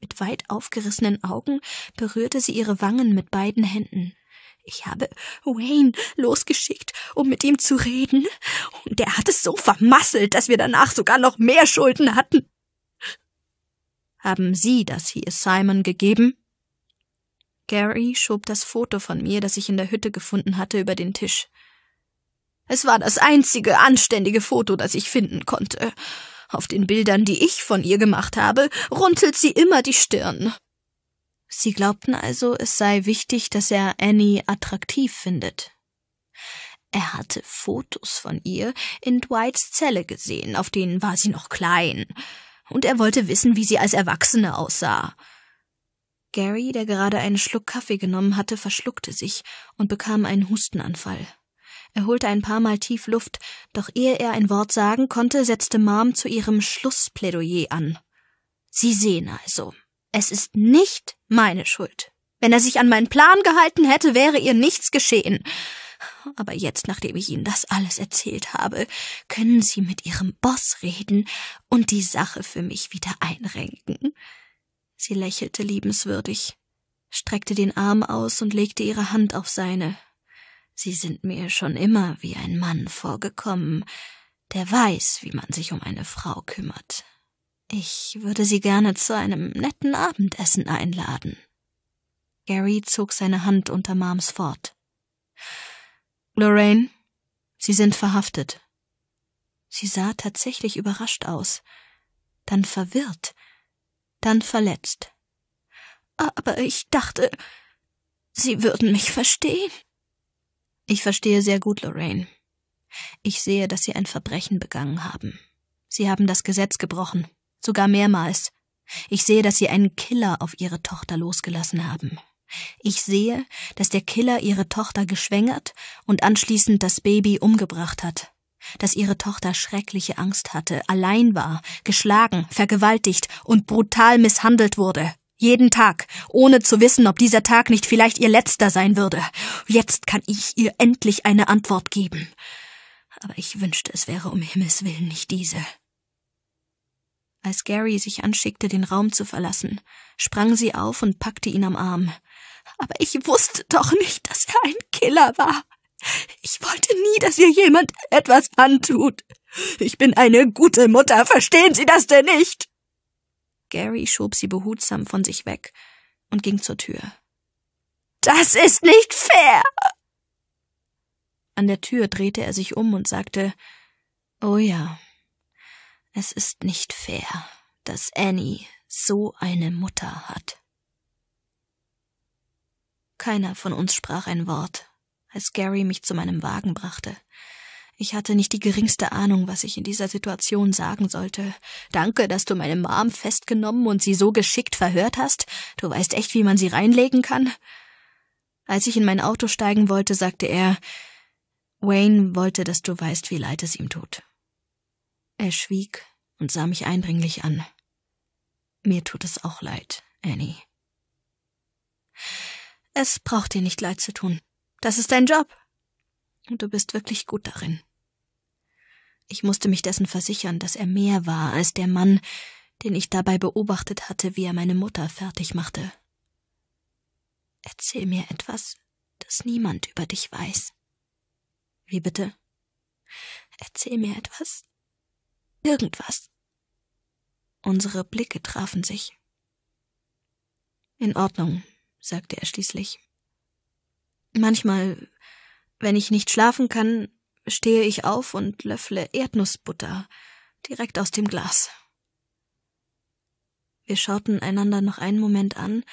Mit weit aufgerissenen Augen berührte sie ihre Wangen mit beiden Händen. Ich habe Wayne losgeschickt, um mit ihm zu reden, und er hat es so vermasselt, dass wir danach sogar noch mehr Schulden hatten. Haben Sie das hier Simon gegeben? Gary schob das Foto von mir, das ich in der Hütte gefunden hatte, über den Tisch. Es war das einzige anständige Foto, das ich finden konnte. Auf den Bildern, die ich von ihr gemacht habe, runzelt sie immer die Stirn. Sie glaubten also, es sei wichtig, dass er Annie attraktiv findet. Er hatte Fotos von ihr in Dwights Zelle gesehen, auf denen war sie noch klein, und er wollte wissen, wie sie als Erwachsene aussah. Gary, der gerade einen Schluck Kaffee genommen hatte, verschluckte sich und bekam einen Hustenanfall. Er holte ein paar Mal tief Luft, doch ehe er ein Wort sagen konnte, setzte Mom zu ihrem Schlussplädoyer an. Sie sehen also, es ist nicht meine Schuld. Wenn er sich an meinen Plan gehalten hätte, wäre ihr nichts geschehen. Aber jetzt, nachdem ich Ihnen das alles erzählt habe, können Sie mit Ihrem Boss reden und die Sache für mich wieder einrenken. Sie lächelte liebenswürdig, streckte den Arm aus und legte ihre Hand auf seine, Sie sind mir schon immer wie ein Mann vorgekommen, der weiß, wie man sich um eine Frau kümmert. Ich würde Sie gerne zu einem netten Abendessen einladen. Gary zog seine Hand unter Mams fort. Lorraine, Sie sind verhaftet. Sie sah tatsächlich überrascht aus, dann verwirrt, dann verletzt. Aber ich dachte, Sie würden mich verstehen. Ich verstehe sehr gut, Lorraine. Ich sehe, dass Sie ein Verbrechen begangen haben. Sie haben das Gesetz gebrochen, sogar mehrmals. Ich sehe, dass Sie einen Killer auf Ihre Tochter losgelassen haben. Ich sehe, dass der Killer Ihre Tochter geschwängert und anschließend das Baby umgebracht hat. Dass Ihre Tochter schreckliche Angst hatte, allein war, geschlagen, vergewaltigt und brutal misshandelt wurde. Jeden Tag, ohne zu wissen, ob dieser Tag nicht vielleicht ihr letzter sein würde. Jetzt kann ich ihr endlich eine Antwort geben. Aber ich wünschte, es wäre um Himmels willen nicht diese. Als Gary sich anschickte, den Raum zu verlassen, sprang sie auf und packte ihn am Arm. Aber ich wusste doch nicht, dass er ein Killer war. Ich wollte nie, dass ihr jemand etwas antut. Ich bin eine gute Mutter, verstehen Sie das denn nicht? Gary schob sie behutsam von sich weg und ging zur Tür. Das ist nicht fair! An der Tür drehte er sich um und sagte, Oh ja, es ist nicht fair, dass Annie so eine Mutter hat. Keiner von uns sprach ein Wort, als Gary mich zu meinem Wagen brachte. Ich hatte nicht die geringste Ahnung, was ich in dieser Situation sagen sollte. Danke, dass du meine Mom festgenommen und sie so geschickt verhört hast. Du weißt echt, wie man sie reinlegen kann. Als ich in mein Auto steigen wollte, sagte er, Wayne wollte, dass du weißt, wie leid es ihm tut. Er schwieg und sah mich eindringlich an. Mir tut es auch leid, Annie. Es braucht dir nicht leid zu tun. Das ist dein Job. Und du bist wirklich gut darin. Ich musste mich dessen versichern, dass er mehr war als der Mann, den ich dabei beobachtet hatte, wie er meine Mutter fertig machte. Erzähl mir etwas, das niemand über dich weiß. Wie bitte? Erzähl mir etwas. Irgendwas. Unsere Blicke trafen sich. In Ordnung, sagte er schließlich. Manchmal, wenn ich nicht schlafen kann, stehe ich auf und löffle Erdnussbutter direkt aus dem Glas. Wir schauten einander noch einen Moment an,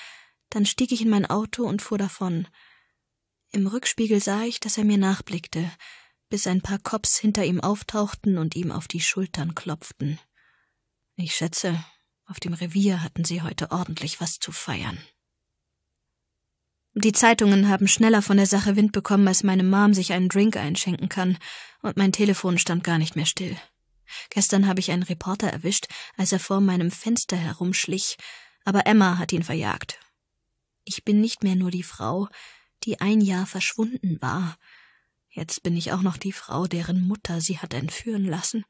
dann stieg ich in mein Auto und fuhr davon. Im Rückspiegel sah ich, dass er mir nachblickte, bis ein paar Cops hinter ihm auftauchten und ihm auf die Schultern klopften. Ich schätze, auf dem Revier hatten sie heute ordentlich was zu feiern. Die Zeitungen haben schneller von der Sache Wind bekommen, als meine Mom sich einen Drink einschenken kann, und mein Telefon stand gar nicht mehr still. Gestern habe ich einen Reporter erwischt, als er vor meinem Fenster herumschlich, aber Emma hat ihn verjagt. Ich bin nicht mehr nur die Frau, die ein Jahr verschwunden war. Jetzt bin ich auch noch die Frau, deren Mutter sie hat entführen lassen.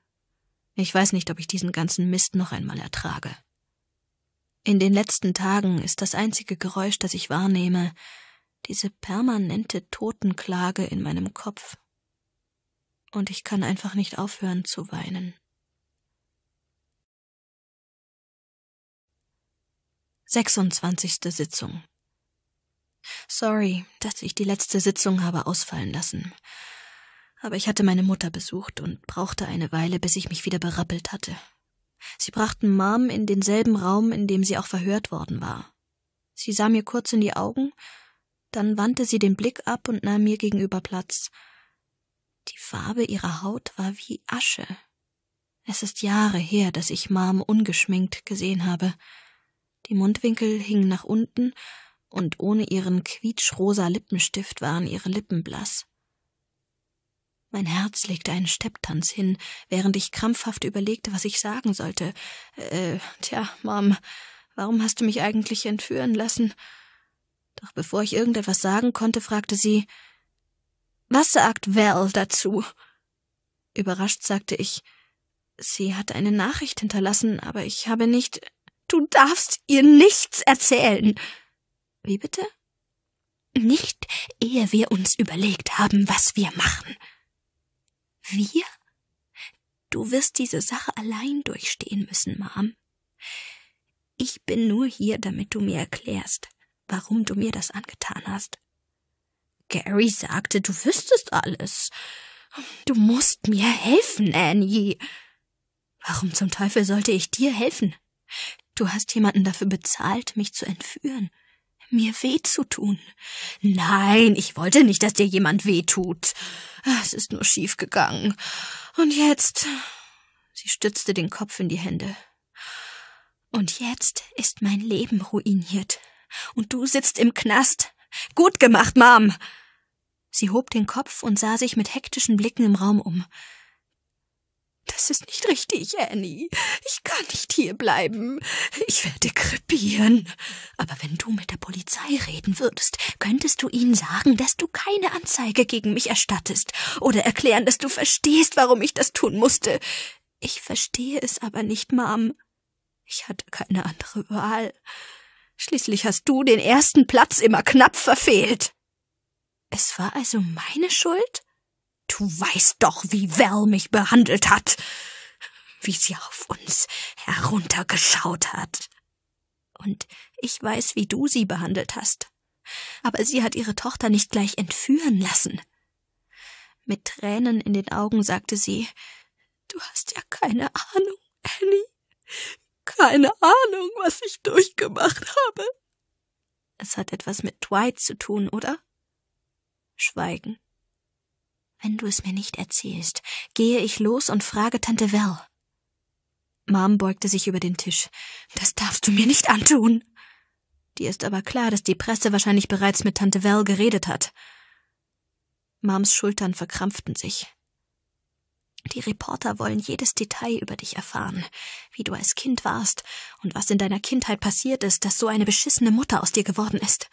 Ich weiß nicht, ob ich diesen ganzen Mist noch einmal ertrage. In den letzten Tagen ist das einzige Geräusch, das ich wahrnehme, diese permanente Totenklage in meinem Kopf. Und ich kann einfach nicht aufhören zu weinen. 26. Sitzung. Sorry, dass ich die letzte Sitzung habe ausfallen lassen. Aber ich hatte meine Mutter besucht und brauchte eine Weile, bis ich mich wieder berappelt hatte. Sie brachten Mom in denselben Raum, in dem sie auch verhört worden war. Sie sah mir kurz in die Augen, dann wandte sie den Blick ab und nahm mir gegenüber Platz. Die Farbe ihrer Haut war wie Asche. Es ist Jahre her, dass ich Mom ungeschminkt gesehen habe. Die Mundwinkel hingen nach unten, und ohne ihren quietschrosa Lippenstift waren ihre Lippen blass. Mein Herz legte einen Stepptanz hin, während ich krampfhaft überlegte, was ich sagen sollte. Äh, äh, tja, Mom, warum hast du mich eigentlich entführen lassen? Doch bevor ich irgendetwas sagen konnte, fragte sie, was sagt Val dazu? Überrascht sagte ich, sie hat eine Nachricht hinterlassen, aber ich habe nicht. Du darfst ihr nichts erzählen. Wie bitte? Nicht, ehe wir uns überlegt haben, was wir machen. Wir? Du wirst diese Sache allein durchstehen müssen, Mom. Ich bin nur hier, damit du mir erklärst, warum du mir das angetan hast. Gary sagte, du wüsstest alles. Du musst mir helfen, Annie. Warum zum Teufel sollte ich dir helfen? Du hast jemanden dafür bezahlt, mich zu entführen mir weh zu tun. Nein, ich wollte nicht, dass dir jemand weh tut. Es ist nur schief gegangen. Und jetzt. Sie stützte den Kopf in die Hände. Und jetzt ist mein Leben ruiniert. Und du sitzt im Knast. Gut gemacht, Mom. Sie hob den Kopf und sah sich mit hektischen Blicken im Raum um. Das ist nicht richtig, Annie. Ich kann nicht hier bleiben. Ich werde krepieren. Aber wenn du mit der Polizei reden würdest, könntest du ihnen sagen, dass du keine Anzeige gegen mich erstattest oder erklären, dass du verstehst, warum ich das tun musste. Ich verstehe es aber nicht, Mom. Ich hatte keine andere Wahl. Schließlich hast du den ersten Platz immer knapp verfehlt. Es war also meine Schuld? Du weißt doch, wie Val mich behandelt hat, wie sie auf uns heruntergeschaut hat. Und ich weiß, wie du sie behandelt hast. Aber sie hat ihre Tochter nicht gleich entführen lassen. Mit Tränen in den Augen sagte sie, Du hast ja keine Ahnung, Annie. Keine Ahnung, was ich durchgemacht habe. Es hat etwas mit Dwight zu tun, oder? Schweigen. Wenn du es mir nicht erzählst, gehe ich los und frage Tante Well. Mom beugte sich über den Tisch. Das darfst du mir nicht antun. Dir ist aber klar, dass die Presse wahrscheinlich bereits mit Tante Well geredet hat. Moms Schultern verkrampften sich. Die Reporter wollen jedes Detail über dich erfahren, wie du als Kind warst und was in deiner Kindheit passiert ist, dass so eine beschissene Mutter aus dir geworden ist.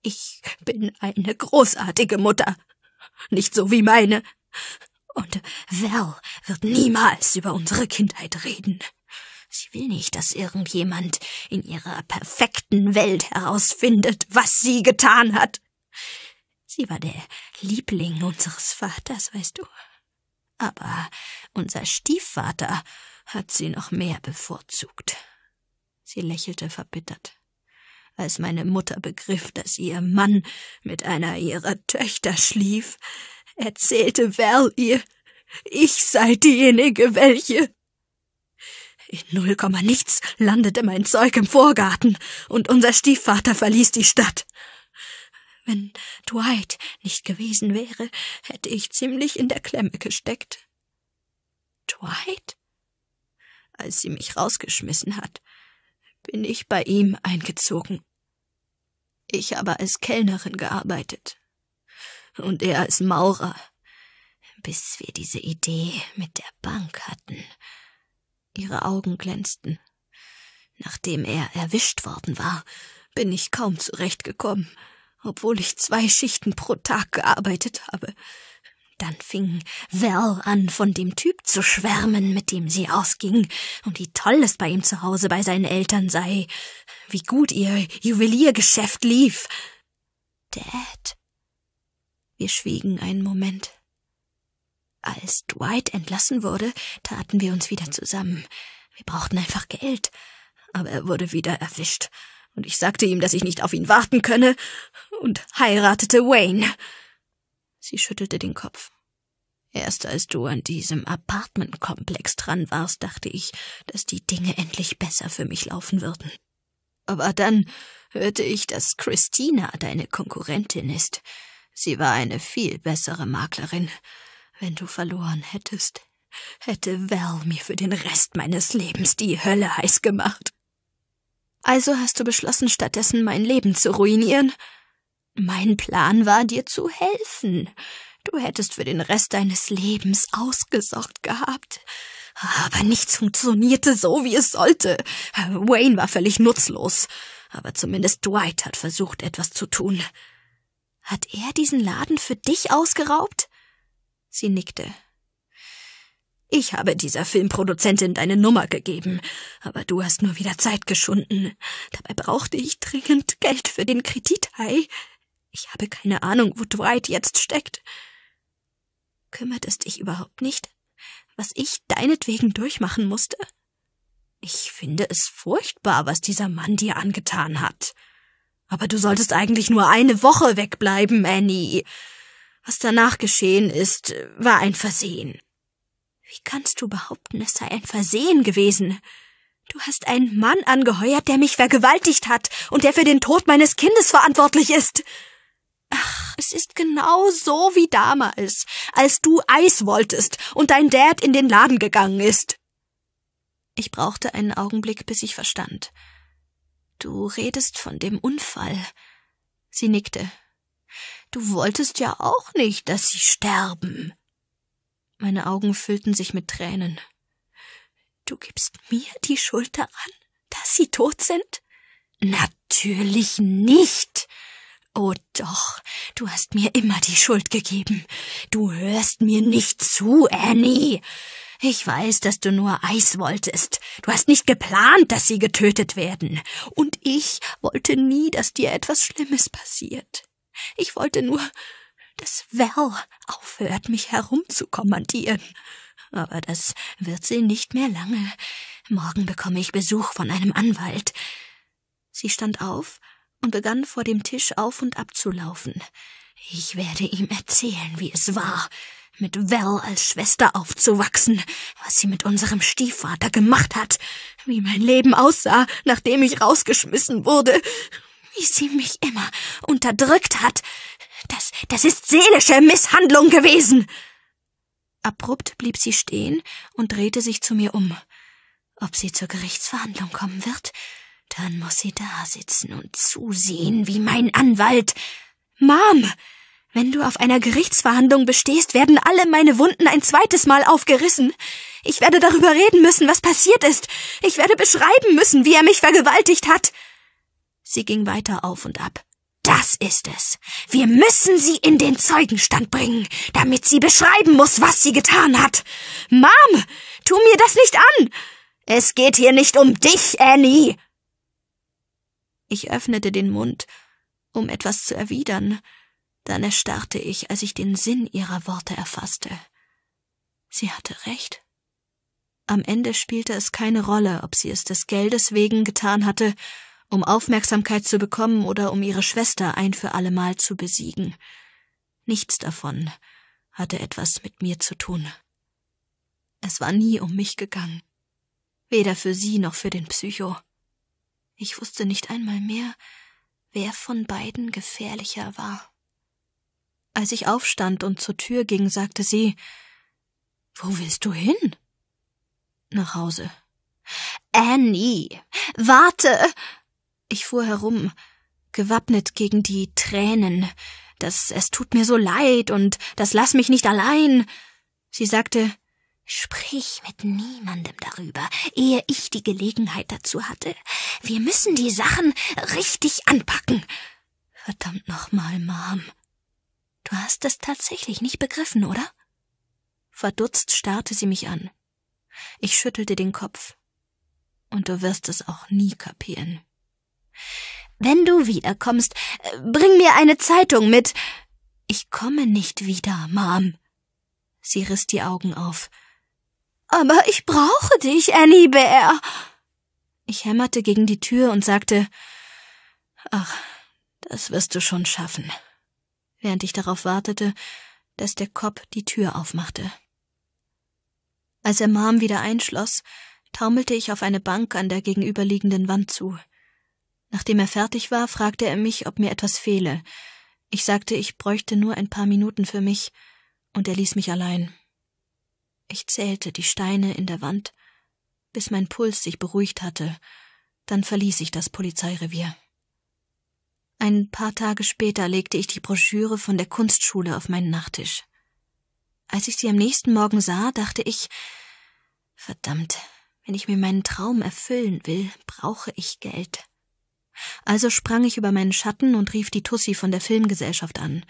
Ich bin eine großartige Mutter, nicht so wie meine. Und Val wird niemals über unsere Kindheit reden. Sie will nicht, dass irgendjemand in ihrer perfekten Welt herausfindet, was sie getan hat. Sie war der Liebling unseres Vaters, weißt du. Aber unser Stiefvater hat sie noch mehr bevorzugt. Sie lächelte verbittert als meine Mutter begriff, dass ihr Mann mit einer ihrer Töchter schlief, erzählte Val ihr, ich sei diejenige, welche. In null Komma nichts landete mein Zeug im Vorgarten, und unser Stiefvater verließ die Stadt. Wenn Dwight nicht gewesen wäre, hätte ich ziemlich in der Klemme gesteckt. Dwight? Als sie mich rausgeschmissen hat, bin ich bei ihm eingezogen. Ich habe als Kellnerin gearbeitet und er als Maurer, bis wir diese Idee mit der Bank hatten. Ihre Augen glänzten. Nachdem er erwischt worden war, bin ich kaum zurechtgekommen, obwohl ich zwei Schichten pro Tag gearbeitet habe. Dann fing Val an, von dem Typ zu schwärmen, mit dem sie ausging, und wie toll es bei ihm zu Hause bei seinen Eltern sei, wie gut ihr Juweliergeschäft lief. Dad. Wir schwiegen einen Moment. Als Dwight entlassen wurde, taten wir uns wieder zusammen. Wir brauchten einfach Geld. Aber er wurde wieder erwischt. Und ich sagte ihm, dass ich nicht auf ihn warten könne und heiratete Wayne. Sie schüttelte den Kopf. Erst als du an diesem Apartmentkomplex dran warst, dachte ich, dass die Dinge endlich besser für mich laufen würden. Aber dann hörte ich, dass Christina deine Konkurrentin ist. Sie war eine viel bessere Maklerin. Wenn du verloren hättest, hätte Val mir für den Rest meines Lebens die Hölle heiß gemacht. Also hast du beschlossen, stattdessen mein Leben zu ruinieren? Mein Plan war, dir zu helfen. Du hättest für den Rest deines Lebens ausgesorgt gehabt. Aber nichts funktionierte so, wie es sollte. Wayne war völlig nutzlos. Aber zumindest Dwight hat versucht, etwas zu tun. Hat er diesen Laden für dich ausgeraubt? Sie nickte. Ich habe dieser Filmproduzentin deine Nummer gegeben, aber du hast nur wieder Zeit geschunden. Dabei brauchte ich dringend Geld für den Kredithai. Ich habe keine Ahnung, wo Dwight jetzt steckt. Kümmert es dich überhaupt nicht, was ich deinetwegen durchmachen musste? Ich finde es furchtbar, was dieser Mann dir angetan hat. Aber du solltest eigentlich nur eine Woche wegbleiben, Annie. Was danach geschehen ist, war ein Versehen. Wie kannst du behaupten, es sei ein Versehen gewesen? Du hast einen Mann angeheuert, der mich vergewaltigt hat und der für den Tod meines Kindes verantwortlich ist es ist genau so wie damals, als du Eis wolltest und dein Dad in den Laden gegangen ist. Ich brauchte einen Augenblick, bis ich verstand. Du redest von dem Unfall. Sie nickte. Du wolltest ja auch nicht, dass sie sterben. Meine Augen füllten sich mit Tränen. Du gibst mir die Schuld daran, dass sie tot sind? Natürlich nicht. Oh doch, du hast mir immer die Schuld gegeben. Du hörst mir nicht zu, Annie. Ich weiß, dass du nur Eis wolltest. Du hast nicht geplant, dass sie getötet werden. Und ich wollte nie, dass dir etwas Schlimmes passiert. Ich wollte nur, dass Val aufhört, mich herumzukommandieren. Aber das wird sie nicht mehr lange. Morgen bekomme ich Besuch von einem Anwalt. Sie stand auf und begann vor dem Tisch auf und ab zu laufen. Ich werde ihm erzählen, wie es war, mit Val als Schwester aufzuwachsen, was sie mit unserem Stiefvater gemacht hat, wie mein Leben aussah, nachdem ich rausgeschmissen wurde, wie sie mich immer unterdrückt hat. Das, das ist seelische Misshandlung gewesen. Abrupt blieb sie stehen und drehte sich zu mir um. Ob sie zur Gerichtsverhandlung kommen wird? Dann muss sie da sitzen und zusehen, wie mein Anwalt. Mom! Wenn du auf einer Gerichtsverhandlung bestehst, werden alle meine Wunden ein zweites Mal aufgerissen. Ich werde darüber reden müssen, was passiert ist. Ich werde beschreiben müssen, wie er mich vergewaltigt hat. Sie ging weiter auf und ab. Das ist es. Wir müssen sie in den Zeugenstand bringen, damit sie beschreiben muss, was sie getan hat. Mom, tu mir das nicht an. Es geht hier nicht um dich, Annie. Ich öffnete den Mund, um etwas zu erwidern, dann erstarrte ich, als ich den Sinn ihrer Worte erfasste. Sie hatte recht. Am Ende spielte es keine Rolle, ob sie es des Geldes wegen getan hatte, um Aufmerksamkeit zu bekommen oder um ihre Schwester ein für allemal zu besiegen. Nichts davon hatte etwas mit mir zu tun. Es war nie um mich gegangen, weder für sie noch für den Psycho. Ich wusste nicht einmal mehr, wer von beiden gefährlicher war. Als ich aufstand und zur Tür ging, sagte sie Wo willst du hin? Nach Hause. Annie. Warte. Ich fuhr herum, gewappnet gegen die Tränen, das es tut mir so leid und das lass mich nicht allein. Sie sagte Sprich mit niemandem darüber, ehe ich die Gelegenheit dazu hatte. Wir müssen die Sachen richtig anpacken. Verdammt nochmal, Mom. Du hast es tatsächlich nicht begriffen, oder? Verdutzt starrte sie mich an. Ich schüttelte den Kopf. Und du wirst es auch nie kapieren. Wenn du wiederkommst, bring mir eine Zeitung mit. Ich komme nicht wieder, Mom. Sie riss die Augen auf. Aber ich brauche dich, Annie Bear. Ich hämmerte gegen die Tür und sagte, ach, das wirst du schon schaffen, während ich darauf wartete, dass der Kopf die Tür aufmachte. Als er Mom wieder einschloss, taumelte ich auf eine Bank an der gegenüberliegenden Wand zu. Nachdem er fertig war, fragte er mich, ob mir etwas fehle. Ich sagte, ich bräuchte nur ein paar Minuten für mich, und er ließ mich allein. Ich zählte die Steine in der Wand, bis mein Puls sich beruhigt hatte, dann verließ ich das Polizeirevier. Ein paar Tage später legte ich die Broschüre von der Kunstschule auf meinen Nachttisch. Als ich sie am nächsten Morgen sah, dachte ich, verdammt, wenn ich mir meinen Traum erfüllen will, brauche ich Geld. Also sprang ich über meinen Schatten und rief die Tussi von der Filmgesellschaft an.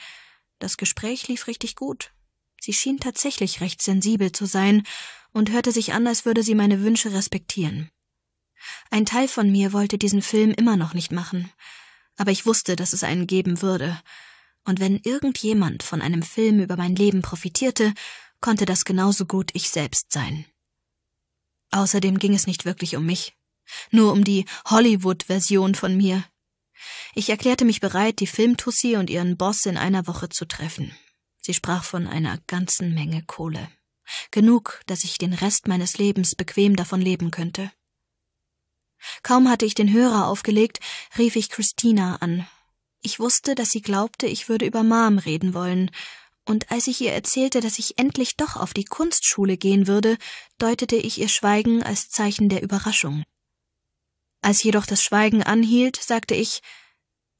Das Gespräch lief richtig gut. Sie schien tatsächlich recht sensibel zu sein und hörte sich an, als würde sie meine Wünsche respektieren. Ein Teil von mir wollte diesen Film immer noch nicht machen, aber ich wusste, dass es einen geben würde, und wenn irgendjemand von einem Film über mein Leben profitierte, konnte das genauso gut ich selbst sein. Außerdem ging es nicht wirklich um mich, nur um die Hollywood-Version von mir. Ich erklärte mich bereit, die Filmtussi und ihren Boss in einer Woche zu treffen. Sie sprach von einer ganzen Menge Kohle. Genug, dass ich den Rest meines Lebens bequem davon leben könnte. Kaum hatte ich den Hörer aufgelegt, rief ich Christina an. Ich wusste, dass sie glaubte, ich würde über Mom reden wollen, und als ich ihr erzählte, dass ich endlich doch auf die Kunstschule gehen würde, deutete ich ihr Schweigen als Zeichen der Überraschung. Als jedoch das Schweigen anhielt, sagte ich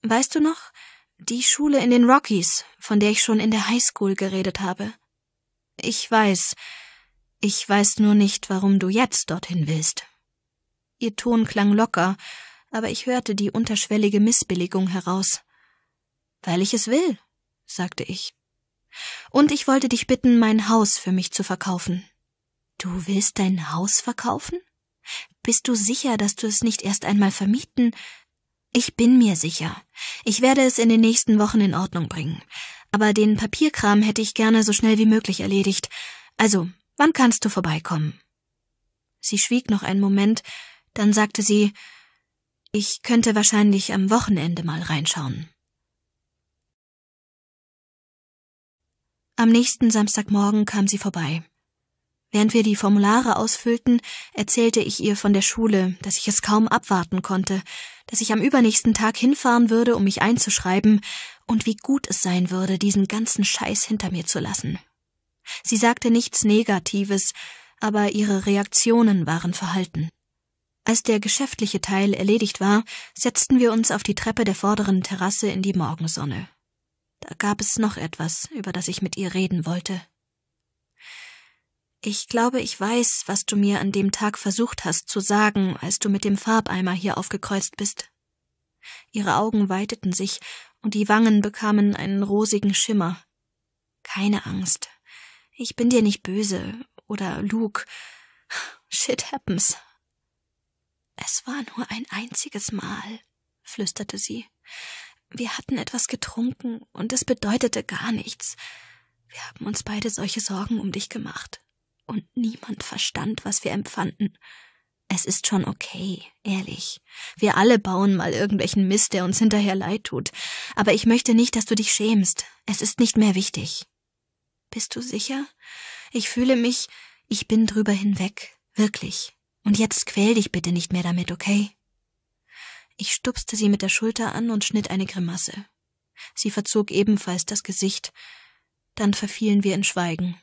Weißt du noch, die Schule in den Rockies, von der ich schon in der Highschool geredet habe. Ich weiß. Ich weiß nur nicht, warum du jetzt dorthin willst. Ihr Ton klang locker, aber ich hörte die unterschwellige Missbilligung heraus. Weil ich es will, sagte ich. Und ich wollte dich bitten, mein Haus für mich zu verkaufen. Du willst dein Haus verkaufen? Bist du sicher, dass du es nicht erst einmal vermieten, ich bin mir sicher. Ich werde es in den nächsten Wochen in Ordnung bringen. Aber den Papierkram hätte ich gerne so schnell wie möglich erledigt. Also, wann kannst du vorbeikommen? Sie schwieg noch einen Moment, dann sagte sie, ich könnte wahrscheinlich am Wochenende mal reinschauen. Am nächsten Samstagmorgen kam sie vorbei. Während wir die Formulare ausfüllten, erzählte ich ihr von der Schule, dass ich es kaum abwarten konnte, dass ich am übernächsten Tag hinfahren würde, um mich einzuschreiben, und wie gut es sein würde, diesen ganzen Scheiß hinter mir zu lassen. Sie sagte nichts Negatives, aber ihre Reaktionen waren verhalten. Als der geschäftliche Teil erledigt war, setzten wir uns auf die Treppe der vorderen Terrasse in die Morgensonne. Da gab es noch etwas, über das ich mit ihr reden wollte. Ich glaube, ich weiß, was du mir an dem Tag versucht hast zu sagen, als du mit dem Farbeimer hier aufgekreuzt bist. Ihre Augen weiteten sich und die Wangen bekamen einen rosigen Schimmer. Keine Angst. Ich bin dir nicht böse. Oder Luke. Shit happens. Es war nur ein einziges Mal, flüsterte sie. Wir hatten etwas getrunken und es bedeutete gar nichts. Wir haben uns beide solche Sorgen um dich gemacht und niemand verstand, was wir empfanden. Es ist schon okay, ehrlich. Wir alle bauen mal irgendwelchen Mist, der uns hinterher leid tut. Aber ich möchte nicht, dass du dich schämst. Es ist nicht mehr wichtig. Bist du sicher? Ich fühle mich, ich bin drüber hinweg. Wirklich. Und jetzt quäl dich bitte nicht mehr damit, okay? Ich stupste sie mit der Schulter an und schnitt eine Grimasse. Sie verzog ebenfalls das Gesicht. Dann verfielen wir in Schweigen.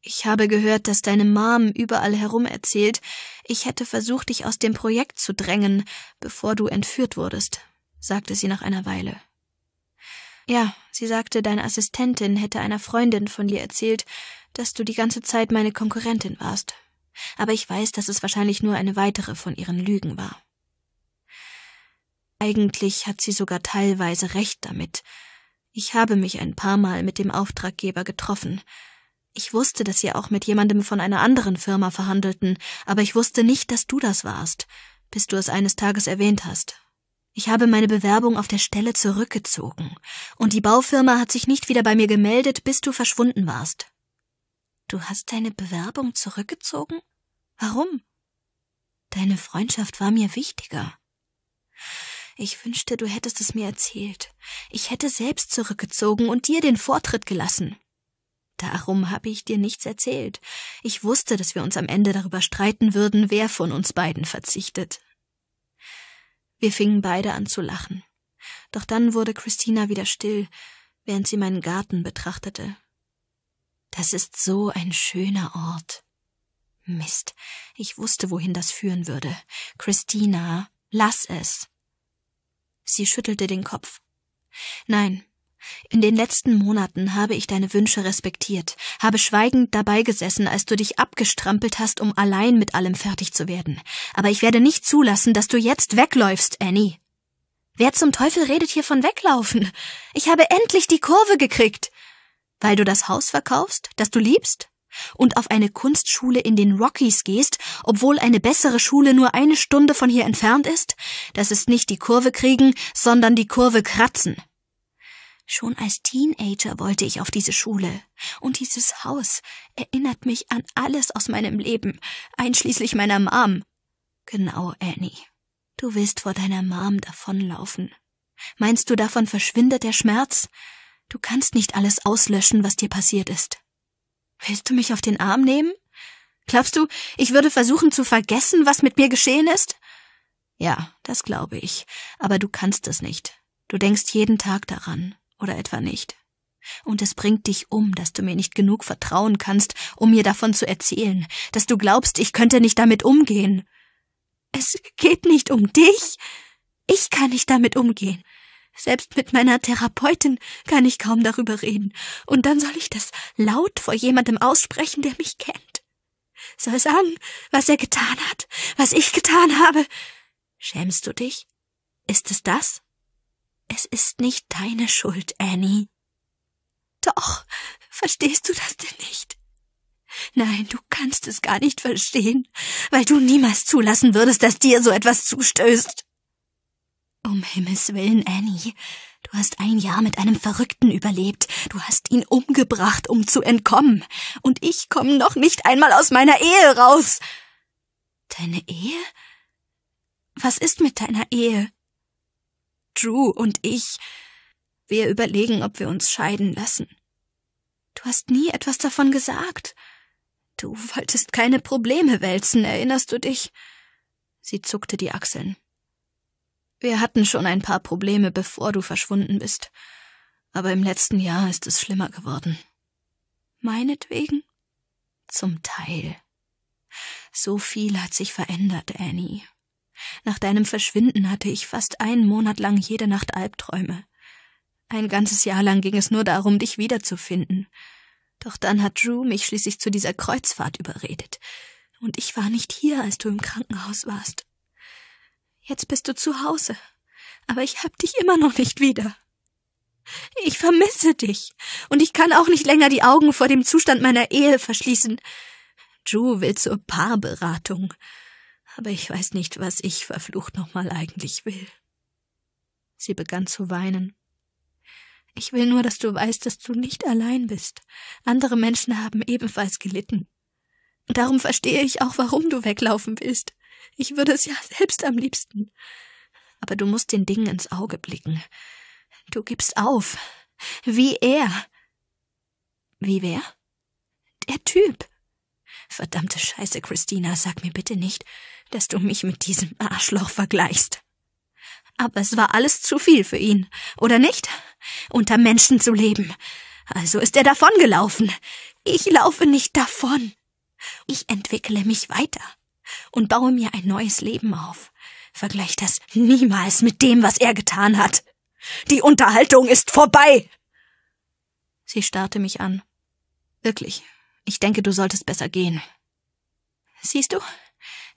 Ich habe gehört, dass deine Mom überall herum erzählt, ich hätte versucht, dich aus dem Projekt zu drängen, bevor du entführt wurdest, sagte sie nach einer Weile. Ja, sie sagte, deine Assistentin hätte einer Freundin von dir erzählt, dass du die ganze Zeit meine Konkurrentin warst. Aber ich weiß, dass es wahrscheinlich nur eine weitere von ihren Lügen war. Eigentlich hat sie sogar teilweise recht damit. Ich habe mich ein paar Mal mit dem Auftraggeber getroffen, ich wusste, dass Sie auch mit jemandem von einer anderen Firma verhandelten, aber ich wusste nicht, dass du das warst, bis du es eines Tages erwähnt hast. Ich habe meine Bewerbung auf der Stelle zurückgezogen, und die Baufirma hat sich nicht wieder bei mir gemeldet, bis du verschwunden warst. Du hast deine Bewerbung zurückgezogen? Warum? Deine Freundschaft war mir wichtiger. Ich wünschte, du hättest es mir erzählt. Ich hätte selbst zurückgezogen und dir den Vortritt gelassen. Darum habe ich dir nichts erzählt. Ich wusste, dass wir uns am Ende darüber streiten würden, wer von uns beiden verzichtet. Wir fingen beide an zu lachen. Doch dann wurde Christina wieder still, während sie meinen Garten betrachtete. Das ist so ein schöner Ort. Mist, ich wusste, wohin das führen würde. Christina, lass es. Sie schüttelte den Kopf. Nein, in den letzten Monaten habe ich deine Wünsche respektiert, habe schweigend dabei gesessen, als du dich abgestrampelt hast, um allein mit allem fertig zu werden. Aber ich werde nicht zulassen, dass du jetzt wegläufst, Annie. Wer zum Teufel redet hier von weglaufen? Ich habe endlich die Kurve gekriegt. Weil du das Haus verkaufst, das du liebst? Und auf eine Kunstschule in den Rockies gehst, obwohl eine bessere Schule nur eine Stunde von hier entfernt ist? Das ist nicht die Kurve kriegen, sondern die Kurve kratzen. Schon als Teenager wollte ich auf diese Schule. Und dieses Haus erinnert mich an alles aus meinem Leben, einschließlich meiner Mom. Genau, Annie. Du willst vor deiner Mom davonlaufen. Meinst du, davon verschwindet der Schmerz? Du kannst nicht alles auslöschen, was dir passiert ist. Willst du mich auf den Arm nehmen? Glaubst du, ich würde versuchen zu vergessen, was mit mir geschehen ist? Ja, das glaube ich. Aber du kannst es nicht. Du denkst jeden Tag daran oder etwa nicht. Und es bringt dich um, dass du mir nicht genug vertrauen kannst, um mir davon zu erzählen, dass du glaubst, ich könnte nicht damit umgehen. Es geht nicht um dich. Ich kann nicht damit umgehen. Selbst mit meiner Therapeutin kann ich kaum darüber reden. Und dann soll ich das laut vor jemandem aussprechen, der mich kennt. Soll sagen, was er getan hat, was ich getan habe. Schämst du dich? Ist es das? Es ist nicht deine Schuld, Annie. Doch, verstehst du das denn nicht? Nein, du kannst es gar nicht verstehen, weil du niemals zulassen würdest, dass dir so etwas zustößt. Um Himmels willen, Annie, du hast ein Jahr mit einem Verrückten überlebt, du hast ihn umgebracht, um zu entkommen, und ich komme noch nicht einmal aus meiner Ehe raus. Deine Ehe? Was ist mit deiner Ehe? Drew und ich. Wir überlegen, ob wir uns scheiden lassen. Du hast nie etwas davon gesagt. Du wolltest keine Probleme wälzen, erinnerst du dich? Sie zuckte die Achseln. Wir hatten schon ein paar Probleme, bevor du verschwunden bist. Aber im letzten Jahr ist es schlimmer geworden. Meinetwegen? Zum Teil. So viel hat sich verändert, Annie. Nach deinem Verschwinden hatte ich fast einen Monat lang jede Nacht Albträume. Ein ganzes Jahr lang ging es nur darum, dich wiederzufinden. Doch dann hat Drew mich schließlich zu dieser Kreuzfahrt überredet. Und ich war nicht hier, als du im Krankenhaus warst. Jetzt bist du zu Hause. Aber ich hab dich immer noch nicht wieder. Ich vermisse dich. Und ich kann auch nicht länger die Augen vor dem Zustand meiner Ehe verschließen. Drew will zur Paarberatung aber ich weiß nicht, was ich verflucht nochmal eigentlich will. Sie begann zu weinen. Ich will nur, dass du weißt, dass du nicht allein bist. Andere Menschen haben ebenfalls gelitten. Darum verstehe ich auch, warum du weglaufen willst. Ich würde es ja selbst am liebsten. Aber du musst den Dingen ins Auge blicken. Du gibst auf. Wie er. Wie wer? Der Typ. Verdammte Scheiße, Christina, sag mir bitte nicht, dass du mich mit diesem Arschloch vergleichst. Aber es war alles zu viel für ihn, oder nicht? Unter Menschen zu leben. Also ist er davongelaufen. Ich laufe nicht davon. Ich entwickle mich weiter und baue mir ein neues Leben auf. Vergleich das niemals mit dem, was er getan hat. Die Unterhaltung ist vorbei. Sie starrte mich an. Wirklich, ich denke, du solltest besser gehen. Siehst du,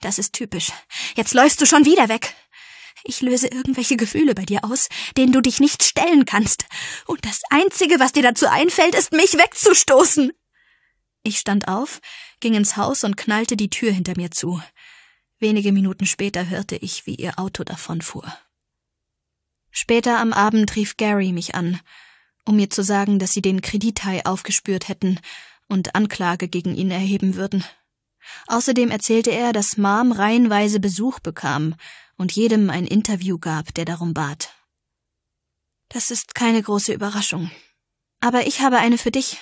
das ist typisch. Jetzt läufst du schon wieder weg. Ich löse irgendwelche Gefühle bei dir aus, denen du dich nicht stellen kannst. Und das Einzige, was dir dazu einfällt, ist, mich wegzustoßen. Ich stand auf, ging ins Haus und knallte die Tür hinter mir zu. Wenige Minuten später hörte ich, wie ihr Auto davonfuhr. Später am Abend rief Gary mich an, um mir zu sagen, dass sie den Kredithai aufgespürt hätten und Anklage gegen ihn erheben würden. Außerdem erzählte er, dass Mom reihenweise Besuch bekam und jedem ein Interview gab, der darum bat. Das ist keine große Überraschung. Aber ich habe eine für dich.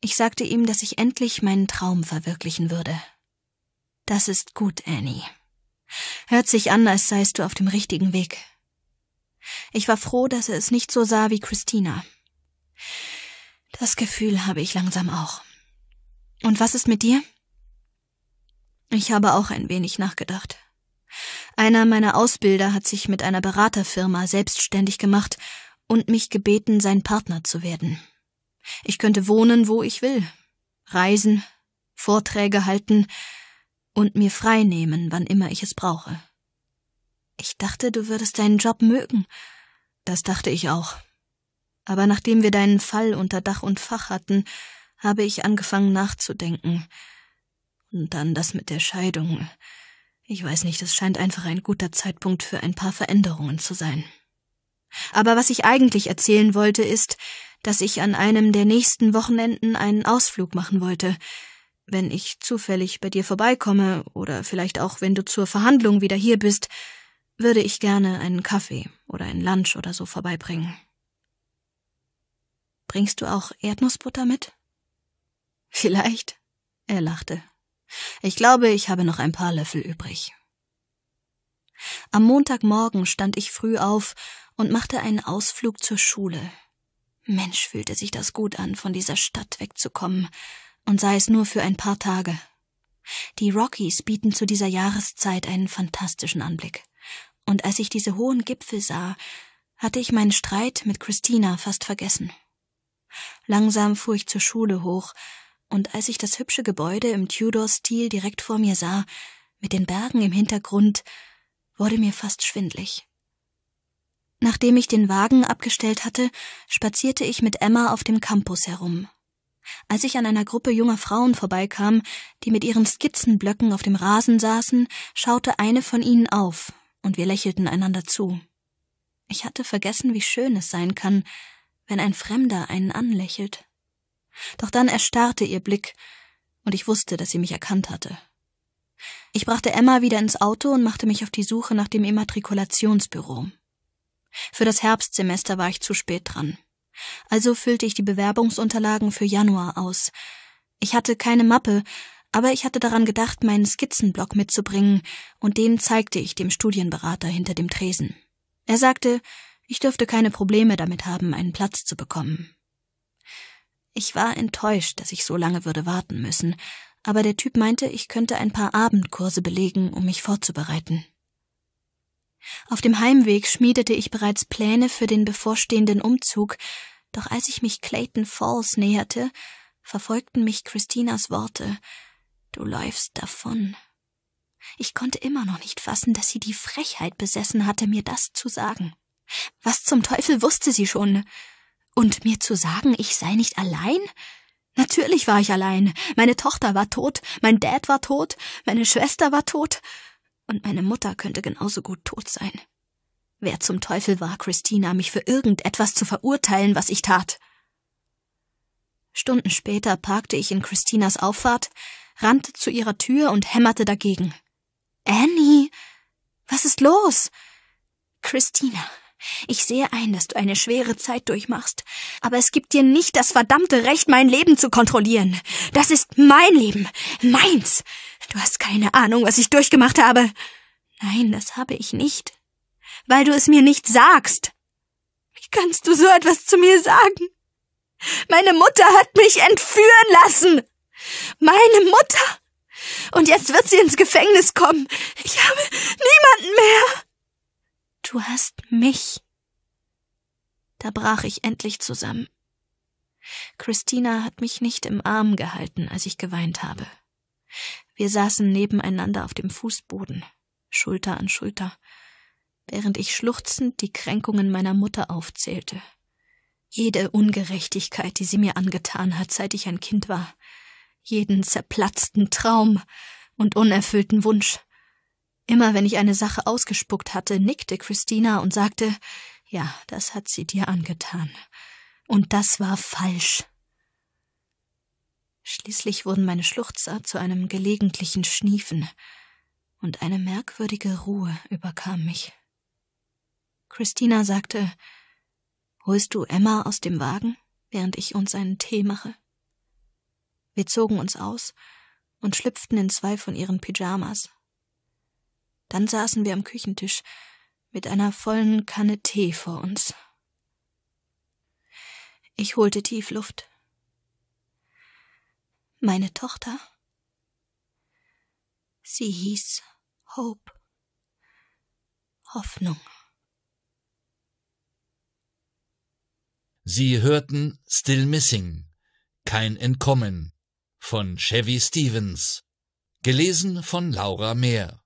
Ich sagte ihm, dass ich endlich meinen Traum verwirklichen würde. Das ist gut, Annie. Hört sich an, als seist du auf dem richtigen Weg. Ich war froh, dass er es nicht so sah wie Christina. Das Gefühl habe ich langsam auch. Und was ist mit dir? Ich habe auch ein wenig nachgedacht. Einer meiner Ausbilder hat sich mit einer Beraterfirma selbstständig gemacht und mich gebeten, sein Partner zu werden. Ich könnte wohnen, wo ich will, reisen, Vorträge halten und mir frei nehmen, wann immer ich es brauche. Ich dachte, du würdest deinen Job mögen. Das dachte ich auch. Aber nachdem wir deinen Fall unter Dach und Fach hatten, habe ich angefangen nachzudenken – und dann das mit der Scheidung. Ich weiß nicht, es scheint einfach ein guter Zeitpunkt für ein paar Veränderungen zu sein. Aber was ich eigentlich erzählen wollte, ist, dass ich an einem der nächsten Wochenenden einen Ausflug machen wollte. Wenn ich zufällig bei dir vorbeikomme, oder vielleicht auch, wenn du zur Verhandlung wieder hier bist, würde ich gerne einen Kaffee oder einen Lunch oder so vorbeibringen. Bringst du auch Erdnussbutter mit? Vielleicht, er lachte. Ich glaube, ich habe noch ein paar Löffel übrig. Am Montagmorgen stand ich früh auf und machte einen Ausflug zur Schule. Mensch, fühlte sich das gut an, von dieser Stadt wegzukommen, und sei es nur für ein paar Tage. Die Rockies bieten zu dieser Jahreszeit einen fantastischen Anblick. Und als ich diese hohen Gipfel sah, hatte ich meinen Streit mit Christina fast vergessen. Langsam fuhr ich zur Schule hoch, und als ich das hübsche Gebäude im Tudor-Stil direkt vor mir sah, mit den Bergen im Hintergrund, wurde mir fast schwindlig. Nachdem ich den Wagen abgestellt hatte, spazierte ich mit Emma auf dem Campus herum. Als ich an einer Gruppe junger Frauen vorbeikam, die mit ihren Skizzenblöcken auf dem Rasen saßen, schaute eine von ihnen auf, und wir lächelten einander zu. Ich hatte vergessen, wie schön es sein kann, wenn ein Fremder einen anlächelt. Doch dann erstarrte ihr Blick, und ich wusste, dass sie mich erkannt hatte. Ich brachte Emma wieder ins Auto und machte mich auf die Suche nach dem Immatrikulationsbüro. Für das Herbstsemester war ich zu spät dran. Also füllte ich die Bewerbungsunterlagen für Januar aus. Ich hatte keine Mappe, aber ich hatte daran gedacht, meinen Skizzenblock mitzubringen, und den zeigte ich dem Studienberater hinter dem Tresen. Er sagte, ich dürfte keine Probleme damit haben, einen Platz zu bekommen. Ich war enttäuscht, dass ich so lange würde warten müssen, aber der Typ meinte, ich könnte ein paar Abendkurse belegen, um mich vorzubereiten. Auf dem Heimweg schmiedete ich bereits Pläne für den bevorstehenden Umzug, doch als ich mich Clayton Falls näherte, verfolgten mich Christinas Worte Du läufst davon. Ich konnte immer noch nicht fassen, dass sie die Frechheit besessen hatte, mir das zu sagen. Was zum Teufel wusste sie schon? Und mir zu sagen, ich sei nicht allein? Natürlich war ich allein. Meine Tochter war tot, mein Dad war tot, meine Schwester war tot. Und meine Mutter könnte genauso gut tot sein. Wer zum Teufel war Christina, mich für irgendetwas zu verurteilen, was ich tat? Stunden später parkte ich in Christinas Auffahrt, rannte zu ihrer Tür und hämmerte dagegen. Annie, was ist los? Christina, ich sehe ein, dass du eine schwere Zeit durchmachst, aber es gibt dir nicht das verdammte Recht, mein Leben zu kontrollieren. Das ist mein Leben, meins. Du hast keine Ahnung, was ich durchgemacht habe. Nein, das habe ich nicht. Weil du es mir nicht sagst. Wie kannst du so etwas zu mir sagen? Meine Mutter hat mich entführen lassen. Meine Mutter. Und jetzt wird sie ins Gefängnis kommen. Ich habe niemanden mehr. Du hast mich. Da brach ich endlich zusammen. Christina hat mich nicht im Arm gehalten, als ich geweint habe. Wir saßen nebeneinander auf dem Fußboden, Schulter an Schulter, während ich schluchzend die Kränkungen meiner Mutter aufzählte. Jede Ungerechtigkeit, die sie mir angetan hat, seit ich ein Kind war, jeden zerplatzten Traum und unerfüllten Wunsch. Immer wenn ich eine Sache ausgespuckt hatte, nickte Christina und sagte, ja, das hat sie dir angetan. Und das war falsch. Schließlich wurden meine Schluchzer zu einem gelegentlichen Schniefen, und eine merkwürdige Ruhe überkam mich. Christina sagte, Holst du Emma aus dem Wagen, während ich uns einen Tee mache? Wir zogen uns aus und schlüpften in zwei von ihren Pyjamas, dann saßen wir am Küchentisch mit einer vollen Kanne Tee vor uns. Ich holte tief Luft. Meine Tochter? Sie hieß Hope. Hoffnung. Sie hörten Still Missing, kein Entkommen von Chevy Stevens, gelesen von Laura Mehr.